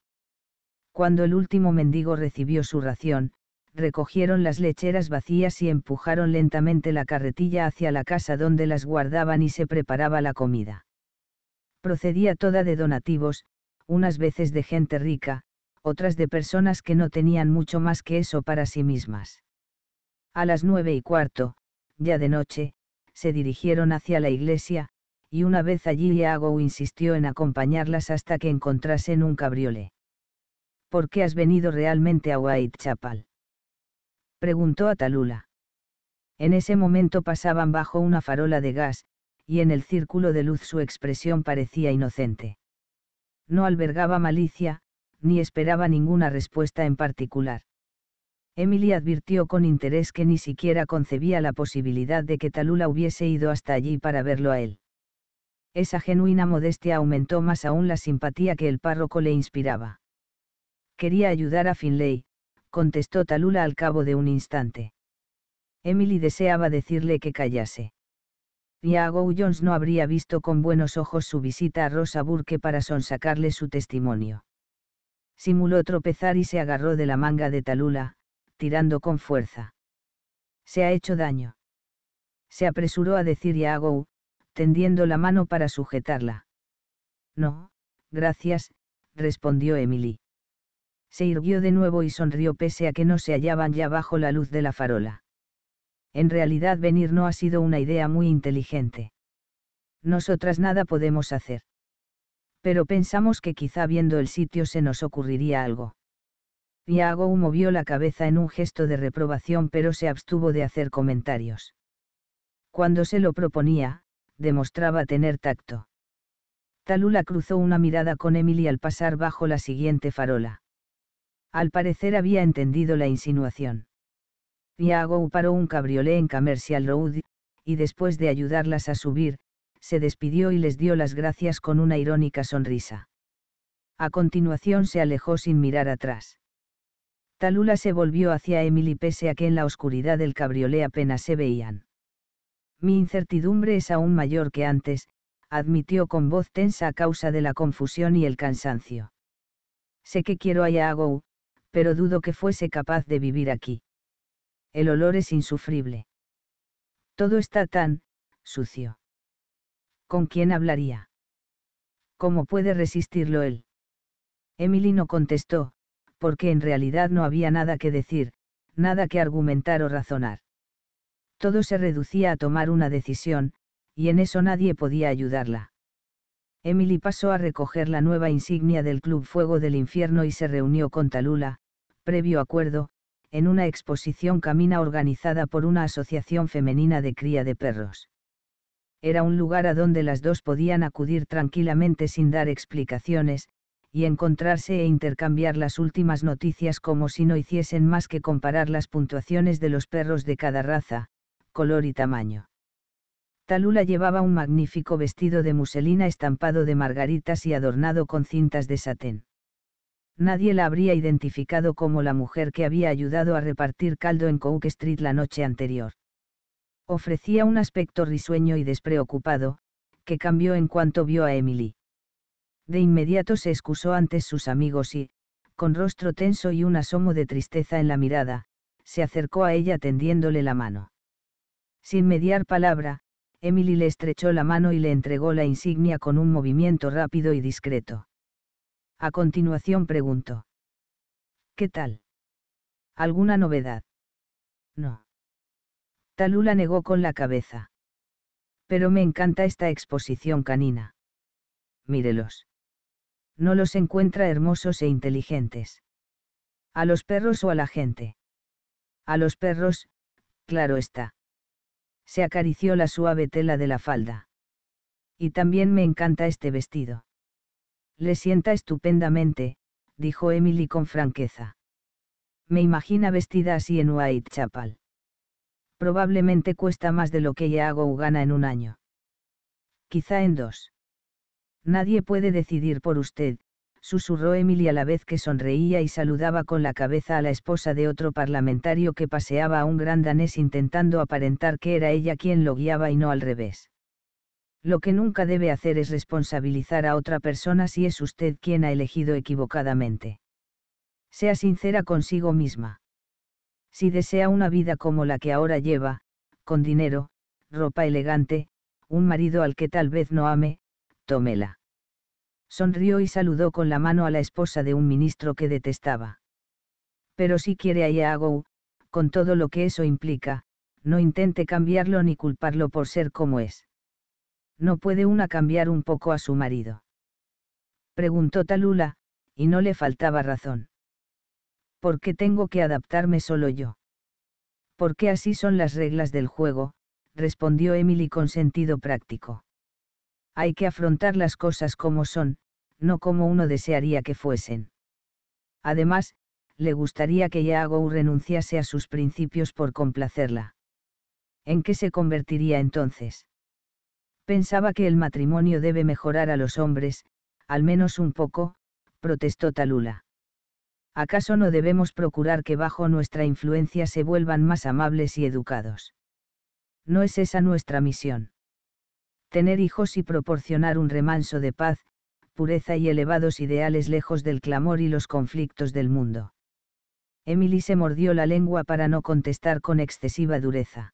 Cuando el último mendigo recibió su ración, recogieron las lecheras vacías y empujaron lentamente la carretilla hacia la casa donde las guardaban y se preparaba la comida. Procedía toda de donativos, unas veces de gente rica, otras de personas que no tenían mucho más que eso para sí mismas. A las nueve y cuarto, ya de noche, se dirigieron hacia la iglesia, y una vez allí Iago insistió en acompañarlas hasta que encontrasen un cabriole. ¿Por qué has venido realmente a Whitechapel? preguntó a Talula. En ese momento pasaban bajo una farola de gas, y en el círculo de luz su expresión parecía inocente no albergaba malicia, ni esperaba ninguna respuesta en particular. Emily advirtió con interés que ni siquiera concebía la posibilidad de que Talula hubiese ido hasta allí para verlo a él. Esa genuina modestia aumentó más aún la simpatía que el párroco le inspiraba. Quería ayudar a Finlay, contestó Talula al cabo de un instante. Emily deseaba decirle que callase. Iago Jones no habría visto con buenos ojos su visita a Rosa Burke para sonsacarle su testimonio. Simuló tropezar y se agarró de la manga de Talula, tirando con fuerza. Se ha hecho daño. Se apresuró a decir Iago, tendiendo la mano para sujetarla. No, gracias, respondió Emily. Se irguió de nuevo y sonrió pese a que no se hallaban ya bajo la luz de la farola en realidad venir no ha sido una idea muy inteligente. Nosotras nada podemos hacer. Pero pensamos que quizá viendo el sitio se nos ocurriría algo. Yago movió la cabeza en un gesto de reprobación pero se abstuvo de hacer comentarios. Cuando se lo proponía, demostraba tener tacto. Talula cruzó una mirada con Emily al pasar bajo la siguiente farola. Al parecer había entendido la insinuación. Yagou paró un cabriolé en Commercial Road, y después de ayudarlas a subir, se despidió y les dio las gracias con una irónica sonrisa. A continuación se alejó sin mirar atrás. Talula se volvió hacia Emily pese a que en la oscuridad del cabriolé apenas se veían. Mi incertidumbre es aún mayor que antes, admitió con voz tensa a causa de la confusión y el cansancio. Sé que quiero a Yagou, pero dudo que fuese capaz de vivir aquí el olor es insufrible. Todo está tan, sucio. ¿Con quién hablaría? ¿Cómo puede resistirlo él? Emily no contestó, porque en realidad no había nada que decir, nada que argumentar o razonar. Todo se reducía a tomar una decisión, y en eso nadie podía ayudarla. Emily pasó a recoger la nueva insignia del Club Fuego del Infierno y se reunió con Talula, previo acuerdo, en una exposición camina organizada por una asociación femenina de cría de perros. Era un lugar a donde las dos podían acudir tranquilamente sin dar explicaciones, y encontrarse e intercambiar las últimas noticias como si no hiciesen más que comparar las puntuaciones de los perros de cada raza, color y tamaño. Talula llevaba un magnífico vestido de muselina estampado de margaritas y adornado con cintas de satén nadie la habría identificado como la mujer que había ayudado a repartir caldo en Cook Street la noche anterior. Ofrecía un aspecto risueño y despreocupado, que cambió en cuanto vio a Emily. De inmediato se excusó ante sus amigos y, con rostro tenso y un asomo de tristeza en la mirada, se acercó a ella tendiéndole la mano. Sin mediar palabra, Emily le estrechó la mano y le entregó la insignia con un movimiento rápido y discreto. A continuación pregunto. ¿Qué tal? ¿Alguna novedad? No. Talula negó con la cabeza. Pero me encanta esta exposición canina. Mírelos. No los encuentra hermosos e inteligentes. A los perros o a la gente. A los perros, claro está. Se acarició la suave tela de la falda. Y también me encanta este vestido. Le sienta estupendamente, dijo Emily con franqueza. Me imagina vestida así en Whitechapel. Probablemente cuesta más de lo que ya hago gana en un año. Quizá en dos. Nadie puede decidir por usted, susurró Emily a la vez que sonreía y saludaba con la cabeza a la esposa de otro parlamentario que paseaba a un gran danés intentando aparentar que era ella quien lo guiaba y no al revés. Lo que nunca debe hacer es responsabilizar a otra persona si es usted quien ha elegido equivocadamente. Sea sincera consigo misma. Si desea una vida como la que ahora lleva, con dinero, ropa elegante, un marido al que tal vez no ame, tómela. Sonrió y saludó con la mano a la esposa de un ministro que detestaba. Pero si quiere a Iago, con todo lo que eso implica, no intente cambiarlo ni culparlo por ser como es. ¿No puede una cambiar un poco a su marido? Preguntó Talula, y no le faltaba razón. ¿Por qué tengo que adaptarme solo yo? Porque así son las reglas del juego, respondió Emily con sentido práctico. Hay que afrontar las cosas como son, no como uno desearía que fuesen. Además, le gustaría que Yago renunciase a sus principios por complacerla. ¿En qué se convertiría entonces? Pensaba que el matrimonio debe mejorar a los hombres, al menos un poco, protestó Talula. ¿Acaso no debemos procurar que bajo nuestra influencia se vuelvan más amables y educados? No es esa nuestra misión. Tener hijos y proporcionar un remanso de paz, pureza y elevados ideales lejos del clamor y los conflictos del mundo. Emily se mordió la lengua para no contestar con excesiva dureza.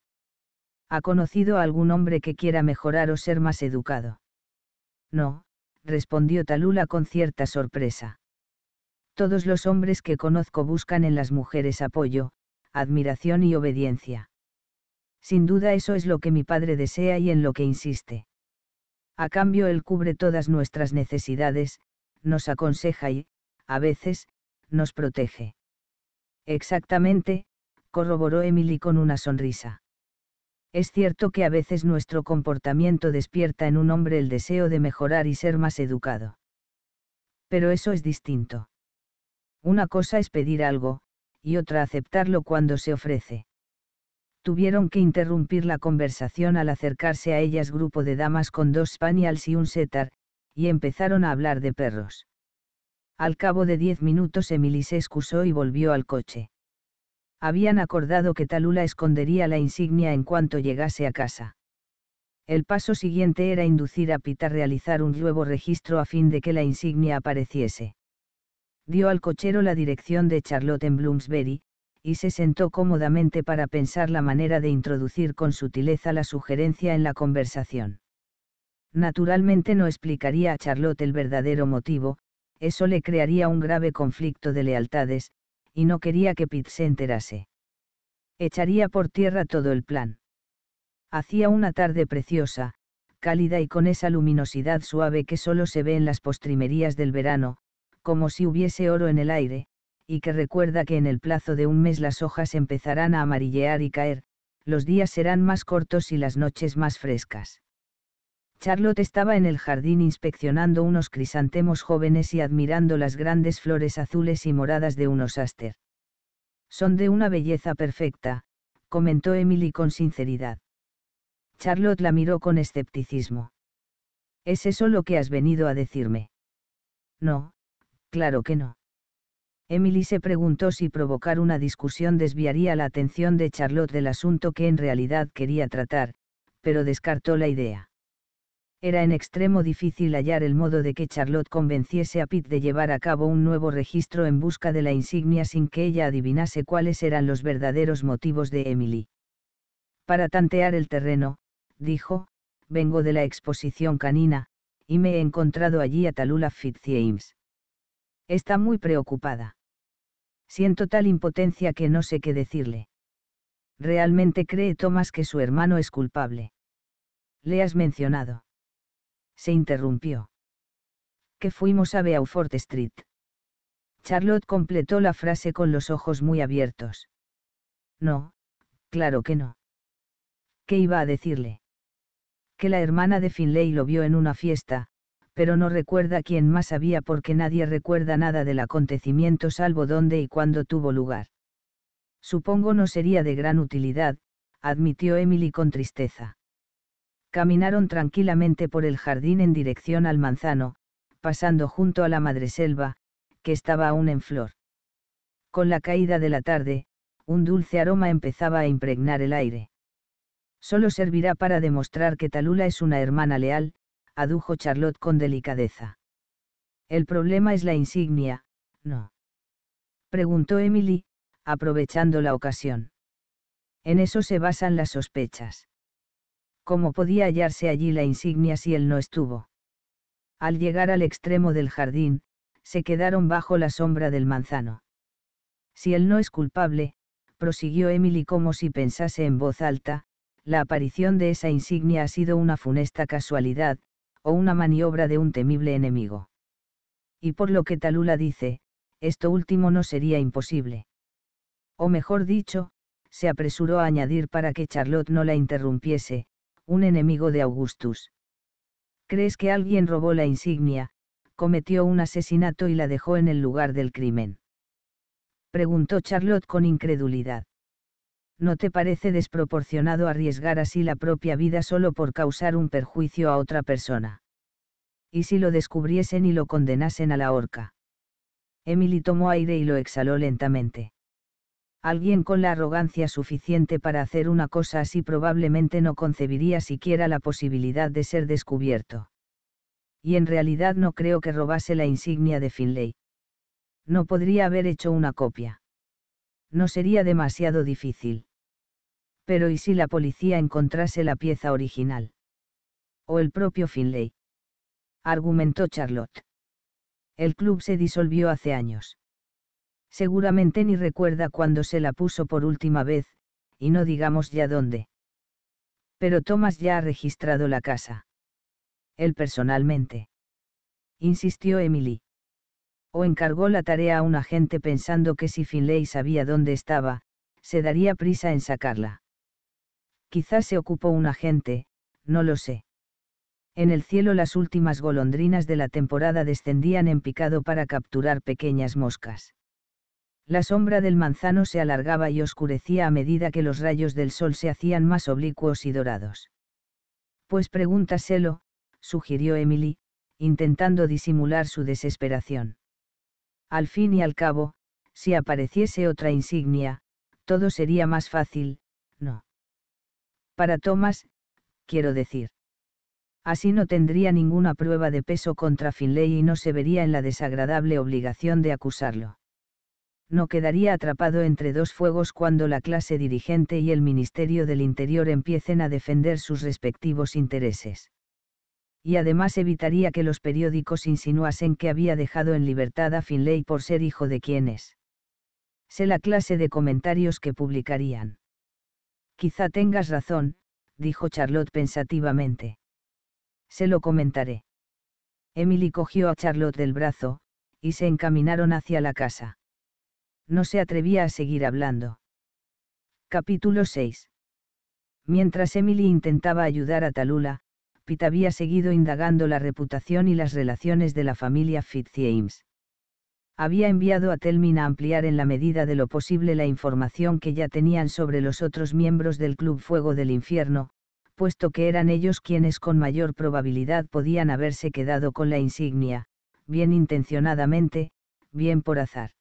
¿Ha conocido a algún hombre que quiera mejorar o ser más educado? No, respondió Talula con cierta sorpresa. Todos los hombres que conozco buscan en las mujeres apoyo, admiración y obediencia. Sin duda eso es lo que mi padre desea y en lo que insiste. A cambio él cubre todas nuestras necesidades, nos aconseja y, a veces, nos protege. Exactamente, corroboró Emily con una sonrisa. Es cierto que a veces nuestro comportamiento despierta en un hombre el deseo de mejorar y ser más educado. Pero eso es distinto. Una cosa es pedir algo, y otra aceptarlo cuando se ofrece. Tuvieron que interrumpir la conversación al acercarse a ellas grupo de damas con dos spaniels y un setar, y empezaron a hablar de perros. Al cabo de diez minutos Emily se excusó y volvió al coche habían acordado que Talula escondería la insignia en cuanto llegase a casa. El paso siguiente era inducir a Pita a realizar un nuevo registro a fin de que la insignia apareciese. Dio al cochero la dirección de Charlotte en Bloomsbury, y se sentó cómodamente para pensar la manera de introducir con sutileza la sugerencia en la conversación. Naturalmente no explicaría a Charlotte el verdadero motivo, eso le crearía un grave conflicto de lealtades, y no quería que Pitt se enterase. Echaría por tierra todo el plan. Hacía una tarde preciosa, cálida y con esa luminosidad suave que solo se ve en las postrimerías del verano, como si hubiese oro en el aire, y que recuerda que en el plazo de un mes las hojas empezarán a amarillear y caer, los días serán más cortos y las noches más frescas. Charlotte estaba en el jardín inspeccionando unos crisantemos jóvenes y admirando las grandes flores azules y moradas de unos aster. Son de una belleza perfecta, comentó Emily con sinceridad. Charlotte la miró con escepticismo. ¿Es eso lo que has venido a decirme? No, claro que no. Emily se preguntó si provocar una discusión desviaría la atención de Charlotte del asunto que en realidad quería tratar, pero descartó la idea era en extremo difícil hallar el modo de que Charlotte convenciese a Pitt de llevar a cabo un nuevo registro en busca de la insignia sin que ella adivinase cuáles eran los verdaderos motivos de Emily. Para tantear el terreno, dijo, vengo de la exposición canina, y me he encontrado allí a Talula Fitzjames. Está muy preocupada. Siento tal impotencia que no sé qué decirle. ¿Realmente cree Thomas que su hermano es culpable? Le has mencionado se interrumpió. Que fuimos a Beaufort Street. Charlotte completó la frase con los ojos muy abiertos. No, claro que no. ¿Qué iba a decirle? Que la hermana de Finlay lo vio en una fiesta, pero no recuerda quién más había porque nadie recuerda nada del acontecimiento salvo dónde y cuándo tuvo lugar. Supongo no sería de gran utilidad, admitió Emily con tristeza caminaron tranquilamente por el jardín en dirección al manzano, pasando junto a la madreselva, que estaba aún en flor. Con la caída de la tarde, un dulce aroma empezaba a impregnar el aire. Solo servirá para demostrar que Talula es una hermana leal, adujo Charlotte con delicadeza. El problema es la insignia, ¿no? Preguntó Emily, aprovechando la ocasión. En eso se basan las sospechas. ¿Cómo podía hallarse allí la insignia si él no estuvo? Al llegar al extremo del jardín, se quedaron bajo la sombra del manzano. Si él no es culpable, prosiguió Emily como si pensase en voz alta, la aparición de esa insignia ha sido una funesta casualidad, o una maniobra de un temible enemigo. Y por lo que Talula dice, esto último no sería imposible. O mejor dicho, se apresuró a añadir para que Charlotte no la interrumpiese, un enemigo de Augustus. ¿Crees que alguien robó la insignia, cometió un asesinato y la dejó en el lugar del crimen? Preguntó Charlotte con incredulidad. ¿No te parece desproporcionado arriesgar así la propia vida solo por causar un perjuicio a otra persona? ¿Y si lo descubriesen y lo condenasen a la horca? Emily tomó aire y lo exhaló lentamente alguien con la arrogancia suficiente para hacer una cosa así probablemente no concebiría siquiera la posibilidad de ser descubierto. Y en realidad no creo que robase la insignia de Finlay. No podría haber hecho una copia. No sería demasiado difícil. Pero ¿y si la policía encontrase la pieza original? O el propio Finlay. Argumentó Charlotte. El club se disolvió hace años Seguramente ni recuerda cuándo se la puso por última vez, y no digamos ya dónde. Pero Thomas ya ha registrado la casa. Él personalmente. Insistió Emily. O encargó la tarea a un agente pensando que si Finlay sabía dónde estaba, se daría prisa en sacarla. Quizás se ocupó un agente, no lo sé. En el cielo las últimas golondrinas de la temporada descendían en picado para capturar pequeñas moscas. La sombra del manzano se alargaba y oscurecía a medida que los rayos del sol se hacían más oblicuos y dorados. Pues pregúntaselo, sugirió Emily, intentando disimular su desesperación. Al fin y al cabo, si apareciese otra insignia, todo sería más fácil, ¿no? Para Thomas, quiero decir. Así no tendría ninguna prueba de peso contra Finlay y no se vería en la desagradable obligación de acusarlo no quedaría atrapado entre dos fuegos cuando la clase dirigente y el Ministerio del Interior empiecen a defender sus respectivos intereses. Y además evitaría que los periódicos insinuasen que había dejado en libertad a Finlay por ser hijo de quienes. Sé la clase de comentarios que publicarían. Quizá tengas razón, dijo Charlotte pensativamente. Se lo comentaré. Emily cogió a Charlotte del brazo, y se encaminaron hacia la casa no se atrevía a seguir hablando. Capítulo 6. Mientras Emily intentaba ayudar a Talula, Pitt había seguido indagando la reputación y las relaciones de la familia Fitzjames. Había enviado a Telmin a ampliar en la medida de lo posible la información que ya tenían sobre los otros miembros del Club Fuego del Infierno, puesto que eran ellos quienes con mayor probabilidad podían haberse quedado con la insignia, bien intencionadamente, bien por azar.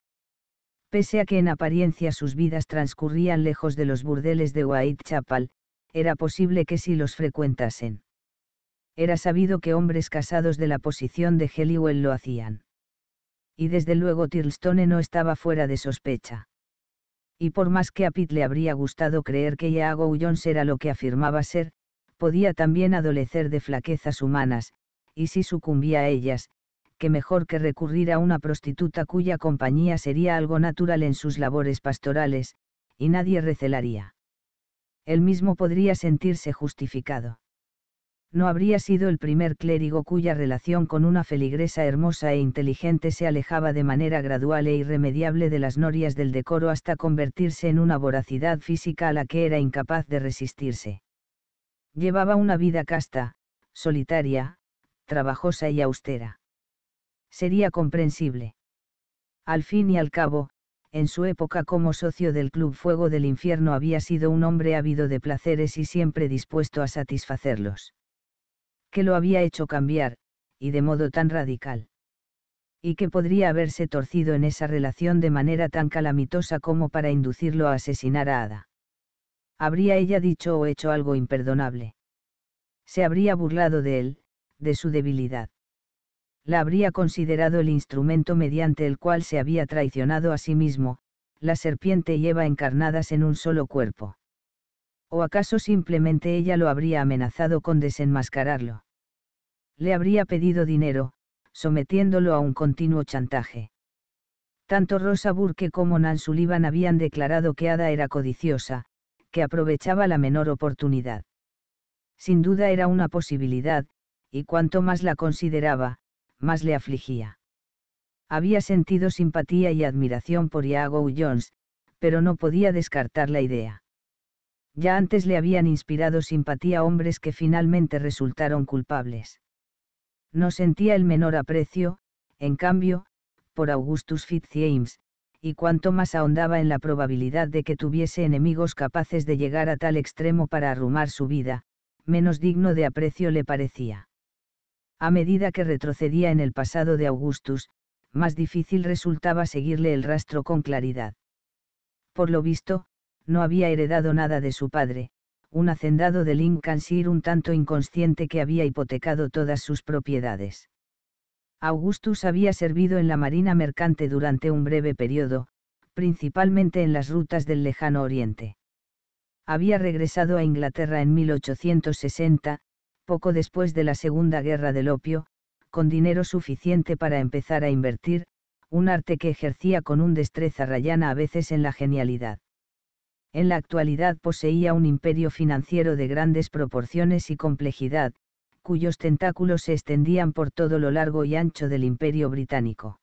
Pese a que en apariencia sus vidas transcurrían lejos de los burdeles de Whitechapel, era posible que sí los frecuentasen. Era sabido que hombres casados de la posición de Heliwell lo hacían. Y desde luego Tirlstone no estaba fuera de sospecha. Y por más que a Pitt le habría gustado creer que Iago Jones era lo que afirmaba ser, podía también adolecer de flaquezas humanas, y si sucumbía a ellas, que mejor que recurrir a una prostituta cuya compañía sería algo natural en sus labores pastorales, y nadie recelaría. Él mismo podría sentirse justificado. No habría sido el primer clérigo cuya relación con una feligresa hermosa e inteligente se alejaba de manera gradual e irremediable de las norias del decoro hasta convertirse en una voracidad física a la que era incapaz de resistirse. Llevaba una vida casta, solitaria, trabajosa y austera sería comprensible. Al fin y al cabo, en su época como socio del Club Fuego del Infierno había sido un hombre ávido de placeres y siempre dispuesto a satisfacerlos. Que lo había hecho cambiar, y de modo tan radical? Y que podría haberse torcido en esa relación de manera tan calamitosa como para inducirlo a asesinar a Ada. Habría ella dicho o hecho algo imperdonable. Se habría burlado de él, de su debilidad la habría considerado el instrumento mediante el cual se había traicionado a sí mismo, la serpiente lleva encarnadas en un solo cuerpo. ¿O acaso simplemente ella lo habría amenazado con desenmascararlo? Le habría pedido dinero, sometiéndolo a un continuo chantaje. Tanto Rosa Burke como Nan Sullivan habían declarado que Ada era codiciosa, que aprovechaba la menor oportunidad. Sin duda era una posibilidad, y cuanto más la consideraba, más le afligía. Había sentido simpatía y admiración por Iago Jones, pero no podía descartar la idea. Ya antes le habían inspirado simpatía hombres que finalmente resultaron culpables. No sentía el menor aprecio, en cambio, por Augustus Fitzjames, y cuanto más ahondaba en la probabilidad de que tuviese enemigos capaces de llegar a tal extremo para arrumar su vida, menos digno de aprecio le parecía. A medida que retrocedía en el pasado de Augustus, más difícil resultaba seguirle el rastro con claridad. Por lo visto, no había heredado nada de su padre, un hacendado de Lincolnshire un tanto inconsciente que había hipotecado todas sus propiedades. Augustus había servido en la Marina Mercante durante un breve periodo, principalmente en las rutas del lejano oriente. Había regresado a Inglaterra en 1860, poco después de la Segunda Guerra del Opio, con dinero suficiente para empezar a invertir, un arte que ejercía con un destreza rayana a veces en la genialidad. En la actualidad poseía un imperio financiero de grandes proporciones y complejidad, cuyos tentáculos se extendían por todo lo largo y ancho del imperio británico.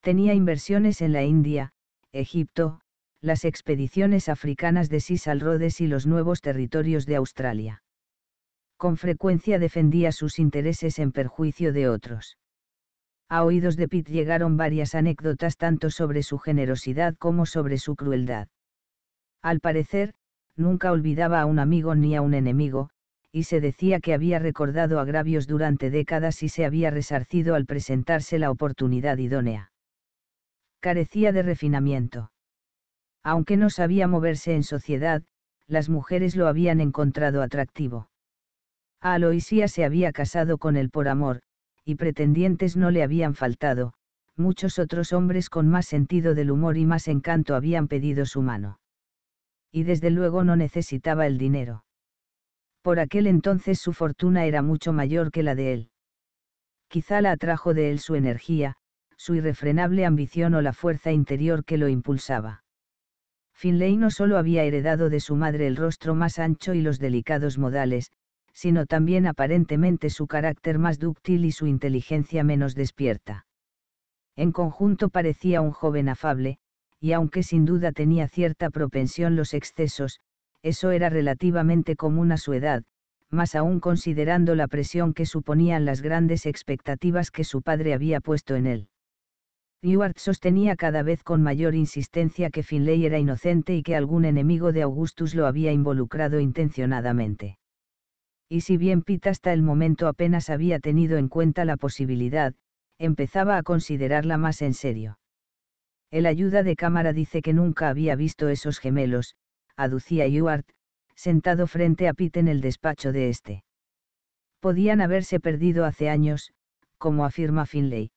Tenía inversiones en la India, Egipto, las expediciones africanas de Sisal Rhodes y los nuevos territorios de Australia con frecuencia defendía sus intereses en perjuicio de otros. A oídos de Pitt llegaron varias anécdotas tanto sobre su generosidad como sobre su crueldad. Al parecer, nunca olvidaba a un amigo ni a un enemigo, y se decía que había recordado agravios durante décadas y se había resarcido al presentarse la oportunidad idónea. Carecía de refinamiento. Aunque no sabía moverse en sociedad, las mujeres lo habían encontrado atractivo. Aloisía se había casado con él por amor, y pretendientes no le habían faltado, muchos otros hombres con más sentido del humor y más encanto habían pedido su mano. Y desde luego no necesitaba el dinero. Por aquel entonces su fortuna era mucho mayor que la de él. Quizá la atrajo de él su energía, su irrefrenable ambición o la fuerza interior que lo impulsaba. Finley no solo había heredado de su madre el rostro más ancho y los delicados modales, sino también aparentemente su carácter más dúctil y su inteligencia menos despierta. En conjunto parecía un joven afable, y aunque sin duda tenía cierta propensión los excesos, eso era relativamente común a su edad, más aún considerando la presión que suponían las grandes expectativas que su padre había puesto en él. Ewart sostenía cada vez con mayor insistencia que Finlay era inocente y que algún enemigo de Augustus lo había involucrado intencionadamente y si bien Pitt hasta el momento apenas había tenido en cuenta la posibilidad, empezaba a considerarla más en serio. El ayuda de cámara dice que nunca había visto esos gemelos, aducía Ewart, sentado frente a Pitt en el despacho de este. Podían haberse perdido hace años, como afirma Finlay.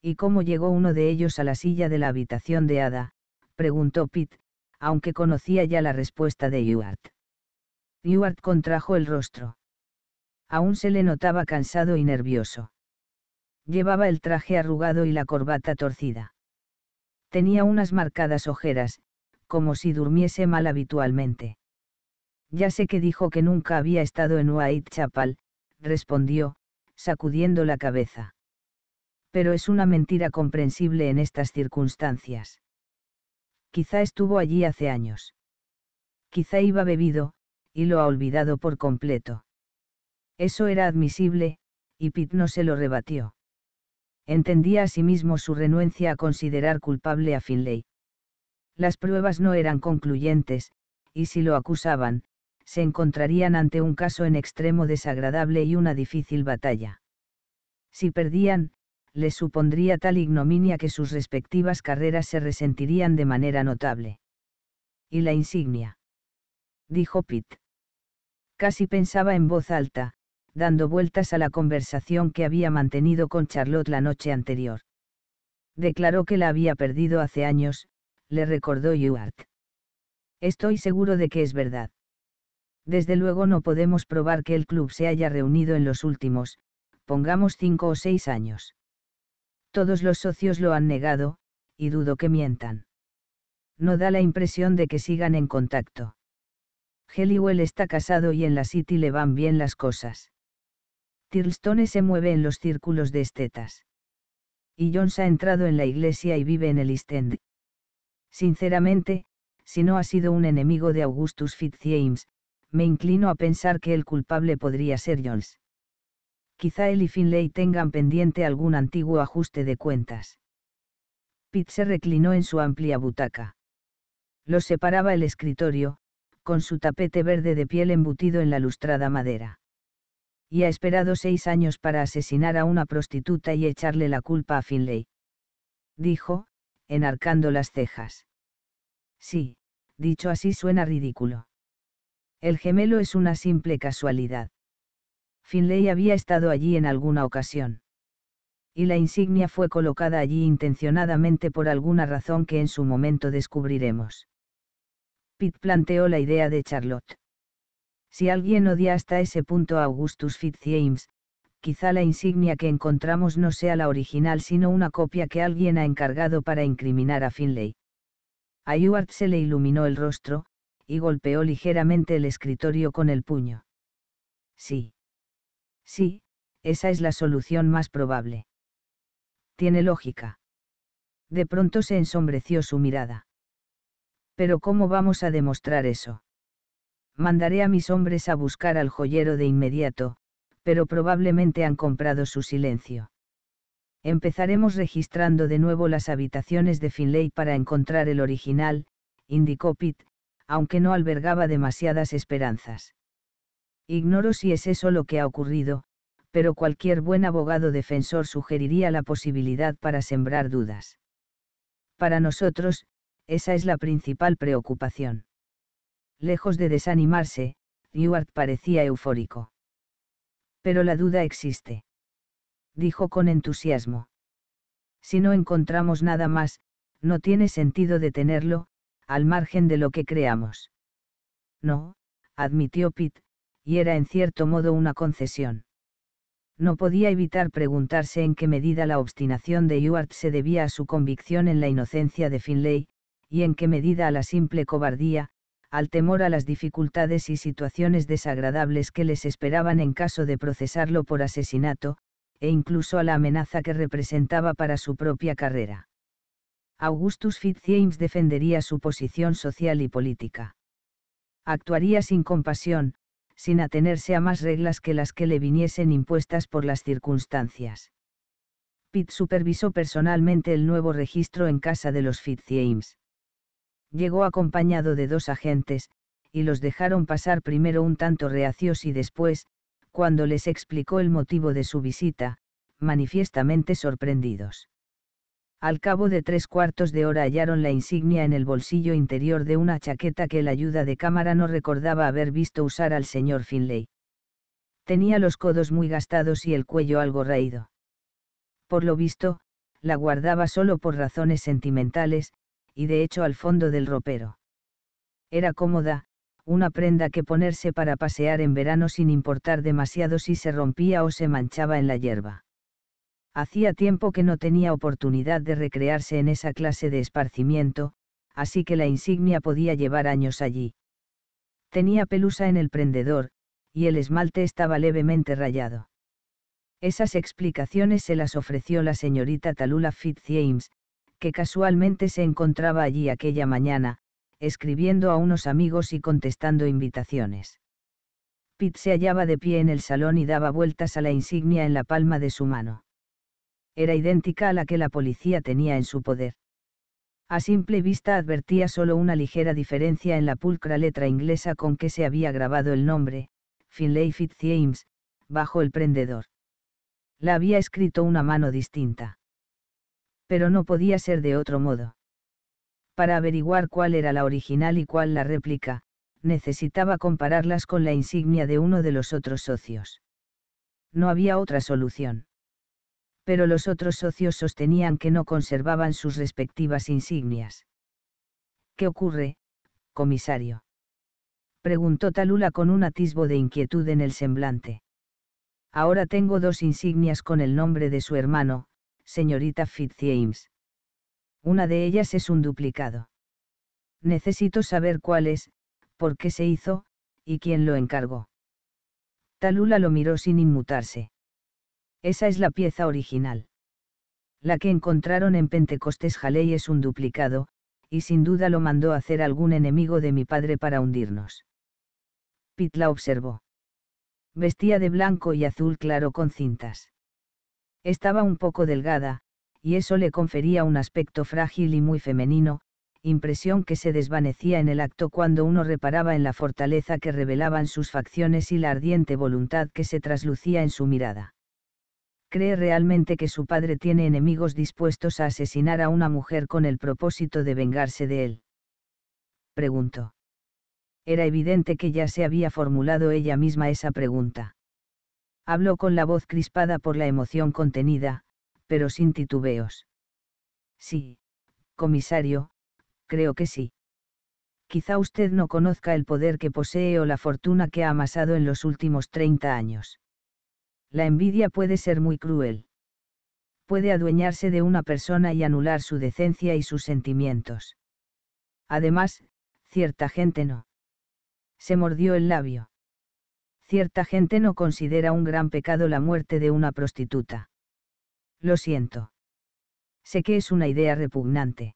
¿Y cómo llegó uno de ellos a la silla de la habitación de Ada? preguntó Pitt, aunque conocía ya la respuesta de Ewart. Newart contrajo el rostro. Aún se le notaba cansado y nervioso. Llevaba el traje arrugado y la corbata torcida. Tenía unas marcadas ojeras, como si durmiese mal habitualmente. Ya sé que dijo que nunca había estado en Whitechapel, respondió, sacudiendo la cabeza. Pero es una mentira comprensible en estas circunstancias. Quizá estuvo allí hace años. Quizá iba bebido, y lo ha olvidado por completo. Eso era admisible, y Pitt no se lo rebatió. Entendía a sí su renuencia a considerar culpable a Finlay. Las pruebas no eran concluyentes, y si lo acusaban, se encontrarían ante un caso en extremo desagradable y una difícil batalla. Si perdían, les supondría tal ignominia que sus respectivas carreras se resentirían de manera notable. ¿Y la insignia? dijo Pitt casi pensaba en voz alta, dando vueltas a la conversación que había mantenido con Charlotte la noche anterior. Declaró que la había perdido hace años, le recordó Ewart. Estoy seguro de que es verdad. Desde luego no podemos probar que el club se haya reunido en los últimos, pongamos cinco o seis años. Todos los socios lo han negado, y dudo que mientan. No da la impresión de que sigan en contacto. Heliwell está casado y en la City le van bien las cosas. Tyrlstone se mueve en los círculos de estetas. Y Jones ha entrado en la iglesia y vive en el East End. Sinceramente, si no ha sido un enemigo de Augustus Fitzjames, me inclino a pensar que el culpable podría ser Jones. Quizá él y Finlay tengan pendiente algún antiguo ajuste de cuentas. Pitt se reclinó en su amplia butaca. Lo separaba el escritorio, con su tapete verde de piel embutido en la lustrada madera. Y ha esperado seis años para asesinar a una prostituta y echarle la culpa a Finlay. Dijo, enarcando las cejas. Sí, dicho así suena ridículo. El gemelo es una simple casualidad. Finlay había estado allí en alguna ocasión. Y la insignia fue colocada allí intencionadamente por alguna razón que en su momento descubriremos. Pitt planteó la idea de Charlotte. Si alguien odia hasta ese punto a Augustus Fitzjames, quizá la insignia que encontramos no sea la original sino una copia que alguien ha encargado para incriminar a Finlay. A Ewart se le iluminó el rostro, y golpeó ligeramente el escritorio con el puño. Sí. Sí, esa es la solución más probable. Tiene lógica. De pronto se ensombreció su mirada. Pero ¿cómo vamos a demostrar eso? Mandaré a mis hombres a buscar al joyero de inmediato, pero probablemente han comprado su silencio. Empezaremos registrando de nuevo las habitaciones de Finlay para encontrar el original, indicó Pitt, aunque no albergaba demasiadas esperanzas. Ignoro si es eso lo que ha ocurrido, pero cualquier buen abogado defensor sugeriría la posibilidad para sembrar dudas. Para nosotros, esa es la principal preocupación. Lejos de desanimarse, Ewart parecía eufórico. Pero la duda existe. Dijo con entusiasmo. Si no encontramos nada más, no tiene sentido detenerlo, al margen de lo que creamos. No, admitió Pitt, y era en cierto modo una concesión. No podía evitar preguntarse en qué medida la obstinación de Ewart se debía a su convicción en la inocencia de Finlay, y en qué medida a la simple cobardía, al temor a las dificultades y situaciones desagradables que les esperaban en caso de procesarlo por asesinato, e incluso a la amenaza que representaba para su propia carrera. Augustus Fitzjames defendería su posición social y política. Actuaría sin compasión, sin atenerse a más reglas que las que le viniesen impuestas por las circunstancias. Pitt supervisó personalmente el nuevo registro en casa de los Fitzjames llegó acompañado de dos agentes, y los dejaron pasar primero un tanto reacios y después, cuando les explicó el motivo de su visita, manifiestamente sorprendidos. Al cabo de tres cuartos de hora hallaron la insignia en el bolsillo interior de una chaqueta que el ayuda de cámara no recordaba haber visto usar al señor Finlay. Tenía los codos muy gastados y el cuello algo raído. Por lo visto, la guardaba solo por razones sentimentales, y de hecho al fondo del ropero. Era cómoda, una prenda que ponerse para pasear en verano sin importar demasiado si se rompía o se manchaba en la hierba. Hacía tiempo que no tenía oportunidad de recrearse en esa clase de esparcimiento, así que la insignia podía llevar años allí. Tenía pelusa en el prendedor, y el esmalte estaba levemente rayado. Esas explicaciones se las ofreció la señorita Talula James, que casualmente se encontraba allí aquella mañana, escribiendo a unos amigos y contestando invitaciones. Pitt se hallaba de pie en el salón y daba vueltas a la insignia en la palma de su mano. Era idéntica a la que la policía tenía en su poder. A simple vista advertía solo una ligera diferencia en la pulcra letra inglesa con que se había grabado el nombre, Finlay Fitzjames, bajo el prendedor. La había escrito una mano distinta pero no podía ser de otro modo. Para averiguar cuál era la original y cuál la réplica, necesitaba compararlas con la insignia de uno de los otros socios. No había otra solución. Pero los otros socios sostenían que no conservaban sus respectivas insignias. ¿Qué ocurre, comisario? preguntó Talula con un atisbo de inquietud en el semblante. Ahora tengo dos insignias con el nombre de su hermano, señorita Fitzjames. Una de ellas es un duplicado. Necesito saber cuál es, por qué se hizo, y quién lo encargó. Talula lo miró sin inmutarse. Esa es la pieza original. La que encontraron en Pentecostés Jaley es un duplicado, y sin duda lo mandó hacer algún enemigo de mi padre para hundirnos. Pitla la observó. Vestía de blanco y azul claro con cintas. Estaba un poco delgada, y eso le confería un aspecto frágil y muy femenino, impresión que se desvanecía en el acto cuando uno reparaba en la fortaleza que revelaban sus facciones y la ardiente voluntad que se traslucía en su mirada. ¿Cree realmente que su padre tiene enemigos dispuestos a asesinar a una mujer con el propósito de vengarse de él? Preguntó. Era evidente que ya se había formulado ella misma esa pregunta. Habló con la voz crispada por la emoción contenida, pero sin titubeos. Sí, comisario, creo que sí. Quizá usted no conozca el poder que posee o la fortuna que ha amasado en los últimos 30 años. La envidia puede ser muy cruel. Puede adueñarse de una persona y anular su decencia y sus sentimientos. Además, cierta gente no. Se mordió el labio. Cierta gente no considera un gran pecado la muerte de una prostituta. Lo siento. Sé que es una idea repugnante.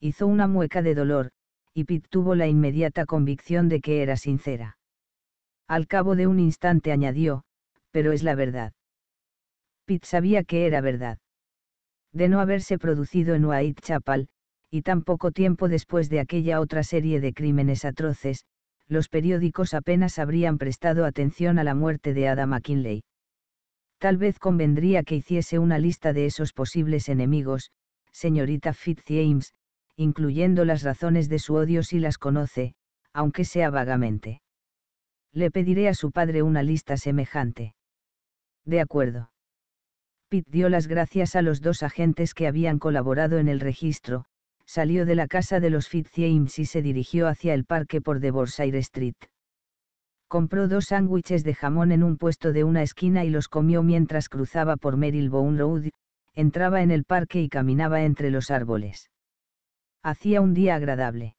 Hizo una mueca de dolor, y Pitt tuvo la inmediata convicción de que era sincera. Al cabo de un instante añadió, pero es la verdad. Pitt sabía que era verdad. De no haberse producido en Whitechapel, y tan poco tiempo después de aquella otra serie de crímenes atroces, los periódicos apenas habrían prestado atención a la muerte de Ada McKinley. Tal vez convendría que hiciese una lista de esos posibles enemigos, señorita Fitzjames, incluyendo las razones de su odio si las conoce, aunque sea vagamente. Le pediré a su padre una lista semejante. De acuerdo. Pitt dio las gracias a los dos agentes que habían colaborado en el registro, salió de la casa de los Fitzjames y se dirigió hacia el parque por Devorshire Street. Compró dos sándwiches de jamón en un puesto de una esquina y los comió mientras cruzaba por Marylebone Road, entraba en el parque y caminaba entre los árboles. Hacía un día agradable.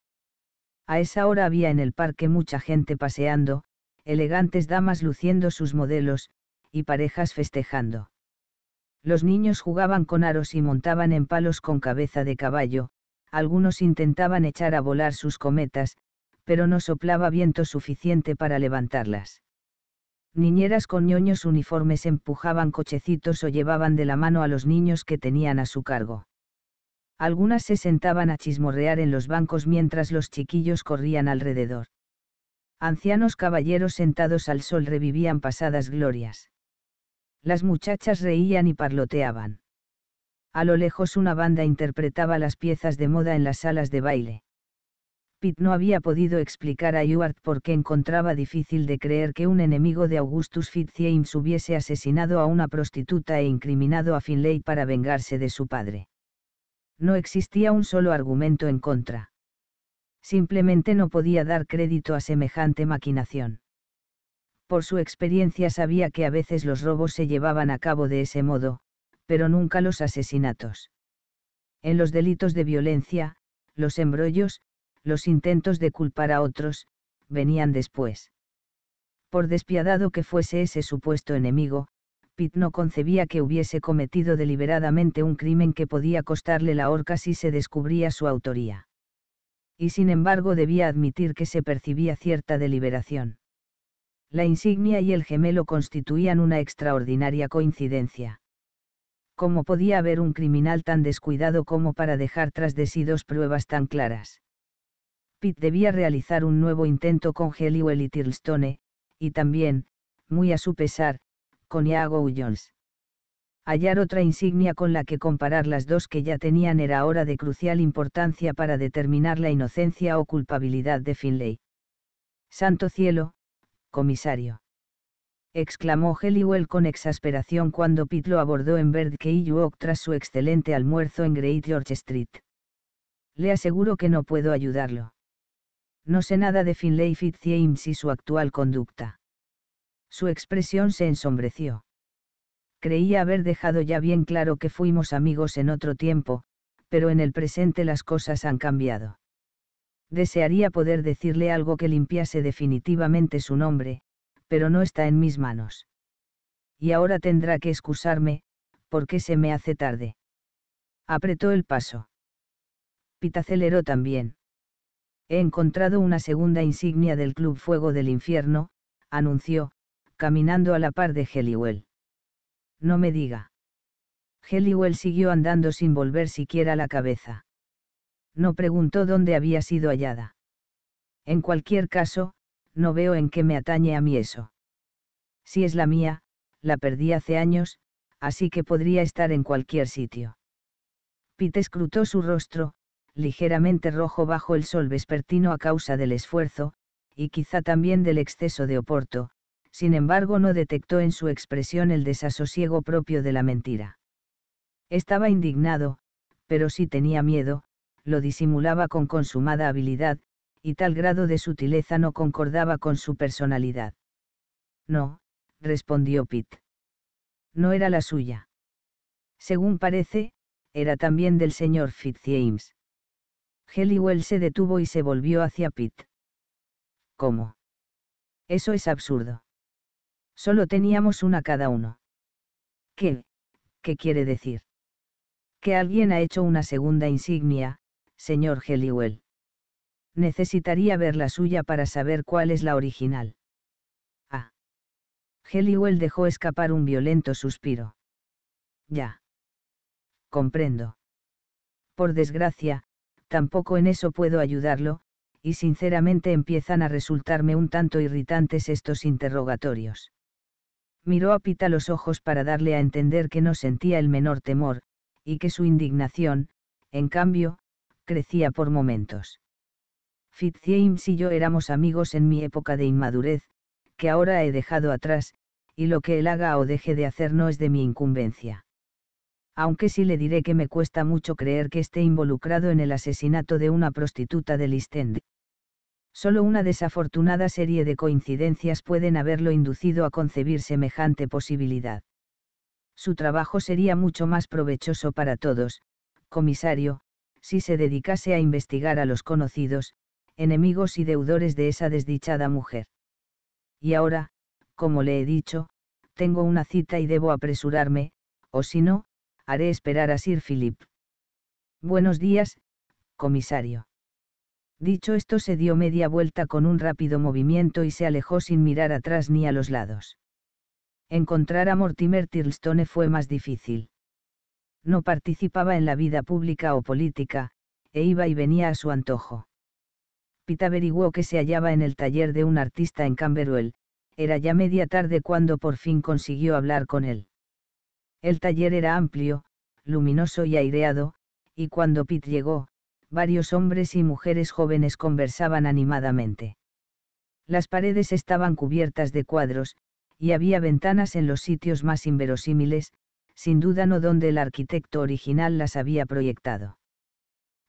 A esa hora había en el parque mucha gente paseando, elegantes damas luciendo sus modelos, y parejas festejando. Los niños jugaban con aros y montaban en palos con cabeza de caballo, algunos intentaban echar a volar sus cometas, pero no soplaba viento suficiente para levantarlas. Niñeras con ñoños uniformes empujaban cochecitos o llevaban de la mano a los niños que tenían a su cargo. Algunas se sentaban a chismorrear en los bancos mientras los chiquillos corrían alrededor. Ancianos caballeros sentados al sol revivían pasadas glorias. Las muchachas reían y parloteaban a lo lejos una banda interpretaba las piezas de moda en las salas de baile. Pitt no había podido explicar a Ewart por qué encontraba difícil de creer que un enemigo de Augustus Fitzjames hubiese asesinado a una prostituta e incriminado a Finlay para vengarse de su padre. No existía un solo argumento en contra. Simplemente no podía dar crédito a semejante maquinación. Por su experiencia sabía que a veces los robos se llevaban a cabo de ese modo, pero nunca los asesinatos. En los delitos de violencia, los embrollos, los intentos de culpar a otros, venían después. Por despiadado que fuese ese supuesto enemigo, Pitt no concebía que hubiese cometido deliberadamente un crimen que podía costarle la horca si se descubría su autoría. Y sin embargo debía admitir que se percibía cierta deliberación. La insignia y el gemelo constituían una extraordinaria coincidencia. ¿Cómo podía haber un criminal tan descuidado como para dejar tras de sí dos pruebas tan claras? Pitt debía realizar un nuevo intento con Heliwell y Tirlstone, y también, muy a su pesar, con Iago Jones. Hallar otra insignia con la que comparar las dos que ya tenían era ahora de crucial importancia para determinar la inocencia o culpabilidad de Finlay. Santo cielo, comisario exclamó Heliwell con exasperación cuando Pitt lo abordó en Birdcage Walk tras su excelente almuerzo en Great George Street. Le aseguro que no puedo ayudarlo. No sé nada de Finlay Fitzjames y su actual conducta. Su expresión se ensombreció. Creía haber dejado ya bien claro que fuimos amigos en otro tiempo, pero en el presente las cosas han cambiado. Desearía poder decirle algo que limpiase definitivamente su nombre, pero no está en mis manos. Y ahora tendrá que excusarme, porque se me hace tarde. Apretó el paso. Pita aceleró también. He encontrado una segunda insignia del Club Fuego del Infierno, anunció, caminando a la par de Heliwell. No me diga. Heliwell siguió andando sin volver siquiera la cabeza. No preguntó dónde había sido hallada. En cualquier caso, no veo en qué me atañe a mí eso. Si es la mía, la perdí hace años, así que podría estar en cualquier sitio. Pete escrutó su rostro, ligeramente rojo bajo el sol vespertino a causa del esfuerzo, y quizá también del exceso de oporto, sin embargo no detectó en su expresión el desasosiego propio de la mentira. Estaba indignado, pero si tenía miedo, lo disimulaba con consumada habilidad, y tal grado de sutileza no concordaba con su personalidad. No, respondió Pitt. No era la suya. Según parece, era también del señor Fitzjames. Heliwell se detuvo y se volvió hacia Pitt. ¿Cómo? Eso es absurdo. Solo teníamos una cada uno. ¿Qué? ¿Qué quiere decir? Que alguien ha hecho una segunda insignia, señor Heliwell necesitaría ver la suya para saber cuál es la original. Ah. Heliwell dejó escapar un violento suspiro. Ya. Comprendo. Por desgracia, tampoco en eso puedo ayudarlo, y sinceramente empiezan a resultarme un tanto irritantes estos interrogatorios. Miró a Pita los ojos para darle a entender que no sentía el menor temor, y que su indignación, en cambio, crecía por momentos. James y yo éramos amigos en mi época de inmadurez, que ahora he dejado atrás, y lo que él haga o deje de hacer no es de mi incumbencia. Aunque sí le diré que me cuesta mucho creer que esté involucrado en el asesinato de una prostituta del East Solo una desafortunada serie de coincidencias pueden haberlo inducido a concebir semejante posibilidad. Su trabajo sería mucho más provechoso para todos, comisario, si se dedicase a investigar a los conocidos, enemigos y deudores de esa desdichada mujer. Y ahora, como le he dicho, tengo una cita y debo apresurarme, o si no, haré esperar a Sir Philip. Buenos días, comisario. Dicho esto se dio media vuelta con un rápido movimiento y se alejó sin mirar atrás ni a los lados. Encontrar a Mortimer Tirlstone fue más difícil. No participaba en la vida pública o política, e iba y venía a su antojo. Pitt averiguó que se hallaba en el taller de un artista en Camberwell, era ya media tarde cuando por fin consiguió hablar con él. El taller era amplio, luminoso y aireado, y cuando Pitt llegó, varios hombres y mujeres jóvenes conversaban animadamente. Las paredes estaban cubiertas de cuadros, y había ventanas en los sitios más inverosímiles, sin duda no donde el arquitecto original las había proyectado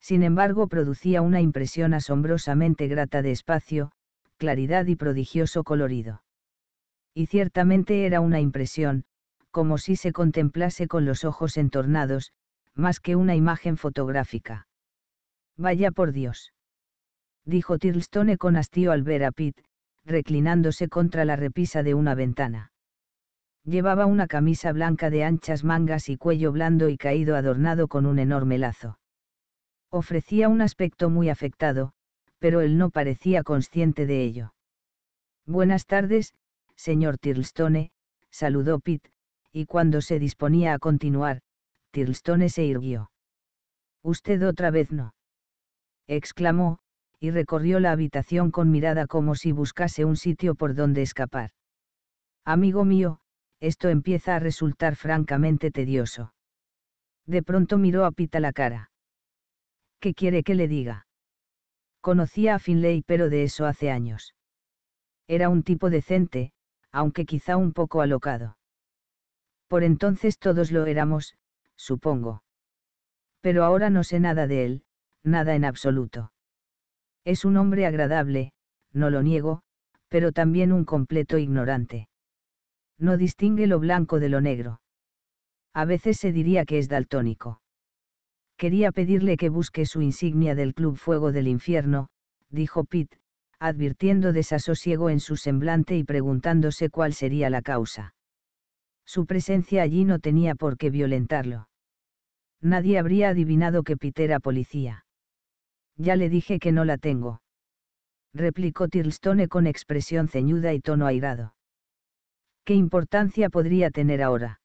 sin embargo producía una impresión asombrosamente grata de espacio, claridad y prodigioso colorido. Y ciertamente era una impresión, como si se contemplase con los ojos entornados, más que una imagen fotográfica. Vaya por Dios. Dijo Tirlstone con hastío al ver a Pitt, reclinándose contra la repisa de una ventana. Llevaba una camisa blanca de anchas mangas y cuello blando y caído adornado con un enorme lazo. Ofrecía un aspecto muy afectado, pero él no parecía consciente de ello. Buenas tardes, señor Tirlstone, saludó Pitt, y cuando se disponía a continuar, Tirlstone se irguió. Usted otra vez no. exclamó, y recorrió la habitación con mirada como si buscase un sitio por donde escapar. Amigo mío, esto empieza a resultar francamente tedioso. De pronto miró a a la cara. ¿qué quiere que le diga? Conocía a Finlay pero de eso hace años. Era un tipo decente, aunque quizá un poco alocado. Por entonces todos lo éramos, supongo. Pero ahora no sé nada de él, nada en absoluto. Es un hombre agradable, no lo niego, pero también un completo ignorante. No distingue lo blanco de lo negro. A veces se diría que es daltónico. Quería pedirle que busque su insignia del Club Fuego del Infierno, dijo Pitt, advirtiendo desasosiego en su semblante y preguntándose cuál sería la causa. Su presencia allí no tenía por qué violentarlo. Nadie habría adivinado que Pitt era policía. Ya le dije que no la tengo. Replicó Tirlstone con expresión ceñuda y tono airado. ¿Qué importancia podría tener ahora?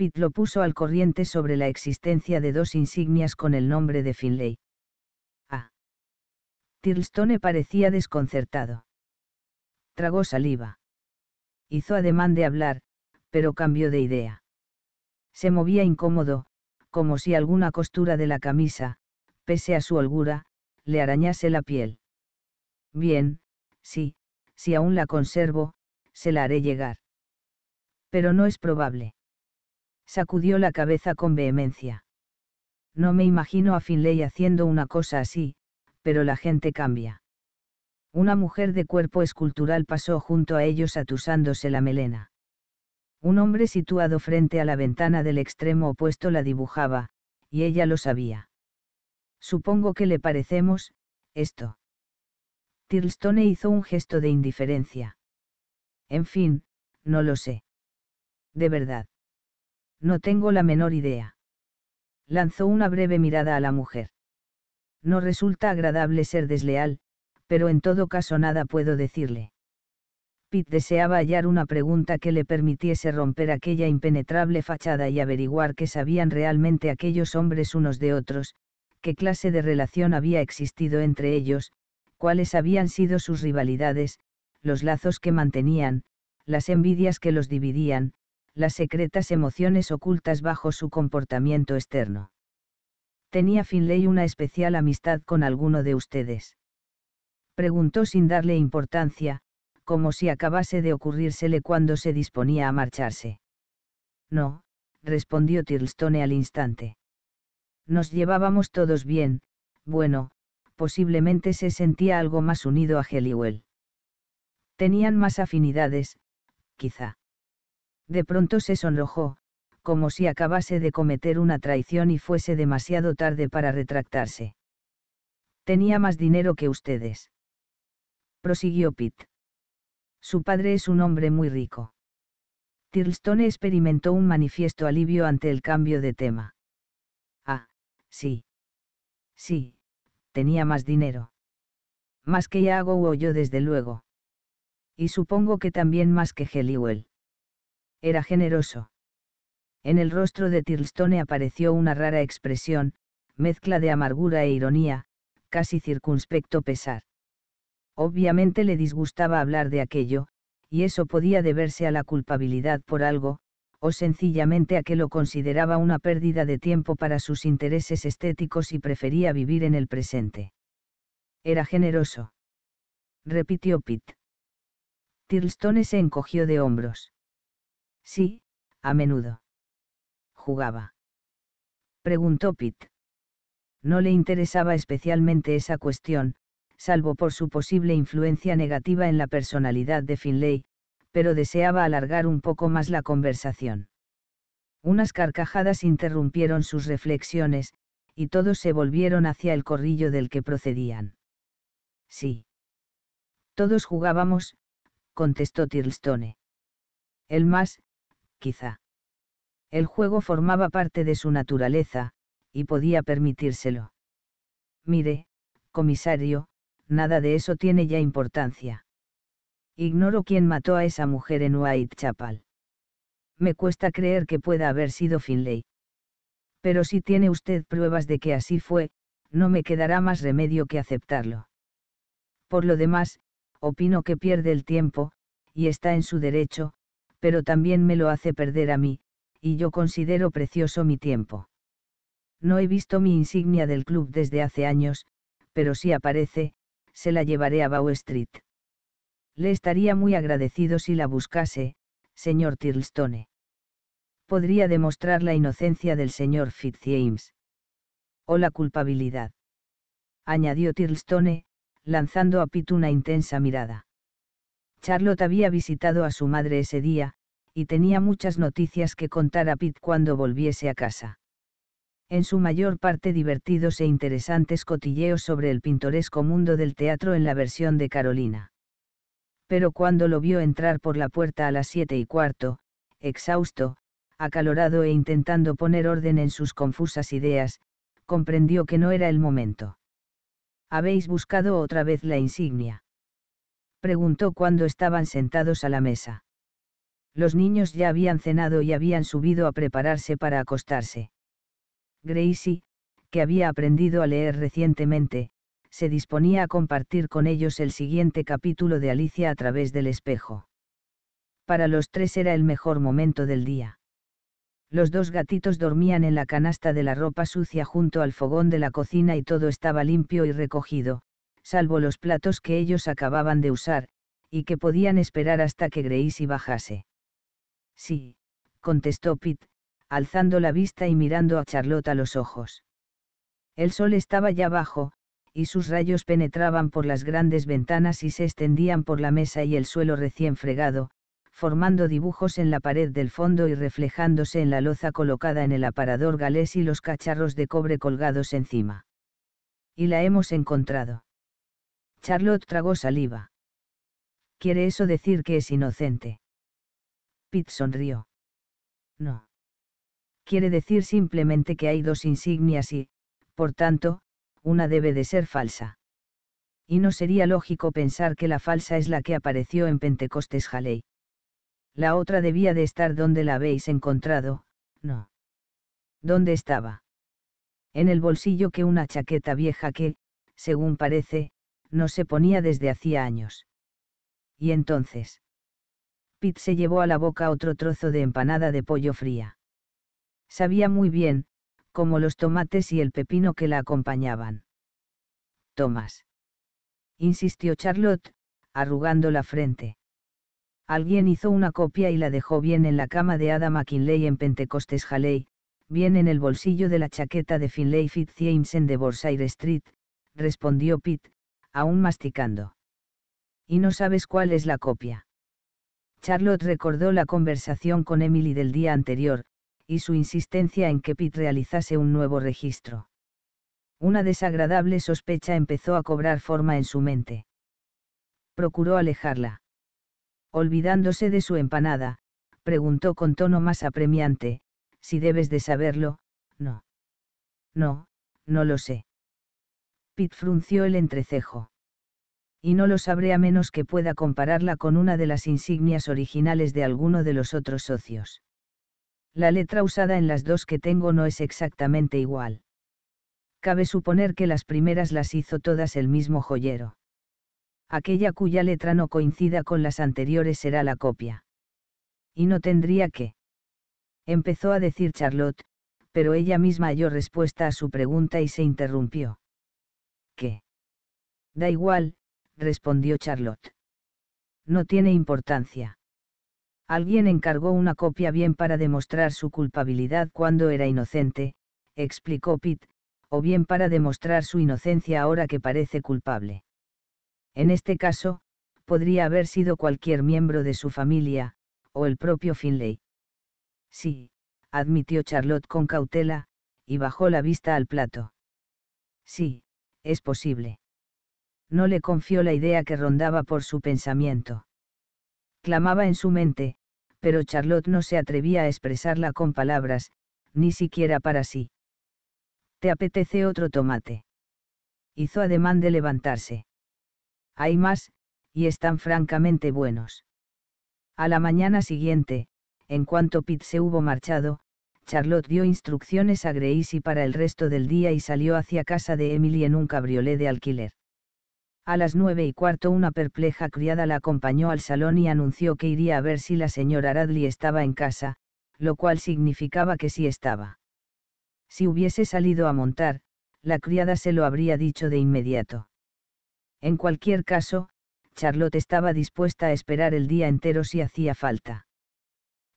Pitt lo puso al corriente sobre la existencia de dos insignias con el nombre de Finlay. Ah. Tirlstone parecía desconcertado. Tragó saliva. Hizo ademán de hablar, pero cambió de idea. Se movía incómodo, como si alguna costura de la camisa, pese a su holgura, le arañase la piel. Bien, sí, si aún la conservo, se la haré llegar. Pero no es probable sacudió la cabeza con vehemencia. No me imagino a Finley haciendo una cosa así, pero la gente cambia. Una mujer de cuerpo escultural pasó junto a ellos atusándose la melena. Un hombre situado frente a la ventana del extremo opuesto la dibujaba, y ella lo sabía. Supongo que le parecemos, esto. Tirlstone hizo un gesto de indiferencia. En fin, no lo sé. De verdad. No tengo la menor idea. Lanzó una breve mirada a la mujer. No resulta agradable ser desleal, pero en todo caso nada puedo decirle. Pitt deseaba hallar una pregunta que le permitiese romper aquella impenetrable fachada y averiguar qué sabían realmente aquellos hombres unos de otros, qué clase de relación había existido entre ellos, cuáles habían sido sus rivalidades, los lazos que mantenían, las envidias que los dividían, las secretas emociones ocultas bajo su comportamiento externo. ¿Tenía Finlay una especial amistad con alguno de ustedes? Preguntó sin darle importancia, como si acabase de ocurrírsele cuando se disponía a marcharse. No, respondió Thirlstone al instante. Nos llevábamos todos bien, bueno, posiblemente se sentía algo más unido a Heliwell. Tenían más afinidades, quizá. De pronto se sonrojó, como si acabase de cometer una traición y fuese demasiado tarde para retractarse. Tenía más dinero que ustedes. Prosiguió Pitt. Su padre es un hombre muy rico. Tirlstone experimentó un manifiesto alivio ante el cambio de tema. Ah, sí. Sí, tenía más dinero. Más que hago o yo desde luego. Y supongo que también más que Heliwell. Era generoso. En el rostro de Tirlstone apareció una rara expresión, mezcla de amargura e ironía, casi circunspecto pesar. Obviamente le disgustaba hablar de aquello, y eso podía deberse a la culpabilidad por algo, o sencillamente a que lo consideraba una pérdida de tiempo para sus intereses estéticos y prefería vivir en el presente. Era generoso. Repitió Pitt. Tirlstone se encogió de hombros. Sí, a menudo. ¿Jugaba? Preguntó Pitt. No le interesaba especialmente esa cuestión, salvo por su posible influencia negativa en la personalidad de Finlay, pero deseaba alargar un poco más la conversación. Unas carcajadas interrumpieron sus reflexiones, y todos se volvieron hacia el corrillo del que procedían. Sí. Todos jugábamos, contestó Tirlstone. El más, quizá. El juego formaba parte de su naturaleza, y podía permitírselo. Mire, comisario, nada de eso tiene ya importancia. Ignoro quién mató a esa mujer en Whitechapel. Me cuesta creer que pueda haber sido Finlay. Pero si tiene usted pruebas de que así fue, no me quedará más remedio que aceptarlo. Por lo demás, opino que pierde el tiempo, y está en su derecho, pero también me lo hace perder a mí, y yo considero precioso mi tiempo. No he visto mi insignia del club desde hace años, pero si aparece, se la llevaré a Bow Street. Le estaría muy agradecido si la buscase, señor Tirlstone. Podría demostrar la inocencia del señor Fitzjames. O la culpabilidad. Añadió Tirlstone, lanzando a Pitt una intensa mirada. Charlotte había visitado a su madre ese día, y tenía muchas noticias que contar a Pitt cuando volviese a casa. En su mayor parte divertidos e interesantes cotilleos sobre el pintoresco mundo del teatro en la versión de Carolina. Pero cuando lo vio entrar por la puerta a las siete y cuarto, exhausto, acalorado e intentando poner orden en sus confusas ideas, comprendió que no era el momento. Habéis buscado otra vez la insignia preguntó cuando estaban sentados a la mesa. Los niños ya habían cenado y habían subido a prepararse para acostarse. Gracie, que había aprendido a leer recientemente, se disponía a compartir con ellos el siguiente capítulo de Alicia a través del espejo. Para los tres era el mejor momento del día. Los dos gatitos dormían en la canasta de la ropa sucia junto al fogón de la cocina y todo estaba limpio y recogido, salvo los platos que ellos acababan de usar, y que podían esperar hasta que se bajase. Sí, contestó Pitt, alzando la vista y mirando a Charlotte a los ojos. El sol estaba ya bajo, y sus rayos penetraban por las grandes ventanas y se extendían por la mesa y el suelo recién fregado, formando dibujos en la pared del fondo y reflejándose en la loza colocada en el aparador galés y los cacharros de cobre colgados encima. Y la hemos encontrado. Charlotte tragó saliva. ¿Quiere eso decir que es inocente? Pitt sonrió. No. Quiere decir simplemente que hay dos insignias y, por tanto, una debe de ser falsa. Y no sería lógico pensar que la falsa es la que apareció en Pentecostes Jalei. La otra debía de estar donde la habéis encontrado, no. ¿Dónde estaba? En el bolsillo que una chaqueta vieja que, según parece, no se ponía desde hacía años. Y entonces. Pete se llevó a la boca otro trozo de empanada de pollo fría. Sabía muy bien, como los tomates y el pepino que la acompañaban. Tomás. Insistió Charlotte, arrugando la frente. Alguien hizo una copia y la dejó bien en la cama de Ada McKinley en Pentecostes Halley, bien en el bolsillo de la chaqueta de Finlay James en de Borsair Street, respondió Pitt, aún masticando. Y no sabes cuál es la copia. Charlotte recordó la conversación con Emily del día anterior, y su insistencia en que Pitt realizase un nuevo registro. Una desagradable sospecha empezó a cobrar forma en su mente. Procuró alejarla. Olvidándose de su empanada, preguntó con tono más apremiante, si debes de saberlo, no. No, no lo sé. Pitt frunció el entrecejo. Y no lo sabré a menos que pueda compararla con una de las insignias originales de alguno de los otros socios. La letra usada en las dos que tengo no es exactamente igual. Cabe suponer que las primeras las hizo todas el mismo joyero. Aquella cuya letra no coincida con las anteriores será la copia. Y no tendría que. Empezó a decir Charlotte, pero ella misma halló respuesta a su pregunta y se interrumpió. Da igual, respondió Charlotte. No tiene importancia. Alguien encargó una copia bien para demostrar su culpabilidad cuando era inocente, explicó Pitt, o bien para demostrar su inocencia ahora que parece culpable. En este caso, podría haber sido cualquier miembro de su familia, o el propio Finlay. Sí, admitió Charlotte con cautela, y bajó la vista al plato. Sí, es posible. No le confió la idea que rondaba por su pensamiento. Clamaba en su mente, pero Charlotte no se atrevía a expresarla con palabras, ni siquiera para sí. ¿Te apetece otro tomate? Hizo ademán de levantarse. Hay más, y están francamente buenos. A la mañana siguiente, en cuanto Pitt se hubo marchado, Charlotte dio instrucciones a Gracie para el resto del día y salió hacia casa de Emily en un cabriolé de alquiler. A las nueve y cuarto una perpleja criada la acompañó al salón y anunció que iría a ver si la señora Radley estaba en casa, lo cual significaba que sí estaba. Si hubiese salido a montar, la criada se lo habría dicho de inmediato. En cualquier caso, Charlotte estaba dispuesta a esperar el día entero si hacía falta.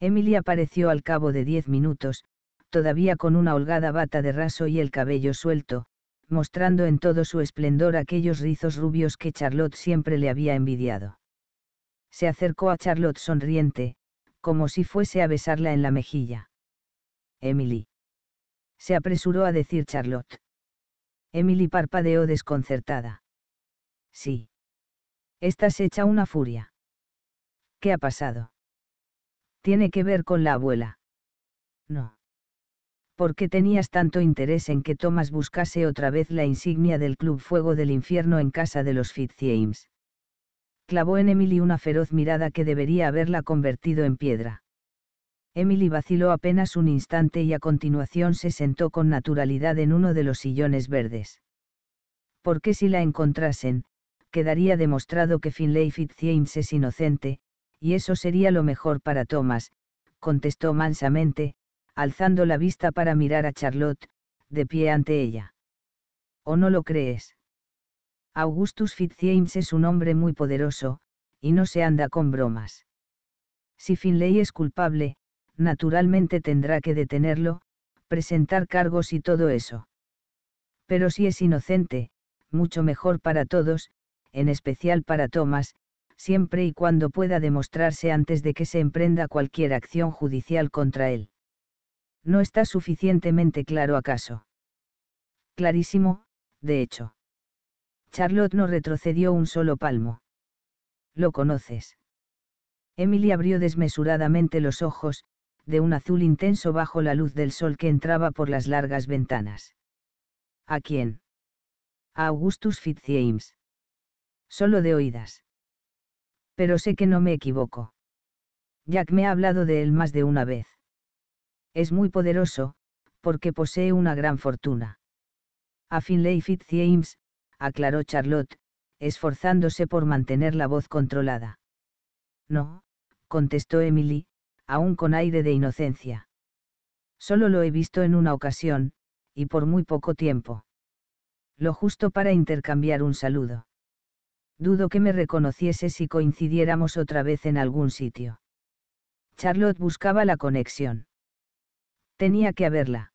Emily apareció al cabo de diez minutos, todavía con una holgada bata de raso y el cabello suelto, mostrando en todo su esplendor aquellos rizos rubios que Charlotte siempre le había envidiado. Se acercó a Charlotte sonriente, como si fuese a besarla en la mejilla. Emily. Se apresuró a decir Charlotte. Emily parpadeó desconcertada. Sí. Estás hecha una furia. ¿Qué ha pasado? tiene que ver con la abuela. No. ¿Por qué tenías tanto interés en que Thomas buscase otra vez la insignia del Club Fuego del Infierno en casa de los Fitzjames? Clavó en Emily una feroz mirada que debería haberla convertido en piedra. Emily vaciló apenas un instante y a continuación se sentó con naturalidad en uno de los sillones verdes. qué si la encontrasen, quedaría demostrado que Finlay Fitzjames es inocente, y eso sería lo mejor para Thomas, contestó mansamente, alzando la vista para mirar a Charlotte, de pie ante ella. ¿O no lo crees? Augustus Fitzjames es un hombre muy poderoso, y no se anda con bromas. Si Finlay es culpable, naturalmente tendrá que detenerlo, presentar cargos y todo eso. Pero si es inocente, mucho mejor para todos, en especial para Thomas, siempre y cuando pueda demostrarse antes de que se emprenda cualquier acción judicial contra él. ¿No está suficientemente claro acaso? Clarísimo, de hecho. Charlotte no retrocedió un solo palmo. Lo conoces. Emily abrió desmesuradamente los ojos, de un azul intenso bajo la luz del sol que entraba por las largas ventanas. ¿A quién? A Augustus Fitzjames. Solo de oídas pero sé que no me equivoco. Jack me ha hablado de él más de una vez. Es muy poderoso, porque posee una gran fortuna. A Finlay Fitzjames, aclaró Charlotte, esforzándose por mantener la voz controlada. No, contestó Emily, aún con aire de inocencia. Solo lo he visto en una ocasión, y por muy poco tiempo. Lo justo para intercambiar un saludo. Dudo que me reconociese si coincidiéramos otra vez en algún sitio. Charlotte buscaba la conexión. Tenía que haberla.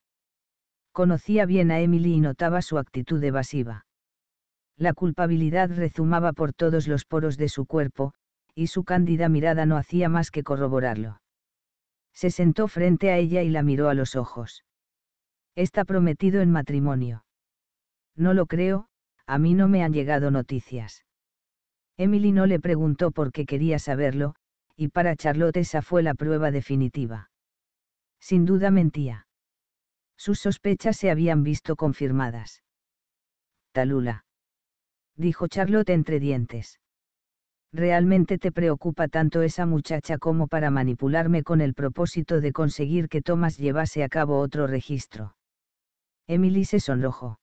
Conocía bien a Emily y notaba su actitud evasiva. La culpabilidad rezumaba por todos los poros de su cuerpo, y su cándida mirada no hacía más que corroborarlo. Se sentó frente a ella y la miró a los ojos. Está prometido en matrimonio. No lo creo, a mí no me han llegado noticias. Emily no le preguntó por qué quería saberlo, y para Charlotte esa fue la prueba definitiva. Sin duda mentía. Sus sospechas se habían visto confirmadas. Talula. Dijo Charlotte entre dientes. ¿Realmente te preocupa tanto esa muchacha como para manipularme con el propósito de conseguir que Thomas llevase a cabo otro registro? Emily se sonrojó.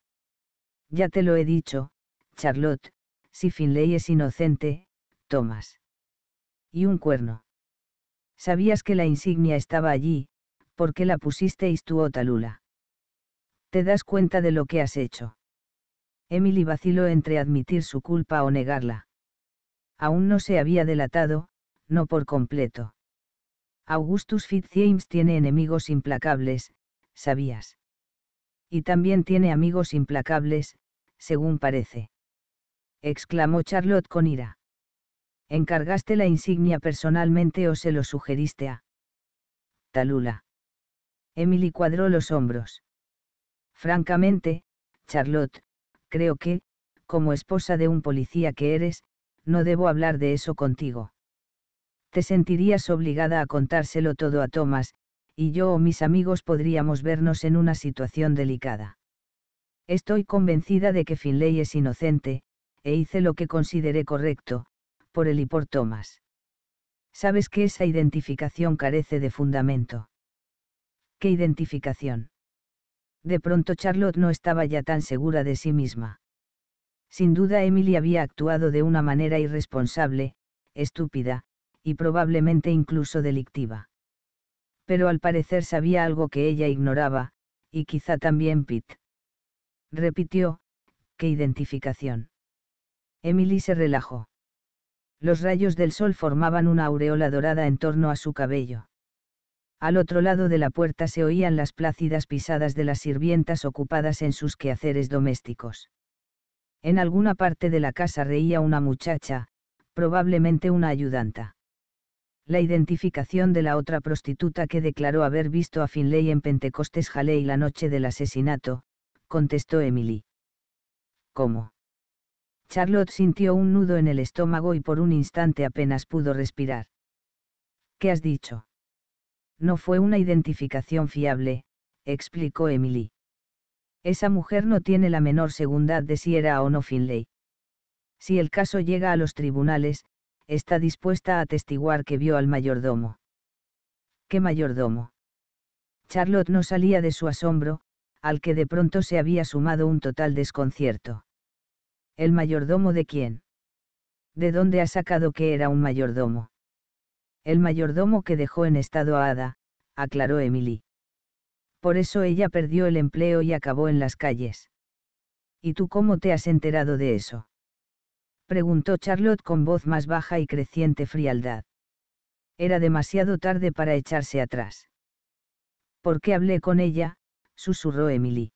Ya te lo he dicho, Charlotte, si Finley es inocente, Thomas. Y un cuerno. Sabías que la insignia estaba allí, ¿por qué la pusisteis tú o oh Talula? ¿Te das cuenta de lo que has hecho? Emily vaciló entre admitir su culpa o negarla. Aún no se había delatado, no por completo. Augustus Fitzjames tiene enemigos implacables, ¿sabías? Y también tiene amigos implacables, según parece exclamó Charlotte con ira. ¿Encargaste la insignia personalmente o se lo sugeriste a Talula? Emily cuadró los hombros. Francamente, Charlotte, creo que, como esposa de un policía que eres, no debo hablar de eso contigo. Te sentirías obligada a contárselo todo a Thomas, y yo o mis amigos podríamos vernos en una situación delicada. Estoy convencida de que Finlay es inocente, e hice lo que consideré correcto, por él y por Thomas. Sabes que esa identificación carece de fundamento. ¿Qué identificación? De pronto Charlotte no estaba ya tan segura de sí misma. Sin duda Emily había actuado de una manera irresponsable, estúpida, y probablemente incluso delictiva. Pero al parecer sabía algo que ella ignoraba, y quizá también Pitt. Repitió, ¿qué identificación? Emily se relajó. Los rayos del sol formaban una aureola dorada en torno a su cabello. Al otro lado de la puerta se oían las plácidas pisadas de las sirvientas ocupadas en sus quehaceres domésticos. En alguna parte de la casa reía una muchacha, probablemente una ayudanta. La identificación de la otra prostituta que declaró haber visto a Finlay en Pentecostes Jalei la noche del asesinato, contestó Emily. ¿Cómo? Charlotte sintió un nudo en el estómago y por un instante apenas pudo respirar. ¿Qué has dicho? No fue una identificación fiable, explicó Emily. Esa mujer no tiene la menor segundad de si era o no Finlay. Si el caso llega a los tribunales, está dispuesta a atestiguar que vio al mayordomo. ¿Qué mayordomo? Charlotte no salía de su asombro, al que de pronto se había sumado un total desconcierto. ¿El mayordomo de quién? ¿De dónde ha sacado que era un mayordomo? El mayordomo que dejó en estado a Ada, aclaró Emily. Por eso ella perdió el empleo y acabó en las calles. ¿Y tú cómo te has enterado de eso? Preguntó Charlotte con voz más baja y creciente frialdad. Era demasiado tarde para echarse atrás. ¿Por qué hablé con ella? susurró Emily.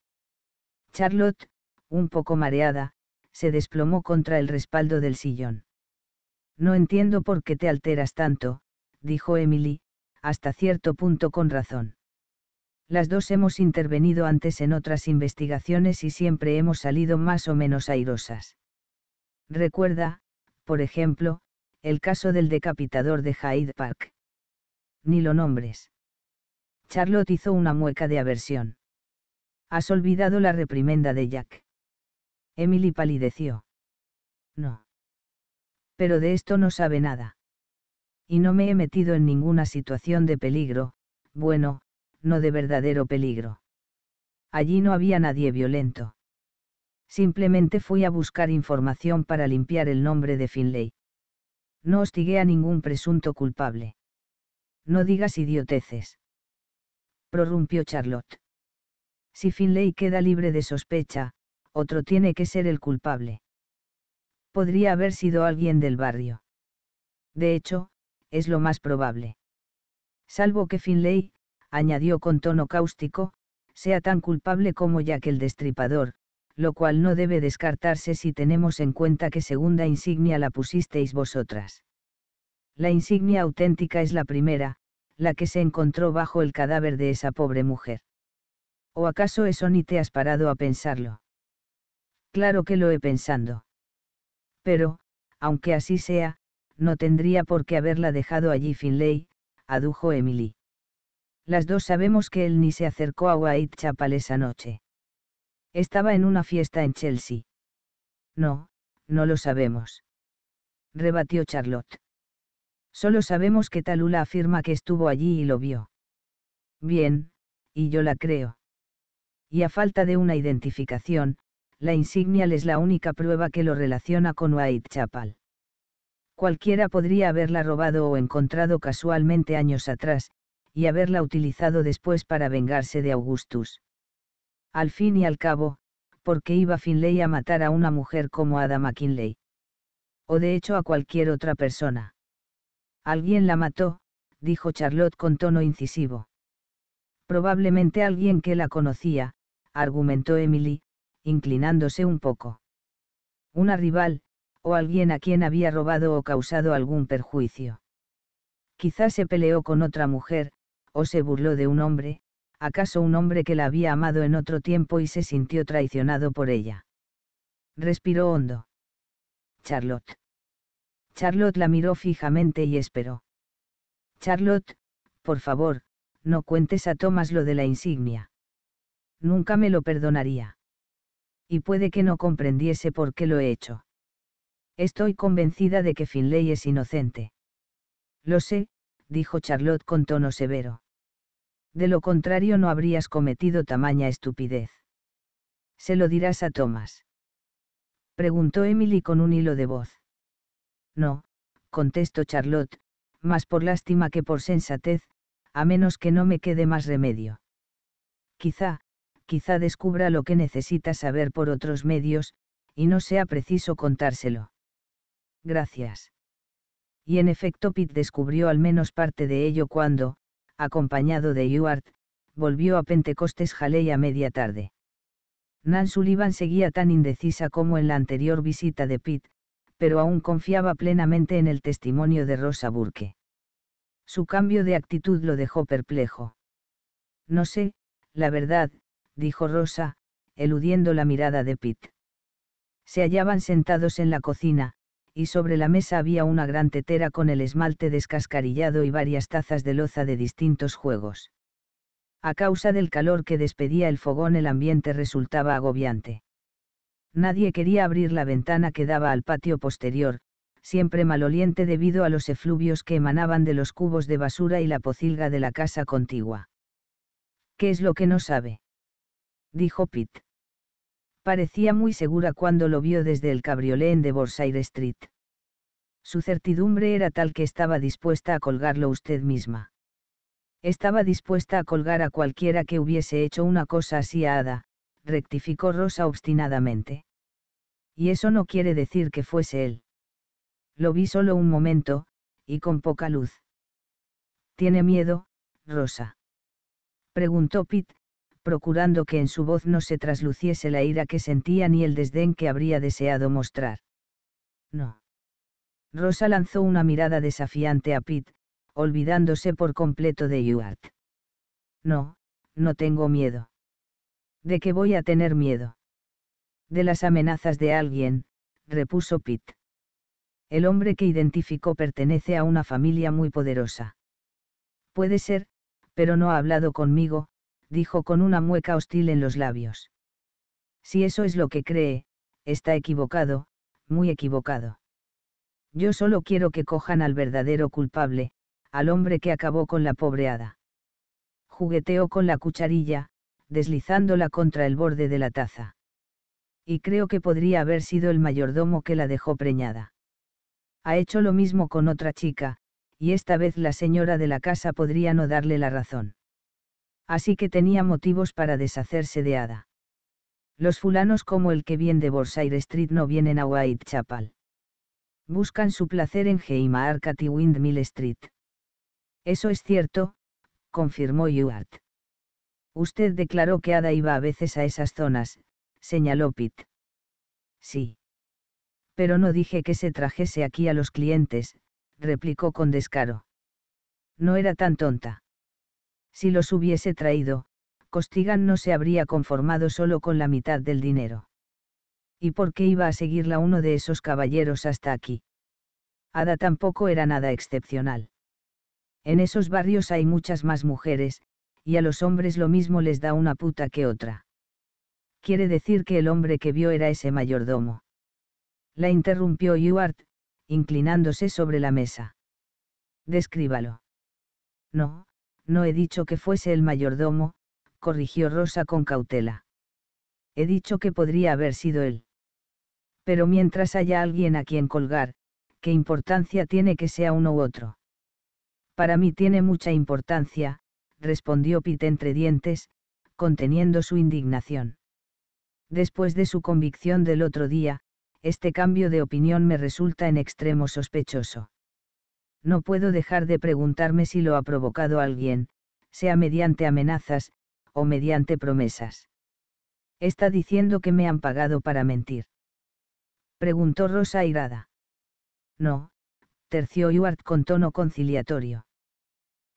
Charlotte, un poco mareada, se desplomó contra el respaldo del sillón. No entiendo por qué te alteras tanto, dijo Emily, hasta cierto punto con razón. Las dos hemos intervenido antes en otras investigaciones y siempre hemos salido más o menos airosas. Recuerda, por ejemplo, el caso del decapitador de Hyde Park. Ni lo nombres. Charlotte hizo una mueca de aversión. Has olvidado la reprimenda de Jack. Emily palideció. No. Pero de esto no sabe nada. Y no me he metido en ninguna situación de peligro, bueno, no de verdadero peligro. Allí no había nadie violento. Simplemente fui a buscar información para limpiar el nombre de Finlay. No hostigué a ningún presunto culpable. No digas idioteces. Prorrumpió Charlotte. Si Finlay queda libre de sospecha, otro tiene que ser el culpable. Podría haber sido alguien del barrio. De hecho, es lo más probable. Salvo que Finlay, añadió con tono cáustico, sea tan culpable como ya que el Destripador, lo cual no debe descartarse si tenemos en cuenta que segunda insignia la pusisteis vosotras. La insignia auténtica es la primera, la que se encontró bajo el cadáver de esa pobre mujer. ¿O acaso eso ni te has parado a pensarlo? Claro que lo he pensado. Pero, aunque así sea, no tendría por qué haberla dejado allí Finlay, adujo Emily. Las dos sabemos que él ni se acercó a Whitechapel esa noche. Estaba en una fiesta en Chelsea. No, no lo sabemos. Rebatió Charlotte. Solo sabemos que Talula afirma que estuvo allí y lo vio. Bien, y yo la creo. Y a falta de una identificación, la insignia es la única prueba que lo relaciona con Whitechapel. Cualquiera podría haberla robado o encontrado casualmente años atrás, y haberla utilizado después para vengarse de Augustus. Al fin y al cabo, ¿por qué iba Finlay a matar a una mujer como Ada McKinley? O de hecho a cualquier otra persona. Alguien la mató, dijo Charlotte con tono incisivo. Probablemente alguien que la conocía, argumentó Emily, inclinándose un poco. Una rival, o alguien a quien había robado o causado algún perjuicio. Quizás se peleó con otra mujer, o se burló de un hombre, acaso un hombre que la había amado en otro tiempo y se sintió traicionado por ella. Respiró hondo. Charlotte. Charlotte la miró fijamente y esperó. Charlotte, por favor, no cuentes a Thomas lo de la insignia. Nunca me lo perdonaría y puede que no comprendiese por qué lo he hecho. Estoy convencida de que Finley es inocente. Lo sé, dijo Charlotte con tono severo. De lo contrario no habrías cometido tamaña estupidez. ¿Se lo dirás a Thomas? Preguntó Emily con un hilo de voz. No, contestó Charlotte, más por lástima que por sensatez, a menos que no me quede más remedio. Quizá, quizá descubra lo que necesita saber por otros medios, y no sea preciso contárselo. Gracias. Y en efecto Pitt descubrió al menos parte de ello cuando, acompañado de Ewart, volvió a Pentecostes Jaley a media tarde. Nan Sullivan seguía tan indecisa como en la anterior visita de Pitt, pero aún confiaba plenamente en el testimonio de Rosa Burke. Su cambio de actitud lo dejó perplejo. No sé, la verdad, dijo Rosa, eludiendo la mirada de Pitt. Se hallaban sentados en la cocina, y sobre la mesa había una gran tetera con el esmalte descascarillado y varias tazas de loza de distintos juegos. A causa del calor que despedía el fogón el ambiente resultaba agobiante. Nadie quería abrir la ventana que daba al patio posterior, siempre maloliente debido a los efluvios que emanaban de los cubos de basura y la pocilga de la casa contigua. ¿Qué es lo que no sabe? dijo pitt Parecía muy segura cuando lo vio desde el cabriolé en Borsair Street. Su certidumbre era tal que estaba dispuesta a colgarlo usted misma. Estaba dispuesta a colgar a cualquiera que hubiese hecho una cosa así a Ada, rectificó Rosa obstinadamente. Y eso no quiere decir que fuese él. Lo vi solo un momento, y con poca luz. ¿Tiene miedo, Rosa? Preguntó pitt procurando que en su voz no se trasluciese la ira que sentía ni el desdén que habría deseado mostrar. No. Rosa lanzó una mirada desafiante a Pitt, olvidándose por completo de Ewart. No, no tengo miedo. ¿De qué voy a tener miedo? De las amenazas de alguien, repuso Pete. El hombre que identificó pertenece a una familia muy poderosa. Puede ser, pero no ha hablado conmigo, dijo con una mueca hostil en los labios. Si eso es lo que cree, está equivocado, muy equivocado. Yo solo quiero que cojan al verdadero culpable, al hombre que acabó con la pobre hada. Jugueteó con la cucharilla, deslizándola contra el borde de la taza. Y creo que podría haber sido el mayordomo que la dejó preñada. Ha hecho lo mismo con otra chica, y esta vez la señora de la casa podría no darle la razón así que tenía motivos para deshacerse de Ada. Los fulanos como el que viene de Borsair Street no vienen a Whitechapel. Buscan su placer en geima y Windmill Street. Eso es cierto, confirmó Ewart. Usted declaró que Ada iba a veces a esas zonas, señaló Pitt. Sí. Pero no dije que se trajese aquí a los clientes, replicó con descaro. No era tan tonta. Si los hubiese traído, Costigan no se habría conformado solo con la mitad del dinero. ¿Y por qué iba a seguirla uno de esos caballeros hasta aquí? Ada tampoco era nada excepcional. En esos barrios hay muchas más mujeres, y a los hombres lo mismo les da una puta que otra. Quiere decir que el hombre que vio era ese mayordomo. La interrumpió Ewart, inclinándose sobre la mesa. Descríbalo. No, no he dicho que fuese el mayordomo, corrigió Rosa con cautela. He dicho que podría haber sido él. Pero mientras haya alguien a quien colgar, ¿qué importancia tiene que sea uno u otro? Para mí tiene mucha importancia, respondió Pete entre dientes, conteniendo su indignación. Después de su convicción del otro día, este cambio de opinión me resulta en extremo sospechoso no puedo dejar de preguntarme si lo ha provocado alguien, sea mediante amenazas, o mediante promesas. Está diciendo que me han pagado para mentir. Preguntó Rosa irada. No, terció Ewart con tono conciliatorio.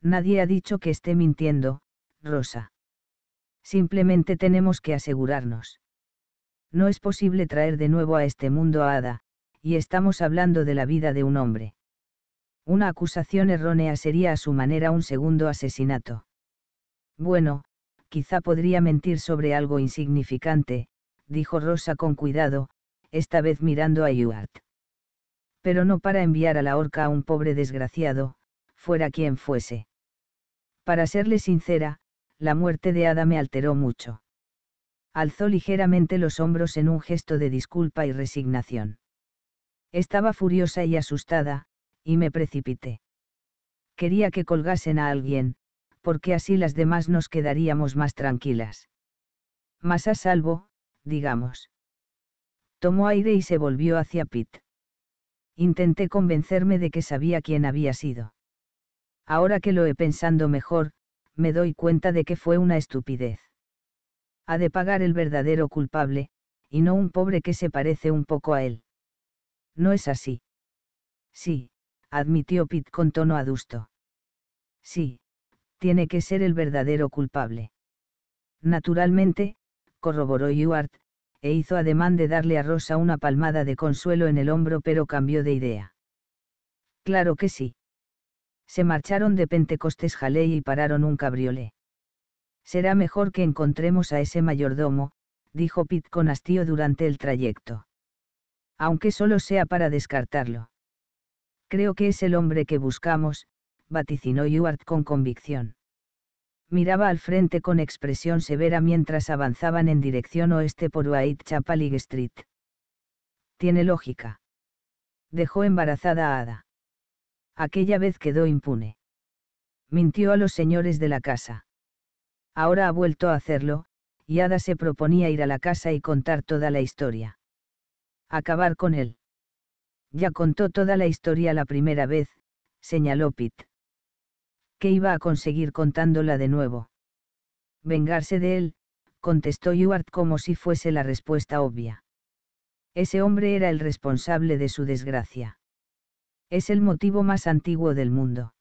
Nadie ha dicho que esté mintiendo, Rosa. Simplemente tenemos que asegurarnos. No es posible traer de nuevo a este mundo a Ada, y estamos hablando de la vida de un hombre. Una acusación errónea sería a su manera un segundo asesinato. Bueno, quizá podría mentir sobre algo insignificante, dijo Rosa con cuidado, esta vez mirando a Ewart. Pero no para enviar a la horca a un pobre desgraciado, fuera quien fuese. Para serle sincera, la muerte de Ada me alteró mucho. Alzó ligeramente los hombros en un gesto de disculpa y resignación. Estaba furiosa y asustada, y me precipité. Quería que colgasen a alguien, porque así las demás nos quedaríamos más tranquilas. Más a salvo, digamos. Tomó aire y se volvió hacia Pitt. Intenté convencerme de que sabía quién había sido. Ahora que lo he pensando mejor, me doy cuenta de que fue una estupidez. Ha de pagar el verdadero culpable, y no un pobre que se parece un poco a él. No es así. Sí, admitió Pitt con tono adusto. Sí, tiene que ser el verdadero culpable. Naturalmente, corroboró Ewart, e hizo ademán de darle a Rosa una palmada de consuelo en el hombro, pero cambió de idea. Claro que sí. Se marcharon de Pentecostés Jaley y pararon un cabriolé. Será mejor que encontremos a ese mayordomo, dijo Pitt con hastío durante el trayecto. Aunque solo sea para descartarlo. Creo que es el hombre que buscamos, vaticinó Ewart con convicción. Miraba al frente con expresión severa mientras avanzaban en dirección oeste por Whitechapel Street. Tiene lógica. Dejó embarazada a Ada. Aquella vez quedó impune. Mintió a los señores de la casa. Ahora ha vuelto a hacerlo, y Ada se proponía ir a la casa y contar toda la historia. Acabar con él. Ya contó toda la historia la primera vez, señaló Pitt. ¿Qué iba a conseguir contándola de nuevo? Vengarse de él, contestó Ewart como si fuese la respuesta obvia. Ese hombre era el responsable de su desgracia. Es el motivo más antiguo del mundo.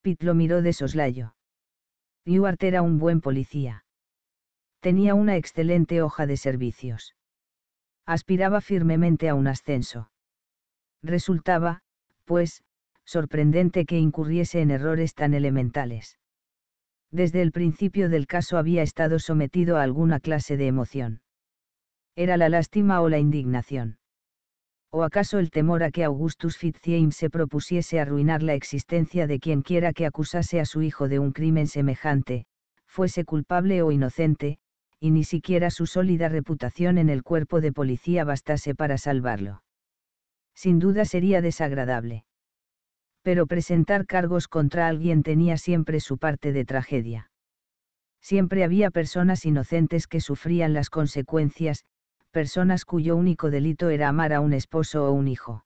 Pitt lo miró de soslayo. Ewart era un buen policía. Tenía una excelente hoja de servicios. Aspiraba firmemente a un ascenso. Resultaba, pues, sorprendente que incurriese en errores tan elementales. Desde el principio del caso había estado sometido a alguna clase de emoción. Era la lástima o la indignación. ¿O acaso el temor a que Augustus Fitzjames se propusiese arruinar la existencia de quienquiera que acusase a su hijo de un crimen semejante, fuese culpable o inocente, y ni siquiera su sólida reputación en el cuerpo de policía bastase para salvarlo? sin duda sería desagradable. Pero presentar cargos contra alguien tenía siempre su parte de tragedia. Siempre había personas inocentes que sufrían las consecuencias, personas cuyo único delito era amar a un esposo o un hijo.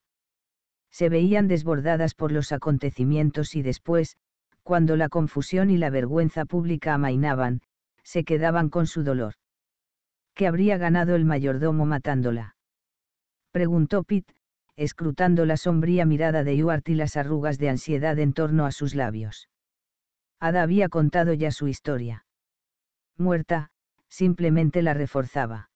Se veían desbordadas por los acontecimientos y después, cuando la confusión y la vergüenza pública amainaban, se quedaban con su dolor. ¿Qué habría ganado el mayordomo matándola? Preguntó Pitt, escrutando la sombría mirada de yuart y las arrugas de ansiedad en torno a sus labios. Ada había contado ya su historia. Muerta, simplemente la reforzaba.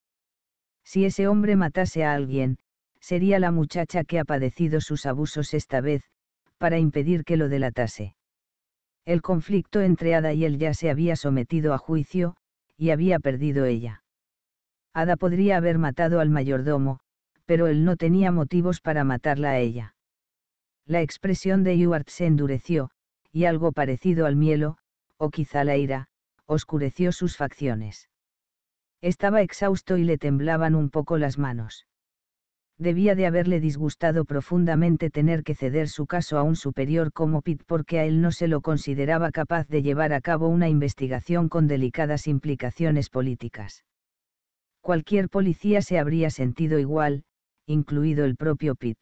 Si ese hombre matase a alguien, sería la muchacha que ha padecido sus abusos esta vez, para impedir que lo delatase. El conflicto entre Ada y él ya se había sometido a juicio, y había perdido ella. Ada podría haber matado al mayordomo, pero él no tenía motivos para matarla a ella. La expresión de Ewart se endureció, y algo parecido al mielo, o quizá la ira, oscureció sus facciones. Estaba exhausto y le temblaban un poco las manos. Debía de haberle disgustado profundamente tener que ceder su caso a un superior como Pitt porque a él no se lo consideraba capaz de llevar a cabo una investigación con delicadas implicaciones políticas. Cualquier policía se habría sentido igual, incluido el propio Pitt.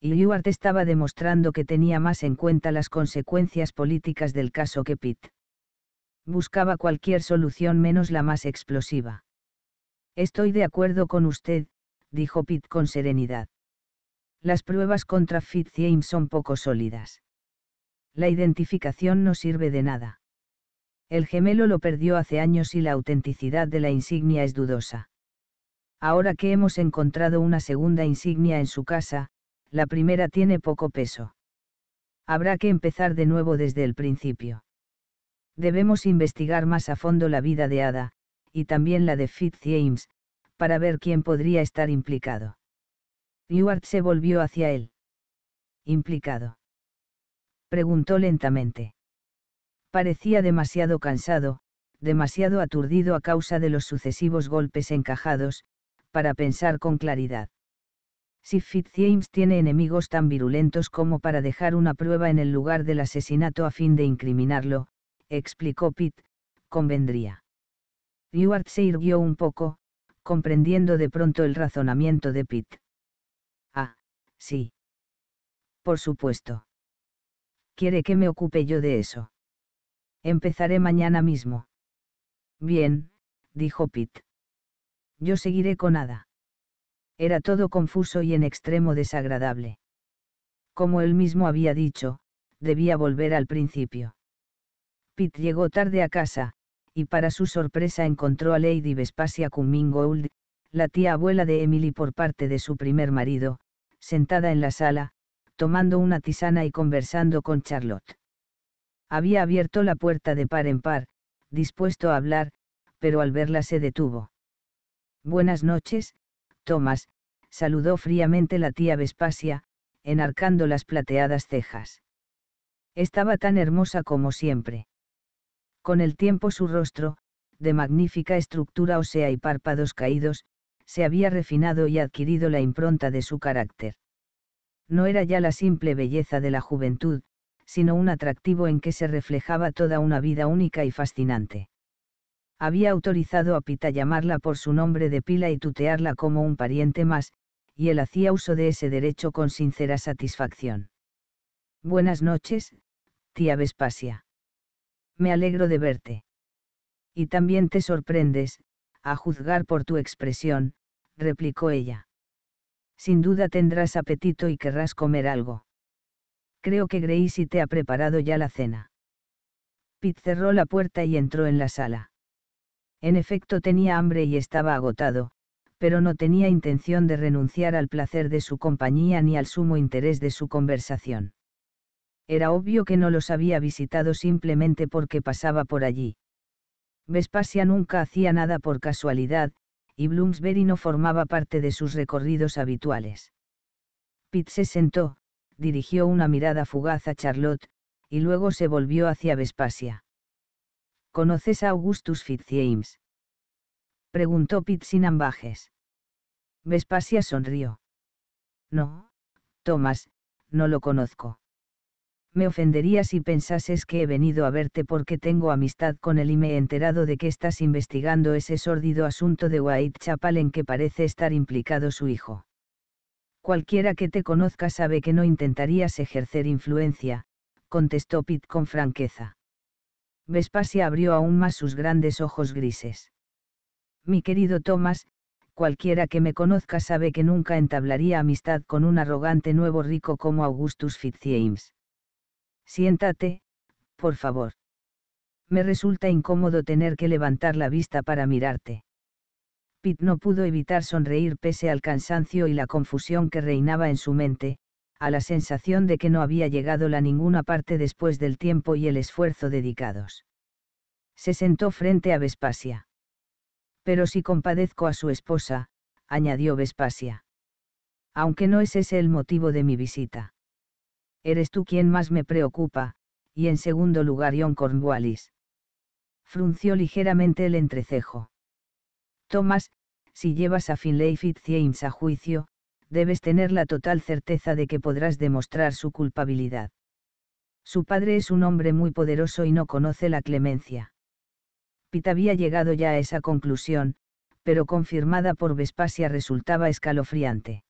Y Ewart estaba demostrando que tenía más en cuenta las consecuencias políticas del caso que Pitt. Buscaba cualquier solución menos la más explosiva. Estoy de acuerdo con usted, dijo Pitt con serenidad. Las pruebas contra Fitzjames son poco sólidas. La identificación no sirve de nada. El gemelo lo perdió hace años y la autenticidad de la insignia es dudosa. Ahora que hemos encontrado una segunda insignia en su casa, la primera tiene poco peso. Habrá que empezar de nuevo desde el principio. Debemos investigar más a fondo la vida de Ada, y también la de Fitz James, para ver quién podría estar implicado. Ewart se volvió hacia él. ¿Implicado? Preguntó lentamente. Parecía demasiado cansado, demasiado aturdido a causa de los sucesivos golpes encajados, para pensar con claridad. Si Fitzjames tiene enemigos tan virulentos como para dejar una prueba en el lugar del asesinato a fin de incriminarlo, explicó Pitt, convendría. Ewart se irguió un poco, comprendiendo de pronto el razonamiento de Pitt. Ah, sí. Por supuesto. Quiere que me ocupe yo de eso. Empezaré mañana mismo. Bien, dijo Pitt yo seguiré con nada. Era todo confuso y en extremo desagradable. Como él mismo había dicho, debía volver al principio. Pitt llegó tarde a casa, y para su sorpresa encontró a Lady Vespasia Cummingold, la tía abuela de Emily por parte de su primer marido, sentada en la sala, tomando una tisana y conversando con Charlotte. Había abierto la puerta de par en par, dispuesto a hablar, pero al verla se detuvo. Buenas noches, Tomás, saludó fríamente la tía Vespasia, enarcando las plateadas cejas. Estaba tan hermosa como siempre. Con el tiempo su rostro, de magnífica estructura ósea y párpados caídos, se había refinado y adquirido la impronta de su carácter. No era ya la simple belleza de la juventud, sino un atractivo en que se reflejaba toda una vida única y fascinante había autorizado a Pita llamarla por su nombre de pila y tutearla como un pariente más, y él hacía uso de ese derecho con sincera satisfacción. Buenas noches, tía Vespasia. Me alegro de verte. Y también te sorprendes, a juzgar por tu expresión, replicó ella. Sin duda tendrás apetito y querrás comer algo. Creo que Gracie te ha preparado ya la cena. Pitt cerró la puerta y entró en la sala. En efecto tenía hambre y estaba agotado, pero no tenía intención de renunciar al placer de su compañía ni al sumo interés de su conversación. Era obvio que no los había visitado simplemente porque pasaba por allí. Vespasia nunca hacía nada por casualidad, y Bloomsbury no formaba parte de sus recorridos habituales. Pitt se sentó, dirigió una mirada fugaz a Charlotte, y luego se volvió hacia Vespasia. ¿Conoces a Augustus Fitzjames? Preguntó Pitt sin ambajes. Vespasia sonrió. No, Thomas, no lo conozco. Me ofendería si pensases que he venido a verte porque tengo amistad con él y me he enterado de que estás investigando ese sórdido asunto de Whitechapel en que parece estar implicado su hijo. Cualquiera que te conozca sabe que no intentarías ejercer influencia, contestó Pitt con franqueza. Vespasia abrió aún más sus grandes ojos grises. Mi querido Thomas, cualquiera que me conozca sabe que nunca entablaría amistad con un arrogante nuevo rico como Augustus Fitzjames. Siéntate, por favor. Me resulta incómodo tener que levantar la vista para mirarte. Pitt no pudo evitar sonreír pese al cansancio y la confusión que reinaba en su mente, a la sensación de que no había llegado la ninguna parte después del tiempo y el esfuerzo dedicados. Se sentó frente a Vespasia. Pero si compadezco a su esposa, añadió Vespasia. Aunque no es ese el motivo de mi visita. Eres tú quien más me preocupa, y en segundo lugar John Cornwallis. Frunció ligeramente el entrecejo. Tomás, si llevas a Finlay Fitzjames a juicio, debes tener la total certeza de que podrás demostrar su culpabilidad. Su padre es un hombre muy poderoso y no conoce la clemencia. Pitt había llegado ya a esa conclusión, pero confirmada por Vespasia resultaba escalofriante.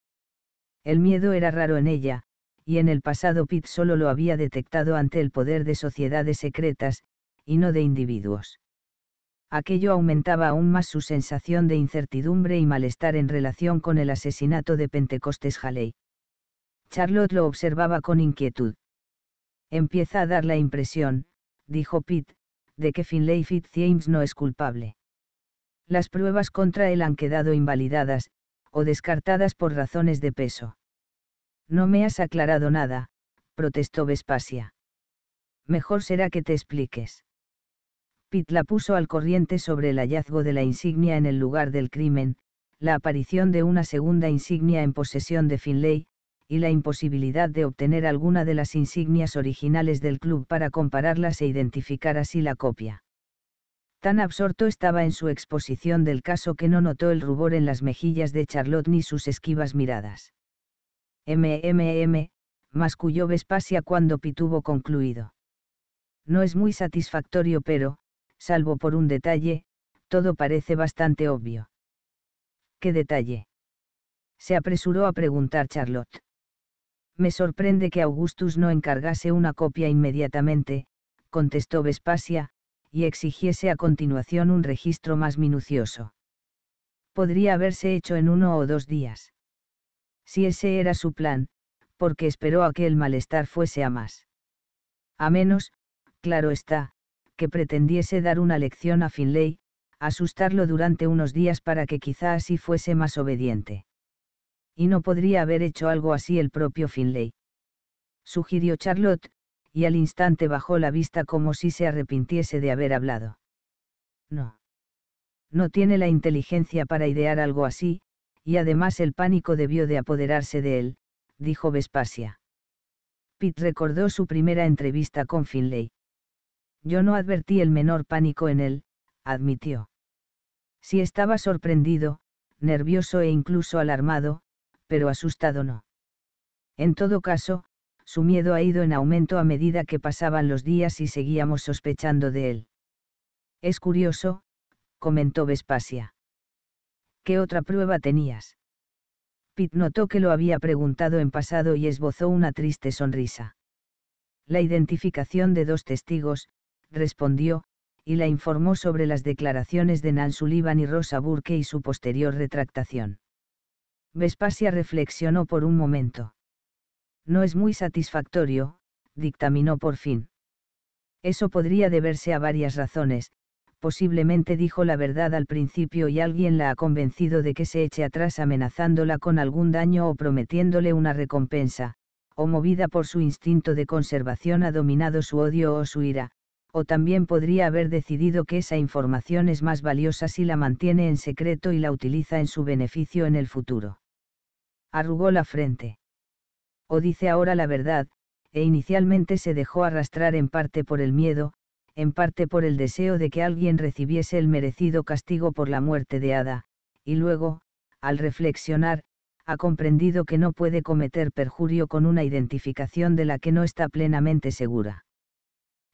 El miedo era raro en ella, y en el pasado Pitt solo lo había detectado ante el poder de sociedades secretas, y no de individuos aquello aumentaba aún más su sensación de incertidumbre y malestar en relación con el asesinato de Pentecostes Haley. Charlotte lo observaba con inquietud. Empieza a dar la impresión, dijo Pitt, de que Finlay James no es culpable. Las pruebas contra él han quedado invalidadas, o descartadas por razones de peso. No me has aclarado nada, protestó Vespasia. Mejor será que te expliques. Pitt la puso al corriente sobre el hallazgo de la insignia en el lugar del crimen, la aparición de una segunda insignia en posesión de Finlay, y la imposibilidad de obtener alguna de las insignias originales del club para compararlas e identificar así la copia. Tan absorto estaba en su exposición del caso que no notó el rubor en las mejillas de Charlotte ni sus esquivas miradas. MMM, masculló Vespasia cuando Pitt hubo concluido. No es muy satisfactorio, pero, salvo por un detalle, todo parece bastante obvio. ¿Qué detalle? Se apresuró a preguntar Charlotte. Me sorprende que Augustus no encargase una copia inmediatamente, contestó Vespasia, y exigiese a continuación un registro más minucioso. Podría haberse hecho en uno o dos días. Si ese era su plan, porque esperó a que el malestar fuese a más. A menos, claro está, que pretendiese dar una lección a Finlay, asustarlo durante unos días para que quizá así fuese más obediente. Y no podría haber hecho algo así el propio Finlay. Sugirió Charlotte, y al instante bajó la vista como si se arrepintiese de haber hablado. No. No tiene la inteligencia para idear algo así, y además el pánico debió de apoderarse de él, dijo Vespasia. Pitt recordó su primera entrevista con Finlay. Yo no advertí el menor pánico en él, admitió. Si estaba sorprendido, nervioso e incluso alarmado, pero asustado no. En todo caso, su miedo ha ido en aumento a medida que pasaban los días y seguíamos sospechando de él. Es curioso, comentó Vespasia. ¿Qué otra prueba tenías? Pitt notó que lo había preguntado en pasado y esbozó una triste sonrisa. La identificación de dos testigos, respondió, y la informó sobre las declaraciones de Nan Sullivan y Rosa Burke y su posterior retractación. Vespasia reflexionó por un momento. No es muy satisfactorio, dictaminó por fin. Eso podría deberse a varias razones, posiblemente dijo la verdad al principio y alguien la ha convencido de que se eche atrás amenazándola con algún daño o prometiéndole una recompensa, o movida por su instinto de conservación ha dominado su odio o su ira, o también podría haber decidido que esa información es más valiosa si la mantiene en secreto y la utiliza en su beneficio en el futuro. Arrugó la frente. O dice ahora la verdad, e inicialmente se dejó arrastrar en parte por el miedo, en parte por el deseo de que alguien recibiese el merecido castigo por la muerte de Ada, y luego, al reflexionar, ha comprendido que no puede cometer perjurio con una identificación de la que no está plenamente segura.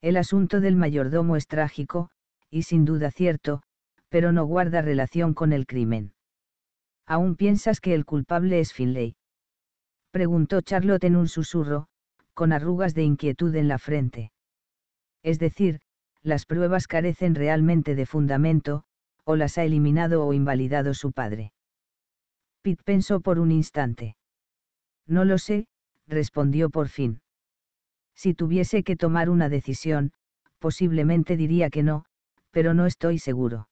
El asunto del mayordomo es trágico, y sin duda cierto, pero no guarda relación con el crimen. ¿Aún piensas que el culpable es Finlay? Preguntó Charlotte en un susurro, con arrugas de inquietud en la frente. Es decir, las pruebas carecen realmente de fundamento, o las ha eliminado o invalidado su padre. Pitt pensó por un instante. No lo sé, respondió por fin. Si tuviese que tomar una decisión, posiblemente diría que no, pero no estoy seguro.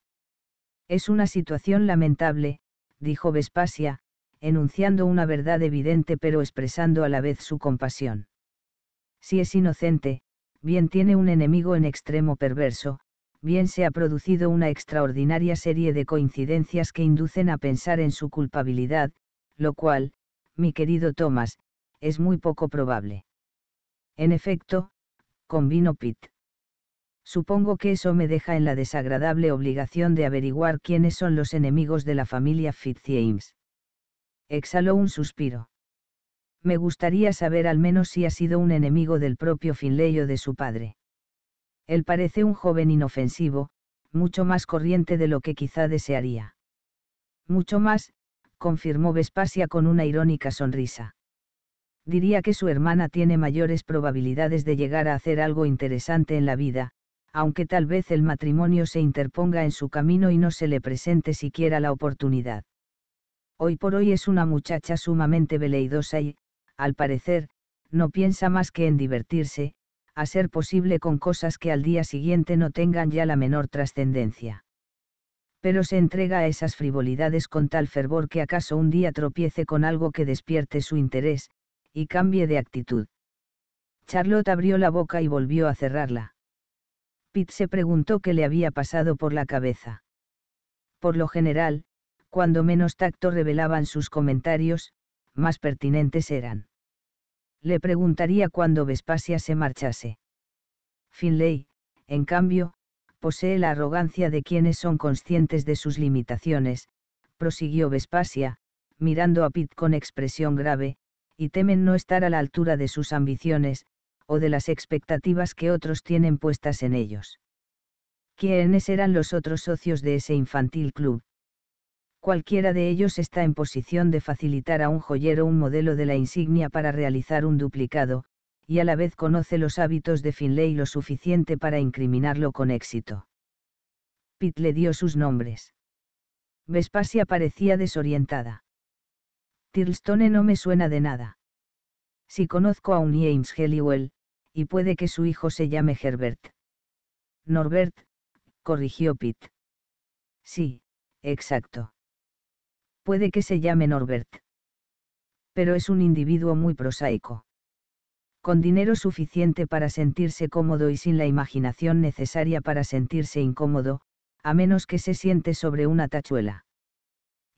Es una situación lamentable, dijo Vespasia, enunciando una verdad evidente pero expresando a la vez su compasión. Si es inocente, bien tiene un enemigo en extremo perverso, bien se ha producido una extraordinaria serie de coincidencias que inducen a pensar en su culpabilidad, lo cual, mi querido Thomas, es muy poco probable. En efecto, convino Pitt. Supongo que eso me deja en la desagradable obligación de averiguar quiénes son los enemigos de la familia Fitzjames. Exhaló un suspiro. Me gustaría saber al menos si ha sido un enemigo del propio Finlay o de su padre. Él parece un joven inofensivo, mucho más corriente de lo que quizá desearía. Mucho más, confirmó Vespasia con una irónica sonrisa diría que su hermana tiene mayores probabilidades de llegar a hacer algo interesante en la vida, aunque tal vez el matrimonio se interponga en su camino y no se le presente siquiera la oportunidad. Hoy por hoy es una muchacha sumamente veleidosa y, al parecer, no piensa más que en divertirse, a ser posible con cosas que al día siguiente no tengan ya la menor trascendencia. Pero se entrega a esas frivolidades con tal fervor que acaso un día tropiece con algo que despierte su interés, y cambie de actitud. Charlotte abrió la boca y volvió a cerrarla. Pitt se preguntó qué le había pasado por la cabeza. Por lo general, cuando menos tacto revelaban sus comentarios, más pertinentes eran. Le preguntaría cuando Vespasia se marchase. Finlay, en cambio, posee la arrogancia de quienes son conscientes de sus limitaciones, prosiguió Vespasia, mirando a Pitt con expresión grave, y temen no estar a la altura de sus ambiciones, o de las expectativas que otros tienen puestas en ellos. ¿Quiénes eran los otros socios de ese infantil club? Cualquiera de ellos está en posición de facilitar a un joyero un modelo de la insignia para realizar un duplicado, y a la vez conoce los hábitos de Finlay lo suficiente para incriminarlo con éxito. Pitt le dio sus nombres. Vespasia parecía desorientada. Tirlstone no me suena de nada. Si conozco a un James Heliwell, y puede que su hijo se llame Herbert. Norbert, corrigió Pitt. Sí, exacto. Puede que se llame Norbert. Pero es un individuo muy prosaico. Con dinero suficiente para sentirse cómodo y sin la imaginación necesaria para sentirse incómodo, a menos que se siente sobre una tachuela.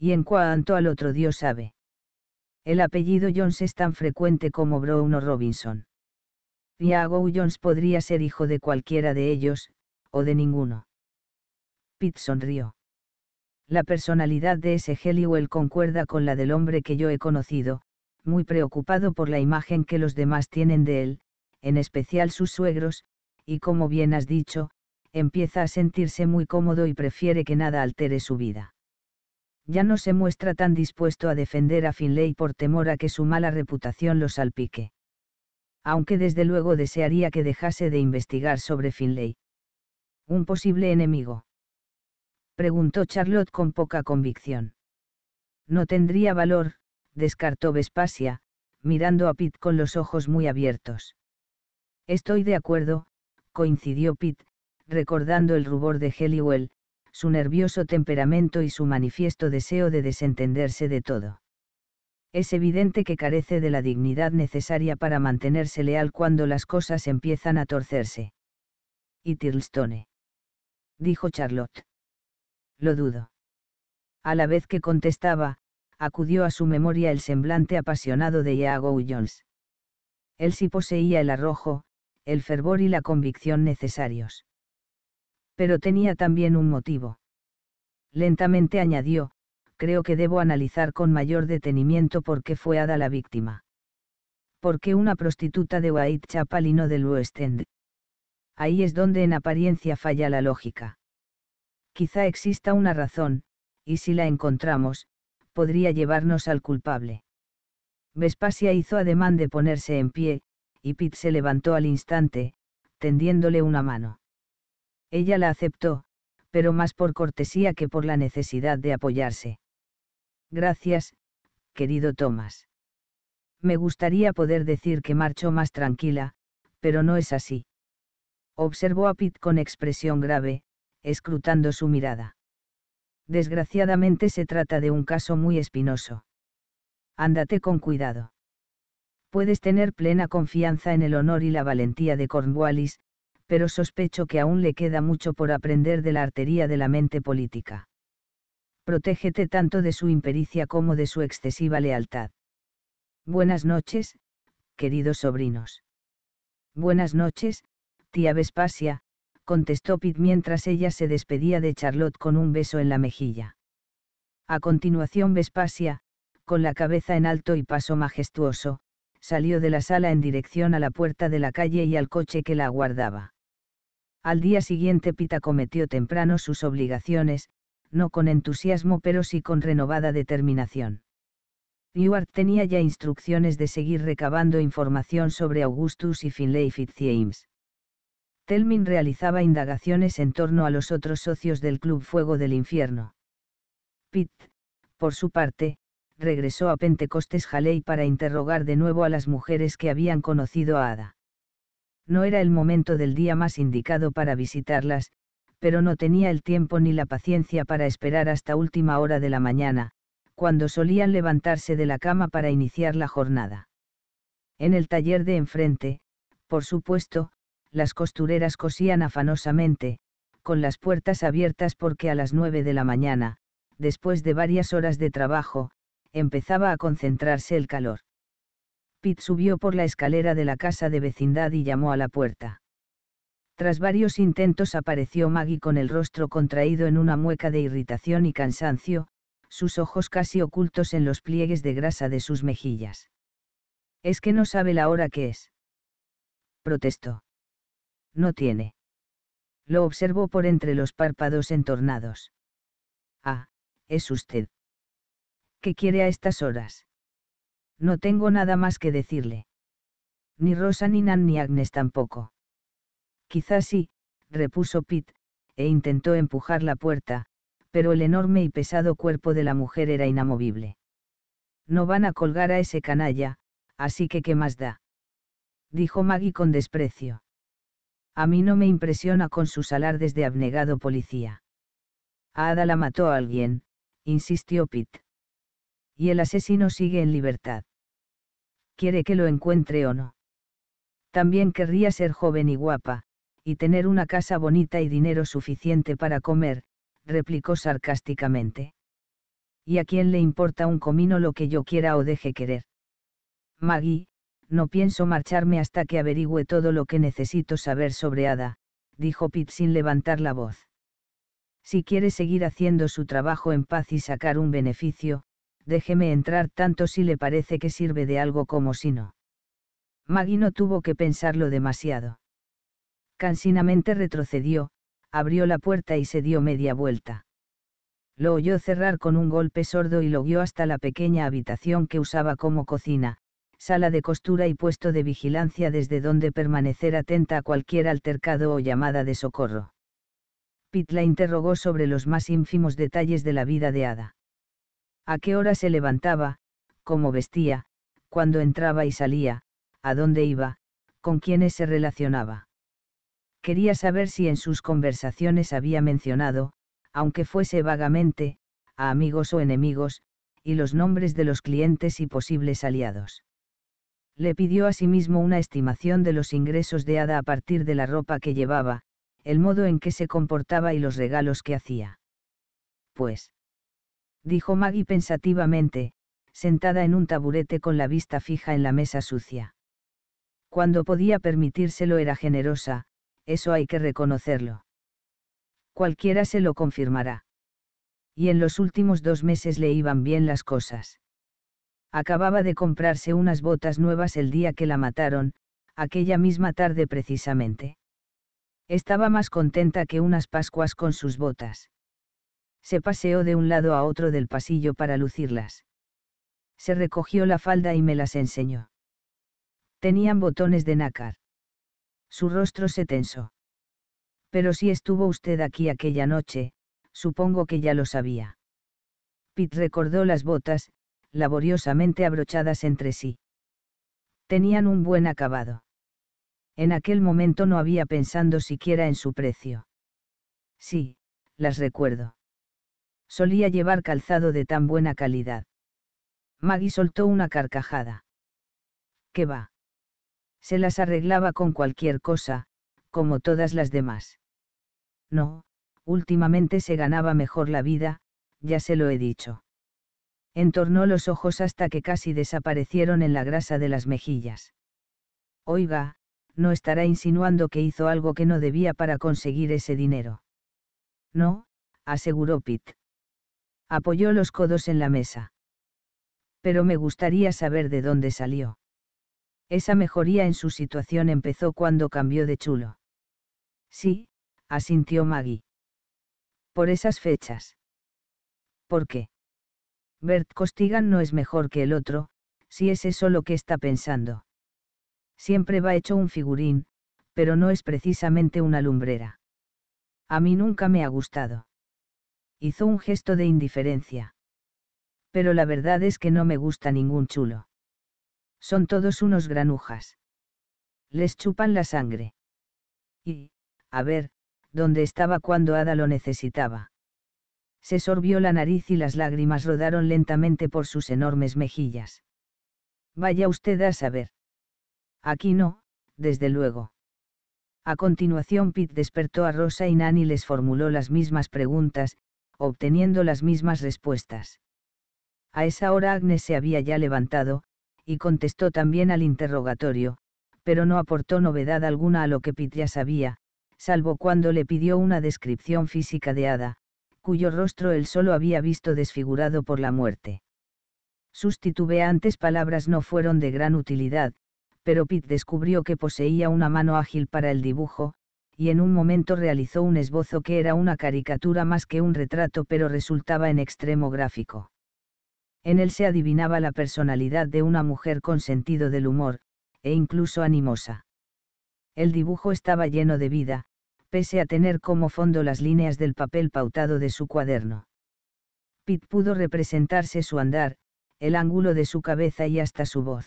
Y en cuanto al otro Dios sabe. El apellido Jones es tan frecuente como Brown o Robinson. Iago Jones podría ser hijo de cualquiera de ellos, o de ninguno. Pitt sonrió. La personalidad de ese Heliwell concuerda con la del hombre que yo he conocido, muy preocupado por la imagen que los demás tienen de él, en especial sus suegros, y como bien has dicho, empieza a sentirse muy cómodo y prefiere que nada altere su vida ya no se muestra tan dispuesto a defender a Finlay por temor a que su mala reputación lo salpique. Aunque desde luego desearía que dejase de investigar sobre Finlay. ¿Un posible enemigo? Preguntó Charlotte con poca convicción. No tendría valor, descartó Vespasia, mirando a Pitt con los ojos muy abiertos. Estoy de acuerdo, coincidió Pitt, recordando el rubor de Heliwell, su nervioso temperamento y su manifiesto deseo de desentenderse de todo. Es evidente que carece de la dignidad necesaria para mantenerse leal cuando las cosas empiezan a torcerse. Y Tirlstone. Dijo Charlotte. Lo dudo. A la vez que contestaba, acudió a su memoria el semblante apasionado de Iago Jones. Él sí poseía el arrojo, el fervor y la convicción necesarios. Pero tenía también un motivo. Lentamente añadió, creo que debo analizar con mayor detenimiento por qué fue Ada la víctima. ¿Por qué una prostituta de Whitechapel y no del West End? Ahí es donde en apariencia falla la lógica. Quizá exista una razón, y si la encontramos, podría llevarnos al culpable. Vespasia hizo ademán de ponerse en pie, y Pitt se levantó al instante, tendiéndole una mano. Ella la aceptó, pero más por cortesía que por la necesidad de apoyarse. Gracias, querido Thomas. Me gustaría poder decir que marchó más tranquila, pero no es así. Observó a Pitt con expresión grave, escrutando su mirada. Desgraciadamente se trata de un caso muy espinoso. Ándate con cuidado. Puedes tener plena confianza en el honor y la valentía de Cornwallis, pero sospecho que aún le queda mucho por aprender de la artería de la mente política. Protégete tanto de su impericia como de su excesiva lealtad. Buenas noches, queridos sobrinos. Buenas noches, tía Vespasia, contestó Pitt mientras ella se despedía de Charlotte con un beso en la mejilla. A continuación Vespasia, con la cabeza en alto y paso majestuoso, salió de la sala en dirección a la puerta de la calle y al coche que la aguardaba. Al día siguiente Pitt cometió temprano sus obligaciones, no con entusiasmo pero sí con renovada determinación. Ewart tenía ya instrucciones de seguir recabando información sobre Augustus y Finlay Fitzjames. Telmin realizaba indagaciones en torno a los otros socios del Club Fuego del Infierno. Pitt, por su parte, regresó a Pentecostes Halley para interrogar de nuevo a las mujeres que habían conocido a Ada. No era el momento del día más indicado para visitarlas, pero no tenía el tiempo ni la paciencia para esperar hasta última hora de la mañana, cuando solían levantarse de la cama para iniciar la jornada. En el taller de enfrente, por supuesto, las costureras cosían afanosamente, con las puertas abiertas porque a las nueve de la mañana, después de varias horas de trabajo, empezaba a concentrarse el calor. Pitt subió por la escalera de la casa de vecindad y llamó a la puerta. Tras varios intentos apareció Maggie con el rostro contraído en una mueca de irritación y cansancio, sus ojos casi ocultos en los pliegues de grasa de sus mejillas. Es que no sabe la hora que es. Protestó. No tiene. Lo observó por entre los párpados entornados. Ah, es usted. ¿Qué quiere a estas horas? No tengo nada más que decirle. Ni Rosa ni Nan ni Agnes tampoco. Quizás sí, repuso Pitt, e intentó empujar la puerta, pero el enorme y pesado cuerpo de la mujer era inamovible. No van a colgar a ese canalla, así que qué más da. Dijo Maggie con desprecio. A mí no me impresiona con sus alardes de abnegado policía. A Ada la mató a alguien, insistió Pitt y el asesino sigue en libertad. Quiere que lo encuentre o no. También querría ser joven y guapa, y tener una casa bonita y dinero suficiente para comer, replicó sarcásticamente. ¿Y a quién le importa un comino lo que yo quiera o deje querer? Maggie, no pienso marcharme hasta que averigüe todo lo que necesito saber sobre Ada, dijo Pitt sin levantar la voz. Si quiere seguir haciendo su trabajo en paz y sacar un beneficio, déjeme entrar tanto si le parece que sirve de algo como si no. Maggie no tuvo que pensarlo demasiado. Cansinamente retrocedió, abrió la puerta y se dio media vuelta. Lo oyó cerrar con un golpe sordo y lo guió hasta la pequeña habitación que usaba como cocina, sala de costura y puesto de vigilancia desde donde permanecer atenta a cualquier altercado o llamada de socorro. Pit la interrogó sobre los más ínfimos detalles de la vida de Ada a qué hora se levantaba, cómo vestía, cuándo entraba y salía, a dónde iba, con quiénes se relacionaba. Quería saber si en sus conversaciones había mencionado, aunque fuese vagamente, a amigos o enemigos, y los nombres de los clientes y posibles aliados. Le pidió a sí mismo una estimación de los ingresos de Ada a partir de la ropa que llevaba, el modo en que se comportaba y los regalos que hacía. Pues, dijo Maggie pensativamente, sentada en un taburete con la vista fija en la mesa sucia. Cuando podía permitírselo era generosa, eso hay que reconocerlo. Cualquiera se lo confirmará. Y en los últimos dos meses le iban bien las cosas. Acababa de comprarse unas botas nuevas el día que la mataron, aquella misma tarde precisamente. Estaba más contenta que unas Pascuas con sus botas se paseó de un lado a otro del pasillo para lucirlas. Se recogió la falda y me las enseñó. Tenían botones de nácar. Su rostro se tensó. Pero si estuvo usted aquí aquella noche, supongo que ya lo sabía. Pitt recordó las botas, laboriosamente abrochadas entre sí. Tenían un buen acabado. En aquel momento no había pensando siquiera en su precio. Sí, las recuerdo. Solía llevar calzado de tan buena calidad. Maggie soltó una carcajada. ¿Qué va? Se las arreglaba con cualquier cosa, como todas las demás. No, últimamente se ganaba mejor la vida, ya se lo he dicho. Entornó los ojos hasta que casi desaparecieron en la grasa de las mejillas. Oiga, no estará insinuando que hizo algo que no debía para conseguir ese dinero. No, aseguró Pitt. Apoyó los codos en la mesa. Pero me gustaría saber de dónde salió. Esa mejoría en su situación empezó cuando cambió de chulo. Sí, asintió Maggie. Por esas fechas. ¿Por qué? Bert Costigan no es mejor que el otro, si es eso lo que está pensando. Siempre va hecho un figurín, pero no es precisamente una lumbrera. A mí nunca me ha gustado. Hizo un gesto de indiferencia. Pero la verdad es que no me gusta ningún chulo. Son todos unos granujas. Les chupan la sangre. Y, a ver, ¿dónde estaba cuando Ada lo necesitaba? Se sorbió la nariz y las lágrimas rodaron lentamente por sus enormes mejillas. Vaya usted a saber. Aquí no, desde luego. A continuación Pete despertó a Rosa y Nani les formuló las mismas preguntas, obteniendo las mismas respuestas. A esa hora Agnes se había ya levantado, y contestó también al interrogatorio, pero no aportó novedad alguna a lo que Pitt ya sabía, salvo cuando le pidió una descripción física de Ada, cuyo rostro él solo había visto desfigurado por la muerte. Sus titubeantes palabras no fueron de gran utilidad, pero Pitt descubrió que poseía una mano ágil para el dibujo, y en un momento realizó un esbozo que era una caricatura más que un retrato pero resultaba en extremo gráfico. En él se adivinaba la personalidad de una mujer con sentido del humor, e incluso animosa. El dibujo estaba lleno de vida, pese a tener como fondo las líneas del papel pautado de su cuaderno. Pitt pudo representarse su andar, el ángulo de su cabeza y hasta su voz.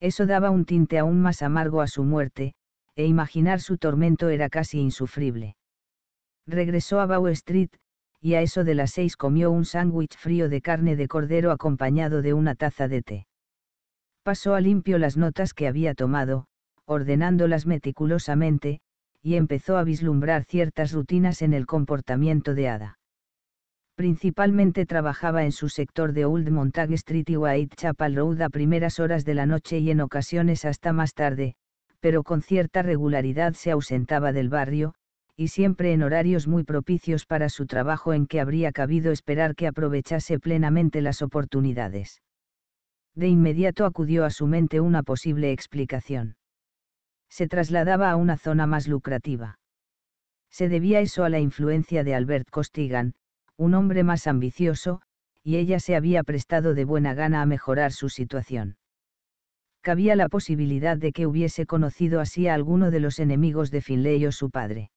Eso daba un tinte aún más amargo a su muerte, e imaginar su tormento era casi insufrible. Regresó a Bow Street, y a eso de las seis comió un sándwich frío de carne de cordero acompañado de una taza de té. Pasó a limpio las notas que había tomado, ordenándolas meticulosamente, y empezó a vislumbrar ciertas rutinas en el comportamiento de Ada. Principalmente trabajaba en su sector de Old Montague Street y Whitechapel Road a primeras horas de la noche y en ocasiones hasta más tarde, pero con cierta regularidad se ausentaba del barrio, y siempre en horarios muy propicios para su trabajo en que habría cabido esperar que aprovechase plenamente las oportunidades. De inmediato acudió a su mente una posible explicación. Se trasladaba a una zona más lucrativa. Se debía eso a la influencia de Albert Costigan, un hombre más ambicioso, y ella se había prestado de buena gana a mejorar su situación cabía la posibilidad de que hubiese conocido así a alguno de los enemigos de Finlay o su padre.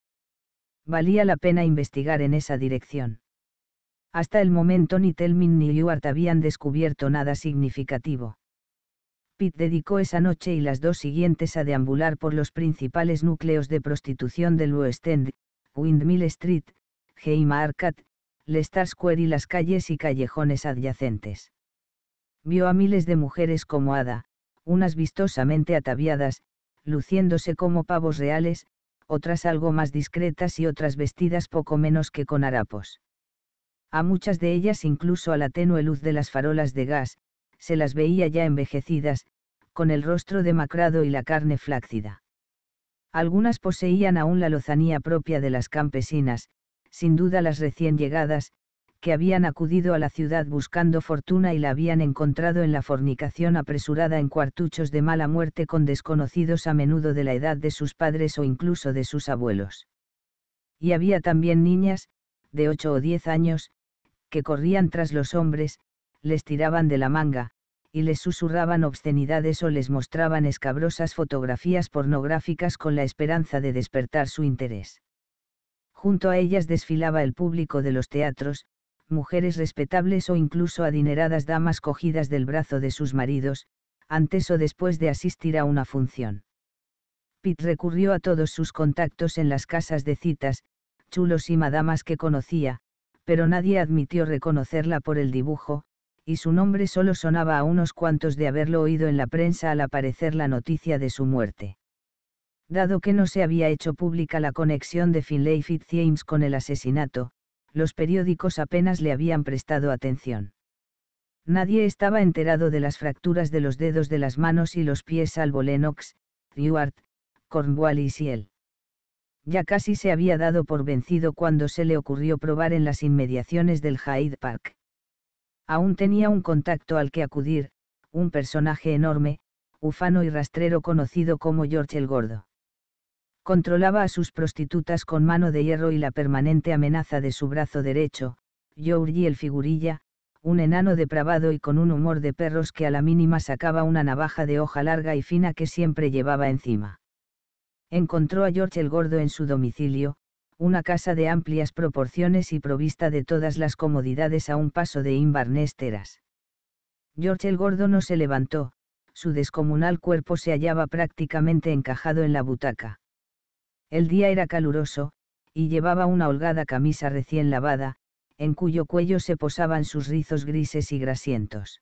Valía la pena investigar en esa dirección. Hasta el momento ni Telmin ni Ewart habían descubierto nada significativo. Pitt dedicó esa noche y las dos siguientes a deambular por los principales núcleos de prostitución del West End, Windmill Street, Haymarket, Market, Leicester Square y las calles y callejones adyacentes. Vio a miles de mujeres como Ada, unas vistosamente ataviadas, luciéndose como pavos reales, otras algo más discretas y otras vestidas poco menos que con harapos. A muchas de ellas incluso a la tenue luz de las farolas de gas, se las veía ya envejecidas, con el rostro demacrado y la carne flácida. Algunas poseían aún la lozanía propia de las campesinas, sin duda las recién llegadas, que habían acudido a la ciudad buscando fortuna y la habían encontrado en la fornicación apresurada en cuartuchos de mala muerte con desconocidos a menudo de la edad de sus padres o incluso de sus abuelos. Y había también niñas, de ocho o diez años, que corrían tras los hombres, les tiraban de la manga, y les susurraban obscenidades o les mostraban escabrosas fotografías pornográficas con la esperanza de despertar su interés. Junto a ellas desfilaba el público de los teatros, mujeres respetables o incluso adineradas damas cogidas del brazo de sus maridos, antes o después de asistir a una función. Pitt recurrió a todos sus contactos en las casas de citas, chulos y madamas que conocía, pero nadie admitió reconocerla por el dibujo, y su nombre solo sonaba a unos cuantos de haberlo oído en la prensa al aparecer la noticia de su muerte. Dado que no se había hecho pública la conexión de Finlay Fitzjames con el asesinato, los periódicos apenas le habían prestado atención. Nadie estaba enterado de las fracturas de los dedos de las manos y los pies salvo Lennox, Stewart, Cornwallis y él. Ya casi se había dado por vencido cuando se le ocurrió probar en las inmediaciones del Hyde Park. Aún tenía un contacto al que acudir, un personaje enorme, ufano y rastrero conocido como George el Gordo controlaba a sus prostitutas con mano de hierro y la permanente amenaza de su brazo derecho, Georgie el figurilla, un enano depravado y con un humor de perros que a la mínima sacaba una navaja de hoja larga y fina que siempre llevaba encima. Encontró a George el gordo en su domicilio, una casa de amplias proporciones y provista de todas las comodidades a un paso de Invernesteras. George el gordo no se levantó, su descomunal cuerpo se hallaba prácticamente encajado en la butaca. El día era caluroso, y llevaba una holgada camisa recién lavada, en cuyo cuello se posaban sus rizos grises y grasientos.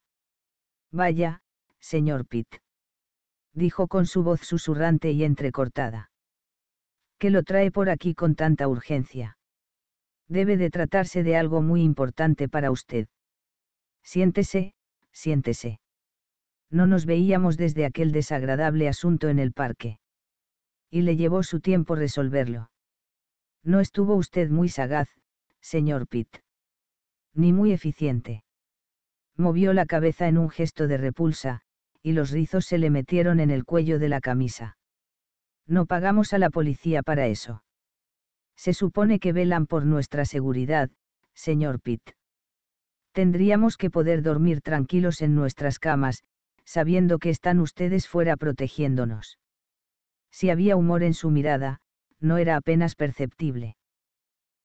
Vaya, señor Pitt. Dijo con su voz susurrante y entrecortada. ¿Qué lo trae por aquí con tanta urgencia? Debe de tratarse de algo muy importante para usted. Siéntese, siéntese. No nos veíamos desde aquel desagradable asunto en el parque y le llevó su tiempo resolverlo. No estuvo usted muy sagaz, señor Pitt. Ni muy eficiente. Movió la cabeza en un gesto de repulsa, y los rizos se le metieron en el cuello de la camisa. No pagamos a la policía para eso. Se supone que velan por nuestra seguridad, señor Pitt. Tendríamos que poder dormir tranquilos en nuestras camas, sabiendo que están ustedes fuera protegiéndonos. Si había humor en su mirada, no era apenas perceptible.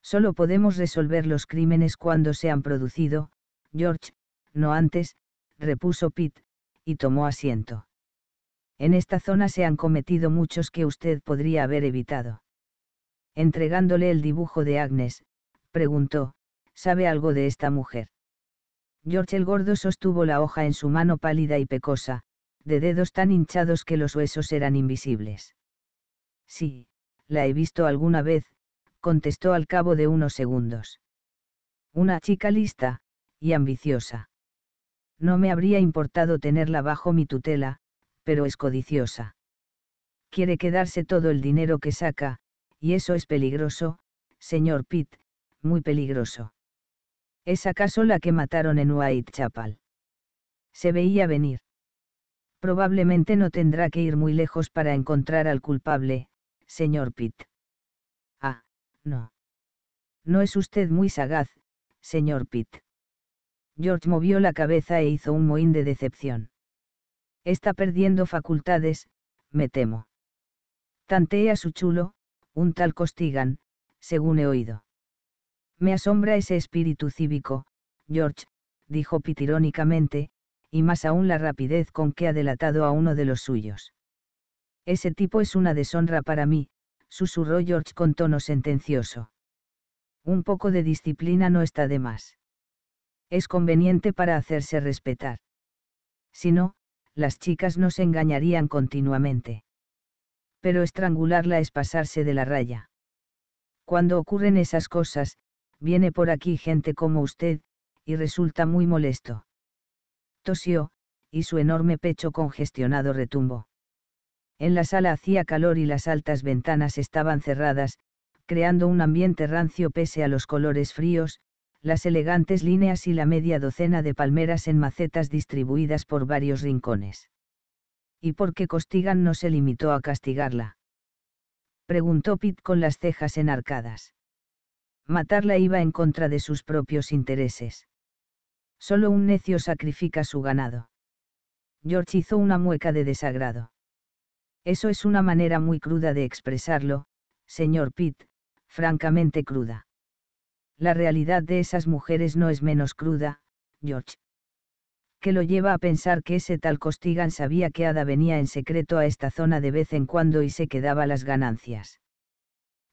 Solo podemos resolver los crímenes cuando se han producido, George, no antes, repuso Pitt, y tomó asiento. En esta zona se han cometido muchos que usted podría haber evitado. Entregándole el dibujo de Agnes, preguntó, ¿sabe algo de esta mujer? George el Gordo sostuvo la hoja en su mano pálida y pecosa, de dedos tan hinchados que los huesos eran invisibles. Sí, la he visto alguna vez, contestó al cabo de unos segundos. Una chica lista, y ambiciosa. No me habría importado tenerla bajo mi tutela, pero es codiciosa. Quiere quedarse todo el dinero que saca, y eso es peligroso, señor Pitt, muy peligroso. ¿Es acaso la que mataron en Whitechapel? Se veía venir. Probablemente no tendrá que ir muy lejos para encontrar al culpable, señor Pitt. Ah, no. No es usted muy sagaz, señor Pitt. George movió la cabeza e hizo un mohín de decepción. Está perdiendo facultades, me temo. Tantea su chulo, un tal Costigan, según he oído. Me asombra ese espíritu cívico, George, dijo Pitt irónicamente, y más aún la rapidez con que ha delatado a uno de los suyos. Ese tipo es una deshonra para mí, susurró George con tono sentencioso. Un poco de disciplina no está de más. Es conveniente para hacerse respetar. Si no, las chicas nos engañarían continuamente. Pero estrangularla es pasarse de la raya. Cuando ocurren esas cosas, viene por aquí gente como usted, y resulta muy molesto. Tosió, y su enorme pecho congestionado retumbó. En la sala hacía calor y las altas ventanas estaban cerradas, creando un ambiente rancio pese a los colores fríos, las elegantes líneas y la media docena de palmeras en macetas distribuidas por varios rincones. ¿Y por qué Costigan no se limitó a castigarla? preguntó Pitt con las cejas enarcadas. Matarla iba en contra de sus propios intereses. Solo un necio sacrifica su ganado. George hizo una mueca de desagrado. Eso es una manera muy cruda de expresarlo, señor Pitt, francamente cruda. La realidad de esas mujeres no es menos cruda, George. Que lo lleva a pensar que ese tal Costigan sabía que Ada venía en secreto a esta zona de vez en cuando y se quedaba las ganancias.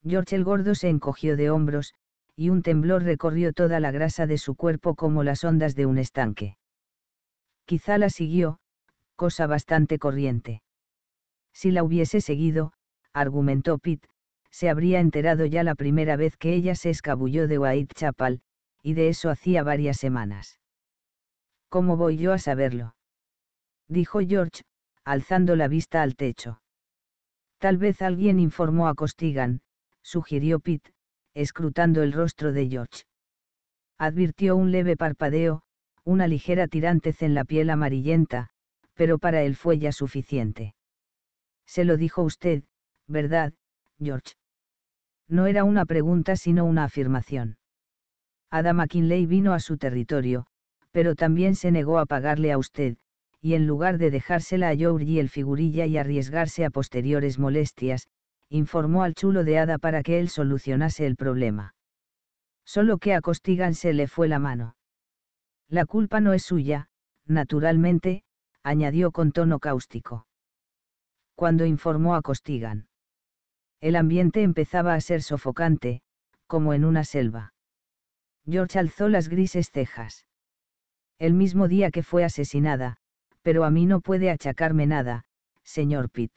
George el gordo se encogió de hombros, y un temblor recorrió toda la grasa de su cuerpo como las ondas de un estanque. Quizá la siguió, cosa bastante corriente. Si la hubiese seguido, argumentó Pitt, se habría enterado ya la primera vez que ella se escabulló de Whitechapel, y de eso hacía varias semanas. ¿Cómo voy yo a saberlo? dijo George, alzando la vista al techo. Tal vez alguien informó a Costigan, sugirió Pitt, escrutando el rostro de George. Advirtió un leve parpadeo, una ligera tirantez en la piel amarillenta, pero para él fue ya suficiente. Se lo dijo usted, ¿verdad, George? No era una pregunta sino una afirmación. Adam McKinley vino a su territorio, pero también se negó a pagarle a usted, y en lugar de dejársela a George el figurilla y arriesgarse a posteriores molestias, informó al chulo de Ada para que él solucionase el problema. Solo que a Costigan se le fue la mano. La culpa no es suya, naturalmente, añadió con tono cáustico cuando informó a Costigan. El ambiente empezaba a ser sofocante, como en una selva. George alzó las grises cejas. El mismo día que fue asesinada, pero a mí no puede achacarme nada, señor Pitt.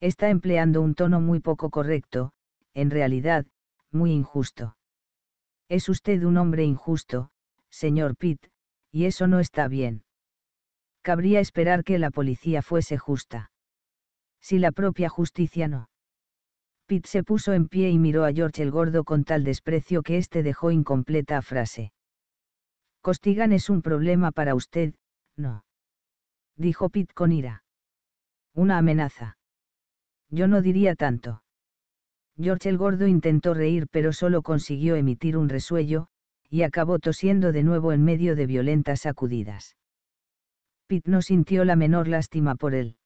Está empleando un tono muy poco correcto, en realidad, muy injusto. Es usted un hombre injusto, señor Pitt, y eso no está bien. Cabría esperar que la policía fuese justa si la propia justicia no. Pitt se puso en pie y miró a George el Gordo con tal desprecio que éste dejó incompleta frase. Costigan es un problema para usted, no. Dijo Pitt con ira. Una amenaza. Yo no diría tanto. George el Gordo intentó reír pero solo consiguió emitir un resuello, y acabó tosiendo de nuevo en medio de violentas sacudidas. Pitt no sintió la menor lástima por él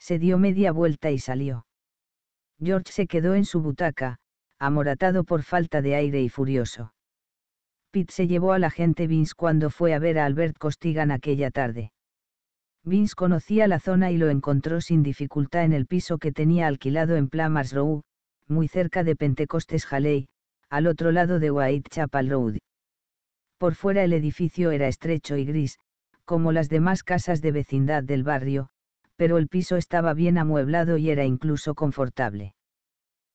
se dio media vuelta y salió. George se quedó en su butaca, amoratado por falta de aire y furioso. Pitt se llevó a la gente Vince cuando fue a ver a Albert Costigan aquella tarde. Vince conocía la zona y lo encontró sin dificultad en el piso que tenía alquilado en Plamars Row, muy cerca de Pentecostes Halley, al otro lado de Whitechapel Road. Por fuera el edificio era estrecho y gris, como las demás casas de vecindad del barrio, pero el piso estaba bien amueblado y era incluso confortable.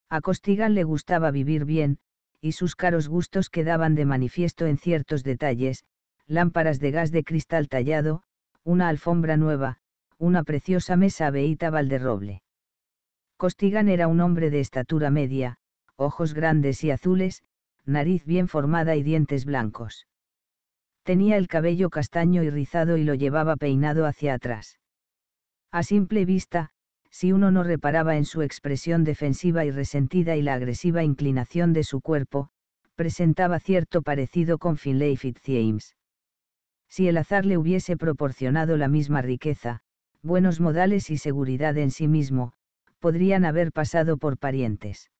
A Costigan le gustaba vivir bien, y sus caros gustos quedaban de manifiesto en ciertos detalles, lámparas de gas de cristal tallado, una alfombra nueva, una preciosa mesa veíta valderroble. Costigan era un hombre de estatura media, ojos grandes y azules, nariz bien formada y dientes blancos. Tenía el cabello castaño y rizado y lo llevaba peinado hacia atrás. A simple vista, si uno no reparaba en su expresión defensiva y resentida y la agresiva inclinación de su cuerpo, presentaba cierto parecido con Finlay James. Si el azar le hubiese proporcionado la misma riqueza, buenos modales y seguridad en sí mismo, podrían haber pasado por parientes.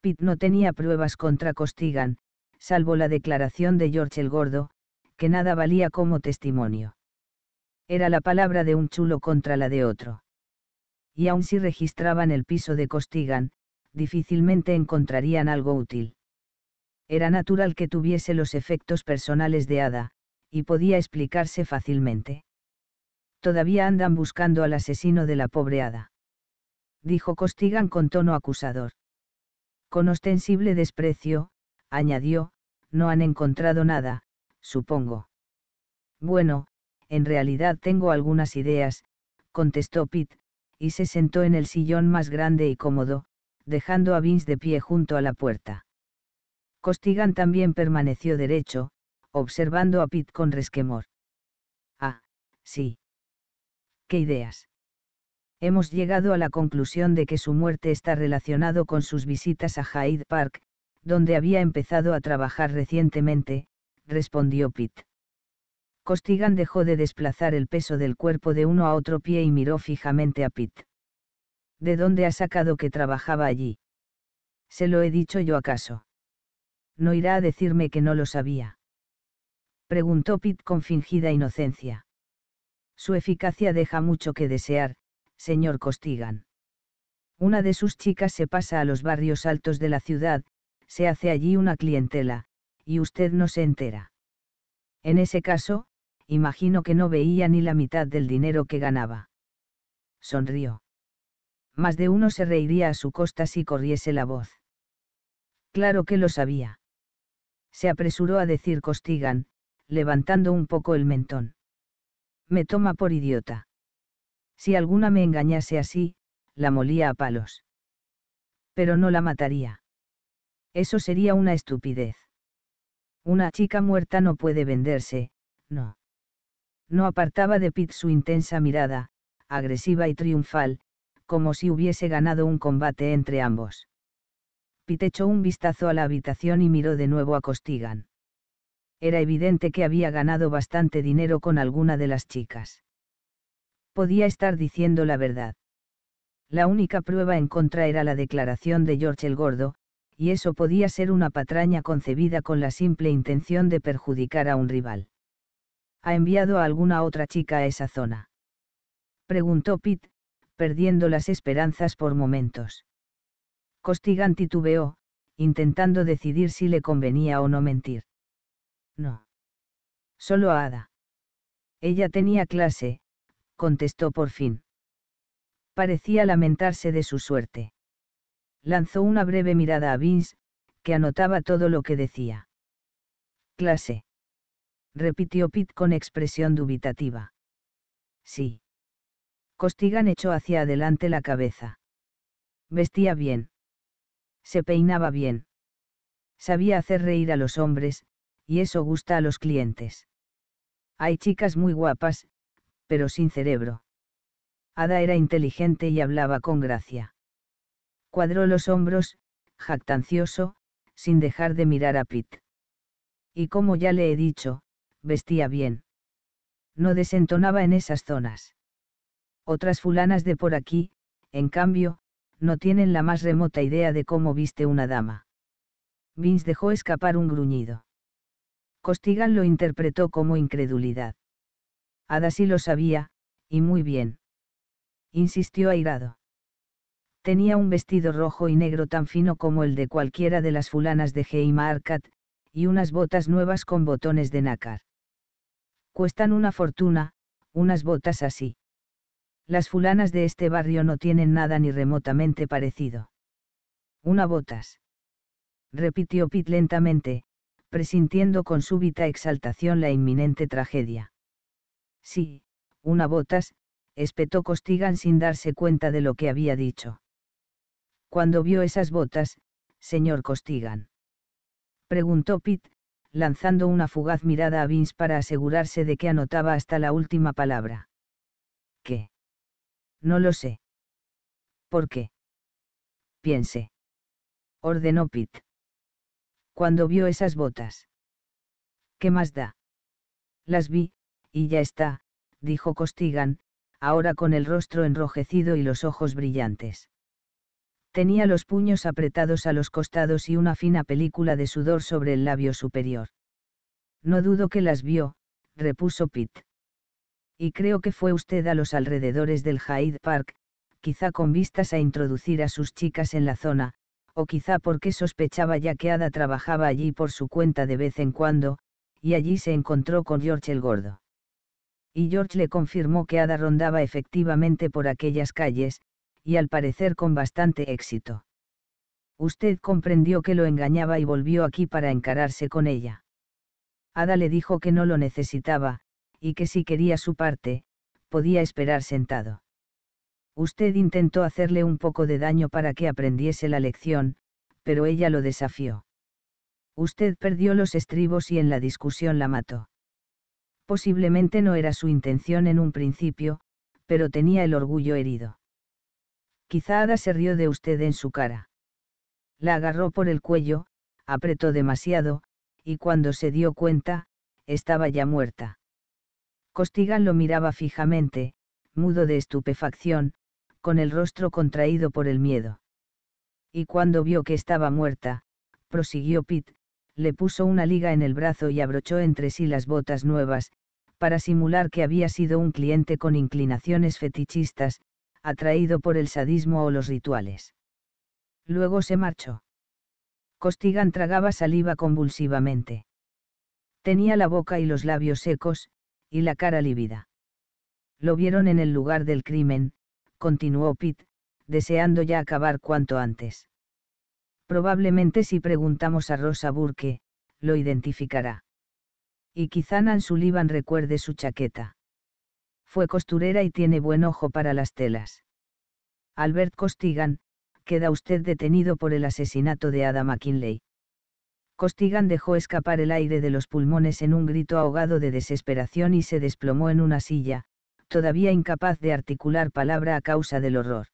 Pitt no tenía pruebas contra Costigan, salvo la declaración de George el Gordo, que nada valía como testimonio. Era la palabra de un chulo contra la de otro. Y aun si registraban el piso de Costigan, difícilmente encontrarían algo útil. Era natural que tuviese los efectos personales de Ada, y podía explicarse fácilmente. Todavía andan buscando al asesino de la pobre Ada. Dijo Costigan con tono acusador. Con ostensible desprecio, añadió, no han encontrado nada, supongo. Bueno, en realidad tengo algunas ideas, contestó Pitt y se sentó en el sillón más grande y cómodo, dejando a Vince de pie junto a la puerta. Costigan también permaneció derecho, observando a Pitt con resquemor. Ah, sí. ¿Qué ideas? Hemos llegado a la conclusión de que su muerte está relacionado con sus visitas a Hyde Park, donde había empezado a trabajar recientemente, respondió Pitt. Costigan dejó de desplazar el peso del cuerpo de uno a otro pie y miró fijamente a Pitt. ¿De dónde ha sacado que trabajaba allí? ¿Se lo he dicho yo acaso? ¿No irá a decirme que no lo sabía? Preguntó Pitt con fingida inocencia. Su eficacia deja mucho que desear, señor Costigan. Una de sus chicas se pasa a los barrios altos de la ciudad, se hace allí una clientela, y usted no se entera. En ese caso, imagino que no veía ni la mitad del dinero que ganaba. Sonrió. Más de uno se reiría a su costa si corriese la voz. Claro que lo sabía. Se apresuró a decir Costigan, levantando un poco el mentón. Me toma por idiota. Si alguna me engañase así, la molía a palos. Pero no la mataría. Eso sería una estupidez. Una chica muerta no puede venderse, no. No apartaba de Pitt su intensa mirada, agresiva y triunfal, como si hubiese ganado un combate entre ambos. Pete echó un vistazo a la habitación y miró de nuevo a Costigan. Era evidente que había ganado bastante dinero con alguna de las chicas. Podía estar diciendo la verdad. La única prueba en contra era la declaración de George el Gordo, y eso podía ser una patraña concebida con la simple intención de perjudicar a un rival. ¿Ha enviado a alguna otra chica a esa zona? Preguntó Pete, perdiendo las esperanzas por momentos. Costigan titubeó, intentando decidir si le convenía o no mentir. No. Solo a Ada. Ella tenía clase, contestó por fin. Parecía lamentarse de su suerte. Lanzó una breve mirada a Vince, que anotaba todo lo que decía. Clase repitió Pitt con expresión dubitativa. Sí. Costigan echó hacia adelante la cabeza. Vestía bien. Se peinaba bien. Sabía hacer reír a los hombres, y eso gusta a los clientes. Hay chicas muy guapas, pero sin cerebro. Ada era inteligente y hablaba con gracia. Cuadró los hombros, jactancioso, sin dejar de mirar a Pitt. Y como ya le he dicho, vestía bien. No desentonaba en esas zonas. Otras fulanas de por aquí, en cambio, no tienen la más remota idea de cómo viste una dama. Vince dejó escapar un gruñido. Costigan lo interpretó como incredulidad. Ada sí lo sabía, y muy bien. Insistió airado. Tenía un vestido rojo y negro tan fino como el de cualquiera de las fulanas de Arcat, y unas botas nuevas con botones de nácar. Cuestan una fortuna, unas botas así. Las fulanas de este barrio no tienen nada ni remotamente parecido. Una botas. Repitió Pitt lentamente, presintiendo con súbita exaltación la inminente tragedia. Sí, una botas, espetó Costigan sin darse cuenta de lo que había dicho. Cuando vio esas botas, señor Costigan. Preguntó Pitt, lanzando una fugaz mirada a Vince para asegurarse de que anotaba hasta la última palabra. ¿Qué? No lo sé. ¿Por qué? Piense. Ordenó Pitt. Cuando vio esas botas. ¿Qué más da? Las vi, y ya está, dijo Costigan, ahora con el rostro enrojecido y los ojos brillantes. Tenía los puños apretados a los costados y una fina película de sudor sobre el labio superior. No dudo que las vio, repuso Pitt. Y creo que fue usted a los alrededores del Hyde Park, quizá con vistas a introducir a sus chicas en la zona, o quizá porque sospechaba ya que Ada trabajaba allí por su cuenta de vez en cuando, y allí se encontró con George el Gordo. Y George le confirmó que Ada rondaba efectivamente por aquellas calles, y al parecer con bastante éxito. Usted comprendió que lo engañaba y volvió aquí para encararse con ella. Ada le dijo que no lo necesitaba, y que si quería su parte, podía esperar sentado. Usted intentó hacerle un poco de daño para que aprendiese la lección, pero ella lo desafió. Usted perdió los estribos y en la discusión la mató. Posiblemente no era su intención en un principio, pero tenía el orgullo herido. Quizá Ada se rió de usted en su cara. La agarró por el cuello, apretó demasiado, y cuando se dio cuenta, estaba ya muerta. Costigan lo miraba fijamente, mudo de estupefacción, con el rostro contraído por el miedo. Y cuando vio que estaba muerta, prosiguió Pitt, le puso una liga en el brazo y abrochó entre sí las botas nuevas, para simular que había sido un cliente con inclinaciones fetichistas, atraído por el sadismo o los rituales. Luego se marchó. Costigan tragaba saliva convulsivamente. Tenía la boca y los labios secos, y la cara lívida. Lo vieron en el lugar del crimen, continuó Pitt, deseando ya acabar cuanto antes. Probablemente si preguntamos a Rosa Burke, lo identificará. Y quizá Nan Sullivan recuerde su chaqueta fue costurera y tiene buen ojo para las telas. Albert Costigan, queda usted detenido por el asesinato de Ada McKinley. Costigan dejó escapar el aire de los pulmones en un grito ahogado de desesperación y se desplomó en una silla, todavía incapaz de articular palabra a causa del horror.